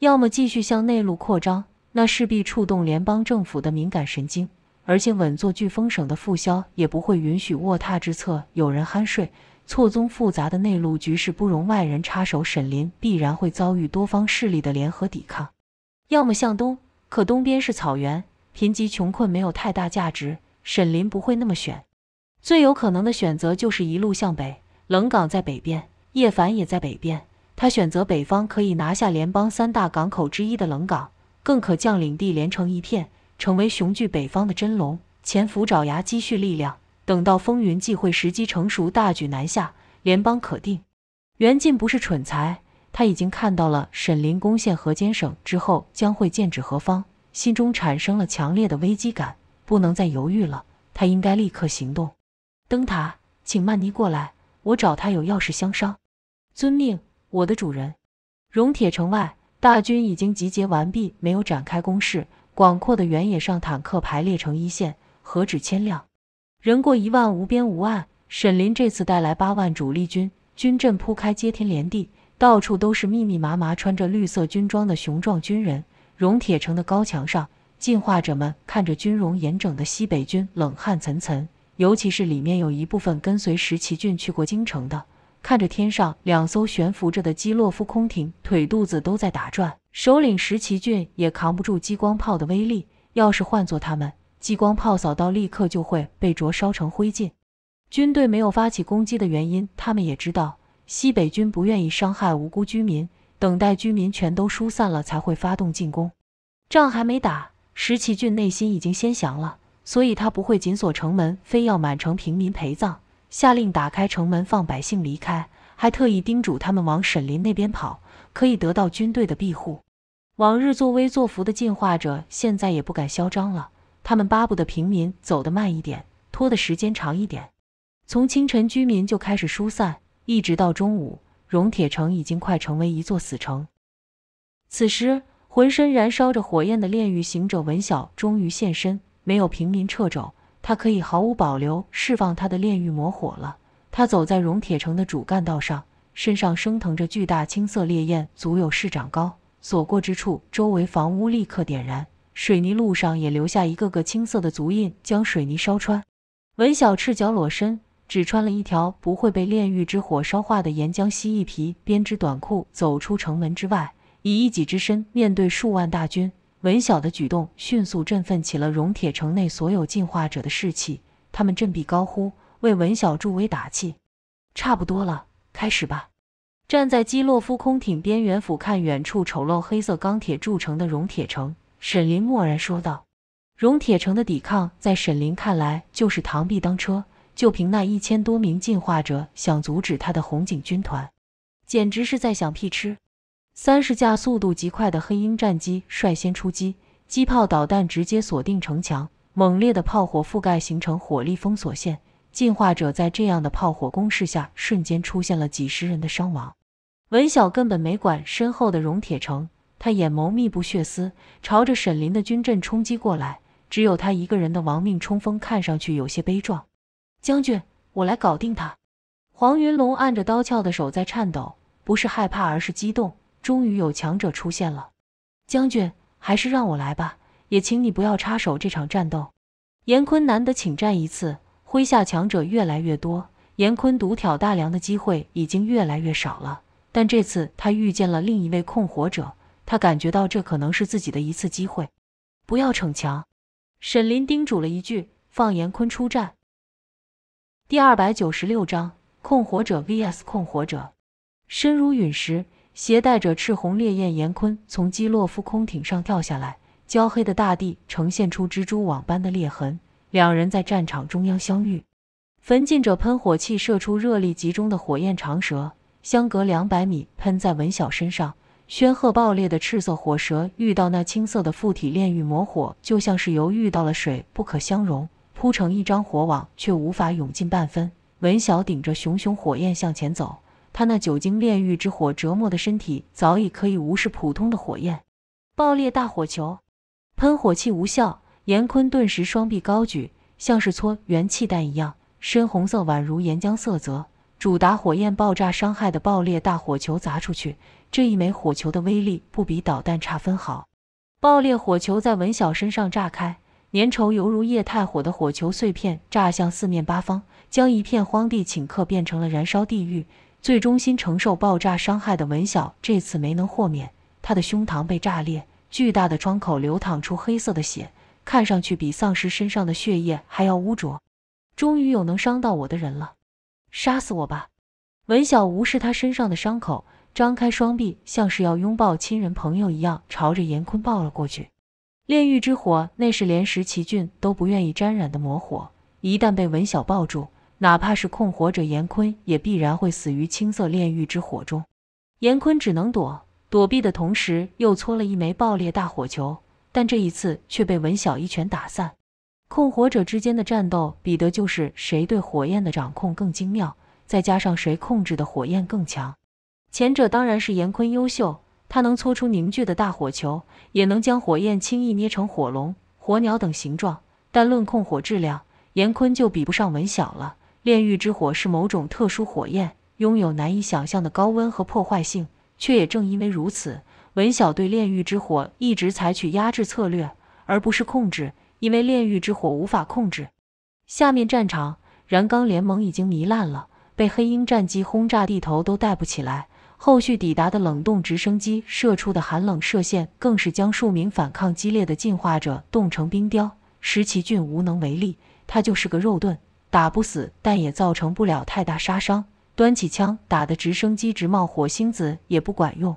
要么继续向内陆扩张，那势必触动联邦政府的敏感神经，而且稳坐飓风省的副萧也不会允许卧榻之侧有人酣睡。错综复杂的内陆局势不容外人插手，沈林必然会遭遇多方势力的联合抵抗。要么向东，可东边是草原，贫瘠穷困，没有太大价值。沈林不会那么选，最有可能的选择就是一路向北。冷港在北边，叶凡也在北边，他选择北方可以拿下联邦三大港口之一的冷港，更可将领地连成一片，成为雄踞北方的真龙，潜伏爪牙，积蓄力量，等到风云际会时机成熟，大举南下，联邦可定。袁进不是蠢材。他已经看到了沈林攻陷河间省之后将会剑指何方，心中产生了强烈的危机感，不能再犹豫了，他应该立刻行动。灯塔，请曼妮过来，我找他有要事相商。遵命，我的主人。熔铁城外，大军已经集结完毕，没有展开攻势。广阔的原野上，坦克排列成一线，何止千辆，人过一万，无边无岸。沈林这次带来八万主力军，军阵铺开，接天连地。到处都是密密麻麻穿着绿色军装的雄壮军人，熔铁城的高墙上，进化者们看着军容严整的西北军，冷汗涔涔。尤其是里面有一部分跟随石奇俊去过京城的，看着天上两艘悬浮着的基洛夫空艇，腿肚子都在打转。首领石奇俊也扛不住激光炮的威力，要是换做他们，激光炮扫到立刻就会被灼烧成灰烬。军队没有发起攻击的原因，他们也知道。西北军不愿意伤害无辜居民，等待居民全都疏散了才会发动进攻。仗还没打，石岐俊内心已经先降了，所以他不会紧锁城门，非要满城平民陪葬。下令打开城门放百姓离开，还特意叮嘱他们往沈林那边跑，可以得到军队的庇护。往日作威作福的进化者现在也不敢嚣张了，他们巴不得平民走得慢一点，拖的时间长一点。从清晨，居民就开始疏散。一直到中午，熔铁城已经快成为一座死城。此时，浑身燃烧着火焰的炼狱行者文晓终于现身。没有平民掣肘，他可以毫无保留释放他的炼狱魔火了。他走在熔铁城的主干道上，身上升腾着巨大青色烈焰，足有市长高。所过之处，周围房屋立刻点燃，水泥路上也留下一个个青色的足印，将水泥烧穿。文晓赤脚裸身。只穿了一条不会被炼狱之火烧化的岩浆蜥蜴皮编织短裤，走出城门之外，以一己之身面对数万大军。文晓的举动迅速振奋起了熔铁城内所有进化者的士气，他们振臂高呼，为文晓助威打气。差不多了，开始吧。站在基洛夫空艇边缘俯瞰远处丑陋黑色钢铁铸成的熔铁城，沈林默然说道：“熔铁城的抵抗，在沈林看来就是螳臂当车。”就凭那一千多名进化者想阻止他的红警军团，简直是在想屁吃。三十架速度极快的黑鹰战机率先出击，机炮导弹直接锁定城墙，猛烈的炮火覆盖形成火力封锁线。进化者在这样的炮火攻势下，瞬间出现了几十人的伤亡。文晓根本没管身后的熔铁城，他眼眸密布血丝，朝着沈林的军阵冲击过来。只有他一个人的亡命冲锋，看上去有些悲壮。将军，我来搞定他。黄云龙按着刀鞘的手在颤抖，不是害怕，而是激动。终于有强者出现了。将军，还是让我来吧，也请你不要插手这场战斗。严坤难得请战一次，麾下强者越来越多，严坤独挑大梁的机会已经越来越少了。但这次他遇见了另一位控火者，他感觉到这可能是自己的一次机会。不要逞强，沈林叮嘱了一句，放严坤出战。第二百九十六章控火者 V.S. 控火者，身如陨石，携带着赤红烈焰，炎坤从基洛夫空艇上跳下来，焦黑的大地呈现出蜘蛛网般的裂痕。两人在战场中央相遇，焚尽者喷火器射出热力集中的火焰长蛇，相隔两百米喷在文晓身上。宣赫爆裂的赤色火蛇遇到那青色的附体炼狱魔火，就像是油遇到了水，不可相容，铺成一张火网，却无法涌进半分。文晓顶着熊熊火焰向前走，他那久经炼狱之火折磨的身体早已可以无视普通的火焰。爆裂大火球，喷火器无效。严坤顿时双臂高举，像是搓元气弹一样，深红色宛如岩浆色泽，主打火焰爆炸伤害的爆裂大火球砸出去。这一枚火球的威力不比导弹差分毫。爆裂火球在文晓身上炸开。粘稠犹如液态火的火球碎片炸向四面八方，将一片荒地顷刻变成了燃烧地狱。最中心承受爆炸伤害的文晓这次没能豁免，他的胸膛被炸裂，巨大的窗口流淌出黑色的血，看上去比丧尸身上的血液还要污浊。终于有能伤到我的人了，杀死我吧！文晓无视他身上的伤口，张开双臂，像是要拥抱亲人朋友一样，朝着严坤抱了过去。炼狱之火，那是连石崎俊都不愿意沾染的魔火。一旦被文晓抱住，哪怕是控火者严坤，也必然会死于青色炼狱之火中。严坤只能躲，躲避的同时又搓了一枚爆裂大火球，但这一次却被文晓一拳打散。控火者之间的战斗，比的就是谁对火焰的掌控更精妙，再加上谁控制的火焰更强。前者当然是严坤优秀。它能搓出凝聚的大火球，也能将火焰轻易捏成火龙、火鸟等形状。但论控火质量，严坤就比不上文晓了。炼狱之火是某种特殊火焰，拥有难以想象的高温和破坏性，却也正因为如此，文晓对炼狱之火一直采取压制策略，而不是控制，因为炼狱之火无法控制。下面战场，燃钢联盟已经糜烂了，被黑鹰战机轰炸，地头都带不起来。后续抵达的冷冻直升机射出的寒冷射线，更是将数名反抗激烈的进化者冻成冰雕。石崎俊无能为力，他就是个肉盾，打不死，但也造成不了太大杀伤。端起枪打的直升机直冒火星子，也不管用。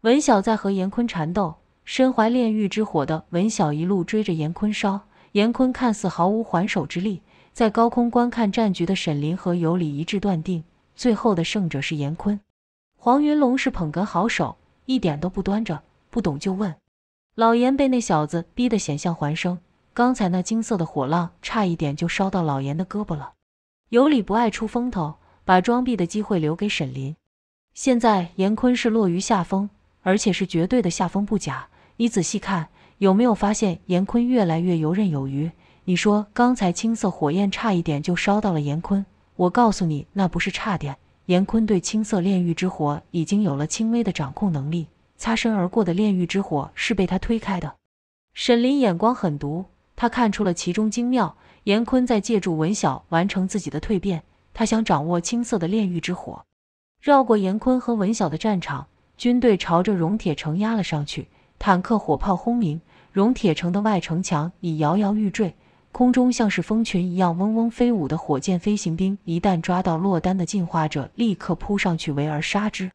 文晓在和严坤缠斗，身怀炼狱之火的文晓一路追着严坤烧。严坤看似毫无还手之力，在高空观看战局的沈林和尤里一致断定，最后的胜者是严坤。黄云龙是捧哏好手，一点都不端着，不懂就问。老严被那小子逼得险象环生，刚才那金色的火浪差一点就烧到老严的胳膊了。尤里不爱出风头，把装逼的机会留给沈林。现在严坤是落于下风，而且是绝对的下风，不假。你仔细看，有没有发现严坤越来越游刃有余？你说刚才青色火焰差一点就烧到了严坤，我告诉你，那不是差点。严坤对青色炼狱之火已经有了轻微的掌控能力，擦身而过的炼狱之火是被他推开的。沈林眼光很毒，他看出了其中精妙。严坤在借助文晓完成自己的蜕变，他想掌握青色的炼狱之火。绕过严坤和文晓的战场，军队朝着熔铁城压了上去，坦克、火炮轰鸣，熔铁城的外城墙已摇摇欲坠。空中像是蜂群一样嗡嗡飞舞的火箭飞行兵，一旦抓到落单的进化者，立刻扑上去围而杀之。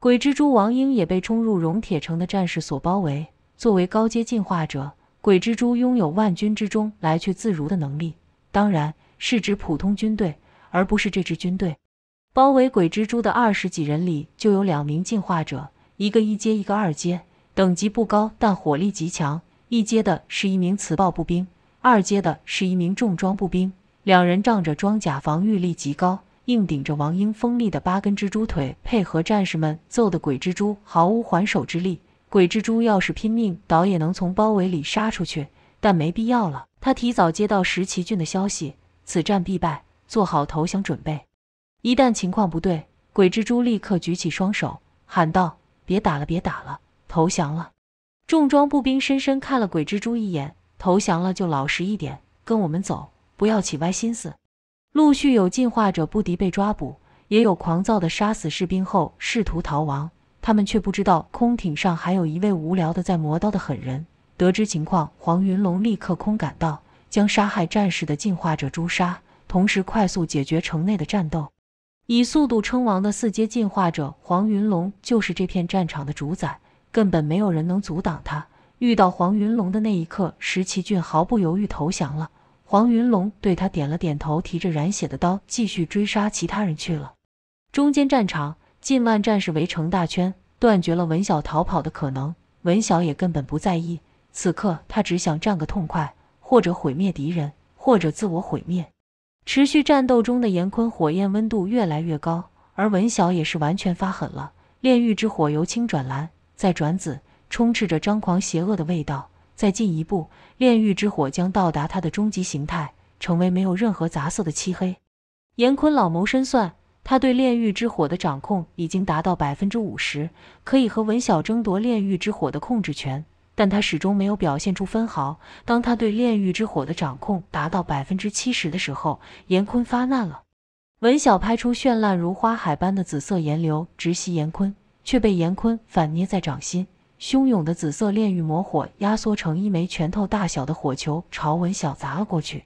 鬼蜘蛛王英也被冲入熔铁城的战士所包围。作为高阶进化者，鬼蜘蛛拥有万军之中来去自如的能力，当然是指普通军队，而不是这支军队。包围鬼蜘蛛的二十几人里就有两名进化者，一个一阶，一个二阶，等级不高，但火力极强。一阶的是一名磁爆步兵。二阶的是一名重装步兵，两人仗着装甲防御力极高，硬顶着王英锋利的八根蜘蛛腿，配合战士们揍的鬼蜘蛛毫无还手之力。鬼蜘蛛要是拼命，倒也能从包围里杀出去，但没必要了。他提早接到石旗郡的消息，此战必败，做好投降准备。一旦情况不对，鬼蜘蛛立刻举起双手，喊道：“别打了，别打了，投降了！”重装步兵深深看了鬼蜘蛛一眼。投降了就老实一点，跟我们走，不要起歪心思。陆续有进化者不敌被抓捕，也有狂躁的杀死士兵后试图逃亡。他们却不知道空艇上还有一位无聊的在磨刀的狠人。得知情况，黄云龙立刻空赶到，将杀害战士的进化者诛杀，同时快速解决城内的战斗。以速度称王的四阶进化者黄云龙就是这片战场的主宰，根本没有人能阻挡他。遇到黄云龙的那一刻，石奇俊毫不犹豫投降了。黄云龙对他点了点头，提着染血的刀继续追杀其他人去了。中间战场，近万战士围成大圈，断绝了文晓逃跑的可能。文晓也根本不在意，此刻他只想战个痛快，或者毁灭敌人，或者自我毁灭。持续战斗中的严坤火焰温度越来越高，而文晓也是完全发狠了，炼狱之火由青转蓝，再转紫。充斥着张狂邪恶的味道。再进一步，炼狱之火将到达它的终极形态，成为没有任何杂色的漆黑。严坤老谋深算，他对炼狱之火的掌控已经达到百分之五十，可以和文晓争夺炼狱之火的控制权。但他始终没有表现出分毫。当他对炼狱之火的掌控达到百分之七十的时候，严坤发难了。文晓拍出绚烂如花海般的紫色岩流，直袭严坤，却被严坤反捏在掌心。汹涌的紫色炼狱魔火压缩成一枚拳头大小的火球，朝文晓砸了过去，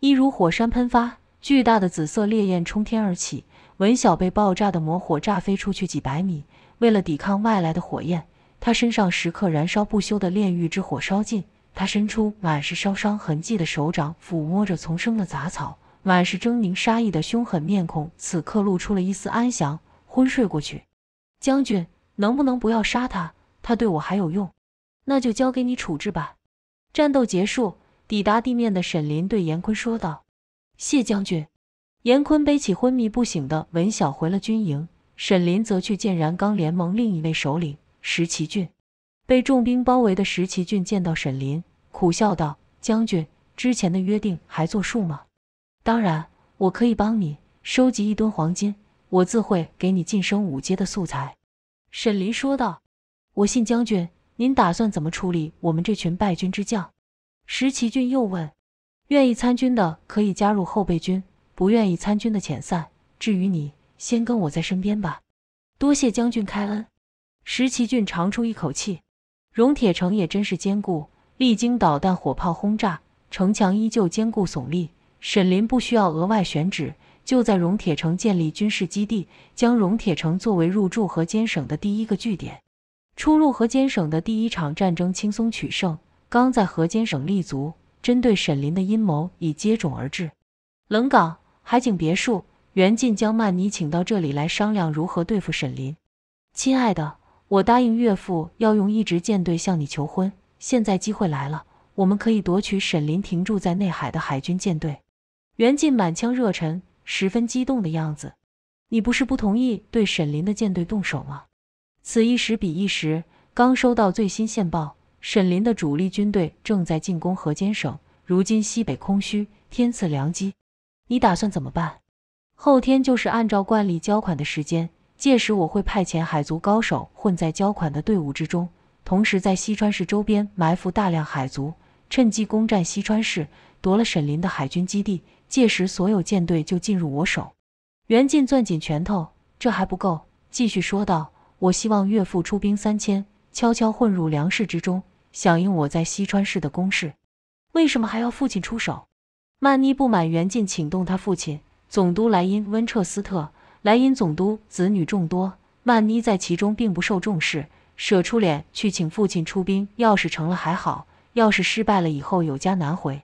一如火山喷发，巨大的紫色烈焰冲天而起。文晓被爆炸的魔火炸飞出去几百米。为了抵抗外来的火焰，他身上时刻燃烧不休的炼狱之火烧尽。他伸出满是烧伤痕迹的手掌，抚摸着丛生的杂草，满是狰狞杀意的凶狠面孔，此刻露出了一丝安详，昏睡过去。将军，能不能不要杀他？他对我还有用，那就交给你处置吧。战斗结束，抵达地面的沈林对严坤说道：“谢将军。”严坤背起昏迷不醒的文晓回了军营，沈林则去见燃钢联盟另一位首领石奇俊。被重兵包围的石奇俊见到沈林，苦笑道：“将军之前的约定还作数吗？”“当然，我可以帮你收集一吨黄金，我自会给你晋升五阶的素材。”沈林说道。我信将军，您打算怎么处理我们这群败军之将？石奇俊又问：“愿意参军的可以加入后备军，不愿意参军的遣散。至于你，先跟我在身边吧。”多谢将军开恩。石奇俊长出一口气。熔铁城也真是坚固，历经导弹、火炮轰炸，城墙依旧坚固耸立。沈林不需要额外选址，就在熔铁城建立军事基地，将熔铁城作为入驻和监省的第一个据点。出入河间省的第一场战争轻松取胜，刚在河间省立足，针对沈林的阴谋已接踵而至。冷港海景别墅，袁进将曼妮请到这里来商量如何对付沈林。亲爱的，我答应岳父要用一支舰队向你求婚，现在机会来了，我们可以夺取沈林停驻在内海的海军舰队。袁进满腔热忱，十分激动的样子。你不是不同意对沈林的舰队动手吗？此一时彼一时，刚收到最新线报，沈林的主力军队正在进攻河间省。如今西北空虚，天赐良机，你打算怎么办？后天就是按照惯例交款的时间，届时我会派遣海族高手混在交款的队伍之中，同时在西川市周边埋伏大量海族，趁机攻占西川市，夺了沈林的海军基地。届时所有舰队就进入我手。袁进攥紧拳头，这还不够，继续说道。我希望岳父出兵三千，悄悄混入粮氏之中，响应我在西川市的攻势。为什么还要父亲出手？曼妮不满袁进请动他父亲总督莱茵温彻斯特。莱茵总督子女众多，曼妮在其中并不受重视。舍出脸去请父亲出兵，要是成了还好；要是失败了，以后有家难回。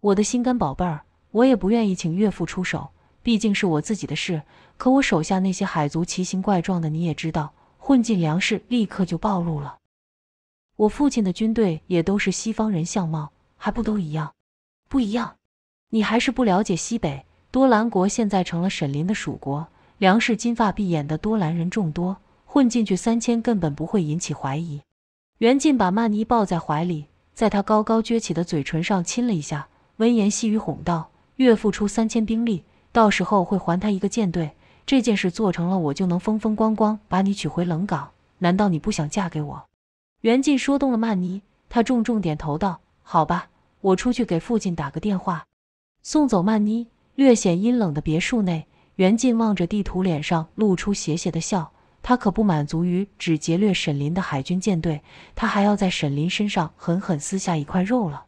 我的心肝宝贝儿，我也不愿意请岳父出手，毕竟是我自己的事。可我手下那些海族奇形怪状的，你也知道。混进梁氏，立刻就暴露了。我父亲的军队也都是西方人，相貌还不都一样？不一样，你还是不了解西北。多兰国现在成了沈林的属国，梁氏金发碧眼的多兰人众多，混进去三千根本不会引起怀疑。袁进把曼妮抱在怀里，在她高高撅起的嘴唇上亲了一下，温言细语哄道：“岳父出三千兵力，到时候会还他一个舰队。”这件事做成了，我就能风风光光把你娶回冷港。难道你不想嫁给我？袁晋说动了曼妮，他重重点头道：“好吧，我出去给父亲打个电话。”送走曼妮，略显阴冷的别墅内，袁晋望着地图，脸上露出邪邪的笑。他可不满足于只劫掠沈林的海军舰队，他还要在沈林身上狠狠撕下一块肉了。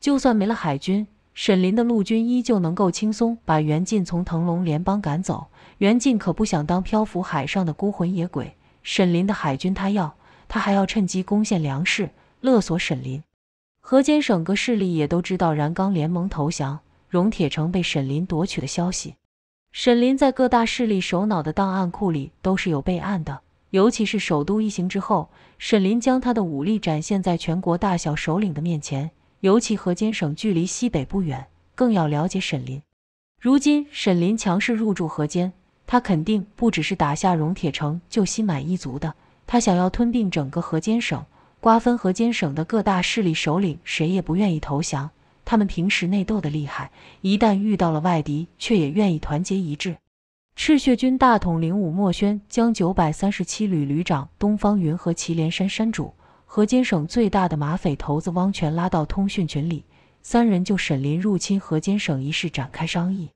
就算没了海军，沈林的陆军依旧能够轻松把袁晋从腾龙联邦赶走。袁晋可不想当漂浮海上的孤魂野鬼，沈林的海军他要，他还要趁机攻陷粮食，勒索沈林。河间省各势力也都知道燃钢联盟投降，荣铁城被沈林夺取的消息。沈林在各大势力首脑的档案库里都是有备案的，尤其是首都一行之后，沈林将他的武力展现在全国大小首领的面前，尤其河间省距离西北不远，更要了解沈林。如今沈林强势入驻河间。他肯定不只是打下熔铁城就心满意足的，他想要吞并整个河间省，瓜分河间省的各大势力首领谁也不愿意投降，他们平时内斗的厉害，一旦遇到了外敌，却也愿意团结一致。赤血军大统领武墨轩将九百三十七旅旅长东方云和祁连山山主、河间省最大的马匪头子汪权拉到通讯群里，三人就沈林入侵河间省一事展开商议。